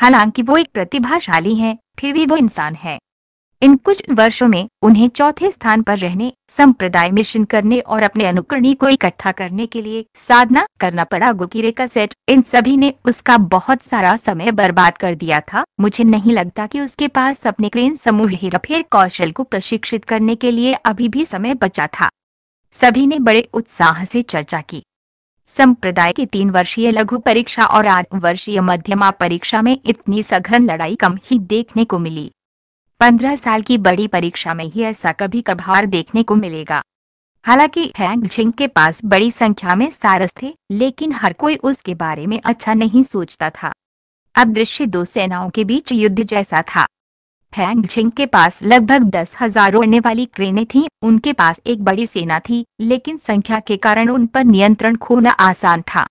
हालांकि वो एक प्रतिभाशाली हैं, फिर भी वो इंसान है इन कुछ वर्षों में उन्हें चौथे स्थान पर रहने संप्रदाय मिशन करने और अपने अनुकरणी को इकट्ठा करने के लिए साधना करना पड़ा गोकिरे का सेट इन सभी ने उसका बहुत सारा समय बर्बाद कर दिया था मुझे नहीं लगता कि उसके पास अपने क्रेन समूह हेरफेर कौशल को प्रशिक्षित करने के लिए अभी भी समय बचा था सभी ने बड़े उत्साह से चर्चा की संप्रदाय की तीन वर्षीय लघु परीक्षा और आठ वर्षीय मध्यमा परीक्षा में इतनी सघन लड़ाई कम ही देखने को मिली पंद्रह साल की बड़ी परीक्षा में ही ऐसा कभी कभार देखने को मिलेगा हालांकि हैंग झिंग के पास बड़ी संख्या में सारस थे लेकिन हर कोई उसके बारे में अच्छा नहीं सोचता था अब दृश्य दो सेनाओं के बीच युद्ध जैसा था हैंग झिंग के पास लगभग दस हजार उड़ने वाली क्रेने थी उनके पास एक बड़ी सेना थी लेकिन संख्या के कारण उन पर नियंत्रण खोना आसान था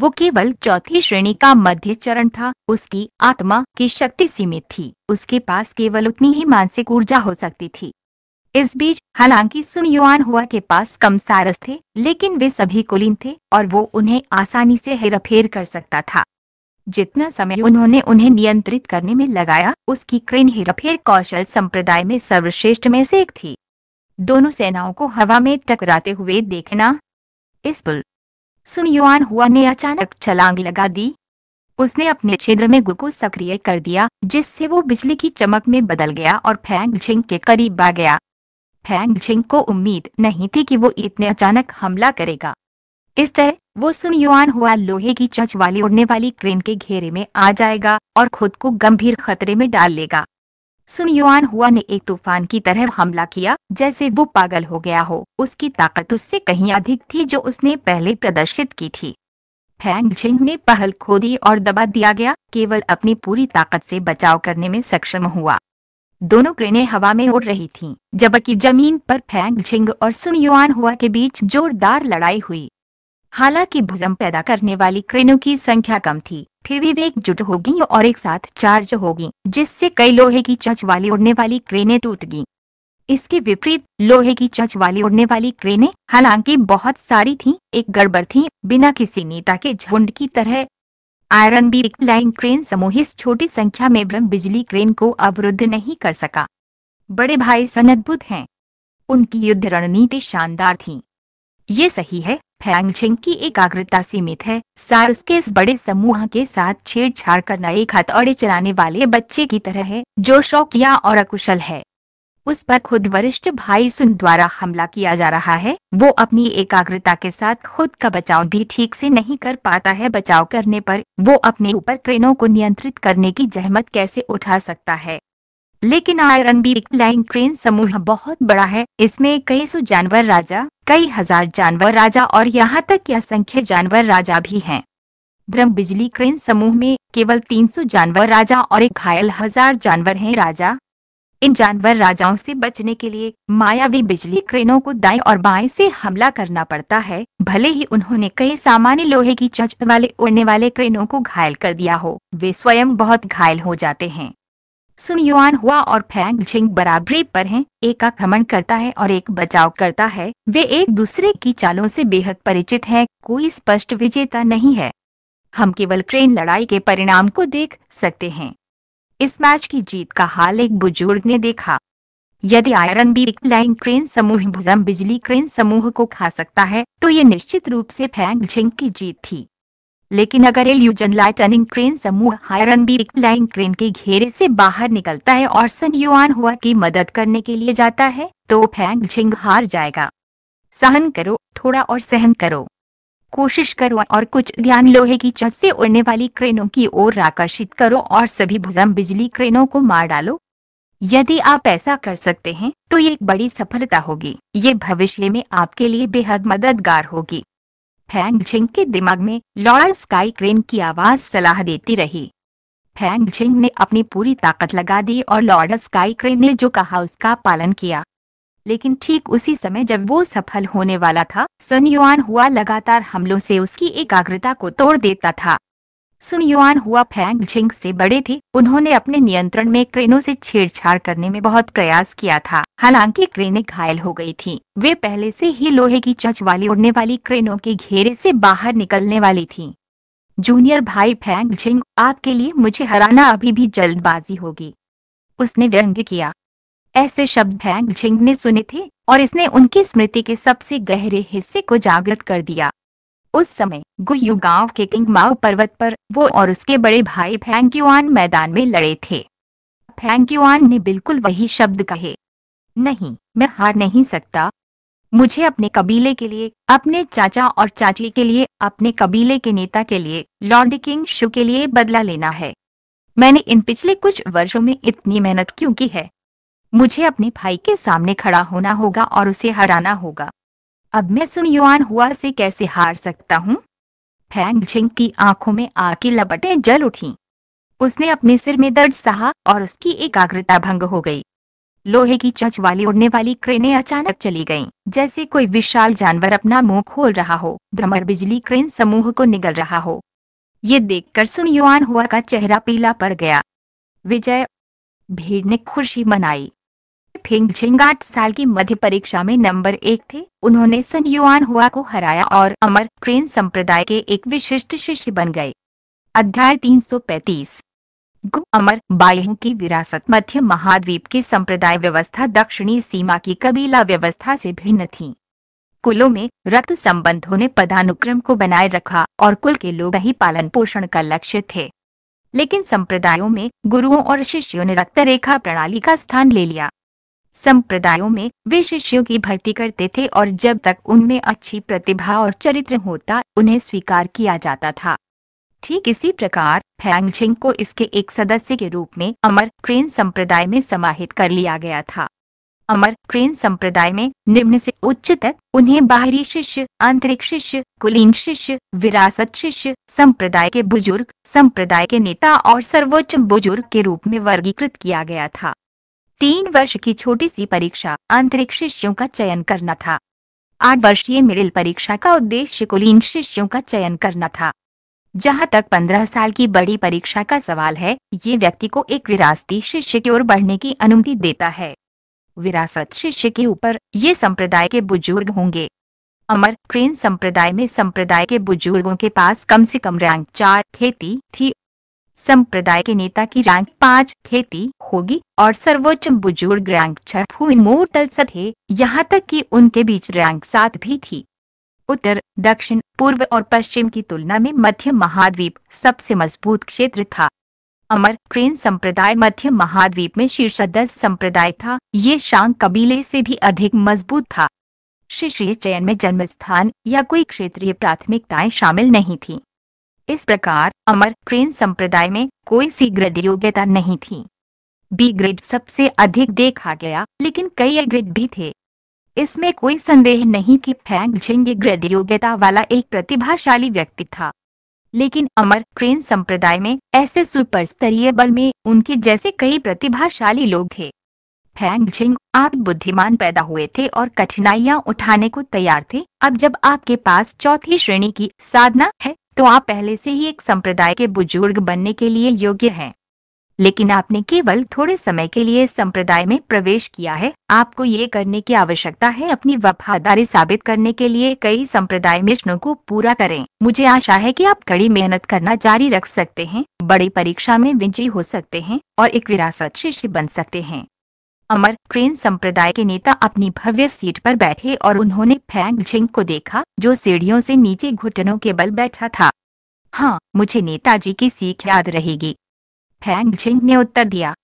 वो केवल चौथी श्रेणी का मध्य चरण था उसकी आत्मा की शक्ति सीमित थी उसके पास केवल उतनी ही मानसिक ऊर्जा हो सकती थी इस बीच हालांकि सुन युआन हुआ के पास कम सारस थे लेकिन वे सभी कुलीन थे और वो उन्हें आसानी से हेरफेर कर सकता था जितना समय उन्होंने उन्हें नियंत्रित करने में लगाया उसकी क्रेन हेरफेर कौशल संप्रदाय में सर्वश्रेष्ठ में से एक थी दोनों सेनाओं को हवा में टकराते हुए देखना इस पुल सुन युआन हुआ ने अचानक छलांग लगा दी उसने अपने छिद्र में गु को सक्रिय कर दिया जिससे वो बिजली की चमक में बदल गया और फैंग झिंग के करीब आ गया फैंग झिंग को उम्मीद नहीं थी कि वो इतने अचानक हमला करेगा इस तरह वो सुन युआन हुआ लोहे की चच वाली उड़ने वाली क्रेन के घेरे में आ जाएगा और खुद को गंभीर खतरे में डाल लेगा सुन युआन हुआ ने एक तूफान की तरह हमला किया जैसे वो पागल हो गया हो उसकी ताकत उससे कहीं अधिक थी जो उसने पहले प्रदर्शित की थी फैंग झिंग ने पहल खो दी और दबा दिया गया केवल अपनी पूरी ताकत से बचाव करने में सक्षम हुआ दोनों क्रेनें हवा में उड़ रही थीं, जबकि जमीन पर फैंग झिंग और सुन युआन हुआ के बीच जोरदार लड़ाई हुई हालांकि भ्रम पैदा करने वाली क्रेनों की संख्या कम थी फिर भी वे एकजुट होगी और एक साथ चार्ज होगी जिससे कई लोहे की चच वाली उड़ने वाली क्रेनें टूट गई इसके विपरीत लोहे की चच वाली उड़ने वाली क्रेनें हालांकि बहुत सारी थीं, एक गड़बड़ थीं, बिना किसी नेता के झुंड की तरह आयरन बी लाइन क्रेन समूह इस छोटी संख्या में भ्रम बिजली क्रेन को अवरुद्ध नहीं कर सका बड़े भाई सनदुत हैं उनकी युद्ध रणनीति शानदार थी ये सही है फैंगछिंग की एकाग्रता सीमित है सार उसके इस बड़े समूह के साथ छेड़छाड़ करना एक हथौड़े चलाने वाले बच्चे की तरह है जो शौकिया और अकुशल है उस पर खुद वरिष्ठ भाई सुन द्वारा हमला किया जा रहा है वो अपनी एकाग्रता के साथ खुद का बचाव भी ठीक से नहीं कर पाता है बचाव करने पर वो अपने ऊपर क्रेनों को नियंत्रित करने की जहमत कैसे उठा सकता है लेकिन आयरन बी लाइन क्रेन समूह बहुत बड़ा है इसमें कई सौ जानवर राजा कई हजार जानवर राजा और यहाँ तक कि असंख्य जानवर राजा भी हैं ध्रम बिजली क्रेन समूह में केवल 300 जानवर राजा और एक घायल हजार जानवर हैं राजा इन जानवर राजाओं से बचने के लिए मायावी बिजली क्रेनों को दाएं और बाएं से हमला करना पड़ता है भले ही उन्होंने कई सामान्य लोहे की चंच वाले उड़ने वाले क्रेनों को घायल कर दिया हो वे स्वयं बहुत घायल हो जाते हैं सुन युआन हुआ और फैंग झिंग बराबरी पर हैं, एक आक्रमण करता है और एक बचाव करता है वे एक दूसरे की चालों से बेहद परिचित हैं, कोई स्पष्ट विजेता नहीं है हम केवल क्रेन लड़ाई के परिणाम को देख सकते हैं इस मैच की जीत का हाल एक बुजुर्ग ने देखा यदि आयरन बी लाइन क्रेन समूह भ्रम बिजली क्रेन समूह को खा सकता है तो ये निश्चित रूप से फैंग झिंग की जीत थी लेकिन अगर एल्यूजन लाइटनिंग क्रेन समूह हायरन लाइन क्रेन के घेरे से बाहर निकलता है और सन युआन हुआ की मदद करने के लिए जाता है तो फैंग झिंग हार जाएगा सहन करो थोड़ा और सहन करो कोशिश करो और कुछ ध्यान लोहे की चट से उड़ने वाली क्रेनों की ओर आकर्षित करो और सभी भ्रम बिजली क्रेनों को मार डालो यदि आप ऐसा कर सकते हैं तो ये एक बड़ी सफलता होगी ये भविष्य में आपके लिए बेहद मददगार होगी फैंग छिंग के दिमाग में लॉर्ड स्काई क्रेन की आवाज सलाह देती रही फैंग छिंग ने अपनी पूरी ताकत लगा दी और लॉर्ड स्काई क्रेन ने जो कहा उसका पालन किया लेकिन ठीक उसी समय जब वो सफल होने वाला था सन युआन हुआ लगातार हमलों से उसकी एकाग्रता को तोड़ देता था सुन युआन हुआ फैंग झिंग से बड़े थे उन्होंने अपने नियंत्रण में क्रेनों से छेड़छाड़ करने में बहुत प्रयास किया था हालांकि क्रेनें घायल हो गई थी वे पहले से ही लोहे की चच वाली उड़ने वाली क्रेनों के घेरे से बाहर निकलने वाली थी जूनियर भाई फैंग झिंग आपके लिए मुझे हराना अभी भी जल्दबाजी होगी उसने व्यंग किया ऐसे शब्द फैंग झिंग ने सुने थे और इसने उनकी स्मृति के सबसे गहरे हिस्से को जागृत कर दिया उस समय गुयू गांव के किंग माओ पर्वत पर वो और उसके बड़े भाई फैंक्यूआन मैदान में लड़े थे फैंक्यूआन ने बिल्कुल वही शब्द कहे नहीं मैं हार नहीं सकता मुझे अपने कबीले के लिए अपने चाचा और चाची के लिए अपने कबीले के नेता के लिए लॉर्ड किंग शु के लिए बदला लेना है मैंने इन पिछले कुछ वर्षों में इतनी मेहनत क्यों की है मुझे अपने भाई के सामने खड़ा होना होगा और उसे हराना होगा अब मैं सुनयुआन हुआ से कैसे हार सकता हूँ फैंग झिंग की आंखों में आके लपटें जल उठी उसने अपने सिर में दर्द सहा और उसकी एकाग्रता भंग हो गई लोहे की चच वाली उड़ने वाली क्रेनें अचानक चली गईं, जैसे कोई विशाल जानवर अपना मुंह खोल रहा हो भ्रमर बिजली क्रेन समूह को निगल रहा हो ये देखकर सुन युआन हुआ का चेहरा पीला पड़ गया विजय भीड़ ने खुशी मनाई फेंगझिंग आठ साल की मध्य परीक्षा में नंबर एक थे उन्होंने सन युआन हुआ को हराया और अमर क्रेन संप्रदाय के एक विशिष्ट शिष्य बन गए अध्याय 335 गु अमर बायहू की विरासत मध्य महाद्वीप की संप्रदाय व्यवस्था दक्षिणी सीमा की कबीला व्यवस्था से भिन्न थी कुलों में रक्त संबंधों ने पदानुक्रम को बनाए रखा और कुल के लोग ही पालन पोषण का लक्ष्य थे लेकिन संप्रदायों में गुरुओं और शिष्यों ने रक्त रेखा प्रणाली का स्थान ले लिया संप्रदायों में वे शिष्यों की भर्ती करते थे और जब तक उनमें अच्छी प्रतिभा और चरित्र होता उन्हें स्वीकार किया जाता था ठीक इसी प्रकार फैंगछिंग को इसके एक सदस्य के रूप में अमर क्रेन संप्रदाय में समाहित कर लिया गया था अमर क्रेन संप्रदाय में निम्न से उच्च तक उन्हें बाहरी शिष्य आंतरिक शिष्य कुलीन शिष्य विरासत शिष्य संप्रदाय के बुजुर्ग संप्रदाय के नेता और सर्वोच्च बुजुर्ग के रूप में वर्गीकृत किया गया था तीन वर्ष की छोटी सी परीक्षा अंतरिक्ष शिष्यों का चयन करना था आठ वर्षीय मिडिल परीक्षा का उद्देश्य कुलीन शिष्यों का चयन करना था जहां तक पंद्रह साल की बड़ी परीक्षा का सवाल है ये व्यक्ति को एक विरासती शिष्य की ओर बढ़ने की अनुमति देता है विरासत शिष्य के ऊपर ये संप्रदाय के बुजुर्ग होंगे अमर क्रेन संप्रदाय में संप्रदाय के बुजुर्गों के पास कम से कम रैंक चार खेती थी संप्रदाय के नेता की रैंक पांच खेती होगी और सर्वोच्च बुजुर्ग रैंक छह मोटल मोटल्स थे यहाँ तक कि उनके बीच रैंक सात भी थी उत्तर दक्षिण पूर्व और पश्चिम की तुलना में मध्य महाद्वीप सबसे मजबूत क्षेत्र था अमर क्रेन संप्रदाय मध्य महाद्वीप में शीर्ष दस संप्रदाय था ये शांग कबीले से भी अधिक मजबूत था शिष्य चयन में जन्म स्थान या कोई क्षेत्रीय प्राथमिकताएं शामिल नहीं थी इस प्रकार अमर क्रेन संप्रदाय में कोई शीघ्र योग्यता नहीं थी बी ग्रेड सबसे अधिक देखा गया लेकिन कई ग्रेड भी थे इसमें कोई संदेह नहीं कि फैंग झिंग ग्रेड योग्यता वाला एक प्रतिभाशाली व्यक्ति था लेकिन अमर क्रेन संप्रदाय में ऐसे सुपर स्तरीय बल में उनके जैसे कई प्रतिभाशाली लोग थे फैंग झिंग आप बुद्धिमान पैदा हुए थे और कठिनाइयां उठाने को तैयार थे अब जब आपके पास चौथी श्रेणी की साधना है तो आप पहले से ही एक संप्रदाय के बुजुर्ग बनने के लिए योग्य हैं लेकिन आपने केवल थोड़े समय के लिए संप्रदाय में प्रवेश किया है आपको ये करने की आवश्यकता है अपनी वफादारी साबित करने के लिए कई संप्रदाय मिशनों को पूरा करें मुझे आशा है कि आप कड़ी मेहनत करना जारी रख सकते हैं बड़ी परीक्षा में विजयी हो सकते हैं और एक विरासत शिष्य बन सकते हैं अमर क्रेन संप्रदाय के नेता अपनी भव्य सीट पर बैठे और उन्होंने फैंग झिंग को देखा जो सीढ़ियों से नीचे घुटनों के बल बैठा था हाँ मुझे नेताजी की सीख याद रहेगी फैंग छिंग ने उत्तर दिया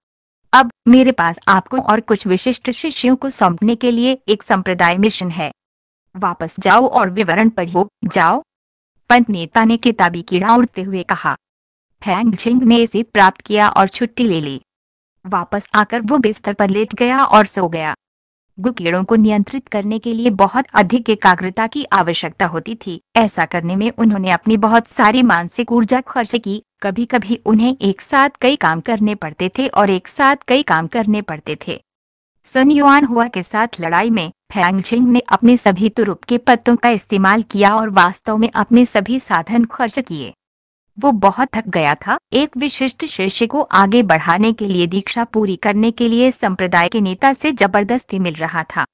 अब मेरे पास आपको और कुछ विशिष्ट शिष्यों को सौंपने के लिए एक संप्रदाय मिशन है वापस जाओ और विवरण पढ़ो जाओ पंत नेता ने किताबी कीड़ा उड़ते हुए कहा फैंग छिंग ने इसे प्राप्त किया और छुट्टी ले ली वापस आकर वो बिस्तर पर लेट गया और सो गया गु कीड़ों को नियंत्रित करने के लिए बहुत अधिक एकाग्रता की आवश्यकता होती थी ऐसा करने में उन्होंने अपनी बहुत सारी मानसिक ऊर्जा खर्च की कभी कभी उन्हें एक साथ कई काम करने पड़ते थे और एक साथ कई काम करने पड़ते थे सन युआन हुआ के साथ लड़ाई में फैंगछिंग ने अपने सभी तुरुप के पत्तों का इस्तेमाल किया और वास्तव में अपने सभी साधन खर्च किए वो बहुत थक गया था एक विशिष्ट शिष्य को आगे बढ़ाने के लिए दीक्षा पूरी करने के लिए संप्रदाय के नेता से जबरदस्ती मिल रहा था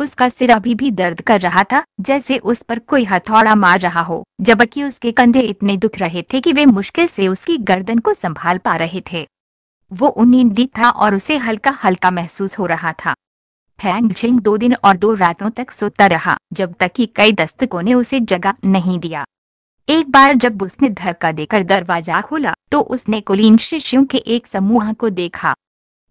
उसका सिर अभी भी दर्द कर रहा था जैसे उस पर कोई हथौड़ा मार रहा हो जबकि उसके कंधे इतने दुख रहे थे कि वे मुश्किल से उसकी गर्दन को संभाल पा रहे थे वो उन्नींदी था और उसे हल्का हल्का महसूस हो रहा था फैंग झिंग दो दिन और दो रातों तक सोता रहा जब तक कि कई दस्तकों ने उसे जगह नहीं दिया एक बार जब उसने धक्का देकर दरवाजा खोला तो उसने कुलीन शिष्यों के एक समूह को देखा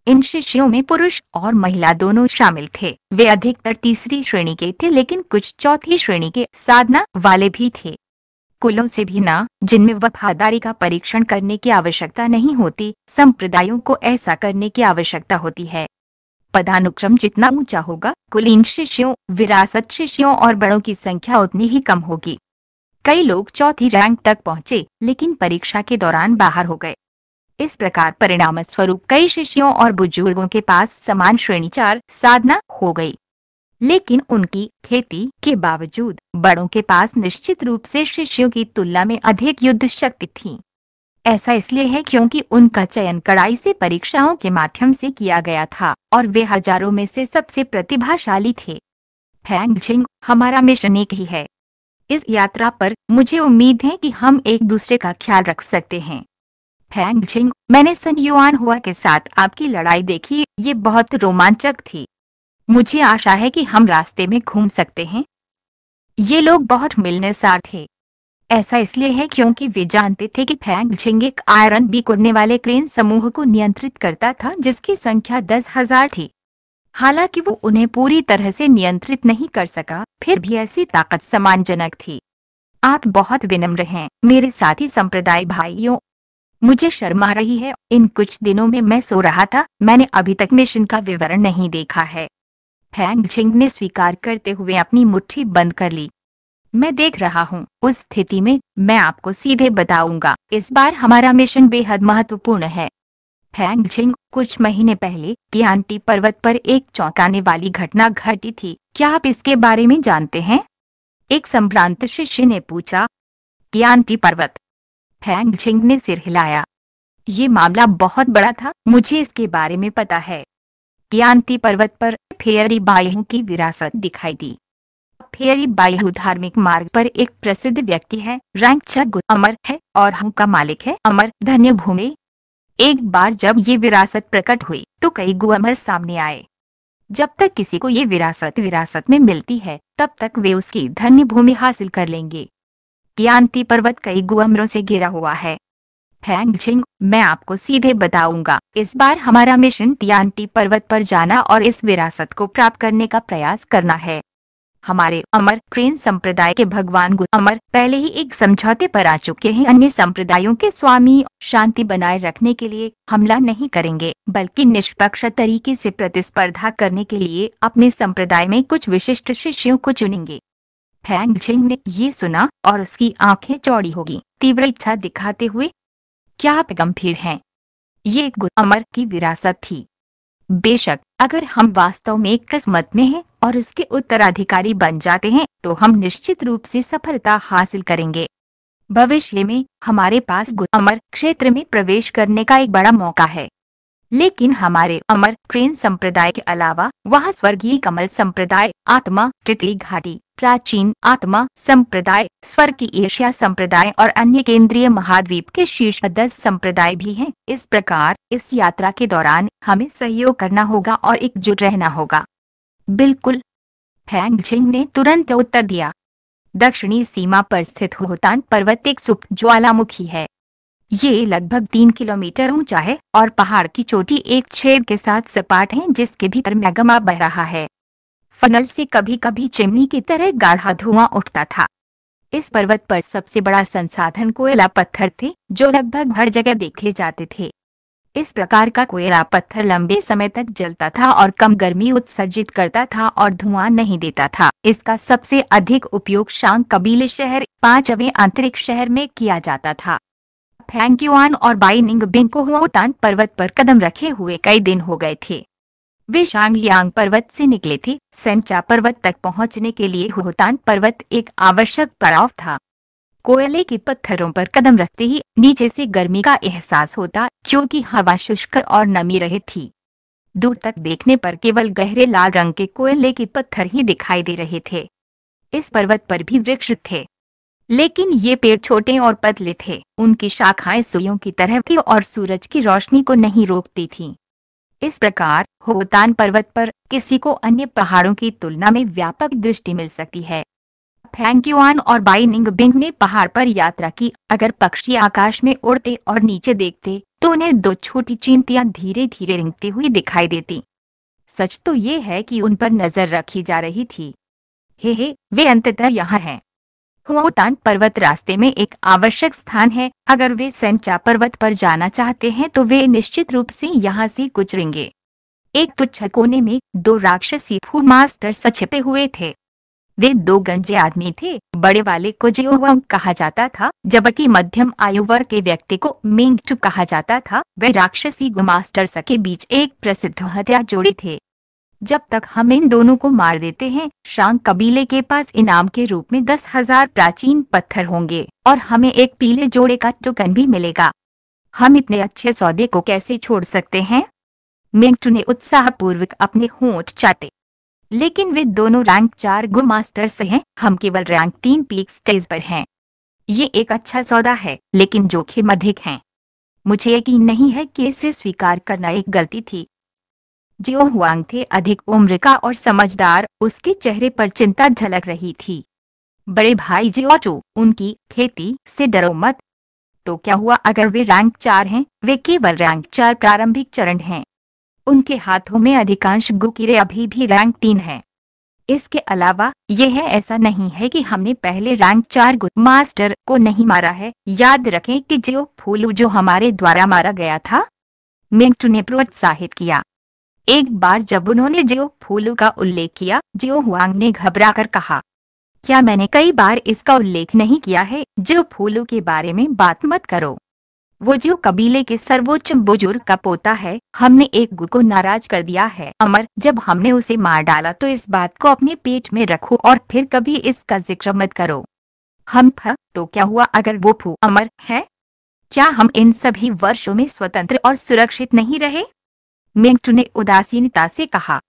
इन शिष्यों में पुरुष और महिला दोनों शामिल थे वे अधिकतर तीसरी श्रेणी के थे लेकिन कुछ चौथी श्रेणी के साधना वाले भी थे कुलों से भी ना जिनमें वफादारी का परीक्षण करने की आवश्यकता नहीं होती संप्रदायों को ऐसा करने की आवश्यकता होती है पदानुक्रम जितना ऊंचा होगा कुलीन शिष्यों विरासत शिष्यों और बड़ों की संख्या उतनी ही कम होगी कई लोग चौथी रैंक तक पहुंचे लेकिन परीक्षा के दौरान बाहर हो गए इस प्रकार परिणाम स्वरूप कई शिष्यों और बुजुर्गों के पास समान श्रेणी चार साधना हो गई लेकिन उनकी खेती के बावजूद बड़ों के पास निश्चित रूप से शिष्यों की तुलना में अधिक युद्ध शक्ति थी ऐसा इसलिए है क्योंकि उनका चयन कड़ाई से परीक्षाओं के माध्यम से किया गया था और वे हजारों में से सबसे प्रतिभाशाली थे फैंग हमारा मिशन एक ही है इस यात्रा पर मुझे उम्मीद है कि हम एक दूसरे का ख्याल रख सकते हैं फैंग छिंग मैंने सन युआन हुआ के साथ आपकी लड़ाई देखी ये बहुत रोमांचक थी मुझे आशा है कि हम रास्ते में घूम सकते हैं ये लोग बहुत मिलनेसार थे ऐसा इसलिए है क्योंकि वे जानते थे कि फैंग छिंग एक आयरन बी कुरने वाले क्रेन समूह को नियंत्रित करता था जिसकी संख्या दस हजार थी हालांकि वो उन्हें पूरी तरह से नियंत्रित नहीं कर सका फिर भी ऐसी ताकत सम्मानजनक थी आप बहुत विनम्र हैं मेरे साथी संप्रदाय भाइयों मुझे शर्मा रही है इन कुछ दिनों में मैं सो रहा था मैंने अभी तक मिशन का विवरण नहीं देखा है फैंग झिंग ने स्वीकार करते हुए अपनी मुट्ठी बंद कर ली मैं देख रहा हूँ उस स्थिति में मैं आपको सीधे बताऊंगा इस बार हमारा मिशन बेहद महत्वपूर्ण है फैंग झिंग कुछ महीने पहले पियांटी पर्वत पर एक चौंकाने वाली घटना घटी थी क्या आप इसके बारे में जानते हैं एक संभ्रांत शिष्य ने पूछा पियांटी पर्वत फैंग छिंग ने सिर हिलाया ये मामला बहुत बड़ा था मुझे इसके बारे में पता है कियांती पर्वत पर फेयरी बायहू की विरासत दिखाई दी फेयरी बायहू धार्मिक मार्ग पर एक प्रसिद्ध व्यक्ति है रैंक छग अमर है और हम का मालिक है अमर धन्य भूमि एक बार जब ये विरासत प्रकट हुई तो कई गुअमर सामने आए जब तक किसी को ये विरासत विरासत में मिलती है तब तक वे उसकी धन्य भूमि हासिल कर लेंगे पियांती पर्वत कई गुअमरों से घिरा हुआ है फैंग झिंग मैं आपको सीधे बताऊंगा इस बार हमारा मिशन तियांटी पर्वत पर जाना और इस विरासत को प्राप्त करने का प्रयास करना है हमारे अमर क्रेन संप्रदाय के भगवान गुरु अमर पहले ही एक समझौते पर आ चुके हैं अन्य संप्रदायों के स्वामी शांति बनाए रखने के लिए हमला नहीं करेंगे बल्कि निष्पक्ष तरीके से प्रतिस्पर्धा करने के लिए अपने संप्रदाय में कुछ विशिष्ट शिष्यों को चुनेंगे फैंग छिंग ने ये सुना और उसकी आंखें चौड़ी होगी तीव्र इच्छा दिखाते हुए क्या आप गंभीर हैं ये अमर की विरासत थी बेशक अगर हम वास्तव में किस्मत में हैं और उसके उत्तराधिकारी बन जाते हैं तो हम निश्चित रूप से सफलता हासिल करेंगे भविष्य में हमारे पास अमर क्षेत्र में प्रवेश करने का एक बड़ा मौका है लेकिन हमारे अमर प्रेम संप्रदाय के अलावा वहाँ स्वर्गीय कमल संप्रदाय आत्मा टिटली घाटी प्राचीन आत्मा संप्रदाय स्वर की एशिया संप्रदाय और अन्य केंद्रीय महाद्वीप के शीर्ष दस संप्रदाय भी हैं। इस प्रकार इस यात्रा के दौरान हमें सहयोग करना होगा और एकजुट रहना होगा बिल्कुल फैंग ने तुरंत उत्तर दिया दक्षिणी सीमा पर स्थित होतान पर्वत एक सुप ज्वालामुखी है ये लगभग तीन किलोमीटर ऊंचा है और पहाड़ की चोटी एक छेद के साथ सपाट है जिसके भीतर मैगमा बह रहा है फनल से कभी कभी चिमनी की तरह गाढ़ा धुआं उठता था इस पर्वत पर सबसे बड़ा संसाधन कोयला पत्थर थे जो लगभग हर जगह देखे जाते थे इस प्रकार का कोयला पत्थर लंबे समय तक जलता था और कम गर्मी उत्सर्जित करता था और धुआं नहीं देता था इसका सबसे अधिक उपयोग शांग कबीले शहर पांचवें आंतरिक शहर में किया जाता था फैंक्यूआन और बाइनिंग बिंकोहोटान पर्वत पर कदम रखे हुए कई दिन हो गए थे वे शांगलियांग पर्वत से निकले थे सेंचा पर्वत तक पहुंचने के लिए हुतान पर्वत एक आवश्यक पड़ाव था कोयले के पत्थरों पर कदम रखते ही नीचे से गर्मी का एहसास होता क्योंकि हवा शुष्क और नमी रहे थी दूर तक देखने पर केवल गहरे लाल रंग के कोयले के पत्थर ही दिखाई दे रहे थे इस पर्वत पर भी वृक्ष थे लेकिन ये पेड़ छोटे और पतले थे उनकी शाखाएं सुइयों की तरह की और सूरज की रोशनी को नहीं रोकती थीं। इस प्रकार होतान पर्वत पर किसी को अन्य पहाड़ों की तुलना में व्यापक दृष्टि मिल सकती है फैंक्युआन और बाइनिंग बिंग ने पहाड़ पर यात्रा की अगर पक्षी आकाश में उड़ते और नीचे देखते तो उन्हें दो छोटी चिमटियां धीरे धीरे रिंगती हुई दिखाई देती सच तो ये है कि उन पर नजर रखी जा रही थी हे हे वे अंततः यहाँ हैं हुओटान पर्वत रास्ते में एक आवश्यक स्थान है अगर वे सेंचा पर्वत पर जाना चाहते हैं तो वे निश्चित रूप से यहाँ से गुजरेंगे एक तुच्छ कोने में दो राक्षसी फू मास्टर सछिपे हुए थे वे दो गंजे आदमी थे बड़े वाले को जियो कहा जाता था जबकि मध्यम आयु वर्ग के व्यक्ति को मिंग कहा जाता था वे राक्षसी गुमास्टर के बीच एक प्रसिद्ध हत्या जोड़े थे जब तक हम इन दोनों को मार देते हैं शांग कबीले के पास इनाम के रूप में दस हजार प्राचीन पत्थर होंगे और हमें एक पीले जोड़े का टोकन भी मिलेगा हम इतने अच्छे सौदे को कैसे छोड़ सकते हैं मिंटू ने पूर्वक अपने होंठ चाटे लेकिन वे दोनों रैंक चार गो मास्टर से हैं हम केवल रैंक तीन पीक स्टेज पर हैं ये एक अच्छा सौदा है लेकिन जोखिम अधिक है मुझे यकीन नहीं है कि इसे स्वीकार करना एक गलती थी जियो हुआंग थे अधिक उम्र का और समझदार उसके चेहरे पर चिंता झलक रही थी बड़े भाई जो उनकी खेती से डरो मत तो क्या हुआ अगर वे रैंक चार हैं वे केवल रैंक चार प्रारंभिक चरण हैं उनके हाथों में अधिकांश गुकिरे अभी भी रैंक तीन है इसके अलावा यह ऐसा नहीं है कि हमने पहले रैंक चार गुड मास्टर को नहीं मारा है याद रखें कि जियो फूलू जो हमारे द्वारा मारा गया था मिंगचू ने प्रोत्साहित किया एक बार जब उन्होंने जियो फूलू का उल्लेख किया जियो हुआंग ने घबराकर कहा क्या मैंने कई बार इसका उल्लेख नहीं किया है जियो फूलू के बारे में बात मत करो वो जियो कबीले के सर्वोच्च बुजुर्ग का पोता है हमने एक गु को नाराज कर दिया है अमर जब हमने उसे मार डाला तो इस बात को अपने पेट में रखो और फिर कभी इसका जिक्र मत करो हम फ तो क्या हुआ अगर वो फू अमर है क्या हम इन सभी वर्षों में स्वतंत्र और सुरक्षित नहीं रहे मिंटू ने उदासीनता से कहा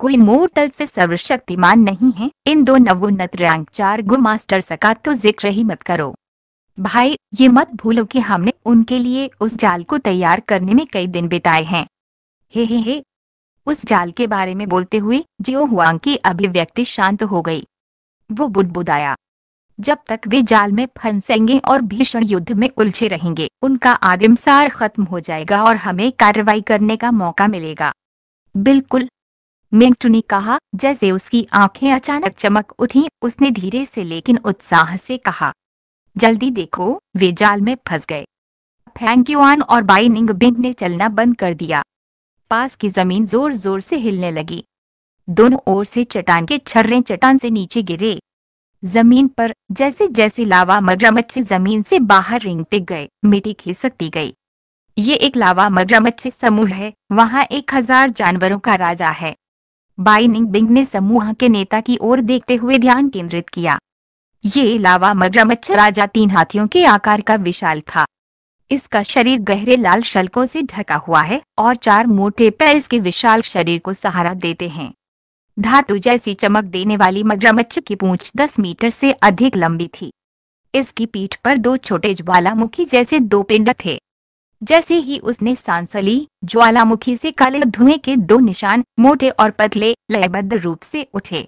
गुई मोर्टल से सर्वशक्तिमान नहीं है इन दो नवोन्नत रैंक चार गो मास्टर सका तो जिक्र ही मत करो भाई ये मत भूलो कि हमने उनके लिए उस जाल को तैयार करने में कई दिन बिताए हैं हे हे हे उस जाल के बारे में बोलते हुए जियो हुआ की अभिव्यक्ति शांत हो गई वो बुदबुदाया जब तक वे जाल में फंसेंगे और भीषण युद्ध में उलझे रहेंगे उनका आदिमसार खत्म हो जाएगा और हमें कार्रवाई करने का मौका मिलेगा बिल्कुल मिंगटू ने कहा जैसे उसकी आंखें अचानक चमक उठी उसने धीरे से लेकिन उत्साह से कहा जल्दी देखो वे जाल में फंस गए यूआन और बाइनिंग बिंग ने चलना बंद कर दिया पास की जमीन जोर जोर से हिलने लगी दोनों ओर से चट्टान के छर्रे चट्टान से नीचे गिरे जमीन पर जैसे जैसे लावा मगरमच्छ जमीन से बाहर रिंगते गए मिट्टी खिसकती गई ये एक लावा मगरमच्छ समूह है वहाँ एक हजार जानवरों का राजा है बाइनिंग बिंग ने समूह के नेता की ओर देखते हुए ध्यान केंद्रित किया ये लावा मगरमच्छ राजा तीन हाथियों के आकार का विशाल था इसका शरीर गहरे लाल शलकों से ढका हुआ है और चार मोटे पैर इसके विशाल शरीर को सहारा देते हैं धातु जैसी चमक देने वाली मगरमच्छ की पूंछ 10 मीटर से अधिक लंबी थी इसकी पीठ पर दो छोटे ज्वालामुखी जैसे दो पिंड थे जैसे ही उसने सांस ली ज्वालामुखी से काले धुएं के दो निशान मोटे और पतले लयबद्ध रूप से उठे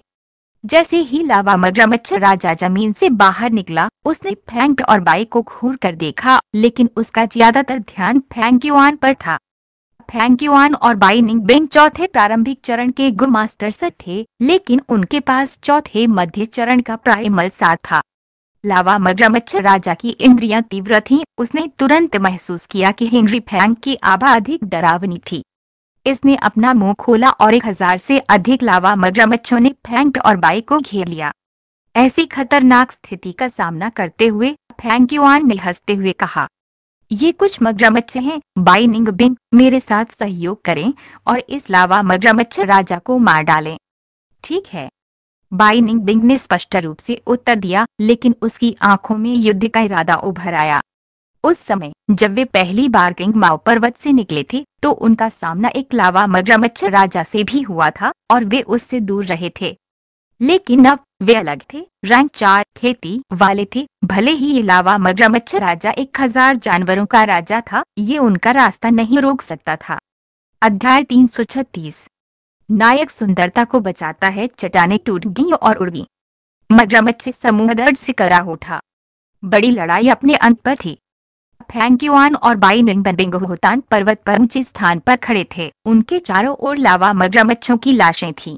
जैसे ही लावा मगरमच्छ राजा जमीन से बाहर निकला उसने फैंक और बाई को घूर कर देखा लेकिन उसका ज्यादातर ध्यान फैंक पर था फैंक्यूआन और बाइनिंग बेंग चौथे प्रारंभिक चरण के गुरु मास्टर थे लेकिन उनके पास चौथे मध्य चरण का प्राइमल साथ था लावा मगरमच्छ राजा की इंद्रियां तीव्र थीं, उसने तुरंत महसूस किया कि हेनरी फैंक की आभा अधिक डरावनी थी इसने अपना मुंह खोला और एक हजार से अधिक लावा मगरमच्छों ने फैंक और बाई को घेर लिया ऐसी खतरनाक स्थिति का सामना करते हुए फैंक फैंक्यूआन ने हंसते हुए कहा ये कुछ मगरमच्छ हैं बाइनिंग बिंग मेरे साथ सहयोग करें और इस लावा मगरमच्छ राजा को मार डालें ठीक है बाइनिंग बिंग ने स्पष्ट रूप से उत्तर दिया लेकिन उसकी आंखों में युद्ध का इरादा उभर आया उस समय जब वे पहली बार किंग माओ पर्वत से निकले थे तो उनका सामना एक लावा मगरमच्छ राजा से भी हुआ था और वे उससे दूर रहे थे लेकिन अब वे अलग थे रैंक चार खेती वाले थे भले ही ये लावा मगरमच्छ राजा एक हजार जानवरों का राजा था ये उनका रास्ता नहीं रोक सकता था अध्याय छत्तीस नायक सुंदरता को बचाता है चटाने टूट गई और उड़ गई मगरमच्छ समूह दर्द से करा उठा बड़ी लड़ाई अपने अंत पर थी फैंक्यूआन और बाई बाइनिंगबेंगोतान पर्वत पर ऊंचे स्थान पर खड़े थे उनके चारों ओर लावा मगरमच्छों की लाशें थीं।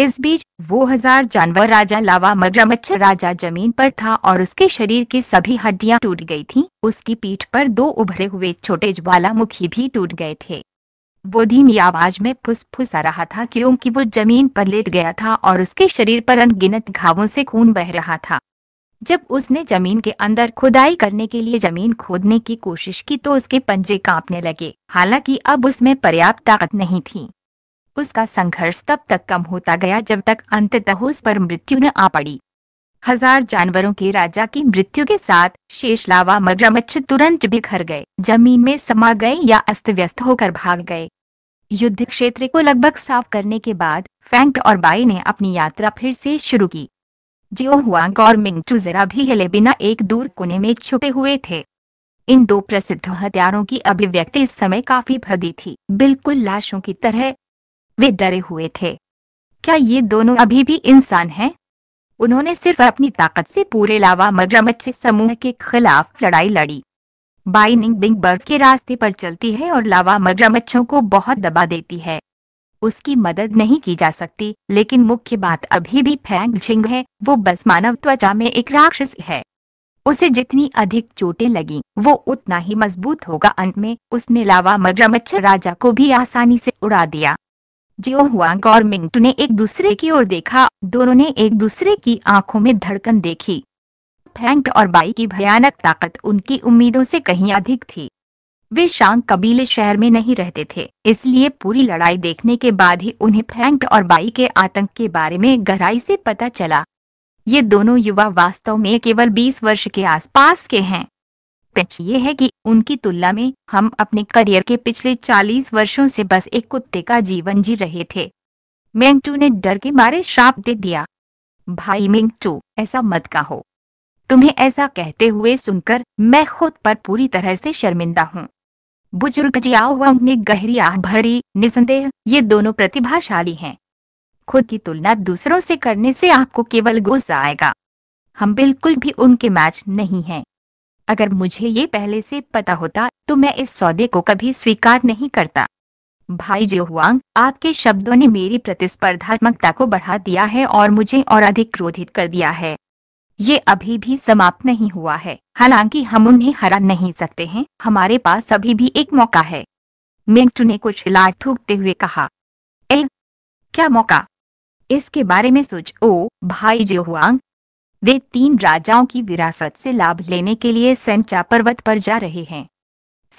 इस बीच वो हजार जानवर राजा लावा मगरमच्छ राजा जमीन पर था और उसके शरीर की सभी हड्डियां टूट गई थीं। उसकी पीठ पर दो उभरे हुए छोटे ज्वालामुखी भी टूट गए थे वो धीमी आवाज में आ रहा था क्योंकि वो जमीन पर लेट गया था और उसके शरीर पर अनगिनत घावों से खून बह रहा था जब उसने जमीन के अंदर खुदाई करने के लिए जमीन खोदने की कोशिश की तो उसके पंजे कांपने लगे हालांकि अब उसमें पर्याप्त ताकत नहीं थी उसका संघर्ष तब तक कम होता गया जब तक अंततः उस पर मृत्यु न आ पड़ी हजार जानवरों के राजा की मृत्यु के साथ शेष लावा मगरमच्छ तुरंत बिखर गए जमीन में समा गए या अस्त व्यस्त होकर भाग गए युद्ध क्षेत्र को लगभग साफ करने के बाद फैंक और बाई ने अपनी यात्रा फिर से शुरू की जियो हुआ और मिंगचू जरा भी हिले बिना एक दूर कोने में छुपे हुए थे इन दो प्रसिद्ध हथियारों की अभिव्यक्ति इस समय काफी भदी थी बिल्कुल लाशों की तरह वे डरे हुए थे क्या ये दोनों अभी भी इंसान हैं उन्होंने सिर्फ अपनी ताकत से पूरे लावा मगरमच्छ समूह के खिलाफ लड़ाई लड़ी बाइनिंग बिंग बर्फ के रास्ते पर चलती है और लावा मगरमच्छों को बहुत दबा देती है उसकी मदद नहीं की जा सकती लेकिन मुख्य बात अभी भी फैंग झिंग है वो बस मानव त्वचा में एक राक्षस है उसे जितनी अधिक चोटें लगी वो उतना ही मजबूत होगा अंत में उसने लावा मगरमच्छ राजा को भी आसानी से उड़ा दिया जियो हुआंग और मिंगटू ने एक दूसरे की ओर देखा दोनों ने एक दूसरे की आंखों में धड़कन देखी फैंक और बाई की भयानक ताकत उनकी उम्मीदों से कहीं अधिक थी वे शांग कबीले शहर में नहीं रहते थे इसलिए पूरी लड़ाई देखने के बाद ही उन्हें फैंक और बाई के आतंक के बारे में गहराई से पता चला ये दोनों युवा वास्तव में केवल 20 वर्ष के आसपास के हैं पिच ये है कि उनकी तुलना में हम अपने करियर के पिछले 40 वर्षों से बस एक कुत्ते का जीवन जी रहे थे मेंगटू ने डर के मारे श्राप दे दिया भाई मेंगटू ऐसा मत कहो तुम्हें ऐसा कहते हुए सुनकर मैं खुद पर पूरी तरह से शर्मिंदा हूँ बुजुर्ग जियाओ वंग ने गहरी आह भरी निसंदेह ये दोनों प्रतिभाशाली हैं खुद की तुलना दूसरों से करने से आपको केवल गुस्सा आएगा हम बिल्कुल भी उनके मैच नहीं हैं अगर मुझे ये पहले से पता होता तो मैं इस सौदे को कभी स्वीकार नहीं करता भाई जो हुआंग आपके शब्दों ने मेरी प्रतिस्पर्धात्मकता को बढ़ा दिया है और मुझे और अधिक क्रोधित कर दिया है ये अभी भी समाप्त नहीं हुआ है हालांकि हम उन्हें हरा नहीं सकते हैं हमारे पास अभी भी एक मौका है मिंगटू ने कुछ लाट थूकते हुए कहा ए क्या मौका इसके बारे में सोच ओ भाई जो हुआंग वे तीन राजाओं की विरासत से लाभ लेने के लिए सेंचा पर्वत पर जा रहे हैं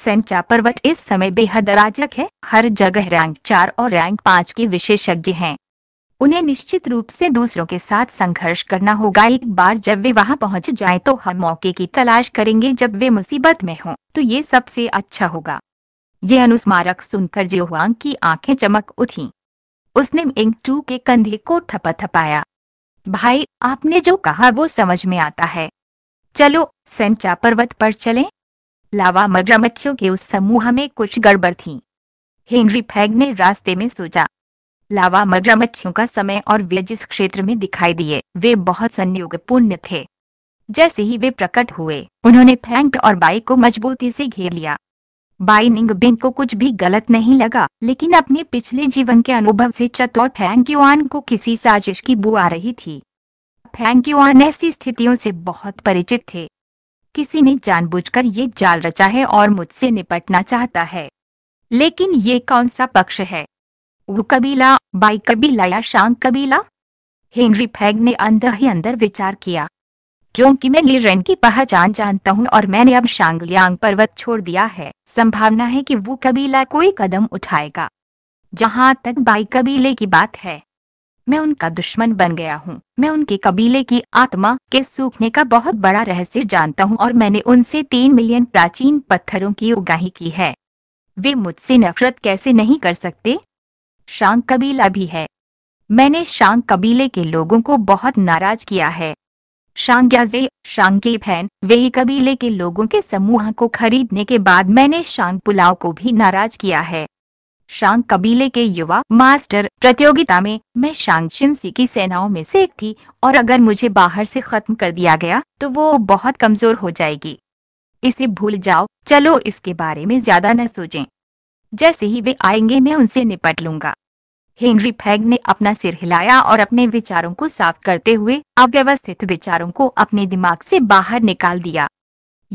सेंचा पर्वत इस समय बेहद अराजक है हर जगह रैंक चार और रैंक पांच के विशेषज्ञ हैं उन्हें निश्चित रूप से दूसरों के साथ संघर्ष करना होगा एक बार जब वे वहां पहुंच जाएं तो हम मौके की तलाश करेंगे जब वे मुसीबत में हों तो ये सबसे अच्छा होगा यह अनुस्मारक सुनकर जेहुआंग की आंखें चमक उठी उसने इंग टू के कंधे को थपथपाया भाई आपने जो कहा वो समझ में आता है चलो सेंचा पर्वत पर चलें। लावा मगरमच्छों के उस समूह में कुछ गड़बड़ थी हेनरी फैग ने रास्ते में सोचा लावा मगरमच्छों का समय और वे जिस क्षेत्र में दिखाई दिए वे बहुत संयोगपूर्ण थे जैसे ही वे प्रकट हुए उन्होंने फैंक और बाई को मजबूती से घेर लिया बाइनिंग बिन को कुछ भी गलत नहीं लगा लेकिन अपने पिछले जीवन के अनुभव से चत और युआन को किसी साजिश की बू आ रही थी फैंग युआन ऐसी स्थितियों से बहुत परिचित थे किसी ने जानबूझकर ये जाल रचा है और मुझसे निपटना चाहता है लेकिन ये कौन सा पक्ष है वो कबीला बाई कबीला या शांग कबीला हेनरी फैग ने अंदर ही अंदर विचार किया क्योंकि मैं लीरेन की पहचान जानता हूँ और मैंने अब शांगलियांग पर्वत छोड़ दिया है संभावना है कि वो कबीला कोई कदम उठाएगा जहाँ तक बाई कबीले की बात है मैं उनका दुश्मन बन गया हूँ मैं उनके कबीले की आत्मा के सूखने का बहुत बड़ा रहस्य जानता हूँ और मैंने उनसे तीन मिलियन प्राचीन पत्थरों की उगाही की है वे मुझसे नफरत कैसे नहीं कर सकते शांग कबीला भी है मैंने शांग कबीले के लोगों को बहुत नाराज किया है शांग्याजे शांगे फैन वे ही कबीले के लोगों के समूह को खरीदने के बाद मैंने शांग पुलाव को भी नाराज किया है शांग कबीले के युवा मास्टर प्रतियोगिता में मैं शांग शिंसी की सेनाओं में से एक थी और अगर मुझे बाहर से खत्म कर दिया गया तो वो बहुत कमजोर हो जाएगी इसे भूल जाओ चलो इसके बारे में ज्यादा न सोचें जैसे ही वे आएंगे मैं उनसे निपट लूंगा हेनरी फैग ने अपना सिर हिलाया और अपने विचारों को साफ करते हुए अव्यवस्थित विचारों को अपने दिमाग से बाहर निकाल दिया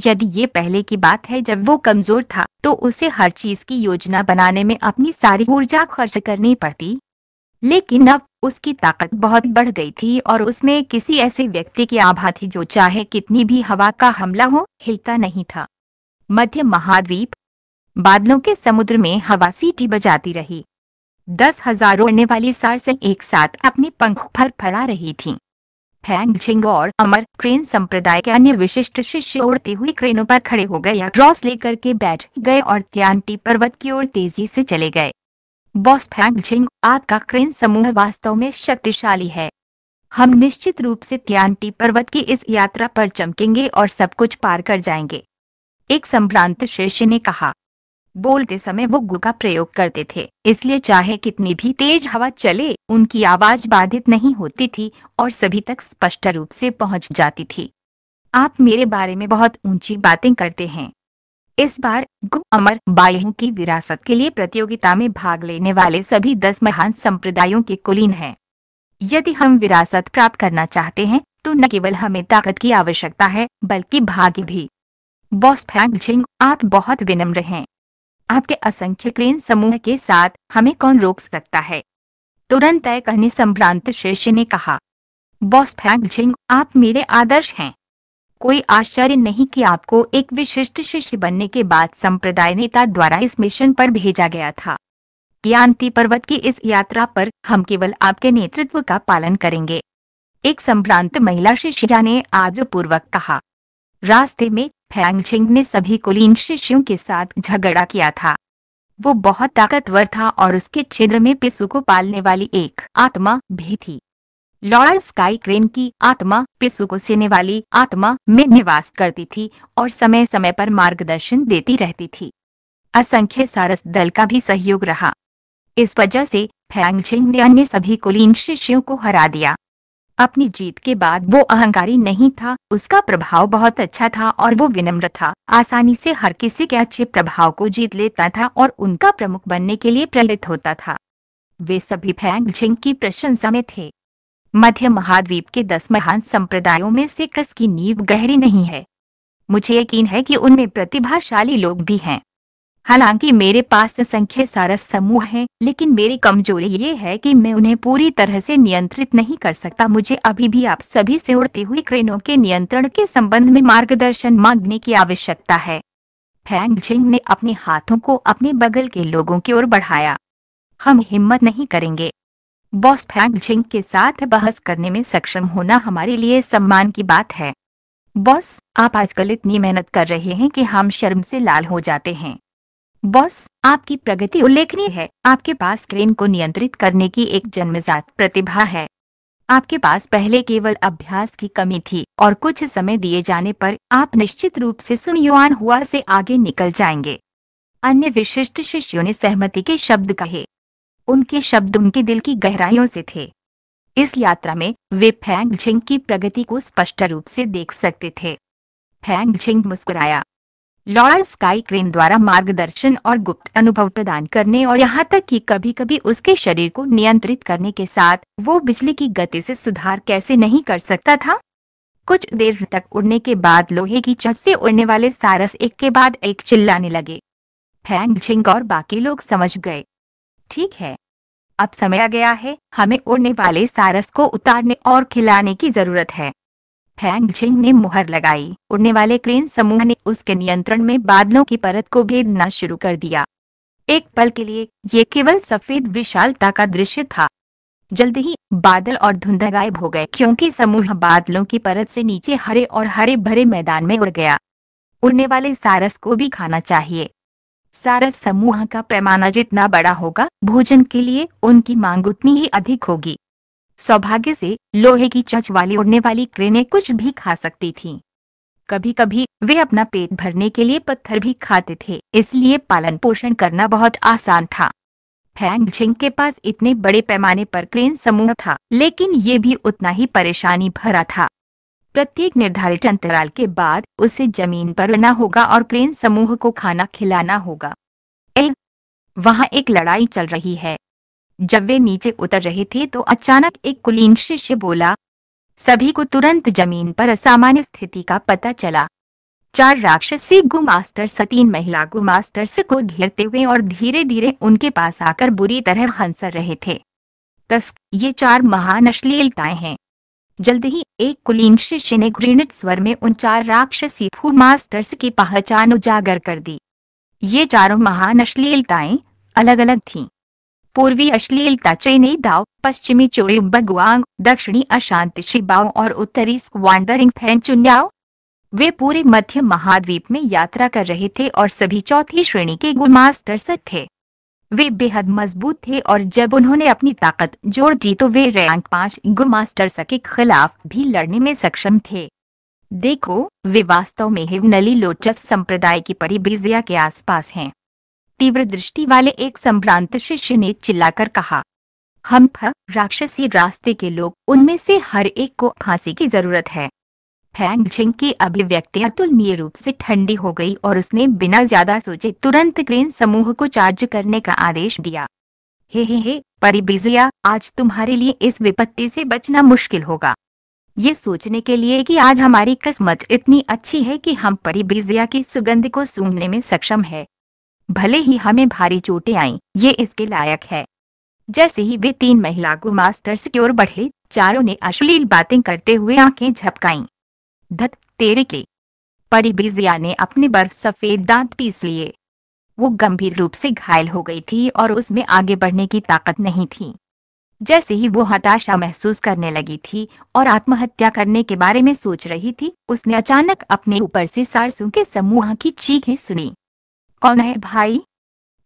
यदि ये पहले की बात है जब वो कमजोर था तो उसे हर चीज की योजना बनाने में अपनी सारी ऊर्जा खर्च करनी पड़ती लेकिन अब उसकी ताकत बहुत बढ़ गई थी और उसमें किसी ऐसे व्यक्ति की आभा थी जो चाहे कितनी भी हवा का हमला हो हिलता नहीं था मध्य महाद्वीप बादलों के समुद्र में हवा सीटी बजाती रही दस हजार उड़ने वाली सारसें एक साथ अपने पंख फर फड़ा रही थी फैंग झिंग और अमर क्रेन संप्रदाय के अन्य विशिष्ट शिष्य उड़ती हुई क्रेनों पर खड़े हो गए या ड्रॉस लेकर के बैठ गए और त्यांटी पर्वत की ओर तेजी से चले गए बॉस फैंग झिंग आपका क्रेन समूह वास्तव में शक्तिशाली है हम निश्चित रूप से त्यांटी पर्वत की इस यात्रा पर चमकेंगे और सब कुछ पार कर जाएंगे एक संभ्रांत शिष्य ने कहा बोलते समय वो गु का प्रयोग करते थे इसलिए चाहे कितनी भी तेज हवा चले उनकी आवाज बाधित नहीं होती थी और सभी तक स्पष्ट रूप से पहुंच जाती थी आप मेरे बारे में बहुत ऊंची बातें करते हैं इस बार गु अमर बायू की विरासत के लिए प्रतियोगिता में भाग लेने वाले सभी दस महान संप्रदायों के कुलीन हैं यदि हम विरासत प्राप्त करना चाहते हैं तो न केवल हमें ताकत की आवश्यकता है बल्कि भाग्य भी बॉस फैंग झिंग आप बहुत विनम्र हैं आपके असंख्य क्रेन समूह के साथ हमें कौन रोक सकता है तुरंत तय कहने संभ्रांत शीर्ष ने कहा बॉस फैंग झिंग आप मेरे आदर्श हैं कोई आश्चर्य नहीं कि आपको एक विशिष्ट शिष्य बनने के बाद संप्रदाय नेता द्वारा इस मिशन पर भेजा गया था यांति पर्वत की इस यात्रा पर हम केवल आपके नेतृत्व का पालन करेंगे एक संभ्रांत महिला शिष्या ने आदरपूर्वक कहा रास्ते में फैंगछिंग ने सभी कुलीन शिष्यों के साथ झगड़ा किया था वो बहुत ताकतवर था और उसके छिद्र में पिसु को पालने वाली एक आत्मा भी थी लॉर्ड स्काई क्रेन की आत्मा पिसु को सीने वाली आत्मा में निवास करती थी और समय समय पर मार्गदर्शन देती रहती थी असंख्य सारस दल का भी सहयोग रहा इस वजह से फैंगछिंग ने अन्य सभी कुलीन शिष्यों को हरा दिया अपनी जीत के बाद वो अहंकारी नहीं था उसका प्रभाव बहुत अच्छा था और वो विनम्र था आसानी से हर किसी के अच्छे प्रभाव को जीत लेता था और उनका प्रमुख बनने के लिए प्रेरित होता था वे सभी फैंग झिंग की प्रशंसा में थे मध्य महाद्वीप के दस महान संप्रदायों में से कस की नींव गहरी नहीं है मुझे यकीन है कि उनमें प्रतिभाशाली लोग भी हैं हालांकि मेरे पास संख्या सारा समूह है लेकिन मेरी कमजोरी ये है कि मैं उन्हें पूरी तरह से नियंत्रित नहीं कर सकता मुझे अभी भी आप सभी से उड़ती हुई क्रेनों के नियंत्रण के संबंध में मार्गदर्शन मांगने की आवश्यकता है फैंग झिंग ने अपने हाथों को अपने बगल के लोगों की ओर बढ़ाया हम हिम्मत नहीं करेंगे बॉस फैंग झिंग के साथ बहस करने में सक्षम होना हमारे लिए सम्मान की बात है बॉस आप आजकल इतनी मेहनत कर रहे हैं कि हम शर्म से लाल हो जाते हैं बॉस आपकी प्रगति उल्लेखनीय है आपके पास क्रेन को नियंत्रित करने की एक जन्मजात प्रतिभा है आपके पास पहले केवल अभ्यास की कमी थी और कुछ समय दिए जाने पर आप निश्चित रूप से सुनयुआन हुआ से आगे निकल जाएंगे अन्य विशिष्ट शिष्यों ने सहमति के शब्द कहे उनके शब्द उनके दिल की गहराइयों से थे इस यात्रा में वे फैंग झिंग की प्रगति को स्पष्ट रूप से देख सकते थे फैंग झिंग मुस्कुराया लॉयल स्काई क्रेन द्वारा मार्गदर्शन और गुप्त अनुभव प्रदान करने और यहाँ तक कि कभी कभी उसके शरीर को नियंत्रित करने के साथ वो बिजली की गति से सुधार कैसे नहीं कर सकता था कुछ देर तक उड़ने के बाद लोहे की छत से उड़ने वाले सारस एक के बाद एक चिल्लाने लगे फैंग झिंग और बाकी लोग समझ गए ठीक है अब समय आ गया है हमें उड़ने वाले सारस को उतारने और खिलाने की जरूरत है फैंग छिंग ने मुहर लगाई उड़ने वाले क्रेन समूह ने उसके नियंत्रण में बादलों की परत को घेरना शुरू कर दिया एक पल के लिए ये केवल सफेद विशालता का दृश्य था जल्द ही बादल और धुंध गायब हो गए क्योंकि समूह बादलों की परत से नीचे हरे और हरे भरे मैदान में उड़ गया उड़ने वाले सारस को भी खाना चाहिए सारस समूह का पैमाना जितना बड़ा होगा भोजन के लिए उनकी मांग उतनी ही अधिक होगी सौभाग्य से लोहे की चच वाली उड़ने वाली क्रेनें कुछ भी खा सकती थीं। कभी कभी वे अपना पेट भरने के लिए पत्थर भी खाते थे इसलिए पालन पोषण करना बहुत आसान था फैंग झिंग के पास इतने बड़े पैमाने पर क्रेन समूह था लेकिन ये भी उतना ही परेशानी भरा था प्रत्येक निर्धारित अंतराल के बाद उसे जमीन पर रहना होगा और क्रेन समूह को खाना खिलाना होगा वहाँ वहां एक लड़ाई चल रही है जब वे नीचे उतर रहे थे तो अचानक एक कुलीन शिष्य बोला सभी को तुरंत जमीन पर असामान्य स्थिति का पता चला चार राक्षसी गुमास्टर सतीन महिला गुमास्टर्स को घेरते हुए और धीरे धीरे उनके पास आकर बुरी तरह हंसर रहे थे तस्क ये चार महान अश्लीलताएं हैं जल्द ही एक कुलीन शिष्य ने घृणित स्वर में उन चार राक्षसी फू मास्टर्स की पहचान उजागर कर दी ये चारों महान अश्लीलताएं अलग अलग थीं पूर्वी अश्लीलता चेनी दाव पश्चिमी चोरी बगुआंग दक्षिणी अशांत शिबाओ और उत्तरी स्क्वांडरिंग फैंचुन्याओ वे पूरे मध्य महाद्वीप में यात्रा कर रहे थे और सभी चौथी श्रेणी के गुमास्टर थे वे बेहद मजबूत थे और जब उन्होंने अपनी ताकत जोड़ दी तो वे रैंक पांच गुमास्टर्स के खिलाफ भी लड़ने में सक्षम थे देखो वे वास्तव में हिवनली लोचस संप्रदाय की परिब्रिजिया के आसपास हैं तीव्र दृष्टि वाले एक संभ्रांत शिष्य ने चिल्लाकर कहा हम राक्षसी रास्ते के लोग उनमें से हर एक को फांसी की जरूरत है फैंग झिंग की अभिव्यक्ति अतुलनीय रूप से ठंडी हो गई और उसने बिना ज्यादा सोचे तुरंत क्रेन समूह को चार्ज करने का आदेश दिया हे हे हे परिबिजिया आज तुम्हारे लिए इस विपत्ति से बचना मुश्किल होगा ये सोचने के लिए कि आज हमारी किस्मत इतनी अच्छी है कि हम परिबिजिया की सुगंध को सूंघने में सक्षम है भले ही हमें भारी चोटें आईं, ये इसके लायक है जैसे ही वे तीन महिला को मास्टर्स की ओर बढ़े चारों ने अश्लील बातें करते हुए आंखें झपकाई धत तेरे के परिब्रिजिया ने अपने बर्फ सफेद दांत पीस लिए वो गंभीर रूप से घायल हो गई थी और उसमें आगे बढ़ने की ताकत नहीं थी जैसे ही वो हताशा महसूस करने लगी थी और आत्महत्या करने के बारे में सोच रही थी उसने अचानक अपने ऊपर से सारसों के समूह की चीखें सुनी कौन है भाई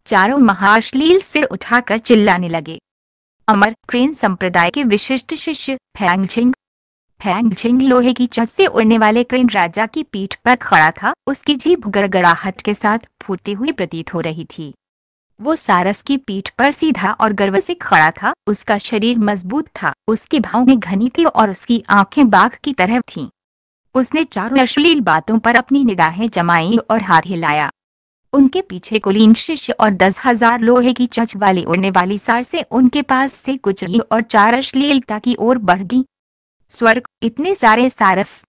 चारों महाश्लील सिर उठाकर चिल्लाने लगे अमर क्रेन संप्रदाय के विशिष्ट शिष्य फैंगछिंग फैंगछिंग लोहे की छत से उड़ने वाले क्रेन राजा की पीठ पर खड़ा था उसकी जीभ गड़गड़ाहट के साथ फूटती हुई प्रतीत हो रही थी वो सारस की पीठ पर सीधा और गर्व से खड़ा था उसका शरीर मजबूत था उसके भाव में घनी थी और उसकी आंखें बाघ की तरह थीं। उसने चारों अश्लील बातों पर अपनी निगाहें जमाई और हाथ हिलाया उनके पीछे कुलीन शिष्य और दस हजार लोहे की चच वाली उड़ने वाली सार से उनके पास से कुछ और चार अश्लीलता की ओर बढ़ गई स्वर्ग इतने सारे सारस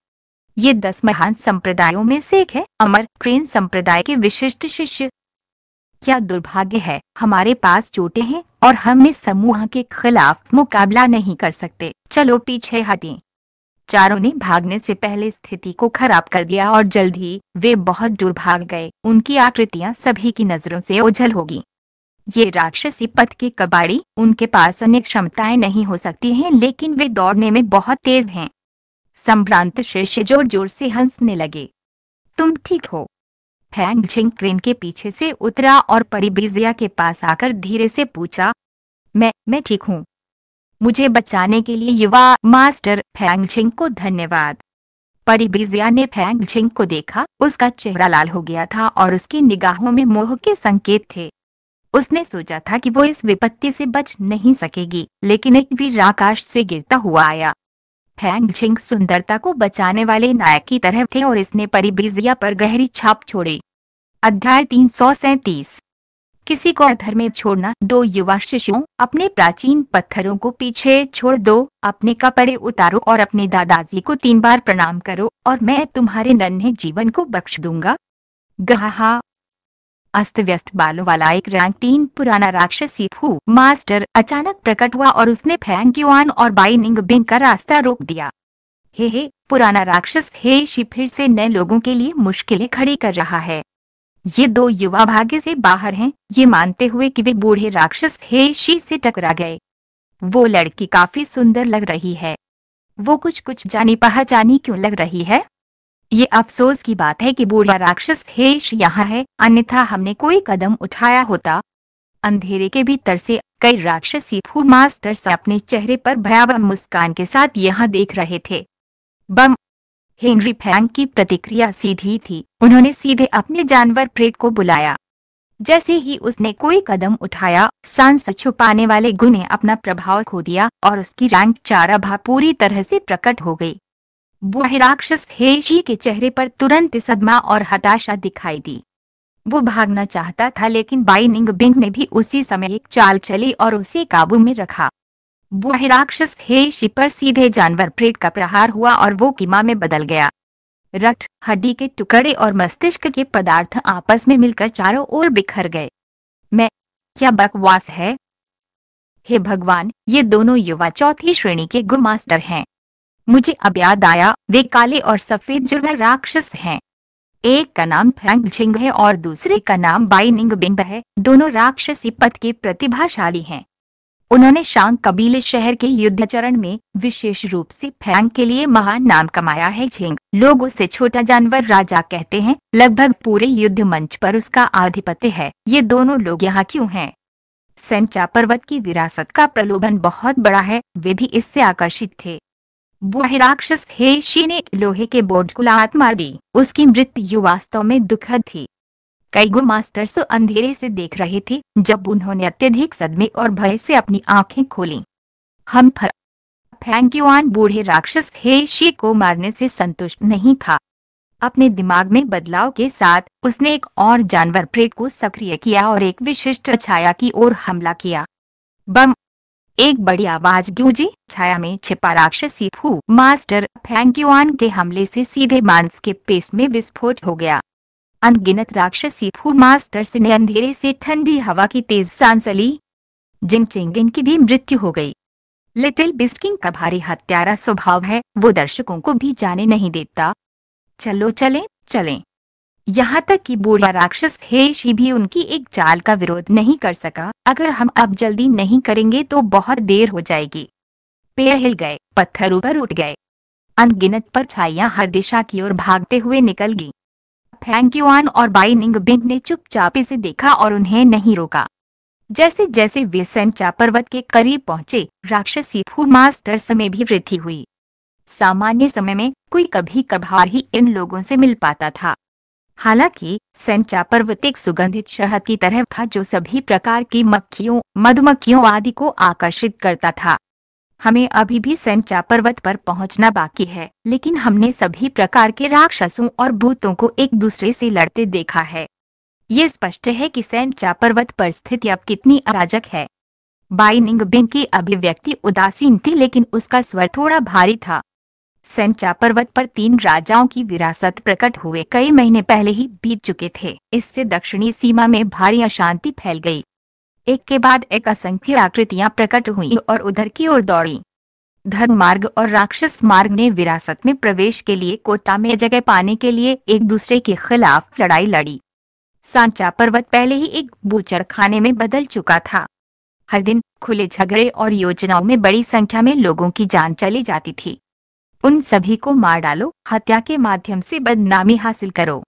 ये दस महान संप्रदायों में से एक है अमर क्रेन संप्रदाय के विशिष्ट शिष्य क्या दुर्भाग्य है हमारे पास चोटे हैं और हम इस समूह के खिलाफ मुकाबला नहीं कर सकते चलो पीछे हटें चारों ने भागने से पहले स्थिति को खराब कर दिया और जल्द ही वे बहुत दूर भाग गए उनकी आकृतियां सभी की नजरों से ओझल होगी ये राक्षसी पथ के कबाड़ी उनके पास अन्य क्षमताएं नहीं हो सकती हैं लेकिन वे दौड़ने में बहुत तेज हैं संभ्रांत शीर्ष जोर जोर से हंसने लगे तुम ठीक हो फैंग झिंग क्रेन के पीछे से उतरा और परिब्रिजिया के पास आकर धीरे से पूछा मैं मैं ठीक हूँ मुझे बचाने के लिए युवा मास्टर फैंगछिंग को धन्यवाद परिबिजिया ने फैंग छिंग को देखा उसका चेहरा लाल हो गया था और उसकी निगाहों में मोह के संकेत थे उसने सोचा था कि वो इस विपत्ति से बच नहीं सकेगी लेकिन एक वीर आकाश से गिरता हुआ आया फैंग छिंग सुंदरता को बचाने वाले नायक की तरह थे और इसने परिबिजिया पर गहरी छाप छोड़ी अध्याय तीन सौ सैतीस किसी को अधर में छोड़ना दो युवा शिशुओं अपने प्राचीन पत्थरों को पीछे छोड़ दो अपने कपड़े उतारो और अपने दादाजी को तीन बार प्रणाम करो और मैं तुम्हारे नन्हे जीवन को बख्श दूंगा गहा अस्त व्यस्त बालों वाला एक रैंक तीन पुराना राक्षसी फू मास्टर अचानक प्रकट हुआ और उसने फैंग युआन और बाइनिंग बिंग का रास्ता रोक दिया हे हे पुराना राक्षस हे शिफिर फिर से नए लोगों के लिए मुश्किलें खड़ी कर रहा है ये दो युवा भाग्य से बाहर हैं, ये मानते हुए कि वे बूढ़े राक्षस हे शी से टकरा गए वो लड़की काफी सुंदर लग रही है वो कुछ कुछ जानी पहचानी क्यों लग रही है ये अफसोस की बात है कि बूढ़ा राक्षस हेश यहाँ है अन्यथा हमने कोई कदम उठाया होता अंधेरे के भीतर से कई राक्षसी फू मास्टर्स अपने चेहरे पर भयावह मुस्कान के साथ यहाँ देख रहे थे बम हेनरी फैंग की प्रतिक्रिया सीधी थी उन्होंने सीधे अपने जानवर प्रेट को बुलाया जैसे ही उसने कोई कदम उठाया सांस छुपाने वाले गु ने अपना प्रभाव खो दिया और उसकी रैंक चार अभा पूरी तरह से प्रकट हो गई बूढ़े राक्षस हेजी के चेहरे पर तुरंत सदमा और हताशा दिखाई दी वो भागना चाहता था लेकिन बाइनिंग बिंग ने भी उसी समय एक चाल चली और उसे काबू में रखा बूढ़े राक्षस हेशी पर सीधे जानवर प्रेत का प्रहार हुआ और वो किमा में बदल गया रक्त हड्डी के टुकड़े और मस्तिष्क के पदार्थ आपस में मिलकर चारों ओर बिखर गए मैं क्या बकवास है हे भगवान ये दोनों युवा चौथी श्रेणी के गुमास्टर हैं मुझे अब याद आया वे काले और सफेद जुर्म राक्षस हैं एक का नाम फैंग झिंग है और दूसरे का नाम बाइनिंग बिंब है दोनों राक्षसी पथ के प्रतिभाशाली हैं उन्होंने शांग कबीले शहर के युद्ध चरण में विशेष रूप से फैंग के लिए महान नाम कमाया है झेंग लोग उसे छोटा जानवर राजा कहते हैं लगभग पूरे युद्ध मंच पर उसका आधिपत्य है ये दोनों लोग यहाँ क्यों हैं? सेंचा पर्वत की विरासत का प्रलोभन बहुत बड़ा है वे भी इससे आकर्षित थे बुढ़े राक्षस हेशी ने लोहे के बोर्ड को लात मार दी उसकी मृत्यु वास्तव में दुखद थी कईगो मास्टर्स अंधेरे से देख रहे थे जब उन्होंने अत्यधिक सदमे और भय से अपनी आंखें खोली हम फैंक्यूआन बूढ़े राक्षस हेशी को मारने से संतुष्ट नहीं था अपने दिमाग में बदलाव के साथ उसने एक और जानवर प्रेट को सक्रिय किया और एक विशिष्ट छाया की ओर हमला किया बम एक बड़ी आवाज गूंजी छाया में छिपा राक्षसी फू मास्टर फैंक्यूआन के हमले से सीधे मांस के पेस्ट में विस्फोट हो गया अनगिनत राक्षसी फू मास्टर ने अंधेरे से ठंडी हवा की तेज सांस ली जिम चेंगिन की भी मृत्यु हो गई लिटिल बिस्किंग का भारी हत्यारा स्वभाव है वो दर्शकों को भी जाने नहीं देता चलो चले चले यहाँ तक कि बूढ़ा राक्षस हेशी भी उनकी एक चाल का विरोध नहीं कर सका अगर हम अब जल्दी नहीं करेंगे तो बहुत देर हो जाएगी पेड़ हिल गए पत्थर ऊपर उठ गए अनगिनत पर छाइया हर दिशा की ओर भागते हुए निकल गई फैंग युआन और निंग बिंग ने चुपचाप इसे देखा और उन्हें नहीं रोका जैसे जैसे वे सेंचा पर्वत के करीब पहुंचे राक्षसी फू मास्टर में भी वृद्धि हुई सामान्य समय में कोई कभी कभार ही इन लोगों से मिल पाता था हालांकि सेंचा पर्वत एक सुगंधित शहद की तरह था जो सभी प्रकार की मक्खियों मधुमक्खियों आदि को आकर्षित करता था हमें अभी भी सेंचा पर्वत पर पहुंचना बाकी है लेकिन हमने सभी प्रकार के राक्षसों और भूतों को एक दूसरे से लड़ते देखा है ये स्पष्ट है कि सेंचा पर्वत पर स्थिति अब कितनी अराजक है बाइनिंग बिंग की अभिव्यक्ति उदासीन थी लेकिन उसका स्वर थोड़ा भारी था सेंचा पर्वत पर तीन राजाओं की विरासत प्रकट हुए कई महीने पहले ही बीत चुके थे इससे दक्षिणी सीमा में भारी अशांति फैल गई एक के बाद एक असंख्य आकृतियां प्रकट हुई और उधर की ओर दौड़ी धर्म मार्ग और राक्षस मार्ग ने विरासत में प्रवेश के लिए कोटा में जगह पाने के लिए एक दूसरे के खिलाफ लड़ाई लड़ी सांचा पर्वत पहले ही एक बूचर खाने में बदल चुका था हर दिन खुले झगड़े और योजनाओं में बड़ी संख्या में लोगों की जान चली जाती थी उन सभी को मार डालो हत्या के माध्यम से बदनामी हासिल करो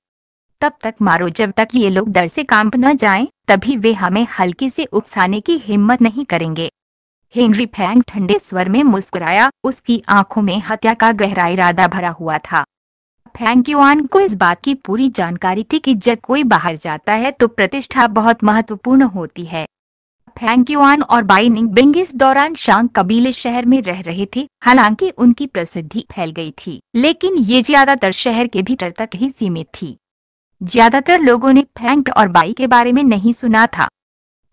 तब तक मारो जब तक ये लोग डर से कांप न जाएं, तभी वे हमें हल्के से उकसाने की हिम्मत नहीं करेंगे हेनरी फैंग ठंडे स्वर में मुस्कुराया उसकी आंखों में हत्या का गहरा इरादा भरा हुआ था फैंक युआन को इस बात की पूरी जानकारी थी कि जब कोई बाहर जाता है तो प्रतिष्ठा बहुत महत्वपूर्ण होती है फैंक युआन और बाइनिंग बिंग इस दौरान शांग कबीले शहर में रह रहे थे हालांकि उनकी प्रसिद्धि फैल गई थी लेकिन ये ज्यादातर शहर के भीतर तक ही सीमित थी ज्यादातर लोगों ने फैंक और बाई के बारे में नहीं सुना था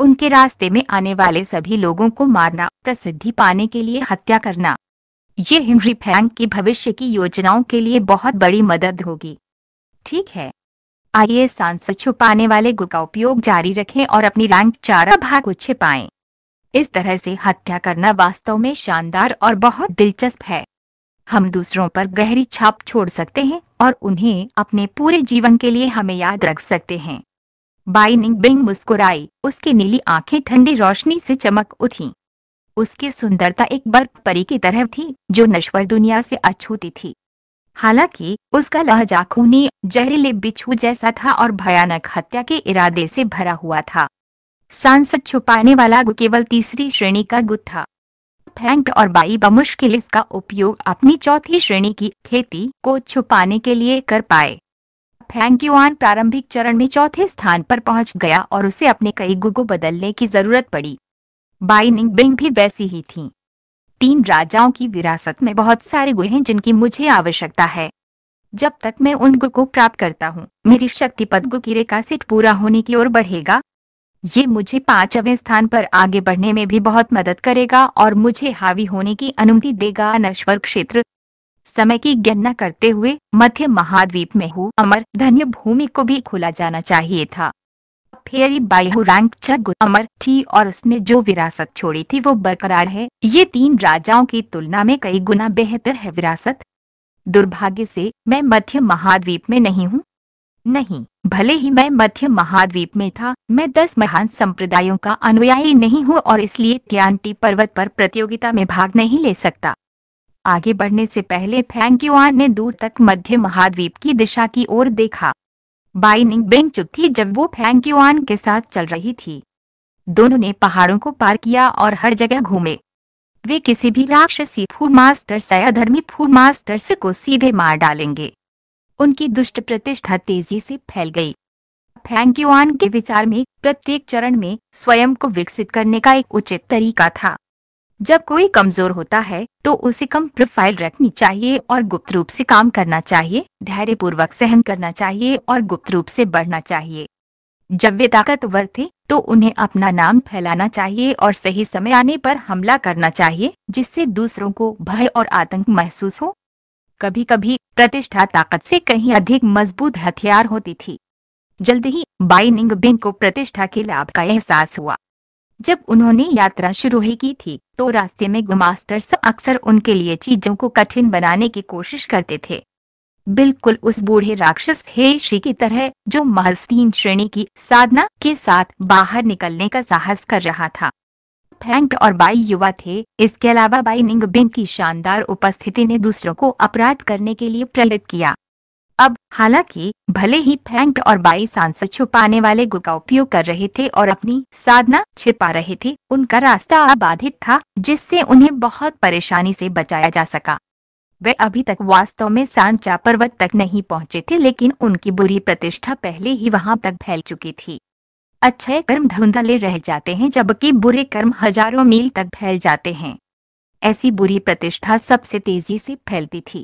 उनके रास्ते में आने वाले सभी लोगों को मारना प्रसिद्धि पाने के लिए हत्या करना ये हेनरी फैंक की भविष्य की योजनाओं के लिए बहुत बड़ी मदद होगी ठीक है आइए सांस छुपाने वाले गु का उपयोग जारी रखें और अपनी रैंक चारा भाग को छिपाए इस तरह से हत्या करना वास्तव में शानदार और बहुत दिलचस्प है हम दूसरों पर गहरी छाप छोड़ सकते हैं और उन्हें अपने पूरे जीवन के लिए हमें याद रख सकते हैं बाइनिंग बिंग मुस्कुराई उसकी नीली आंखें ठंडी रोशनी से चमक उठी उसकी सुंदरता एक बर्फ परी की तरह थी जो नश्वर दुनिया से अछूती थी हालांकि उसका लहजा खूनी जहरीले बिच्छू जैसा था और भयानक हत्या के इरादे से भरा हुआ था सांसद छुपाने वाला गु केवल तीसरी श्रेणी का गुट था थैंक और बाई बमुश्किल इसका उपयोग अपनी चौथी श्रेणी की खेती को छुपाने के लिए कर पाए फैंक्यूआन प्रारंभिक चरण में चौथे स्थान पर पहुंच गया और उसे अपने कई गुगो बदलने की जरूरत पड़ी बाई बिंग भी वैसी ही थी तीन राजाओं की विरासत में बहुत सारे गुहे हैं जिनकी मुझे आवश्यकता है जब तक मैं उन गु को प्राप्त करता हूँ मेरी शक्ति पद गु की सिट पूरा होने की ओर बढ़ेगा ये मुझे पांचवें स्थान पर आगे बढ़ने में भी बहुत मदद करेगा और मुझे हावी होने की अनुमति देगा नश्वर क्षेत्र समय की गणना करते हुए मध्य महाद्वीप में हु अमर धन्य भूमि को भी खोला जाना चाहिए था फेरी बाई रैंक अमर थी और उसने जो विरासत छोड़ी थी वो बरकरार है ये तीन राजाओं की तुलना में कई गुना बेहतर है विरासत दुर्भाग्य से मैं मध्य महाद्वीप में नहीं हूँ नहीं भले ही मैं मध्य महाद्वीप में था मैं दस महान संप्रदायों का अनुयायी नहीं हूँ और इसलिए त्यांटी पर्वत पर प्रतियोगिता में भाग नहीं ले सकता आगे बढ़ने से पहले फैंक ने दूर तक मध्य महाद्वीप की दिशा की ओर देखा बाइनिंग बेंग चुप थी जब वो फैंक्यूआन के साथ चल रही थी दोनों ने पहाड़ों को पार किया और हर जगह घूमे वे किसी भी राक्षसी फू मास्टर सयाधर्मी फू से को सीधे मार डालेंगे उनकी दुष्ट प्रतिष्ठा तेजी से फैल गई थैंक्यूआन के विचार में प्रत्येक चरण में स्वयं को विकसित करने का एक उचित तरीका था जब कोई कमजोर होता है तो उसे कम प्रोफाइल रखनी चाहिए और गुप्त रूप से काम करना चाहिए धैर्य पूर्वक सहन करना चाहिए और गुप्त रूप से बढ़ना चाहिए जब वे ताकतवर थे तो उन्हें अपना नाम फैलाना चाहिए और सही समय आने पर हमला करना चाहिए जिससे दूसरों को भय और आतंक महसूस हो कभी कभी प्रतिष्ठा ताकत से कहीं अधिक मजबूत हथियार होती थी जल्द ही बाइनिंग बिन को प्रतिष्ठा के लाभ का एहसास हुआ जब उन्होंने यात्रा शुरू ही की थी तो रास्ते में गुमास्टर्स अक्सर उनके लिए चीजों को कठिन बनाने की कोशिश करते थे बिल्कुल उस बूढ़े राक्षस हेशी की तरह जो महस्वीन श्रेणी की साधना के साथ बाहर निकलने का साहस कर रहा था फैंक और बाई युवा थे इसके अलावा बाई निंगबिन की शानदार उपस्थिति ने दूसरों को अपराध करने के लिए प्रेरित किया अब हालांकि भले ही फैंक और बाई सांस छुपाने वाले गु का उपयोग कर रहे थे और अपनी साधना छिपा रहे थे उनका रास्ता अबाधित था जिससे उन्हें बहुत परेशानी से बचाया जा सका वे अभी तक वास्तव में सांचा पर्वत तक नहीं पहुंचे थे लेकिन उनकी बुरी प्रतिष्ठा पहले ही वहां तक फैल चुकी थी अच्छे कर्म धुंधले रह जाते हैं जबकि बुरे कर्म हजारों मील तक फैल जाते हैं ऐसी बुरी प्रतिष्ठा सबसे तेजी से फैलती थी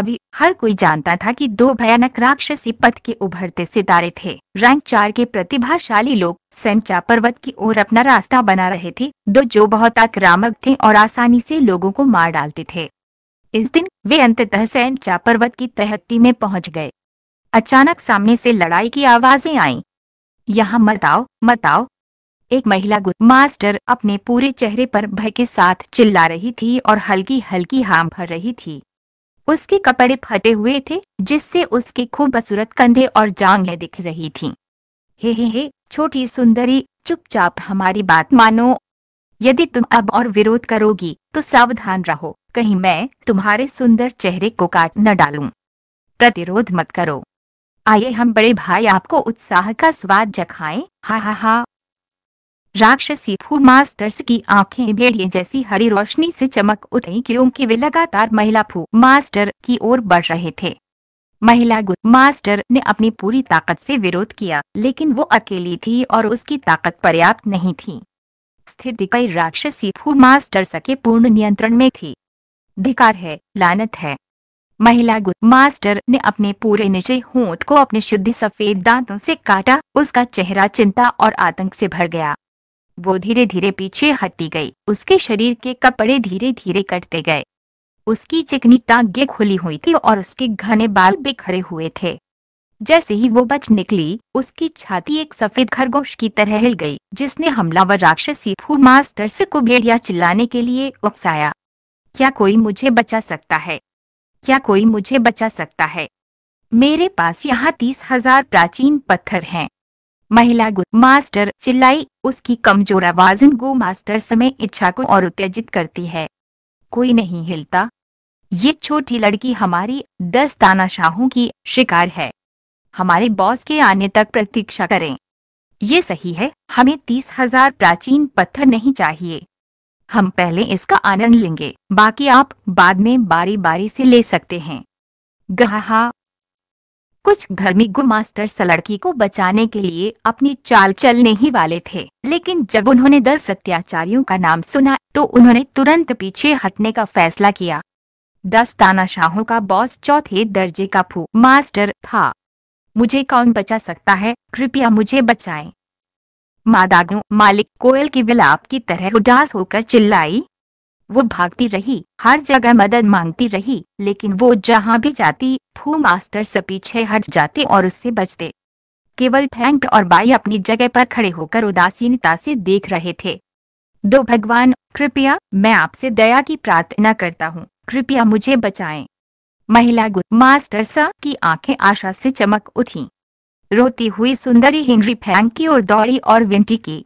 अभी हर कोई जानता था कि दो भयानक राक्षसी पथ के उभरते सितारे थे रैंक चार के प्रतिभाशाली लोग सेंचा पर्वत की ओर अपना रास्ता बना रहे थे दो जो बहुत आक्रामक थे और आसानी से लोगों को मार डालते थे इस दिन वे अंततः सेंचा पर्वत की तहत्ती में पहुंच गए अचानक सामने से लड़ाई की आवाजें आईं यहाँ मत आओ मत आओ एक महिला मास्टर अपने पूरे चेहरे पर भय के साथ चिल्ला रही थी और हल्की हल्की हाम भर रही थी उसके कपड़े फटे हुए थे जिससे उसके खूबसूरत कंधे और जांघें दिख रही थीं। हे हे हे छोटी सुंदरी चुपचाप हमारी बात मानो यदि तुम अब और विरोध करोगी तो सावधान रहो कहीं मैं तुम्हारे सुंदर चेहरे को काट न डालूं। प्रतिरोध मत करो आइए हम बड़े भाई आपको उत्साह का स्वाद जखाए हा हा हा राक्षसी फू मास्टर्स की आंखें भेड़िए जैसी हरी रोशनी से चमक उठी क्योंकि वे लगातार महिला फू मास्टर की ओर बढ़ रहे थे महिला गुरु मास्टर ने अपनी पूरी ताकत से विरोध किया लेकिन वो अकेली थी और उसकी ताकत पर्याप्त नहीं थी स्थिति कई राक्षसी फू मास्टर्स के पूर्ण नियंत्रण में थी धिकार है लानत है महिला मास्टर ने अपने पूरे निचे होंठ को अपने शुद्ध सफेद दांतों से काटा उसका चेहरा चिंता और आतंक से भर गया वो धीरे धीरे पीछे हटती गई उसके शरीर के कपड़े धीरे धीरे कटते गए उसकी चिकनी टांगे खुली हुई थी और उसके घने बाल बिखरे हुए थे जैसे ही वो बच निकली उसकी छाती एक सफेद खरगोश की तरह हिल गई जिसने हमलावर राक्षसी फू से को भेड़िया चिल्लाने के लिए उकसाया क्या कोई मुझे बचा सकता है क्या कोई मुझे बचा सकता है मेरे पास यहाँ तीस हजार प्राचीन पत्थर हैं महिला गु मास्टर चिल्लाई उसकी कमजोर आवाज गो मास्टर समय इच्छा को और उत्तेजित करती है कोई नहीं हिलता ये छोटी लड़की हमारी दस तानाशाहों की शिकार है हमारे बॉस के आने तक प्रतीक्षा करें ये सही है हमें तीस हजार प्राचीन पत्थर नहीं चाहिए हम पहले इसका आनंद लेंगे बाकी आप बाद में बारी बारी से ले सकते हैं गहा कुछ घर में लड़की को बचाने के लिए अपनी चाल चलने ही वाले थे लेकिन जब उन्होंने दस अत्याचारियों का नाम सुना तो उन्होंने तुरंत पीछे हटने का फैसला किया दस तानाशाहों का बॉस चौथे दर्जे का फू मास्टर था मुझे कौन बचा सकता है कृपया मुझे बचाएं। मादाग्नू मालिक कोयल की विलाप की तरह उदास होकर चिल्लाई वो भागती रही हर जगह मदद मांगती रही लेकिन वो जहाँ भी जाती फू मास्टर से पीछे हट जाते और उससे बचते केवल फैंक और बाई अपनी जगह पर खड़े होकर उदासीनता से देख रहे थे दो भगवान कृपया मैं आपसे दया की प्रार्थना करता हूँ कृपया मुझे बचाएं। महिला गुरु मास्टर सा की आंखें आशा से चमक उठी रोती हुई सुंदरी हेनरी फैंक की और दौड़ी और विंटी की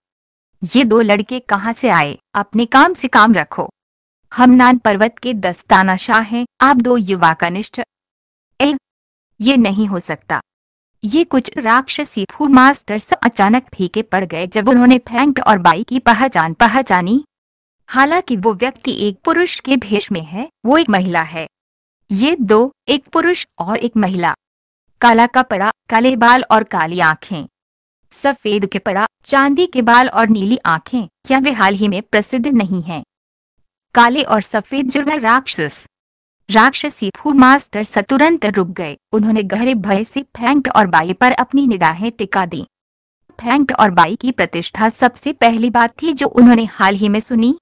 ये दो लड़के कहाँ से आए अपने काम से काम रखो हम नान पर्वत के दस्ताना शाह हैं आप दो युवा कनिष्ठ ए ये नहीं हो सकता ये कुछ राक्षसी फू मास्टर्स अचानक फीके पड़ गए जब उन्होंने फैंक और बाई की पहचान पहचानी हालांकि वो व्यक्ति एक पुरुष के भेष में है वो एक महिला है ये दो एक पुरुष और एक महिला काला कपड़ा काले बाल और काली आंखें सफेद के पड़ा चांदी के बाल और नीली आंखें क्या वे हाल ही में प्रसिद्ध नहीं हैं? काले और सफेद जुर्म राक्षस राक्षसी फू मास्टर सतुरंत रुक गए उन्होंने गहरे भय से फैंक और बाई पर अपनी निगाहें टिका दी फैंक और बाई की प्रतिष्ठा सबसे पहली बात थी जो उन्होंने हाल ही में सुनी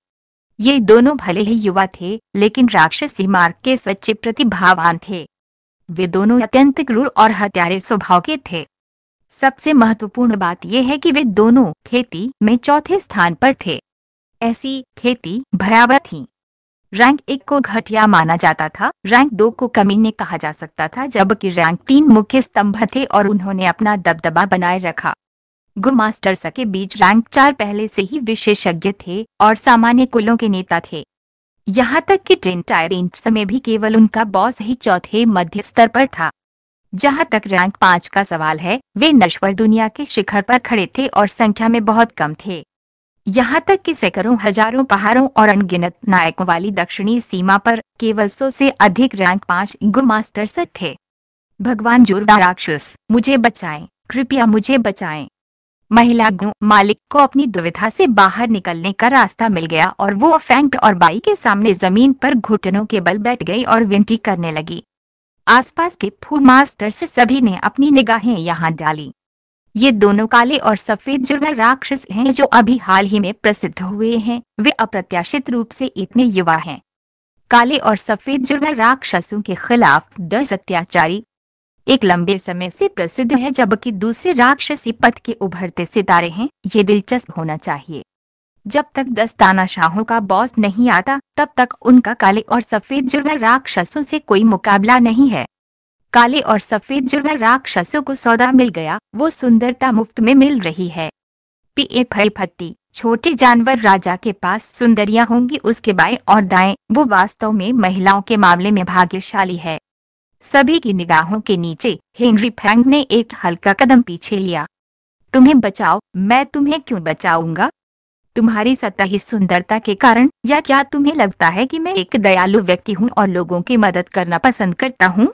ये दोनों भले ही युवा थे लेकिन राक्षसी मार्ग के सच्चे प्रतिभावान थे वे दोनों अत्यंत क्रूर और हत्यारे स्वभाव के थे सबसे महत्वपूर्ण बात यह है कि वे दोनों खेती में चौथे स्थान पर थे ऐसी खेती भयावह थी रैंक एक को घटिया माना जाता था रैंक दो को कमीने कहा जा सकता था जबकि रैंक तीन मुख्य स्तंभ थे और उन्होंने अपना दबदबा बनाए रखा गुमास्टर्स के बीच रैंक चार पहले से ही विशेषज्ञ थे और सामान्य कुलों के नेता थे यहाँ तक कि ट्रेन टायरेंट्स में भी केवल उनका बॉस ही चौथे मध्य स्तर पर था जहाँ तक रैंक पांच का सवाल है वे नश्वर दुनिया के शिखर पर खड़े थे और संख्या में बहुत कम थे यहाँ तक कि सैकड़ों हजारों पहाड़ों और अनगिनत नायकों वाली दक्षिणी सीमा पर केवल सौ से अधिक रैंक पांच गुमास्टर सर थे भगवान जोरदार राक्षस मुझे बचाएं कृपया मुझे बचाएं महिला मालिक को अपनी दुविधा से बाहर निकलने का रास्ता मिल गया और वो फैंक और बाई के सामने जमीन पर घुटनों के बल बैठ गई और विंटी करने लगी आसपास के फू से सभी ने अपनी निगाहें यहाँ डाली ये दोनों काले और सफेद जुर्म राक्षस हैं जो अभी हाल ही में प्रसिद्ध हुए हैं वे अप्रत्याशित रूप से इतने युवा हैं काले और सफेद जुर्म राक्षसों के खिलाफ दस अत्याचारी एक लंबे समय से प्रसिद्ध है जबकि दूसरे राक्षसी पथ के उभरते सितारे हैं ये दिलचस्प होना चाहिए जब तक दस शाहों का बॉस नहीं आता तब तक उनका काले और सफेद जुर्वा राक्षसों से कोई मुकाबला नहीं है काले और सफेद जुर्वा राक्षसों को सौदा मिल गया वो सुंदरता मुफ्त में मिल रही है पी ए फत्ती छोटे जानवर राजा के पास सुंदरियां होंगी उसके बाएं और दाएं वो वास्तव में महिलाओं के मामले में भाग्यशाली है सभी की निगाहों के नीचे हेनरी फैंग ने एक हल्का कदम पीछे लिया तुम्हें बचाओ मैं तुम्हें क्यों बचाऊंगा तुम्हारी सतही सुंदरता के कारण या क्या तुम्हें लगता है कि मैं एक दयालु व्यक्ति हूँ और लोगों की मदद करना पसंद करता हूँ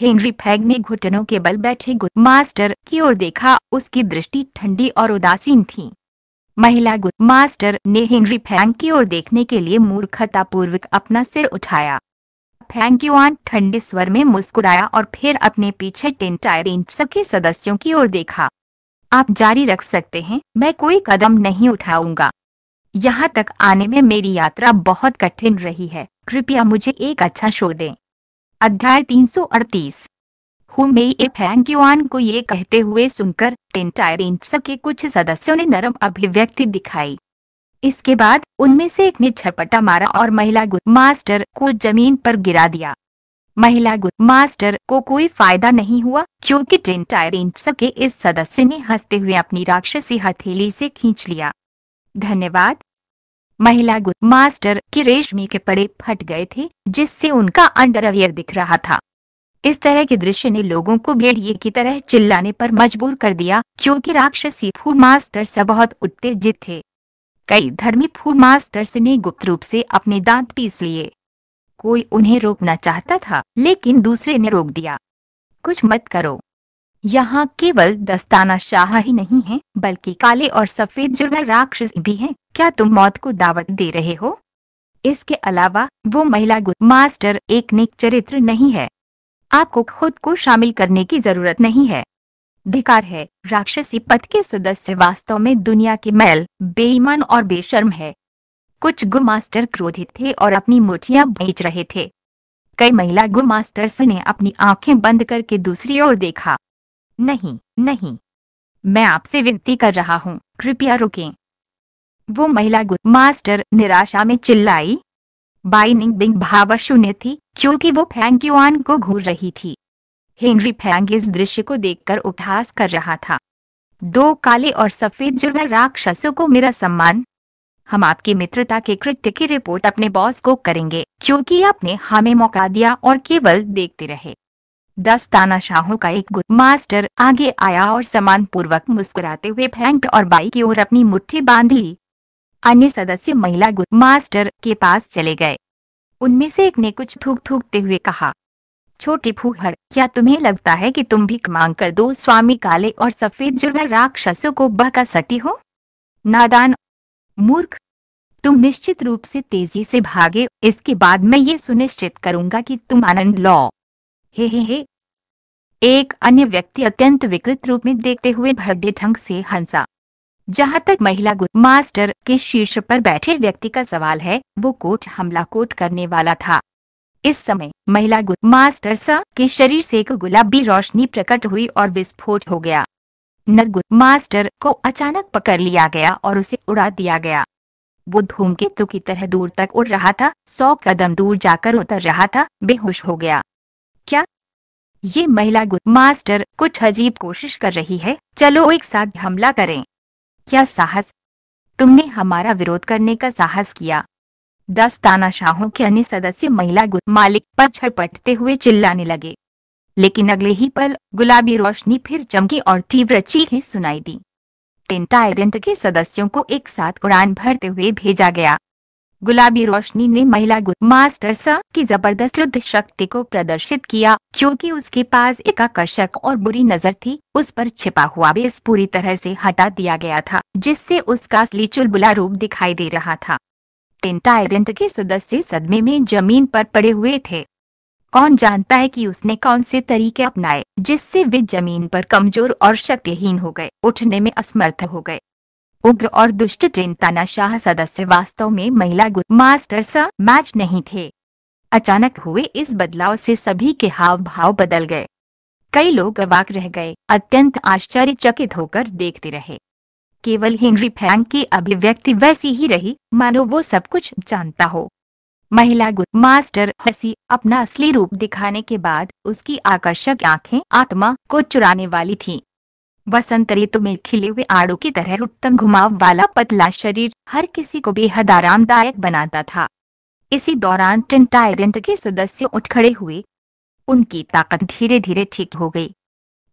हेनरी फैग ने घुटनों के बल बैठे गुड मास्टर की ओर देखा उसकी दृष्टि ठंडी और उदासीन थी महिला गुड मास्टर ने हेनरी फैंग की ओर देखने के लिए मूर्खतापूर्वक अपना सिर उठाया थैंक यू आंट ठंडे स्वर में मुस्कुराया और फिर अपने पीछे टेंट आयरेंट्स के सदस्यों की ओर देखा आप जारी रख सकते हैं मैं कोई कदम नहीं उठाऊंगा यहाँ तक आने में मेरी यात्रा बहुत कठिन रही है कृपया मुझे एक अच्छा शो दें अध्याय 338 हुमेई ए फैंक्यूआन को ये कहते हुए सुनकर टेंटायरेंट्स के कुछ सदस्यों ने नरम अभिव्यक्ति दिखाई इसके बाद उनमें से एक ने छपटा मारा और महिला गुरु मास्टर को जमीन पर गिरा दिया महिला गुरु मास्टर को कोई फायदा नहीं हुआ क्योंकि ट्रेन टायर के इस सदस्य ने हंसते हुए अपनी राक्षसी हथेली से खींच लिया धन्यवाद महिला गुरु मास्टर की रेशमी के पड़े फट गए थे जिससे उनका अंडरवियर दिख रहा था इस तरह के दृश्य ने लोगों को भेड़िए की तरह चिल्लाने पर मजबूर कर दिया क्योंकि राक्षसी फू मास्टर से बहुत उत्तेजित थे कई धर्मी फू मास्टर्स ने गुप्त रूप से अपने दांत पीस लिए कोई उन्हें रोकना चाहता था लेकिन दूसरे ने रोक दिया कुछ मत करो यहाँ केवल दस्ताना शाह ही नहीं है बल्कि काले और सफेद जुर्म राक्षस भी हैं। क्या तुम मौत को दावत दे रहे हो इसके अलावा वो महिला गुप्त मास्टर एक निक चरित्र नहीं है आपको खुद को शामिल करने की जरूरत नहीं है धिकार है राक्षसी पद के सदस्य वास्तव में दुनिया के मैल बेईमान और बेशर्म है कुछ गुमास्टर क्रोधित थे और अपनी मुठियां बेच रहे थे कई महिला गुमास्टर्स ने अपनी आंखें बंद करके दूसरी ओर देखा नहीं नहीं मैं आपसे विनती कर रहा हूँ कृपया रुकें वो महिला गुमास्टर निराशा में चिल्लाई बाइनिंग बिंग भाव शून्य थी क्योंकि वो फैंक्यूआन को घूर रही थी हेनरी फैंग इस दृश्य को देखकर उपहास कर रहा था दो काले और सफेद जुर्म राक्षसों को मेरा सम्मान हम आपकी मित्रता के कृत्य की रिपोर्ट अपने बॉस को करेंगे क्योंकि आपने हमें मौका दिया और केवल देखते रहे दस तानाशाहों का एक मास्टर आगे आया और समान पूर्वक मुस्कुराते हुए फैंक और बाई की ओर अपनी मुट्ठी बांध ली अन्य सदस्य महिला गुट मास्टर के पास चले गए उनमें से एक ने कुछ थूक थूकते हुए कहा छोटी फूहर क्या तुम्हें लगता है कि तुम भी मांग कर दो स्वामी काले और सफेद जुर्वा राक्षसों को बहका सकती हो नादान मूर्ख तुम निश्चित रूप से तेजी से भागे इसके बाद मैं ये सुनिश्चित करूंगा कि तुम आनंद लो हे हे हे एक अन्य व्यक्ति अत्यंत विकृत रूप में देखते हुए भरडे ढंग से हंसा जहाँ तक महिला मास्टर के शीर्ष पर बैठे व्यक्ति का सवाल है वो कोट हमला कोट करने वाला था इस समय महिला गुड मास्टर सा के शरीर से एक गुलाबी रोशनी प्रकट हुई और विस्फोट हो गया नगुद मास्टर को अचानक पकड़ लिया गया और उसे उड़ा दिया गया वो धूमकेतु की तरह दूर तक उड़ रहा था सौ कदम दूर जाकर उतर रहा था बेहोश हो गया क्या ये महिला गुड मास्टर कुछ अजीब कोशिश कर रही है चलो एक साथ हमला करें क्या साहस तुमने हमारा विरोध करने का साहस किया दस तानाशाहों के अन्य सदस्य महिला मालिक पर छटपटते हुए चिल्लाने लगे लेकिन अगले ही पल गुलाबी रोशनी फिर चमकी और तीव्र चीखें सुनाई दी टेन टाइडेंट के सदस्यों को एक साथ उड़ान भरते हुए भेजा गया गुलाबी रोशनी ने महिला गुप्त मास्टर सा की जबरदस्त युद्ध शक्ति को प्रदर्शित किया क्योंकि उसके पास एक आकर्षक और बुरी नजर थी उस पर छिपा हुआ बेस पूरी तरह से हटा दिया गया था जिससे उसका असली चुलबुला रूप दिखाई दे रहा था टेंटाइडेंट के सदस्य सदमे में जमीन पर पड़े हुए थे कौन जानता है कि उसने कौन से तरीके अपनाए जिससे वे जमीन पर कमजोर और शक्तिहीन हो गए उठने में असमर्थ हो गए उग्र और दुष्ट टेंटाना शाह सदस्य वास्तव में महिला मास्टर सा मैच नहीं थे अचानक हुए इस बदलाव से सभी के हाव भाव बदल गए कई लोग अवाक रह गए अत्यंत आश्चर्यचकित होकर देखते रहे केवल हेनरी फैंग की अभिव्यक्ति वैसी ही रही मानो वो सब कुछ जानता हो महिला गुड मास्टर हसी अपना असली रूप दिखाने के बाद उसकी आकर्षक आंखें आत्मा को चुराने वाली थी वसंत ऋतु में खिले हुए आड़ू की तरह उत्तम घुमाव वाला पतला शरीर हर किसी को बेहद आरामदायक बनाता था इसी दौरान टिन टायरेंट के सदस्य उठ खड़े हुए उनकी ताकत धीरे धीरे ठीक हो गई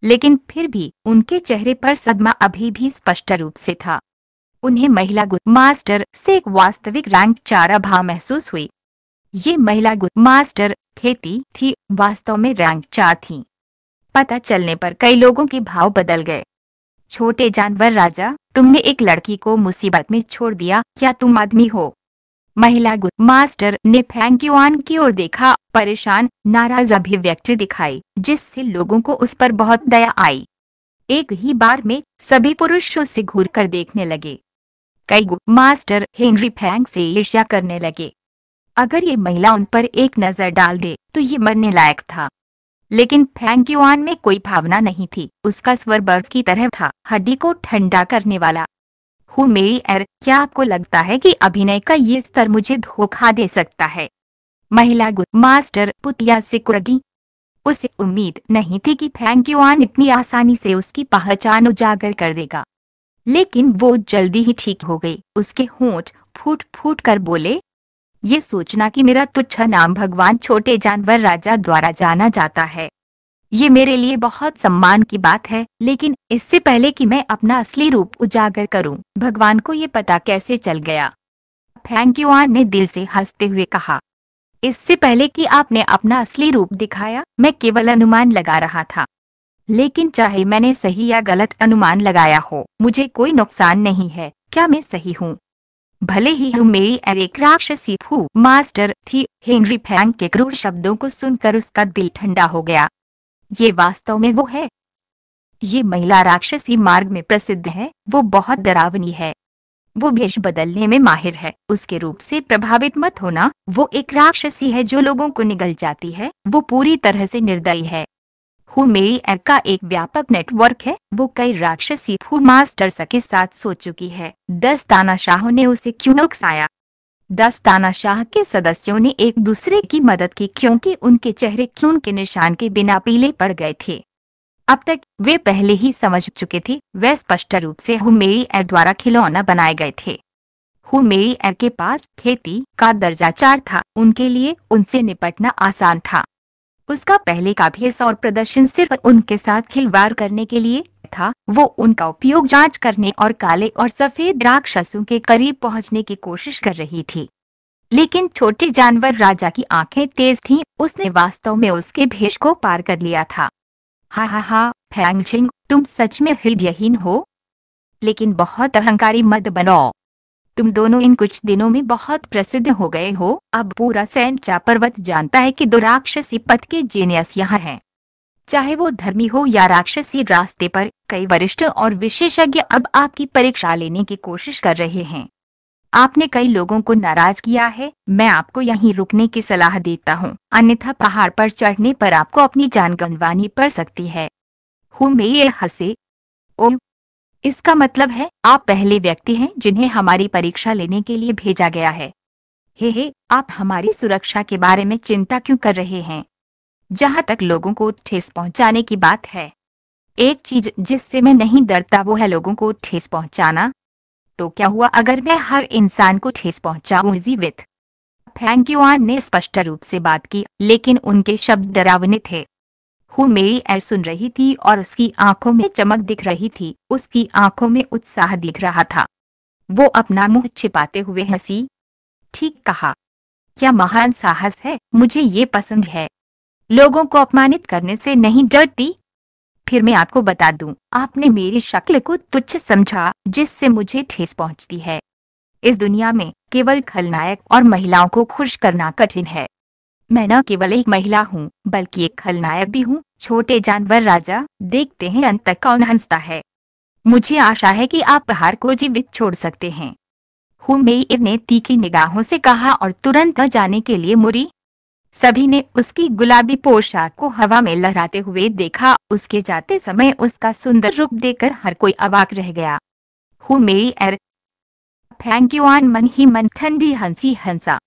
लेकिन फिर भी उनके चेहरे पर सदमा अभी भी स्पष्ट रूप से था उन्हें महिला गुड मास्टर से एक वास्तविक रैंक चारा भाव महसूस हुई ये महिला गुड मास्टर खेती थी वास्तव में रैंक चार थी पता चलने पर कई लोगों के भाव बदल गए छोटे जानवर राजा तुमने एक लड़की को मुसीबत में छोड़ दिया क्या तुम आदमी हो महिला गुरु मास्टर ने फैंक क्यूआन की ओर देखा परेशान नाराज अभिव्यक्ति दिखाई जिससे लोगों को उस पर बहुत दया आई एक ही बार में सभी पुरुष उसे घूर कर देखने लगे कई गुरु मास्टर हेनरी फैंक से ईर्ष्या करने लगे अगर ये महिला उन पर एक नजर डाल दे तो ये मरने लायक था लेकिन फैंक क्यूआन में कोई भावना नहीं थी उसका स्वर बर्फ की तरह था हड्डी को ठंडा करने वाला हूँ एर क्या आपको लगता है कि अभिनय का ये स्तर मुझे धोखा दे सकता है महिला गुरु मास्टर पुतिया कुरगी उसे उम्मीद नहीं थी कि थैंक यू आन इतनी आसानी से उसकी पहचान उजागर कर देगा लेकिन वो जल्दी ही ठीक हो गई उसके होंठ फूट फूट कर बोले ये सोचना कि मेरा तुच्छ नाम भगवान छोटे जानवर राजा द्वारा जाना जाता है ये मेरे लिए बहुत सम्मान की बात है लेकिन इससे पहले कि मैं अपना असली रूप उजागर करूं, भगवान को ये पता कैसे चल गया यू आन ने दिल से हंसते हुए कहा इससे पहले कि आपने अपना असली रूप दिखाया मैं केवल अनुमान लगा रहा था लेकिन चाहे मैंने सही या गलत अनुमान लगाया हो मुझे कोई नुकसान नहीं है क्या मैं सही हूँ भले ही हूँ मेरी एक राक्षसी मास्टर थी हेनरी फैंग के क्रूर शब्दों को सुनकर उसका दिल ठंडा हो गया ये वास्तव में वो है ये महिला राक्षसी मार्ग में प्रसिद्ध है वो बहुत डरावनी है वो भेष बदलने में माहिर है उसके रूप से प्रभावित मत होना वो एक राक्षसी है जो लोगों को निगल जाती है वो पूरी तरह से निर्दयी है हुमेई एप का एक व्यापक नेटवर्क है वो कई राक्षसी हु मास्टर्स के साथ सो चुकी है दस ताना शाहों ने उसे क्यों नुकसाया दस शाह के सदस्यों ने एक दूसरे की मदद की क्योंकि उनके चेहरे खून के निशान के बिना पीले पड़ गए थे अब तक वे पहले ही समझ चुके थे वे स्पष्ट रूप से हुमेरी एर द्वारा खिलौना बनाए गए थे हुमेरी एर के पास खेती का दर्जा चार था उनके लिए उनसे निपटना आसान था उसका पहले का भेस और प्रदर्शन सिर्फ उनके साथ खिलवाड़ करने के लिए था वो उनका उपयोग जांच करने और काले और सफेद राक्षसों के करीब पहुंचने की कोशिश कर रही थी लेकिन छोटे जानवर राजा की आंखें तेज थीं, उसने वास्तव में उसके भेष को पार कर लिया था हा हा हा फैंगछिंग तुम सच में हृदयहीन हो लेकिन बहुत अहंकारी मत बनो तुम दोनों इन कुछ दिनों में बहुत प्रसिद्ध हो गए हो अब पूरा सैनचा पर्वत जानता है कि दो राक्षसी पथ के जीनियस यहाँ हैं चाहे वो धर्मी हो या राक्षसी रास्ते पर कई वरिष्ठ और विशेषज्ञ अब आपकी परीक्षा लेने की कोशिश कर रहे हैं आपने कई लोगों को नाराज किया है मैं आपको यहीं रुकने की सलाह देता हूँ अन्यथा पहाड़ पर चढ़ने पर आपको अपनी जान गंवानी पड़ सकती है हुमे ओ इसका मतलब है आप पहले व्यक्ति हैं जिन्हें हमारी परीक्षा लेने के लिए भेजा गया है हे हे आप हमारी सुरक्षा के बारे में चिंता क्यों कर रहे हैं जहाँ तक लोगों को ठेस पहुँचाने की बात है एक चीज जिससे मैं नहीं डरता वो है लोगों को ठेस पहुंचाना तो क्या हुआ अगर मैं हर इंसान को ठेस पहुंचाऊं यू फैंक्यूआन ने स्पष्ट रूप से बात की लेकिन उनके शब्द डरावने थे हु मेरी एर सुन रही थी और उसकी आंखों में चमक दिख रही थी उसकी आंखों में उत्साह दिख रहा था वो अपना मुंह छिपाते हुए हंसी ठीक कहा क्या महान साहस है मुझे ये पसंद है लोगों को अपमानित करने से नहीं डरती फिर मैं आपको बता दूं, आपने मेरी शक्ल को तुच्छ समझा जिससे मुझे ठेस पहुंचती है इस दुनिया में केवल खलनायक और महिलाओं को खुश करना कठिन है मैं न केवल एक महिला हूँ बल्कि एक खलनायक भी हूँ छोटे जानवर राजा देखते हैं अंत तक कौन हंसता है मुझे आशा है कि आप हार को जीवित छोड़ सकते हैं हु ने तीखी निगाहों से कहा और तुरंत जाने के लिए मुड़ी सभी ने उसकी गुलाबी पोशाक को हवा में लहराते हुए देखा उसके जाते समय उसका सुंदर रूप देखकर हर कोई अबाक रह गया हु मेरी एर मन ही मन ठंडी हंसी हंसा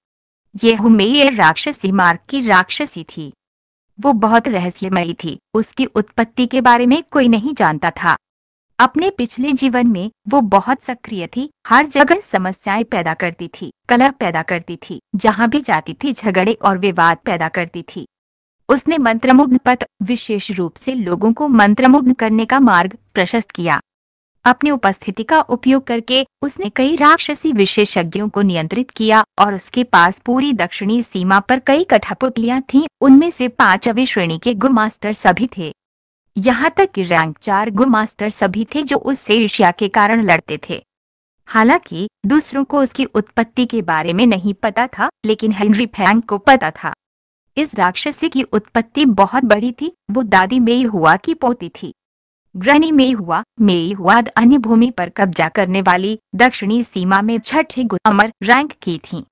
ये हुमेयर राक्षसी मार्ग की राक्षसी थी वो बहुत रहस्यमयी थी उसकी उत्पत्ति के बारे में कोई नहीं जानता था अपने पिछले जीवन में वो बहुत सक्रिय थी हर जगह समस्याएं पैदा करती थी कलह पैदा करती थी जहाँ भी जाती थी झगड़े और विवाद पैदा करती थी उसने मंत्रमुग्ध पथ विशेष रूप से लोगों को मंत्रमुग्ध करने का मार्ग प्रशस्त किया अपनी उपस्थिति का उपयोग करके उसने कई राक्षसी विशेषज्ञों को नियंत्रित किया और उसके पास पूरी दक्षिणी सीमा पर कई कठपुतलियां थीं, उनमें से पांचवी श्रेणी के गुमास्टर सभी थे यहाँ तक कि रैंक चार गो मास्टर सभी थे जो उससे ईर्ष्या के कारण लड़ते थे हालांकि दूसरों को उसकी उत्पत्ति के बारे में नहीं पता था लेकिन हेनरी फैंक को पता था इस राक्षसी की उत्पत्ति बहुत बड़ी थी वो दादी मेई हुआ की पोती थी ग्रहणी मेई हुआ मेई हुआ अन्य भूमि पर कब्जा करने वाली दक्षिणी सीमा में छठी अमर रैंक की थी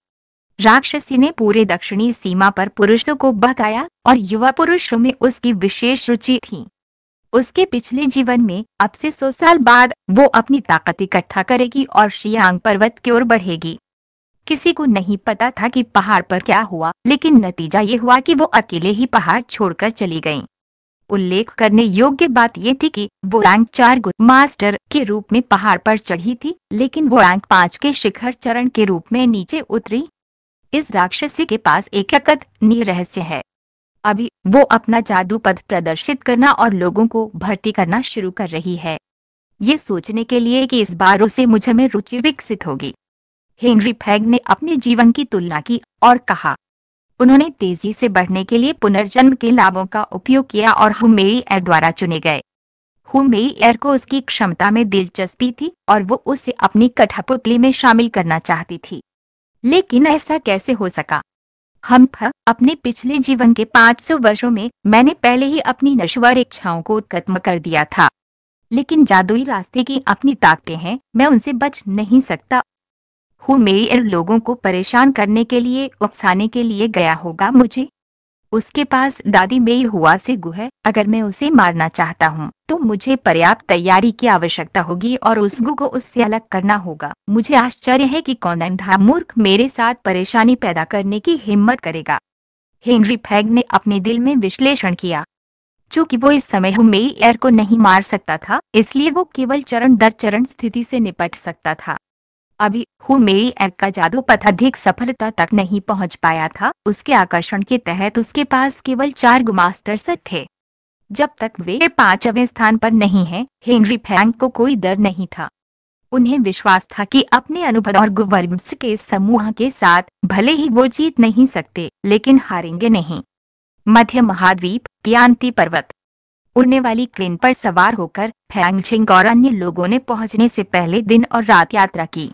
राक्षसी ने पूरे दक्षिणी सीमा पर पुरुषों को बताया और युवा पुरुषों में उसकी विशेष रुचि थी उसके पिछले जीवन में अब से सौ साल बाद वो अपनी ताकत इकट्ठा करेगी और शियांग पर्वत की ओर बढ़ेगी किसी को नहीं पता था कि पहाड़ पर क्या हुआ लेकिन नतीजा ये हुआ कि वो अकेले ही पहाड़ छोड़कर चली गई उल्लेख करने योग्य बात ये थी कि वो रैंक चार गुड मास्टर के रूप में पहाड़ पर चढ़ी थी लेकिन वो रैंक पाँच के शिखर चरण के रूप में नीचे उतरी इस राक्षसी के पास एक अकद रहस्य है अभी वो अपना जादू पद प्रदर्शित करना और लोगों को भर्ती करना शुरू कर रही है ये सोचने के लिए कि इस बार उसे मुझे में रुचि विकसित होगी हेनरी फैग ने अपने जीवन की तुलना की और कहा उन्होंने तेजी से बढ़ने के लिए पुनर्जन्म के लाभों का उपयोग किया और हुमेई एयर द्वारा चुने गए हुमेई एयर को उसकी क्षमता में दिलचस्पी थी और वो उसे अपनी कठपुतली में शामिल करना चाहती थी लेकिन ऐसा कैसे हो सका हम अपने पिछले जीवन के 500 वर्षों में मैंने पहले ही अपनी नश्वर इच्छाओं को खत्म कर दिया था लेकिन जादुई रास्ते की अपनी ताकतें हैं मैं उनसे बच नहीं सकता हूँ मेरी इन लोगों को परेशान करने के लिए उकसाने के लिए गया होगा मुझे उसके पास दादी मेई हुआ से गु है अगर मैं उसे मारना चाहता हूँ तो मुझे पर्याप्त तैयारी की आवश्यकता होगी और उस गु को उससे अलग करना होगा मुझे आश्चर्य है कि कौन अंधा मूर्ख मेरे साथ परेशानी पैदा करने की हिम्मत करेगा हेनरी फैग ने अपने दिल में विश्लेषण किया चूंकि वो इस समय हुमेई एयर को नहीं मार सकता था इसलिए वो केवल चरण दर चरण स्थिति से निपट सकता था अभी हूँ मेरी एक का जादू पथ अधिक सफलता तक नहीं पहुंच पाया था उसके आकर्षण के तहत उसके पास केवल चार गुमास्टर सर थे जब तक वे पांचवें स्थान पर नहीं हैं, हेनरी फैंक को कोई डर नहीं था उन्हें विश्वास था कि अपने अनुभव और गुवर्म्स के समूह के साथ भले ही वो जीत नहीं सकते लेकिन हारेंगे नहीं मध्य महाद्वीप क्यांति पर्वत उड़ने वाली क्रेन पर सवार होकर फैंगछिंग और अन्य लोगों ने पहुंचने से पहले दिन और रात यात्रा की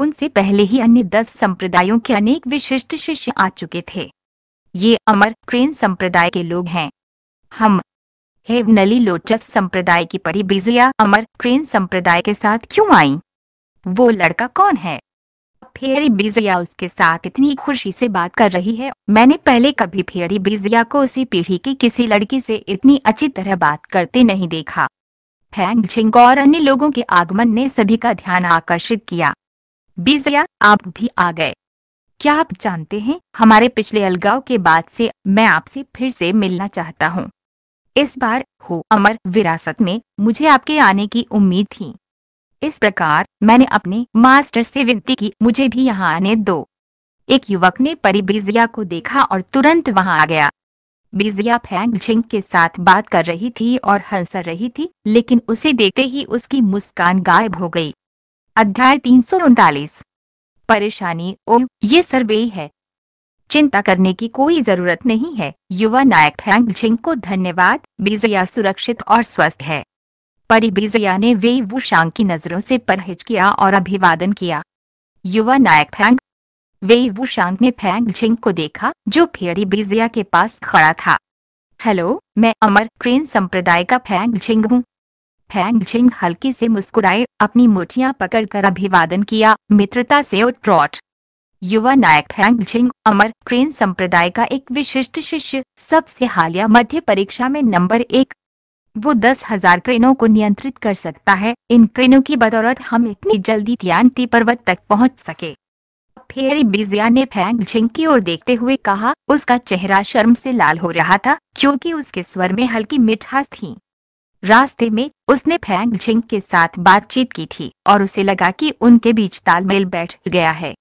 उनसे पहले ही अन्य दस संप्रदायों के अनेक विशिष्ट शिष्य आ चुके थे ये अमर क्रेन संप्रदाय के लोग हैं हम हेवनली लोटस संप्रदाय की परी बिजिया अमर क्रेन संप्रदाय के साथ क्यों आई वो लड़का कौन है फेरी बिजिया उसके साथ इतनी खुशी से बात कर रही है मैंने पहले कभी फेरी बिजिया को उसी पीढ़ी की किसी लड़की से इतनी अच्छी तरह बात करते नहीं देखा फैंग छिंग और अन्य लोगों के आगमन ने सभी का ध्यान आकर्षित किया बिजया आप भी आ गए क्या आप जानते हैं हमारे पिछले अलगाव के बाद से मैं आपसे फिर से मिलना चाहता हूँ इस बार हो अमर विरासत में मुझे आपके आने की उम्मीद थी इस प्रकार मैंने अपने मास्टर से विनती की मुझे भी यहाँ आने दो एक युवक ने परी बीजिया को देखा और तुरंत वहां आ गया बीजिया फैंग झिंग के साथ बात कर रही थी और हंस रही थी लेकिन उसे देखते ही उसकी मुस्कान गायब हो गई अध्याय तीन परेशानी ओ ये सर्वे है चिंता करने की कोई जरूरत नहीं है युवा नायक झिंग को धन्यवाद बिजया सुरक्षित और स्वस्थ है परी बिजया ने वे शांग की नजरों से परहेज किया और अभिवादन किया युवा नायक फैंग वे शांग ने फैंग झिंग को देखा जो फेड़ी बिजया के पास खड़ा था हेलो मैं अमर ट्रेन संप्रदाय का फैंग झिंग हूँ फैंग छिंग हल्के से मुस्कुराए अपनी मुठियां पकड़कर अभिवादन किया मित्रता से और उठप्रोट युवा नायक फैंग छिंग अमर क्रेन संप्रदाय का एक विशिष्ट शिष्य सबसे हालिया मध्य परीक्षा में नंबर एक वो दस हजार क्रेनों को नियंत्रित कर सकता है इन क्रेनों की बदौलत हम इतनी जल्दी त्यांति पर्वत तक पहुंच सके फेरी बिजिया ने फैंग झिंग की ओर देखते हुए कहा उसका चेहरा शर्म से लाल हो रहा था क्योंकि उसके स्वर में हल्की मिठास थी रास्ते में उसने फैंग झिंग के साथ बातचीत की थी और उसे लगा कि उनके बीच तालमेल बैठ गया है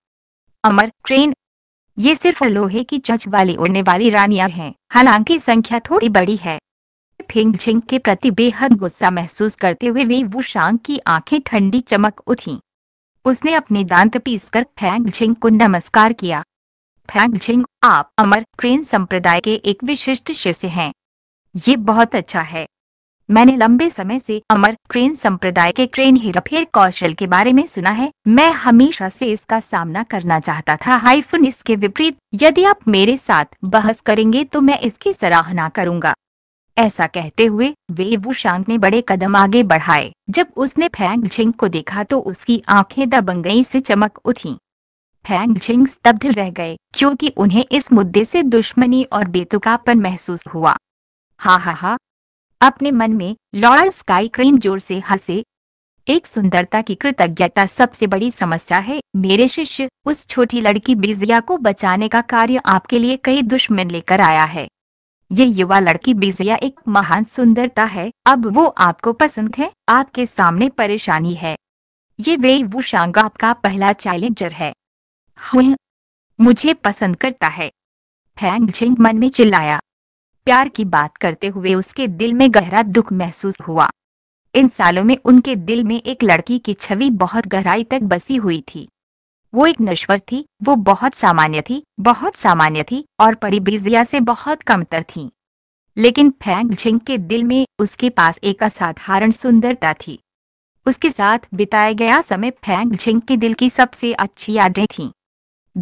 अमर ट्रेन ये सिर्फ लोहे की चच वाली उड़ने वाली रानियां हैं हालांकि संख्या थोड़ी बड़ी है फिंग झिंग के प्रति बेहद गुस्सा महसूस करते हुए वे वो शांग की आंखें ठंडी चमक उठी उसने अपने दांत पीसकर फैंग झिंग को नमस्कार किया फैंग झिंग आप अमर ट्रेन संप्रदाय के एक विशिष्ट शिष्य हैं ये बहुत अच्छा है मैंने लंबे समय से अमर क्रेन संप्रदाय के क्रेन हेरफेर कौशल के बारे में सुना है मैं हमेशा से इसका सामना करना चाहता था हाइफन इसके विपरीत यदि आप मेरे साथ बहस करेंगे तो मैं इसकी सराहना करूंगा ऐसा कहते हुए वे वुशांग ने बड़े कदम आगे बढ़ाए जब उसने फैंग झिंग को देखा तो उसकी आँखें दबंगई से चमक उठी फैंग झिंग स्तब्ध रह गए क्यूँकी उन्हें इस मुद्दे ऐसी दुश्मनी और बेतुकापन महसूस हुआ हा हा हा अपने मन में लॉर्ड स्काई क्रीम जोर से हंसे एक सुंदरता की कृतज्ञता सबसे बड़ी समस्या है मेरे शिष्य उस छोटी लड़की बिजिया को बचाने का कार्य आपके लिए कई दुश्मन लेकर आया है ये युवा लड़की बिजिया एक महान सुंदरता है अब वो आपको पसंद है आपके सामने परेशानी है ये वे वो शांग आपका पहला चैलेंजर है मुझे पसंद करता है फैंग मन में चिल्लाया प्यार की बात करते हुए उसके दिल में गहरा दुख महसूस हुआ इन सालों में उनके दिल में एक लड़की की छवि बहुत गहराई तक बसी हुई थी वो एक नश्वर थी वो बहुत सामान्य थी बहुत सामान्य थी और परिब्रिजिया से बहुत कमतर थी लेकिन फैंग झिंग के दिल में उसके पास एक असाधारण सुंदरता थी उसके साथ बिताया गया समय फैंग झिंग के दिल की सबसे अच्छी यादें थीं।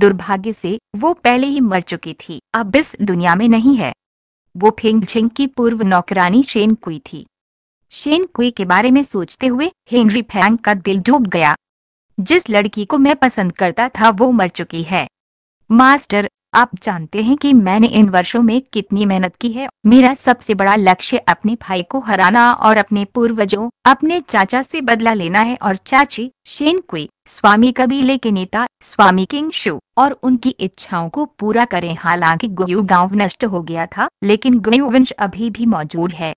दुर्भाग्य से वो पहले ही मर चुकी थी अब इस दुनिया में नहीं है वो झिंग की पूर्व नौकरानी शेन कुई थी शेन कुई के बारे में सोचते हुए हेनरी फैंग का दिल डूब गया जिस लड़की को मैं पसंद करता था वो मर चुकी है मास्टर आप जानते हैं कि मैंने इन वर्षों में कितनी मेहनत की है मेरा सबसे बड़ा लक्ष्य अपने भाई को हराना और अपने पूर्वजों अपने चाचा से बदला लेना है और चाची शेन कोई स्वामी कबीले के नेता स्वामी किंग शो और उनकी इच्छाओं को पूरा करें हालांकि गोयू गांव नष्ट हो गया था लेकिन गोयू वंश अभी भी मौजूद है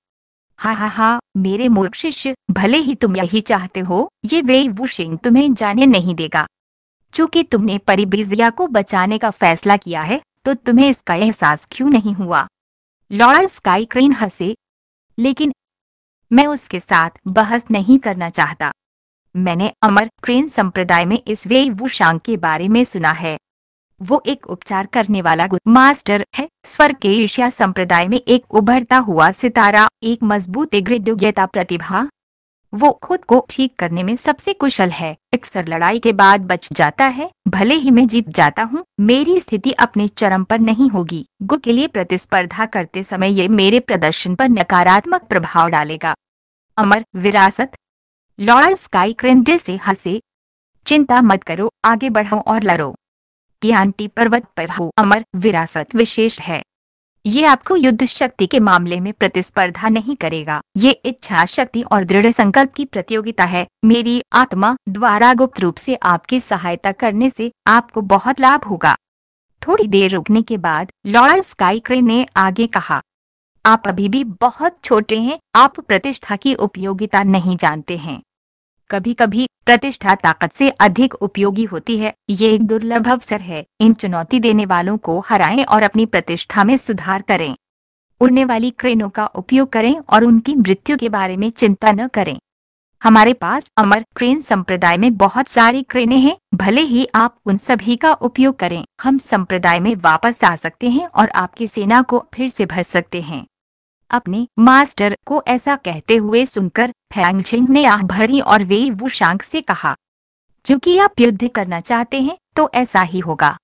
हा हा हा मेरे मूर्ख शिष्य भले ही तुम यही चाहते हो ये वे वो शिंग तुम्हें जाने नहीं देगा चूंकि तुमने परिब्रिजिया को बचाने का फैसला किया है तो तुम्हें इसका एहसास क्यों नहीं हुआ लॉरेंस स्काईक्रीन हंसे लेकिन मैं उसके साथ बहस नहीं करना चाहता मैंने अमर क्रेन संप्रदाय में इस वे वुशांग के बारे में सुना है वो एक उपचार करने वाला मास्टर है स्वर के ईर्ष्या संप्रदाय में एक उभरता हुआ सितारा एक मजबूत प्रतिभा वो खुद को ठीक करने में सबसे कुशल है अक्सर लड़ाई के बाद बच जाता है भले ही मैं जीत जाता हूँ मेरी स्थिति अपने चरम पर नहीं होगी गु के लिए प्रतिस्पर्धा करते समय ये मेरे प्रदर्शन पर नकारात्मक प्रभाव डालेगा अमर विरासत लॉर्ड स्काई क्रेंडे से हंसे चिंता मत करो आगे बढ़ो और लड़ो पियांटी पर्वत पर हो अमर विरासत विशेष है ये आपको युद्ध शक्ति के मामले में प्रतिस्पर्धा नहीं करेगा ये इच्छा शक्ति और दृढ़ संकल्प की प्रतियोगिता है मेरी आत्मा द्वारा गुप्त रूप से आपकी सहायता करने से आपको बहुत लाभ होगा थोड़ी देर रुकने के बाद लॉर्ड स्काईक्रे ने आगे कहा आप अभी भी बहुत छोटे हैं आप प्रतिष्ठा की उपयोगिता नहीं जानते हैं कभी कभी प्रतिष्ठा ताकत से अधिक उपयोगी होती है ये एक दुर्लभ अवसर है इन चुनौती देने वालों को हराएं और अपनी प्रतिष्ठा में सुधार करें उड़ने वाली क्रेनों का उपयोग करें और उनकी मृत्यु के बारे में चिंता न करें हमारे पास अमर क्रेन संप्रदाय में बहुत सारी क्रेने हैं भले ही आप उन सभी का उपयोग करें हम संप्रदाय में वापस आ सकते हैं और आपकी सेना को फिर से भर सकते हैं अपने मास्टर को ऐसा कहते हुए सुनकर फैंग छिंग ने आह भरी और वे वुशांग से कहा चूंकि आप युद्ध करना चाहते हैं तो ऐसा ही होगा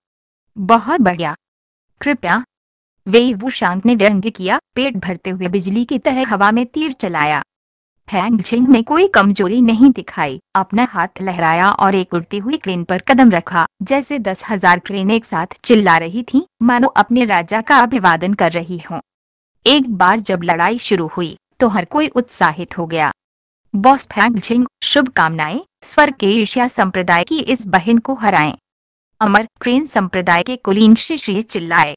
बहुत बढ़िया कृपया वे वुशांग ने व्यंग किया पेट भरते हुए बिजली की तरह हवा में तीर चलाया फैंग छिंग ने कोई कमजोरी नहीं दिखाई अपना हाथ लहराया और एक उड़ती हुई क्रेन पर कदम रखा जैसे दस हजार क्रेन एक साथ चिल्ला रही थी मानो अपने राजा का अभिवादन कर रही हो एक बार जब लड़ाई शुरू हुई तो हर कोई उत्साहित हो गया बॉस फैंग झिंग शुभकामनाएं स्वर्ग के ईर्ष्या संप्रदाय की इस बहन को हराएं अमर क्रेन संप्रदाय के कुलीन श्री चिल्लाए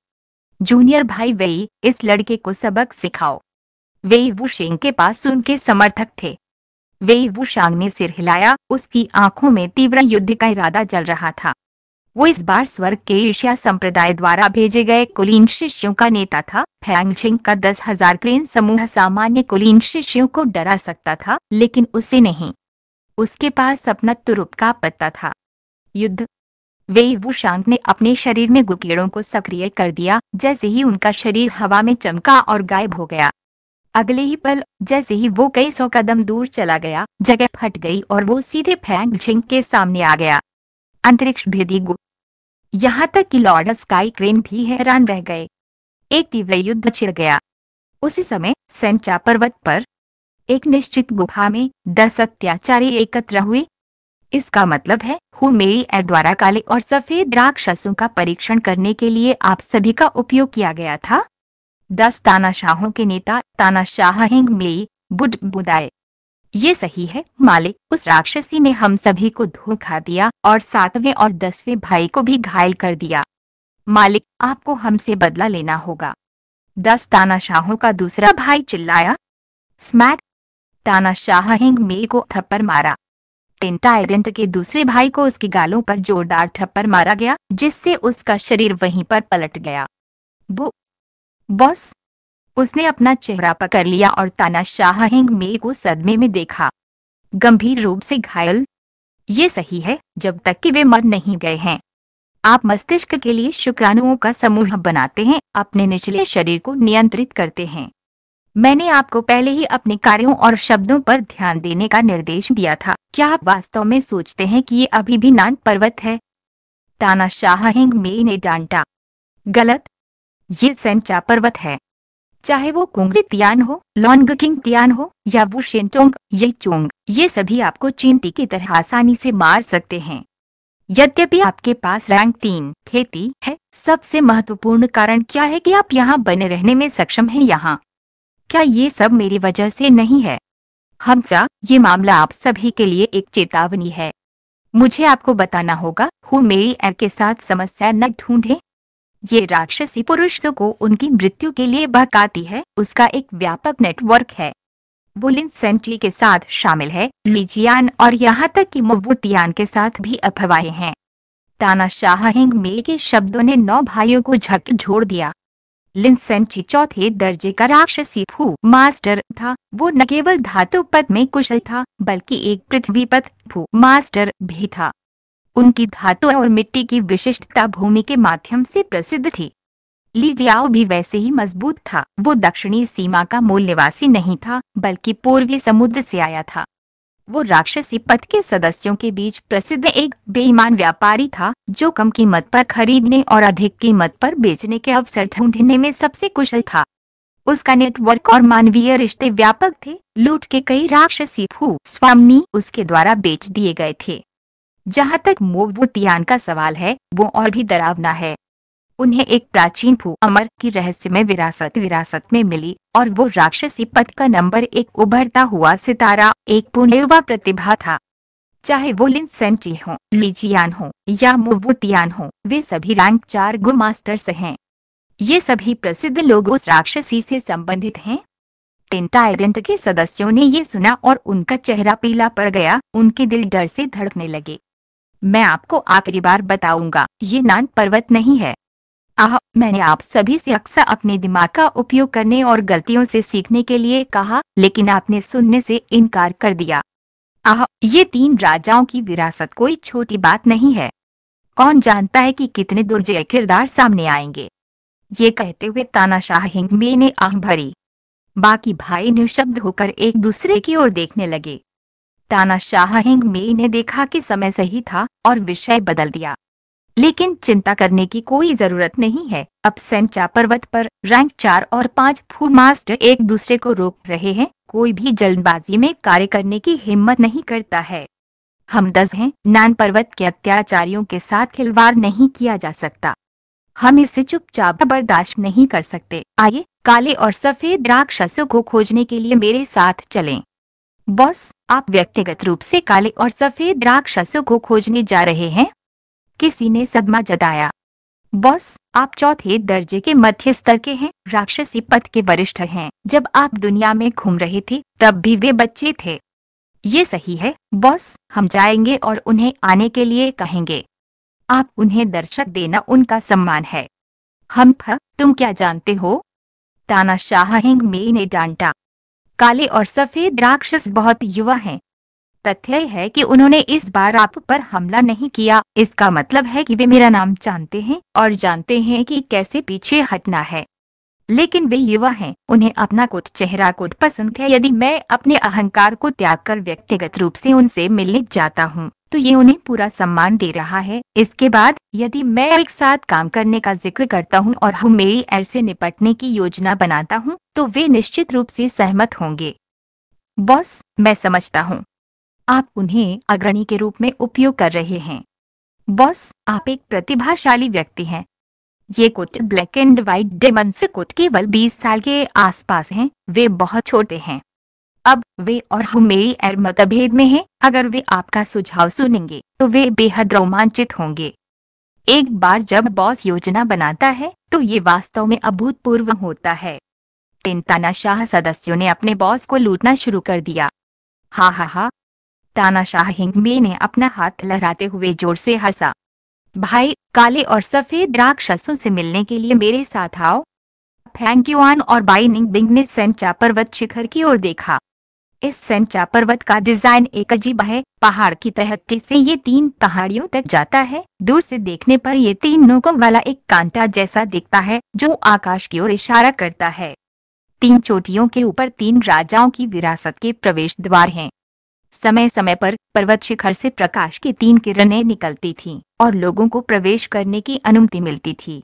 जूनियर भाई वेई इस लड़के को सबक सिखाओ वेई वुशेंग के पास उनके समर्थक थे वेई वुशांग ने सिर हिलाया उसकी आंखों में तीव्र युद्ध का इरादा जल रहा था वो इस बार स्वर्ग के ईर्ष्या संप्रदाय द्वारा भेजे गए कुलीन शिष्यों का नेता था फैंगछिंग का दस हजार क्रेन समूह सामान्य कुलीन शिष्यों को डरा सकता था लेकिन उसे नहीं उसके पास अपना तुरुप का पत्ता था युद्ध वे वुशांग ने अपने शरीर में गुकीड़ों को सक्रिय कर दिया जैसे ही उनका शरीर हवा में चमका और गायब हो गया अगले ही पल जैसे ही वो कई सौ कदम दूर चला गया जगह फट गई और वो सीधे फैंग छिंग के सामने आ गया अंतरिक्ष भेदी गुप्त यहाँ तक कि लॉर्ड स्काई क्रेन भी हैरान रह गए एक तीव्र युद्ध छिड़ गया उसी समय सेंचा पर्वत पर एक निश्चित गुफा में दस अत्याचारी एकत्र हुए इसका मतलब है हुमेई एर द्वारा काले और सफेद राक्षसों का परीक्षण करने के लिए आप सभी का उपयोग किया गया था दस तानाशाहों के नेता तानाशाह हिंग मेई बुड बुदाय ये सही है मालिक उस राक्षसी ने हम सभी को धोखा दिया और सातवें और दसवें भाई को भी घायल कर दिया मालिक आपको हमसे बदला लेना होगा दस तानाशाहों का दूसरा भाई चिल्लाया स्मैक तानाशाह हिंग मे को थप्पड़ मारा टिंटाइडेंट के दूसरे भाई को उसके गालों पर जोरदार थप्पड़ मारा गया जिससे उसका शरीर वहीं पर पलट गया बो बॉस उसने अपना चेहरा पकड़ लिया और तानाशाह मे को सदमे में देखा गंभीर रूप से घायल ये सही है जब तक कि वे मर नहीं गए हैं आप मस्तिष्क के लिए शुक्राणुओं का समूह बनाते हैं अपने निचले शरीर को नियंत्रित करते हैं मैंने आपको पहले ही अपने कार्यों और शब्दों पर ध्यान देने का निर्देश दिया था क्या आप वास्तव में सोचते हैं कि ये अभी भी नान पर्वत है तानाशाह हिंग मे ने डांटा गलत ये सेंचा पर्वत है चाहे वो कुंगरे तियान हो लॉन्ग किंग तियान हो या वो शेंटोंग ये चोंग ये सभी आपको चींटी की तरह आसानी से मार सकते हैं यद्यपि आपके पास रैंक तीन खेती है सबसे महत्वपूर्ण कारण क्या है कि आप यहाँ बने रहने में सक्षम हैं यहाँ क्या ये सब मेरी वजह से नहीं है हमसा ये मामला आप सभी के लिए एक चेतावनी है मुझे आपको बताना होगा हु मेरी एर के साथ समस्या न ढूंढें ये राक्षसी पुरुषों को उनकी मृत्यु के लिए बहकाती है उसका एक व्यापक नेटवर्क है बुलिन सेंटली के साथ शामिल है लीजियान और यहाँ तक कि मुबुटियान के साथ भी अफवाहें हैं तानाशाह हिंग मे के शब्दों ने नौ भाइयों को झोड़ दिया लिंसेंची चौथे दर्जे का राक्षसी फू मास्टर था वो न केवल धातु पद में कुशल था बल्कि एक पृथ्वी पद फू मास्टर भी था उनकी धातु और मिट्टी की विशिष्टता भूमि के माध्यम से प्रसिद्ध थी लीजियाओ भी वैसे ही मजबूत था वो दक्षिणी सीमा का मूल निवासी नहीं था बल्कि पूर्वी समुद्र से आया था वो राक्षसी पथ के सदस्यों के बीच प्रसिद्ध एक बेईमान व्यापारी था जो कम कीमत पर खरीदने और अधिक कीमत पर बेचने के अवसर ढूंढने में सबसे कुशल था उसका नेटवर्क और मानवीय रिश्ते व्यापक थे लूट के कई राक्षसी फू स्वामी उसके द्वारा बेच दिए गए थे जहाँ तक मोवुटियान का सवाल है वो और भी डरावना है उन्हें एक प्राचीन भू अमर की रहस्यमय विरासत विरासत में मिली और वो राक्षसी पथ का नंबर एक उभरता हुआ सितारा एक पुनयुवा प्रतिभा था चाहे वो लिंसेंटी हो लीजियान हो या मोवुटियान हो वे सभी रैंक चार गो से हैं ये सभी प्रसिद्ध लोग उस राक्षसी से संबंधित हैं टिंटाइडेंट के सदस्यों ने ये सुना और उनका चेहरा पीला पड़ गया उनके दिल डर से धड़कने लगे मैं आपको आखिरी बार बताऊंगा ये नान पर्वत नहीं है आह मैंने आप सभी से अक्सर अपने दिमाग का उपयोग करने और गलतियों से सीखने के लिए कहा लेकिन आपने सुनने से इनकार कर दिया आह ये तीन राजाओं की विरासत कोई छोटी बात नहीं है कौन जानता है कि कितने दुर्जय किरदार सामने आएंगे ये कहते हुए तानाशाह हिंग ने आह भरी बाकी भाई निःशब्द होकर एक दूसरे की ओर देखने लगे तानाशाह हिंग मेई ने देखा कि समय सही था और विषय बदल दिया लेकिन चिंता करने की कोई जरूरत नहीं है अब सेंचा पर्वत पर रैंक चार और पाँच फू मास्टर एक दूसरे को रोक रहे हैं कोई भी जल्दबाजी में कार्य करने की हिम्मत नहीं करता है हम दस हैं नान पर्वत के अत्याचारियों के साथ खिलवाड़ नहीं किया जा सकता हम इसे चुपचाप बर्दाश्त नहीं कर सकते आइए काले और सफेद राक्षसों को खोजने के लिए मेरे साथ चलें। बॉस आप व्यक्तिगत रूप से काले और सफेद राक्षसों को खोजने जा रहे हैं किसी ने सदमा जताया बॉस आप चौथे दर्जे के मध्य स्तर के हैं राक्षसी पद के वरिष्ठ हैं जब आप दुनिया में घूम रहे थे तब भी वे बच्चे थे ये सही है बॉस हम जाएंगे और उन्हें आने के लिए कहेंगे आप उन्हें दर्शक देना उनका सम्मान है हम तुम क्या जानते हो तानाशाह हिंग मेई ने डांटा काले और सफेद राक्षस बहुत युवा हैं तथ्य है कि उन्होंने इस बार आप पर हमला नहीं किया इसका मतलब है कि वे मेरा नाम जानते हैं और जानते हैं कि कैसे पीछे हटना है लेकिन वे युवा हैं उन्हें अपना कुछ चेहरा कुछ पसंद है यदि मैं अपने अहंकार को त्याग कर व्यक्तिगत रूप से उनसे मिलने जाता हूँ तो ये उन्हें पूरा सम्मान दे रहा है इसके बाद यदि मैं एक साथ काम करने का जिक्र करता हूँ और हम मेरी एर से निपटने की योजना बनाता हूँ तो वे निश्चित रूप से सहमत होंगे बॉस मैं समझता हूँ आप उन्हें अग्रणी के रूप में उपयोग कर रहे हैं बॉस आप एक प्रतिभाशाली व्यक्ति हैं ये कुट ब्लैक एंड व्हाइट डेमंस कुट केवल 20 साल के आसपास हैं वे बहुत छोटे हैं अब वे और एर मतभेद में हैं। अगर वे आपका सुझाव सुनेंगे तो वे बेहद रोमांचित होंगे एक बार जब बॉस योजना बनाता है तो ये वास्तव में अभूतपूर्व होता है तानाशाह सदस्यों ने अपने बॉस को लूटना शुरू कर दिया हा हा हा तानाशाह हिंगमे ने अपना हाथ लहराते हुए जोर से हंसा भाई काले और सफेद राक्षसों से मिलने के लिए मेरे साथ आओ फैंक्यूआन और बाइनिंग बिंग ने सेंचा पर्वत शिखर की ओर देखा इस संचा पर्वत का डिजाइन एक अजीब है पहाड़ की तहटी से ये तीन पहाड़ियों तक जाता है दूर से देखने पर ये तीन नोकों वाला एक कांटा जैसा दिखता है जो आकाश की ओर इशारा करता है तीन चोटियों के ऊपर तीन राजाओं की विरासत के प्रवेश द्वार हैं समय समय पर पर्वत शिखर से प्रकाश की तीन किरणें निकलती थीं और लोगों को प्रवेश करने की अनुमति मिलती थी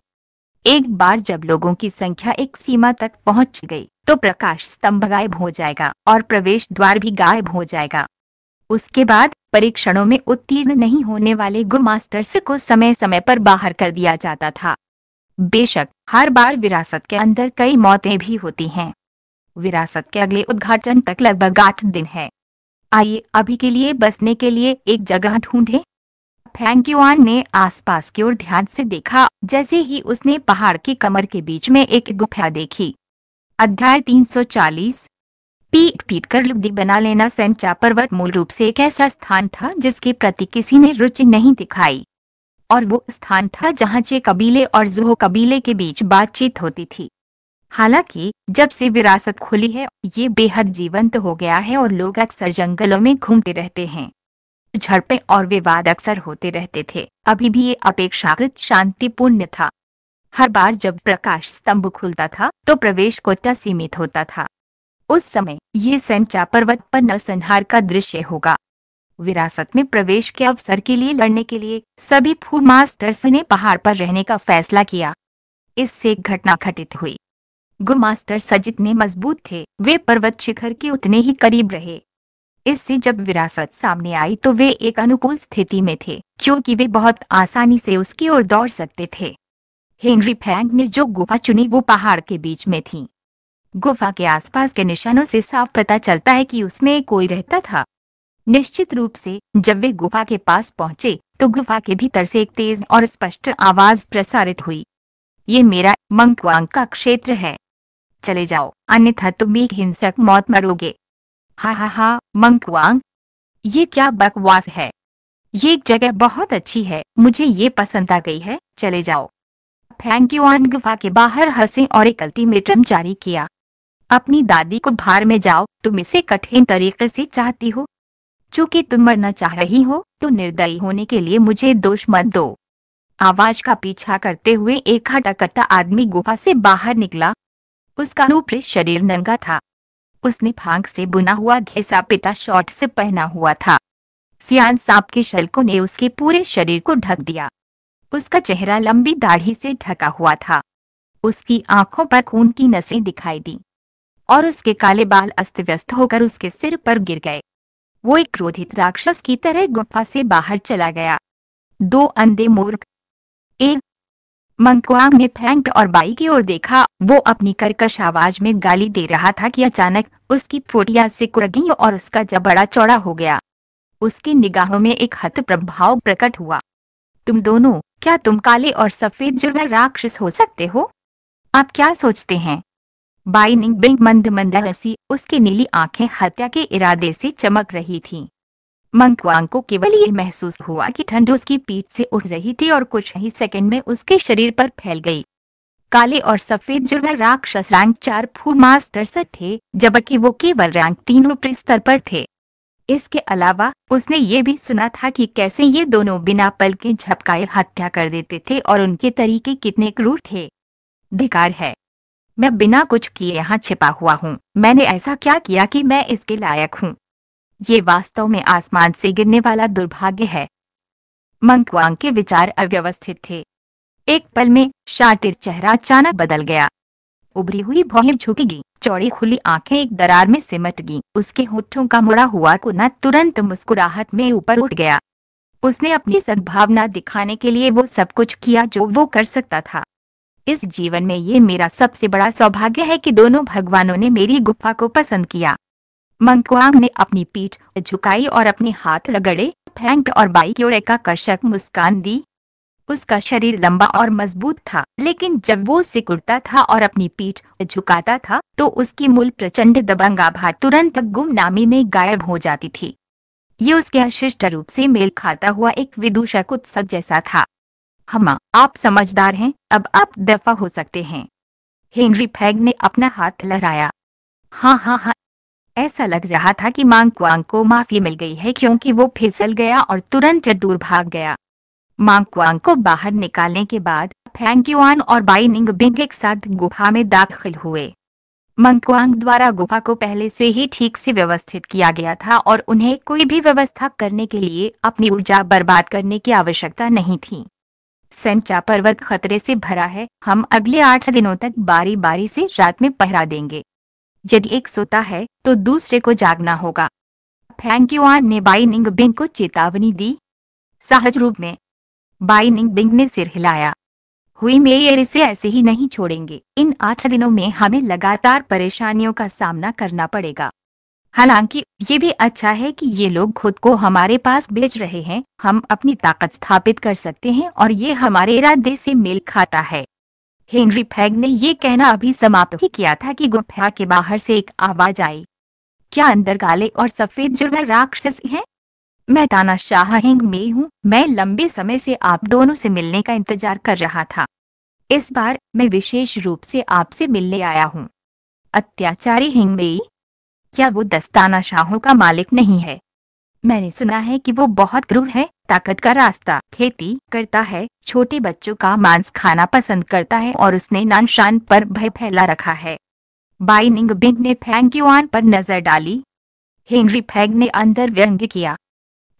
एक बार जब लोगों की संख्या एक सीमा तक पहुंच गई तो प्रकाश स्तंभ गायब हो जाएगा और प्रवेश द्वार भी गायब हो जाएगा उसके बाद परीक्षणों में उत्तीर्ण नहीं होने वाले गुमास्टर्स को समय समय पर बाहर कर दिया जाता था बेशक हर बार विरासत के अंदर कई मौतें भी होती हैं विरासत के अगले उद्घाटन तक लगभग आठ दिन है आइए अभी के लिए बसने के लिए एक जगह ढूंढे फैंक्यूआन ने आसपास की ओर ध्यान से देखा जैसे ही उसने पहाड़ की कमर के बीच में एक गुफा देखी अध्याय 340 पीट पीट कर लुब्धी बना लेना सेंचा पर्वत मूल रूप से एक ऐसा स्थान था जिसके प्रति किसी ने रुचि नहीं दिखाई और वो स्थान था जहां चे कबीले और जुहो कबीले के बीच बातचीत होती थी हालांकि जब से विरासत खुली है ये बेहद जीवंत हो गया है और लोग अक्सर जंगलों में घूमते रहते हैं झड़पें और विवाद अक्सर होते रहते थे अभी भी ये अपेक्षाकृत शांतिपूर्ण था हर बार जब प्रकाश स्तंभ खुलता था तो प्रवेश कोटा सीमित होता था उस समय ये सेंचा पर्वत पर नरसंहार का दृश्य होगा विरासत में प्रवेश के अवसर के लिए लड़ने के लिए सभी फू मास्टर्स ने पहाड़ पर रहने का फैसला किया इससे एक घटना घटित हुई गुरु मास्टर सजित ने मजबूत थे वे पर्वत शिखर के उतने ही करीब रहे इससे जब विरासत सामने आई तो वे एक अनुकूल स्थिति में थे क्योंकि वे बहुत आसानी से उसकी ओर दौड़ सकते थे हेनरी फैंग ने जो गुफा चुनी वो पहाड़ के बीच में थी गुफा के आसपास के निशानों से साफ पता चलता है कि उसमें कोई रहता था निश्चित रूप से जब वे गुफा के पास पहुंचे तो गुफा के भीतर से एक तेज और स्पष्ट आवाज प्रसारित हुई ये मेरा मंकवांग का क्षेत्र है चले जाओ अन्यथा तुम एक हिंसक मौत मरोगे हा हा हा मंकवांग ये क्या बकवास है ये एक जगह बहुत अच्छी है मुझे ये पसंद आ गई है चले जाओ थैंक यू और गुफा के बाहर हंसे और एक अल्टीमेटम जारी किया अपनी दादी को भार में जाओ तुम इसे कठिन तरीके से चाहती हो चूंकि तुम मरना चाह रही हो तो निर्दयी होने के लिए मुझे दोष मत दो आवाज का पीछा करते हुए एक हटाकटा आदमी गुफा से बाहर निकला उसका ऊपरी शरीर नंगा था उसने फांक से बुना हुआ घेसा पिता शॉर्ट से पहना हुआ था सियान सांप के शलकों ने उसके पूरे शरीर को ढक दिया उसका चेहरा लंबी दाढ़ी से ढका हुआ था उसकी आंखों पर खून की नसें दिखाई दी और उसके काले बाल अस्त व्यस्त होकर उसके सिर पर गिर गए वो एक क्रोधित राक्षस की तरह गुफा से बाहर चला गया दो अंधे मूर्ख एक मंकुआंग ने फेंक और बाई की ओर देखा वो अपनी करकश आवाज में गाली दे रहा था कि अचानक उसकी फोटिया से कुरगी और उसका जबड़ा चौड़ा हो गया उसकी निगाहों में एक हत प्रभाव प्रकट हुआ तुम दोनों क्या तुम काले और सफेद जुर्म राक्षस हो सकते हो आप क्या सोचते हैं बाइनिंग बिंग मंद मंद हसी उसकी नीली आंखें हत्या के इरादे से चमक रही थीं। मंकवांग को केवल यह महसूस हुआ कि ठंड उसकी पीठ से उठ रही थी और कुछ ही सेकंड में उसके शरीर पर फैल गई काले और सफेद जुर्म राक्षस रैंक चार फू मास्टर से थे जबकि वो केवल रैंक तीन ऊपरी स्तर पर थे इसके अलावा उसने ये भी सुना था कि कैसे ये दोनों बिना पल के झपकाए हत्या कर देते थे और उनके तरीके कितने क्रूर थे धिकार है मैं बिना कुछ किए यहाँ छिपा हुआ हूँ मैंने ऐसा क्या किया कि मैं इसके लायक हूँ ये वास्तव में आसमान से गिरने वाला दुर्भाग्य है मंकवांग के विचार अव्यवस्थित थे एक पल में शातिर चेहरा अचानक बदल गया उभरी हुई भौहें गई चौड़ी खुली आंखें एक दरार में सिमट गई उसके होठों का मुड़ा हुआ कोना तुरंत मुस्कुराहट में ऊपर उठ गया उसने अपनी सद्भावना दिखाने के लिए वो सब कुछ किया जो वो कर सकता था इस जीवन में ये मेरा सबसे बड़ा सौभाग्य है कि दोनों भगवानों ने मेरी गुफा को पसंद किया मंकुआंग ने अपनी पीठ झुकाई और अपने हाथ रगड़े फैंक और बाई की ओर एक आकर्षक मुस्कान दी उसका शरीर लंबा और मजबूत था लेकिन जब वो सिकुड़ता था और अपनी पीठ झुकाता था तो उसकी मूल प्रचंड दबंगाभा तुरंत गुमनामी में गायब हो जाती थी ये उसके अशिष्ट रूप से मेल खाता हुआ एक विदूषक उत्सव जैसा था हमा आप समझदार हैं अब आप दफा हो सकते हैं हेनरी फैग ने अपना हाथ लहराया हाँ हाँ हाँ ऐसा लग रहा था कि मांग क्वांग को माफी मिल गई है क्योंकि वो फिसल गया और तुरंत दूर भाग गया मांगक्वांग को बाहर निकालने के बाद फैंक्युआन और बाइनिंग बिंग एक साथ गुफा में दाखिल हुए मंगक्वांग द्वारा गुफा को पहले से ही ठीक से व्यवस्थित किया गया था और उन्हें कोई भी व्यवस्था करने के लिए अपनी ऊर्जा बर्बाद करने की आवश्यकता नहीं थी सेंचा पर्वत खतरे से भरा है हम अगले आठ दिनों तक बारी बारी से रात में पहरा देंगे यदि एक सोता है तो दूसरे को जागना होगा फैंक्युआन ने बाइनिंग बिंग को चेतावनी दी सहज रूप में बाइनिंग बिंग ने सिर हिलाया हुई मेयर इसे ऐसे ही नहीं छोड़ेंगे इन आठ दिनों में हमें लगातार परेशानियों का सामना करना पड़ेगा हालांकि ये भी अच्छा है कि ये लोग खुद को हमारे पास भेज रहे हैं हम अपनी ताकत स्थापित कर सकते हैं और ये हमारे इरादे से मेल खाता है हेनरी फैग ने ये कहना अभी समाप्त ही किया था कि गुफा के बाहर से एक आवाज आई क्या अंदर काले और सफेद जुड़वा राक्षस हैं? मैं ताना शाह हिंग में हूँ मैं लंबे समय से आप दोनों से मिलने का इंतजार कर रहा था इस बार मैं विशेष रूप से आपसे मिलने आया हूँ अत्याचारी हिंग में क्या वो दस्ताना शाहों का मालिक नहीं है मैंने सुना है कि वो बहुत क्रूर है ताकत का रास्ता खेती करता है छोटे बच्चों का मांस खाना पसंद करता है और उसने नानशान पर भय फैला रखा है बाइनिंग बिंग ने फैंग युआन पर नजर डाली हेनरी फैंग ने अंदर व्यंग किया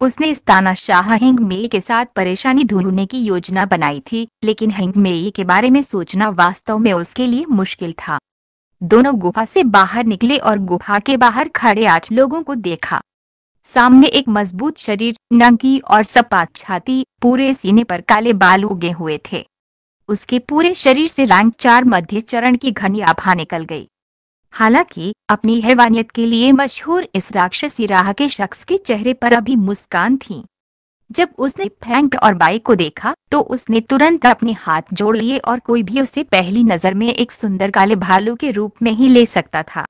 उसने इस शाह हिंग मेई के साथ परेशानी ढूंढने की योजना बनाई थी लेकिन हिंग मेई के बारे में सोचना वास्तव में उसके लिए मुश्किल था दोनों गुफा से बाहर निकले और गुफा के बाहर खड़े आठ लोगों को देखा सामने एक मजबूत शरीर नंगी और सपाट छाती पूरे सीने पर काले बाल उगे हुए थे उसके पूरे शरीर से रंग चार मध्य चरण की घनी आभा निकल गई हालांकि अपनी हैवानियत के लिए मशहूर इस राक्षसी राह के शख्स के चेहरे पर अभी मुस्कान थी जब उसने फैंक और बाई को देखा तो उसने तुरंत अपने हाथ जोड़ लिए और कोई भी उसे पहली नजर में एक सुंदर काले भालू के रूप में ही ले सकता था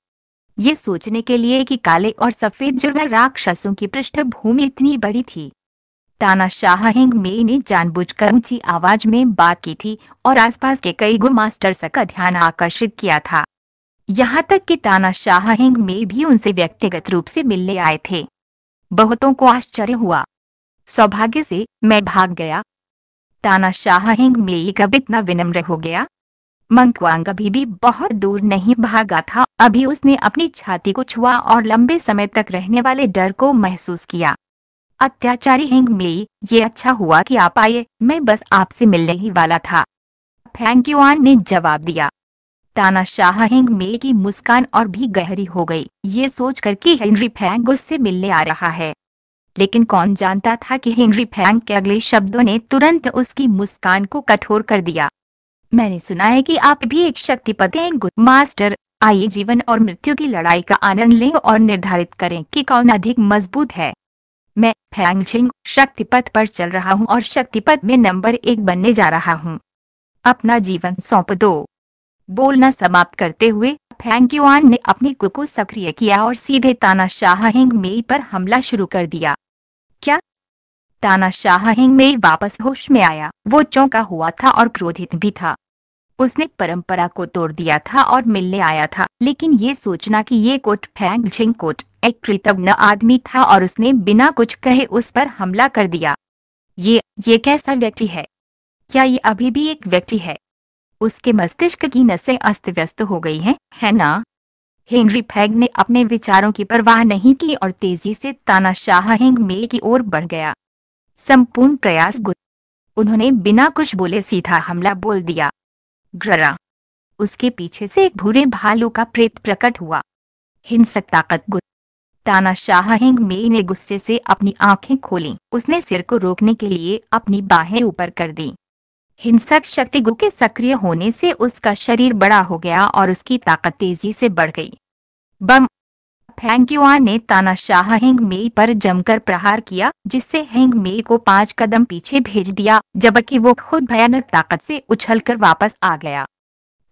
ये सोचने के लिए कि काले और सफेद जुर्म राक्षसों की पृष्ठभूमि इतनी बड़ी थी ताना शाह हिंग मे ने जानबूझकर ऊंची आवाज में बात की थी और आसपास के कई गुमास्टर का ध्यान आकर्षित किया था यहाँ तक कि ताना शाहिंग में भी उनसे व्यक्तिगत रूप से मिलने आए थे बहुतों को आश्चर्य हुआ सौभाग्य से मैं भाग गया ताना शाहिंग में कब इतना विनम्र हो गया मंकवांग अभी भी बहुत दूर नहीं भागा था अभी उसने अपनी छाती को छुआ और लंबे समय तक रहने वाले डर को महसूस किया अत्याचारी हिंग मेई ये अच्छा हुआ कि आप आए मैं बस आपसे मिलने ही वाला था फैंक यूआन ने जवाब दिया तानाशाह मे की मुस्कान और भी गहरी हो गई ये सोचकर कि हेनरी फैंग उससे मिलने आ रहा है लेकिन कौन जानता था कि हेनरी फैंग के अगले शब्दों ने तुरंत उसकी मुस्कान को कठोर कर दिया मैंने सुना है कि आप भी एक शक्तिपति हैं गुड मास्टर आइए जीवन और मृत्यु की लड़ाई का आनंद लें और निर्धारित करें कि कौन अधिक मजबूत है मैं फैंग छिंग शक्तिपथ पर चल रहा हूँ और शक्तिपथ में नंबर एक बनने जा रहा हूँ अपना जीवन सौंप दो बोलना समाप्त करते हुए फैंग युआन ने अपने कुक को सक्रिय किया और सीधे तानाशाह हिंग मेई पर हमला शुरू कर दिया क्या तानाशाह हिंग मेई वापस होश में आया वो चौंका हुआ था और क्रोधित भी था उसने परंपरा को तोड़ दिया था और मिलने आया था लेकिन ये सोचना कि ये कोट फैंग झिंग कोट एक कृतज्ञ आदमी था और उसने बिना कुछ कहे उस पर हमला कर दिया ये ये कैसा व्यक्ति है क्या ये अभी भी एक व्यक्ति है उसके मस्तिष्क की नसें अस्त व्यस्त हो गई हैं, है ना? हेनरी फैग ने अपने विचारों की परवाह नहीं की और तेजी से तानाशाह हेंगमे की ओर बढ़ गया संपूर्ण प्रयास गुज उन्होंने बिना कुछ बोले सीधा हमला बोल दिया ग्ररा उसके पीछे से एक भूरे भालू का प्रेत प्रकट हुआ हिंसक ताकत गुत तानाशाह मे ने गुस्से से अपनी आंखें खोली उसने सिर को रोकने के लिए अपनी बाहें ऊपर कर दी हिंसक शक्ति गु के सक्रिय होने से उसका शरीर बड़ा हो गया और उसकी ताकत तेजी से बढ़ गई बम फैंक्युआ ने तानाशाह हिंग मेई पर जमकर प्रहार किया जिससे हिंग मेई को पांच कदम पीछे भेज दिया जबकि वो खुद भयानक ताकत से उछलकर वापस आ गया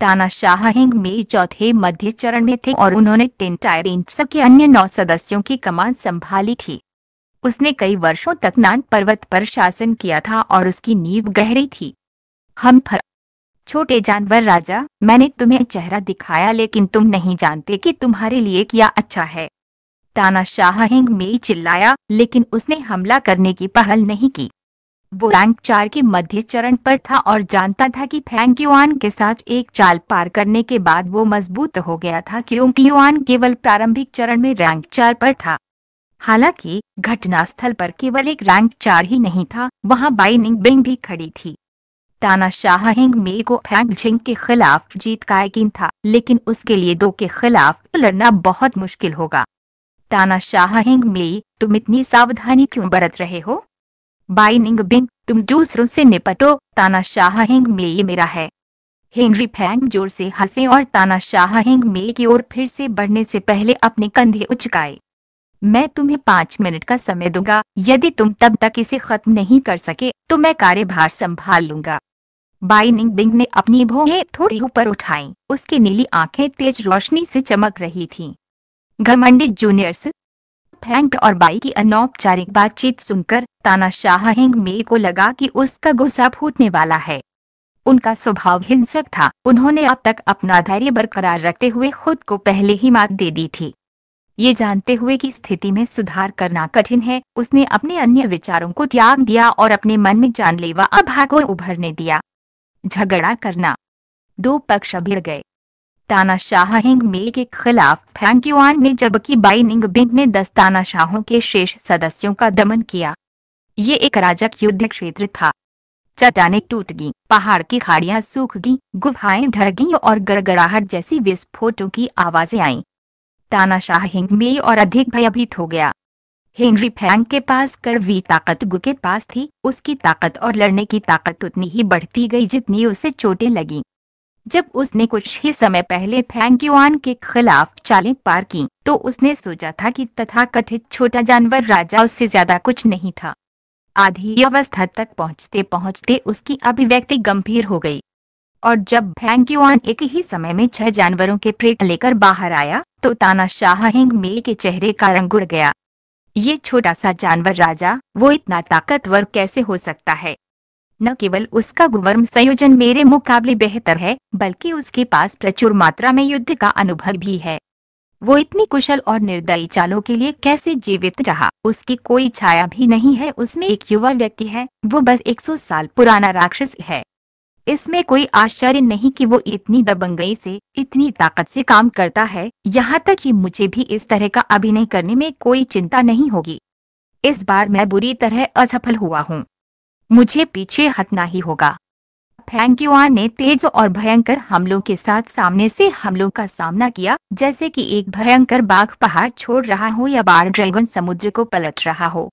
तानाशाह हिंग मेई चौथे मध्य चरण में थे और उन्होंने टेंटाइरेंट्स के अन्य नौ सदस्यों की कमान संभाली थी उसने कई वर्षों तक नान पर्वत पर शासन किया था और उसकी नींव गहरी थी हम फल छोटे जानवर राजा मैंने तुम्हें चेहरा दिखाया लेकिन तुम नहीं जानते कि तुम्हारे लिए क्या अच्छा है ताना हिंग में चिल्लाया लेकिन उसने हमला करने की पहल नहीं की वो रैंक चार के मध्य चरण पर था और जानता था कि फैंक युआन के साथ एक चाल पार करने के बाद वो मजबूत हो गया था क्योंकि युआन केवल प्रारंभिक चरण में रैंक चार पर था हालांकि घटनास्थल पर केवल एक रैंक चार ही नहीं था वहां बाइनिंग बिंग भी खड़ी थी तानाशाह हिंग मे को फैंग झिंग के खिलाफ जीत का यकीन था लेकिन उसके लिए दो के खिलाफ लड़ना बहुत मुश्किल होगा तानाशाह हिंग मे तुम इतनी सावधानी क्यों बरत रहे हो निंग बिंग तुम दूसरों से निपटो तानाशाह हिंग मे मेरा है हेनरी फैंग जोर से हंसे और तानाशाह हिंग मे की ओर फिर से बढ़ने से पहले अपने कंधे उचकाए मैं तुम्हें पांच मिनट का समय दूंगा यदि तुम तब तक इसे खत्म नहीं कर सके तो मैं कार्यभार संभाल लूंगा बाइनिंग बिंग ने अपनी भोहे थोड़ी ऊपर उठाई उसकी नीली आंखें तेज रोशनी से चमक रही थी घमंडी जूनियर्स फैंक और बाई की अनौपचारिक बातचीत सुनकर तानाशाह हिंग मे को लगा कि उसका गुस्सा फूटने वाला है उनका स्वभाव हिंसक था उन्होंने अब तक अपना धैर्य बरकरार रखते हुए खुद को पहले ही मात दे दी थी ये जानते हुए कि स्थिति में सुधार करना कठिन है उसने अपने अन्य विचारों को त्याग दिया और अपने मन में जानलेवा अभा को उभरने दिया झगड़ा करना दो पक्ष भिड़ गए तानाशाह हिंग के खिलाफ फैंग युआन ने जबकि बाइनिंग बिंग ने दस तानाशाहों के शेष सदस्यों का दमन किया ये एक राजक युद्ध क्षेत्र था चट्टाने टूट गई पहाड़ की खाड़ियां सूख गई गुफाएं ढर गई और गड़गड़ाहट जैसी विस्फोटों की आवाजें आईं। तानाशाह हिंग में और अधिक भयभीत हो गया हेनरी फैंग के पास वी ताकत गु के पास थी उसकी ताकत और लड़ने की ताकत उतनी ही बढ़ती गई जितनी उसे चोटें लगी जब उसने कुछ ही समय पहले फैंग युआन के खिलाफ चालें पार की तो उसने सोचा था कि तथाकथित छोटा जानवर राजा उससे ज्यादा कुछ नहीं था आधी अवस्था तक पहुंचते पहुंचते उसकी अभिव्यक्ति गंभीर हो गई और जब युआन एक ही समय में छह जानवरों के प्रेट लेकर बाहर आया तो तानाशाह मे के चेहरे का रंग उड़ गया ये छोटा सा जानवर राजा वो इतना ताकतवर कैसे हो सकता है न केवल उसका गुवर्म संयोजन मेरे मुकाबले बेहतर है बल्कि उसके पास प्रचुर मात्रा में युद्ध का अनुभव भी है वो इतनी कुशल और निर्दयी चालों के लिए कैसे जीवित रहा उसकी कोई छाया भी नहीं है उसमें एक युवा व्यक्ति है वो बस 100 साल पुराना राक्षस है इसमें कोई आश्चर्य नहीं कि वो इतनी दबंगई से इतनी ताकत से काम करता है यहाँ तक कि मुझे भी इस तरह का अभिनय करने में कोई चिंता नहीं होगी इस बार मैं बुरी तरह असफल हुआ हूँ मुझे पीछे हटना ही होगा फैंक्यूआ ने तेज और भयंकर हमलों के साथ सामने से हमलों का सामना किया जैसे कि एक भयंकर बाघ पहाड़ छोड़ रहा हो या बार ड्रैगन समुद्र को पलट रहा हो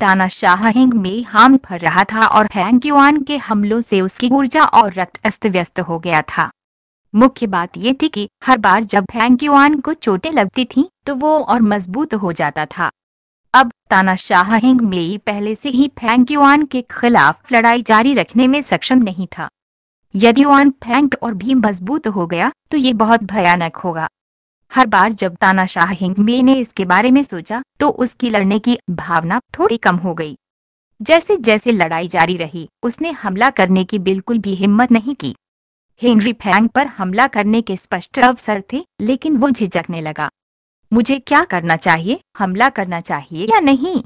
तानाशाह हिंग में हम भर रहा था और हैंग युआन के हमलों से उसकी ऊर्जा और रक्त अस्त व्यस्त हो गया था मुख्य बात ये थी कि हर बार जब हैंग युआन को चोटें लगती थीं तो वो और मजबूत हो जाता था अब तानाशाह हिंग मेई पहले से ही फैंग युआन के खिलाफ लड़ाई जारी रखने में सक्षम नहीं था यदि युआन फैंक और भी मजबूत हो गया तो ये बहुत भयानक होगा हर बार जब तानाशाह हिंगमे ने इसके बारे में सोचा तो उसकी लड़ने की भावना थोड़ी कम हो गई जैसे जैसे लड़ाई जारी रही उसने हमला करने की बिल्कुल भी हिम्मत नहीं की हेनरी फैंग पर हमला करने के स्पष्ट अवसर थे लेकिन वो झिझकने लगा मुझे क्या करना चाहिए हमला करना चाहिए या नहीं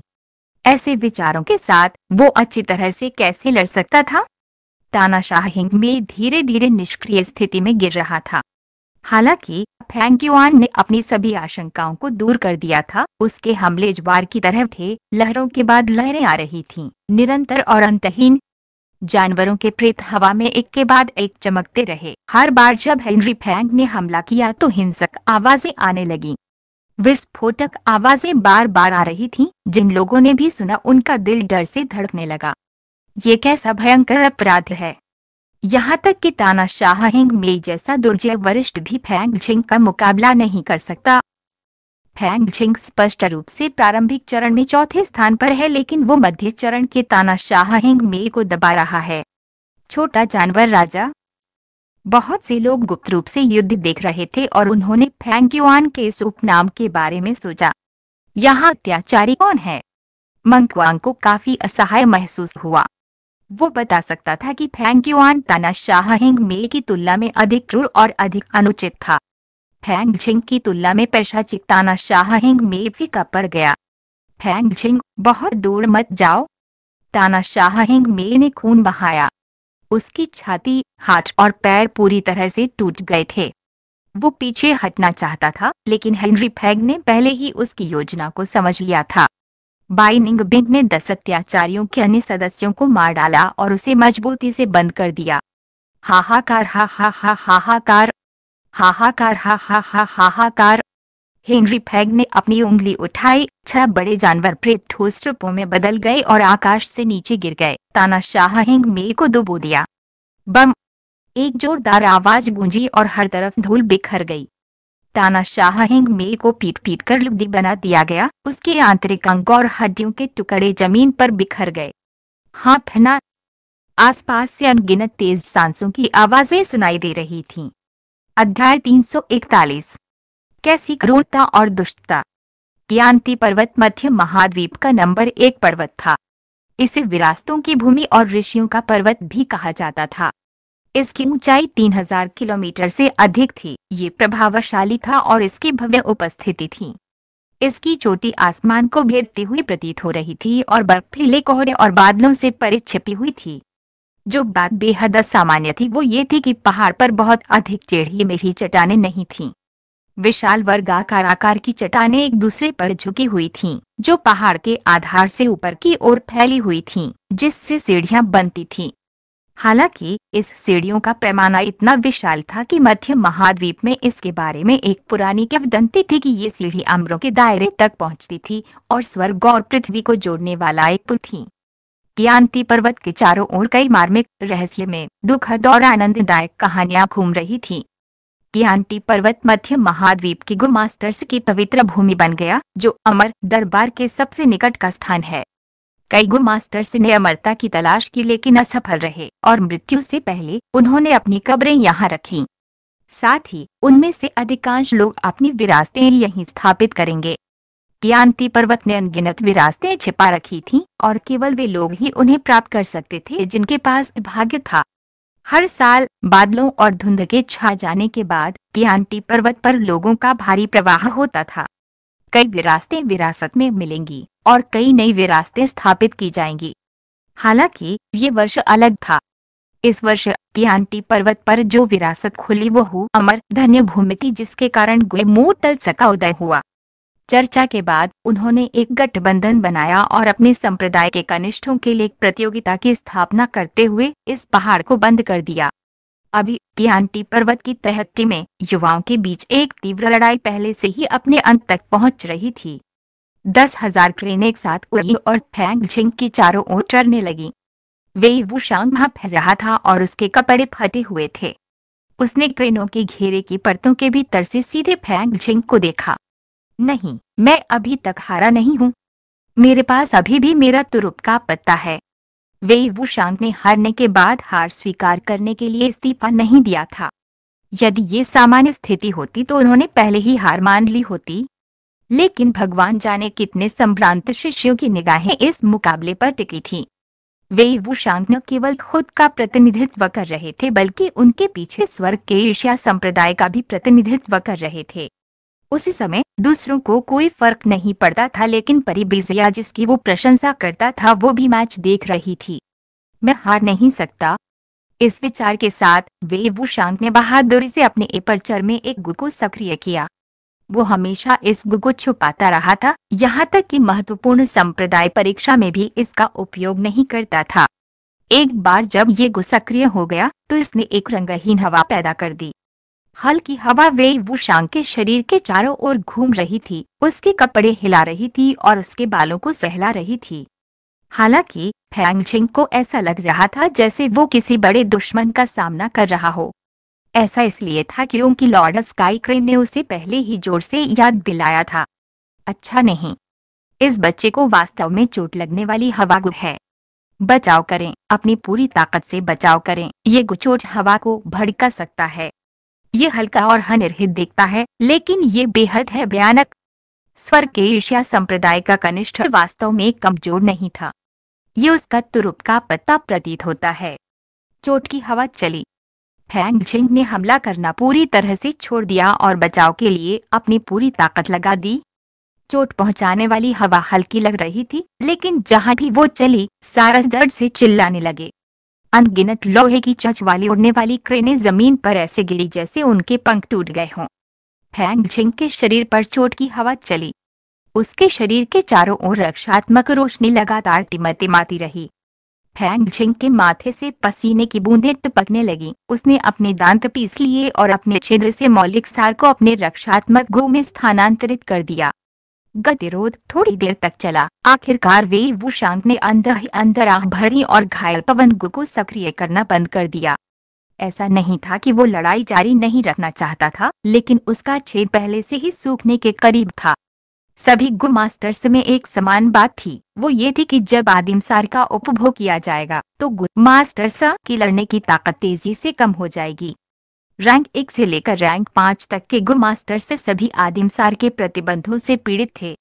ऐसे विचारों के साथ वो अच्छी तरह से कैसे लड़ सकता था तानाशाह हिंग में धीरे धीरे निष्क्रिय स्थिति में गिर रहा था हालांकि फैंक्युआन ने अपनी सभी आशंकाओं को दूर कर दिया था उसके हमले ज्वार की तरह थे लहरों के बाद लहरें आ रही थीं, निरंतर और अंतहीन जानवरों के प्रेत हवा में एक के बाद एक चमकते रहे हर बार जब हेनरी फैंक ने हमला किया तो हिंसक आवाजें आने लगी विस्फोटक आवाजें बार बार आ रही थीं, जिन लोगों ने भी सुना उनका दिल डर से धड़कने लगा ये कैसा भयंकर अपराध है यहाँ तक कि तानाशाह हिंग मे जैसा दुर्जय वरिष्ठ भी फैंग झिंग का मुकाबला नहीं कर सकता फैंग झिंग स्पष्ट रूप से प्रारंभिक चरण में चौथे स्थान पर है लेकिन वो मध्य चरण के तानाशाह हिंग मे को दबा रहा है छोटा जानवर राजा बहुत से लोग गुप्त रूप से युद्ध देख रहे थे और उन्होंने फैंग युआन के इस उपनाम के बारे में सोचा यहाँ अत्याचारी कौन है मंकवांग को काफी असहाय महसूस हुआ वो बता सकता था कि फैंग क्यूआन तानाशाह हिंग मे की तुलना में अधिक क्रूर और अधिक अनुचित था फैंग झिंग की तुलना में पैशाचिक तानाशाह हिंग मे भी कपर गया फैंग झिंग बहुत दूर मत जाओ तानाशाह हिंग मे ने खून बहाया उसकी छाती हाथ और पैर पूरी तरह से टूट गए थे वो पीछे हटना चाहता था लेकिन हेनरी फैग ने पहले ही उसकी योजना को समझ लिया था बाइनिंग बिंग ने दस अत्याचारियों के अन्य सदस्यों को मार डाला और उसे मजबूती से बंद कर दिया हाहाकार हा हा हा हाहाकार हाहाकार हा हा हा हाहाकार हेनरी फैग ने अपनी उंगली उठाई छह बड़े जानवर प्रेत ठोस रूपों में बदल गए और आकाश से नीचे गिर गए तानाशाह हिंग मे को दुबो दिया बम एक जोरदार आवाज गूंजी और हर तरफ धूल बिखर गई तानाशाह हिंगमे को पीट पीट कर लुगदी बना दिया गया उसके आंतरिक अंग और हड्डियों के टुकड़े जमीन पर बिखर गए हाँफना आसपास से अनगिनत तेज सांसों की आवाजें सुनाई दे रही थी अध्याय 341 कैसी क्रूरता और दुष्टता यांति पर्वत मध्य महाद्वीप का नंबर एक पर्वत था इसे विरासतों की भूमि और ऋषियों का पर्वत भी कहा जाता था इसकी ऊंचाई 3000 किलोमीटर से अधिक थी ये प्रभावशाली था और इसकी भव्य उपस्थिति थी इसकी चोटी आसमान को भेदती हुई प्रतीत हो रही थी और बर्फीले कोहरे और बादलों से परे छिपी हुई थी जो बात बेहद असामान्य थी वो ये थी कि पहाड़ पर बहुत अधिक टेढ़ी मेढ़ी चट्टाने नहीं थी विशाल वर्गाकार आकार की चट्टाने एक दूसरे पर झुकी हुई थीं, जो पहाड़ के आधार से ऊपर की ओर फैली हुई थीं, जिससे सीढ़ियां बनती थीं। हालांकि इस सीढ़ियों का पैमाना इतना विशाल था कि मध्य महाद्वीप में इसके बारे में एक पुरानी कवदंती थी कि ये सीढ़ी अमरों के दायरे तक पहुंचती थी और स्वर्ग और पृथ्वी को जोड़ने वाला एक पुल थी यांती पर्वत के चारों ओर कई मार्मिक रहस्य में दुखद और आनंददायक कहानियां घूम रही थी यांती पर्वत मध्य महाद्वीप की गुमास्टर्स की पवित्र भूमि बन गया जो अमर दरबार के सबसे निकट का स्थान है कई गो मास्टर्स ने अमरता की तलाश की लेकिन असफल रहे और मृत्यु से पहले उन्होंने अपनी कब्रें यहाँ रखी साथ ही उनमें से अधिकांश लोग अपनी विरासतें यहीं स्थापित करेंगे पियांती पर्वत ने अनगिनत विरासतें छिपा रखी थीं और केवल वे लोग ही उन्हें प्राप्त कर सकते थे जिनके पास भाग्य था हर साल बादलों और धुंध के छा जाने के बाद पियांती पर्वत पर लोगों का भारी प्रवाह होता था कई विरासतें विरासत में मिलेंगी और कई नई विरासतें स्थापित की जाएंगी हालांकि ये वर्ष अलग था इस वर्ष पियांटी पर्वत पर जो विरासत खुली वो हु अमर धन्य भूमि थी जिसके कारण मोटल सका उदय हुआ चर्चा के बाद उन्होंने एक गठबंधन बनाया और अपने संप्रदाय के कनिष्ठों के लिए एक प्रतियोगिता की स्थापना करते हुए इस पहाड़ को बंद कर दिया अभी पियांटी पर्वत की तहट्टी में युवाओं के बीच एक तीव्र लड़ाई पहले से ही अपने अंत तक पहुंच रही थी दस हजार क्रेन एक साथ उड़ी और फैंग झिंग की चारों ओर चढ़ने लगी वे वुशांग वहां फैल रहा था और उसके कपड़े फटे हुए थे उसने क्रेनों के घेरे की परतों के भीतर से सीधे फैंग झिंग को देखा नहीं मैं अभी तक हारा नहीं हूं मेरे पास अभी भी मेरा तुरुप का पत्ता है वेइवु शांग ने हारने के बाद हार स्वीकार करने के लिए इस्तीफा नहीं दिया था यदि ये सामान्य स्थिति होती तो उन्होंने पहले ही हार मान ली होती लेकिन भगवान जाने कितने संभ्रांत शिष्यों की निगाहें इस मुकाबले पर टिकी थी वे वुशांग न केवल खुद का प्रतिनिधित्व कर रहे थे बल्कि उनके पीछे स्वर्ग के ईर्ष्या संप्रदाय का भी प्रतिनिधित्व कर रहे थे उसी समय दूसरों को कोई फर्क नहीं पड़ता था लेकिन परी बिजया जिसकी वो प्रशंसा करता था वो भी मैच देख रही थी मैं हार नहीं सकता इस विचार के साथ वो शांत ने बहादुरी से अपने एपरचर में एक गु को सक्रिय किया वो हमेशा इस गु को छुपाता रहा था यहाँ तक कि महत्वपूर्ण संप्रदाय परीक्षा में भी इसका उपयोग नहीं करता था एक बार जब ये गु सक्रिय हो गया तो इसने एक रंगहीन हवा पैदा कर दी हल्की हवा वे वुशांग के शरीर के चारों ओर घूम रही थी उसके कपड़े हिला रही थी और उसके बालों को सहला रही थी हालांकि फैंगछिंग को ऐसा लग रहा था जैसे वो किसी बड़े दुश्मन का सामना कर रहा हो ऐसा इसलिए था क्योंकि लॉर्ड स्काई क्रेन ने उसे पहले ही जोर से याद दिलाया था अच्छा नहीं इस बच्चे को वास्तव में चोट लगने वाली हवा है बचाव करें अपनी पूरी ताकत से बचाव करें ये गुचोट हवा को भड़का सकता है ये हल्का और हनिर्हित दिखता है लेकिन ये बेहद है भयानक स्वर के ईर्ष्या संप्रदाय का कनिष्ठ वास्तव में कमजोर नहीं था ये उसका तुरुप का पत्ता प्रतीत होता है चोट की हवा चली फैंग झिंग ने हमला करना पूरी तरह से छोड़ दिया और बचाव के लिए अपनी पूरी ताकत लगा दी चोट पहुंचाने वाली हवा हल्की लग रही थी लेकिन जहां भी वो चली सारस दर्द से चिल्लाने लगे अनगिनत लोहे की चच वाली उड़ने वाली क्रेनें जमीन पर ऐसे गिरी जैसे उनके पंख टूट गए हों फैंग झिंग के शरीर पर चोट की हवा चली उसके शरीर के चारों ओर रक्षात्मक रोशनी लगातार टिमटिमाती रही फैंग झिंग के माथे से पसीने की बूंदें टपकने लगी उसने अपने दांत पीस लिए और अपने छिद्र से मौलिक सार को अपने रक्षात्मक गो में स्थानांतरित कर दिया गतिरोध थोड़ी देर तक चला आखिरकार वे वो शांत ने अंदर ही अंदर आह भरी और घायल पवन गु को सक्रिय करना बंद कर दिया ऐसा नहीं था कि वो लड़ाई जारी नहीं रखना चाहता था लेकिन उसका छेद पहले से ही सूखने के करीब था सभी गु मास्टर्स में एक समान बात थी वो ये थी कि जब आदिम सार का उपभोग किया जाएगा तो गु मास्टर्स की लड़ने की ताकत तेजी से कम हो जाएगी रैंक एक से लेकर रैंक पाँच तक के गुरु मास्टर से सभी आदिमसार के प्रतिबंधों से पीड़ित थे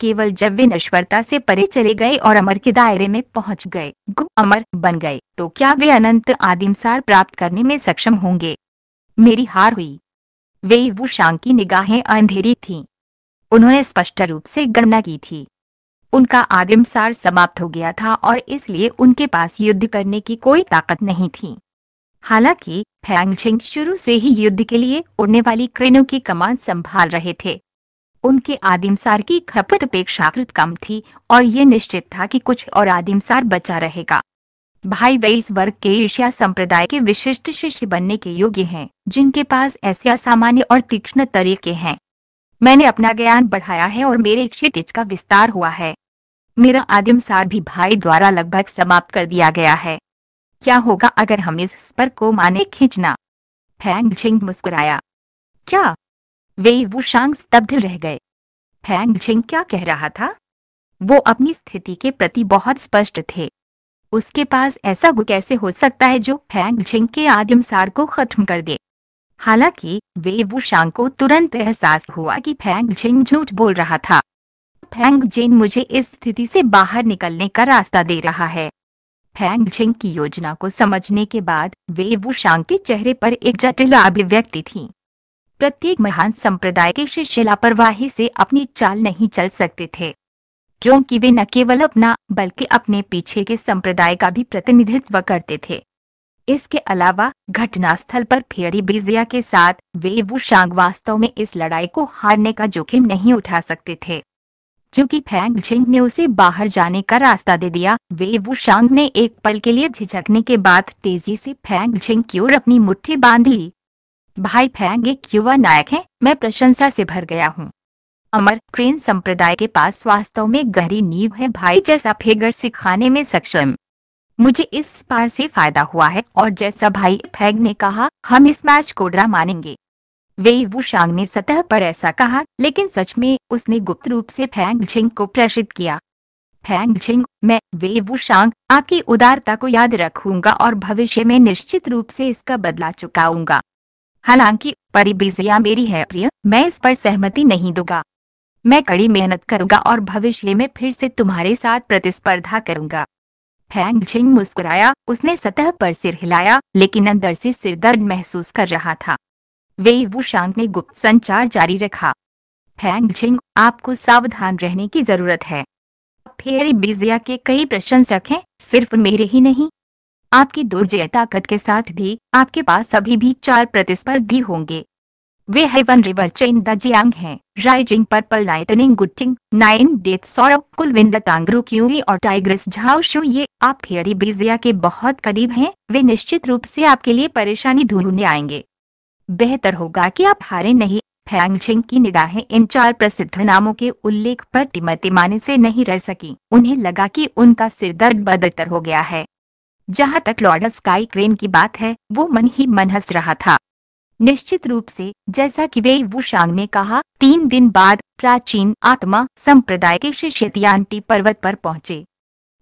केवल जब वे नश्वरता से परे चले गए और अमर के दायरे में पहुंच गए गुरु अमर बन गए तो क्या वे अनंत आदिमसार प्राप्त करने में सक्षम होंगे मेरी हार हुई वे वो शांकी निगाहें अंधेरी थीं। उन्होंने स्पष्ट रूप से गणना की थी उनका आदिमसार समाप्त हो गया था और इसलिए उनके पास युद्ध करने की कोई ताकत नहीं थी हालांकि फैंगछिंग शुरू से ही युद्ध के लिए उड़ने वाली क्रेनों की कमान संभाल रहे थे उनके आदिमसार की खपत अपेक्षाकृत कम थी और ये निश्चित था कि कुछ और आदिमसार बचा रहेगा भाई इस वर्ग के ईर्ष्या संप्रदाय के विशिष्ट शिष्य बनने के योग्य हैं जिनके पास ऐसे असामान्य और तीक्ष्ण तरीके हैं मैंने अपना ज्ञान बढ़ाया है और मेरे क्षितिज का विस्तार हुआ है मेरा आदिमसार भी भाई द्वारा लगभग समाप्त कर दिया गया है क्या होगा अगर हम इस स्पर को माने खींचना फैंग झिंग मुस्कुराया क्या वे शांग स्तब्ध रह गए फैंग झिंग क्या कह रहा था वो अपनी स्थिति के प्रति बहुत स्पष्ट थे उसके पास ऐसा गु कैसे हो सकता है जो फैंग झिंग के आदिमसार को खत्म कर दे हालांकि वे वो शांग को तुरंत एहसास हुआ कि फैंग झिंग झूठ बोल रहा था फैंग जिन मुझे इस स्थिति से बाहर निकलने का रास्ता दे रहा है फैंग छिंग की योजना को समझने के बाद वे वुशांग के चेहरे पर एक जटिल अभिव्यक्ति थी प्रत्येक महान संप्रदाय के शिष्य लापरवाही से अपनी चाल नहीं चल सकते थे क्योंकि वे न केवल अपना बल्कि अपने पीछे के संप्रदाय का भी प्रतिनिधित्व करते थे इसके अलावा घटनास्थल पर फेरी बिजिया के साथ वे वुशांग वास्तव में इस लड़ाई को हारने का जोखिम नहीं उठा सकते थे चूंकि फैंग झिंग ने उसे बाहर जाने का रास्ता दे दिया वे वो शांग ने एक पल के लिए झिझकने के बाद तेजी से फैंग झिंग की ओर अपनी मुट्ठी बांध ली भाई फैंग एक युवा नायक है मैं प्रशंसा से भर गया हूँ अमर क्रेन संप्रदाय के पास वास्तव में गहरी नींव है भाई जैसा फेगर सिखाने में सक्षम मुझे इस पार से फायदा हुआ है और जैसा भाई फैग ने कहा हम इस मैच को ड्रा मानेंगे वे वुशांग ने सतह पर ऐसा कहा लेकिन सच में उसने गुप्त रूप से फैंग झिंग को प्रेषित किया फैंग झिंग मैं वे वुशांग आपकी उदारता को याद रखूंगा और भविष्य में निश्चित रूप से इसका बदला चुकाऊंगा हालांकि परिबिजया मेरी है प्रिय मैं इस पर सहमति नहीं दूंगा मैं कड़ी मेहनत करूंगा और भविष्य में फिर से तुम्हारे साथ प्रतिस्पर्धा करूंगा फैंग झिंग मुस्कुराया उसने सतह पर सिर हिलाया लेकिन अंदर से सिर दर्द महसूस कर रहा था वे वुशांग ने गुप्त संचार जारी रखा फैंग झिंग आपको सावधान रहने की जरूरत है फेरी बिजिया के कई प्रशंसक हैं सिर्फ मेरे ही नहीं आपकी दुर्जय ताकत के साथ भी आपके पास अभी भी चार प्रतिस्पर्धी होंगे वे हेवन रिवर चेन द जियांग हैं राइजिंग पर्पल लाइटनिंग गुटिंग नाइन डेथ सौरभ कुलविंद तांगरू क्यूरी और टाइग्रेस झाओशु ये आप फेरी बिजिया के बहुत करीब हैं वे निश्चित रूप से आपके लिए परेशानी ढूंढने आएंगे बेहतर होगा कि आप हारे नहीं फैंगछिंग की निगाहें इन चार प्रसिद्ध नामों के उल्लेख पर टिमटिमाने से नहीं रह सकी उन्हें लगा कि उनका सिर दर्द बदतर हो गया है जहां तक लॉर्ड स्काई क्रेन की बात है वो मन ही मन हंस रहा था निश्चित रूप से जैसा कि वे वुशांग ने कहा तीन दिन बाद प्राचीन आत्मा संप्रदाय के शिष्य पर्वत पर पहुंचे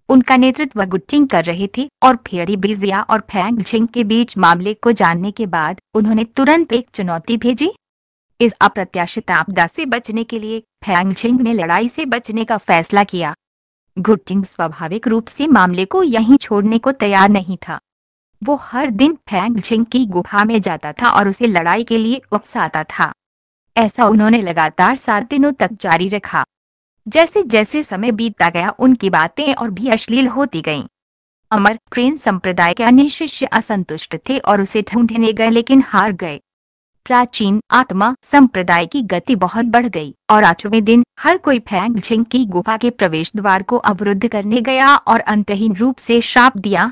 उनका नेतृत्व गुटिंग कर रहे थे और फेड़ी बिजिया और फैंग झिंग के बीच मामले को जानने के बाद उन्होंने तुरंत एक चुनौती भेजी इस अप्रत्याशित आपदा से बचने के लिए फैंग झिंग ने लड़ाई से बचने का फैसला किया गुटिंग स्वाभाविक रूप से मामले को यहीं छोड़ने को तैयार नहीं था वो हर दिन फैंग झिंग की गुफा में जाता था और उसे लड़ाई के लिए उकसाता था ऐसा उन्होंने लगातार सात दिनों तक जारी रखा जैसे जैसे समय बीतता गया उनकी बातें और भी अश्लील होती गईं। अमर क्रेन संप्रदाय के अन्य शिष्य असंतुष्ट थे और उसे ढूंढने गए लेकिन हार गए प्राचीन आत्मा संप्रदाय की गति बहुत बढ़ गई और आठवें दिन हर कोई फैंग झिंग की गुफा के प्रवेश द्वार को अवरुद्ध करने गया और अंतहीन रूप से श्राप दिया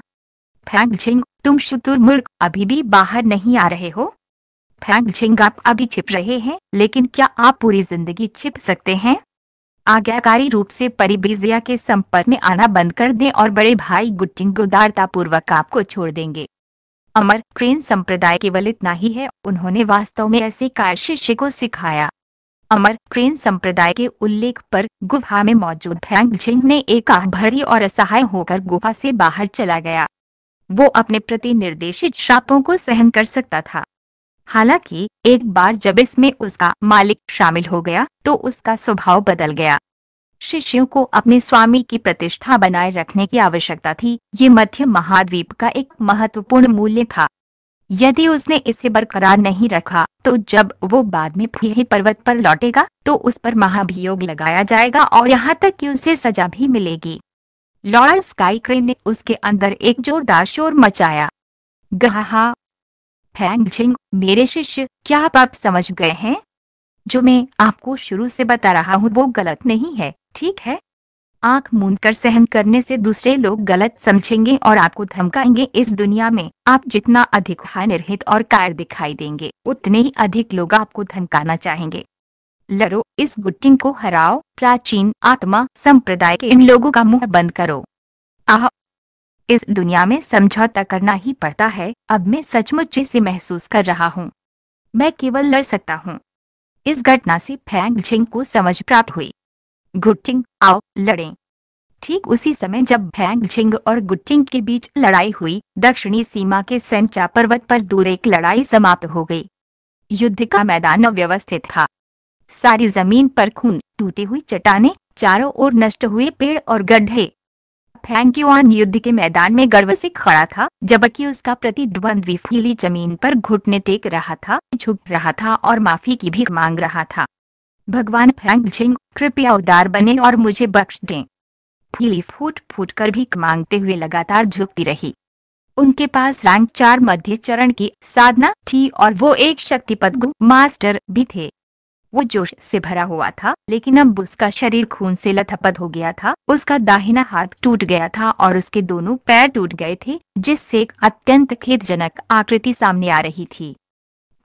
फैंग झिंग तुम शुतुरमुर्ग अभी भी बाहर नहीं आ रहे हो फैंग झिंग आप अभी छिप रहे हैं लेकिन क्या आप पूरी जिंदगी छिप सकते हैं आज्ञाकारी रूप से परिबीजिया के संपर्क में आना बंद कर दें और बड़े भाई गुट्टिंग पूर्वक आपको छोड़ देंगे अमर क्रेन संप्रदाय केवल इतना ही है उन्होंने वास्तव में ऐसे कार्य शिष्य को सिखाया अमर क्रेन संप्रदाय के उल्लेख पर गुफा में मौजूद फैंग ने एक आह भरी और असहाय होकर गुफा से बाहर चला गया वो अपने प्रति निर्देशित शापों को सहन कर सकता था हालांकि एक बार जब इसमें उसका मालिक शामिल हो गया तो उसका स्वभाव बदल गया शिष्यों को अपने स्वामी की प्रतिष्ठा बनाए रखने की आवश्यकता थी ये मध्य महाद्वीप का एक महत्वपूर्ण मूल्य था यदि उसने इसे बरकरार नहीं रखा तो जब वो बाद में फिर पर्वत पर लौटेगा तो उस पर महाभियोग लगाया जाएगा और यहाँ तक कि उसे सजा भी मिलेगी लॉरेंस काइक्रेन ने उसके अंदर एक जोरदार शोर मचाया गहा फैंग छिंग मेरे शिष्य क्या आप, आप समझ गए हैं जो मैं आपको शुरू से बता रहा हूँ वो गलत नहीं है ठीक है आंख मूंद कर सहन करने से दूसरे लोग गलत समझेंगे और आपको धमकाएंगे इस दुनिया में आप जितना अधिक हानिरहित और कार दिखाई देंगे उतने ही अधिक लोग आपको धमकाना चाहेंगे लड़ो इस गुटिंग को हराओ प्राचीन आत्मा संप्रदाय के इन लोगों का मुंह बंद करो आह इस दुनिया में समझौता करना ही पड़ता है अब मैं सचमुच इसे महसूस कर रहा हूँ मैं केवल लड़ सकता हूँ इस घटना से फैंग झिंग को समझ प्राप्त हुई गुटिंग आओ लड़ें ठीक उसी समय जब फैंग झिंग और गुटिंग के बीच लड़ाई हुई दक्षिणी सीमा के सेंचा पर्वत पर दूर एक लड़ाई समाप्त हो गई युद्ध का मैदान अव्यवस्थित था सारी जमीन पर खून टूटी हुई चट्टाने चारों ओर नष्ट हुए पेड़ और गड्ढे यू ऑन युद्ध के मैदान में गर्व से खड़ा था जबकि उसका प्रतिद्वंद्वी फीली जमीन पर घुटने टेक रहा था झुक रहा था और माफी की भी मांग रहा था भगवान फैंग झिंग कृपया उदार बने और मुझे बख्श दें फीली फूट फूट कर भी मांगते हुए लगातार झुकती रही उनके पास रैंक चार मध्य चरण की साधना थी और वो एक शक्तिपद मास्टर भी थे वो जोश से भरा हुआ था लेकिन अब उसका शरीर खून से लथपथ हो गया था उसका दाहिना हाथ टूट गया था और उसके दोनों पैर टूट गए थे जिससे एक अत्यंत खेदजनक आकृति सामने आ रही थी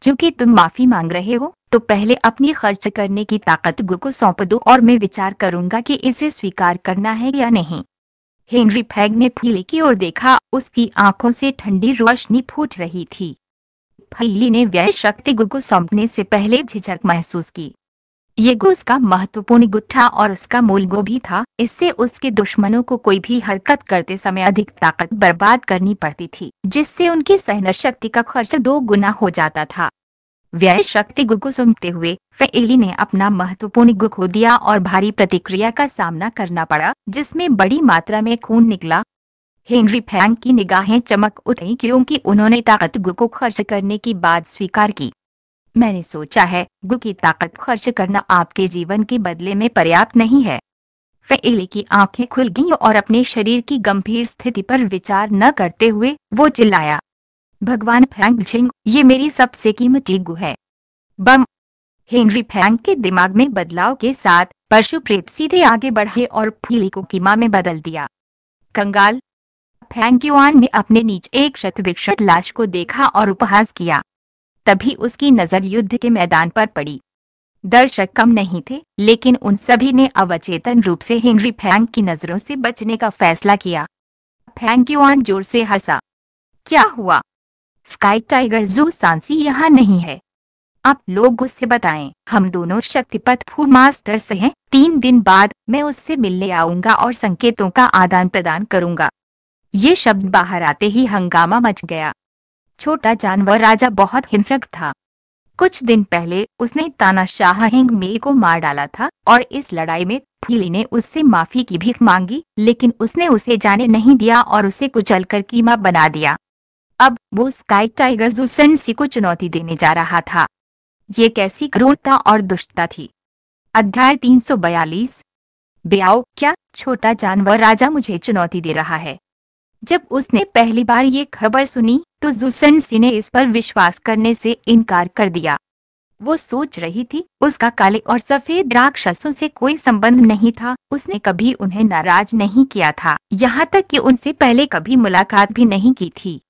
चूंकि तुम माफी मांग रहे हो तो पहले अपनी खर्च करने की ताकत गु को सौंप दो और मैं विचार करूंगा कि इसे स्वीकार करना है या नहीं हेनरी फैग ने फीले की ओर देखा उसकी आंखों से ठंडी रोशनी फूट रही थी फैली ने व्यय शक्ति गु को सौंपने से पहले झिझक महसूस की ये गु उसका महत्वपूर्ण गुट्ठा और उसका मूल गो भी था इससे उसके दुश्मनों को कोई भी हरकत करते समय अधिक ताकत बर्बाद करनी पड़ती थी जिससे उनकी सहन शक्ति का खर्च दो गुना हो जाता था व्यय शक्ति गु को सुनते हुए फेली ने अपना महत्वपूर्ण गु खो दिया और भारी प्रतिक्रिया का सामना करना पड़ा जिसमें बड़ी मात्रा में खून निकला हेनरी फैंग की निगाहें चमक उठी क्योंकि उन्होंने ताकत गु को खर्च करने की बात स्वीकार की मैंने सोचा है गु की ताकत खर्च करना आपके जीवन के बदले में पर्याप्त नहीं है फैले की आंखें खुल गईं और अपने शरीर की गंभीर स्थिति पर विचार न करते हुए वो चिल्लाया भगवान फैंग झिंग ये मेरी सबसे कीमती गु है बम हेनरी फैंग के दिमाग में बदलाव के साथ पशु प्रेत सीधे आगे बढ़े और फीलिको की मां में बदल दिया कंगाल फैंक फैंक्युआन ने अपने नीचे एक क्षतविक्षत लाश को देखा और उपहास किया तभी उसकी नजर युद्ध के मैदान पर पड़ी दर्शक कम नहीं थे लेकिन उन सभी ने अवचेतन रूप से हेनरी फैंक की नजरों से बचने का फैसला किया फैंक्युआन जोर से हंसा क्या हुआ स्काई टाइगर जू सांसी यहाँ नहीं है आप लोग उससे बताएं हम दोनों शक्तिपथ फू मास्टर से हैं तीन दिन बाद मैं उससे मिलने आऊंगा और संकेतों का आदान प्रदान करूंगा ये शब्द बाहर आते ही हंगामा मच गया छोटा जानवर राजा बहुत हिंसक था कुछ दिन पहले उसने तानाशाह हिंग मे को मार डाला था और इस लड़ाई में फीली ने उससे माफी की भीख मांगी लेकिन उसने उसे जाने नहीं दिया और उसे कुचल कर कीमा बना दिया अब वो स्काई टाइगर जुसनसी को चुनौती देने जा रहा था ये कैसी क्रूरता और दुष्टता थी अध्याय 342 ब्याओ क्या छोटा जानवर राजा मुझे चुनौती दे रहा है जब उसने पहली बार ये खबर सुनी तो जुसन सिंह ने इस पर विश्वास करने से इनकार कर दिया वो सोच रही थी उसका काले और सफेद राक्षसों से कोई संबंध नहीं था उसने कभी उन्हें नाराज नहीं किया था यहाँ तक कि उनसे पहले कभी मुलाकात भी नहीं की थी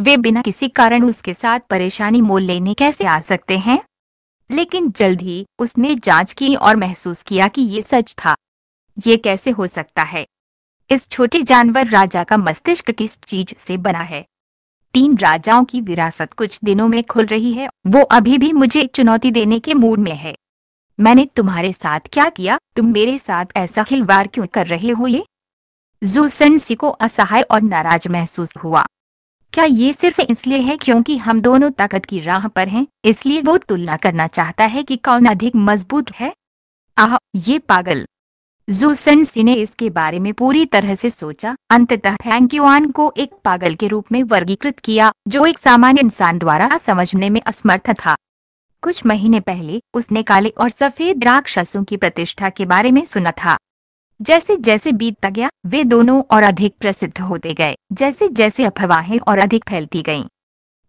वे बिना किसी कारण उसके साथ परेशानी मोल लेने कैसे आ सकते हैं लेकिन जल्द ही उसने जांच की और महसूस किया कि ये सच था ये कैसे हो सकता है इस छोटे जानवर राजा का मस्तिष्क किस चीज से बना है तीन राजाओं की विरासत कुछ दिनों में खुल रही है वो अभी भी मुझे चुनौती देने के मूड में है मैंने तुम्हारे साथ क्या किया तुम मेरे साथ ऐसा खिलवाड़ क्यों कर रहे हो ये जूसनसी को असहाय और नाराज महसूस हुआ क्या ये सिर्फ इसलिए है क्योंकि हम दोनों ताकत की राह पर हैं इसलिए वो तुलना करना चाहता है कि कौन अधिक मजबूत है आह ये पागल जूसन ने इसके बारे में पूरी तरह से सोचा अंततः थैंक्यूआन को एक पागल के रूप में वर्गीकृत किया जो एक सामान्य इंसान द्वारा समझने में असमर्थ था कुछ महीने पहले उसने काले और सफेद राक्षसों की प्रतिष्ठा के बारे में सुना था जैसे जैसे बीतता गया वे दोनों और अधिक प्रसिद्ध होते गए जैसे जैसे अफवाहें और अधिक फैलती गईं।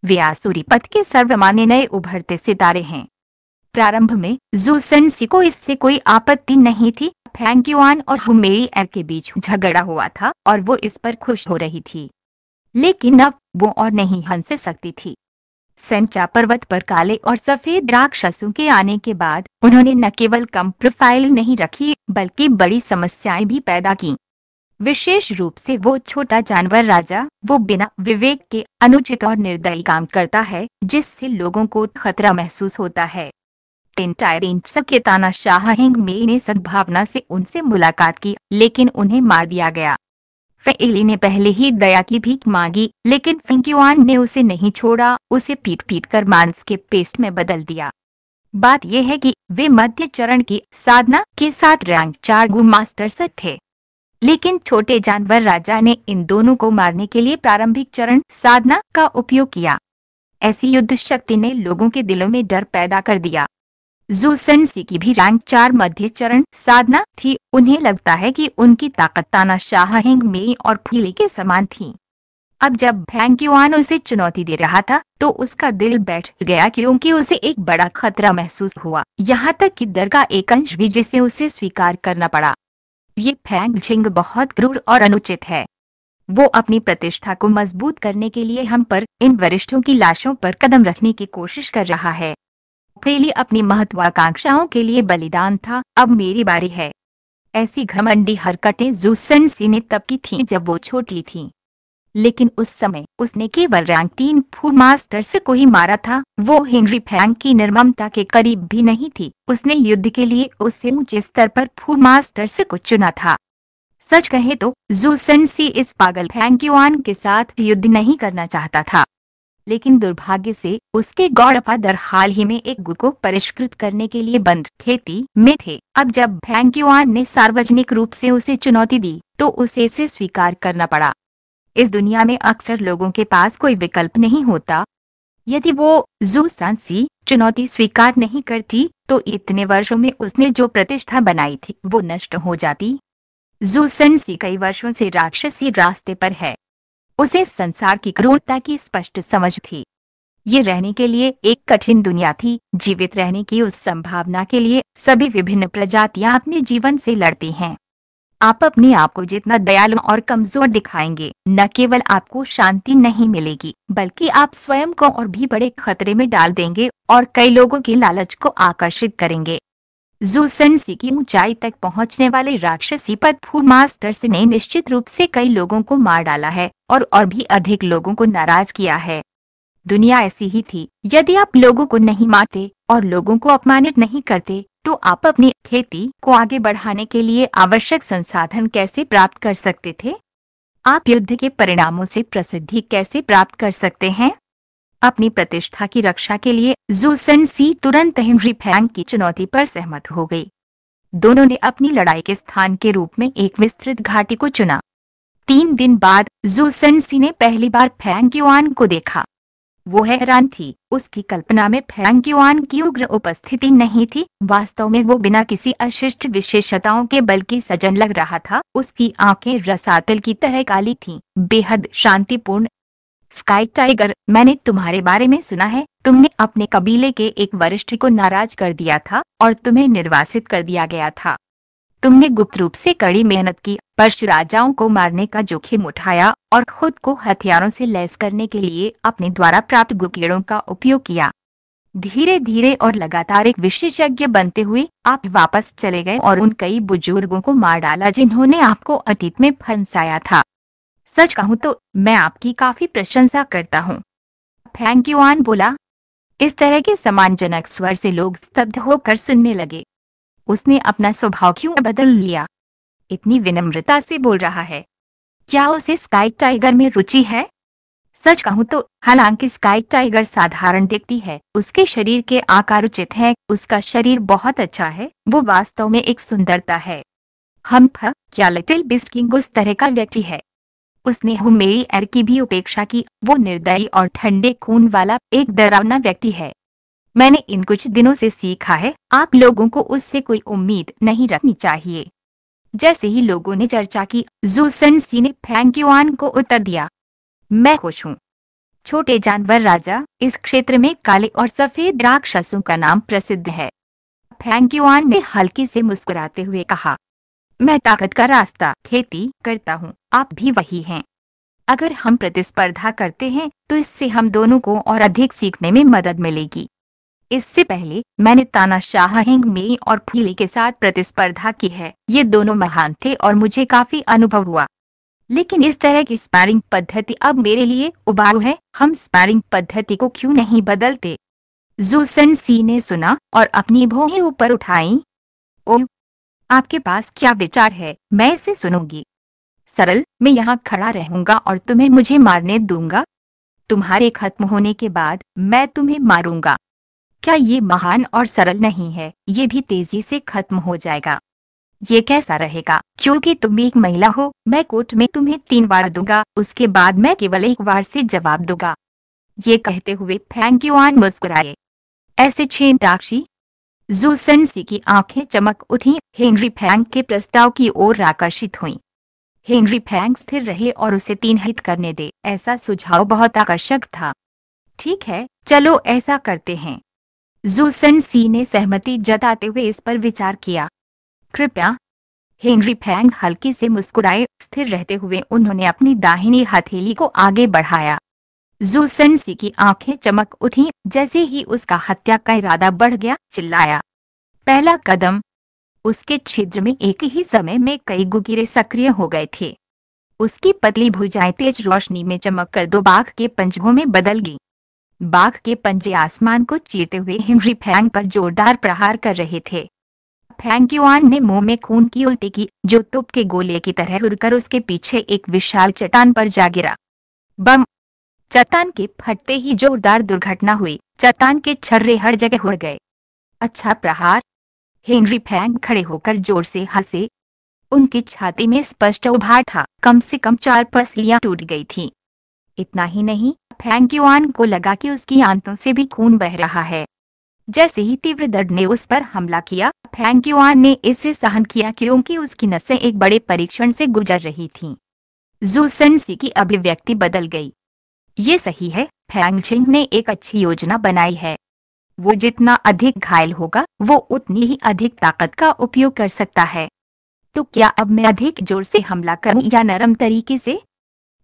वे आसुरी पथ के सर्वमान्य नए उभरते सितारे हैं प्रारंभ में जूसनसी को इससे कोई आपत्ति नहीं थी फैंक्यूआन और हुमेई एर के बीच झगड़ा हुआ था और वो इस पर खुश हो रही थी लेकिन अब वो और नहीं हंस सकती थी सेंचा पर्वत पर काले और सफेद राक्षसों के आने के बाद उन्होंने न केवल कम प्रोफाइल नहीं रखी बल्कि बड़ी समस्याएं भी पैदा की विशेष रूप से वो छोटा जानवर राजा वो बिना विवेक के अनुचित और निर्दयी काम करता है जिससे लोगों को खतरा महसूस होता है टेंटाइरेंट्स के तानाशाह मे ने सद्भावना से उनसे मुलाकात की लेकिन उन्हें मार दिया गया फेली ने पहले ही दया की भीख मांगी लेकिन फिंक्यूआन ने उसे नहीं छोड़ा उसे पीट पीट कर मांस के पेस्ट में बदल दिया बात यह है कि वे मध्य चरण की साधना के साथ रैंक चार गु से थे लेकिन छोटे जानवर राजा ने इन दोनों को मारने के लिए प्रारंभिक चरण साधना का उपयोग किया ऐसी युद्ध शक्ति ने लोगों के दिलों में डर पैदा कर दिया जूसेंसी की भी रैंक चार मध्य चरण साधना थी उन्हें लगता है कि उनकी ताकत ताना शाह में और फीले के समान थी अब जब भैंक्यूआन उसे चुनौती दे रहा था तो उसका दिल बैठ गया क्योंकि उसे एक बड़ा खतरा महसूस हुआ यहाँ तक कि दर का एक अंश भी जिसे उसे स्वीकार करना पड़ा ये फैंग झिंग बहुत क्रूर और अनुचित है वो अपनी प्रतिष्ठा को मजबूत करने के लिए हम पर इन वरिष्ठों की लाशों पर कदम रखने की कोशिश कर रहा है पहले अपनी महत्वाकांक्षाओं के लिए बलिदान था अब मेरी बारी है ऐसी घमंडी हरकतें जूसन सी ने तब की थी जब वो छोटी थी लेकिन उस समय उसने केवल तीन फू से को ही मारा था वो हेनरी फैंग की निर्ममता के करीब भी नहीं थी उसने युद्ध के लिए उससे ऊंचे स्तर पर फू से को चुना था सच कहे तो जूसन सी इस पागल फैंग के साथ युद्ध नहीं करना चाहता था लेकिन दुर्भाग्य से उसके दर हाल ही में एक गुको परिष्कृत करने के लिए बंद खेती में थे अब जब भैंक्यूआन ने सार्वजनिक रूप से उसे चुनौती दी तो उसे इसे स्वीकार करना पड़ा इस दुनिया में अक्सर लोगों के पास कोई विकल्प नहीं होता यदि वो जू सांसी चुनौती स्वीकार नहीं करती तो इतने वर्षों में उसने जो प्रतिष्ठा बनाई थी वो नष्ट हो जाती जूसनसी कई वर्षों से राक्षसी रास्ते पर है उसे संसार की क्रूरता की स्पष्ट समझ थी ये रहने के लिए एक कठिन दुनिया थी जीवित रहने की उस संभावना के लिए सभी विभिन्न प्रजातियां अपने जीवन से लड़ती हैं आप अपने आप को जितना दयालु और कमजोर दिखाएंगे न केवल आपको शांति नहीं मिलेगी बल्कि आप स्वयं को और भी बड़े खतरे में डाल देंगे और कई लोगों के लालच को आकर्षित करेंगे जूसनसी की ऊंचाई तक पहुंचने वाले राक्षसी पदभू मास्टर्स ने निश्चित रूप से कई लोगों को मार डाला है और और भी अधिक लोगों को नाराज किया है दुनिया ऐसी ही थी यदि आप लोगों को नहीं मारते और लोगों को अपमानित नहीं करते तो आप अपनी खेती को आगे बढ़ाने के लिए आवश्यक संसाधन कैसे प्राप्त कर सकते थे आप युद्ध के परिणामों से प्रसिद्धि कैसे प्राप्त कर सकते हैं अपनी प्रतिष्ठा की रक्षा के लिए जूसन सी तुरंत हेनरी फैंग की चुनौती पर सहमत हो गई दोनों ने अपनी लड़ाई के स्थान के रूप में एक विस्तृत घाटी को चुना तीन दिन बाद जूसन सी ने पहली बार फैंग युआन को देखा वो हैरान थी उसकी कल्पना में फैंग युआन की उग्र उपस्थिति नहीं थी वास्तव में वो बिना किसी अशिष्ट विशेषताओं के बल्कि सजन लग रहा था उसकी आंखें रसातल की तरह काली थीं, बेहद शांतिपूर्ण स्काई टाइगर मैंने तुम्हारे बारे में सुना है तुमने अपने कबीले के एक वरिष्ठ को नाराज कर दिया था और तुम्हें निर्वासित कर दिया गया था तुमने गुप्त रूप से कड़ी मेहनत की पर्श राजाओं को मारने का जोखिम उठाया और खुद को हथियारों से लैस करने के लिए अपने द्वारा प्राप्त गुकीड़ों का उपयोग किया धीरे धीरे और लगातार एक विशेषज्ञ बनते हुए आप वापस चले गए और उन कई बुजुर्गों को मार डाला जिन्होंने आपको अतीत में फंसाया था सच कहूँ तो मैं आपकी काफी प्रशंसा करता हूँ थैंक यू आन बोला इस तरह के सम्मानजनक स्वर से लोग स्तब्ध होकर सुनने लगे उसने अपना स्वभाव क्यों बदल लिया इतनी विनम्रता से बोल रहा है क्या उसे स्काई टाइगर में रुचि है सच कहूँ तो हालांकि स्काई टाइगर साधारण दिखती है उसके शरीर के आकार उचित है उसका शरीर बहुत अच्छा है वो वास्तव में एक सुंदरता है हम क्या लिटिल बिस्ट किंग उस तरह का व्यक्ति है उसने एर की भी उपेक्षा की वो निर्दयी और ठंडे खून वाला एक डरावना व्यक्ति है मैंने इन कुछ दिनों से सीखा है आप लोगों को उससे कोई उम्मीद नहीं रखनी चाहिए जैसे ही लोगों ने चर्चा की जूसन सी ने फैंग को उत्तर दिया मैं खुश हूँ छोटे जानवर राजा इस क्षेत्र में काले और सफेद राक्षसों का नाम प्रसिद्ध है फैंक्यूआन ने हल्के से मुस्कुराते हुए कहा मैं ताकत का रास्ता खेती करता हूँ आप भी वही हैं अगर हम प्रतिस्पर्धा करते हैं तो इससे हम दोनों को और अधिक सीखने में मदद मिलेगी इससे पहले मैंने तानाशाह हिंग मे और फीले के साथ प्रतिस्पर्धा की है ये दोनों महान थे और मुझे काफी अनुभव हुआ लेकिन इस तरह की स्पैरिंग पद्धति अब मेरे लिए उबाऊ है हम स्पैरिंग पद्धति को क्यों नहीं बदलते जूसन सी ने सुना और अपनी भोहें ऊपर उठाई ओह आपके पास क्या विचार है मैं इसे सुनूंगी सरल मैं यहाँ खड़ा रहूंगा और तुम्हें मुझे मारने दूंगा तुम्हारे खत्म होने के बाद मैं तुम्हें मारूंगा क्या ये महान और सरल नहीं है ये भी तेजी से खत्म हो जाएगा ये कैसा रहेगा क्योंकि तुम एक महिला हो मैं कोर्ट में तुम्हें तीन बार दूंगा उसके बाद मैं केवल एक बार से जवाब दूंगा ये कहते हुए फैंक युआन मुस्कुराए ऐसे छेन राक्षी जूसनसी की आंखें चमक उठी हेनरी फैंग के प्रस्ताव की ओर आकर्षित हुई हेनरी फैंग स्थिर रहे और उसे तीन हिट करने दे ऐसा सुझाव बहुत आकर्षक था ठीक है चलो ऐसा करते हैं जूसन सी ने सहमति जताते हुए इस पर विचार किया कृपया हेनरी फैंग हल्के से मुस्कुराए स्थिर रहते हुए उन्होंने अपनी दाहिनी हथेली को आगे बढ़ाया जूसनसी की आंखें चमक उठी जैसे ही उसका हत्या का इरादा बढ़ गया चिल्लाया पहला कदम उसके छिद्र में एक ही समय में कई गुकीरे सक्रिय हो गए थे उसकी पतली भुजाएं तेज रोशनी में चमक कर दो बाघ के पंजों में बदल गई बाघ के पंजे आसमान को चीरते हुए हेनरी फैंग पर जोरदार प्रहार कर रहे थे फैंग युआन ने मुंह में खून की उल्टी की जो तुप के गोले की तरह उड़कर उसके पीछे एक विशाल चट्टान पर जा गिरा बम चट्टान के फटते ही जोरदार दुर्घटना हुई चट्टान के छर्रे हर जगह उड़ गए अच्छा प्रहार हेनरी फैंग खड़े होकर जोर से हंसे उनकी छाती में स्पष्ट उभार था कम से कम चार पसलियां टूट गई थी इतना ही नहीं फैंग युआन को लगा कि उसकी आंतों से भी खून बह रहा है जैसे ही तीव्र दर्द ने उस पर हमला किया फैंग युआन ने इसे सहन किया क्योंकि उसकी नसें एक बड़े परीक्षण से गुजर रही थीं। जूसन सी की अभिव्यक्ति बदल गई ये सही है फैंगछिंग ने एक अच्छी योजना बनाई है वो जितना अधिक घायल होगा वो उतनी ही अधिक ताकत का उपयोग कर सकता है तो क्या अब मैं अधिक जोर से हमला करूं या नरम तरीके से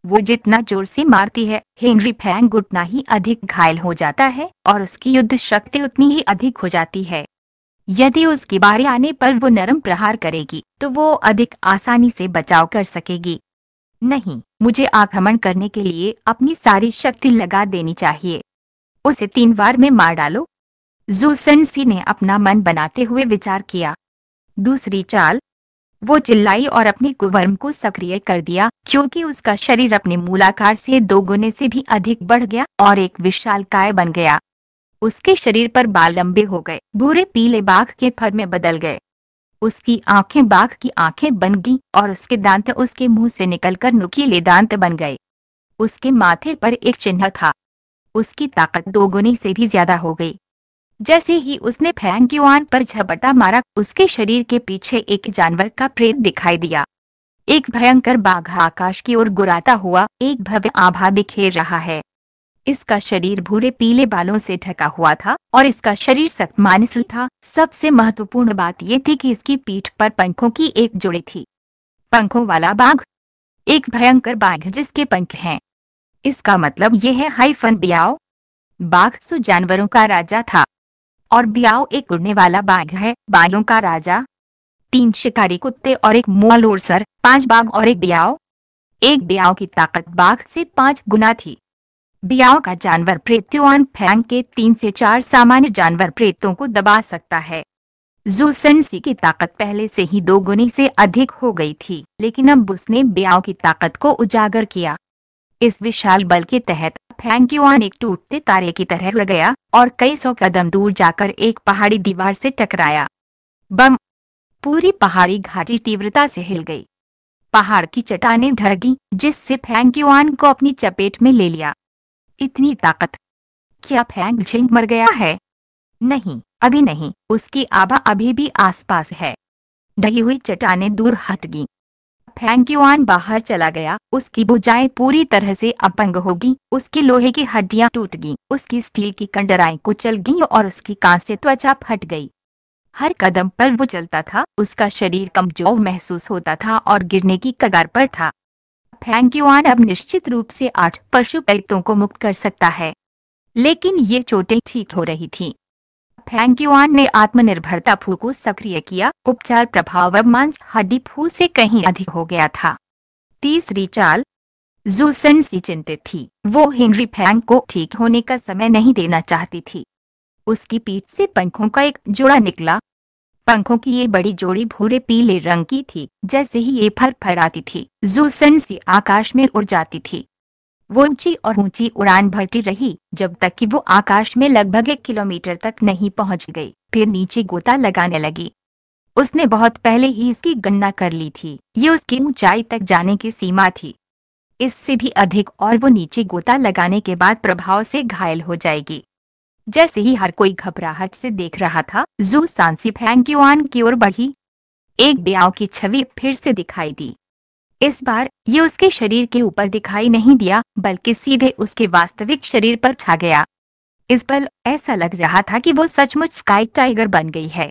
वो जितना जोर से मारती है हेनरी फैंग उतना ही अधिक घायल हो जाता है और उसकी युद्ध शक्ति उतनी ही अधिक हो जाती है यदि उसकी बारी आने पर वो नरम प्रहार करेगी तो वो अधिक आसानी से बचाव कर सकेगी नहीं मुझे आक्रमण करने के लिए अपनी सारी शक्ति लगा देनी चाहिए उसे तीन बार में मार डालो जूसनसी ने अपना मन बनाते हुए विचार किया दूसरी चाल वो चिल्लाई और अपने कुवर्म को सक्रिय कर दिया क्योंकि उसका शरीर अपने मूलाकार से दो गुने से भी अधिक बढ़ गया और एक विशाल काय बन गया उसके शरीर पर बाल लंबे हो गए भूरे पीले बाघ के फर में बदल गए उसकी आंखें बाघ की आंखें बन गई और उसके दांत उसके मुंह से निकलकर नुकीले दांत बन गए उसके माथे पर एक चिन्ह था उसकी ताकत दोगुनी से भी ज्यादा हो गई जैसे ही उसने फैंग युआन पर झपटा मारा उसके शरीर के पीछे एक जानवर का प्रेत दिखाई दिया एक भयंकर बाघ आकाश की ओर गुराता हुआ एक भव्य आभा बिखेर रहा है इसका शरीर भूरे पीले बालों से ढका हुआ था और इसका शरीर सख्त मानसिल था सबसे महत्वपूर्ण बात यह थी कि इसकी पीठ पर पंखों की एक जोड़ी थी पंखों वाला बाघ एक भयंकर बाघ जिसके पंख हैं इसका मतलब यह है हाइफन ब्याव बाघ सु जानवरों का राजा था और ब्याव एक उड़ने वाला बाघ है बाघों का राजा तीन शिकारी कुत्ते और एक मोलोर सर पांच बाघ और एक ब्याओ एक ब्याव की ताकत बाघ से पांच गुना थी बियाओ का जानवर प्रेत्योन फैंग के तीन से चार सामान्य जानवर प्रेतों को दबा सकता है जूसेंसी की ताकत पहले से ही दो से अधिक हो गई थी लेकिन अब उसने बियाओ की ताकत को उजागर किया इस विशाल बल के तहत फैंक्यूआन एक टूटते तारे की तरह उड़ गया और कई सौ कदम दूर जाकर एक पहाड़ी दीवार से टकराया बम पूरी पहाड़ी घाटी तीव्रता से हिल गई पहाड़ की चट्टाने ढह गई जिससे फैंक्यूआन को अपनी चपेट में ले लिया इतनी ताकत क्या फैंग झिंग मर गया है नहीं अभी नहीं उसकी आभा अभी भी आसपास है ढही हुई चट्टाने दूर हट गई फैंग युआन बाहर चला गया उसकी बुझाएं पूरी तरह से अपंग होगी उसकी लोहे की हड्डियां टूट गई उसकी स्टील की कंडराएं कुचल गईं और उसकी कांसे त्वचा फट गई हर कदम पर वो चलता था उसका शरीर कमजोर महसूस होता था और गिरने की कगार पर था युआन अब निश्चित रूप से आठ पशु पीड़ितों को मुक्त कर सकता है लेकिन ये चोटें ठीक हो रही थी थीं। युआन ने आत्मनिर्भरता फू को सक्रिय किया उपचार प्रभाव अब मांस हड्डी फू से कहीं अधिक हो गया था तीसरी चाल जूसन सी चिंतित थी वो हेनरी फैंग को ठीक होने का समय नहीं देना चाहती थी उसकी पीठ से पंखों का एक जोड़ा निकला पंखों की ये बड़ी जोड़ी भूरे पीले रंग की थी जैसे ही ये फर आती थी जूसन सी आकाश में उड़ जाती थी वो ऊंची और ऊंची उड़ान भरती रही जब तक कि वो आकाश में लगभग एक किलोमीटर तक नहीं पहुंच गई फिर नीचे गोता लगाने लगी उसने बहुत पहले ही इसकी गणना कर ली थी ये उसकी ऊंचाई तक जाने की सीमा थी इससे भी अधिक और वो नीचे गोता लगाने के बाद प्रभाव से घायल हो जाएगी जैसे ही हर कोई घबराहट से देख रहा था जू सांसी फैंग्युआन की ओर बढ़ी एक ब्याव की छवि फिर से दिखाई दी इस बार ये उसके शरीर के ऊपर दिखाई नहीं दिया बल्कि सीधे उसके वास्तविक शरीर पर छा गया इस पल ऐसा लग रहा था कि वो सचमुच स्काई टाइगर बन गई है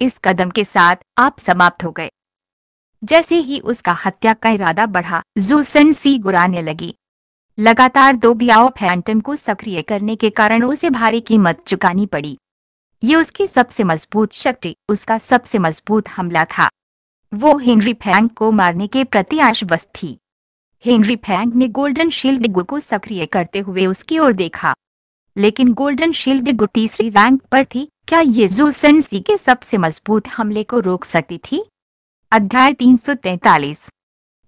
इस कदम के साथ आप समाप्त हो गए जैसे ही उसका हत्या का इरादा बढ़ा जूसन सी गुराने लगी लगातार दो बियाओ फैंटम को सक्रिय करने के कारण उसे भारी कीमत चुकानी पड़ी ये उसकी सबसे मजबूत शक्ति उसका सबसे मजबूत हमला था वो हेनरी फैंक को मारने के प्रति आश्वस्त थी हेनरी फैंक ने गोल्डन शील्ड गु को सक्रिय करते हुए उसकी ओर देखा लेकिन गोल्डन शील्ड गु तीसरी रैंक पर थी क्या ये जूसनसी के सबसे मजबूत हमले को रोक सकती थी अध्याय तीन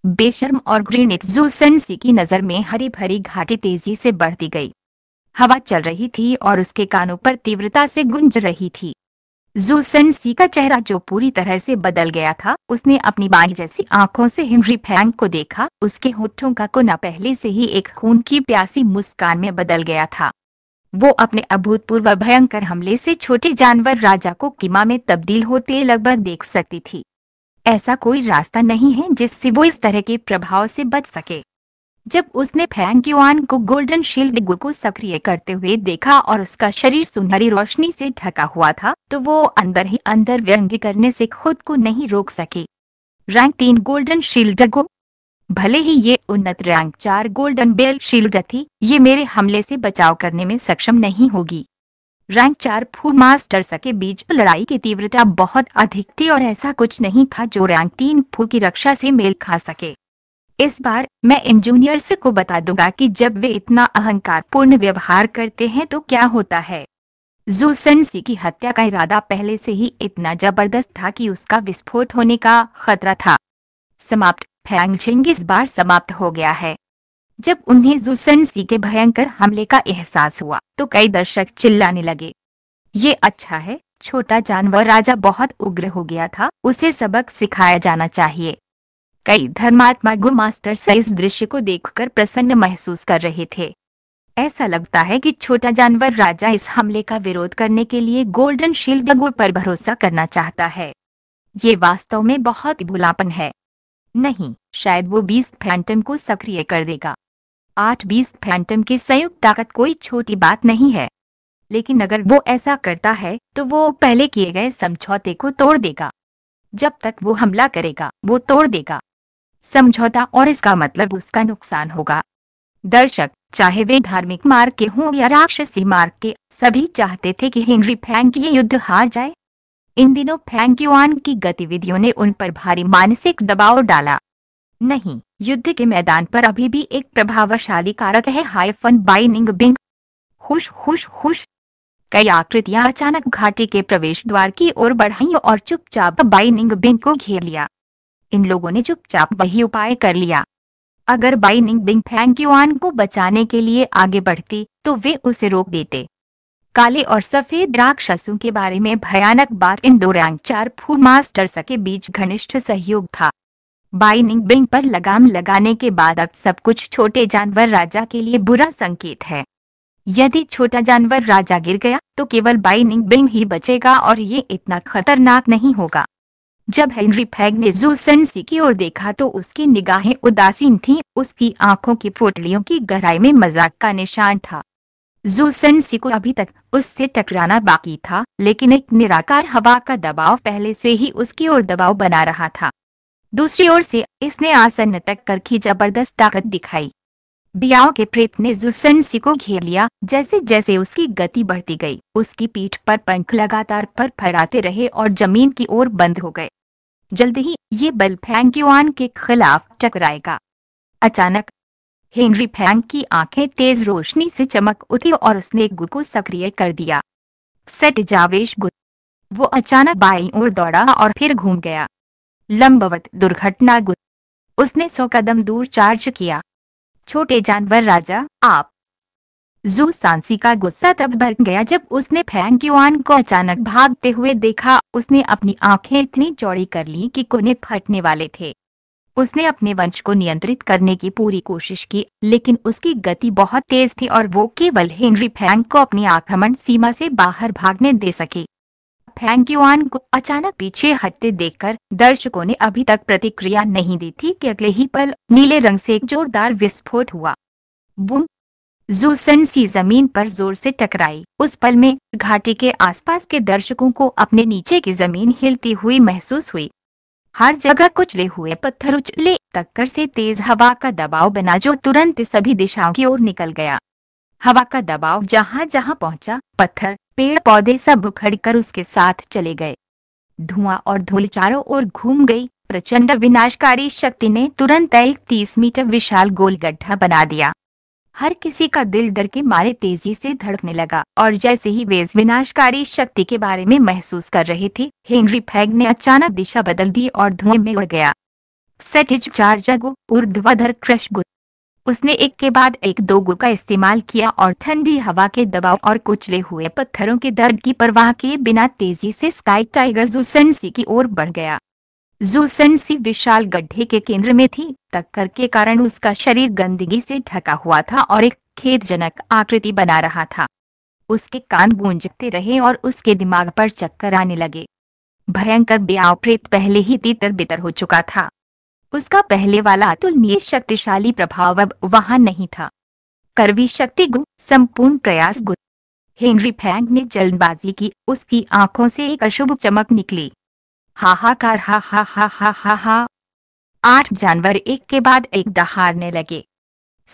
बेशर्म और ग्रीन एक्जूसेंसी की नजर में हरी भरी घाटी तेजी से बढ़ती गई हवा चल रही थी और उसके कानों पर तीव्रता से गुंज रही थी जूसेंसी का चेहरा जो पूरी तरह से बदल गया था उसने अपनी बाई जैसी आंखों से हिमरी फैंक को देखा उसके होठों का कोना पहले से ही एक खून की प्यासी मुस्कान में बदल गया था वो अपने अभूतपूर्व भयंकर हमले से छोटे जानवर राजा को किमा में तब्दील होते लगभग देख सकती थी ऐसा कोई रास्ता नहीं है जिससे वो इस तरह के प्रभाव से बच सके जब उसने फैंग युआन को गोल्डन शील्ड को सक्रिय करते हुए देखा और उसका शरीर सुनहरी रोशनी से ढका हुआ था तो वो अंदर ही अंदर व्यंग करने से खुद को नहीं रोक सके रैंक तीन गोल्डन शील्ड गो भले ही ये उन्नत रैंक चार गोल्डन बेल शील्ड थी ये मेरे हमले से बचाव करने में सक्षम नहीं होगी रैंक चार फू मास्टर के बीच लड़ाई की तीव्रता बहुत अधिक थी और ऐसा कुछ नहीं था जो रैंक तीन फू की रक्षा से मेल खा सके इस बार मैं इन जूनियर्स को बता दूंगा कि जब वे इतना अहंकार पूर्ण व्यवहार करते हैं तो क्या होता है जूसनसी की हत्या का इरादा पहले से ही इतना जबरदस्त था कि उसका विस्फोट होने का खतरा था समाप्त फैंग इस बार समाप्त हो गया है जब उन्हें सी के भयंकर हमले का एहसास हुआ तो कई दर्शक चिल्लाने लगे ये अच्छा है छोटा जानवर राजा बहुत उग्र हो गया था उसे सबक सिखाया जाना चाहिए कई धर्मात्मा गु मास्टर से इस दृश्य को देखकर प्रसन्न महसूस कर रहे थे ऐसा लगता है कि छोटा जानवर राजा इस हमले का विरोध करने के लिए गोल्डन शील्ड गुड़ पर भरोसा करना चाहता है ये वास्तव में बहुत भुलापन है नहीं शायद वो बीस फैंटम को सक्रिय कर देगा आठ बीस फैंटम की संयुक्त ताकत कोई छोटी बात नहीं है लेकिन अगर वो ऐसा करता है तो वो पहले किए गए समझौते को तोड़ देगा जब तक वो हमला करेगा वो तोड़ देगा समझौता और इसका मतलब उसका नुकसान होगा दर्शक चाहे वे धार्मिक मार्ग के हों या राक्षसी मार्ग के सभी चाहते थे कि हेनरी फैंक ये युद्ध हार जाए इन दिनों फैंक्यूआन की गतिविधियों ने उन पर भारी मानसिक दबाव डाला नहीं युद्ध के मैदान पर अभी भी एक प्रभावशाली कारक है हाइफन बाइनिंग बिंग हुश हुश हुश कई आकृतियां अचानक घाटी के प्रवेश द्वार की ओर बढ़ाई और चुपचाप बाइनिंग बिंग को घेर लिया इन लोगों ने चुपचाप वही उपाय कर लिया अगर बाइनिंग बिंग फैंग युआन को बचाने के लिए आगे बढ़ती तो वे उसे रोक देते काले और सफेद राक्षसों के बारे में भयानक बात इन दो रैंक चार फू मास्टर्स के बीच घनिष्ठ सहयोग था बाइनिंग बिंग पर लगाम लगाने के बाद अब सब कुछ छोटे जानवर राजा के लिए बुरा संकेत है यदि छोटा जानवर राजा गिर गया तो केवल बाइनिंग बिंग ही बचेगा और ये इतना खतरनाक नहीं होगा जब हेनरी फैग ने जूसनसी की ओर देखा तो उसकी निगाहें उदासीन थीं, उसकी आंखों की पोटलियों की गहराई में मजाक का निशान था सी को अभी तक उससे टकराना बाकी था लेकिन एक निराकार हवा का दबाव पहले से ही उसकी ओर दबाव बना रहा था दूसरी ओर से इसने आसन कर की जबरदस्त ताकत दिखाई बियाओ के प्रेत ने जुसनसी को घेर लिया जैसे जैसे उसकी गति बढ़ती गई उसकी पीठ पर पंख लगातार पर फहराते रहे और जमीन की ओर बंद हो गए जल्द ही ये बल फैंक्यूआन के खिलाफ टकराएगा अचानक हेनरी फैंक की आंखें तेज रोशनी से चमक उठी और उसने गु को सक्रिय कर दिया सेट जावेश गु वो अचानक बाई और दौड़ा और फिर घूम गया लंबवत दुर्घटना उसने सौ कदम दूर चार्ज किया छोटे जानवर राजा आप जू सांसी का गुस्सा तब भर गया जब उसने फैंग्युआन को अचानक भागते हुए देखा उसने अपनी आंखें इतनी चौड़ी कर ली कि कोने फटने वाले थे उसने अपने वंश को नियंत्रित करने की पूरी कोशिश की लेकिन उसकी गति बहुत तेज थी और वो केवल हेनरी फैंग को अपनी आक्रमण सीमा से बाहर भागने दे सके थैंक यू को अचानक पीछे हटते देखकर दर्शकों ने अभी तक प्रतिक्रिया नहीं दी थी कि अगले ही पल नीले रंग से एक जोरदार विस्फोट हुआ बुम जूसन सी जमीन पर जोर से टकराई उस पल में घाटी के आसपास के दर्शकों को अपने नीचे की जमीन हिलती हुई महसूस हुई हर जगह कुचले हुए पत्थर उछले टक्कर से तेज हवा का दबाव बना जो तुरंत सभी दिशाओं की ओर निकल गया हवा का दबाव जहां जहां पहुंचा पत्थर पेड़ पौधे सब कर उसके साथ चले गए धुआं और धूल चारों ओर घूम गई प्रचंड विनाशकारी शक्ति ने तुरंत एक तीस मीटर विशाल गोल गड्ढा बना दिया हर किसी का दिल डर के मारे तेजी से धड़कने लगा और जैसे ही वे विनाशकारी शक्ति के बारे में महसूस कर रहे थे हेनरी फैग ने अचानक दिशा बदल दी और धुएं में उड़ गया सटिज चार जगो ऊर्ध्वाधर क्रश उसने एक के बाद एक दो गु का इस्तेमाल किया और ठंडी हवा के दबाव और कुचले हुए पत्थरों के दर्द की परवाह किए बिना तेजी से स्काई टाइगर जूसनसी की ओर बढ़ गया जूसनसी विशाल गड्ढे के केंद्र में थी टक्कर के कारण उसका शरीर गंदगी से ढका हुआ था और एक खेदजनक आकृति बना रहा था उसके कान गूंजते रहे और उसके दिमाग पर चक्कर आने लगे भयंकर ब्याप्रेत पहले ही तीतर बितर हो चुका था उसका पहले वाला अतुलनीय शक्तिशाली प्रभाव अब वहां नहीं था करवी शक्ति गुण संपूर्ण प्रयास गु हेनरी फैंग ने जल्दबाजी की उसकी आंखों से एक अशुभ चमक निकली हाहाकार हा हा हा हा हा हा आठ जानवर एक के बाद एक दहाड़ने लगे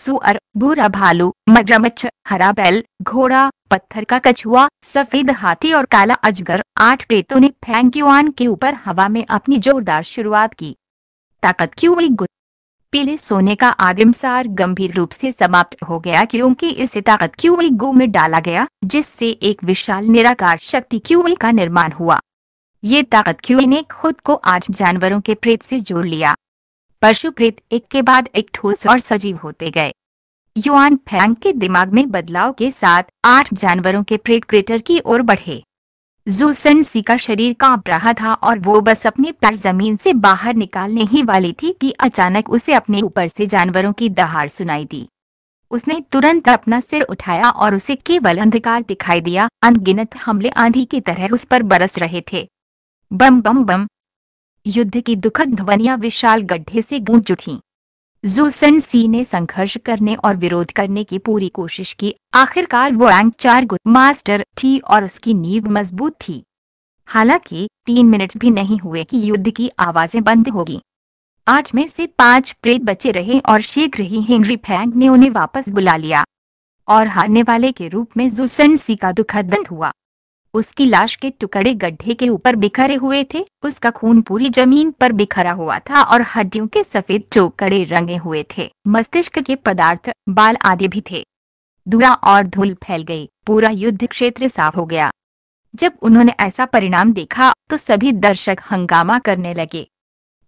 सुअर भूरा भालू मगरमच्छ हरा बैल घोड़ा पत्थर का कछुआ सफेद हाथी और काला अजगर आठ प्रेतों ने फैंक्यूआन के ऊपर हवा में अपनी जोरदार शुरुआत की ताकत क्यों पीले सोने का आदिम सार गंभीर रूप से समाप्त हो गया क्योंकि इसे ताकत क्यूइगो में डाला गया जिससे एक विशाल निराकार शक्ति क्यूई का निर्माण हुआ ये ताकत क्यूई ने खुद को आज जानवरों के प्रेत से जोड़ लिया पशु प्रेत एक के बाद एक ठोस और सजीव होते गए युआन फैंग के दिमाग में बदलाव के साथ आठ जानवरों के प्रेत क्रेटर की ओर बढ़े जूसन सी का शरीर कांप रहा था और वो बस अपने पैर जमीन से बाहर निकालने ही वाली थी कि अचानक उसे अपने ऊपर से जानवरों की दहाड़ सुनाई दी उसने तुरंत अपना सिर उठाया और उसे केवल अंधकार दिखाई दिया अनगिनत हमले आंधी की तरह उस पर बरस रहे थे बम बम बम युद्ध की दुखद ध्वनिया विशाल गड्ढे से गूंज उठी जूसन सी ने संघर्ष करने और विरोध करने की पूरी कोशिश की आखिरकार वो रैंक चार गुट मास्टर थी और उसकी नींव मजबूत थी हालांकि तीन मिनट भी नहीं हुए कि युद्ध की आवाजें बंद होगी आठ में से पांच प्रेत बचे रहे और शीघ्र ही हेनरी फैंग ने उन्हें वापस बुला लिया और हारने वाले के रूप में जूसन सी का दुखद हुआ उसकी लाश के टुकड़े गड्ढे के ऊपर बिखरे हुए थे उसका खून पूरी जमीन पर बिखरा हुआ था और हड्डियों के सफेद चौकड़े रंगे हुए थे मस्तिष्क के पदार्थ बाल आदि भी थे दुआ और धूल फैल गई पूरा युद्ध क्षेत्र साफ हो गया जब उन्होंने ऐसा परिणाम देखा तो सभी दर्शक हंगामा करने लगे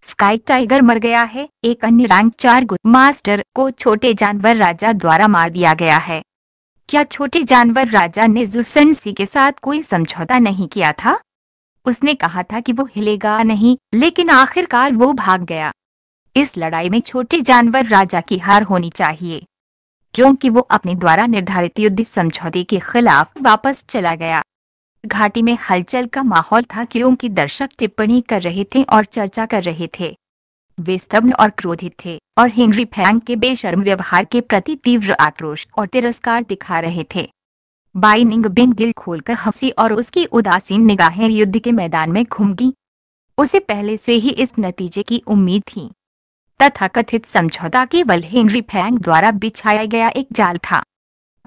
स्काई टाइगर मर गया है एक अन्य रैंक चार मास्टर को छोटे जानवर राजा द्वारा मार दिया गया है क्या छोटे जानवर राजा ने जुसन सी के साथ कोई समझौता नहीं किया था उसने कहा था कि वो हिलेगा नहीं लेकिन आखिरकार वो भाग गया इस लड़ाई में छोटे जानवर राजा की हार होनी चाहिए क्योंकि वो अपने द्वारा निर्धारित युद्ध समझौते के खिलाफ वापस चला गया घाटी में हलचल का माहौल था क्योंकि दर्शक टिप्पणी कर रहे थे और चर्चा कर रहे थे वे स्तब्ध और क्रोधित थे और हेनरी फैंग के बेशर्म व्यवहार के प्रति तीव्र आक्रोश और तिरस्कार दिखा रहे थे बाइनिंग बिन दिल खोलकर हंसी और उसकी उदासीन निगाहें युद्ध के मैदान में घूम गई उसे पहले से ही इस नतीजे की उम्मीद थी तथा कथित समझौता केवल हेनरी फैंग द्वारा बिछाया गया एक जाल था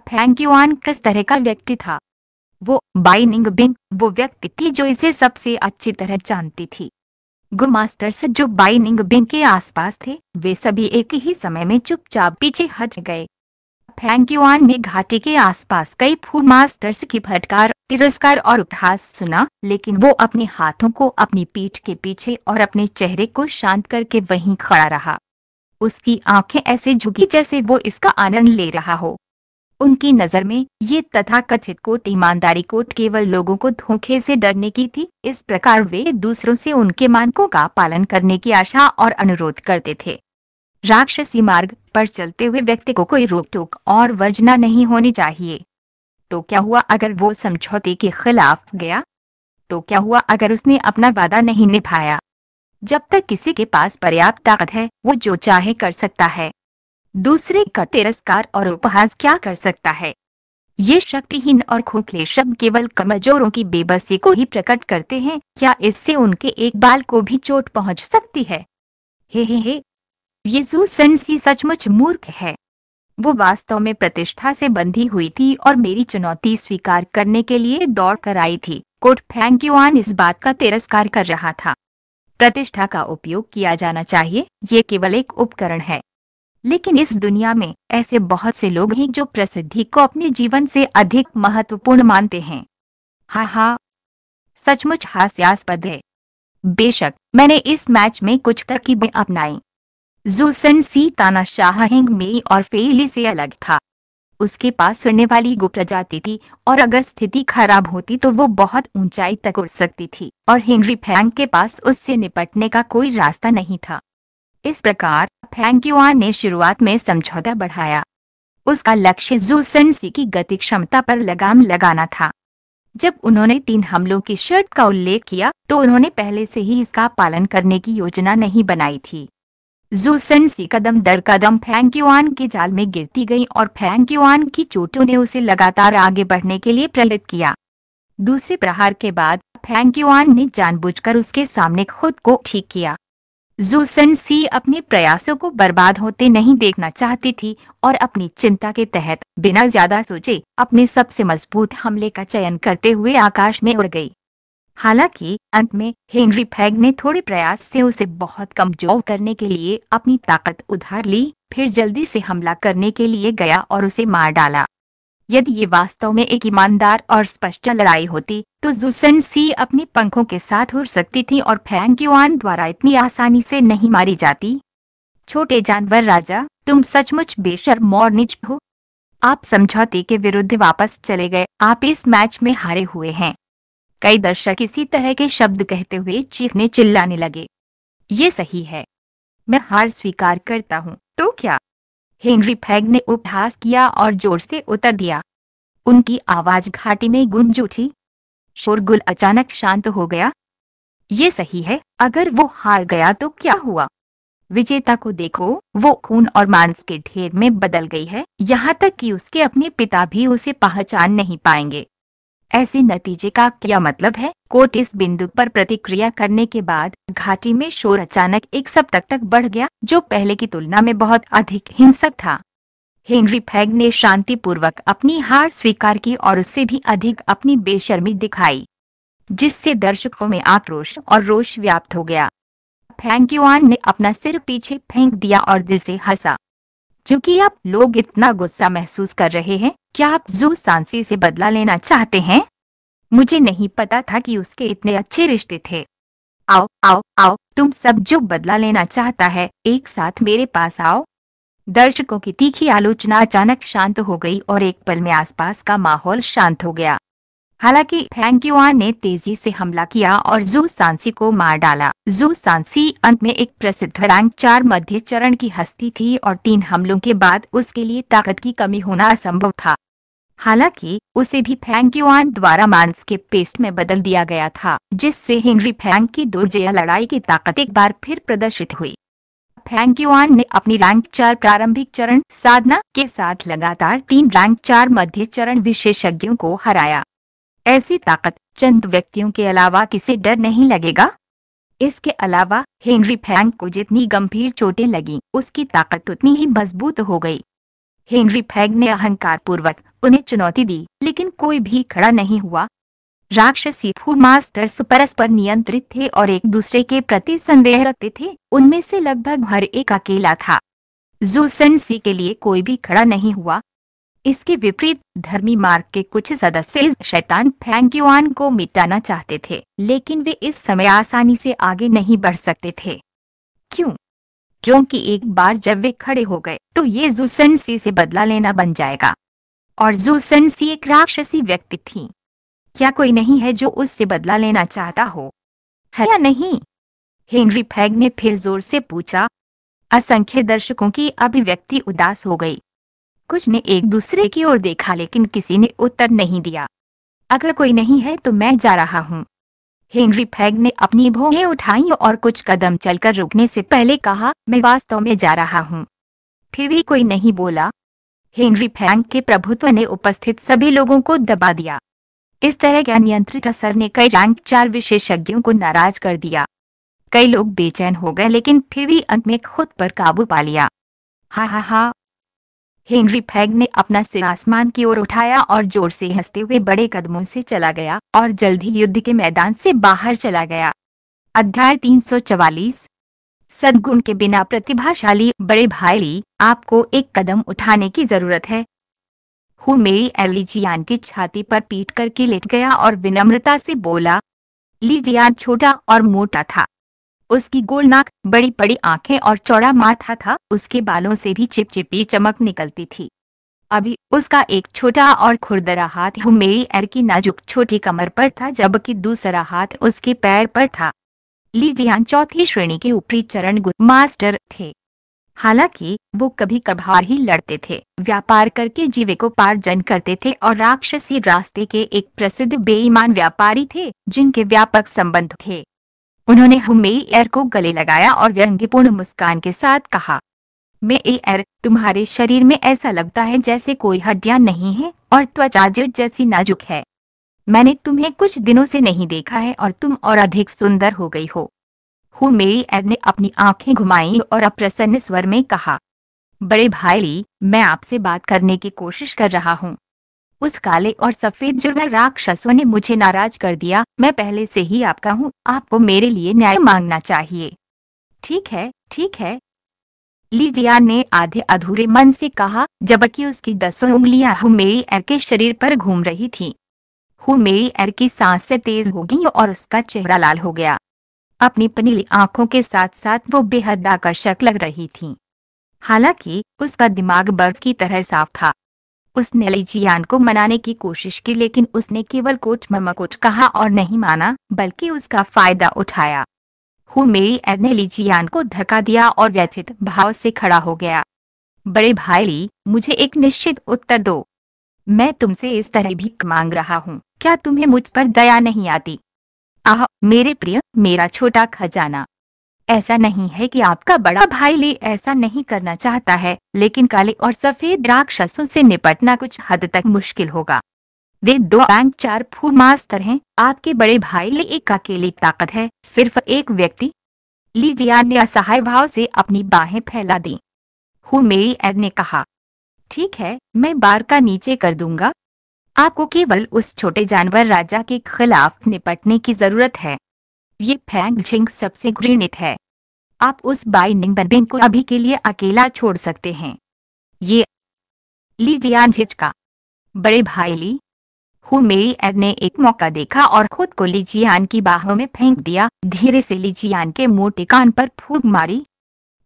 फैंग युआन किस तरह का व्यक्ति था वो बाइनिंग बिंग वो व्यक्ति थी जो इसे सबसे अच्छी तरह जानती थी गुमास्टर्स जो बाइनिंग बिन के आसपास थे वे सभी एक ही समय में चुपचाप पीछे हट गए फैंक्यूआन ने घाटी के आसपास कई फू मास्टर्स की फटकार तिरस्कार और उपहास सुना लेकिन वो अपने हाथों को अपनी पीठ के पीछे और अपने चेहरे को शांत करके वहीं खड़ा रहा उसकी आंखें ऐसे झुकी जैसे वो इसका आनंद ले रहा हो उनकी नज़र में ये तथाकथित कोट ईमानदारी कोट केवल लोगों को धोखे से डरने की थी इस प्रकार वे दूसरों से उनके मानकों का पालन करने की आशा और अनुरोध करते थे राक्षसी मार्ग पर चलते हुए व्यक्ति को कोई रोक टोक और वर्जना नहीं होनी चाहिए तो क्या हुआ अगर वो समझौते के खिलाफ गया तो क्या हुआ अगर उसने अपना वादा नहीं निभाया जब तक किसी के पास पर्याप्त ताकत है वो जो चाहे कर सकता है दूसरे का तिरस्कार और उपहास क्या कर सकता है ये शक्तिहीन और खोखले शब्द केवल कमजोरों की बेबसी को ही प्रकट करते हैं क्या इससे उनके एक बाल को भी चोट पहुंच सकती है हे हे हे ये सनसी सचमुच मूर्ख है वो वास्तव में प्रतिष्ठा से बंधी हुई थी और मेरी चुनौती स्वीकार करने के लिए दौड़ कर आई थी कोट युआन इस बात का तिरस्कार कर रहा था प्रतिष्ठा का उपयोग किया जाना चाहिए ये केवल एक उपकरण है लेकिन इस दुनिया में ऐसे बहुत से लोग हैं जो प्रसिद्धि को अपने जीवन से अधिक महत्वपूर्ण मानते हैं हा हा सचमुच हास्यास्पद है बेशक मैंने इस मैच में कुछ तरकीबें अपनाई जूसन सी ताना हिंग मेई और फेली से अलग था उसके पास सुनने वाली गुप्त जाती थी और अगर स्थिति खराब होती तो वो बहुत ऊंचाई तक उड़ सकती थी और हेनरी फैंग के पास उससे निपटने का कोई रास्ता नहीं था इस प्रकार फैंगयुआ ने शुरुआत में समझौता बढ़ाया उसका लक्ष्य जूसनसी की गति क्षमता पर लगाम लगाना था जब उन्होंने तीन हमलों की शर्त का उल्लेख किया तो उन्होंने पहले से ही इसका पालन करने की योजना नहीं बनाई थी जूसनसी कदम दर कदम फैंक्यूआन के जाल में गिरती गई और फैंक्यूआन की चोटों ने उसे लगातार आगे बढ़ने के लिए प्रेरित किया दूसरे प्रहार के बाद फैंक्यूआन ने जानबूझकर उसके सामने खुद को ठीक किया जूसन सी अपने प्रयासों को बर्बाद होते नहीं देखना चाहती थी और अपनी चिंता के तहत बिना ज्यादा सोचे अपने सबसे मजबूत हमले का चयन करते हुए आकाश में उड़ गई हालांकि अंत में हेनरी फैग ने थोड़े प्रयास से उसे बहुत कमजोर करने के लिए अपनी ताकत उधार ली फिर जल्दी से हमला करने के लिए गया और उसे मार डाला यदि ये वास्तव में एक ईमानदार और स्पष्ट लड़ाई होती तो जुसन सी अपने पंखों के साथ उड़ सकती थी और फैंग युआन द्वारा इतनी आसानी से नहीं मारी जाती छोटे जानवर राजा तुम सचमुच बेशर्म और निज हो आप समझौते के विरुद्ध वापस चले गए आप इस मैच में हारे हुए हैं कई दर्शक इसी तरह के शब्द कहते हुए चीखने चिल्लाने लगे ये सही है मैं हार स्वीकार करता हूँ तो क्या हेनरी फैग ने उपहास किया और जोर से उतर दिया उनकी आवाज घाटी में गुंज उठी शोरगुल अचानक शांत हो गया ये सही है अगर वो हार गया तो क्या हुआ विजेता को देखो वो खून और मांस के ढेर में बदल गई है यहाँ तक कि उसके अपने पिता भी उसे पहचान नहीं पाएंगे ऐसे नतीजे का क्या मतलब है कोर्ट इस बिंदु पर प्रतिक्रिया करने के बाद घाटी में शोर अचानक एक सप्तक तक बढ़ गया जो पहले की तुलना में बहुत अधिक हिंसक था हेनरी फैग ने शांति पूर्वक अपनी हार स्वीकार की और उससे भी अधिक अपनी बेशर्मी दिखाई जिससे दर्शकों में आक्रोश और रोष व्याप्त हो गया फैंग ने अपना सिर पीछे फेंक दिया और दिल से हंसा क्योंकि आप लोग इतना गुस्सा महसूस कर रहे हैं क्या आप जू सांसी से बदला लेना चाहते हैं मुझे नहीं पता था कि उसके इतने अच्छे रिश्ते थे आओ आओ आओ तुम सब जो बदला लेना चाहता है एक साथ मेरे पास आओ दर्शकों की तीखी आलोचना अचानक शांत हो गई और एक पल में आसपास का माहौल शांत हो गया हालांकि फैंगक्यूआ ने तेजी से हमला किया और जू सांसी को मार डाला जू सांसी अंत में एक प्रसिद्ध रैंक चार मध्य चरण की हस्ती थी और तीन हमलों के बाद उसके लिए ताकत की कमी होना असंभव था हालांकि उसे भी फैंगक्यूआन द्वारा मांस के पेस्ट में बदल दिया गया था जिससे हेनरी फैंक की दुर्जया लड़ाई की ताकत एक बार फिर प्रदर्शित हुई फैंगक्यूआन ने अपनी रैंक चार प्रारंभिक चरण साधना के साथ लगातार तीन रैंक चार मध्य चरण विशेषज्ञों को हराया ऐसी ताकत चंद व्यक्तियों के अलावा किसे डर नहीं लगेगा इसके अलावा हेनरी फैंग को जितनी गंभीर चोटें लगी उसकी ताकत उतनी ही मजबूत हो गई हेनरी फैंग ने अहंकार पूर्वक उन्हें चुनौती दी लेकिन कोई भी खड़ा नहीं हुआ राक्षसी फू मास्टर्स परस्पर नियंत्रित थे और एक दूसरे के प्रति संदेह रखते थे उनमें से लगभग हर एक अकेला था जूसन सी के लिए कोई भी खड़ा नहीं हुआ इसके विपरीत धर्मी मार्ग के कुछ सदस्य शैतान फैंग्युआन को मिटाना चाहते थे लेकिन वे इस समय आसानी से आगे नहीं बढ़ सकते थे क्यों क्योंकि एक बार जब वे खड़े हो गए तो ये जूसन सी से बदला लेना बन जाएगा और जूसन सी एक राक्षसी व्यक्ति थी क्या कोई नहीं है जो उससे बदला लेना चाहता हो है या नहीं हेनरी फैग ने फिर जोर से पूछा असंख्य दर्शकों की अभिव्यक्ति उदास हो गई कुछ ने एक दूसरे की ओर देखा लेकिन किसी ने उत्तर नहीं दिया अगर कोई नहीं है तो मैं जा रहा हूँ हेनरी फैग ने अपनी भौहें उठाई और कुछ कदम चलकर रुकने से पहले कहा मैं वास्तव में जा रहा हूँ फिर भी कोई नहीं बोला हेनरी फैंग के प्रभुत्व ने उपस्थित सभी लोगों को दबा दिया इस तरह के अनियंत्रित असर ने कई रैंक चार विशेषज्ञों को नाराज कर दिया कई लोग बेचैन हो गए लेकिन फिर भी अंत में खुद पर काबू पा लिया हा हा हा हेनरी फैग ने अपना सिर आसमान की ओर उठाया और जोर से हंसते हुए बड़े कदमों से चला गया और जल्द ही युद्ध के मैदान से बाहर चला गया अध्याय 344 सदगुण के बिना प्रतिभाशाली बड़े भाई आपको एक कदम उठाने की जरूरत है हु मेरी एलिजियान की छाती पर पीट करके लेट गया और विनम्रता से बोला लीजियान छोटा और मोटा था उसकी गोलनाक बड़ी बड़ी आंखें और चौड़ा माथा था उसके बालों से भी चिपचिपी चमक निकलती थी अभी उसका एक छोटा और खुरदरा हाथ मेरी एर की नाजुक छोटी कमर पर था जबकि दूसरा हाथ उसके पैर पर था लीजियान चौथी श्रेणी के ऊपरी चरण मास्टर थे हालांकि वो कभी कभार ही लड़ते थे व्यापार करके जीवे को पार्जन करते थे और राक्षसी रास्ते के एक प्रसिद्ध बेईमान व्यापारी थे जिनके व्यापक संबंध थे उन्होंने हुमेई एयर को गले लगाया और व्यंग्यपूर्ण मुस्कान के साथ कहा मैं एयर तुम्हारे शरीर में ऐसा लगता है जैसे कोई हड्डियां नहीं है और त्वचा जट जैसी नाजुक है मैंने तुम्हें कुछ दिनों से नहीं देखा है और तुम और अधिक सुंदर हो गई हो हुमेई एयर ने अपनी आंखें घुमाई और अप्रसन्न स्वर में कहा बड़े भाई मैं आपसे बात करने की कोशिश कर रहा हूँ उस काले और सफेद जुर्म राक्षसों ने मुझे नाराज कर दिया मैं पहले से ही आपका हूँ आपको मेरे लिए न्याय मांगना चाहिए ठीक है ठीक है लीजिया ने आधे अधूरे मन से कहा जबकि उसकी दसों उंगलियां एर के शरीर पर घूम रही थी मेरी एर की सांसें तेज हो गई और उसका चेहरा लाल हो गया अपनी पनीली आंखों के साथ साथ वो बेहद आकर्षक लग रही थी हालांकि उसका दिमाग बर्फ की तरह साफ था उसने लीजियान को मनाने की कोशिश की लेकिन उसने केवल कुछ ममा कुछ कहा और नहीं माना बल्कि उसका फायदा उठाया मेरी एर ने लीजियान को धक्का दिया और व्यथित भाव से खड़ा हो गया बड़े भाई ली मुझे एक निश्चित उत्तर दो मैं तुमसे इस तरह भी मांग रहा हूँ क्या तुम्हें मुझ पर दया नहीं आती आह मेरे प्रिय मेरा छोटा खजाना ऐसा नहीं है कि आपका बड़ा भाई ले ऐसा नहीं करना चाहता है लेकिन काले और सफेद राक्षसों से निपटना कुछ हद तक मुश्किल होगा वे दो बैंक चार फू मास्टर हैं आपके बड़े भाई ले एक अकेली ताकत है सिर्फ एक व्यक्ति लीजिया ने असहाय भाव से अपनी बाहें फैला दी हु मेरी एड ने कहा ठीक है मैं बार का नीचे कर दूंगा आपको केवल उस छोटे जानवर राजा के खिलाफ निपटने की जरूरत है ये फैंग झिंग सबसे घृणित है आप उस बाइनिंग बनबिन को अभी के लिए अकेला छोड़ सकते हैं ये लीजियान झिझका बड़े भाई ली हु मेरी एड ने एक मौका देखा और खुद को लीजियान की बाहों में फेंक दिया धीरे से लीजियान के मोटे कान पर फूक मारी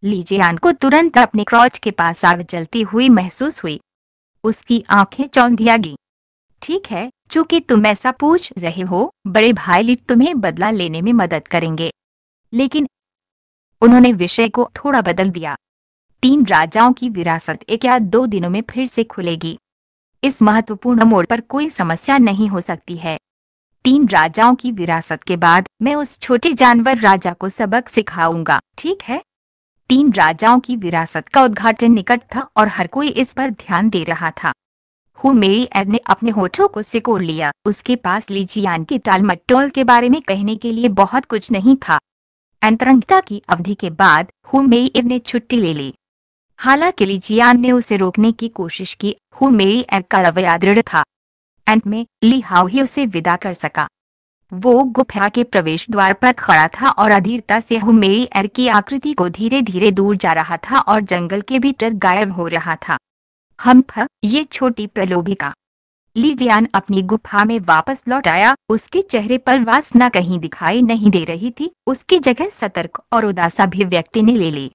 लीजियान को तुरंत अपने क्रॉच के पास आग जलती हुई महसूस हुई उसकी आंखें चौंधिया गई ठीक है चूंकि तुम ऐसा पूछ रहे हो बड़े भाई लिट तुम्हें बदला लेने में मदद करेंगे लेकिन उन्होंने विषय को थोड़ा बदल दिया तीन राजाओं की विरासत एक या दो दिनों में फिर से खुलेगी इस महत्वपूर्ण मोड़ पर कोई समस्या नहीं हो सकती है तीन राजाओं की विरासत के बाद मैं उस छोटे जानवर राजा को सबक सिखाऊंगा ठीक है तीन राजाओं की विरासत का उद्घाटन निकट था और हर कोई इस पर ध्यान दे रहा था हु मेरी एड ने अपने होठों को सिकोड़ लिया उसके पास लीजियान के टालमटोल के बारे में कहने के लिए बहुत कुछ नहीं था अंतरंगता की अवधि के बाद मेरी एड ने छुट्टी ले ली हालांकि लीजियान ने उसे रोकने की कोशिश की हु मेरी एड का रवैया दृढ़ था अंत में ली हाउ ही उसे विदा कर सका वो गुफा के प्रवेश द्वार पर खड़ा था और अधीरता से मेरी एर की आकृति को धीरे धीरे दूर जा रहा था और जंगल के भीतर गायब हो रहा था हम ये छोटी प्रलोभिका लीजियान अपनी गुफा में वापस लौट आया उसके चेहरे पर वासना कहीं दिखाई नहीं दे रही थी उसकी जगह सतर्क और उदास अभिव्यक्ति ने ले ली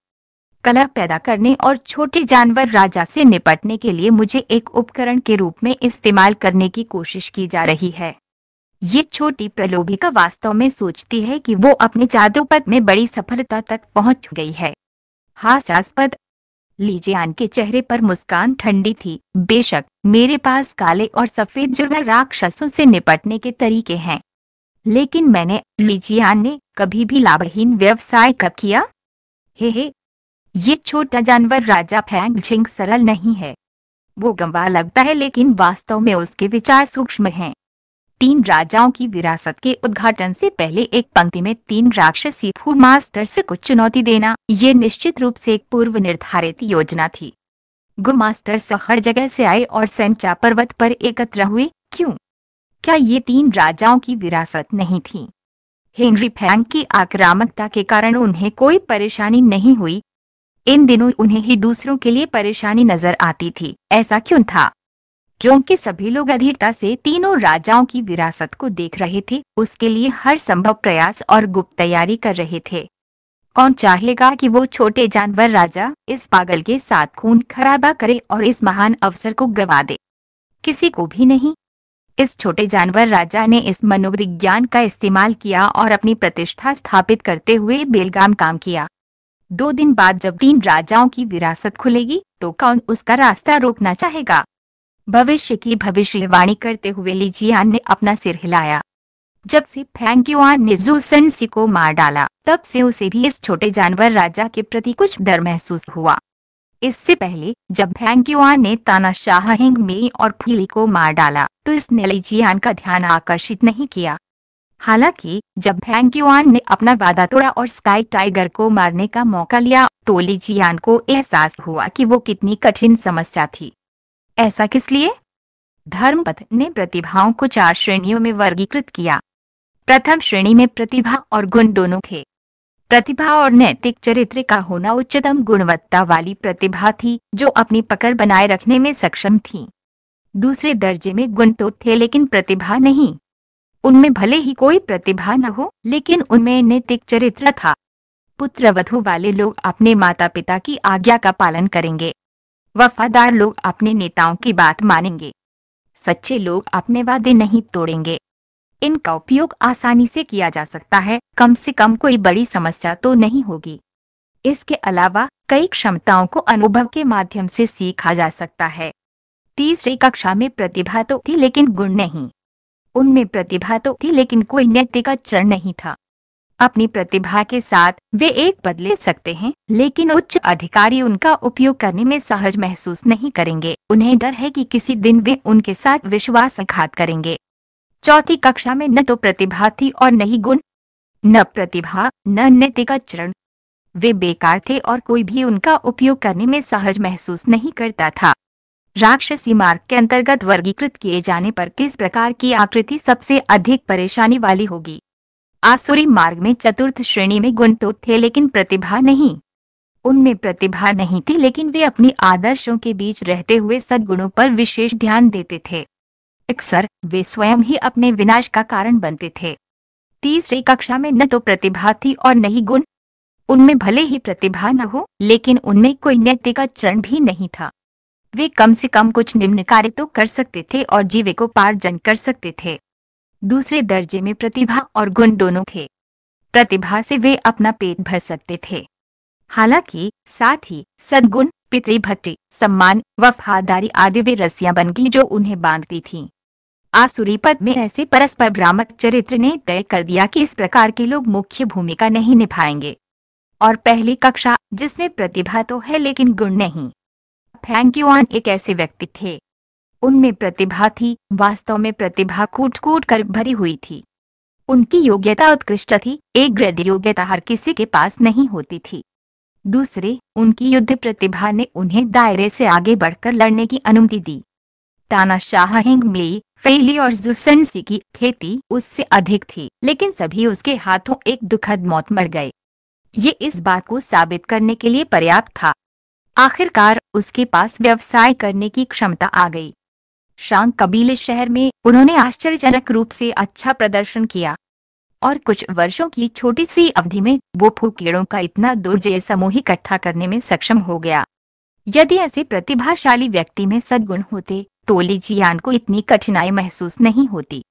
कला पैदा करने और छोटे जानवर राजा से निपटने के लिए मुझे एक उपकरण के रूप में इस्तेमाल करने की कोशिश की जा रही है ये छोटी प्रलोभिका वास्तव में सोचती है कि वो अपने जादू पद में बड़ी सफलता तक पहुंच गई है हास्यास्पद लीजियान के चेहरे पर मुस्कान ठंडी थी बेशक मेरे पास काले और सफेद जुर्म राक्षसों से निपटने के तरीके हैं लेकिन मैंने लीजियान ने कभी भी लाभहीन व्यवसाय कब किया हे हे ये छोटा जानवर राजा फैंग झिंग सरल नहीं है वो गंवा लगता है लेकिन वास्तव में उसके विचार सूक्ष्म हैं। तीन राजाओं की विरासत के उद्घाटन से पहले एक पंक्ति में तीन राक्षसी फू मास्टर्स को चुनौती देना ये निश्चित रूप से एक पूर्व निर्धारित योजना थी गु मास्टर हर जगह से आए और सेंचा पर्वत पर एकत्र हुए क्यों क्या ये तीन राजाओं की विरासत नहीं थी हेनरी फैंग की आक्रामकता के कारण उन्हें कोई परेशानी नहीं हुई इन दिनों उन्हें ही दूसरों के लिए परेशानी नजर आती थी ऐसा क्यों था क्योंकि सभी लोग अधीरता से तीनों राजाओं की विरासत को देख रहे थे उसके लिए हर संभव प्रयास और गुप्त तैयारी कर रहे थे कौन चाहेगा कि वो छोटे जानवर राजा इस पागल के साथ खून खराबा करे और इस महान अवसर को गवा दे किसी को भी नहीं इस छोटे जानवर राजा ने इस मनोविज्ञान का इस्तेमाल किया और अपनी प्रतिष्ठा स्थापित करते हुए बेलगाम काम किया दो दिन बाद जब तीन राजाओं की विरासत खुलेगी तो कौन उसका रास्ता रोकना चाहेगा भविष्य की भविष्यवाणी करते हुए लीजियान ने अपना सिर हिलाया जब से फैंग ने ने सी को मार डाला तब से उसे भी इस छोटे जानवर राजा के प्रति कुछ डर महसूस हुआ इससे पहले जब फैंग ने ताना शाह हिंग मेई और फीली को मार डाला तो इसने लीजियान का ध्यान आकर्षित नहीं किया हालांकि जब फैंक्यूआन ने अपना वादा तोड़ा और स्काई टाइगर को मारने का मौका लिया तो लीजियान को एहसास हुआ कि वो कितनी कठिन समस्या थी ऐसा किस लिए धर्मपथ ने प्रतिभाओं को चार श्रेणियों में वर्गीकृत किया प्रथम श्रेणी में प्रतिभा और गुण दोनों थे प्रतिभा और नैतिक चरित्र का होना उच्चतम गुणवत्ता वाली प्रतिभा थी जो अपनी पकड़ बनाए रखने में सक्षम थी दूसरे दर्जे में गुण तो थे लेकिन प्रतिभा नहीं उनमें भले ही कोई प्रतिभा न हो लेकिन उनमें नैतिक चरित्र था पुत्रवधु वाले लोग अपने माता पिता की आज्ञा का पालन करेंगे वफादार लोग अपने नेताओं की बात मानेंगे सच्चे लोग अपने वादे नहीं तोड़ेंगे इनका उपयोग आसानी से किया जा सकता है कम से कम कोई बड़ी समस्या तो नहीं होगी इसके अलावा कई क्षमताओं को अनुभव के माध्यम से सीखा जा सकता है तीसरी कक्षा में प्रतिभा तो थी लेकिन गुण नहीं उनमें प्रतिभा तो थी लेकिन कोई नैतिक चरण नहीं था अपनी प्रतिभा के साथ वे एक बदले सकते हैं लेकिन उच्च अधिकारी उनका उपयोग करने में सहज महसूस नहीं करेंगे उन्हें डर है कि किसी दिन वे उनके साथ विश्वासघात करेंगे चौथी कक्षा में न तो प्रतिभा थी और न ही गुण न प्रतिभा न नैतिक चरण वे बेकार थे और कोई भी उनका उपयोग करने में सहज महसूस नहीं करता था राक्षसी मार्ग के अंतर्गत वर्गीकृत किए जाने पर किस प्रकार की आकृति सबसे अधिक परेशानी वाली होगी आसुरी मार्ग में चतुर्थ श्रेणी में गुण तो थे लेकिन प्रतिभा नहीं उनमें प्रतिभा नहीं थी लेकिन वे अपने आदर्शों के बीच रहते हुए सद्गुणों पर विशेष ध्यान देते थे अक्सर वे स्वयं ही अपने विनाश का कारण बनते थे तीसरी कक्षा में न तो प्रतिभा थी और न ही गुण उनमें भले ही प्रतिभा न हो लेकिन उनमें कोई नैतिक चरण भी नहीं था वे कम से कम कुछ निम्न कार्य तो कर सकते थे और जीवे को पार्जन कर सकते थे दूसरे दर्जे में प्रतिभा और गुण दोनों थे प्रतिभा से वे अपना पेट भर सकते थे हालांकि साथ ही सदगुण पितृभक्ति सम्मान वफादारी आदि वे रस्सियां बन गई जो उन्हें बांधती थीं। आसुरी पद में ऐसे परस्पर भ्रामक चरित्र ने तय कर दिया कि इस प्रकार के लोग मुख्य भूमिका नहीं निभाएंगे और पहली कक्षा जिसमें प्रतिभा तो है लेकिन गुण नहीं ऑन एक ऐसे व्यक्ति थे उनमें प्रतिभा थी वास्तव में प्रतिभा कूट कूट कर भरी हुई थी उनकी योग्यता उत्कृष्ट थी एक ग्रेड योग्यता हर किसी के पास नहीं होती थी दूसरे उनकी युद्ध प्रतिभा ने उन्हें दायरे से आगे बढ़कर लड़ने की अनुमति दी तानाशाह हिंग में फेली और जुसनसी की खेती उससे अधिक थी लेकिन सभी उसके हाथों एक दुखद मौत मर गए ये इस बात को साबित करने के लिए पर्याप्त था आखिरकार उसके पास व्यवसाय करने की क्षमता आ गई शांग कबीले शहर में उन्होंने आश्चर्यजनक रूप से अच्छा प्रदर्शन किया और कुछ वर्षों की छोटी सी अवधि में वो फूकीड़ों का इतना दुर्जय समूह इकट्ठा करने में सक्षम हो गया यदि ऐसे प्रतिभाशाली व्यक्ति में सद्गुण होते तो लिजियान को इतनी कठिनाई महसूस नहीं होती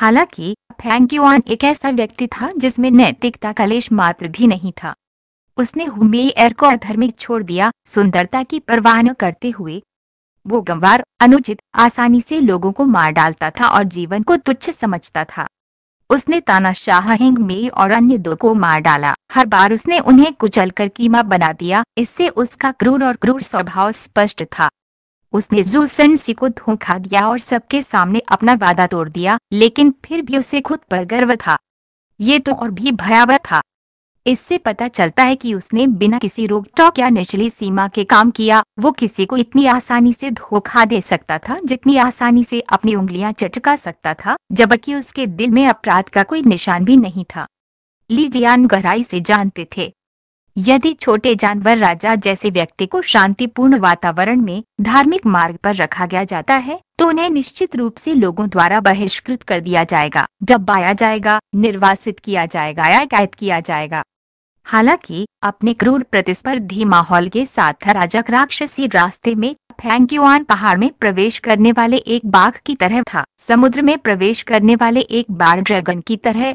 हालांकि फैंक्यूआन एक ऐसा व्यक्ति था जिसमें नैतिकता कलेश मात्र भी नहीं था उसने हुमेयर को अधर्मिक छोड़ दिया सुंदरता की परवाह न करते हुए वो गंवार अनुचित आसानी से लोगों को मार डालता था और जीवन को तुच्छ समझता था उसने तानाशाह हिंग में और अन्य दो को मार डाला हर बार उसने उन्हें कुचल कर कीमा बना दिया इससे उसका क्रूर और क्रूर स्वभाव स्पष्ट था उसने सी को धोखा दिया और सबके सामने अपना वादा तोड़ दिया लेकिन फिर भी उसे खुद पर गर्व था ये तो और भी भयावह था इससे पता चलता है कि उसने बिना किसी रोक टॉक या निचली सीमा के काम किया वो किसी को इतनी आसानी से धोखा दे सकता था जितनी आसानी से अपनी उंगलियां चटका सकता था जबकि उसके दिल में अपराध का कोई निशान भी नहीं था लीजियान गहराई से जानते थे यदि छोटे जानवर राजा जैसे व्यक्ति को शांतिपूर्ण वातावरण में धार्मिक मार्ग पर रखा गया जाता है तो उन्हें निश्चित रूप से लोगों द्वारा बहिष्कृत कर दिया जाएगा जब बाया जाएगा निर्वासित किया जाएगा या कैद किया जाएगा हालांकि अपने क्रूर प्रतिस्पर्धी माहौल के साथ राजक राक्षसी रास्ते में फैंक्यूआन पहाड़ में प्रवेश करने वाले एक बाघ की तरह था समुद्र में प्रवेश करने वाले एक बार ड्रैगन की तरह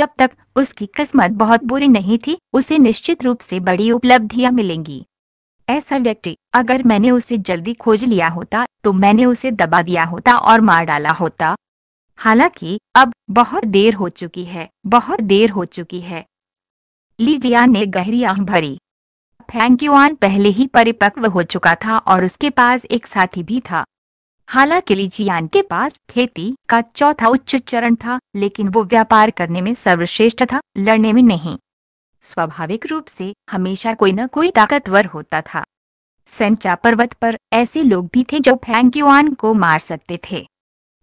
जब तक उसकी किस्मत बहुत बुरी नहीं थी उसे निश्चित रूप से बड़ी उपलब्धियां मिलेंगी ऐसा व्यक्ति अगर मैंने उसे जल्दी खोज लिया होता तो मैंने उसे दबा दिया होता और मार डाला होता हालांकि अब बहुत देर हो चुकी है बहुत देर हो चुकी है लीजिया ने गहरी आह भरी आन पहले ही परिपक्व हो चुका था और उसके पास एक साथी भी था हालांकि लीजियान के पास खेती का चौथा उच्च चरण था लेकिन वो व्यापार करने में सर्वश्रेष्ठ था लड़ने में नहीं स्वाभाविक रूप से हमेशा कोई न कोई ताकतवर होता था सेंचा पर्वत पर ऐसे लोग भी थे जो फैंक्यूआन को मार सकते थे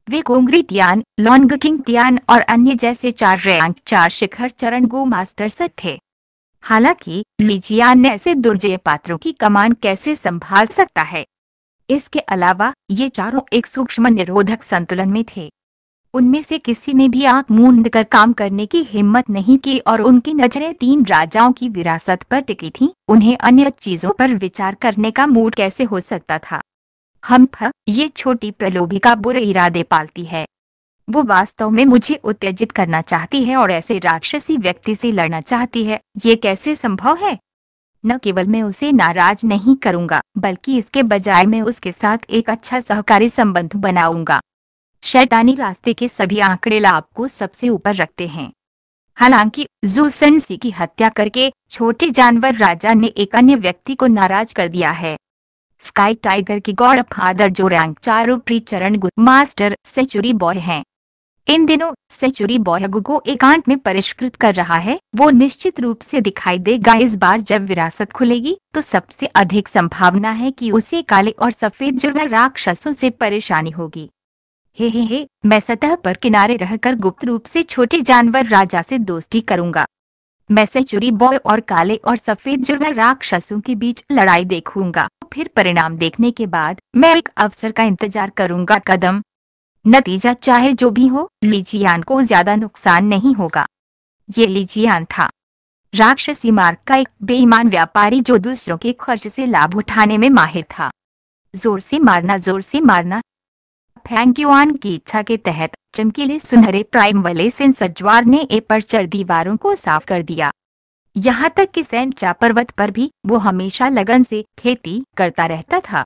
वे कोंगरी टियान लॉन्ग किंग टियान और अन्य जैसे चार रैंक चार शिखर चरण गो मास्टर सत थे हालांकि निजियान ऐसे दुर्जय पात्रों की कमान कैसे संभाल सकता है इसके अलावा ये चारों एक सूक्ष्म निरोधक संतुलन में थे उनमें से किसी ने भी आंख मूंद कर काम करने की हिम्मत नहीं की और उनकी नजरें तीन राजाओं की विरासत पर टिकी थीं। उन्हें अन्य चीजों पर विचार करने का मूड कैसे हो सकता था हम ये छोटी प्रलोभिका बुरे इरादे पालती है वो वास्तव में मुझे उत्तेजित करना चाहती है और ऐसे राक्षसी व्यक्ति से लड़ना चाहती है ये कैसे संभव है न केवल मैं उसे नाराज नहीं करूंगा बल्कि इसके बजाय मैं उसके साथ एक अच्छा सहकारी संबंध बनाऊंगा शैतानी रास्ते के सभी आंकड़े लाभ को सबसे ऊपर रखते हैं हालांकि जूसनसी की हत्या करके छोटे जानवर राजा ने एक अन्य व्यक्ति को नाराज कर दिया है स्काई टाइगर की गॉड फादर जो रैंक चारू प्री चरण मास्टर सेंचुरी बॉय हैं इन दिनों सेंचुरी जुड़ी को एकांत में परिष्कृत कर रहा है वो निश्चित रूप से दिखाई देगा इस बार जब विरासत खुलेगी तो सबसे अधिक संभावना है कि उसे काले और सफेद जुर्म राक्षसों से परेशानी होगी हे हे हे मैं सतह पर किनारे रहकर गुप्त रूप से छोटे जानवर राजा से दोस्ती करूंगा मैं सेंचुरी बॉय और काले और सफेद जुर्म राक्षसों के बीच लड़ाई देखूंगा फिर परिणाम देखने के बाद मैं एक अवसर का इंतजार करूंगा कदम नतीजा चाहे जो भी हो लीजियान को ज्यादा नुकसान नहीं होगा ये लीजियान था राक्षसी मार्ग का एक बेईमान व्यापारी जो दूसरों के खर्च से लाभ उठाने में माहिर था जोर से मारना जोर से मारना फैंक्यूआन की इच्छा के तहत चमकीले सुनहरे प्राइम वाले सेंसर ज्वार ने एपर्चर दीवारों को साफ कर दिया यहाँ तक कि सेंचा पर्वत पर भी वो हमेशा लगन से खेती करता रहता था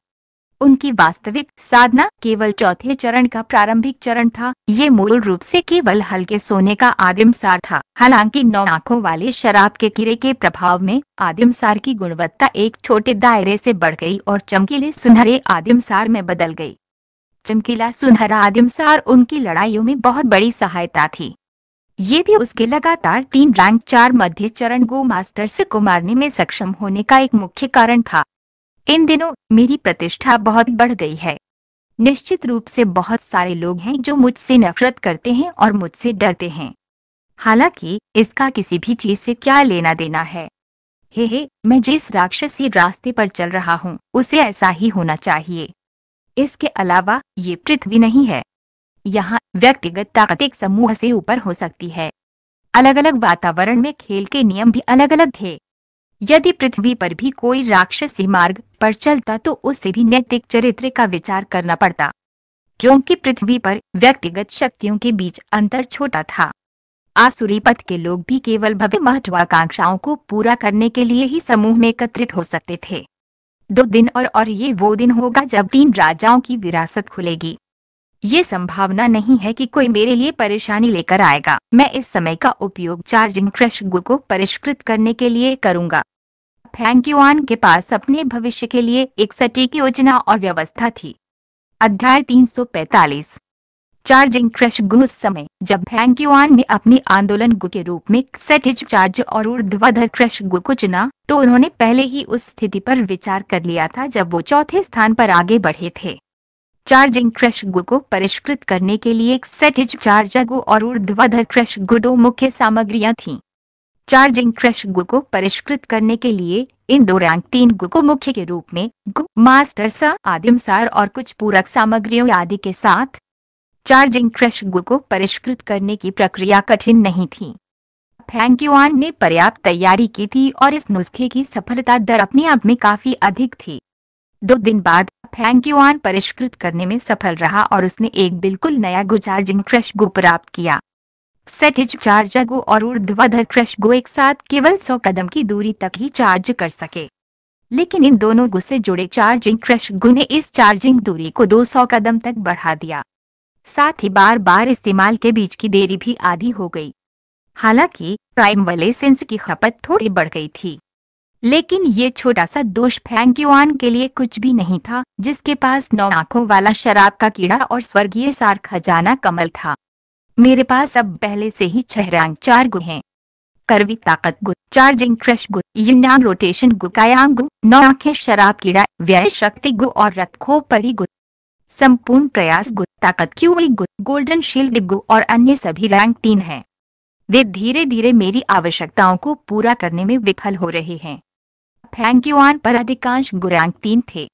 उनकी वास्तविक साधना केवल चौथे चरण का प्रारंभिक चरण था ये मूल रूप से केवल हल्के सोने का आदिम सार था हालांकि नौ आँखों वाले शराब के किरे के प्रभाव में आदिम सार की गुणवत्ता एक छोटे दायरे से बढ़ गई और चमकीले सुनहरे आदिम सार में बदल गई चमकीला सुनहरा आदिम सार उनकी लड़ाइयों में बहुत बड़ी सहायता थी ये भी उसके लगातार तीन रैंक चार मध्य चरण गो मास्टर से को मारने में सक्षम होने का एक मुख्य कारण था इन दिनों मेरी प्रतिष्ठा बहुत बढ़ गई है निश्चित रूप से बहुत सारे लोग हैं जो मुझसे नफरत करते हैं और मुझसे डरते हैं हालांकि इसका किसी भी चीज से क्या लेना देना है हे हे मैं जिस राक्षसी रास्ते पर चल रहा हूँ उसे ऐसा ही होना चाहिए इसके अलावा ये पृथ्वी नहीं है यहाँ व्यक्तिगत ताकत एक समूह से ऊपर हो सकती है अलग अलग वातावरण में खेल के नियम भी अलग अलग थे यदि पृथ्वी पर भी कोई राक्षसी मार्ग पर चलता तो उसे भी नैतिक चरित्र का विचार करना पड़ता क्योंकि पृथ्वी पर व्यक्तिगत शक्तियों के बीच अंतर छोटा था आसुरी पथ के लोग भी केवल भव्य महत्वाकांक्षाओं को पूरा करने के लिए ही समूह में एकत्रित हो सकते थे दो दिन और और ये वो दिन होगा जब तीन राजाओं की विरासत खुलेगी ये संभावना नहीं है कि कोई मेरे लिए परेशानी लेकर आएगा मैं इस समय का उपयोग चार्जिंग क्रश गु को परिष्कृत करने के लिए करूंगा फैंक्यूआन के पास अपने भविष्य के लिए एक सटीक योजना और व्यवस्था थी अध्याय 345 चार्जिंग क्रश गु समय जब फैंक्यूआन ने अपने आंदोलन गु के रूप में सटिज चार्ज और ऊर्ध्वाधर क्रश गु को चुना तो उन्होंने पहले ही उस स्थिति पर विचार कर लिया था जब वो चौथे स्थान पर आगे बढ़े थे चार्जिंग क्रश गु को परिष्कृत करने के लिए एक सेटिज चार्ज गु और ऊर्ध्वाधर क्रश गु दो मुख्य सामग्रियां थीं चार्जिंग क्रश गु को परिष्कृत करने के लिए इन दो रैंक तीन गु को मुख्य के रूप में गु मास्टर सा आदिम सार और कुछ पूरक सामग्रियों आदि के साथ चार्जिंग क्रश गु को परिष्कृत करने की प्रक्रिया कठिन नहीं थी फैंक्यूआन ने पर्याप्त तैयारी की थी और इस नुस्खे की सफलता दर अपने आप में काफी अधिक थी दो दिन बाद फैंक्यूआन परिष्कृत करने में सफल रहा और उसने एक बिल्कुल नया गु चार्जिंग क्रश गु प्राप्त किया सेटिज चार्जर गो और ऊर्ध्वाधर क्रश गो एक साथ केवल 100 कदम की दूरी तक ही चार्ज कर सके लेकिन इन दोनों गो से जुड़े चार्जिंग क्रश गो ने इस चार्जिंग दूरी को 200 कदम तक बढ़ा दिया साथ ही बार बार इस्तेमाल के बीच की देरी भी आधी हो गई हालांकि प्राइम वाले सेंस की खपत थोड़ी बढ़ गई थी लेकिन ये छोटा सा दोष फैंक्यूआन के लिए कुछ भी नहीं था जिसके पास नौ आंखों वाला शराब का कीड़ा और स्वर्गीय सार खजाना कमल था मेरे पास अब पहले से ही छह रैंक चार गु हैं करवी ताकत गु चार्जिंग क्रश गु यंग रोटेशन गु कायांग गु नौ आंखें शराब कीड़ा व्यय शक्ति गु और रखो पड़ी गु संपूर्ण प्रयास गु ताकत क्यू गु गोल्डन शील्ड गु और अन्य सभी रैंक तीन है वे धीरे धीरे मेरी आवश्यकताओं को पूरा करने में विफल हो रहे हैं आन पर अधिकांश गुरैंक तीन थे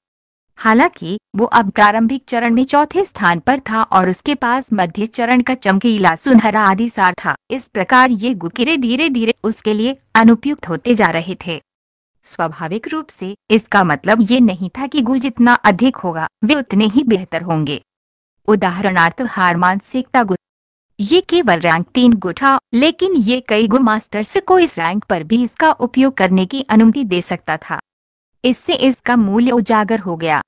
हालांकि वो अब प्रारंभिक चरण में चौथे स्थान पर था और उसके पास मध्य चरण का चमकीला सुनहरा आदि सार था इस प्रकार ये गुकिरे धीरे धीरे उसके लिए अनुपयुक्त होते जा रहे थे स्वाभाविक रूप से इसका मतलब ये नहीं था कि गुल जितना अधिक होगा वे उतने ही बेहतर होंगे उदाहरणार्थ हार मानसिकता गुण ये केवल रैंक तीन गुठा लेकिन ये कई गु मास्टर्स को इस रैंक पर भी इसका उपयोग करने की अनुमति दे सकता था इससे इसका मूल्य उजागर हो गया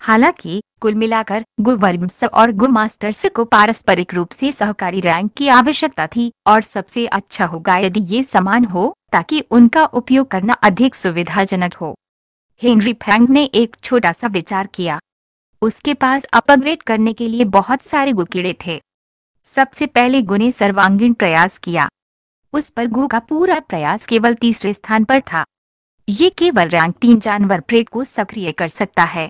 हालांकि कुल मिलाकर गुवर्म्स और मास्टर्स को पारस्परिक रूप से सहकारी रैंक की आवश्यकता थी और सबसे अच्छा होगा यदि ये समान हो ताकि उनका उपयोग करना अधिक सुविधाजनक हो हेनरी फैंग ने एक छोटा सा विचार किया उसके पास अपग्रेड करने के लिए बहुत सारे गुकीड़े थे सबसे पहले गु ने सर्वांगीण प्रयास किया उस पर गु का पूरा प्रयास केवल तीसरे स्थान पर था ये केवल रैंक तीन जानवर प्रेड को सक्रिय कर सकता है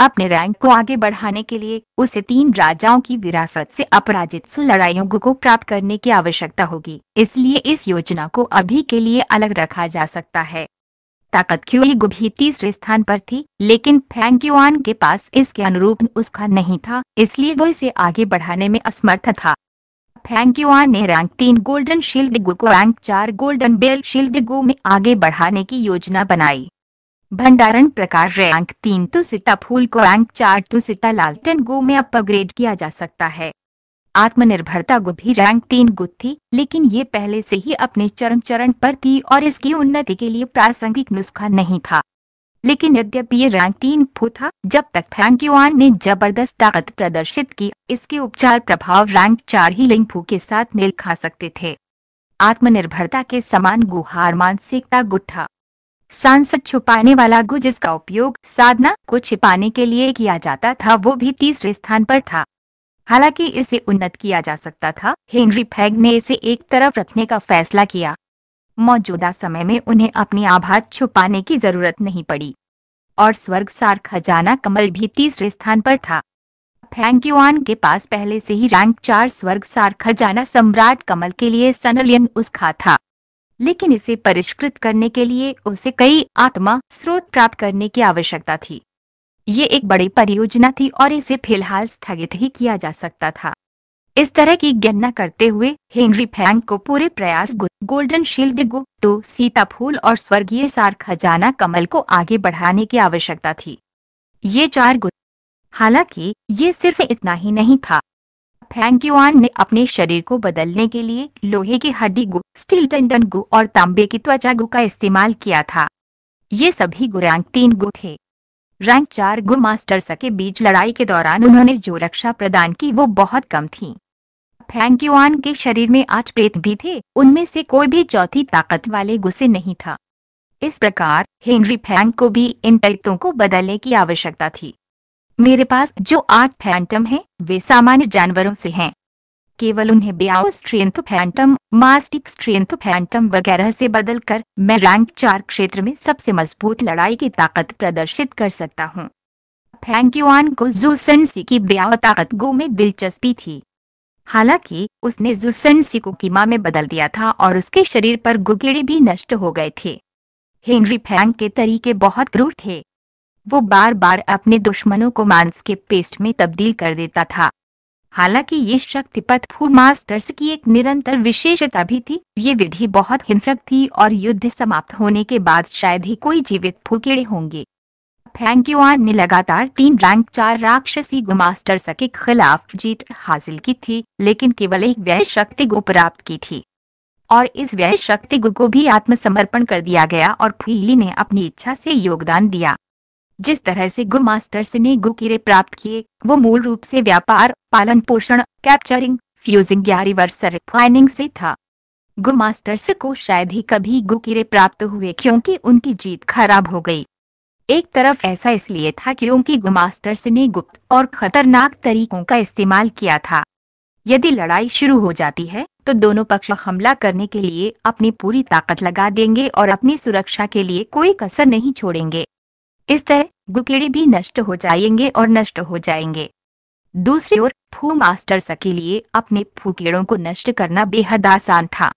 अपने रैंक को आगे बढ़ाने के लिए उसे तीन राजाओं की विरासत से अपराजित सुलड़ायों को प्राप्त करने की आवश्यकता होगी इसलिए इस योजना को अभी के लिए अलग रखा जा सकता है ताकत क्यूग भी तीसरे स्थान पर थी लेकिन फैंक के पास इसके अनुरूप उसका नहीं था इसलिए वो इसे आगे बढ़ाने में असमर्थ था फैंक्युआन ने रैंक तीन गोल्डन शील्ड गु को रैंक चार गोल्डन बेल शील्ड गु में आगे बढ़ाने की योजना बनाई भंडारण प्रकार रैंक तीन तो सीता फूल को रैंक चार तो सिता लालटन गु में अपग्रेड किया जा सकता है आत्मनिर्भरता गु भी रैंक तीन गु थी लेकिन ये पहले से ही अपने चरम चरण पर थी और इसकी उन्नति के लिए प्रासंगिक नुस्खा नहीं था लेकिन यद्यपि ये रैंक तीन फुट था जब तक फैंक्यूआन ने जबरदस्त ताकत प्रदर्शित की इसके उपचार प्रभाव रैंक चार ही फू के साथ मेल खा सकते थे आत्मनिर्भरता के समान गुहार मानसिकता गुट्ठा सांसद छुपाने वाला गु जिसका उपयोग साधना को छिपाने के लिए किया जाता था वो भी तीसरे स्थान पर था हालांकि इसे उन्नत किया जा सकता था हेनरी फैग ने इसे एक तरफ रखने का फैसला किया मौजूदा समय में उन्हें अपनी आभा छुपाने की जरूरत नहीं पड़ी और स्वर्ग सार खजाना कमल भी तीसरे स्थान पर था फैंक्यूआन के पास पहले से ही रैंक चार स्वर्ग सार खजाना सम्राट कमल के लिए सनलियन उसका था लेकिन इसे परिष्कृत करने के लिए उसे कई आत्मा स्रोत प्राप्त करने की आवश्यकता थी ये एक बड़ी परियोजना थी और इसे फिलहाल स्थगित ही किया जा सकता था इस तरह की गणना करते हुए हेनरी फैंग को पूरे प्रयास गो, गोल्डन शील्ड गो तो फूल और स्वर्गीय सार खजाना कमल को आगे बढ़ाने की आवश्यकता थी ये चार गुण हालांकि ये सिर्फ इतना ही नहीं था फैंग युआन ने अपने शरीर को बदलने के लिए लोहे की हड्डी गु स्टील टंडन गु और तांबे की त्वचा गु का इस्तेमाल किया था ये सभी गु रैंक तीन गु थे रैंक चार गु मास्टर्स के बीच लड़ाई के दौरान उन्होंने जो रक्षा प्रदान की वो बहुत कम थी फैंक्यूआन के शरीर में आठ प्रेत भी थे उनमें से कोई भी चौथी ताकत वाले गुस्से नहीं था इस प्रकार हेनरी फैंक को भी इन प्रेतों को बदलने की आवश्यकता थी मेरे पास जो आठ फैंटम हैं, वे सामान्य जानवरों से हैं केवल उन्हें ब्याओ स्ट्रेंथ फैंटम मास्टिक स्ट्रेंथ फैंटम वगैरह से बदलकर मैं रैंक चार क्षेत्र में सबसे मजबूत लड़ाई की ताकत प्रदर्शित कर सकता हूँ फैंक्यूआन को जूसनसी की ब्याव ताकत गो में दिलचस्पी थी हालांकि उसने जुसन सिको की मां में बदल दिया था और उसके शरीर पर गुगेड़े भी नष्ट हो गए थे हेनरी फैंग के तरीके बहुत क्रूर थे वो बार बार अपने दुश्मनों को मांस के पेस्ट में तब्दील कर देता था हालांकि ये शक्ति फू मास्टर्स की एक निरंतर विशेषता भी थी ये विधि बहुत हिंसक थी और युद्ध समाप्त होने के बाद शायद ही कोई जीवित फूकेड़े होंगे थैंक यू आन ने लगातार तीन रैंक चार राक्षसी गुमास्टर्स के खिलाफ जीत हासिल की थी लेकिन केवल एक व्यय शक्ति को प्राप्त की थी और इस व्यय शक्ति को भी आत्मसमर्पण कर दिया गया और फीली ने अपनी इच्छा से योगदान दिया जिस तरह से गु मास्टर्स ने गु प्राप्त किए वो मूल रूप से व्यापार पालन पोषण कैप्चरिंग फ्यूजिंग या रिवर्स रिफाइनिंग से था गु मास्टर्स को शायद ही कभी गुकीरे प्राप्त हुए क्योंकि उनकी जीत खराब हो गई एक तरफ ऐसा इसलिए था क्योंकि गुमास्टर्स ने गुप्त और खतरनाक तरीकों का इस्तेमाल किया था यदि लड़ाई शुरू हो जाती है तो दोनों पक्ष हमला करने के लिए अपनी पूरी ताकत लगा देंगे और अपनी सुरक्षा के लिए कोई कसर नहीं छोड़ेंगे इस तरह गुकेड़े भी नष्ट हो जाएंगे और नष्ट हो जाएंगे दूसरी ओर फू मास्टर्स के लिए अपने फूकेड़ों को नष्ट करना बेहद आसान था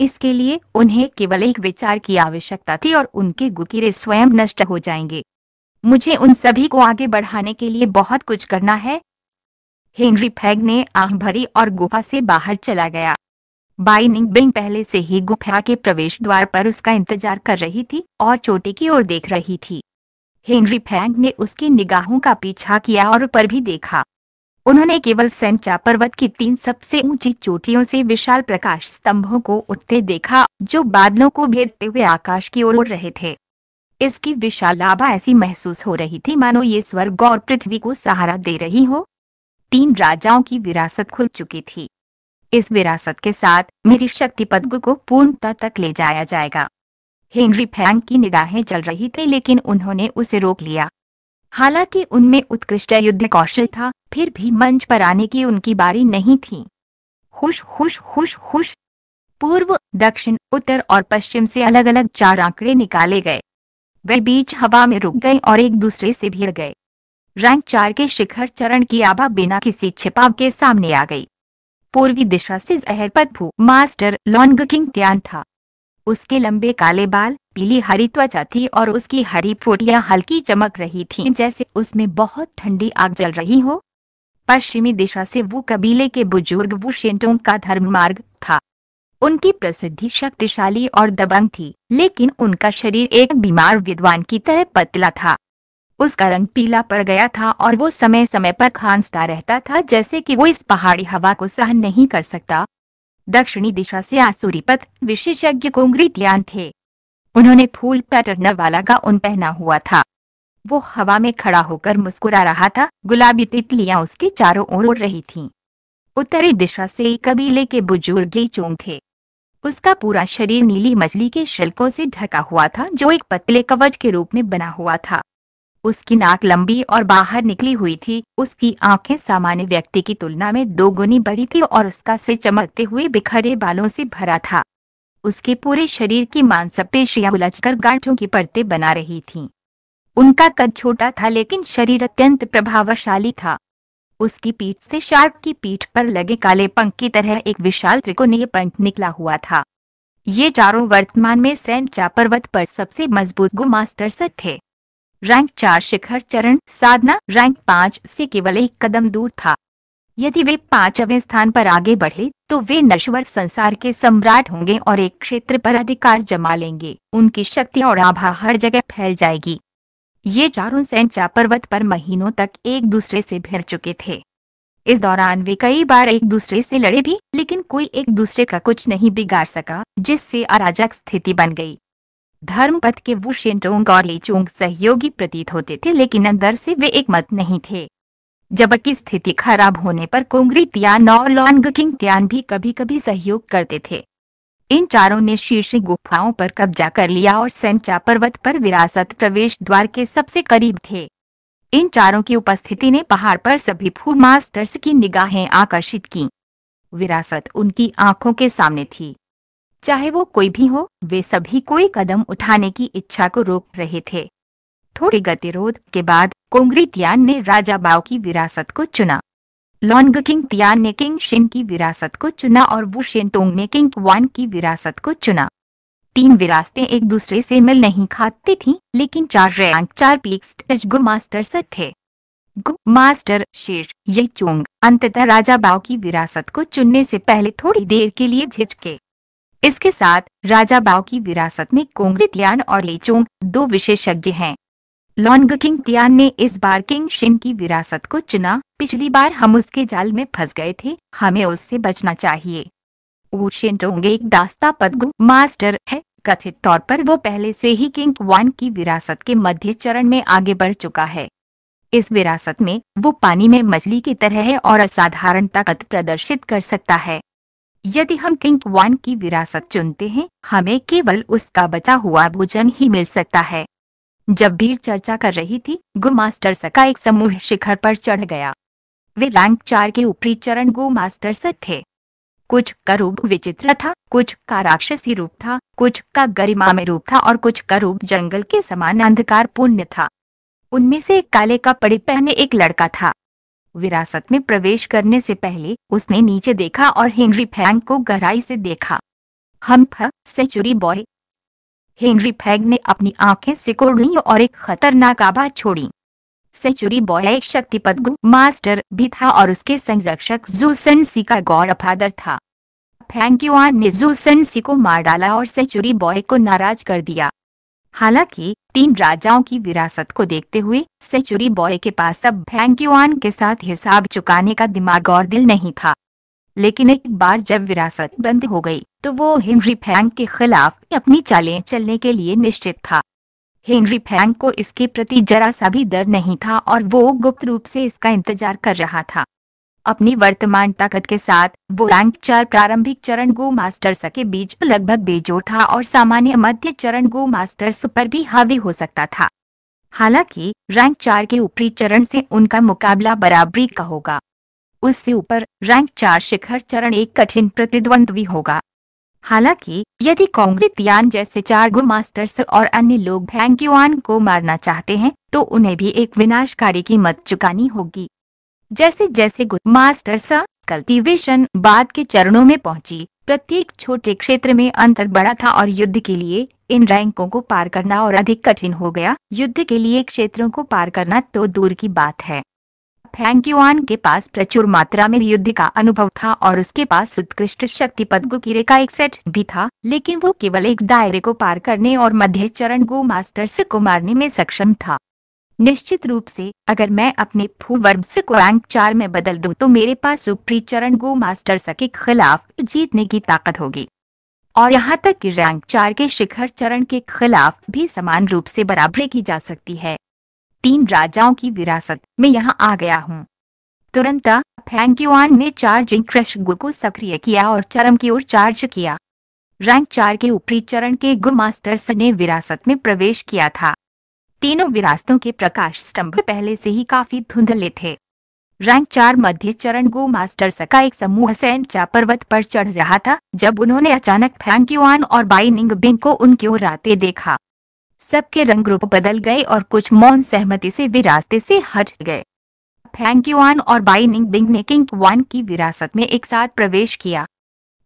इसके लिए उन्हें केवल एक विचार की आवश्यकता थी और उनके गुकीरे स्वयं नष्ट हो जाएंगे मुझे उन सभी को आगे बढ़ाने के लिए बहुत कुछ करना है हेनरी फैग ने आह भरी और गुफा से बाहर चला गया बाइनिंग बिंग पहले से ही गुफा के प्रवेश द्वार पर उसका इंतजार कर रही थी और चोटे की ओर देख रही थी हेनरी फैंग ने उसकी निगाहों का पीछा किया और ऊपर भी देखा उन्होंने केवल सेंचा पर्वत की तीन सबसे ऊंची चोटियों से विशाल प्रकाश स्तंभों को उठते देखा जो बादलों को भेदते हुए आकाश की ओर उड़ रहे थे इसकी विशाल लाभा ऐसी महसूस हो रही थी मानो ये स्वर्ग और पृथ्वी को सहारा दे रही हो तीन राजाओं की विरासत खुल चुकी थी इस विरासत के साथ मेरी शक्ति पद को पूर्णता तक ले जाया जाएगा हेनरी फैंग की निगाहें चल रही थी लेकिन उन्होंने उसे रोक लिया हालांकि उनमें उत्कृष्ट युद्ध कौशल था फिर भी मंच पर आने की उनकी बारी नहीं थी खुश खुश खुश खुश पूर्व दक्षिण उत्तर और पश्चिम से अलग अलग चार आंकड़े निकाले गए वे बीच हवा में रुक गए और एक दूसरे से भिड़ गए रैंक चार के शिखर चरण की आभा बिना किसी छिपाव के सामने आ गई पूर्वी दिशा से जहर पदभू मास्टर लॉन्ग किंग त्यान था उसके लंबे काले बाल पीली हरी त्वचा थी और उसकी हरी फोटियां हल्की चमक रही थीं जैसे उसमें बहुत ठंडी आग जल रही हो पश्चिमी दिशा से वो कबीले के बुजुर्ग वुशेंटों का धर्म मार्ग था उनकी प्रसिद्धि शक्तिशाली और दबंग थी लेकिन उनका शरीर एक बीमार विद्वान की तरह पतला था उसका रंग पीला पड़ गया था और वो समय समय पर खांसता रहता था जैसे कि वो इस पहाड़ी हवा को सहन नहीं कर सकता दक्षिणी दिशा से आसुरीपत विशेषज्ञ कुंग्री थे उन्होंने फूल पैटर्न वाला गाउन पहना हुआ था वो हवा में खड़ा होकर मुस्कुरा रहा था गुलाबी तितलियां उसके चारों ओर उड़ रही थीं। उत्तरी दिशा से कबीले के बुजुर्ग चोंग थे उसका पूरा शरीर नीली मछली के शल्कों से ढका हुआ था जो एक पतले कवच के रूप में बना हुआ था उसकी नाक लंबी और बाहर निकली हुई थी उसकी आंखें सामान्य व्यक्ति की तुलना में दो गुनी बड़ी थी और उसका सिर चमकते हुए बिखरे बालों से भरा था उसके पूरे शरीर की मांसपेशियां उलझकर गांठों की परतें बना रही थीं। उनका कद छोटा था लेकिन शरीर अत्यंत प्रभावशाली था उसकी पीठ से शार्क की पीठ पर लगे काले पंख की तरह एक विशाल त्रिकोणीय पंख निकला हुआ था ये चारों वर्तमान में सेंचा पर्वत पर सबसे मजबूत सर थे रैंक चार शिखर चरण साधना रैंक पांच से केवल एक कदम दूर था यदि वे पांचवें स्थान पर आगे बढ़े तो वे नश्वर संसार के सम्राट होंगे और एक क्षेत्र पर अधिकार जमा लेंगे उनकी शक्ति और आभा हर जगह फैल जाएगी ये चारों सेंचा पर्वत पर महीनों तक एक दूसरे से भिड़ चुके थे इस दौरान वे कई बार एक दूसरे से लड़े भी लेकिन कोई एक दूसरे का कुछ नहीं बिगाड़ सका जिससे अराजक स्थिति बन गई धर्मपथ के वो शेंटोंग और लेचोंग सहयोगी प्रतीत होते थे लेकिन अंदर से वे एक मत नहीं थे जबकि स्थिति खराब होने पर कुंगरी त्यान और लॉन्ग किंग त्यान भी कभी कभी सहयोग करते थे इन चारों ने शीर्ष गुफाओं पर कब्जा कर लिया और सेंचा पर्वत पर विरासत प्रवेश द्वार के सबसे करीब थे इन चारों की उपस्थिति ने पहाड़ पर सभी फू मास्टर्स की निगाहें आकर्षित की विरासत उनकी आंखों के सामने थी चाहे वो कोई भी हो वे सभी कोई कदम उठाने की इच्छा को रोक रहे थे थोड़े गतिरोध के बाद कोंग्रीतियान ने राजा बाव की विरासत को चुना लॉन्ग किंग तिया ने किंग शिन की विरासत को चुना और वु तोंग ने किंग वन की विरासत को चुना तीन विरासतें एक दूसरे से मिल नहीं खाती थीं, लेकिन चार रैंक चार पीक्स गु मास्टर सत थे गु मास्टर शेर ये चोंग अंततः राजा बाओ की विरासत को चुनने से पहले थोड़ी देर के लिए झिझके इसके साथ राजा बाव की विरासत में कोंगरी तियान और चोंग दो विशेषज्ञ हैं लॉन्ग किंग तियान ने इस बार किंग शिन की विरासत को चुना पिछली बार हम उसके जाल में फंस गए थे हमें उससे बचना चाहिए वुशेंटोंगे एक दास्ता पदगु मास्टर है कथित तौर पर वो पहले से ही किंग वन की विरासत के मध्य चरण में आगे बढ़ चुका है इस विरासत में वो पानी में मछली की तरह है और असाधारण ताकत प्रदर्शित कर सकता है यदि हम किंग वन की विरासत चुनते हैं हमें केवल उसका बचा हुआ भोजन ही मिल सकता है जब भीड़ चर्चा कर रही थी गुमास्टर सका एक समूह शिखर पर चढ़ गया वे रैंक चार के ऊपरी चरण गो मास्टर से थे कुछ का रूप विचित्र था कुछ का राक्षसी रूप था कुछ का गरिमा में रूप था और कुछ का रूप जंगल के समान अंधकार पूर्ण था उनमें से एक काले का पड़ी पहने एक लड़का था विरासत में प्रवेश करने से पहले उसने नीचे देखा और हेनरी फैंग को गहराई से देखा हम सेंचुरी बॉय हेनरी फैंग ने अपनी आंखें सिकोड़ ली और एक खतरनाक आवाज छोड़ी सेंचुरी बॉय एक शक्तिपद मास्टर भी था और उसके संरक्षक जूसन सी का गौर फादर था फैंक्यूआन ने जूसन सी को मार डाला और सेंचुरी बॉय को नाराज कर दिया हालांकि तीन राजाओं की विरासत को देखते हुए सेंचुरी बॉय के पास अब फैंक्यूआन के साथ हिसाब चुकाने का दिमाग और दिल नहीं था लेकिन एक बार जब विरासत बंद हो गई तो वो हेनरी फैंक के खिलाफ अपनी चालें चलने के लिए निश्चित था हेनरी फैंग को इसके प्रति जरा सा भी डर नहीं था और वो गुप्त रूप से इसका इंतजार कर रहा था अपनी वर्तमान ताकत के साथ वो रैंक चार प्रारंभिक चरण गो मास्टर्स के बीच लगभग बेजोड़ था और सामान्य मध्य चरण गो मास्टर्स पर भी हावी हो सकता था हालांकि रैंक चार के ऊपरी चरण से उनका मुकाबला बराबरी का होगा उससे ऊपर रैंक चार शिखर चरण एक कठिन प्रतिद्वंद्वी होगा हालांकि यदि यान जैसे चार गो मास्टर्स और अन्य लोग भैंक को मारना चाहते हैं तो उन्हें भी एक विनाशकारी मत चुकानी होगी जैसे जैसे मास्टर्स कल्टीवेशन बाद के चरणों में पहुंची प्रत्येक छोटे क्षेत्र में अंतर बड़ा था और युद्ध के लिए इन रैंकों को पार करना और अधिक कठिन हो गया युद्ध के लिए क्षेत्रों को पार करना तो दूर की बात है फैंक्युआन के पास प्रचुर मात्रा में युद्ध का अनुभव था और उसके पास उत्कृष्ट शक्ति पद की का एक सेट भी था लेकिन वो केवल एक दायरे को पार करने और मध्य चरण गो से को मारने में सक्षम था निश्चित रूप से अगर मैं अपने फूवर्म्स को रैंक चार में बदल दूं तो मेरे पास ऊपरी चरण गो मास्टर्स के खिलाफ जीतने की ताकत होगी और यहाँ तक कि रैंक चार के शिखर चरण के खिलाफ भी समान रूप से बराबरी की जा सकती है तीन राजाओं की विरासत में यहाँ आ गया हूँ तुरंत फैंक्यूआन ने चार्जिंग क्रश गु को सक्रिय किया और चरम की ओर चार्ज किया रैंक चार के ऊपरी चरण के गु मास्टर्स ने विरासत में प्रवेश किया था तीनों विरासतों के प्रकाश स्तंभ पहले से ही काफी धुंधले थे रैंक चार मध्य चरण गो मास्टर्स का एक समूह सेंचा पर्वत पर चढ़ रहा था जब उन्होंने अचानक फैंक्यूआन और बाइनिंग बिंग को उनकी ओर आते देखा सबके रंग रूप बदल गए और कुछ मौन सहमति से भी रास्ते से हट गए थैंक यू वन और बाई निंग बिंग ने किंग वन की विरासत में एक साथ प्रवेश किया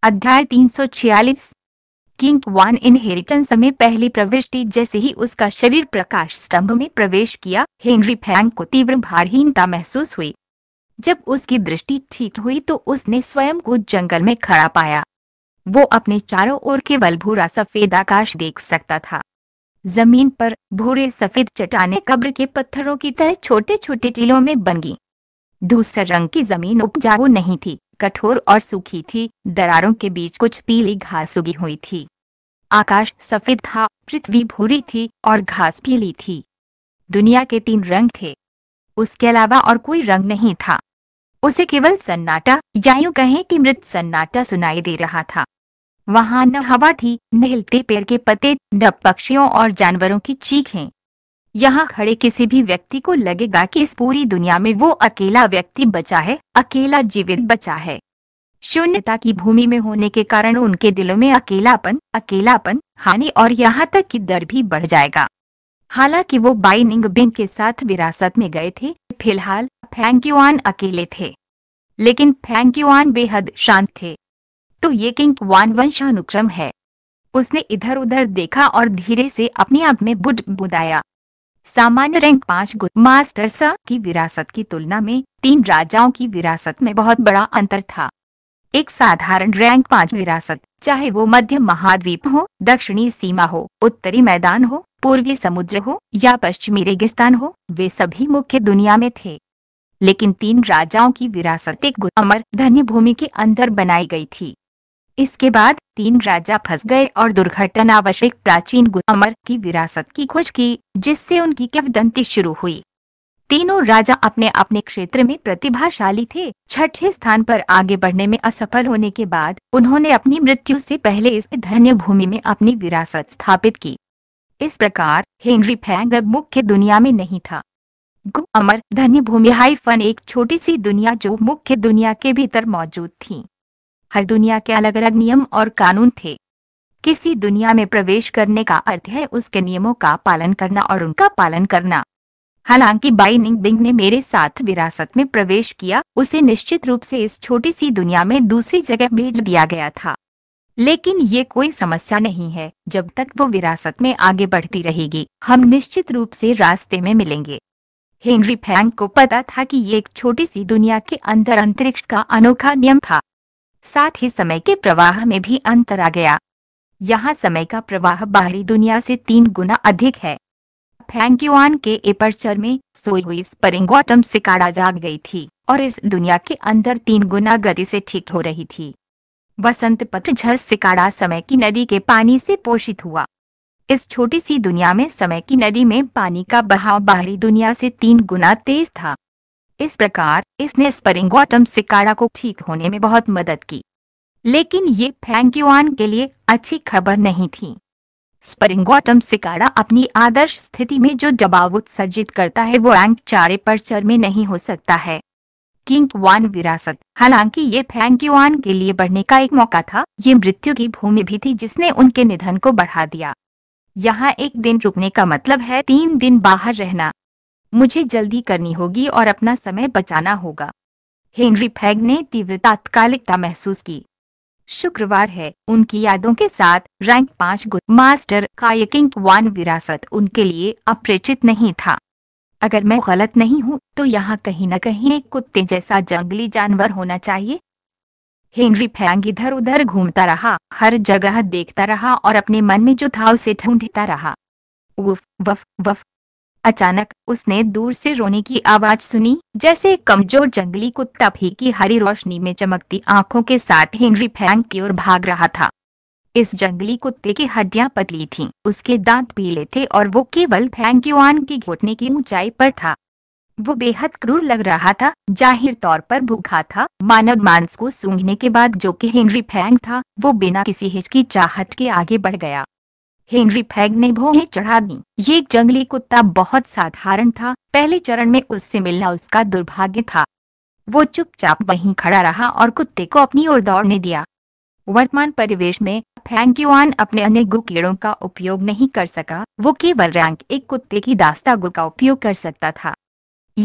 अध्याय 346 किंग वन इनहेरिटेंस में पहली प्रविष्टि जैसे ही उसका शरीर प्रकाश स्तंभ में प्रवेश किया हेनरी फैंग को तीव्र भारहीनता महसूस हुई जब उसकी दृष्टि ठीक हुई तो उसने स्वयं को जंगल में खड़ा पाया वो अपने चारों ओर केवल भूरा सफेद आकाश देख सकता था जमीन पर भूरे सफेद चट्टाने कब्र के पत्थरों की तरह छोटे छोटे टीलों में बन गई दूसरे रंग की जमीन उपजाऊ नहीं थी कठोर और सूखी थी दरारों के बीच कुछ पीली घास उगी हुई थी आकाश सफेद था पृथ्वी भूरी थी और घास पीली थी दुनिया के तीन रंग थे उसके अलावा और कोई रंग नहीं था उसे केवल सन्नाटा या यूं कहें कि मृत सन्नाटा सुनाई दे रहा था वहाँ न हवा थी न हिलते पेड़ के पत्ते न पक्षियों और जानवरों की चीखें यहाँ खड़े किसी भी व्यक्ति को लगेगा कि इस पूरी दुनिया में वो अकेला व्यक्ति बचा है अकेला जीवित बचा है शून्यता की भूमि में होने के कारण उनके दिलों में अकेलापन अकेलापन हानि और यहाँ तक की डर भी बढ़ जाएगा हालांकि वो बाइनिंग बिन के साथ विरासत में गए थे फिलहाल फैंक्यूआन अकेले थे लेकिन फैंक्यूआन बेहद शांत थे तो ये किंग वन वंश अनुक्रम है उसने इधर उधर देखा और धीरे से अपने आप में बुड बुदाया सामान्य रैंक पांच गुड मास्टर सा की विरासत की तुलना में तीन राजाओं की विरासत में बहुत बड़ा अंतर था एक साधारण रैंक पांच विरासत चाहे वो मध्य महाद्वीप हो दक्षिणी सीमा हो उत्तरी मैदान हो पूर्वी समुद्र हो या पश्चिमी रेगिस्तान हो वे सभी मुख्य दुनिया में थे लेकिन तीन राजाओं की विरासत एक अमर धन्य भूमि के अंदर बनाई गई थी इसके बाद तीन राजा फंस गए और एक प्राचीन गुमर की विरासत की खोज की जिससे उनकी किवदंती शुरू हुई तीनों राजा अपने अपने क्षेत्र में प्रतिभाशाली थे छठे स्थान पर आगे बढ़ने में असफल होने के बाद उन्होंने अपनी मृत्यु से पहले इस धन्य भूमि में अपनी विरासत स्थापित की इस प्रकार हेनरी फैंग अब मुख्य दुनिया में नहीं था गु अमर धन्य भूमि हाई फन एक छोटी सी दुनिया जो मुख्य दुनिया के भीतर मौजूद थी हर दुनिया के अलग अलग नियम और कानून थे किसी दुनिया में प्रवेश करने का अर्थ है उसके नियमों का पालन करना और उनका पालन करना हालांकि बाइनिंग बिंग ने मेरे साथ विरासत में प्रवेश किया उसे निश्चित रूप से इस छोटी सी दुनिया में दूसरी जगह भेज दिया गया था लेकिन ये कोई समस्या नहीं है जब तक वो विरासत में आगे बढ़ती रहेगी हम निश्चित रूप से रास्ते में मिलेंगे हेनरी फैंक को पता था कि ये एक छोटी सी दुनिया के अंदर अंतरिक्ष का अनोखा नियम था साथ ही समय के प्रवाह में भी अंतर आ गया यहाँ समय का प्रवाह बाहरी दुनिया से तीन गुना अधिक है फैंक्यूआन के एपर्चर में सोई हुई स्परिंगोटम सिकाड़ा जाग गई थी और इस दुनिया के अंदर तीन गुना गति से ठीक हो रही थी बसंत पतझर सिकाड़ा समय की नदी के पानी से पोषित हुआ इस छोटी सी दुनिया में समय की नदी में पानी का बहाव बाहरी दुनिया से तीन गुना तेज था इस प्रकार इसने स्परिंगोटम सिकाड़ा को ठीक होने में बहुत मदद की लेकिन ये फैंक्यूआन के लिए अच्छी खबर नहीं थी स्परिंगोटम सिकाड़ा अपनी आदर्श स्थिति में जो दबाव उत्सर्जित करता है वो रैंक चारे पर चर में नहीं हो सकता है किंग वन विरासत हालांकि ये फैंक्यूआन के लिए बढ़ने का एक मौका था ये मृत्यु की भूमि भी थी जिसने उनके निधन को बढ़ा दिया यहाँ एक दिन रुकने का मतलब है तीन दिन बाहर रहना मुझे जल्दी करनी होगी और अपना समय बचाना होगा हेनरी फैग ने तीव्र तात्कालिकता महसूस की शुक्रवार है उनकी यादों के साथ रैंक पांच गुड मास्टर कायकिंग वन विरासत उनके लिए अपरिचित नहीं था अगर मैं गलत नहीं हूँ तो यहाँ कहीं न कहीं एक कुत्ते जैसा जंगली जानवर होना चाहिए हेनरी फैंग इधर उधर घूमता रहा हर जगह देखता रहा और अपने मन में जो था उसे ढूंढता रहा उफ वफ वफ अचानक उसने दूर से रोने की आवाज सुनी जैसे कमजोर जंगली कुत्ता की हरी रोशनी में चमकती आंखों के साथ हेनरी फैंग की ओर भाग रहा था इस जंगली कुत्ते की हड्डियां पतली थीं, उसके दांत पीले थे और वो केवल युआन के घुटने की ऊंचाई पर था वो बेहद क्रूर लग रहा था जाहिर तौर पर भूखा था मानव मांस को सूंघने के बाद जो कि हेनरी फैंग था वो बिना किसी हिचकी चाहत के आगे बढ़ गया हेनरी फैग ने भोहे चढ़ा दी ये एक जंगली कुत्ता बहुत साधारण था पहले चरण में उससे मिलना उसका दुर्भाग्य था वो चुपचाप वहीं खड़ा रहा और कुत्ते को अपनी ओर दौड़ने दिया वर्तमान परिवेश में फैंक्यूआन अपने अन्य कीड़ों का उपयोग नहीं कर सका वो केवल रैंक एक कुत्ते की दास्ता गु का उपयोग कर सकता था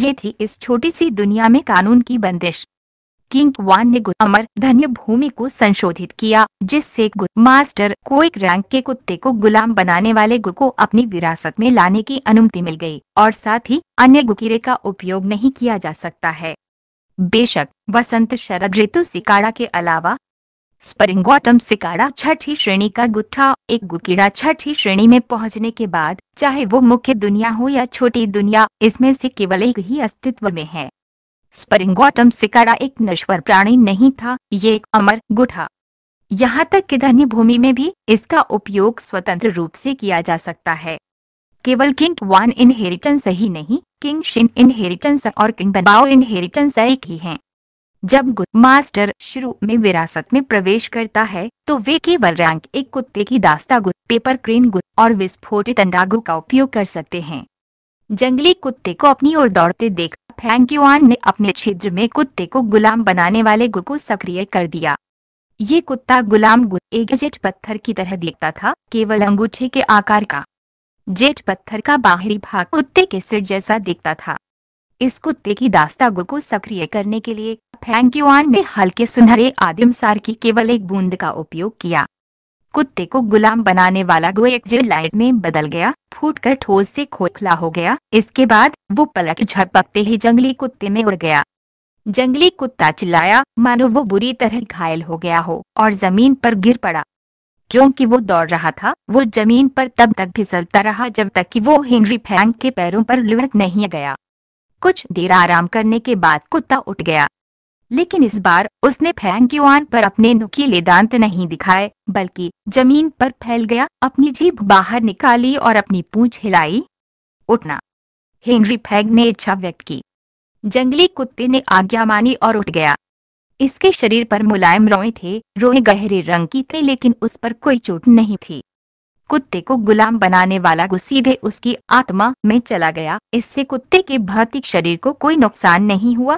ये थी इस छोटी सी दुनिया में कानून की बंदिश किंग वन ने अमर धन्य भूमि को संशोधित किया जिससे मास्टर को एक रैंक के कुत्ते को गुलाम बनाने वाले गु को अपनी विरासत में लाने की अनुमति मिल गई और साथ ही अन्य गुकीरे का उपयोग नहीं किया जा सकता है बेशक वसंत शरद ऋतु सिकाड़ा के अलावा स्परिंगोटम सिकाड़ा छठी श्रेणी का गुट्ठा एक गुकीड़ा छठी श्रेणी में पहुंचने के बाद चाहे वो मुख्य दुनिया हो या छोटी दुनिया इसमें से केवल एक ही अस्तित्व में है स्परिंगोटम सिकारा एक नश्वर प्राणी नहीं था ये एक अमर गुठा यहाँ तक कि धन्य भूमि में भी इसका उपयोग स्वतंत्र रूप से किया जा सकता है केवल किंग वन इनहेरिटेंस ही नहीं किंग शिन इनहेरिटेंस और किंग बनाओ इनहेरिटेंस एक ही है जब मास्टर शुरू में विरासत में प्रवेश करता है तो वे केवल रैंक एक कुत्ते की दास्ता गुद पेपर क्रेन गुद और विस्फोटित अंडागु का उपयोग कर सकते हैं जंगली कुत्ते को अपनी ओर दौड़ते देख फैंक्यूआन ने अपने छिद्र में कुत्ते को गुलाम बनाने वाले गु को सक्रिय कर दिया ये कुत्ता गुलाम गु एक जेट पत्थर की तरह दिखता था केवल अंगूठे के आकार का जेट पत्थर का बाहरी भाग कुत्ते के सिर जैसा दिखता था इस कुत्ते की दास्ता गु को सक्रिय करने के लिए फैंक्यूआन ने हल्के सुनहरे आदिमसार की केवल एक बूंद का उपयोग किया कुत्ते को गुलाम बनाने वाला लाइट में बदल गया फूट कर ठोस से खोखला हो गया इसके बाद वो पलक झपकते ही जंगली कुत्ते में उड़ गया जंगली कुत्ता चिल्लाया मानो वो बुरी तरह घायल हो गया हो और जमीन पर गिर पड़ा क्योंकि वो दौड़ रहा था वो जमीन पर तब तक फिसलता रहा जब तक कि वो हेनरी फैंक के पैरों पर लुढ़क नहीं गया कुछ देर आराम करने के बाद कुत्ता उठ गया लेकिन इस बार उसने फैंग्युआन पर अपने नुकीले दांत नहीं दिखाए बल्कि जमीन पर फैल गया अपनी जीभ बाहर निकाली और अपनी पूंछ हिलाई उठना हेनरी फैंग ने इच्छा व्यक्त की जंगली कुत्ते ने आज्ञा मानी और उठ गया इसके शरीर पर मुलायम रोए थे रोए गहरे रंग की थे लेकिन उस पर कोई चोट नहीं थी कुत्ते को गुलाम बनाने वाला सीधे उसकी आत्मा में चला गया इससे कुत्ते के भौतिक शरीर को कोई नुकसान नहीं हुआ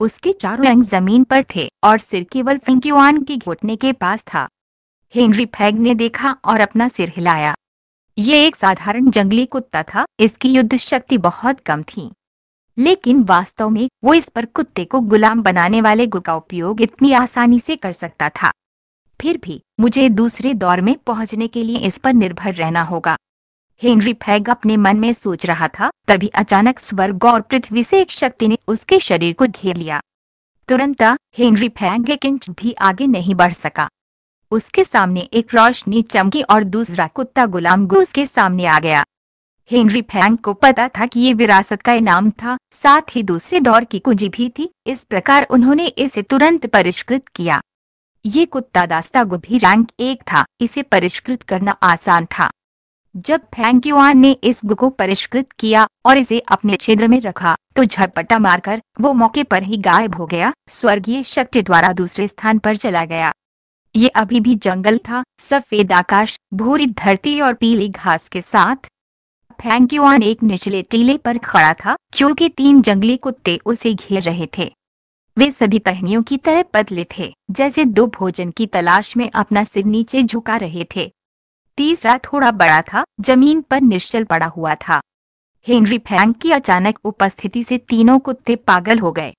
उसके चारों अंग जमीन पर थे और सिर केवल फिंक्यूआन के घुटने के पास था हेनरी फैग ने देखा और अपना सिर हिलाया ये एक साधारण जंगली कुत्ता था इसकी युद्ध शक्ति बहुत कम थी लेकिन वास्तव में वो इस पर कुत्ते को गुलाम बनाने वाले गु का उपयोग इतनी आसानी से कर सकता था फिर भी मुझे दूसरे दौर में पहुंचने के लिए इस पर निर्भर रहना होगा हेनरी फैग अपने मन में सोच रहा था तभी अचानक स्वर्ग और पृथ्वी से एक शक्ति ने उसके शरीर को घेर लिया तुरंत हेनरी फैंग एक इंच भी आगे नहीं बढ़ सका उसके सामने एक रोशनी चमकी और दूसरा कुत्ता गुलाम गो उसके सामने आ गया हेनरी फैंग को पता था कि ये विरासत का इनाम था साथ ही दूसरे दौर की कुंजी भी थी इस प्रकार उन्होंने इसे तुरंत परिष्कृत किया ये कुत्ता दास्ता गो भी रैंक एक था इसे परिष्कृत करना आसान था जब फैंक्युआन ने इस गु को परिष्कृत किया और इसे अपने छिद्र में रखा तो झटपटा मारकर वो मौके पर ही गायब हो गया स्वर्गीय शक्ति द्वारा दूसरे स्थान पर चला गया ये अभी भी जंगल था सफेद आकाश भूरी धरती और पीली घास के साथ फैंक्युआन एक निचले टीले पर खड़ा था क्योंकि तीन जंगली कुत्ते उसे घेर रहे थे वे सभी टहनियों की तरह पतले थे जैसे दो भोजन की तलाश में अपना सिर नीचे झुका रहे थे तीसरा थोड़ा बड़ा था जमीन पर निश्चल पड़ा हुआ था हेनरी फैंक की अचानक उपस्थिति से तीनों कुत्ते पागल हो गए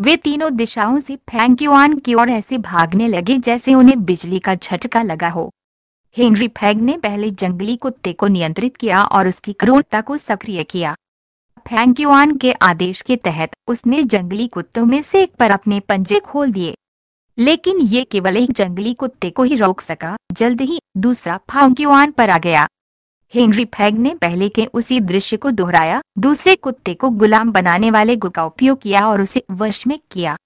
वे तीनों दिशाओं से युआन की ओर ऐसे भागने लगे जैसे उन्हें बिजली का झटका लगा हो हेनरी फैंग ने पहले जंगली कुत्ते को नियंत्रित किया और उसकी क्रूरता को सक्रिय किया फैंक्यूआन के आदेश के तहत उसने जंगली कुत्तों में से एक पर अपने पंजे खोल दिए लेकिन ये केवल एक जंगली कुत्ते को ही रोक सका जल्द ही दूसरा फाउंक्यूआन पर आ गया हेनरी फैग ने पहले के उसी दृश्य को दोहराया दूसरे कुत्ते को गुलाम बनाने वाले गु का उपयोग किया और उसे वश में किया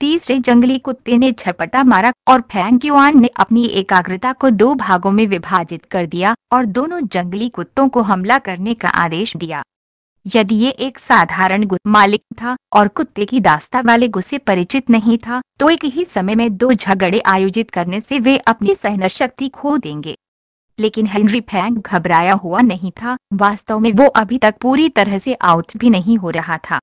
तीसरे जंगली कुत्ते ने झपटा मारा और फैंक्यूआन ने अपनी एकाग्रता को दो भागों में विभाजित कर दिया और दोनों जंगली कुत्तों को हमला करने का आदेश दिया यदि ये एक साधारण मालिक था और कुत्ते की दास्ता वाले गुस्से परिचित नहीं था तो एक ही समय में दो झगड़े आयोजित करने से वे अपनी सहन शक्ति खो देंगे लेकिन हेनरी फैंग घबराया हुआ नहीं था वास्तव में वो अभी तक पूरी तरह से आउट भी नहीं हो रहा था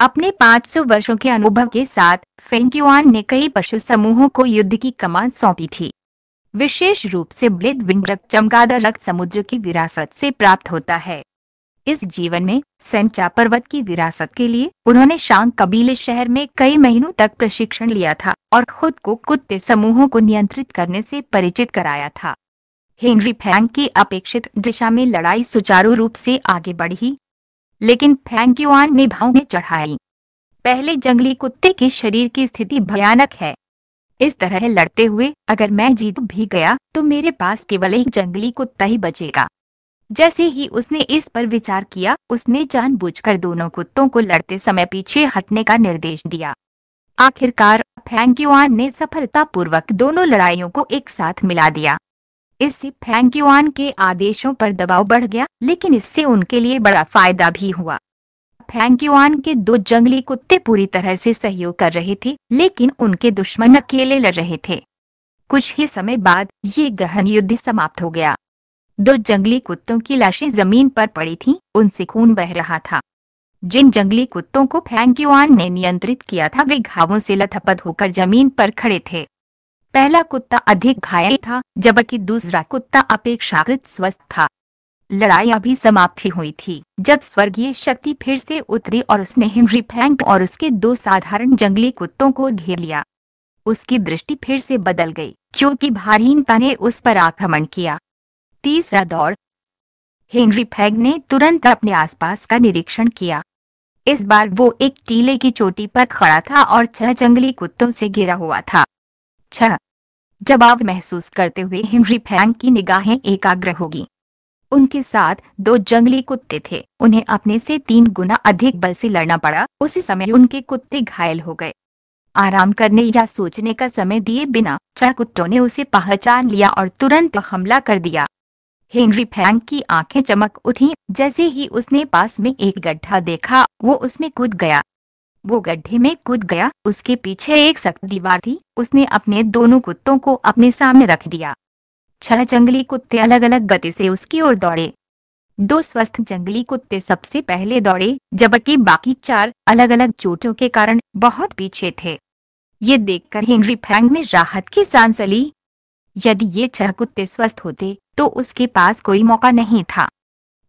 अपने 500 वर्षों के अनुभव के साथ फेंक्युआन ने कई पशु समूहों को युद्ध की कमान सौंपी थी विशेष रूप से ब्लेड विंग रक्त चमगादड़ रक्त समुद्र की विरासत से प्राप्त होता है इस जीवन में सेंचा पर्वत की विरासत के लिए उन्होंने शांग कबीले शहर में कई महीनों तक प्रशिक्षण लिया था और खुद को कुत्ते समूहों को नियंत्रित करने से परिचित कराया था हेनरी फैंग की अपेक्षित दिशा में लड़ाई सुचारू रूप से आगे बढ़ी लेकिन फैंग युआन ने भाव में चढ़ाई पहले जंगली कुत्ते के शरीर की स्थिति भयानक है इस तरह लड़ते हुए अगर मैं जीत भी गया तो मेरे पास केवल एक जंगली कुत्ता ही बचेगा जैसे ही उसने इस पर विचार किया उसने जानबूझकर दोनों कुत्तों को लड़ते समय पीछे हटने का निर्देश दिया आखिरकार फैंक्यूआन ने सफलतापूर्वक दोनों लड़ाइयों को एक साथ मिला दिया इससे फैंक्यूआन के आदेशों पर दबाव बढ़ गया लेकिन इससे उनके लिए बड़ा फायदा भी हुआ फैंक्यूआन के दो जंगली कुत्ते पूरी तरह से सहयोग कर रहे थे लेकिन उनके दुश्मन अकेले लड़ रहे थे कुछ ही समय बाद ये गहन युद्ध समाप्त हो गया दो जंगली कुत्तों की लाशें जमीन पर पड़ी थीं, उनसे खून बह रहा था जिन जंगली कुत्तों को युआन ने नियंत्रित किया था वे घावों से लथपथ होकर जमीन पर खड़े थे पहला कुत्ता अधिक घायल था जबकि दूसरा कुत्ता अपेक्षाकृत स्वस्थ था लड़ाई अभी समाप्त ही हुई थी जब स्वर्गीय शक्ति फिर से उतरी और उसने हिमरी फैंक और उसके दो साधारण जंगली कुत्तों को घेर लिया उसकी दृष्टि फिर से बदल गई क्योंकि भारहीनता ने उस पर आक्रमण किया तीसरा दौर हेनरी फैग ने तुरंत अपने आसपास का निरीक्षण किया इस बार वो एक टीले की चोटी पर खड़ा था और छह जंगली कुत्तों से घिरा हुआ था छह जवाब महसूस करते हुए हेनरी फैंग की निगाहें एकाग्र होगी उनके साथ दो जंगली कुत्ते थे उन्हें अपने से तीन गुना अधिक बल से लड़ना पड़ा उसी समय उनके कुत्ते घायल हो गए आराम करने या सोचने का समय दिए बिना छह कुत्तों ने उसे पहचान लिया और तुरंत हमला कर दिया हेनरी फैंग की आंखें चमक उठी जैसे ही उसने पास में एक गड्ढा देखा वो उसमें कूद गया वो गड्ढे में कूद गया उसके पीछे एक सख्त दीवार थी उसने अपने दोनों कुत्तों को अपने सामने रख दिया छह जंगली कुत्ते अलग अलग गति से उसकी ओर दौड़े दो स्वस्थ जंगली कुत्ते सबसे पहले दौड़े जबकि बाकी चार अलग अलग चोटों के कारण बहुत पीछे थे ये देखकर हेनरी फैंग ने राहत की सांस ली यदि ये छह कुत्ते स्वस्थ होते तो उसके पास कोई मौका नहीं था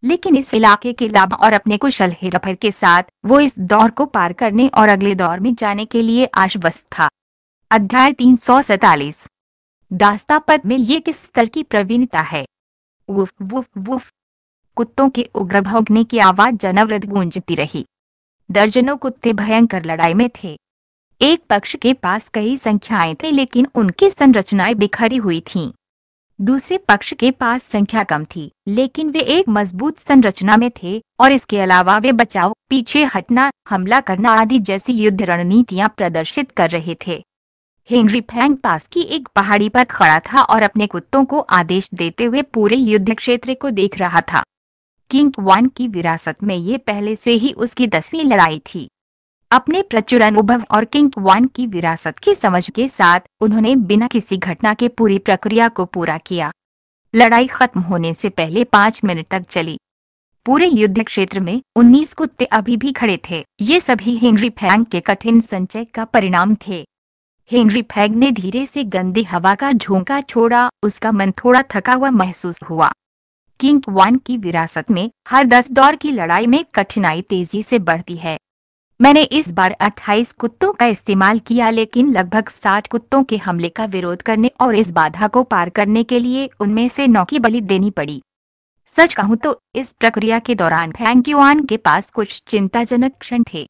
लेकिन इस इलाके के लाभ और अपने कुशल हेरफेर के साथ वो इस दौर को पार करने और अगले दौर में जाने के लिए आश्वस्त था अध्याय तीन सौ सैतालीस दास्तापद में ये किस स्तर की प्रवीणता है वुफ वुफ वुफ कुत्तों के उग्र भोगने की आवाज जनवृत गूंजती रही दर्जनों कुत्ते भयंकर लड़ाई में थे एक पक्ष के पास कई संख्याएं थी लेकिन उनकी संरचनाएं बिखरी हुई थीं। दूसरे पक्ष के पास संख्या कम थी लेकिन वे एक मजबूत संरचना में थे और इसके अलावा वे बचाव पीछे हटना हमला करना आदि जैसी युद्ध रणनीतियां प्रदर्शित कर रहे थे हेनरी फैंग पास की एक पहाड़ी पर खड़ा था और अपने कुत्तों को आदेश देते हुए पूरे युद्ध क्षेत्र को देख रहा था किंग वन की विरासत में ये पहले से ही उसकी दसवीं लड़ाई थी अपने प्रचुर अनुभव और किंग वन की विरासत की समझ के साथ उन्होंने बिना किसी घटना के पूरी प्रक्रिया को पूरा किया लड़ाई खत्म होने से पहले पांच मिनट तक चली पूरे युद्ध क्षेत्र में उन्नीस कुत्ते अभी भी खड़े थे ये सभी हेनरी फैंग के कठिन संचय का परिणाम थे हेनरी फैंग ने धीरे से गंदी हवा का झोंका छोड़ा उसका मन थोड़ा थका हुआ महसूस हुआ किंग वन की विरासत में हर दस दौर की लड़ाई में कठिनाई तेजी से बढ़ती है मैंने इस बार 28 कुत्तों का इस्तेमाल किया लेकिन लगभग 60 कुत्तों के हमले का विरोध करने और इस बाधा को पार करने के लिए उनमें से नौ की बलि देनी पड़ी सच कहूँ तो इस प्रक्रिया के दौरान फैंक्यूआन के पास कुछ चिंताजनक क्षण थे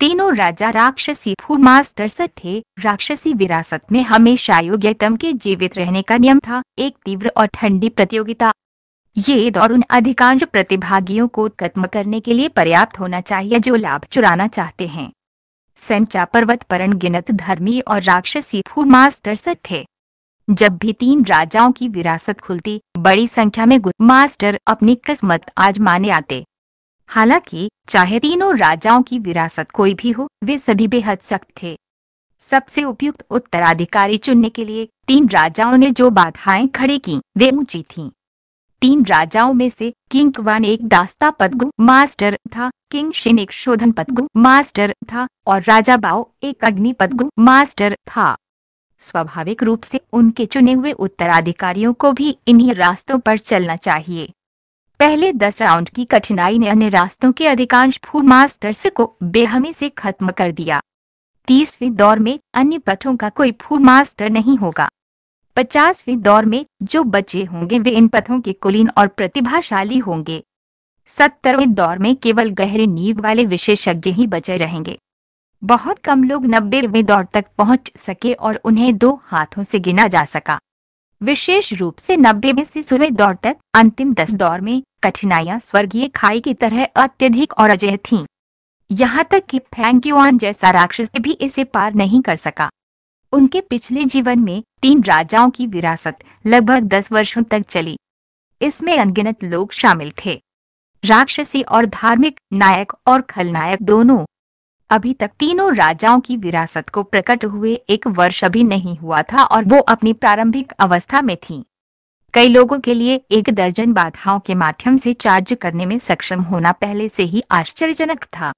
तीनों राजा राक्षसी मास्टर सत थे राक्षसी विरासत में हमेशा योग्यतम के जीवित रहने का नियम था एक तीव्र और ठंडी प्रतियोगिता ये दौड़ उन अधिकांश प्रतिभागियों को खत्म करने के लिए पर्याप्त होना चाहिए जो लाभ चुराना चाहते हैं सेंचा पर्वत परण गिनत धर्मी और राक्षसी फू मास्टर्स थे जब भी तीन राजाओं की विरासत खुलती बड़ी संख्या में मास्टर अपनी किस्मत आजमाने आते हालांकि चाहे तीनों राजाओं की विरासत कोई भी हो वे सभी बेहद सख्त थे सबसे उपयुक्त उत्तराधिकारी चुनने के लिए तीन राजाओं ने जो बाधाएं खड़ी की वे ऊंची थीं। तीन राजाओं में से किंग वन एक दास्ता पदगु मास्टर था किंग शिन एक शोधन पदगु मास्टर था और राजा बाओ एक अग्नि पदगु मास्टर था स्वाभाविक रूप से उनके चुने हुए उत्तराधिकारियों को भी इन्हीं रास्तों पर चलना चाहिए पहले दस राउंड की कठिनाई ने अन्य रास्तों के अधिकांश भू मास्टर्स को बेहमी से खत्म कर दिया तीसवें दौर में अन्य पथों का कोई भू मास्टर नहीं होगा पचासवीं दौर में जो बच्चे होंगे वे इन पथों के कुलीन और प्रतिभाशाली होंगे सत्तरवें दौर में केवल गहरे नींव वाले विशेषज्ञ ही बचे रहेंगे बहुत कम लोग नब्बेवें दौर तक पहुंच सके और उन्हें दो हाथों से गिना जा सका विशेष रूप से नब्बेवें से सोलह दौर तक अंतिम दस दौर में कठिनाइयां स्वर्गीय खाई की तरह अत्यधिक और अजय थीं। यहाँ तक कि फैंक्यूआन जैसा राक्षस भी इसे पार नहीं कर सका उनके पिछले जीवन में तीन राजाओं की विरासत लगभग दस वर्षों तक चली इसमें अनगिनत लोग शामिल थे राक्षसी और धार्मिक नायक और खलनायक दोनों अभी तक तीनों राजाओं की विरासत को प्रकट हुए एक वर्ष भी नहीं हुआ था और वो अपनी प्रारंभिक अवस्था में थी कई लोगों के लिए एक दर्जन बाधाओं के माध्यम से चार्ज करने में सक्षम होना पहले से ही आश्चर्यजनक था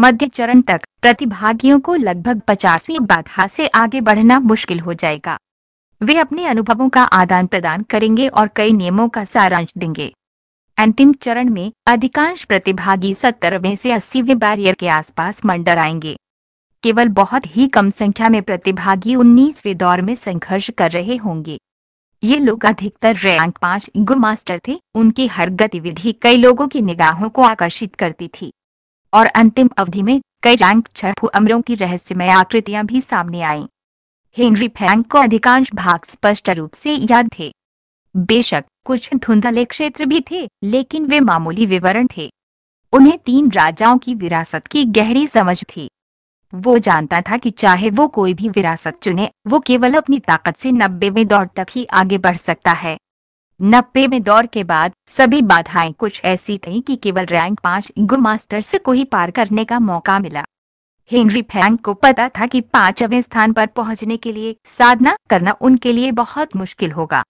मध्य चरण तक प्रतिभागियों को लगभग पचासवीं बाधा से आगे बढ़ना मुश्किल हो जाएगा वे अपने अनुभवों का आदान प्रदान करेंगे और कई नियमों का सारांश देंगे अंतिम चरण में अधिकांश प्रतिभागी सत्तरवें से अस्सीवें बैरियर के आसपास मंडर आएंगे केवल बहुत ही कम संख्या में प्रतिभागी उन्नीसवे दौर में संघर्ष कर रहे होंगे ये लोग अधिकतर रैंक पांच गुमास्टर थे उनकी हर गतिविधि कई लोगों की निगाहों को आकर्षित करती थी और अंतिम अवधि में कई रैंक छह अमरों की रहस्यमय आकृतियां भी सामने आई हेनरी फैंक को अधिकांश भाग स्पष्ट रूप से याद थे बेशक कुछ धुंधले क्षेत्र भी थे लेकिन वे मामूली विवरण थे उन्हें तीन राजाओं की विरासत की गहरी समझ थी वो जानता था कि चाहे वो कोई भी विरासत चुने वो केवल अपनी ताकत से नब्बेवें दौर तक ही आगे बढ़ सकता है नब्बे में दौर के बाद सभी बाधाएं कुछ ऐसी थी कि केवल रैंक पांच गो मास्टर्स को ही पार करने का मौका मिला हेनरी फैंक को पता था कि पांचवें स्थान पर पहुंचने के लिए साधना करना उनके लिए बहुत मुश्किल होगा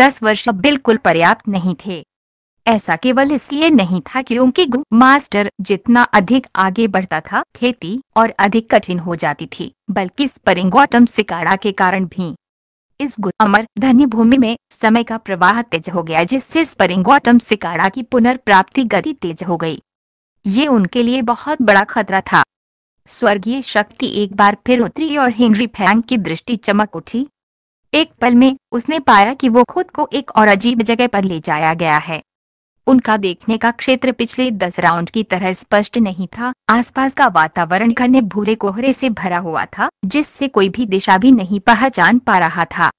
दस वर्ष बिल्कुल पर्याप्त नहीं थे ऐसा केवल इसलिए नहीं था कि उनके गुरु मास्टर जितना अधिक आगे बढ़ता था खेती और अधिक कठिन हो जाती थी बल्कि स्परिंग शिकारा के कारण भी इस अमर धन्य भूमि में समय का प्रवाह तेज हो गया जिससे गौतम सिकारा की पुनर्प्राप्ति गति तेज हो गई ये उनके लिए बहुत बड़ा खतरा था स्वर्गीय शक्ति एक बार फिर उतरी और हेनरी फैंग की दृष्टि चमक उठी एक पल में उसने पाया कि वो खुद को एक और अजीब जगह पर ले जाया गया है उनका देखने का क्षेत्र पिछले दस राउंड की तरह स्पष्ट नहीं था आसपास का वातावरण घने भूरे कोहरे से भरा हुआ था जिससे कोई भी दिशा भी नहीं पहचान पा रहा था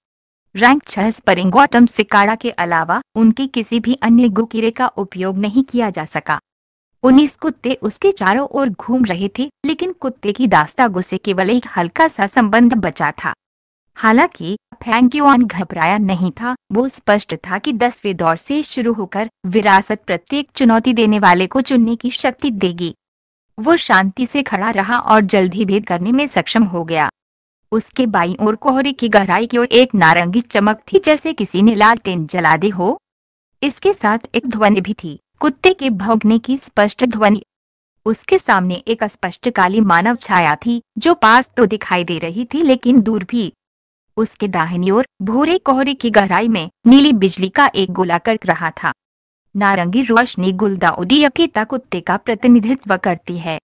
रैंक छह स्परिंग ऑटम सिकाड़ा के अलावा उनके किसी भी अन्य गुकीरे का उपयोग नहीं किया जा सका उन्नीस कुत्ते उसके चारों ओर घूम रहे थे लेकिन कुत्ते की दास्ता गुस्से केवल एक हल्का सा संबंध बचा था हालांकि फैंक्यून घबराया नहीं था वो स्पष्ट था कि दसवें दौर से शुरू होकर विरासत प्रत्येक चुनौती देने वाले को चुनने की शक्ति देगी वो शांति से खड़ा रहा और जल्द ही भेद करने में सक्षम हो गया उसके बाई और कोहरे की गहराई की ओर एक नारंगी चमक थी जैसे किसी ने लाल टेंट जला दे हो इसके साथ एक ध्वनि भी थी कुत्ते के भौंकने की स्पष्ट ध्वनि उसके सामने एक अस्पष्ट काली मानव छाया थी जो पास तो दिखाई दे रही थी लेकिन दूर भी उसके दाहिनी ओर भूरे कोहरे की गहराई में नीली बिजली का एक गोला कर रहा था नारंगी रोशनी गुलदाउदी अकेता कुत्ते का प्रतिनिधित्व करती है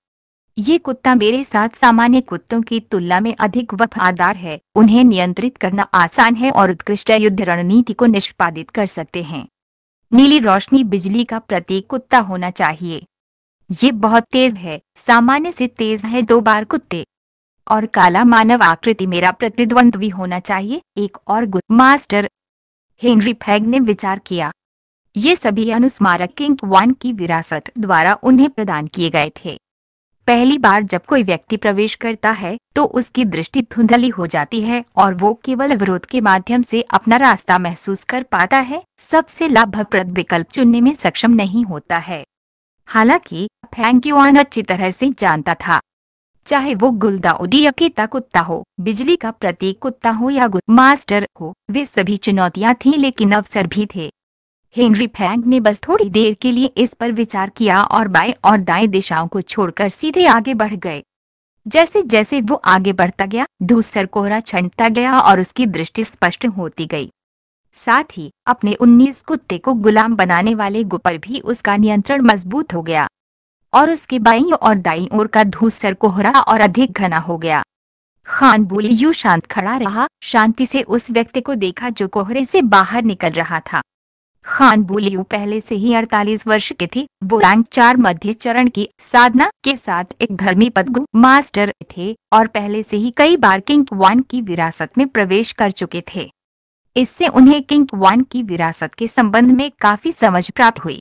ये कुत्ता मेरे साथ सामान्य कुत्तों की तुलना में अधिक वफादार है उन्हें नियंत्रित करना आसान है और उत्कृष्ट युद्ध रणनीति को निष्पादित कर सकते हैं नीली रोशनी बिजली का प्रतीक कुत्ता होना चाहिए ये बहुत तेज है सामान्य से तेज है दो बार कुत्ते और काला मानव आकृति मेरा प्रतिद्वंद्वी होना चाहिए एक और गुड मास्टर हेनरी फैग ने विचार किया ये सभी अनुस्मारक किंग वन की विरासत द्वारा उन्हें प्रदान किए गए थे पहली बार जब कोई व्यक्ति प्रवेश करता है तो उसकी दृष्टि धुंधली हो जाती है और वो केवल विरोध के माध्यम से अपना रास्ता महसूस कर पाता है सबसे लाभप्रद विकल्प चुनने में सक्षम नहीं होता है हालांकि फैंक्यूआन अच्छी तरह से जानता था चाहे वो गुलदाउदी अकेता कुत्ता हो बिजली का प्रतीक कुत्ता हो या मास्टर हो वे सभी चुनौतियां थीं लेकिन अवसर भी थे हेनरी फैंक ने बस थोड़ी देर के लिए इस पर विचार किया और बाएं और दाएं दिशाओं को छोड़कर सीधे आगे बढ़ गए जैसे जैसे वो आगे बढ़ता गया दूसर कोहरा छंटता गया और उसकी दृष्टि स्पष्ट होती गई साथ ही अपने उन्नीस कुत्ते को गुलाम बनाने वाले गुपर भी उसका नियंत्रण मजबूत हो गया और उसके बाई और दाई ओर का धूसर कोहरा और अधिक घना हो गया खान बोली यू शांत खड़ा रहा शांति से उस व्यक्ति को देखा जो कोहरे से बाहर निकल रहा था खान बोली यू पहले से ही 48 वर्ष के थे वो रैंक चार मध्य चरण की साधना के साथ एक धर्मी पदगु मास्टर थे और पहले से ही कई बार किंग वन की विरासत में प्रवेश कर चुके थे इससे उन्हें किंग वन की विरासत के संबंध में काफी समझ प्राप्त हुई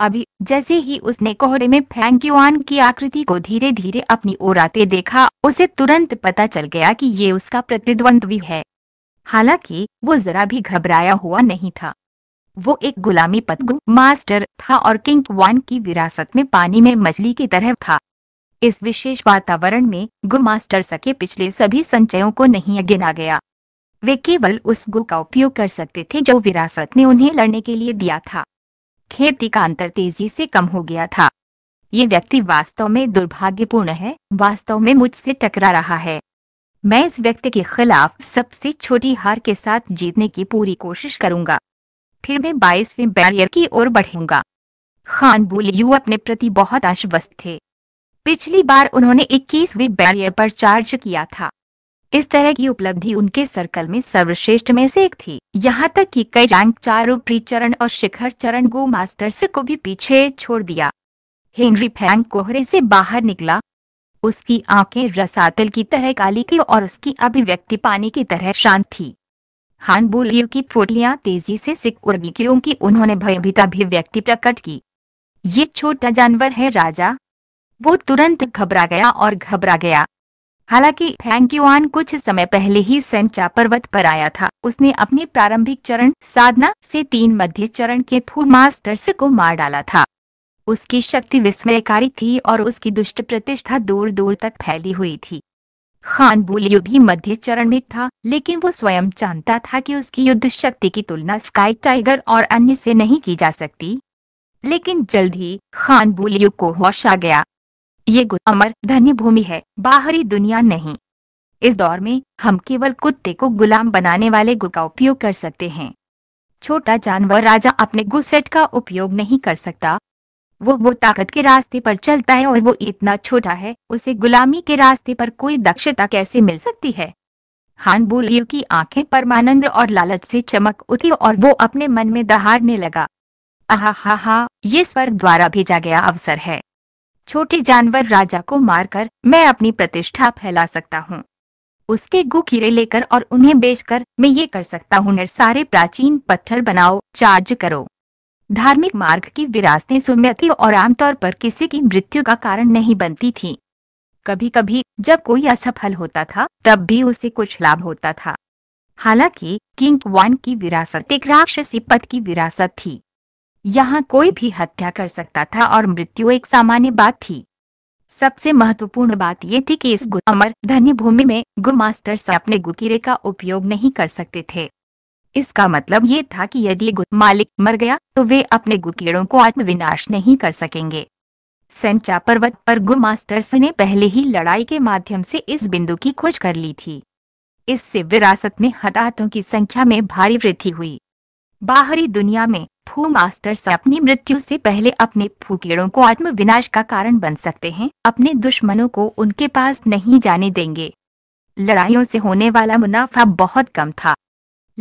अभी जैसे ही उसने कोहरे में युआन की आकृति को धीरे धीरे अपनी ओर आते देखा उसे तुरंत पता चल गया कि ये उसका प्रतिद्वंद्वी है हालांकि वो जरा भी घबराया हुआ नहीं था वो एक गुलामी पदगु मास्टर था और किंग वन की विरासत में पानी में मछली की तरह था इस विशेष वातावरण में गु मास्टर सके पिछले सभी संचयों को नहीं गिना गया वे केवल उस गु का उपयोग कर सकते थे जो विरासत ने उन्हें लड़ने के लिए दिया था खेती का अंतर तेजी से कम हो गया था ये व्यक्ति वास्तव में दुर्भाग्यपूर्ण है वास्तव में मुझसे टकरा रहा है मैं इस व्यक्ति के खिलाफ सबसे छोटी हार के साथ जीतने की पूरी कोशिश करूंगा फिर मैं बाईसवें बैरियर की ओर बढ़ूंगा खान बुलियू अपने प्रति बहुत आश्वस्त थे पिछली बार उन्होंने इक्कीसवें बैरियर पर चार्ज किया था इस तरह की उपलब्धि उनके सर्कल में सर्वश्रेष्ठ में से एक थी यहाँ तक कि कई रैंक चार ऊपरी चरण और शिखर चरण गो मास्टर्स को भी पीछे छोड़ दिया हेनरी फैंक कोहरे से बाहर निकला उसकी आंखें रसातल की तरह काली की और उसकी अभिव्यक्ति पानी की तरह शांत थी हान बोलियो की फोटियां तेजी से सिकुड़गी क्योंकि उन्होंने भयभीत अभिव्यक्ति प्रकट की ये छोटा जानवर है राजा वो तुरंत घबरा गया और घबरा गया हालांकि थैंक्यूआन कुछ समय पहले ही सेंचा पर्वत पर आया था उसने अपने प्रारंभिक चरण साधना से तीन मध्य चरण के फू मास्टर को मार डाला था उसकी शक्ति विस्मयकारी थी और उसकी दुष्ट प्रतिष्ठा दूर दूर तक फैली हुई थी खान बुलियो भी मध्य चरण में था लेकिन वो स्वयं जानता था कि उसकी युद्ध शक्ति की तुलना स्काई टाइगर और अन्य से नहीं की जा सकती लेकिन जल्द ही खान बुलियो को होश आ गया ये गुण अमर धन्य भूमि है बाहरी दुनिया नहीं इस दौर में हम केवल कुत्ते को गुलाम बनाने वाले गु का उपयोग कर सकते हैं छोटा जानवर राजा अपने गुसेट का उपयोग नहीं कर सकता वो वो ताकत के रास्ते पर चलता है और वो इतना छोटा है उसे गुलामी के रास्ते पर कोई दक्षता कैसे मिल सकती है हान बोलियो की आंखें परमानंद और लालच से चमक उठी और वो अपने मन में दहाड़ने लगा आहा हा हा ये स्वर्ग द्वारा भेजा गया अवसर है छोटे जानवर राजा को मारकर मैं अपनी प्रतिष्ठा फैला सकता हूँ उसके गु कीड़े लेकर और उन्हें बेचकर मैं ये कर सकता हूँ सारे प्राचीन पत्थर बनाओ चार्ज करो धार्मिक मार्ग की विरासतें सौम्य थी और आमतौर पर किसी की मृत्यु का कारण नहीं बनती थी कभी कभी जब कोई असफल होता था तब भी उसे कुछ लाभ होता था हालांकि किंग वन की विरासत एक राक्षसी पद की विरासत थी यहाँ कोई भी हत्या कर सकता था और मृत्यु एक सामान्य बात थी सबसे महत्वपूर्ण बात यह थी कि इस अमर धन्य भूमि में गुमास्टर अपने गुकीरे का उपयोग नहीं कर सकते थे इसका मतलब ये था कि यदि गु मालिक मर गया तो वे अपने गुकीड़ों को आत्मविनाश नहीं कर सकेंगे सेंचा पर्वत पर गुमास्टर्स ने पहले ही लड़ाई के माध्यम से इस बिंदु की खोज कर ली थी इससे विरासत में हताहतों की संख्या में भारी वृद्धि हुई बाहरी दुनिया में फू से अपनी मृत्यु से पहले अपने फूकीड़ों को आत्मविनाश का कारण बन सकते हैं अपने दुश्मनों को उनके पास नहीं जाने देंगे लड़ाइयों से होने वाला मुनाफा बहुत कम था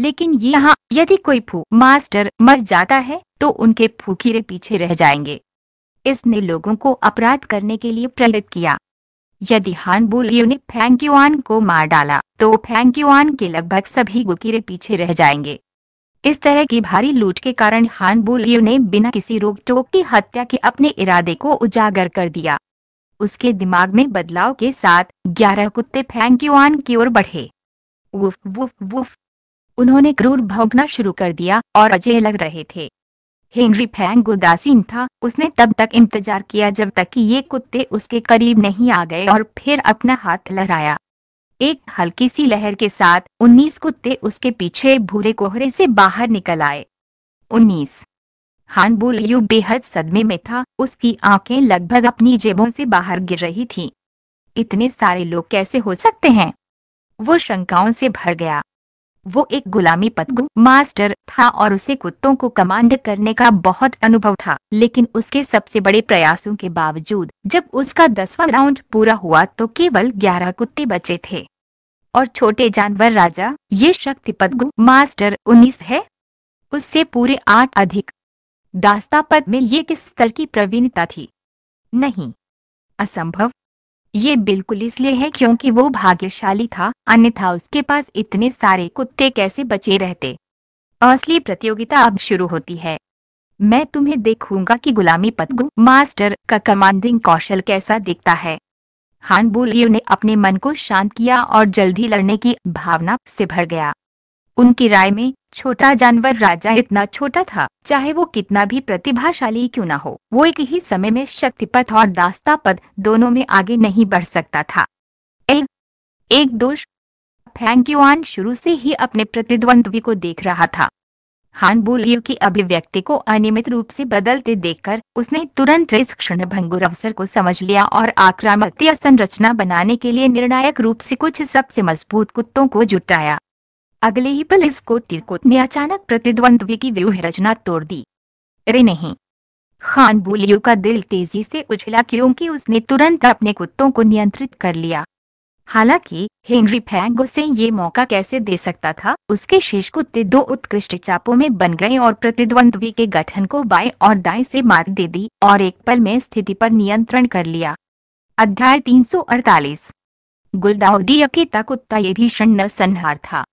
लेकिन यहाँ यदि कोई फू मास्टर मर जाता है तो उनके फूकीरे पीछे रह जाएंगे इसने लोगों को अपराध करने के लिए प्रेरित किया यदि हानबुलियो ने फैंक्यूआन को मार डाला तो फैंक्यूआन के लगभग सभी गुकीरे पीछे रह जाएंगे इस तरह की भारी लूट के कारण हान बुलियो ने बिना किसी रोक टोक की हत्या के अपने इरादे को उजागर कर दिया उसके दिमाग में बदलाव के साथ ग्यारह कुत्ते फैंक्यूआन की ओर बढ़े वुफ वुफ वुफ उन्होंने क्रूर भौंकना शुरू कर दिया और अजय लग रहे थे हेनरी फैंग उदासीन था उसने तब तक इंतजार किया जब तक कि ये कुत्ते उसके करीब नहीं आ गए और फिर अपना हाथ लहराया एक हल्की सी लहर के साथ उन्नीस कुत्ते उसके पीछे भूरे कोहरे से बाहर निकल आए उन्नीस हानबुल यू बेहद सदमे में था उसकी आंखें लगभग अपनी जेबों से बाहर गिर रही थीं। इतने सारे लोग कैसे हो सकते हैं वो शंकाओं से भर गया वो एक गुलामी पतगु मास्टर था और उसे कुत्तों को कमांड करने का बहुत अनुभव था लेकिन उसके सबसे बड़े प्रयासों के बावजूद जब उसका दसवां राउंड पूरा हुआ तो केवल ग्यारह कुत्ते बचे थे और छोटे जानवर राजा ये शक्ति पदगु मास्टर उन्नीस है उससे पूरे आठ अधिक दास्ता पद में ये किस स्तर की प्रवीणता थी नहीं असंभव ये बिल्कुल इसलिए है क्योंकि वो भाग्यशाली था अन्यथा उसके पास इतने सारे कुत्ते कैसे बचे रहते असली प्रतियोगिता अब शुरू होती है मैं तुम्हें देखूंगा कि गुलामी पतगु मास्टर का कमांडिंग कौशल कैसा दिखता है हानबुलियो ने अपने मन को शांत किया और जल्दी लड़ने की भावना से भर गया उनकी राय में छोटा जानवर राजा इतना छोटा था चाहे वो कितना भी प्रतिभाशाली क्यों न हो वो एक ही समय में शक्तिपथ और दास्ता पद दोनों में आगे नहीं बढ़ सकता था ए, एक दोष फैंक्यूआन शुरू से ही अपने प्रतिद्वंद्वी को देख रहा था हानबुलियो की अभिव्यक्ति को अनियमित रूप से बदलते देखकर उसने तुरंत इस क्षण भंगुर अवसर को समझ लिया और आक्रामक संरचना बनाने के लिए निर्णायक रूप से कुछ सबसे मजबूत कुत्तों को जुटाया अगले ही पल इसको तिरकोत ने अचानक प्रतिद्वंद्वी की व्यूह रचना तोड़ दी अरे नहीं खान बोलियो का दिल तेजी से उछला क्योंकि उसने तुरंत अपने कुत्तों को नियंत्रित कर लिया हालांकि हेनरी फैंग उसे ये मौका कैसे दे सकता था उसके शेष कुत्ते दो उत्कृष्ट चापों में बन गए और प्रतिद्वंद्वी के गठन को बाएं और दाएं से मार दे दी और एक पल में स्थिति पर नियंत्रण कर लिया अध्याय 348 गुलदाउदी अकेता कुत्ता ये भीषण नरसंहार था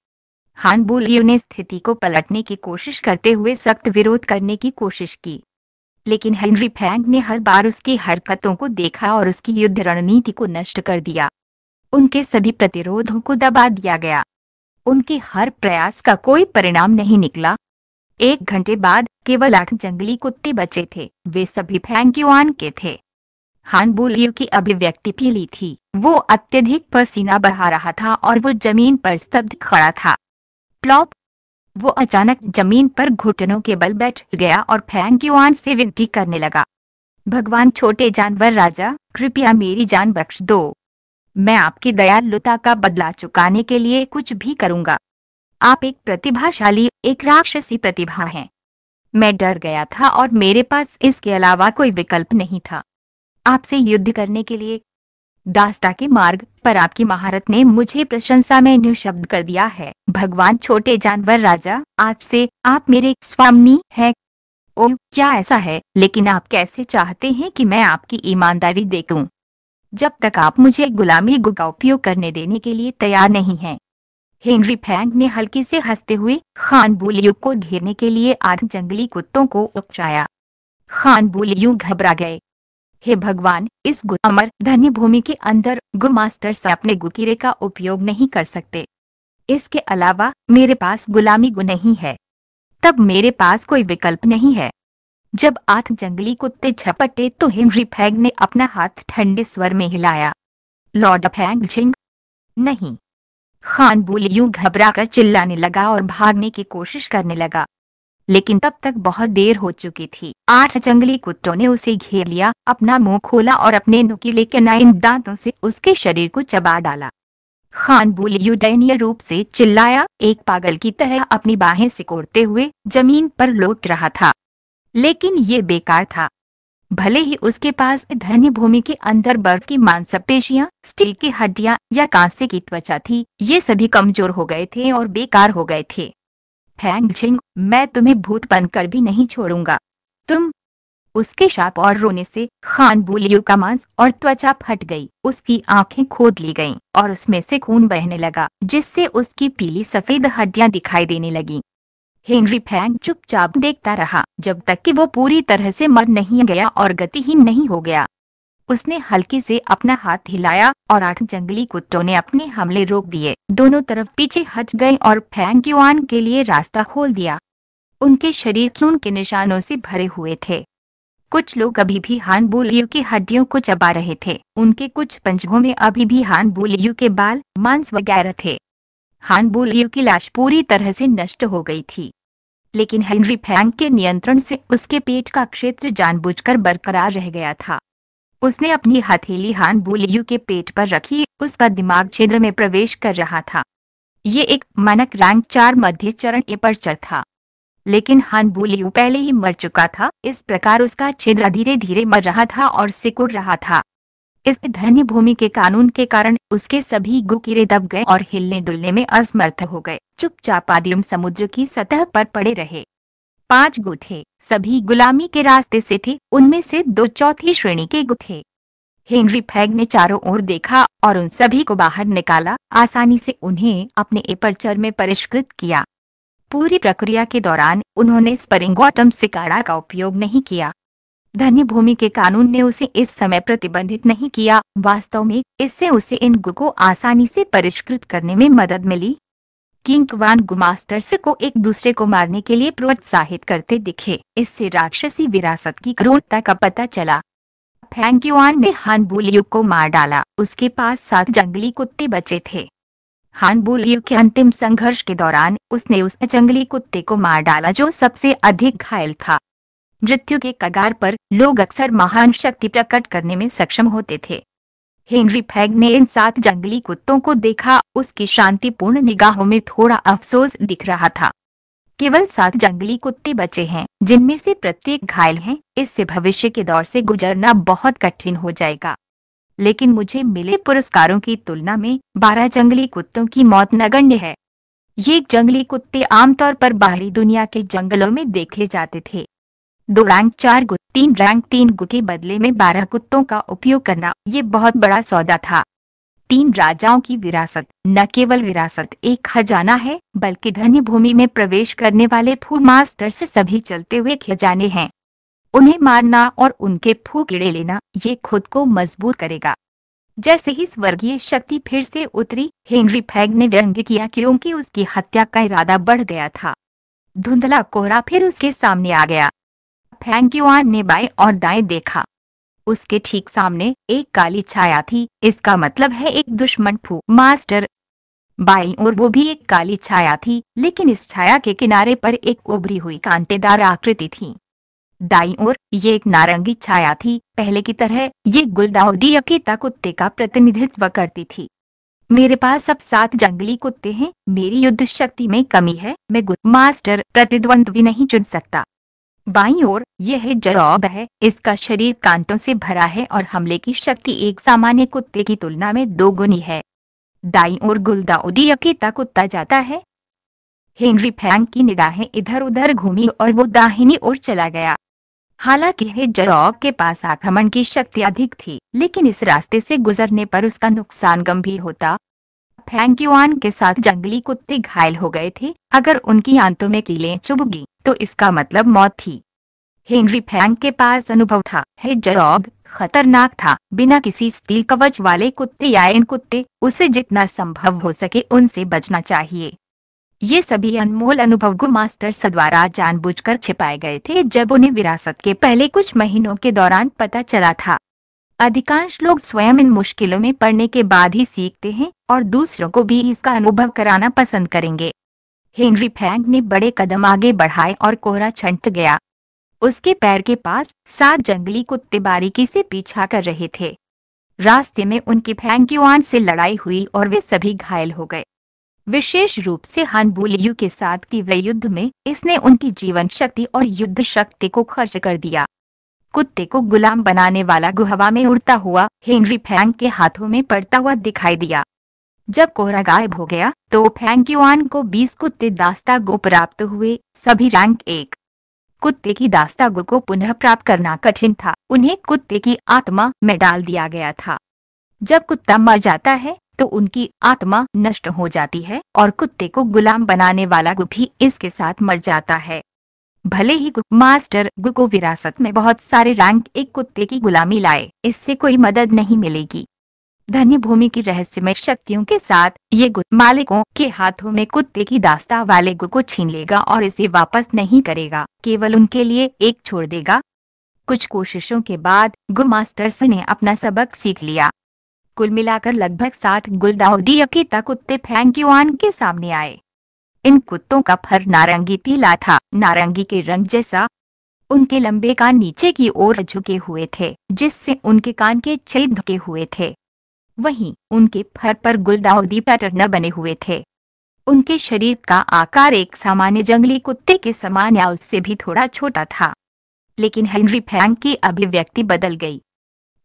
हानबुलियो ने स्थिति को पलटने की कोशिश करते हुए सख्त विरोध करने की कोशिश की लेकिन हेनरी फैंग ने हर बार उसकी हरकतों को देखा और उसकी युद्ध रणनीति को नष्ट कर दिया उनके सभी प्रतिरोधों को दबा दिया गया उनके हर प्रयास का कोई परिणाम नहीं निकला एक घंटे बाद केवल आठ जंगली कुत्ते बचे थे वे सभी युआन के थे हानबुलियो की अभिव्यक्ति पीली थी वो अत्यधिक पसीना बहा रहा था और वो जमीन पर स्तब्ध खड़ा था प्लॉप वो अचानक जमीन पर घुटनों के बल बैठ गया और फैंग युआन से विनती करने लगा भगवान छोटे जानवर राजा कृपया मेरी जान बख्श दो मैं आपकी दयालुता का बदला चुकाने के लिए कुछ भी करूंगा आप एक प्रतिभाशाली एक राक्षसी प्रतिभा हैं मैं डर गया था और मेरे पास इसके अलावा कोई विकल्प नहीं था आपसे युद्ध करने के लिए दास्ता के मार्ग पर आपकी महारत ने मुझे प्रशंसा में शब्द कर दिया है भगवान छोटे जानवर राजा आज से आप मेरे स्वामी हैं ओ क्या ऐसा है लेकिन आप कैसे चाहते हैं कि मैं आपकी ईमानदारी देखूं? जब तक आप मुझे गुलामी का उपयोग करने देने के लिए तैयार नहीं हैं। हेनरी फैंग ने हल्के से हंसते हुए खान बुलियू को घेरने के लिए आठ जंगली कुत्तों को उपचाया खान बुलियू घबरा गए हे भगवान इस गु अमर धन्य भूमि के अंदर गु मास्टर से अपने गुकीरे का उपयोग नहीं कर सकते इसके अलावा मेरे पास गुलामी गु नहीं है तब मेरे पास कोई विकल्प नहीं है जब आठ जंगली कुत्ते झपटे तो हेनरी फैग ने अपना हाथ ठंडे स्वर में हिलाया लॉर्ड फैंग झिंग नहीं खान यूं घबरा कर चिल्लाने लगा और भागने की कोशिश करने लगा लेकिन तब तक बहुत देर हो चुकी थी आठ जंगली कुत्तों ने उसे घेर लिया अपना मुंह खोला और अपने नुकीले केनाइन दांतों से उसके शरीर को चबा डाला खान बुलयूडनीय रूप से चिल्लाया एक पागल की तरह अपनी बाहें सिकोड़ते हुए जमीन पर लौट रहा था लेकिन ये बेकार था भले ही उसके पास धन्य भूमि के अंदर बर्फ की मांसपेशियां, स्टील की हड्डियां या कांसे की त्वचा थी ये सभी कमजोर हो गए थे और बेकार हो गए थे हैंग छिंग मैं तुम्हें भूत बनकर भी नहीं छोड़ूंगा तुम उसके शाप और रोने से खान बुलियो का मांस और त्वचा फट गई उसकी आंखें खोद ली गईं और उसमें से खून बहने लगा जिससे उसकी पीली सफेद हड्डियां दिखाई देने लगी हेनरी फैंग चुपचाप देखता रहा जब तक कि वो पूरी तरह से मर नहीं गया और गतिहीन नहीं हो गया उसने हल्के से अपना हाथ हिलाया और आठ जंगली कुत्तों ने अपने हमले रोक दिए दोनों तरफ पीछे हट गए और फैंग युआन के लिए रास्ता खोल दिया उनके शरीर खून के निशानों से भरे हुए थे कुछ लोग अभी भी हान बोलियो की हड्डियों को चबा रहे थे उनके कुछ पंजों में अभी भी हान बोलियो के बाल मांस वगैरह थे हान बोलियो की लाश पूरी तरह से नष्ट हो गई थी लेकिन हेनरी फैंग के नियंत्रण से उसके पेट का क्षेत्र जानबूझकर बरकरार रह गया था उसने अपनी हथेली हान बुलियू के पेट पर रखी उसका दिमाग छिद्र में प्रवेश कर रहा था ये एक मनक रैंक चार मध्य चरण एपर्चर था लेकिन हान बुलियू पहले ही मर चुका था इस प्रकार उसका छिद्र धीरे धीरे मर रहा था और सिकुड़ रहा था इस धन्य भूमि के कानून के कारण उसके सभी गुकीरे दब गए और हिलने डुलने में असमर्थ हो गए चुपचाप आदिम समुद्र की सतह पर पड़े रहे पांच गुथे सभी गुलामी के रास्ते से थे उनमें से दो चौथी श्रेणी के गुथे हेनरी फैग ने चारों ओर देखा और उन सभी को बाहर निकाला आसानी से उन्हें अपने एपर्चर में परिष्कृत किया पूरी प्रक्रिया के दौरान उन्होंने स्परिंगॉटम सिकाड़ा का उपयोग नहीं किया धन्य भूमि के कानून ने उसे इस समय प्रतिबंधित नहीं किया वास्तव में इससे उसे इन गु को आसानी से परिष्कृत करने में मदद मिली किंग वान गुमास्टर्स को एक दूसरे को मारने के लिए प्रोत्साहित करते दिखे इससे राक्षसी विरासत की क्रूरता का पता चला फैंक युआन ने हान बुलियू को मार डाला उसके पास सात जंगली कुत्ते बचे थे हान बुलियू के अंतिम संघर्ष के दौरान उसने उस जंगली कुत्ते को मार डाला जो सबसे अधिक घायल था मृत्यु के कगार पर लोग अक्सर महान शक्ति प्रकट करने में सक्षम होते थे हेनरी फैग ने इन सात जंगली कुत्तों को देखा उसकी शांतिपूर्ण निगाहों में थोड़ा अफसोस दिख रहा था केवल सात जंगली कुत्ते बचे हैं जिनमें से प्रत्येक घायल हैं इससे भविष्य के दौर से गुजरना बहुत कठिन हो जाएगा लेकिन मुझे मिले पुरस्कारों की तुलना में बारह जंगली कुत्तों की मौत नगण्य है ये जंगली कुत्ते आमतौर पर बाहरी दुनिया के जंगलों में देखे जाते थे दो रैंक चार गु तीन रैंक तीन गु के बदले में बारह कुत्तों का उपयोग करना ये बहुत बड़ा सौदा था तीन राजाओं की विरासत न केवल विरासत एक खजाना है बल्कि धन्य भूमि में प्रवेश करने वाले फू मास्टर से सभी चलते हुए खजाने हैं उन्हें मारना और उनके फू कीड़े लेना ये खुद को मजबूत करेगा जैसे ही स्वर्गीय शक्ति फिर से उतरी हेनरी फैग ने व्यंग किया क्योंकि उसकी हत्या का इरादा बढ़ गया था धुंधला कोहरा फिर उसके सामने आ गया थैंक यू आर ने बाएं और दाएं देखा उसके ठीक सामने एक काली छाया थी इसका मतलब है एक दुश्मन फू मास्टर बाई और वो भी एक काली छाया थी लेकिन इस छाया के किनारे पर एक उभरी हुई कांटेदार आकृति थी दाई और ये एक नारंगी छाया थी पहले की तरह ये गुलदाउदी अकेता कुत्ते का प्रतिनिधित्व करती थी मेरे पास अब सात जंगली कुत्ते हैं मेरी युद्ध शक्ति में कमी है मैं मास्टर प्रतिद्वंद्वी नहीं चुन सकता बाई ओर यह जरॉब है इसका शरीर कांटों से भरा है और हमले की शक्ति एक सामान्य कुत्ते की तुलना में दोगुनी है दाई और गुलदाउदी अकेता कुत्ता जाता है हेनरी फैंग की निगाहें इधर उधर घूमी और वो दाहिनी ओर चला गया हालांकि जरोब के पास आक्रमण की शक्ति अधिक थी लेकिन इस रास्ते से गुजरने पर उसका नुकसान गंभीर होता फैंक्यूआन के साथ जंगली कुत्ते घायल हो गए थे अगर उनकी आंतों में कीलें गई तो इसका मतलब मौत थी हेनरी फैंक के पास अनुभव था जरोग खतरनाक था बिना किसी स्टील कवच वाले कुत्ते या इन कुत्ते उसे जितना संभव हो सके उनसे बचना चाहिए ये सभी अनमोल अनुभव मास्टर द्वारा जानबूझकर छिपाए गए थे जब उन्हें विरासत के पहले कुछ महीनों के दौरान पता चला था अधिकांश लोग स्वयं इन मुश्किलों में पड़ने के बाद ही सीखते हैं और दूसरों को भी इसका अनुभव कराना पसंद करेंगे हेनरी फैंग ने बड़े कदम आगे बढ़ाए और कोहरा छंट गया उसके पैर के पास सात जंगली कुत्ते बारीकी से पीछा कर रहे थे रास्ते में उनकी युआन से लड़ाई हुई और वे सभी घायल हो गए विशेष रूप से बुलियू के साथ तीव्र युद्ध में इसने उनकी जीवन शक्ति और युद्ध शक्ति को खर्च कर दिया कुत्ते को गुलाम बनाने वाला गुहवा में उड़ता हुआ हेनरी फैंग के हाथों में पड़ता हुआ दिखाई दिया जब कोहरा गायब हो गया तो युआन को 20 कुत्ते दास्तागो प्राप्त हुए सभी रैंक एक कुत्ते की दास्तागो को पुनः प्राप्त करना कठिन था उन्हें कुत्ते की आत्मा में डाल दिया गया था जब कुत्ता मर जाता है तो उनकी आत्मा नष्ट हो जाती है और कुत्ते को गुलाम बनाने वाला गु भी इसके साथ मर जाता है भले ही गु मास्टर गु को विरासत में बहुत सारे रैंक एक कुत्ते की गुलामी लाए इससे कोई मदद नहीं मिलेगी धन्य भूमि की रहस्यमय शक्तियों के साथ ये गु मालिकों के हाथों में कुत्ते की दास्ता वाले गु को छीन लेगा और इसे वापस नहीं करेगा केवल उनके लिए एक छोड़ देगा कुछ कोशिशों के बाद गु मास्टर्स ने अपना सबक सीख लिया कुल मिलाकर लगभग साठ गुलदाउदी अकेता कुत्ते फैंक्यूआन के सामने आए इन कुत्तों का फर नारंगी पीला था नारंगी के रंग जैसा उनके लंबे कान नीचे की ओर झुके हुए थे जिससे उनके कान के छेद धुके हुए थे वहीं उनके फर पर गुलदाउदी पैटर्न बने हुए थे उनके शरीर का आकार एक सामान्य जंगली कुत्ते के समान या उससे भी थोड़ा छोटा था लेकिन हेनरी फैंग की अभिव्यक्ति बदल गई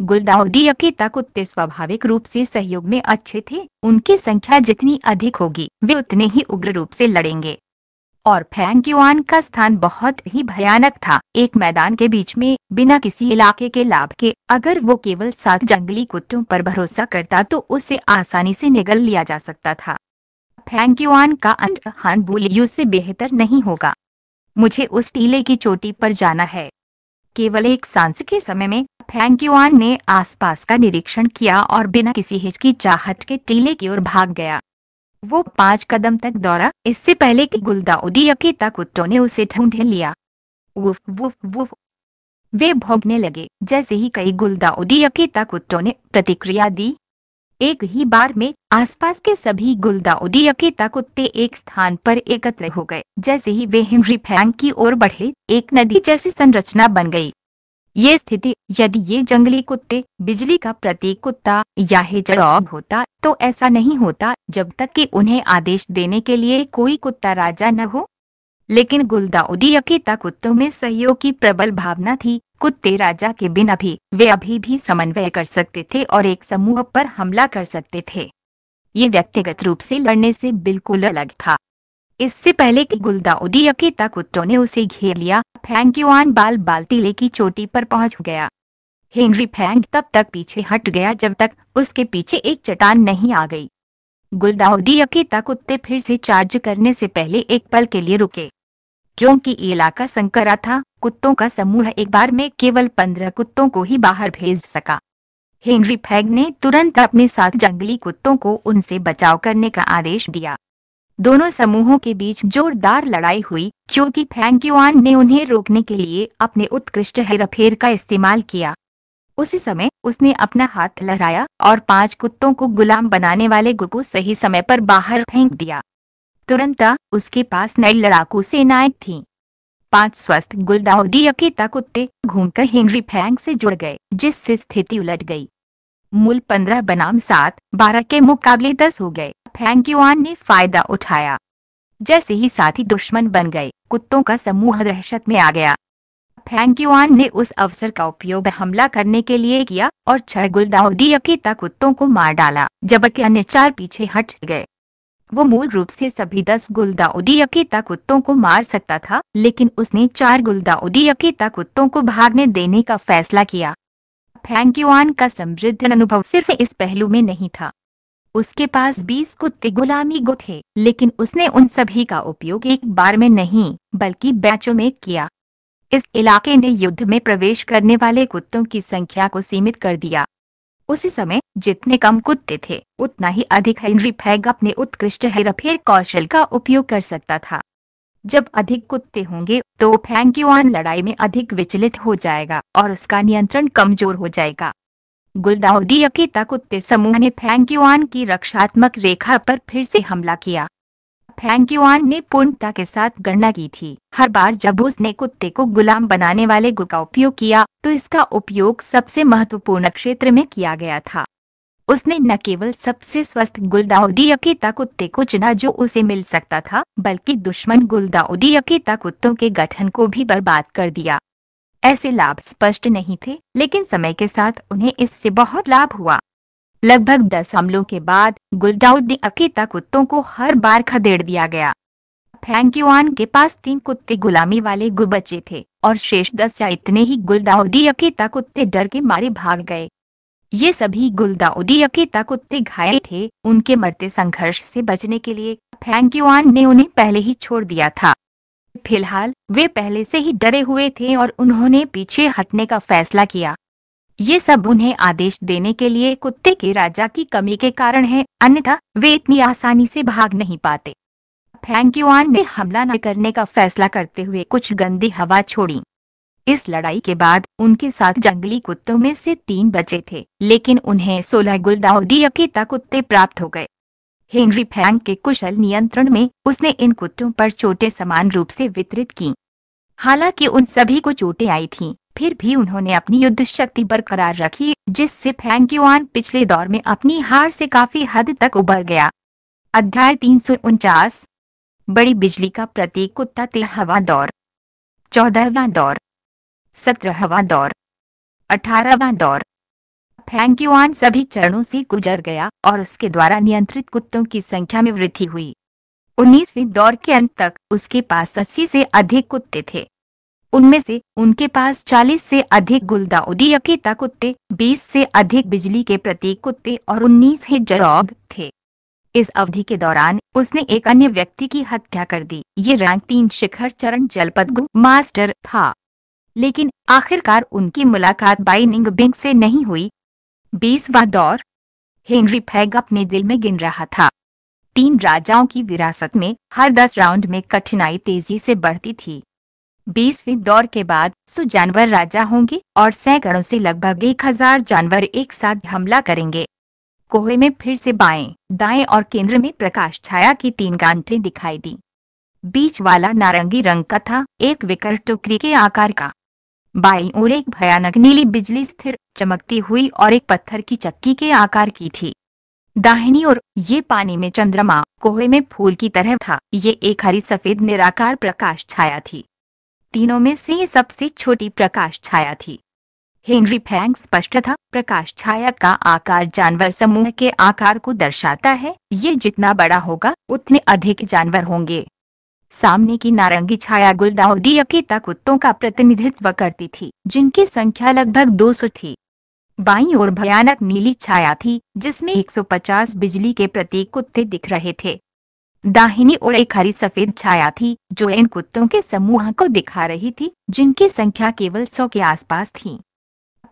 गुलदाउदी तक कुत्ते स्वाभाविक रूप से सहयोग में अच्छे थे उनकी संख्या जितनी अधिक होगी वे उतने ही उग्र रूप से लड़ेंगे और फैंग युआन का स्थान बहुत ही भयानक था एक मैदान के बीच में बिना किसी इलाके के लाभ के अगर वो केवल सात जंगली कुत्तों पर भरोसा करता तो उसे आसानी से निगल लिया जा सकता था फैंग युआन का अंत हान बुलियू से बेहतर नहीं होगा मुझे उस टीले की चोटी पर जाना है केवल एक सांस के समय में फैंक्यूआन ने आसपास का निरीक्षण किया और बिना किसी हिचकिचाहट के टीले की ओर भाग गया वो पांच कदम तक दौड़ा इससे पहले कि गुलदाउदी तक कुत्तों ने उसे ढूंढ लिया वुफ वुफ वुफ वे भोगने लगे जैसे ही कई गुलदाउदी तक कुत्तों ने प्रतिक्रिया दी एक ही बार में आसपास के सभी गुलदाउदी तक कुत्ते एक स्थान पर एकत्र हो गए जैसे ही वे हेनरी फैंग की ओर बढ़े एक नदी जैसी संरचना बन गई ये स्थिति यदि ये जंगली कुत्ते बिजली का प्रतीक कुत्ता या हिजड़ॉब होता तो ऐसा नहीं होता जब तक कि उन्हें आदेश देने के लिए कोई कुत्ता राजा न हो लेकिन गुलदाउदी अकेता कुत्तों में सहयोग की प्रबल भावना थी कुत्ते राजा के बिना भी वे अभी भी समन्वय कर सकते थे और एक समूह पर हमला कर सकते थे ये व्यक्तिगत रूप से लड़ने से बिल्कुल अलग था इससे पहले कि गुलदाउदी तक कुत्तों ने उसे घेर लिया फैंग्युआन बाल बाल्टीले की चोटी पर पहुंच गया हेनरी फैंक तब तक पीछे हट गया जब तक उसके पीछे एक चटान नहीं आ गई गुलदाउदी तक कुत्ते फिर से चार्ज करने से पहले एक पल के लिए रुके क्योंकि इलाका संकरा था कुत्तों का समूह एक बार में केवल पंद्रह कुत्तों को ही बाहर भेज सका हेनरी फैग ने तुरंत अपने साथ जंगली कुत्तों को उनसे बचाव करने का आदेश दिया दोनों समूहों के बीच जोरदार लड़ाई हुई क्योंकि फैंक्यूआन ने उन्हें रोकने के लिए अपने उत्कृष्ट हेरफेर का इस्तेमाल किया उसी समय उसने अपना हाथ लहराया और पांच कुत्तों को गुलाम बनाने वाले गुगु सही समय पर बाहर फेंक दिया तुरंत उसके पास नई लड़ाकू सेनाएं थीं। पांच स्वस्थ गुलदाउदी अकेता कुत्ते घूमकर हेनरी फैंक से जुड़ गए जिससे स्थिति उलट गई मूल पंद्रह बनाम सात बारह के मुकाबले दस हो गए फैंकुआन ने फायदा उठाया जैसे ही साथी दुश्मन बन गए कुत्तों का समूह दहशत में आ गया फैंकुआन ने उस अवसर का उपयोग हमला करने के लिए किया और छह गुलदाउदी तक कुत्तों को मार डाला जबकि अन्य चार पीछे हट गए वो मूल रूप से सभी दस गुलदाउदी अकीता कुत्तों को मार सकता था लेकिन उसने चार गुलदाउदी अकीता कुत्तों को भागने देने का फैसला किया फैंकुआन का समृद्ध अनुभव सिर्फ इस पहलू में नहीं था उसके पास बीस कुत्ते गुलामी गो थे लेकिन उसने उन सभी का उपयोग एक बार में नहीं बल्कि बैचों में किया इस इलाके ने युद्ध में प्रवेश करने वाले कुत्तों की संख्या को सीमित कर दिया उसी समय जितने कम कुत्ते थे उतना ही अधिक हेनरी फैग अपने उत्कृष्ट हेरफेर कौशल का उपयोग कर सकता था जब अधिक कुत्ते होंगे तो फैंक्यूआन लड़ाई में अधिक विचलित हो जाएगा और उसका नियंत्रण कमजोर हो जाएगा गुलदाउदी अकेता कुत्ते समूह ने फैंक्यूआन की रक्षात्मक रेखा पर फिर से हमला किया फैंक्यूआन ने पूर्णता के साथ गणना की थी हर बार जब उसने कुत्ते को गुलाम बनाने वाले गु का उपयोग किया तो इसका उपयोग सबसे महत्वपूर्ण क्षेत्र में किया गया था उसने न केवल सबसे स्वस्थ गुलदाउदी अकेता कुत्ते को चुना जो उसे मिल सकता था बल्कि दुश्मन गुलदाउदी अकेता कुत्तों के गठन को भी बर्बाद कर दिया ऐसे लाभ स्पष्ट नहीं थे लेकिन समय के साथ उन्हें इससे बहुत लाभ हुआ लगभग दस हमलों के बाद गुलदाउद्दीन अकीता कुत्तों को हर बार खदेड़ दिया गया फैंक्यूआन के पास तीन कुत्ते गुलामी वाले गु बच्चे थे और शेष दस या इतने ही गुलदाउदी अकेता कुत्ते डर के मारे भाग गए ये सभी गुलदाउदी अकेता कुत्ते घायल थे उनके मरते संघर्ष से बचने के लिए फैंक्यूआन ने उन्हें पहले ही छोड़ दिया था फिलहाल वे पहले से ही डरे हुए थे और उन्होंने पीछे हटने का फैसला किया ये सब उन्हें आदेश देने के लिए कुत्ते के राजा की कमी के कारण है अन्यथा वे इतनी आसानी से भाग नहीं पाते फैंक्यूआन ने हमला न करने का फैसला करते हुए कुछ गंदी हवा छोड़ी इस लड़ाई के बाद उनके साथ जंगली कुत्तों में से तीन बचे थे लेकिन उन्हें सोलह गुलदाउदी अकेता कुत्ते प्राप्त हो गए हेनरी फैंग के कुशल नियंत्रण में उसने इन कुत्तों पर चोटें समान रूप से वितरित की हालांकि उन सभी को चोटें आई थीं, फिर भी उन्होंने अपनी युद्ध शक्ति बरकरार रखी जिससे फैंग युआन पिछले दौर में अपनी हार से काफी हद तक उबर गया अध्याय तीन बड़ी बिजली का प्रतीक कुत्ता तेरहवा दौर चौदहवा दौर सत्रहवा दौर अठारहवा दौर फैंक्यूआन सभी चरणों से गुजर गया और उसके द्वारा नियंत्रित कुत्तों की संख्या में वृद्धि हुई उन्नीसवी दौर के अंत तक उसके पास अस्सी से अधिक कुत्ते थे उनमें से उनके पास 40 से अधिक गुलदाउदी अकेता कुत्ते 20 से अधिक बिजली के प्रतीक कुत्ते और 19 जरोग थे इस अवधि के दौरान उसने एक अन्य व्यक्ति की हत्या कर दी ये रैंक तीन शिखर चरण जलपद मास्टर था लेकिन आखिरकार उनकी मुलाकात बाइनिंग बिंग से नहीं हुई बीसवा दौर हेनरी फैग अपने दिल में गिन रहा था तीन राजाओं की विरासत में हर दस राउंड में कठिनाई तेजी से बढ़ती थी बीसवीं दौर के बाद सौ जानवर राजा होंगे और सैकड़ों से लगभग एक हजार जानवर एक साथ हमला करेंगे कोहे में फिर से बाएं, दाएं और केंद्र में प्रकाश छाया की तीन गांठें दिखाई दी बीच वाला नारंगी रंग का था एक विकर टुकड़ी के आकार का बाई ओर एक भयानक नीली बिजली स्थिर चमकती हुई और एक पत्थर की चक्की के आकार की थी दाहिनी ओर ये पानी में चंद्रमा कोहे में फूल की तरह था ये एक हरी सफेद निराकार प्रकाश छाया थी तीनों में से ये सबसे छोटी प्रकाश छाया थी हेनरी फैंग स्पष्ट था प्रकाश छाया का आकार जानवर समूह के आकार को दर्शाता है ये जितना बड़ा होगा उतने अधिक जानवर होंगे सामने की नारंगी छाया गुलदाउदी अकेता कुत्तों का प्रतिनिधित्व करती थी जिनकी संख्या लगभग 200 थी बाई और भयानक नीली छाया थी जिसमें 150 बिजली के प्रतीक कुत्ते दिख रहे थे दाहिनी ओर एक हरी सफेद छाया थी जो इन कुत्तों के समूह को दिखा रही थी जिनकी संख्या केवल सौ के आसपास थी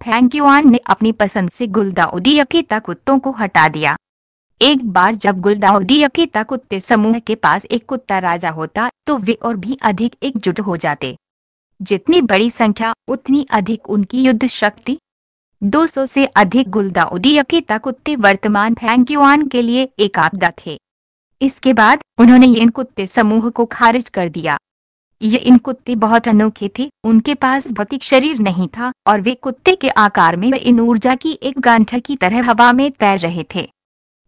फैंक्यूआन ने अपनी पसंद से गुलदाउदी अकेता कुत्तों को हटा दिया एक बार जब गुलदाउदी अकेता कुत्ते समूह के पास एक कुत्ता राजा होता तो वे और भी अधिक एकजुट हो जाते जितनी बड़ी संख्या उतनी अधिक उनकी युद्ध शक्ति 200 से अधिक गुलदाउदी अकेता कुत्ते वर्तमान फैंक्यूआन के लिए एक आपदा थे इसके बाद उन्होंने इन कुत्ते समूह को खारिज कर दिया ये इन कुत्ते बहुत अनोखे थे उनके पास भौतिक शरीर नहीं था और वे कुत्ते के आकार में इन ऊर्जा की एक गांठा की तरह हवा में तैर रहे थे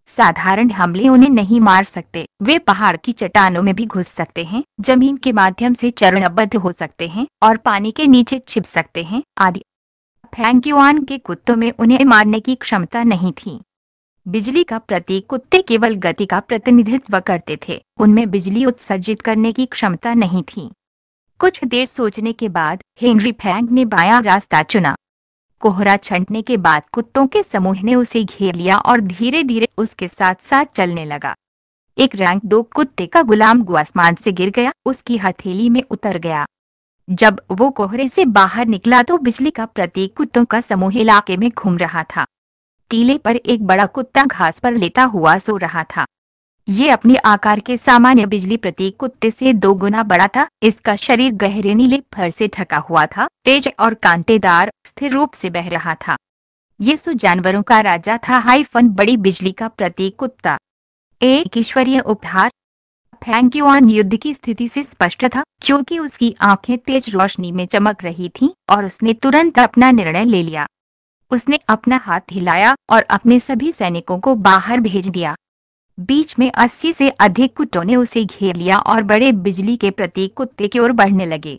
साधारण हमले उन्हें नहीं मार सकते वे पहाड़ की चट्टानों में भी घुस सकते हैं जमीन के माध्यम से चरणबद्ध हो सकते हैं और पानी के नीचे छिप सकते हैं आदि फैंक्यूआन के कुत्तों में उन्हें मारने की क्षमता नहीं थी बिजली का प्रतीक कुत्ते केवल गति का प्रतिनिधित्व करते थे उनमें बिजली उत्सर्जित करने की क्षमता नहीं थी कुछ देर सोचने के बाद हेनरी फैंक ने बायां रास्ता चुना कोहरा छंटने के बाद कुत्तों के समूह ने उसे घेर लिया और धीरे धीरे उसके साथ साथ चलने लगा एक रैंक दो कुत्ते का गुलाम गुआसमान से गिर गया उसकी हथेली में उतर गया जब वो कोहरे से बाहर निकला तो बिजली का प्रतीक कुत्तों का समूह इलाके में घूम रहा था टीले पर एक बड़ा कुत्ता घास पर लेटा हुआ सो रहा था ये अपने आकार के सामान्य बिजली प्रतीक कुत्ते से दो गुना बड़ा था इसका शरीर गहरे नीले फर से ढका हुआ था तेज और कांटेदार स्थिर रूप से बह रहा था ये सु जानवरों का राजा था हाइफन बड़ी बिजली का प्रतीक कुत्ता एक ईश्वरीय उपहार यू ऑन युद्ध की स्थिति से स्पष्ट था क्योंकि उसकी आंखें तेज रोशनी में चमक रही थीं और उसने तुरंत अपना निर्णय ले लिया उसने अपना हाथ हिलाया और अपने सभी सैनिकों को बाहर भेज दिया बीच में अस्सी से अधिक कुत्तों ने उसे घेर लिया और बड़े बिजली के प्रतीक कुत्ते की ओर बढ़ने लगे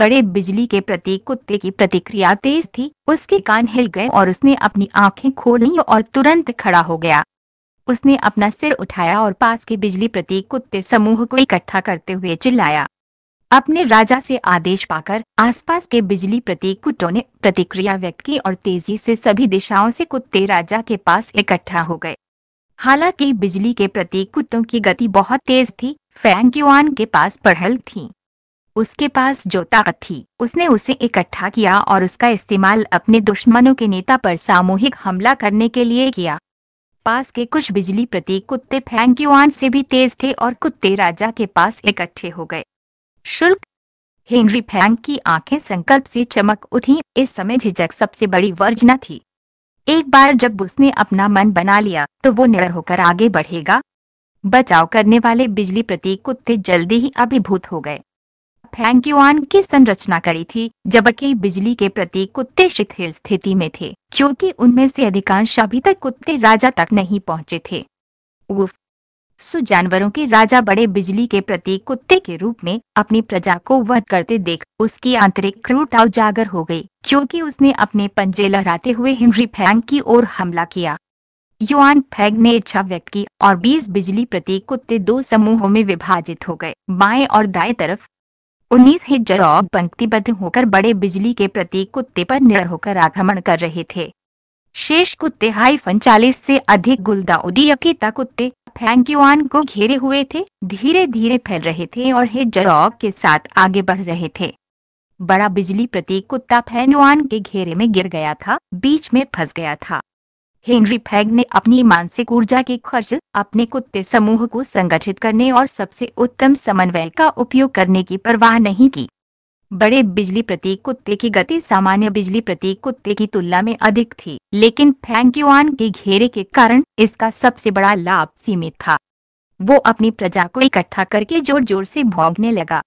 बड़े बिजली के प्रतीक कुत्ते की प्रतिक्रिया तेज थी उसके कान हिल गए और उसने अपनी आंखें खोली और तुरंत खड़ा हो गया उसने अपना सिर उठाया और पास के बिजली प्रतीक कुत्ते समूह को इकट्ठा करते हुए चिल्लाया अपने राजा से आदेश पाकर आसपास के बिजली प्रतीक कुत्तों ने प्रतिक्रिया व्यक्त की और तेजी से सभी दिशाओं से कुत्ते राजा के पास इकट्ठा हो गए हालांकि बिजली के प्रति कुत्तों की गति बहुत तेज थी फैंग युआन के पास पढ़ल थी उसके पास जो ताकत थी उसने उसे इकट्ठा किया और उसका इस्तेमाल अपने दुश्मनों के नेता पर सामूहिक हमला करने के लिए किया पास के कुछ बिजली प्रतीक कुत्ते फैंग युआन से भी तेज थे और कुत्ते राजा के पास इकट्ठे हो गए शुल्क हेनरी फैंग की आंखें संकल्प से चमक उठी इस समय झिझक सबसे बड़ी वर्जना थी एक बार जब उसने अपना मन बना लिया तो वो निर होकर आगे बढ़ेगा बचाव करने वाले बिजली प्रतीक कुत्ते जल्दी ही अभिभूत हो गए फैंक्यूआन की संरचना करी थी जबकि बिजली के प्रतीक कुत्ते शिथिल स्थिति में थे क्योंकि उनमें से अधिकांश अभी तक कुत्ते राजा तक नहीं पहुंचे थे उफ सो जानवरों के राजा बड़े बिजली के प्रतीक कुत्ते के रूप में अपनी प्रजा को वध करते देख उसकी आंतरिक क्रूरता उजागर हो गई क्योंकि उसने अपने पंजे लहराते हुए हेनरी फैंग की ओर हमला किया युआन फैग ने इच्छा व्यक्त की और 20 बिजली प्रतीक कुत्ते दो समूहों में विभाजित हो गए बाएं और दाएं तरफ उन्नीस हिजर पंक्तिबद्ध होकर बड़े बिजली के प्रतीक कुत्ते पर निर होकर आक्रमण कर रहे थे शेष कुत्ते हाइफन चालीस से अधिक गुलदाउदी यकीता कुत्ते फैंक्यूआन को घेरे हुए थे धीरे धीरे फैल रहे थे और हेजरॉक के साथ आगे बढ़ रहे थे बड़ा बिजली प्रतीक कुत्ता फैनुआन के घेरे में गिर गया था बीच में फंस गया था हेनरी फैग ने अपनी मानसिक ऊर्जा के खर्च अपने कुत्ते समूह को संगठित करने और सबसे उत्तम समन्वय का उपयोग करने की परवाह नहीं की बड़े बिजली प्रतीक कुत्ते की गति सामान्य बिजली प्रतीक कुत्ते की तुलना में अधिक थी लेकिन फैंक्यूआन के घेरे के कारण इसका सबसे बड़ा लाभ सीमित था वो अपनी प्रजा को इकट्ठा करके जोर जोर से भोगने लगा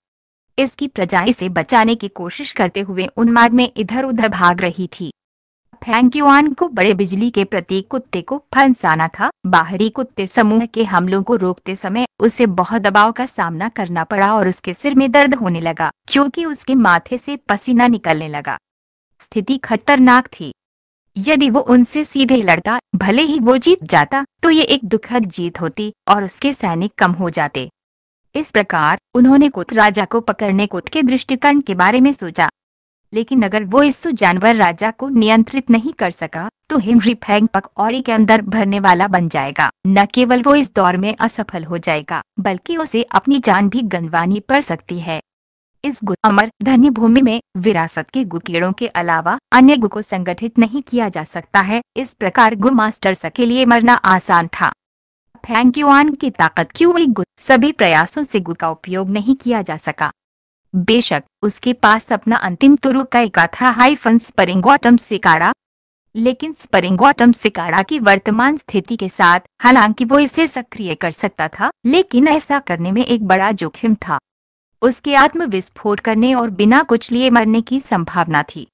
इसकी प्रजा इसे बचाने की कोशिश करते हुए उन्माद में इधर उधर भाग रही थी फैंक्यूआन को बड़े बिजली के प्रति कुत्ते को फंसाना था बाहरी कुत्ते समूह के हमलों को रोकते समय उसे बहुत दबाव का सामना करना पड़ा और उसके सिर में दर्द होने लगा क्योंकि उसके माथे से पसीना निकलने लगा स्थिति खतरनाक थी यदि वो उनसे सीधे लड़ता भले ही वो जीत जाता तो ये एक दुखद जीत होती और उसके सैनिक कम हो जाते इस प्रकार उन्होंने कुत राजा को पकड़ने कुत के दृष्टिकोण के बारे में सोचा लेकिन अगर वो इस जानवर राजा को नियंत्रित नहीं कर सका तो हेनरी पक और के अंदर भरने वाला बन जाएगा न केवल वो इस दौर में असफल हो जाएगा बल्कि उसे अपनी जान भी गंदवानी पड़ सकती है इस गु अमर धन्य भूमि में विरासत के गुकीड़ों के अलावा अन्य गु को संगठित नहीं किया जा सकता है इस प्रकार गु मास्टर के लिए मरना आसान था फैंग की ताकत क्यों गु सभी प्रयासों से गु का उपयोग नहीं किया जा सका बेशक उसके पास अपना अंतिम तुरु का एक था हाइफन स्परिंगोटम सिकाड़ा लेकिन स्परिंगोटम सिकाड़ा की वर्तमान स्थिति के साथ हालांकि वो इसे सक्रिय कर सकता था लेकिन ऐसा करने में एक बड़ा जोखिम था उसके आत्म विस्फोट करने और बिना कुछ लिए मरने की संभावना थी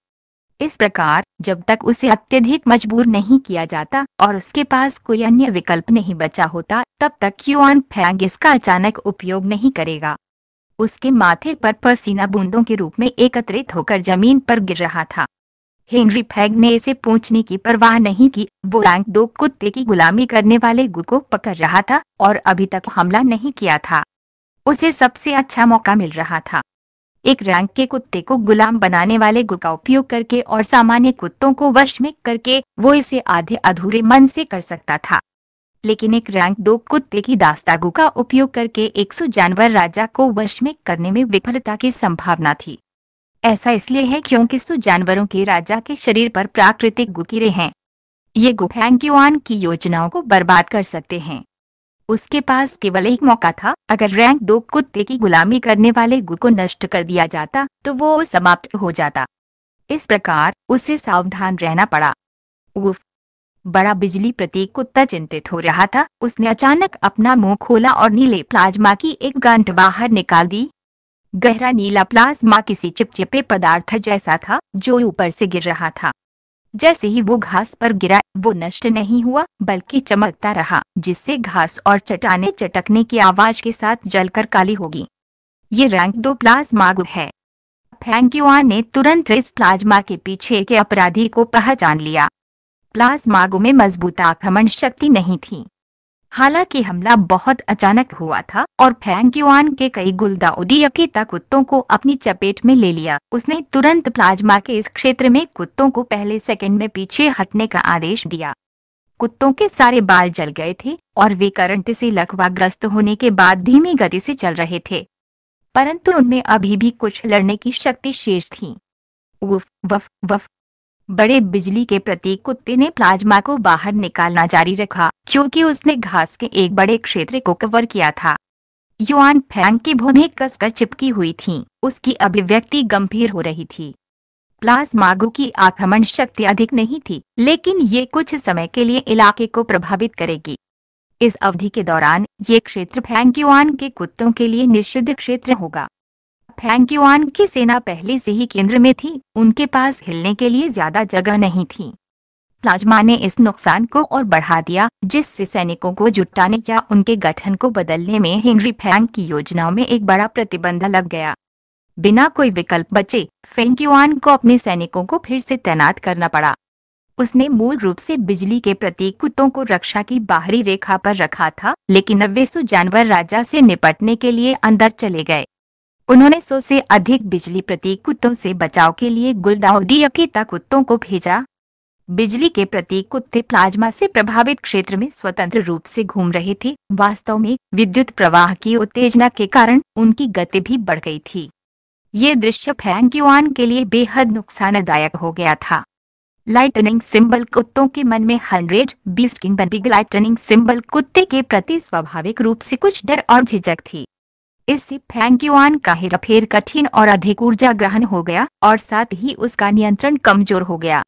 इस प्रकार जब तक उसे अत्यधिक मजबूर नहीं किया जाता और उसके पास कोई अन्य विकल्प नहीं बचा होता तब तक युआन फैंग इसका अचानक उपयोग नहीं करेगा उसके माथे पर पसीना बूंदों के रूप में एकत्रित होकर जमीन पर गिर रहा था हेनरी फैग ने इसे पूछने की परवाह नहीं की वो रैंक दो कुत्ते की गुलामी करने वाले गु को पकड़ रहा था और अभी तक हमला नहीं किया था उसे सबसे अच्छा मौका मिल रहा था एक रैंक के कुत्ते को गुलाम बनाने वाले गु का उपयोग करके और सामान्य कुत्तों को वश में करके वो इसे आधे अधूरे मन से कर सकता था लेकिन एक रैंक दो कुत्ते की दास्तागु का उपयोग करके 100 जानवर राजा को वश में करने में विफलता की संभावना थी ऐसा इसलिए है क्योंकि सु जानवरों के राजा के शरीर पर प्राकृतिक गुकीरे हैं ये गुफैंग्युआन की योजनाओं को बर्बाद कर सकते हैं उसके पास केवल एक मौका था अगर रैंक दो कुत्ते की गुलामी करने वाले गु को नष्ट कर दिया जाता तो वो समाप्त हो जाता इस प्रकार उसे सावधान रहना पड़ा उफ बड़ा बिजली प्रतीक कुत्ता चिंतित हो रहा था उसने अचानक अपना मुंह खोला और नीले प्लाज्मा की एक गांठ बाहर निकाल दी गहरा नीला प्लाज्मा किसी चिपचिपे पदार्थ जैसा था जो ऊपर से गिर रहा था जैसे ही वो घास पर गिरा वो नष्ट नहीं हुआ बल्कि चमकता रहा जिससे घास और चटाने चटकने की आवाज के साथ जलकर काली होगी ये रैंक दो प्लाज्मा है फैंक्युआ ने तुरंत इस प्लाज्मा के पीछे के अपराधी को पहचान लिया प्लाज्मागो में मजबूत आक्रमण शक्ति नहीं थी हालांकि हमला बहुत अचानक हुआ था और फैंग्युआन के कई गुलदाउदी अकेता कुत्तों को अपनी चपेट में ले लिया उसने तुरंत प्लाज्मा के इस क्षेत्र में कुत्तों को पहले सेकंड में पीछे हटने का आदेश दिया कुत्तों के सारे बाल जल गए थे और वे करंट से लकवाग्रस्त होने के बाद धीमी गति से चल रहे थे परंतु उनमें अभी भी कुछ लड़ने की शक्ति शेष थी वफ वफ वफ बड़े बिजली के प्रति कुत्ते ने प्लाज्मा को बाहर निकालना जारी रखा क्योंकि उसने घास के एक बड़े क्षेत्र को कवर किया था युआन फैंग की भूमि कसकर चिपकी हुई थी उसकी अभिव्यक्ति गंभीर हो रही थी प्लाज्मागो की आक्रमण शक्ति अधिक नहीं थी लेकिन ये कुछ समय के लिए इलाके को प्रभावित करेगी इस अवधि के दौरान ये क्षेत्र फैंग युआन के कुत्तों के लिए निषिद्ध क्षेत्र होगा फैंक्यूआन की सेना पहले से ही केंद्र में थी उनके पास हिलने के लिए ज्यादा जगह नहीं थी प्लाज्मा ने इस नुकसान को और बढ़ा दिया जिससे सैनिकों को जुटाने या उनके गठन को बदलने में हेनरी फैंग की योजनाओं में एक बड़ा प्रतिबंध लग गया बिना कोई विकल्प बचे फेंक्यूआन को अपने सैनिकों को फिर से तैनात करना पड़ा उसने मूल रूप से बिजली के प्रतीक कुत्तों को रक्षा की बाहरी रेखा पर रखा था लेकिन अब वे जानवर राजा से निपटने के लिए अंदर चले गए उन्होंने सौ से अधिक बिजली प्रतीक कुत्तों से बचाव के लिए गुलदाउदी तक कुत्तों को भेजा बिजली के प्रतीक कुत्ते प्लाज्मा से प्रभावित क्षेत्र में स्वतंत्र रूप से घूम रहे थे वास्तव में विद्युत प्रवाह की उत्तेजना के कारण उनकी गति भी बढ़ गई थी ये दृश्य फैंक्यूआन के लिए बेहद नुकसानदायक हो गया था लाइटनिंग सिंबल कुत्तों के मन में हंड्रेड बीस किंग बिग लाइटनिंग सिंबल कुत्ते के प्रति स्वाभाविक रूप से कुछ डर और झिझक थी इससे फैंक्यूआन का हेरफेर कठिन और अधिक ऊर्जा ग्रहण हो गया और साथ ही उसका नियंत्रण कमजोर हो गया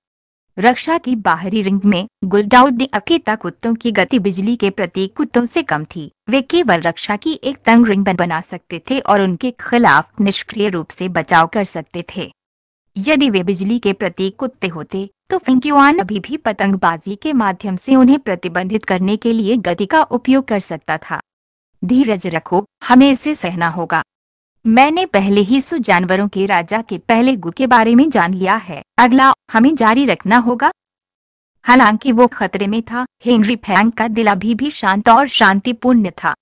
रक्षा की बाहरी रिंग में गुलदाउदी अकेता कुत्तों की गति बिजली के प्रतीक कुत्तों से कम थी वे केवल रक्षा की एक तंग रिंग बना सकते थे और उनके खिलाफ निष्क्रिय रूप से बचाव कर सकते थे यदि वे बिजली के प्रतीक कुत्ते होते तो फिंक्यूआन अभी भी पतंगबाजी के माध्यम से उन्हें प्रतिबंधित करने के लिए गति का उपयोग कर सकता था धीरज रखो हमें इसे सहना होगा मैंने पहले ही सु जानवरों के राजा के पहले गु के बारे में जान लिया है अगला हमें जारी रखना होगा हालांकि वो खतरे में था हेनरी फैंग का दिल अभी भी शांत और शांतिपूर्ण था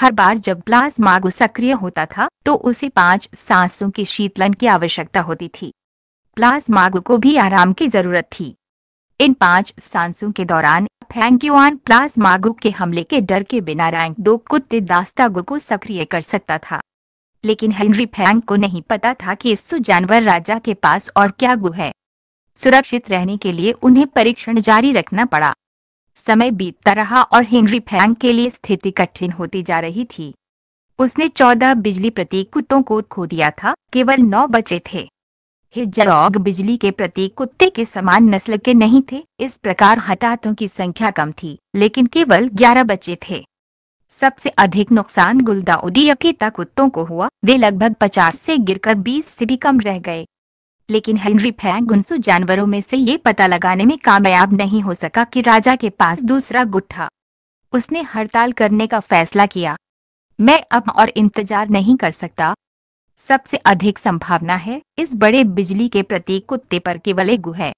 हर बार जब प्लाज्मागो सक्रिय होता था तो उसे पांच सांसों के शीतलन की आवश्यकता होती थी प्लाज प्लाज्मागो को भी आराम की जरूरत थी इन पांच सांसों के दौरान थैंक यू ऑन फैंग्युआन प्लाज्मागु के हमले के डर के बिना रैंक दो कुत्ते दास्तागु को सक्रिय कर सकता था लेकिन हेनरी फैंग को नहीं पता था कि इस जानवर राजा के पास और क्या गु है सुरक्षित रहने के लिए उन्हें परीक्षण जारी रखना पड़ा समय बीतता रहा और हेनरी फैंग के लिए स्थिति कठिन होती जा रही थी उसने चौदह बिजली प्रतीक कुत्तों को खो दिया था केवल नौ बचे थे हिजरॉग बिजली के प्रति कुत्ते के समान नस्ल के नहीं थे इस प्रकार हटातों की संख्या कम थी लेकिन केवल ग्यारह बच्चे थे सबसे अधिक नुकसान गुलदाउदी अकेता कुत्तों को हुआ वे लगभग पचास से गिरकर बीस से भी कम रह गए लेकिन हेनरी फैंग उनसु जानवरों में से ये पता लगाने में कामयाब नहीं हो सका कि राजा के पास दूसरा गुट्ठा उसने हड़ताल करने का फैसला किया मैं अब और इंतजार नहीं कर सकता सबसे अधिक संभावना है इस बड़े बिजली के प्रतीक कुत्ते पर केवल एक है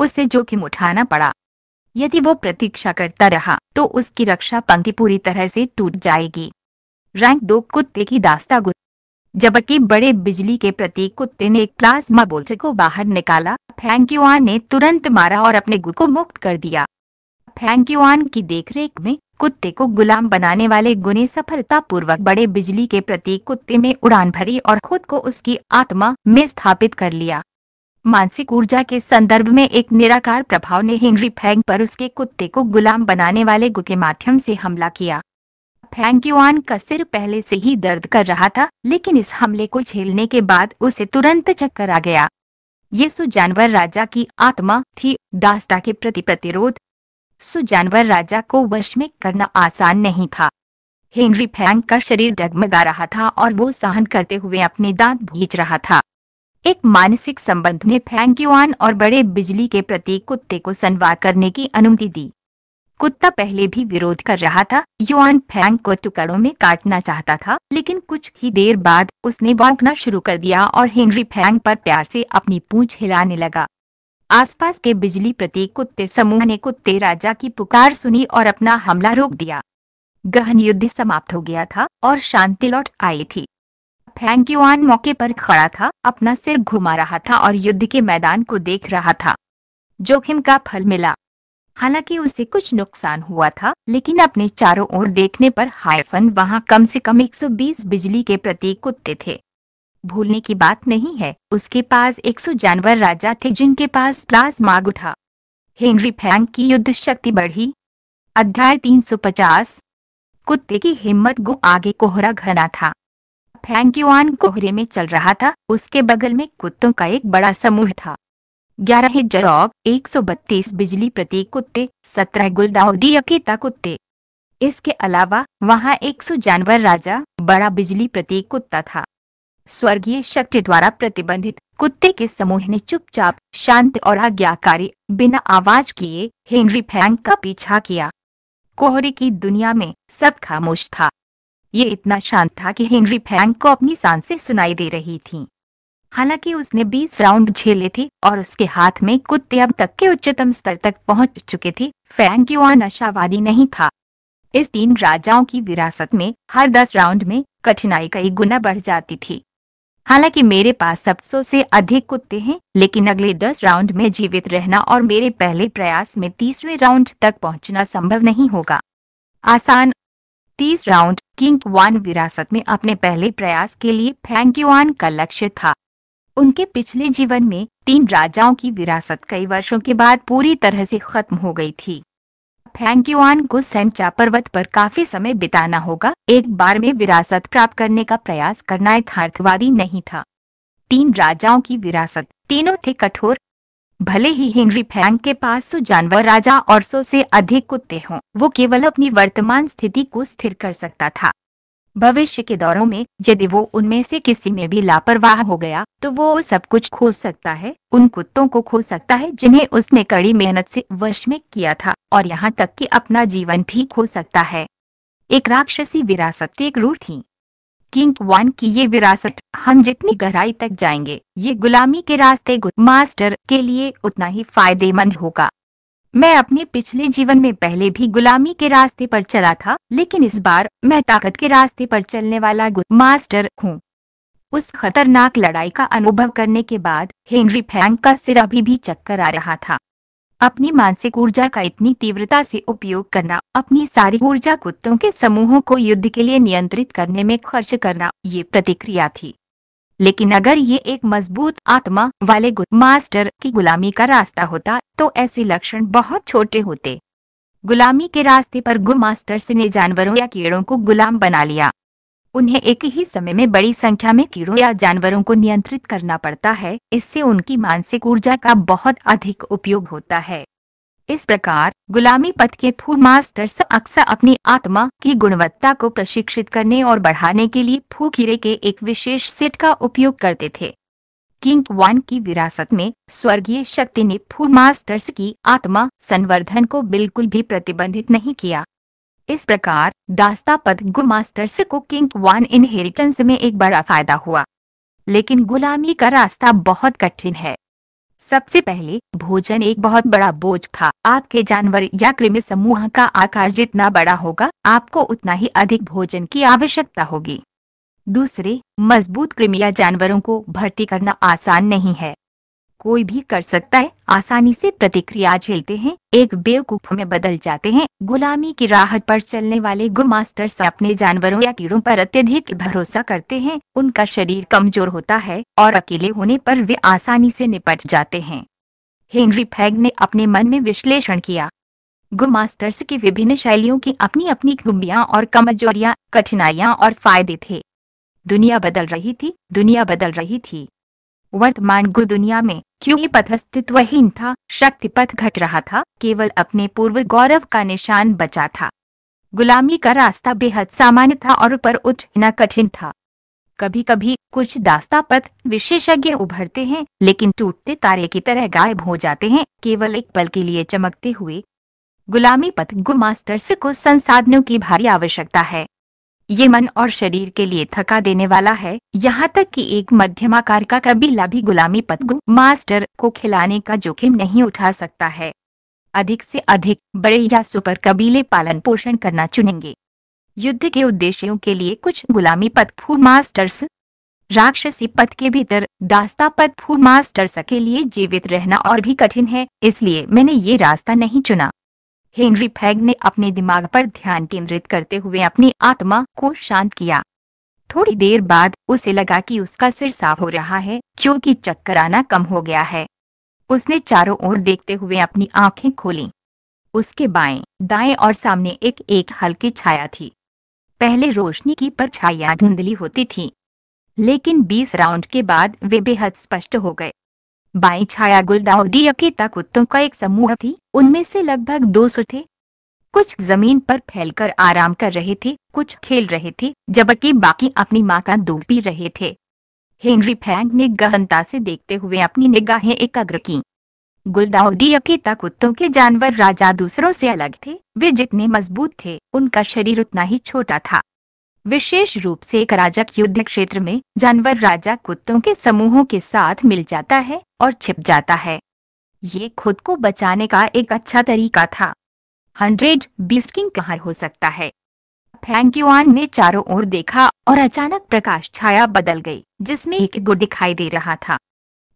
उसे जोखिम उठाना पड़ा यदि वो प्रतीक्षा करता रहा तो उसकी रक्षा पंक्ति पूरी तरह से टूट जाएगी रैंक दो कुत्ते की दास्ता गु जबकि बड़े बिजली के प्रतीक कुत्ते ने एक प्लाज्मा बोल्ट को बाहर निकाला फैंक्यूआन ने तुरंत मारा और अपने गु को मुक्त कर दिया फैंक्यूआन की देखरेख में कुत्ते को गुलाम बनाने वाले गुने सफलतापूर्वक बड़े बिजली के प्रति कुत्ते में उड़ान भरी और खुद को उसकी आत्मा में स्थापित कर लिया मानसिक ऊर्जा के संदर्भ में एक निराकार प्रभाव ने हेनरी फैंग पर उसके कुत्ते को गुलाम बनाने वाले गु के माध्यम से हमला किया फैंग युआन का सिर पहले से ही दर्द कर रहा था लेकिन इस हमले को झेलने के बाद उसे तुरंत चक्कर आ गया ये सु जानवर राजा की आत्मा थी दास्ता के प्रति प्रतिरोध सो जानवर राजा को वश में करना आसान नहीं था हेनरी फैंग का शरीर डगमगा रहा था और वो सहन करते हुए अपने दांत भींच रहा था एक मानसिक संबंध ने फैंग युआन और बड़े बिजली के प्रति कुत्ते को संवाद करने की अनुमति दी कुत्ता पहले भी विरोध कर रहा था युआन फैंग को टुकड़ों में काटना चाहता था लेकिन कुछ ही देर बाद उसने भौंकना शुरू कर दिया और हेनरी फैंग पर प्यार से अपनी पूंछ हिलाने लगा आसपास के बिजली प्रतीक कुत्ते समूह ने कुत्ते राजा की पुकार सुनी और अपना हमला रोक दिया गहन युद्ध समाप्त हो गया था और शांति लौट आई थी फैंग युआन मौके पर खड़ा था अपना सिर घुमा रहा था और युद्ध के मैदान को देख रहा था जोखिम का फल मिला हालांकि उसे कुछ नुकसान हुआ था लेकिन अपने चारों ओर देखने पर हाइफन वहां कम से कम 120 बिजली के प्रतीक कुत्ते थे भूलने की बात नहीं है उसके पास एक सौ जानवर राजा थे जिनके पास प्लाज्माग उठा हेनरी फैंग की युद्ध शक्ति बढ़ी अध्याय 350 कुत्ते की हिम्मत गो आगे कोहरा घना था फैंग युआन कोहरे में चल रहा था उसके बगल में कुत्तों का एक बड़ा समूह था ग्यारह जरॉग एक सौ बत्तीस बिजली प्रतीक कुत्ते सत्रह गुलदाउदी अकेता कुत्ते इसके अलावा वहाँ एक सौ जानवर राजा बड़ा बिजली प्रतीक कुत्ता था स्वर्गीय शक्ति द्वारा प्रतिबंधित कुत्ते के समूह ने चुपचाप शांत और आज्ञाकारी बिना आवाज किए हेनरी फैंग का पीछा किया कोहरे की दुनिया में सब खामोश था ये इतना शांत था कि हेनरी फैंग को अपनी सांसें सुनाई दे रही थीं। हालांकि उसने 20 राउंड झेले थे और उसके हाथ में कुत्ते अब तक के उच्चतम स्तर तक पहुंच चुके थे फैंग की और नशावादी नहीं था इस तीन राजाओं की विरासत में हर दस राउंड में कठिनाई कई गुना बढ़ जाती थी हालांकि मेरे पास सबसौ से अधिक कुत्ते हैं लेकिन अगले दस राउंड में जीवित रहना और मेरे पहले प्रयास में तीसरे राउंड तक पहुंचना संभव नहीं होगा आसान तीस राउंड किंग वन विरासत में अपने पहले प्रयास के लिए फैंक्यूआन का लक्ष्य था उनके पिछले जीवन में तीन राजाओं की विरासत कई वर्षों के बाद पूरी तरह से खत्म हो गई थी फैंक्यूआन को सेंचा पर्वत पर काफी समय बिताना होगा एक बार में विरासत प्राप्त करने का प्रयास करना यथार्थवादी नहीं था तीन राजाओं की विरासत तीनों थे कठोर भले ही हेनरी फैंग के पास सो तो जानवर राजा और सौ से अधिक कुत्ते हों वो केवल अपनी वर्तमान स्थिति को स्थिर कर सकता था भविष्य के दौरों में यदि वो उनमें से किसी में भी लापरवाह हो गया तो वो सब कुछ खो सकता है उन कुत्तों को खो सकता है जिन्हें उसने कड़ी मेहनत से वश में किया था और यहाँ तक कि अपना जीवन भी खो सकता है एक राक्षसी विरासत एक रूर थी किंग वन की ये विरासत हम जितनी गहराई तक जाएंगे ये गुलामी के रास्ते मास्टर के लिए उतना ही फायदेमंद होगा मैं अपने पिछले जीवन में पहले भी गुलामी के रास्ते पर चला था लेकिन इस बार मैं ताकत के रास्ते पर चलने वाला मास्टर हूँ उस खतरनाक लड़ाई का अनुभव करने के बाद हेनरी फैंग का सिर अभी भी चक्कर आ रहा था अपनी मानसिक ऊर्जा का इतनी तीव्रता से उपयोग करना अपनी सारी ऊर्जा कुत्तों के समूहों को युद्ध के लिए नियंत्रित करने में खर्च करना ये प्रतिक्रिया थी लेकिन अगर ये एक मजबूत आत्मा वाले मास्टर की गुलामी का रास्ता होता तो ऐसे लक्षण बहुत छोटे होते गुलामी के रास्ते पर गुम मास्टर ने जानवरों या कीड़ों को गुलाम बना लिया उन्हें एक ही समय में बड़ी संख्या में कीड़ों या जानवरों को नियंत्रित करना पड़ता है इससे उनकी मानसिक ऊर्जा का बहुत अधिक उपयोग होता है इस प्रकार गुलामी पथ के फू मास्टर्स अक्सर अपनी आत्मा की गुणवत्ता को प्रशिक्षित करने और बढ़ाने के लिए फू कीड़े के एक विशेष सेट का उपयोग करते थे किंग वन की विरासत में स्वर्गीय शक्ति ने फू मास्टर्स की आत्मा संवर्धन को बिल्कुल भी प्रतिबंधित नहीं किया इस प्रकार दास्ता पद गु मास्टर्स को किंग वन इनहेरिटेंस में एक बड़ा फायदा हुआ लेकिन गुलामी का रास्ता बहुत कठिन है सबसे पहले भोजन एक बहुत बड़ा बोझ था आपके जानवर या कृमि समूह का आकार जितना बड़ा होगा आपको उतना ही अधिक भोजन की आवश्यकता होगी दूसरे मजबूत कृमिया जानवरों को भर्ती करना आसान नहीं है कोई भी कर सकता है आसानी से प्रतिक्रिया झेलते हैं एक बेवकूफ में बदल जाते हैं गुलामी की राहत पर चलने वाले गुमास्टर्स अपने जानवरों या कीड़ों पर अत्यधिक भरोसा करते हैं उनका शरीर कमजोर होता है और अकेले होने पर वे आसानी से निपट जाते हैं हेनरी फैग ने अपने मन में विश्लेषण किया गुमास्टर्स की विभिन्न शैलियों की अपनी अपनी खूबियां और कमजोरियां कठिनाइयां और फायदे थे दुनिया बदल रही थी दुनिया बदल रही थी वर्तमान गु दुनिया में क्यों ही पथ अस्तित्वहीन था शक्ति पथ घट रहा था केवल अपने पूर्व गौरव का निशान बचा था गुलामी का रास्ता बेहद सामान्य था और ऊपर उठना कठिन था कभी कभी कुछ दास्ता पथ विशेषज्ञ उभरते हैं लेकिन टूटते तारे की तरह गायब हो जाते हैं केवल एक पल के लिए चमकते हुए गुलामी पथ गुमास्टर्स को संसाधनों की भारी आवश्यकता है ये मन और शरीर के लिए थका देने वाला है यहाँ तक कि एक मध्यमाकार का कबीला भी गुलामी पद मास्टर को खिलाने का जोखिम नहीं उठा सकता है अधिक से अधिक बड़े या सुपर कबीले पालन पोषण करना चुनेंगे युद्ध के उद्देश्यों के लिए कुछ गुलामी पतफू मास्टर्स राक्षसी पथ के भीतर दास्ता पद फू मास्टर्स के लिए जीवित रहना और भी कठिन है इसलिए मैंने ये रास्ता नहीं चुना हेनरी फैग ने अपने दिमाग पर ध्यान केंद्रित करते हुए अपनी आत्मा को शांत किया थोड़ी देर बाद उसे लगा कि उसका सिर साफ हो रहा है क्योंकि चक्कर आना कम हो गया है उसने चारों ओर देखते हुए अपनी आंखें खोली उसके बाएं, दाएं और सामने एक एक हल्की छाया थी पहले रोशनी की परछाइयां धुंधली होती थी लेकिन 20 राउंड के बाद वे बेहद स्पष्ट हो गए बाई छाया गुलदाउदी अकेता कुत्तों का एक समूह थी उनमें से लगभग 200 थे कुछ जमीन पर फैलकर आराम कर रहे थे कुछ खेल रहे थे जबकि बाकी अपनी माँ का दूध पी रहे थे हेनरी फैंग ने गहनता से देखते हुए अपनी निगाहें एकाग्र की गुलदाउदी अकेता कुत्तों के जानवर राजा दूसरों से अलग थे वे जितने मजबूत थे उनका शरीर उतना ही छोटा था विशेष रूप से एक राजक युद्ध क्षेत्र में जानवर राजा कुत्तों के समूहों के साथ मिल जाता है और छिप जाता है ये खुद को बचाने का एक अच्छा तरीका था हंड्रेड बीस्टिंग कहा हो सकता है फैंक्यूआन ने चारों ओर देखा और अचानक प्रकाश छाया बदल गई जिसमें एक गु दिखाई दे रहा था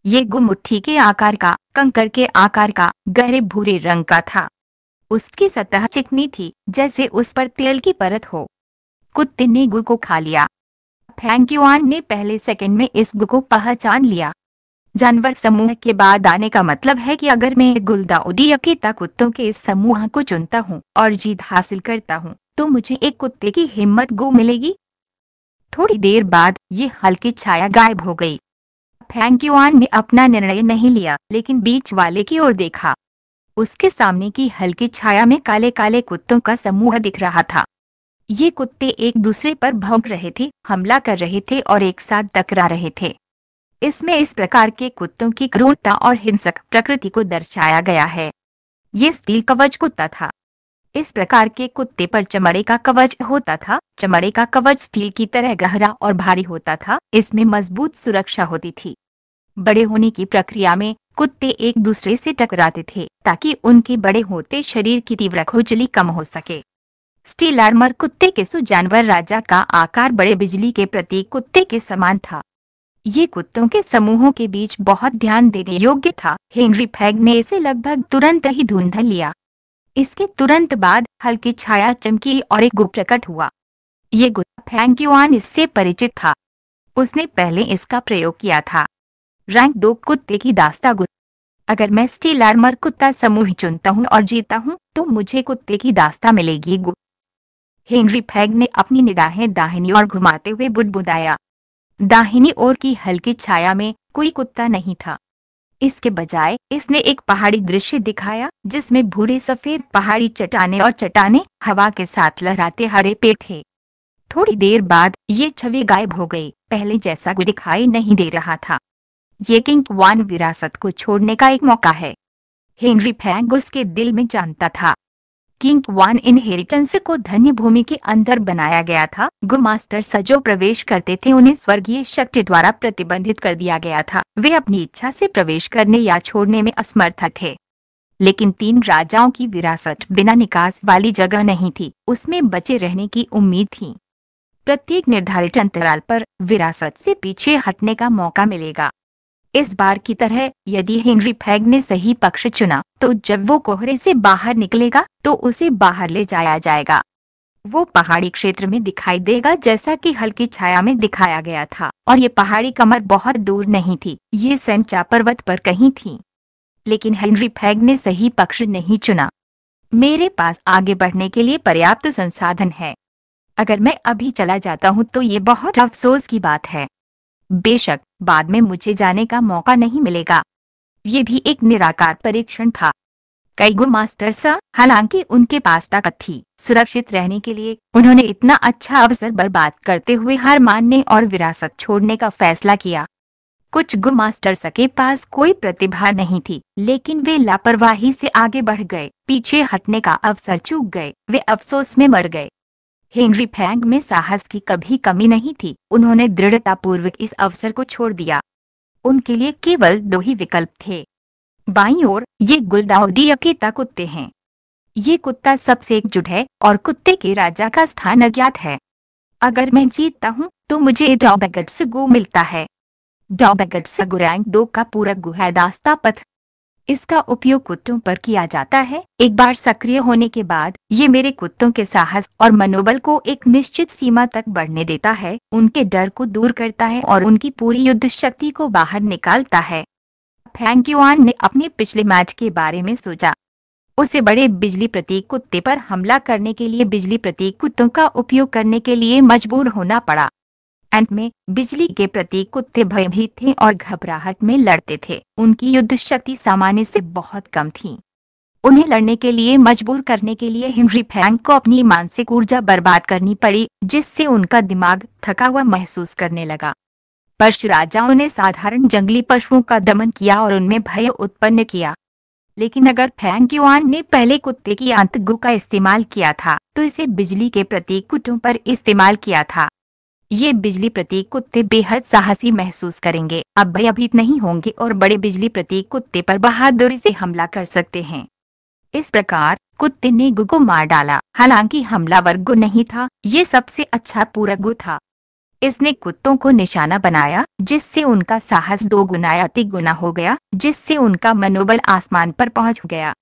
ये गु मुट्ठी के आकार का कंकर के आकार का गहरे भूरे रंग का था उसकी सतह चिकनी थी जैसे उस पर तेल की परत हो कुत्ते ने गु को खा लिया थैंक यू आन ने पहले सेकंड में इस गु को पहचान लिया जानवर समूह के बाद आने का मतलब है कि अगर मैं गुलदाउदी अकेता कुत्तों के इस समूह को चुनता हूँ और जीत हासिल करता हूँ तो मुझे एक कुत्ते की हिम्मत गो मिलेगी थोड़ी देर बाद ये हल्की छाया गायब हो गई थैंक यू आन ने अपना निर्णय नहीं लिया लेकिन बीच वाले की ओर देखा उसके सामने की हल्की छाया में काले काले कुत्तों का समूह दिख रहा था ये कुत्ते एक दूसरे पर भौंक रहे थे हमला कर रहे थे और एक साथ टकरा रहे थे इसमें इस प्रकार के कुत्तों की क्रूरता और हिंसक प्रकृति को दर्शाया गया है ये स्टील कवच कुत्ता था इस प्रकार के कुत्ते पर चमड़े का कवच होता था चमड़े का कवच स्टील की तरह गहरा और भारी होता था इसमें मजबूत सुरक्षा होती थी बड़े होने की प्रक्रिया में कुत्ते एक दूसरे से टकराते थे ताकि उनके बड़े होते शरीर की तीव्र खुजली कम हो सके स्टील आर्मर कुत्ते के सु जानवर राजा का आकार बड़े बिजली के प्रति कुत्ते के समान था ये कुत्तों के समूहों के बीच बहुत ध्यान देने योग्य था हेनरी फैग ने इसे लगभग तुरंत ही धुंधल लिया इसके तुरंत बाद हल्की छाया चमकी और एक गुप्त प्रकट हुआ ये गुप्ता फैंक्यूआन इससे परिचित था उसने पहले इसका प्रयोग किया था रैंक दो कुत्ते की दास्ता गुप्त अगर मैं स्टील आर्मर कुत्ता समूह चुनता हूँ और जीता हूँ तो मुझे कुत्ते की दास्ता मिलेगी गुप्त हेनरी फैग ने अपनी निगाहें दाहिनी ओर घुमाते हुए बुदबुदाया दाहिनी ओर की हल्की छाया में कोई कुत्ता नहीं था इसके बजाय इसने एक पहाड़ी दृश्य दिखाया जिसमें भूरे सफेद पहाड़ी चटाने और चटाने हवा के साथ लहराते हरे पेड़ थे थोड़ी देर बाद ये छवि गायब हो गई पहले जैसा कोई दिखाई नहीं दे रहा था ये किंग वन विरासत को छोड़ने का एक मौका है हेनरी फैंग उसके दिल में जानता था किंग वन इनहेरिटेंस को धन्य भूमि के अंदर बनाया गया था गुमास्टर सजो प्रवेश करते थे उन्हें स्वर्गीय शक्ति द्वारा प्रतिबंधित कर दिया गया था वे अपनी इच्छा से प्रवेश करने या छोड़ने में असमर्थ थे लेकिन तीन राजाओं की विरासत बिना निकास वाली जगह नहीं थी उसमें बचे रहने की उम्मीद थी प्रत्येक निर्धारित अंतराल पर विरासत से पीछे हटने का मौका मिलेगा इस बार की तरह यदि हेनरी फैग ने सही पक्ष चुना तो जब वो कोहरे से बाहर निकलेगा तो उसे बाहर ले जाया जाएगा वो पहाड़ी क्षेत्र में दिखाई देगा जैसा कि हल्की छाया में दिखाया गया था और ये पहाड़ी कमर बहुत दूर नहीं थी ये सेंचा पर्वत पर कहीं थी लेकिन हेनरी फैग ने सही पक्ष नहीं चुना मेरे पास आगे बढ़ने के लिए पर्याप्त संसाधन है अगर मैं अभी चला जाता हूँ तो ये बहुत अफसोस की बात है बेशक बाद में मुझे जाने का मौका नहीं मिलेगा ये भी एक निराकार परीक्षण था कई गो मास्टर सा हालांकि उनके पास ताकत थी सुरक्षित रहने के लिए उन्होंने इतना अच्छा अवसर बर्बाद करते हुए हार मानने और विरासत छोड़ने का फैसला किया कुछ गो मास्टर्स के पास कोई प्रतिभा नहीं थी लेकिन वे लापरवाही से आगे बढ़ गए पीछे हटने का अवसर चूक गए वे अफसोस में मर गए हेनरी फैंग में साहस की कभी कमी नहीं थी उन्होंने दृढ़ता पूर्वक इस अवसर को छोड़ दिया उनके लिए केवल दो ही विकल्प थे बाई और ये गुलदाउदी अकेता कुत्ते हैं ये कुत्ता सबसे एकजुट है और कुत्ते के राजा का स्थान अज्ञात है अगर मैं जीतता हूँ तो मुझे डॉबैगट्स गो मिलता है डॉबैगट्स गुरैंग दो का पूरा गुहा दास्ता पथ इसका उपयोग कुत्तों पर किया जाता है एक बार सक्रिय होने के बाद ये मेरे कुत्तों के साहस और मनोबल को एक निश्चित सीमा तक बढ़ने देता है उनके डर को दूर करता है और उनकी पूरी युद्ध शक्ति को बाहर निकालता है फैंक्यूआन ने अपने पिछले मैच के बारे में सोचा उसे बड़े बिजली प्रतीक कुत्ते पर हमला करने के लिए बिजली प्रतीक कुत्तों का उपयोग करने के लिए मजबूर होना पड़ा अंत में बिजली के प्रति कुत्ते भयभीत थे और घबराहट में लड़ते थे उनकी युद्ध शक्ति सामान्य से बहुत कम थी उन्हें लड़ने के लिए मजबूर करने के लिए हेनरी फैंक को अपनी मानसिक ऊर्जा बर्बाद करनी पड़ी जिससे उनका दिमाग थका हुआ महसूस करने लगा पशु राजाओं ने साधारण जंगली पशुओं का दमन किया और उनमें भय उत्पन्न किया लेकिन अगर फैंक युआन ने पहले कुत्ते की आंतगु का इस्तेमाल किया था तो इसे बिजली के प्रतीक कुटों पर इस्तेमाल किया था ये बिजली प्रतीक कुत्ते बेहद साहसी महसूस करेंगे अब भयभीत नहीं होंगे और बड़े बिजली प्रतीक कुत्ते पर बहादुरी से हमला कर सकते हैं इस प्रकार कुत्ते ने गु को मार डाला हालांकि हमलावर गु नहीं था ये सबसे अच्छा पूरा गु था इसने कुत्तों को निशाना बनाया जिससे उनका साहस दो गुना या गुना हो गया जिससे उनका मनोबल आसमान पर पहुंच गया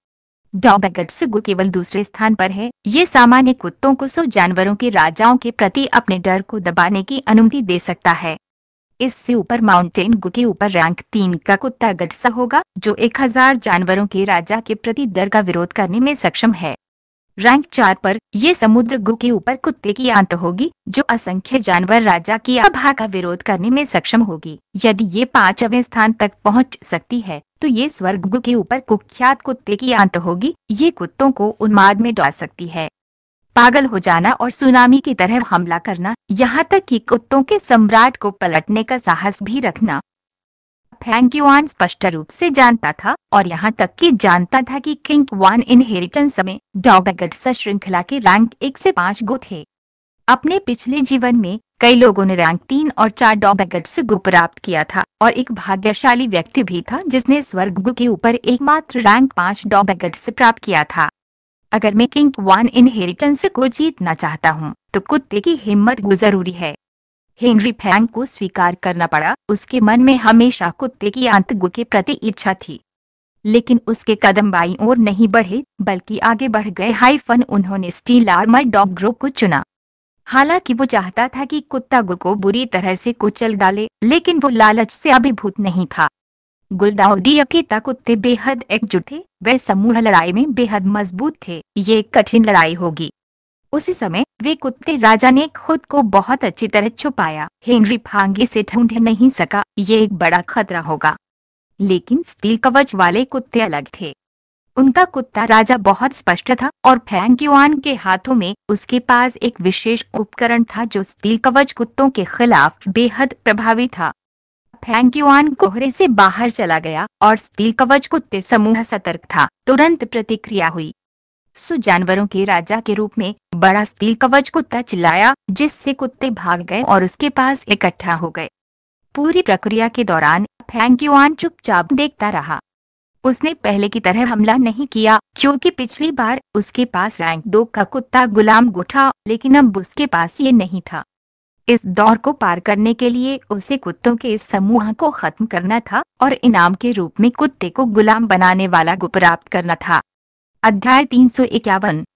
डॉबैगट्स गु केवल दूसरे स्थान पर है ये सामान्य कुत्तों को सब जानवरों के राजाओं के प्रति अपने डर को दबाने की अनुमति दे सकता है इससे ऊपर माउंटेन गु के ऊपर रैंक तीन का कुत्ता गटसा होगा जो एक हजार जानवरों के राजा के प्रति डर का विरोध करने में सक्षम है रैंक चार पर ये समुद्र गु के ऊपर कुत्ते की आंत होगी जो असंख्य जानवर राजा की आभा का विरोध करने में सक्षम होगी यदि ये पांचवें स्थान तक पहुंच सकती है तो ये स्वर्ग गु के ऊपर कुख्यात कुत्ते की आंत होगी ये कुत्तों को उन्माद में डाल सकती है पागल हो जाना और सुनामी की तरह हमला करना यहाँ तक कि कुत्तों के सम्राट को पलटने का साहस भी रखना फैंग युआन स्पष्ट रूप से जानता था और यहाँ तक कि जानता था कि किंग वन इनहेरिटेंस समय डॉगर श्रृंखला के रैंक एक से पांच गो थे अपने पिछले जीवन में कई लोगों ने रैंक तीन और चार डॉगगट्स गु प्राप्त किया था और एक भाग्यशाली व्यक्ति भी था जिसने स्वर्ग गु के ऊपर एकमात्र रैंक पाँच डॉगगट्स प्राप्त किया था अगर मैं किंग वन इनहेरिटेंस को जीतना चाहता हूँ तो कुत्ते की हिम्मत जरूरी है हेनरी फैंग को स्वीकार करना पड़ा उसके मन में हमेशा कुत्ते की आंतु के प्रति इच्छा थी लेकिन उसके कदम बाई और नहीं बढ़े बल्कि आगे बढ़ गए हाइफन उन्होंने स्टील आर्मर डॉग ग्रुप को चुना हालांकि वो चाहता था कि कुत्ता गु को बुरी तरह से कुचल डाले लेकिन वो लालच से अभिभूत नहीं था गुलदाउदी अकेता कुत्ते बेहद एकजुट थे वह समूह लड़ाई में बेहद मजबूत थे ये कठिन लड़ाई होगी उसी समय वे कुत्ते राजा ने खुद को बहुत अच्छी तरह छुपाया हेनरी फांगे से ढूंढ नहीं सका ये एक बड़ा खतरा होगा लेकिन स्टील कवच वाले कुत्ते अलग थे उनका कुत्ता राजा बहुत स्पष्ट था और फैंक्यूआन के हाथों में उसके पास एक विशेष उपकरण था जो स्टील कवच कुत्तों के खिलाफ बेहद प्रभावी था फैंक्यूआन कोहरे से बाहर चला गया और स्टील कवच कुत्ते समूह सतर्क था तुरंत प्रतिक्रिया हुई सो जानवरों के राजा के रूप में बड़ा स्टील कवच कुत्ता चिल्लाया जिससे कुत्ते भाग गए और उसके पास इकट्ठा हो गए पूरी प्रक्रिया के दौरान फैंक युआन चुपचाप देखता रहा उसने पहले की तरह हमला नहीं किया क्योंकि पिछली बार उसके पास रैंक दो का कुत्ता गुलाम गुठा लेकिन अब उसके पास ये नहीं था इस दौर को पार करने के लिए उसे कुत्तों के इस समूह को खत्म करना था और इनाम के रूप में कुत्ते को गुलाम बनाने वाला गुप्त प्राप्त करना था अध्याय तीन सौ इक्यावन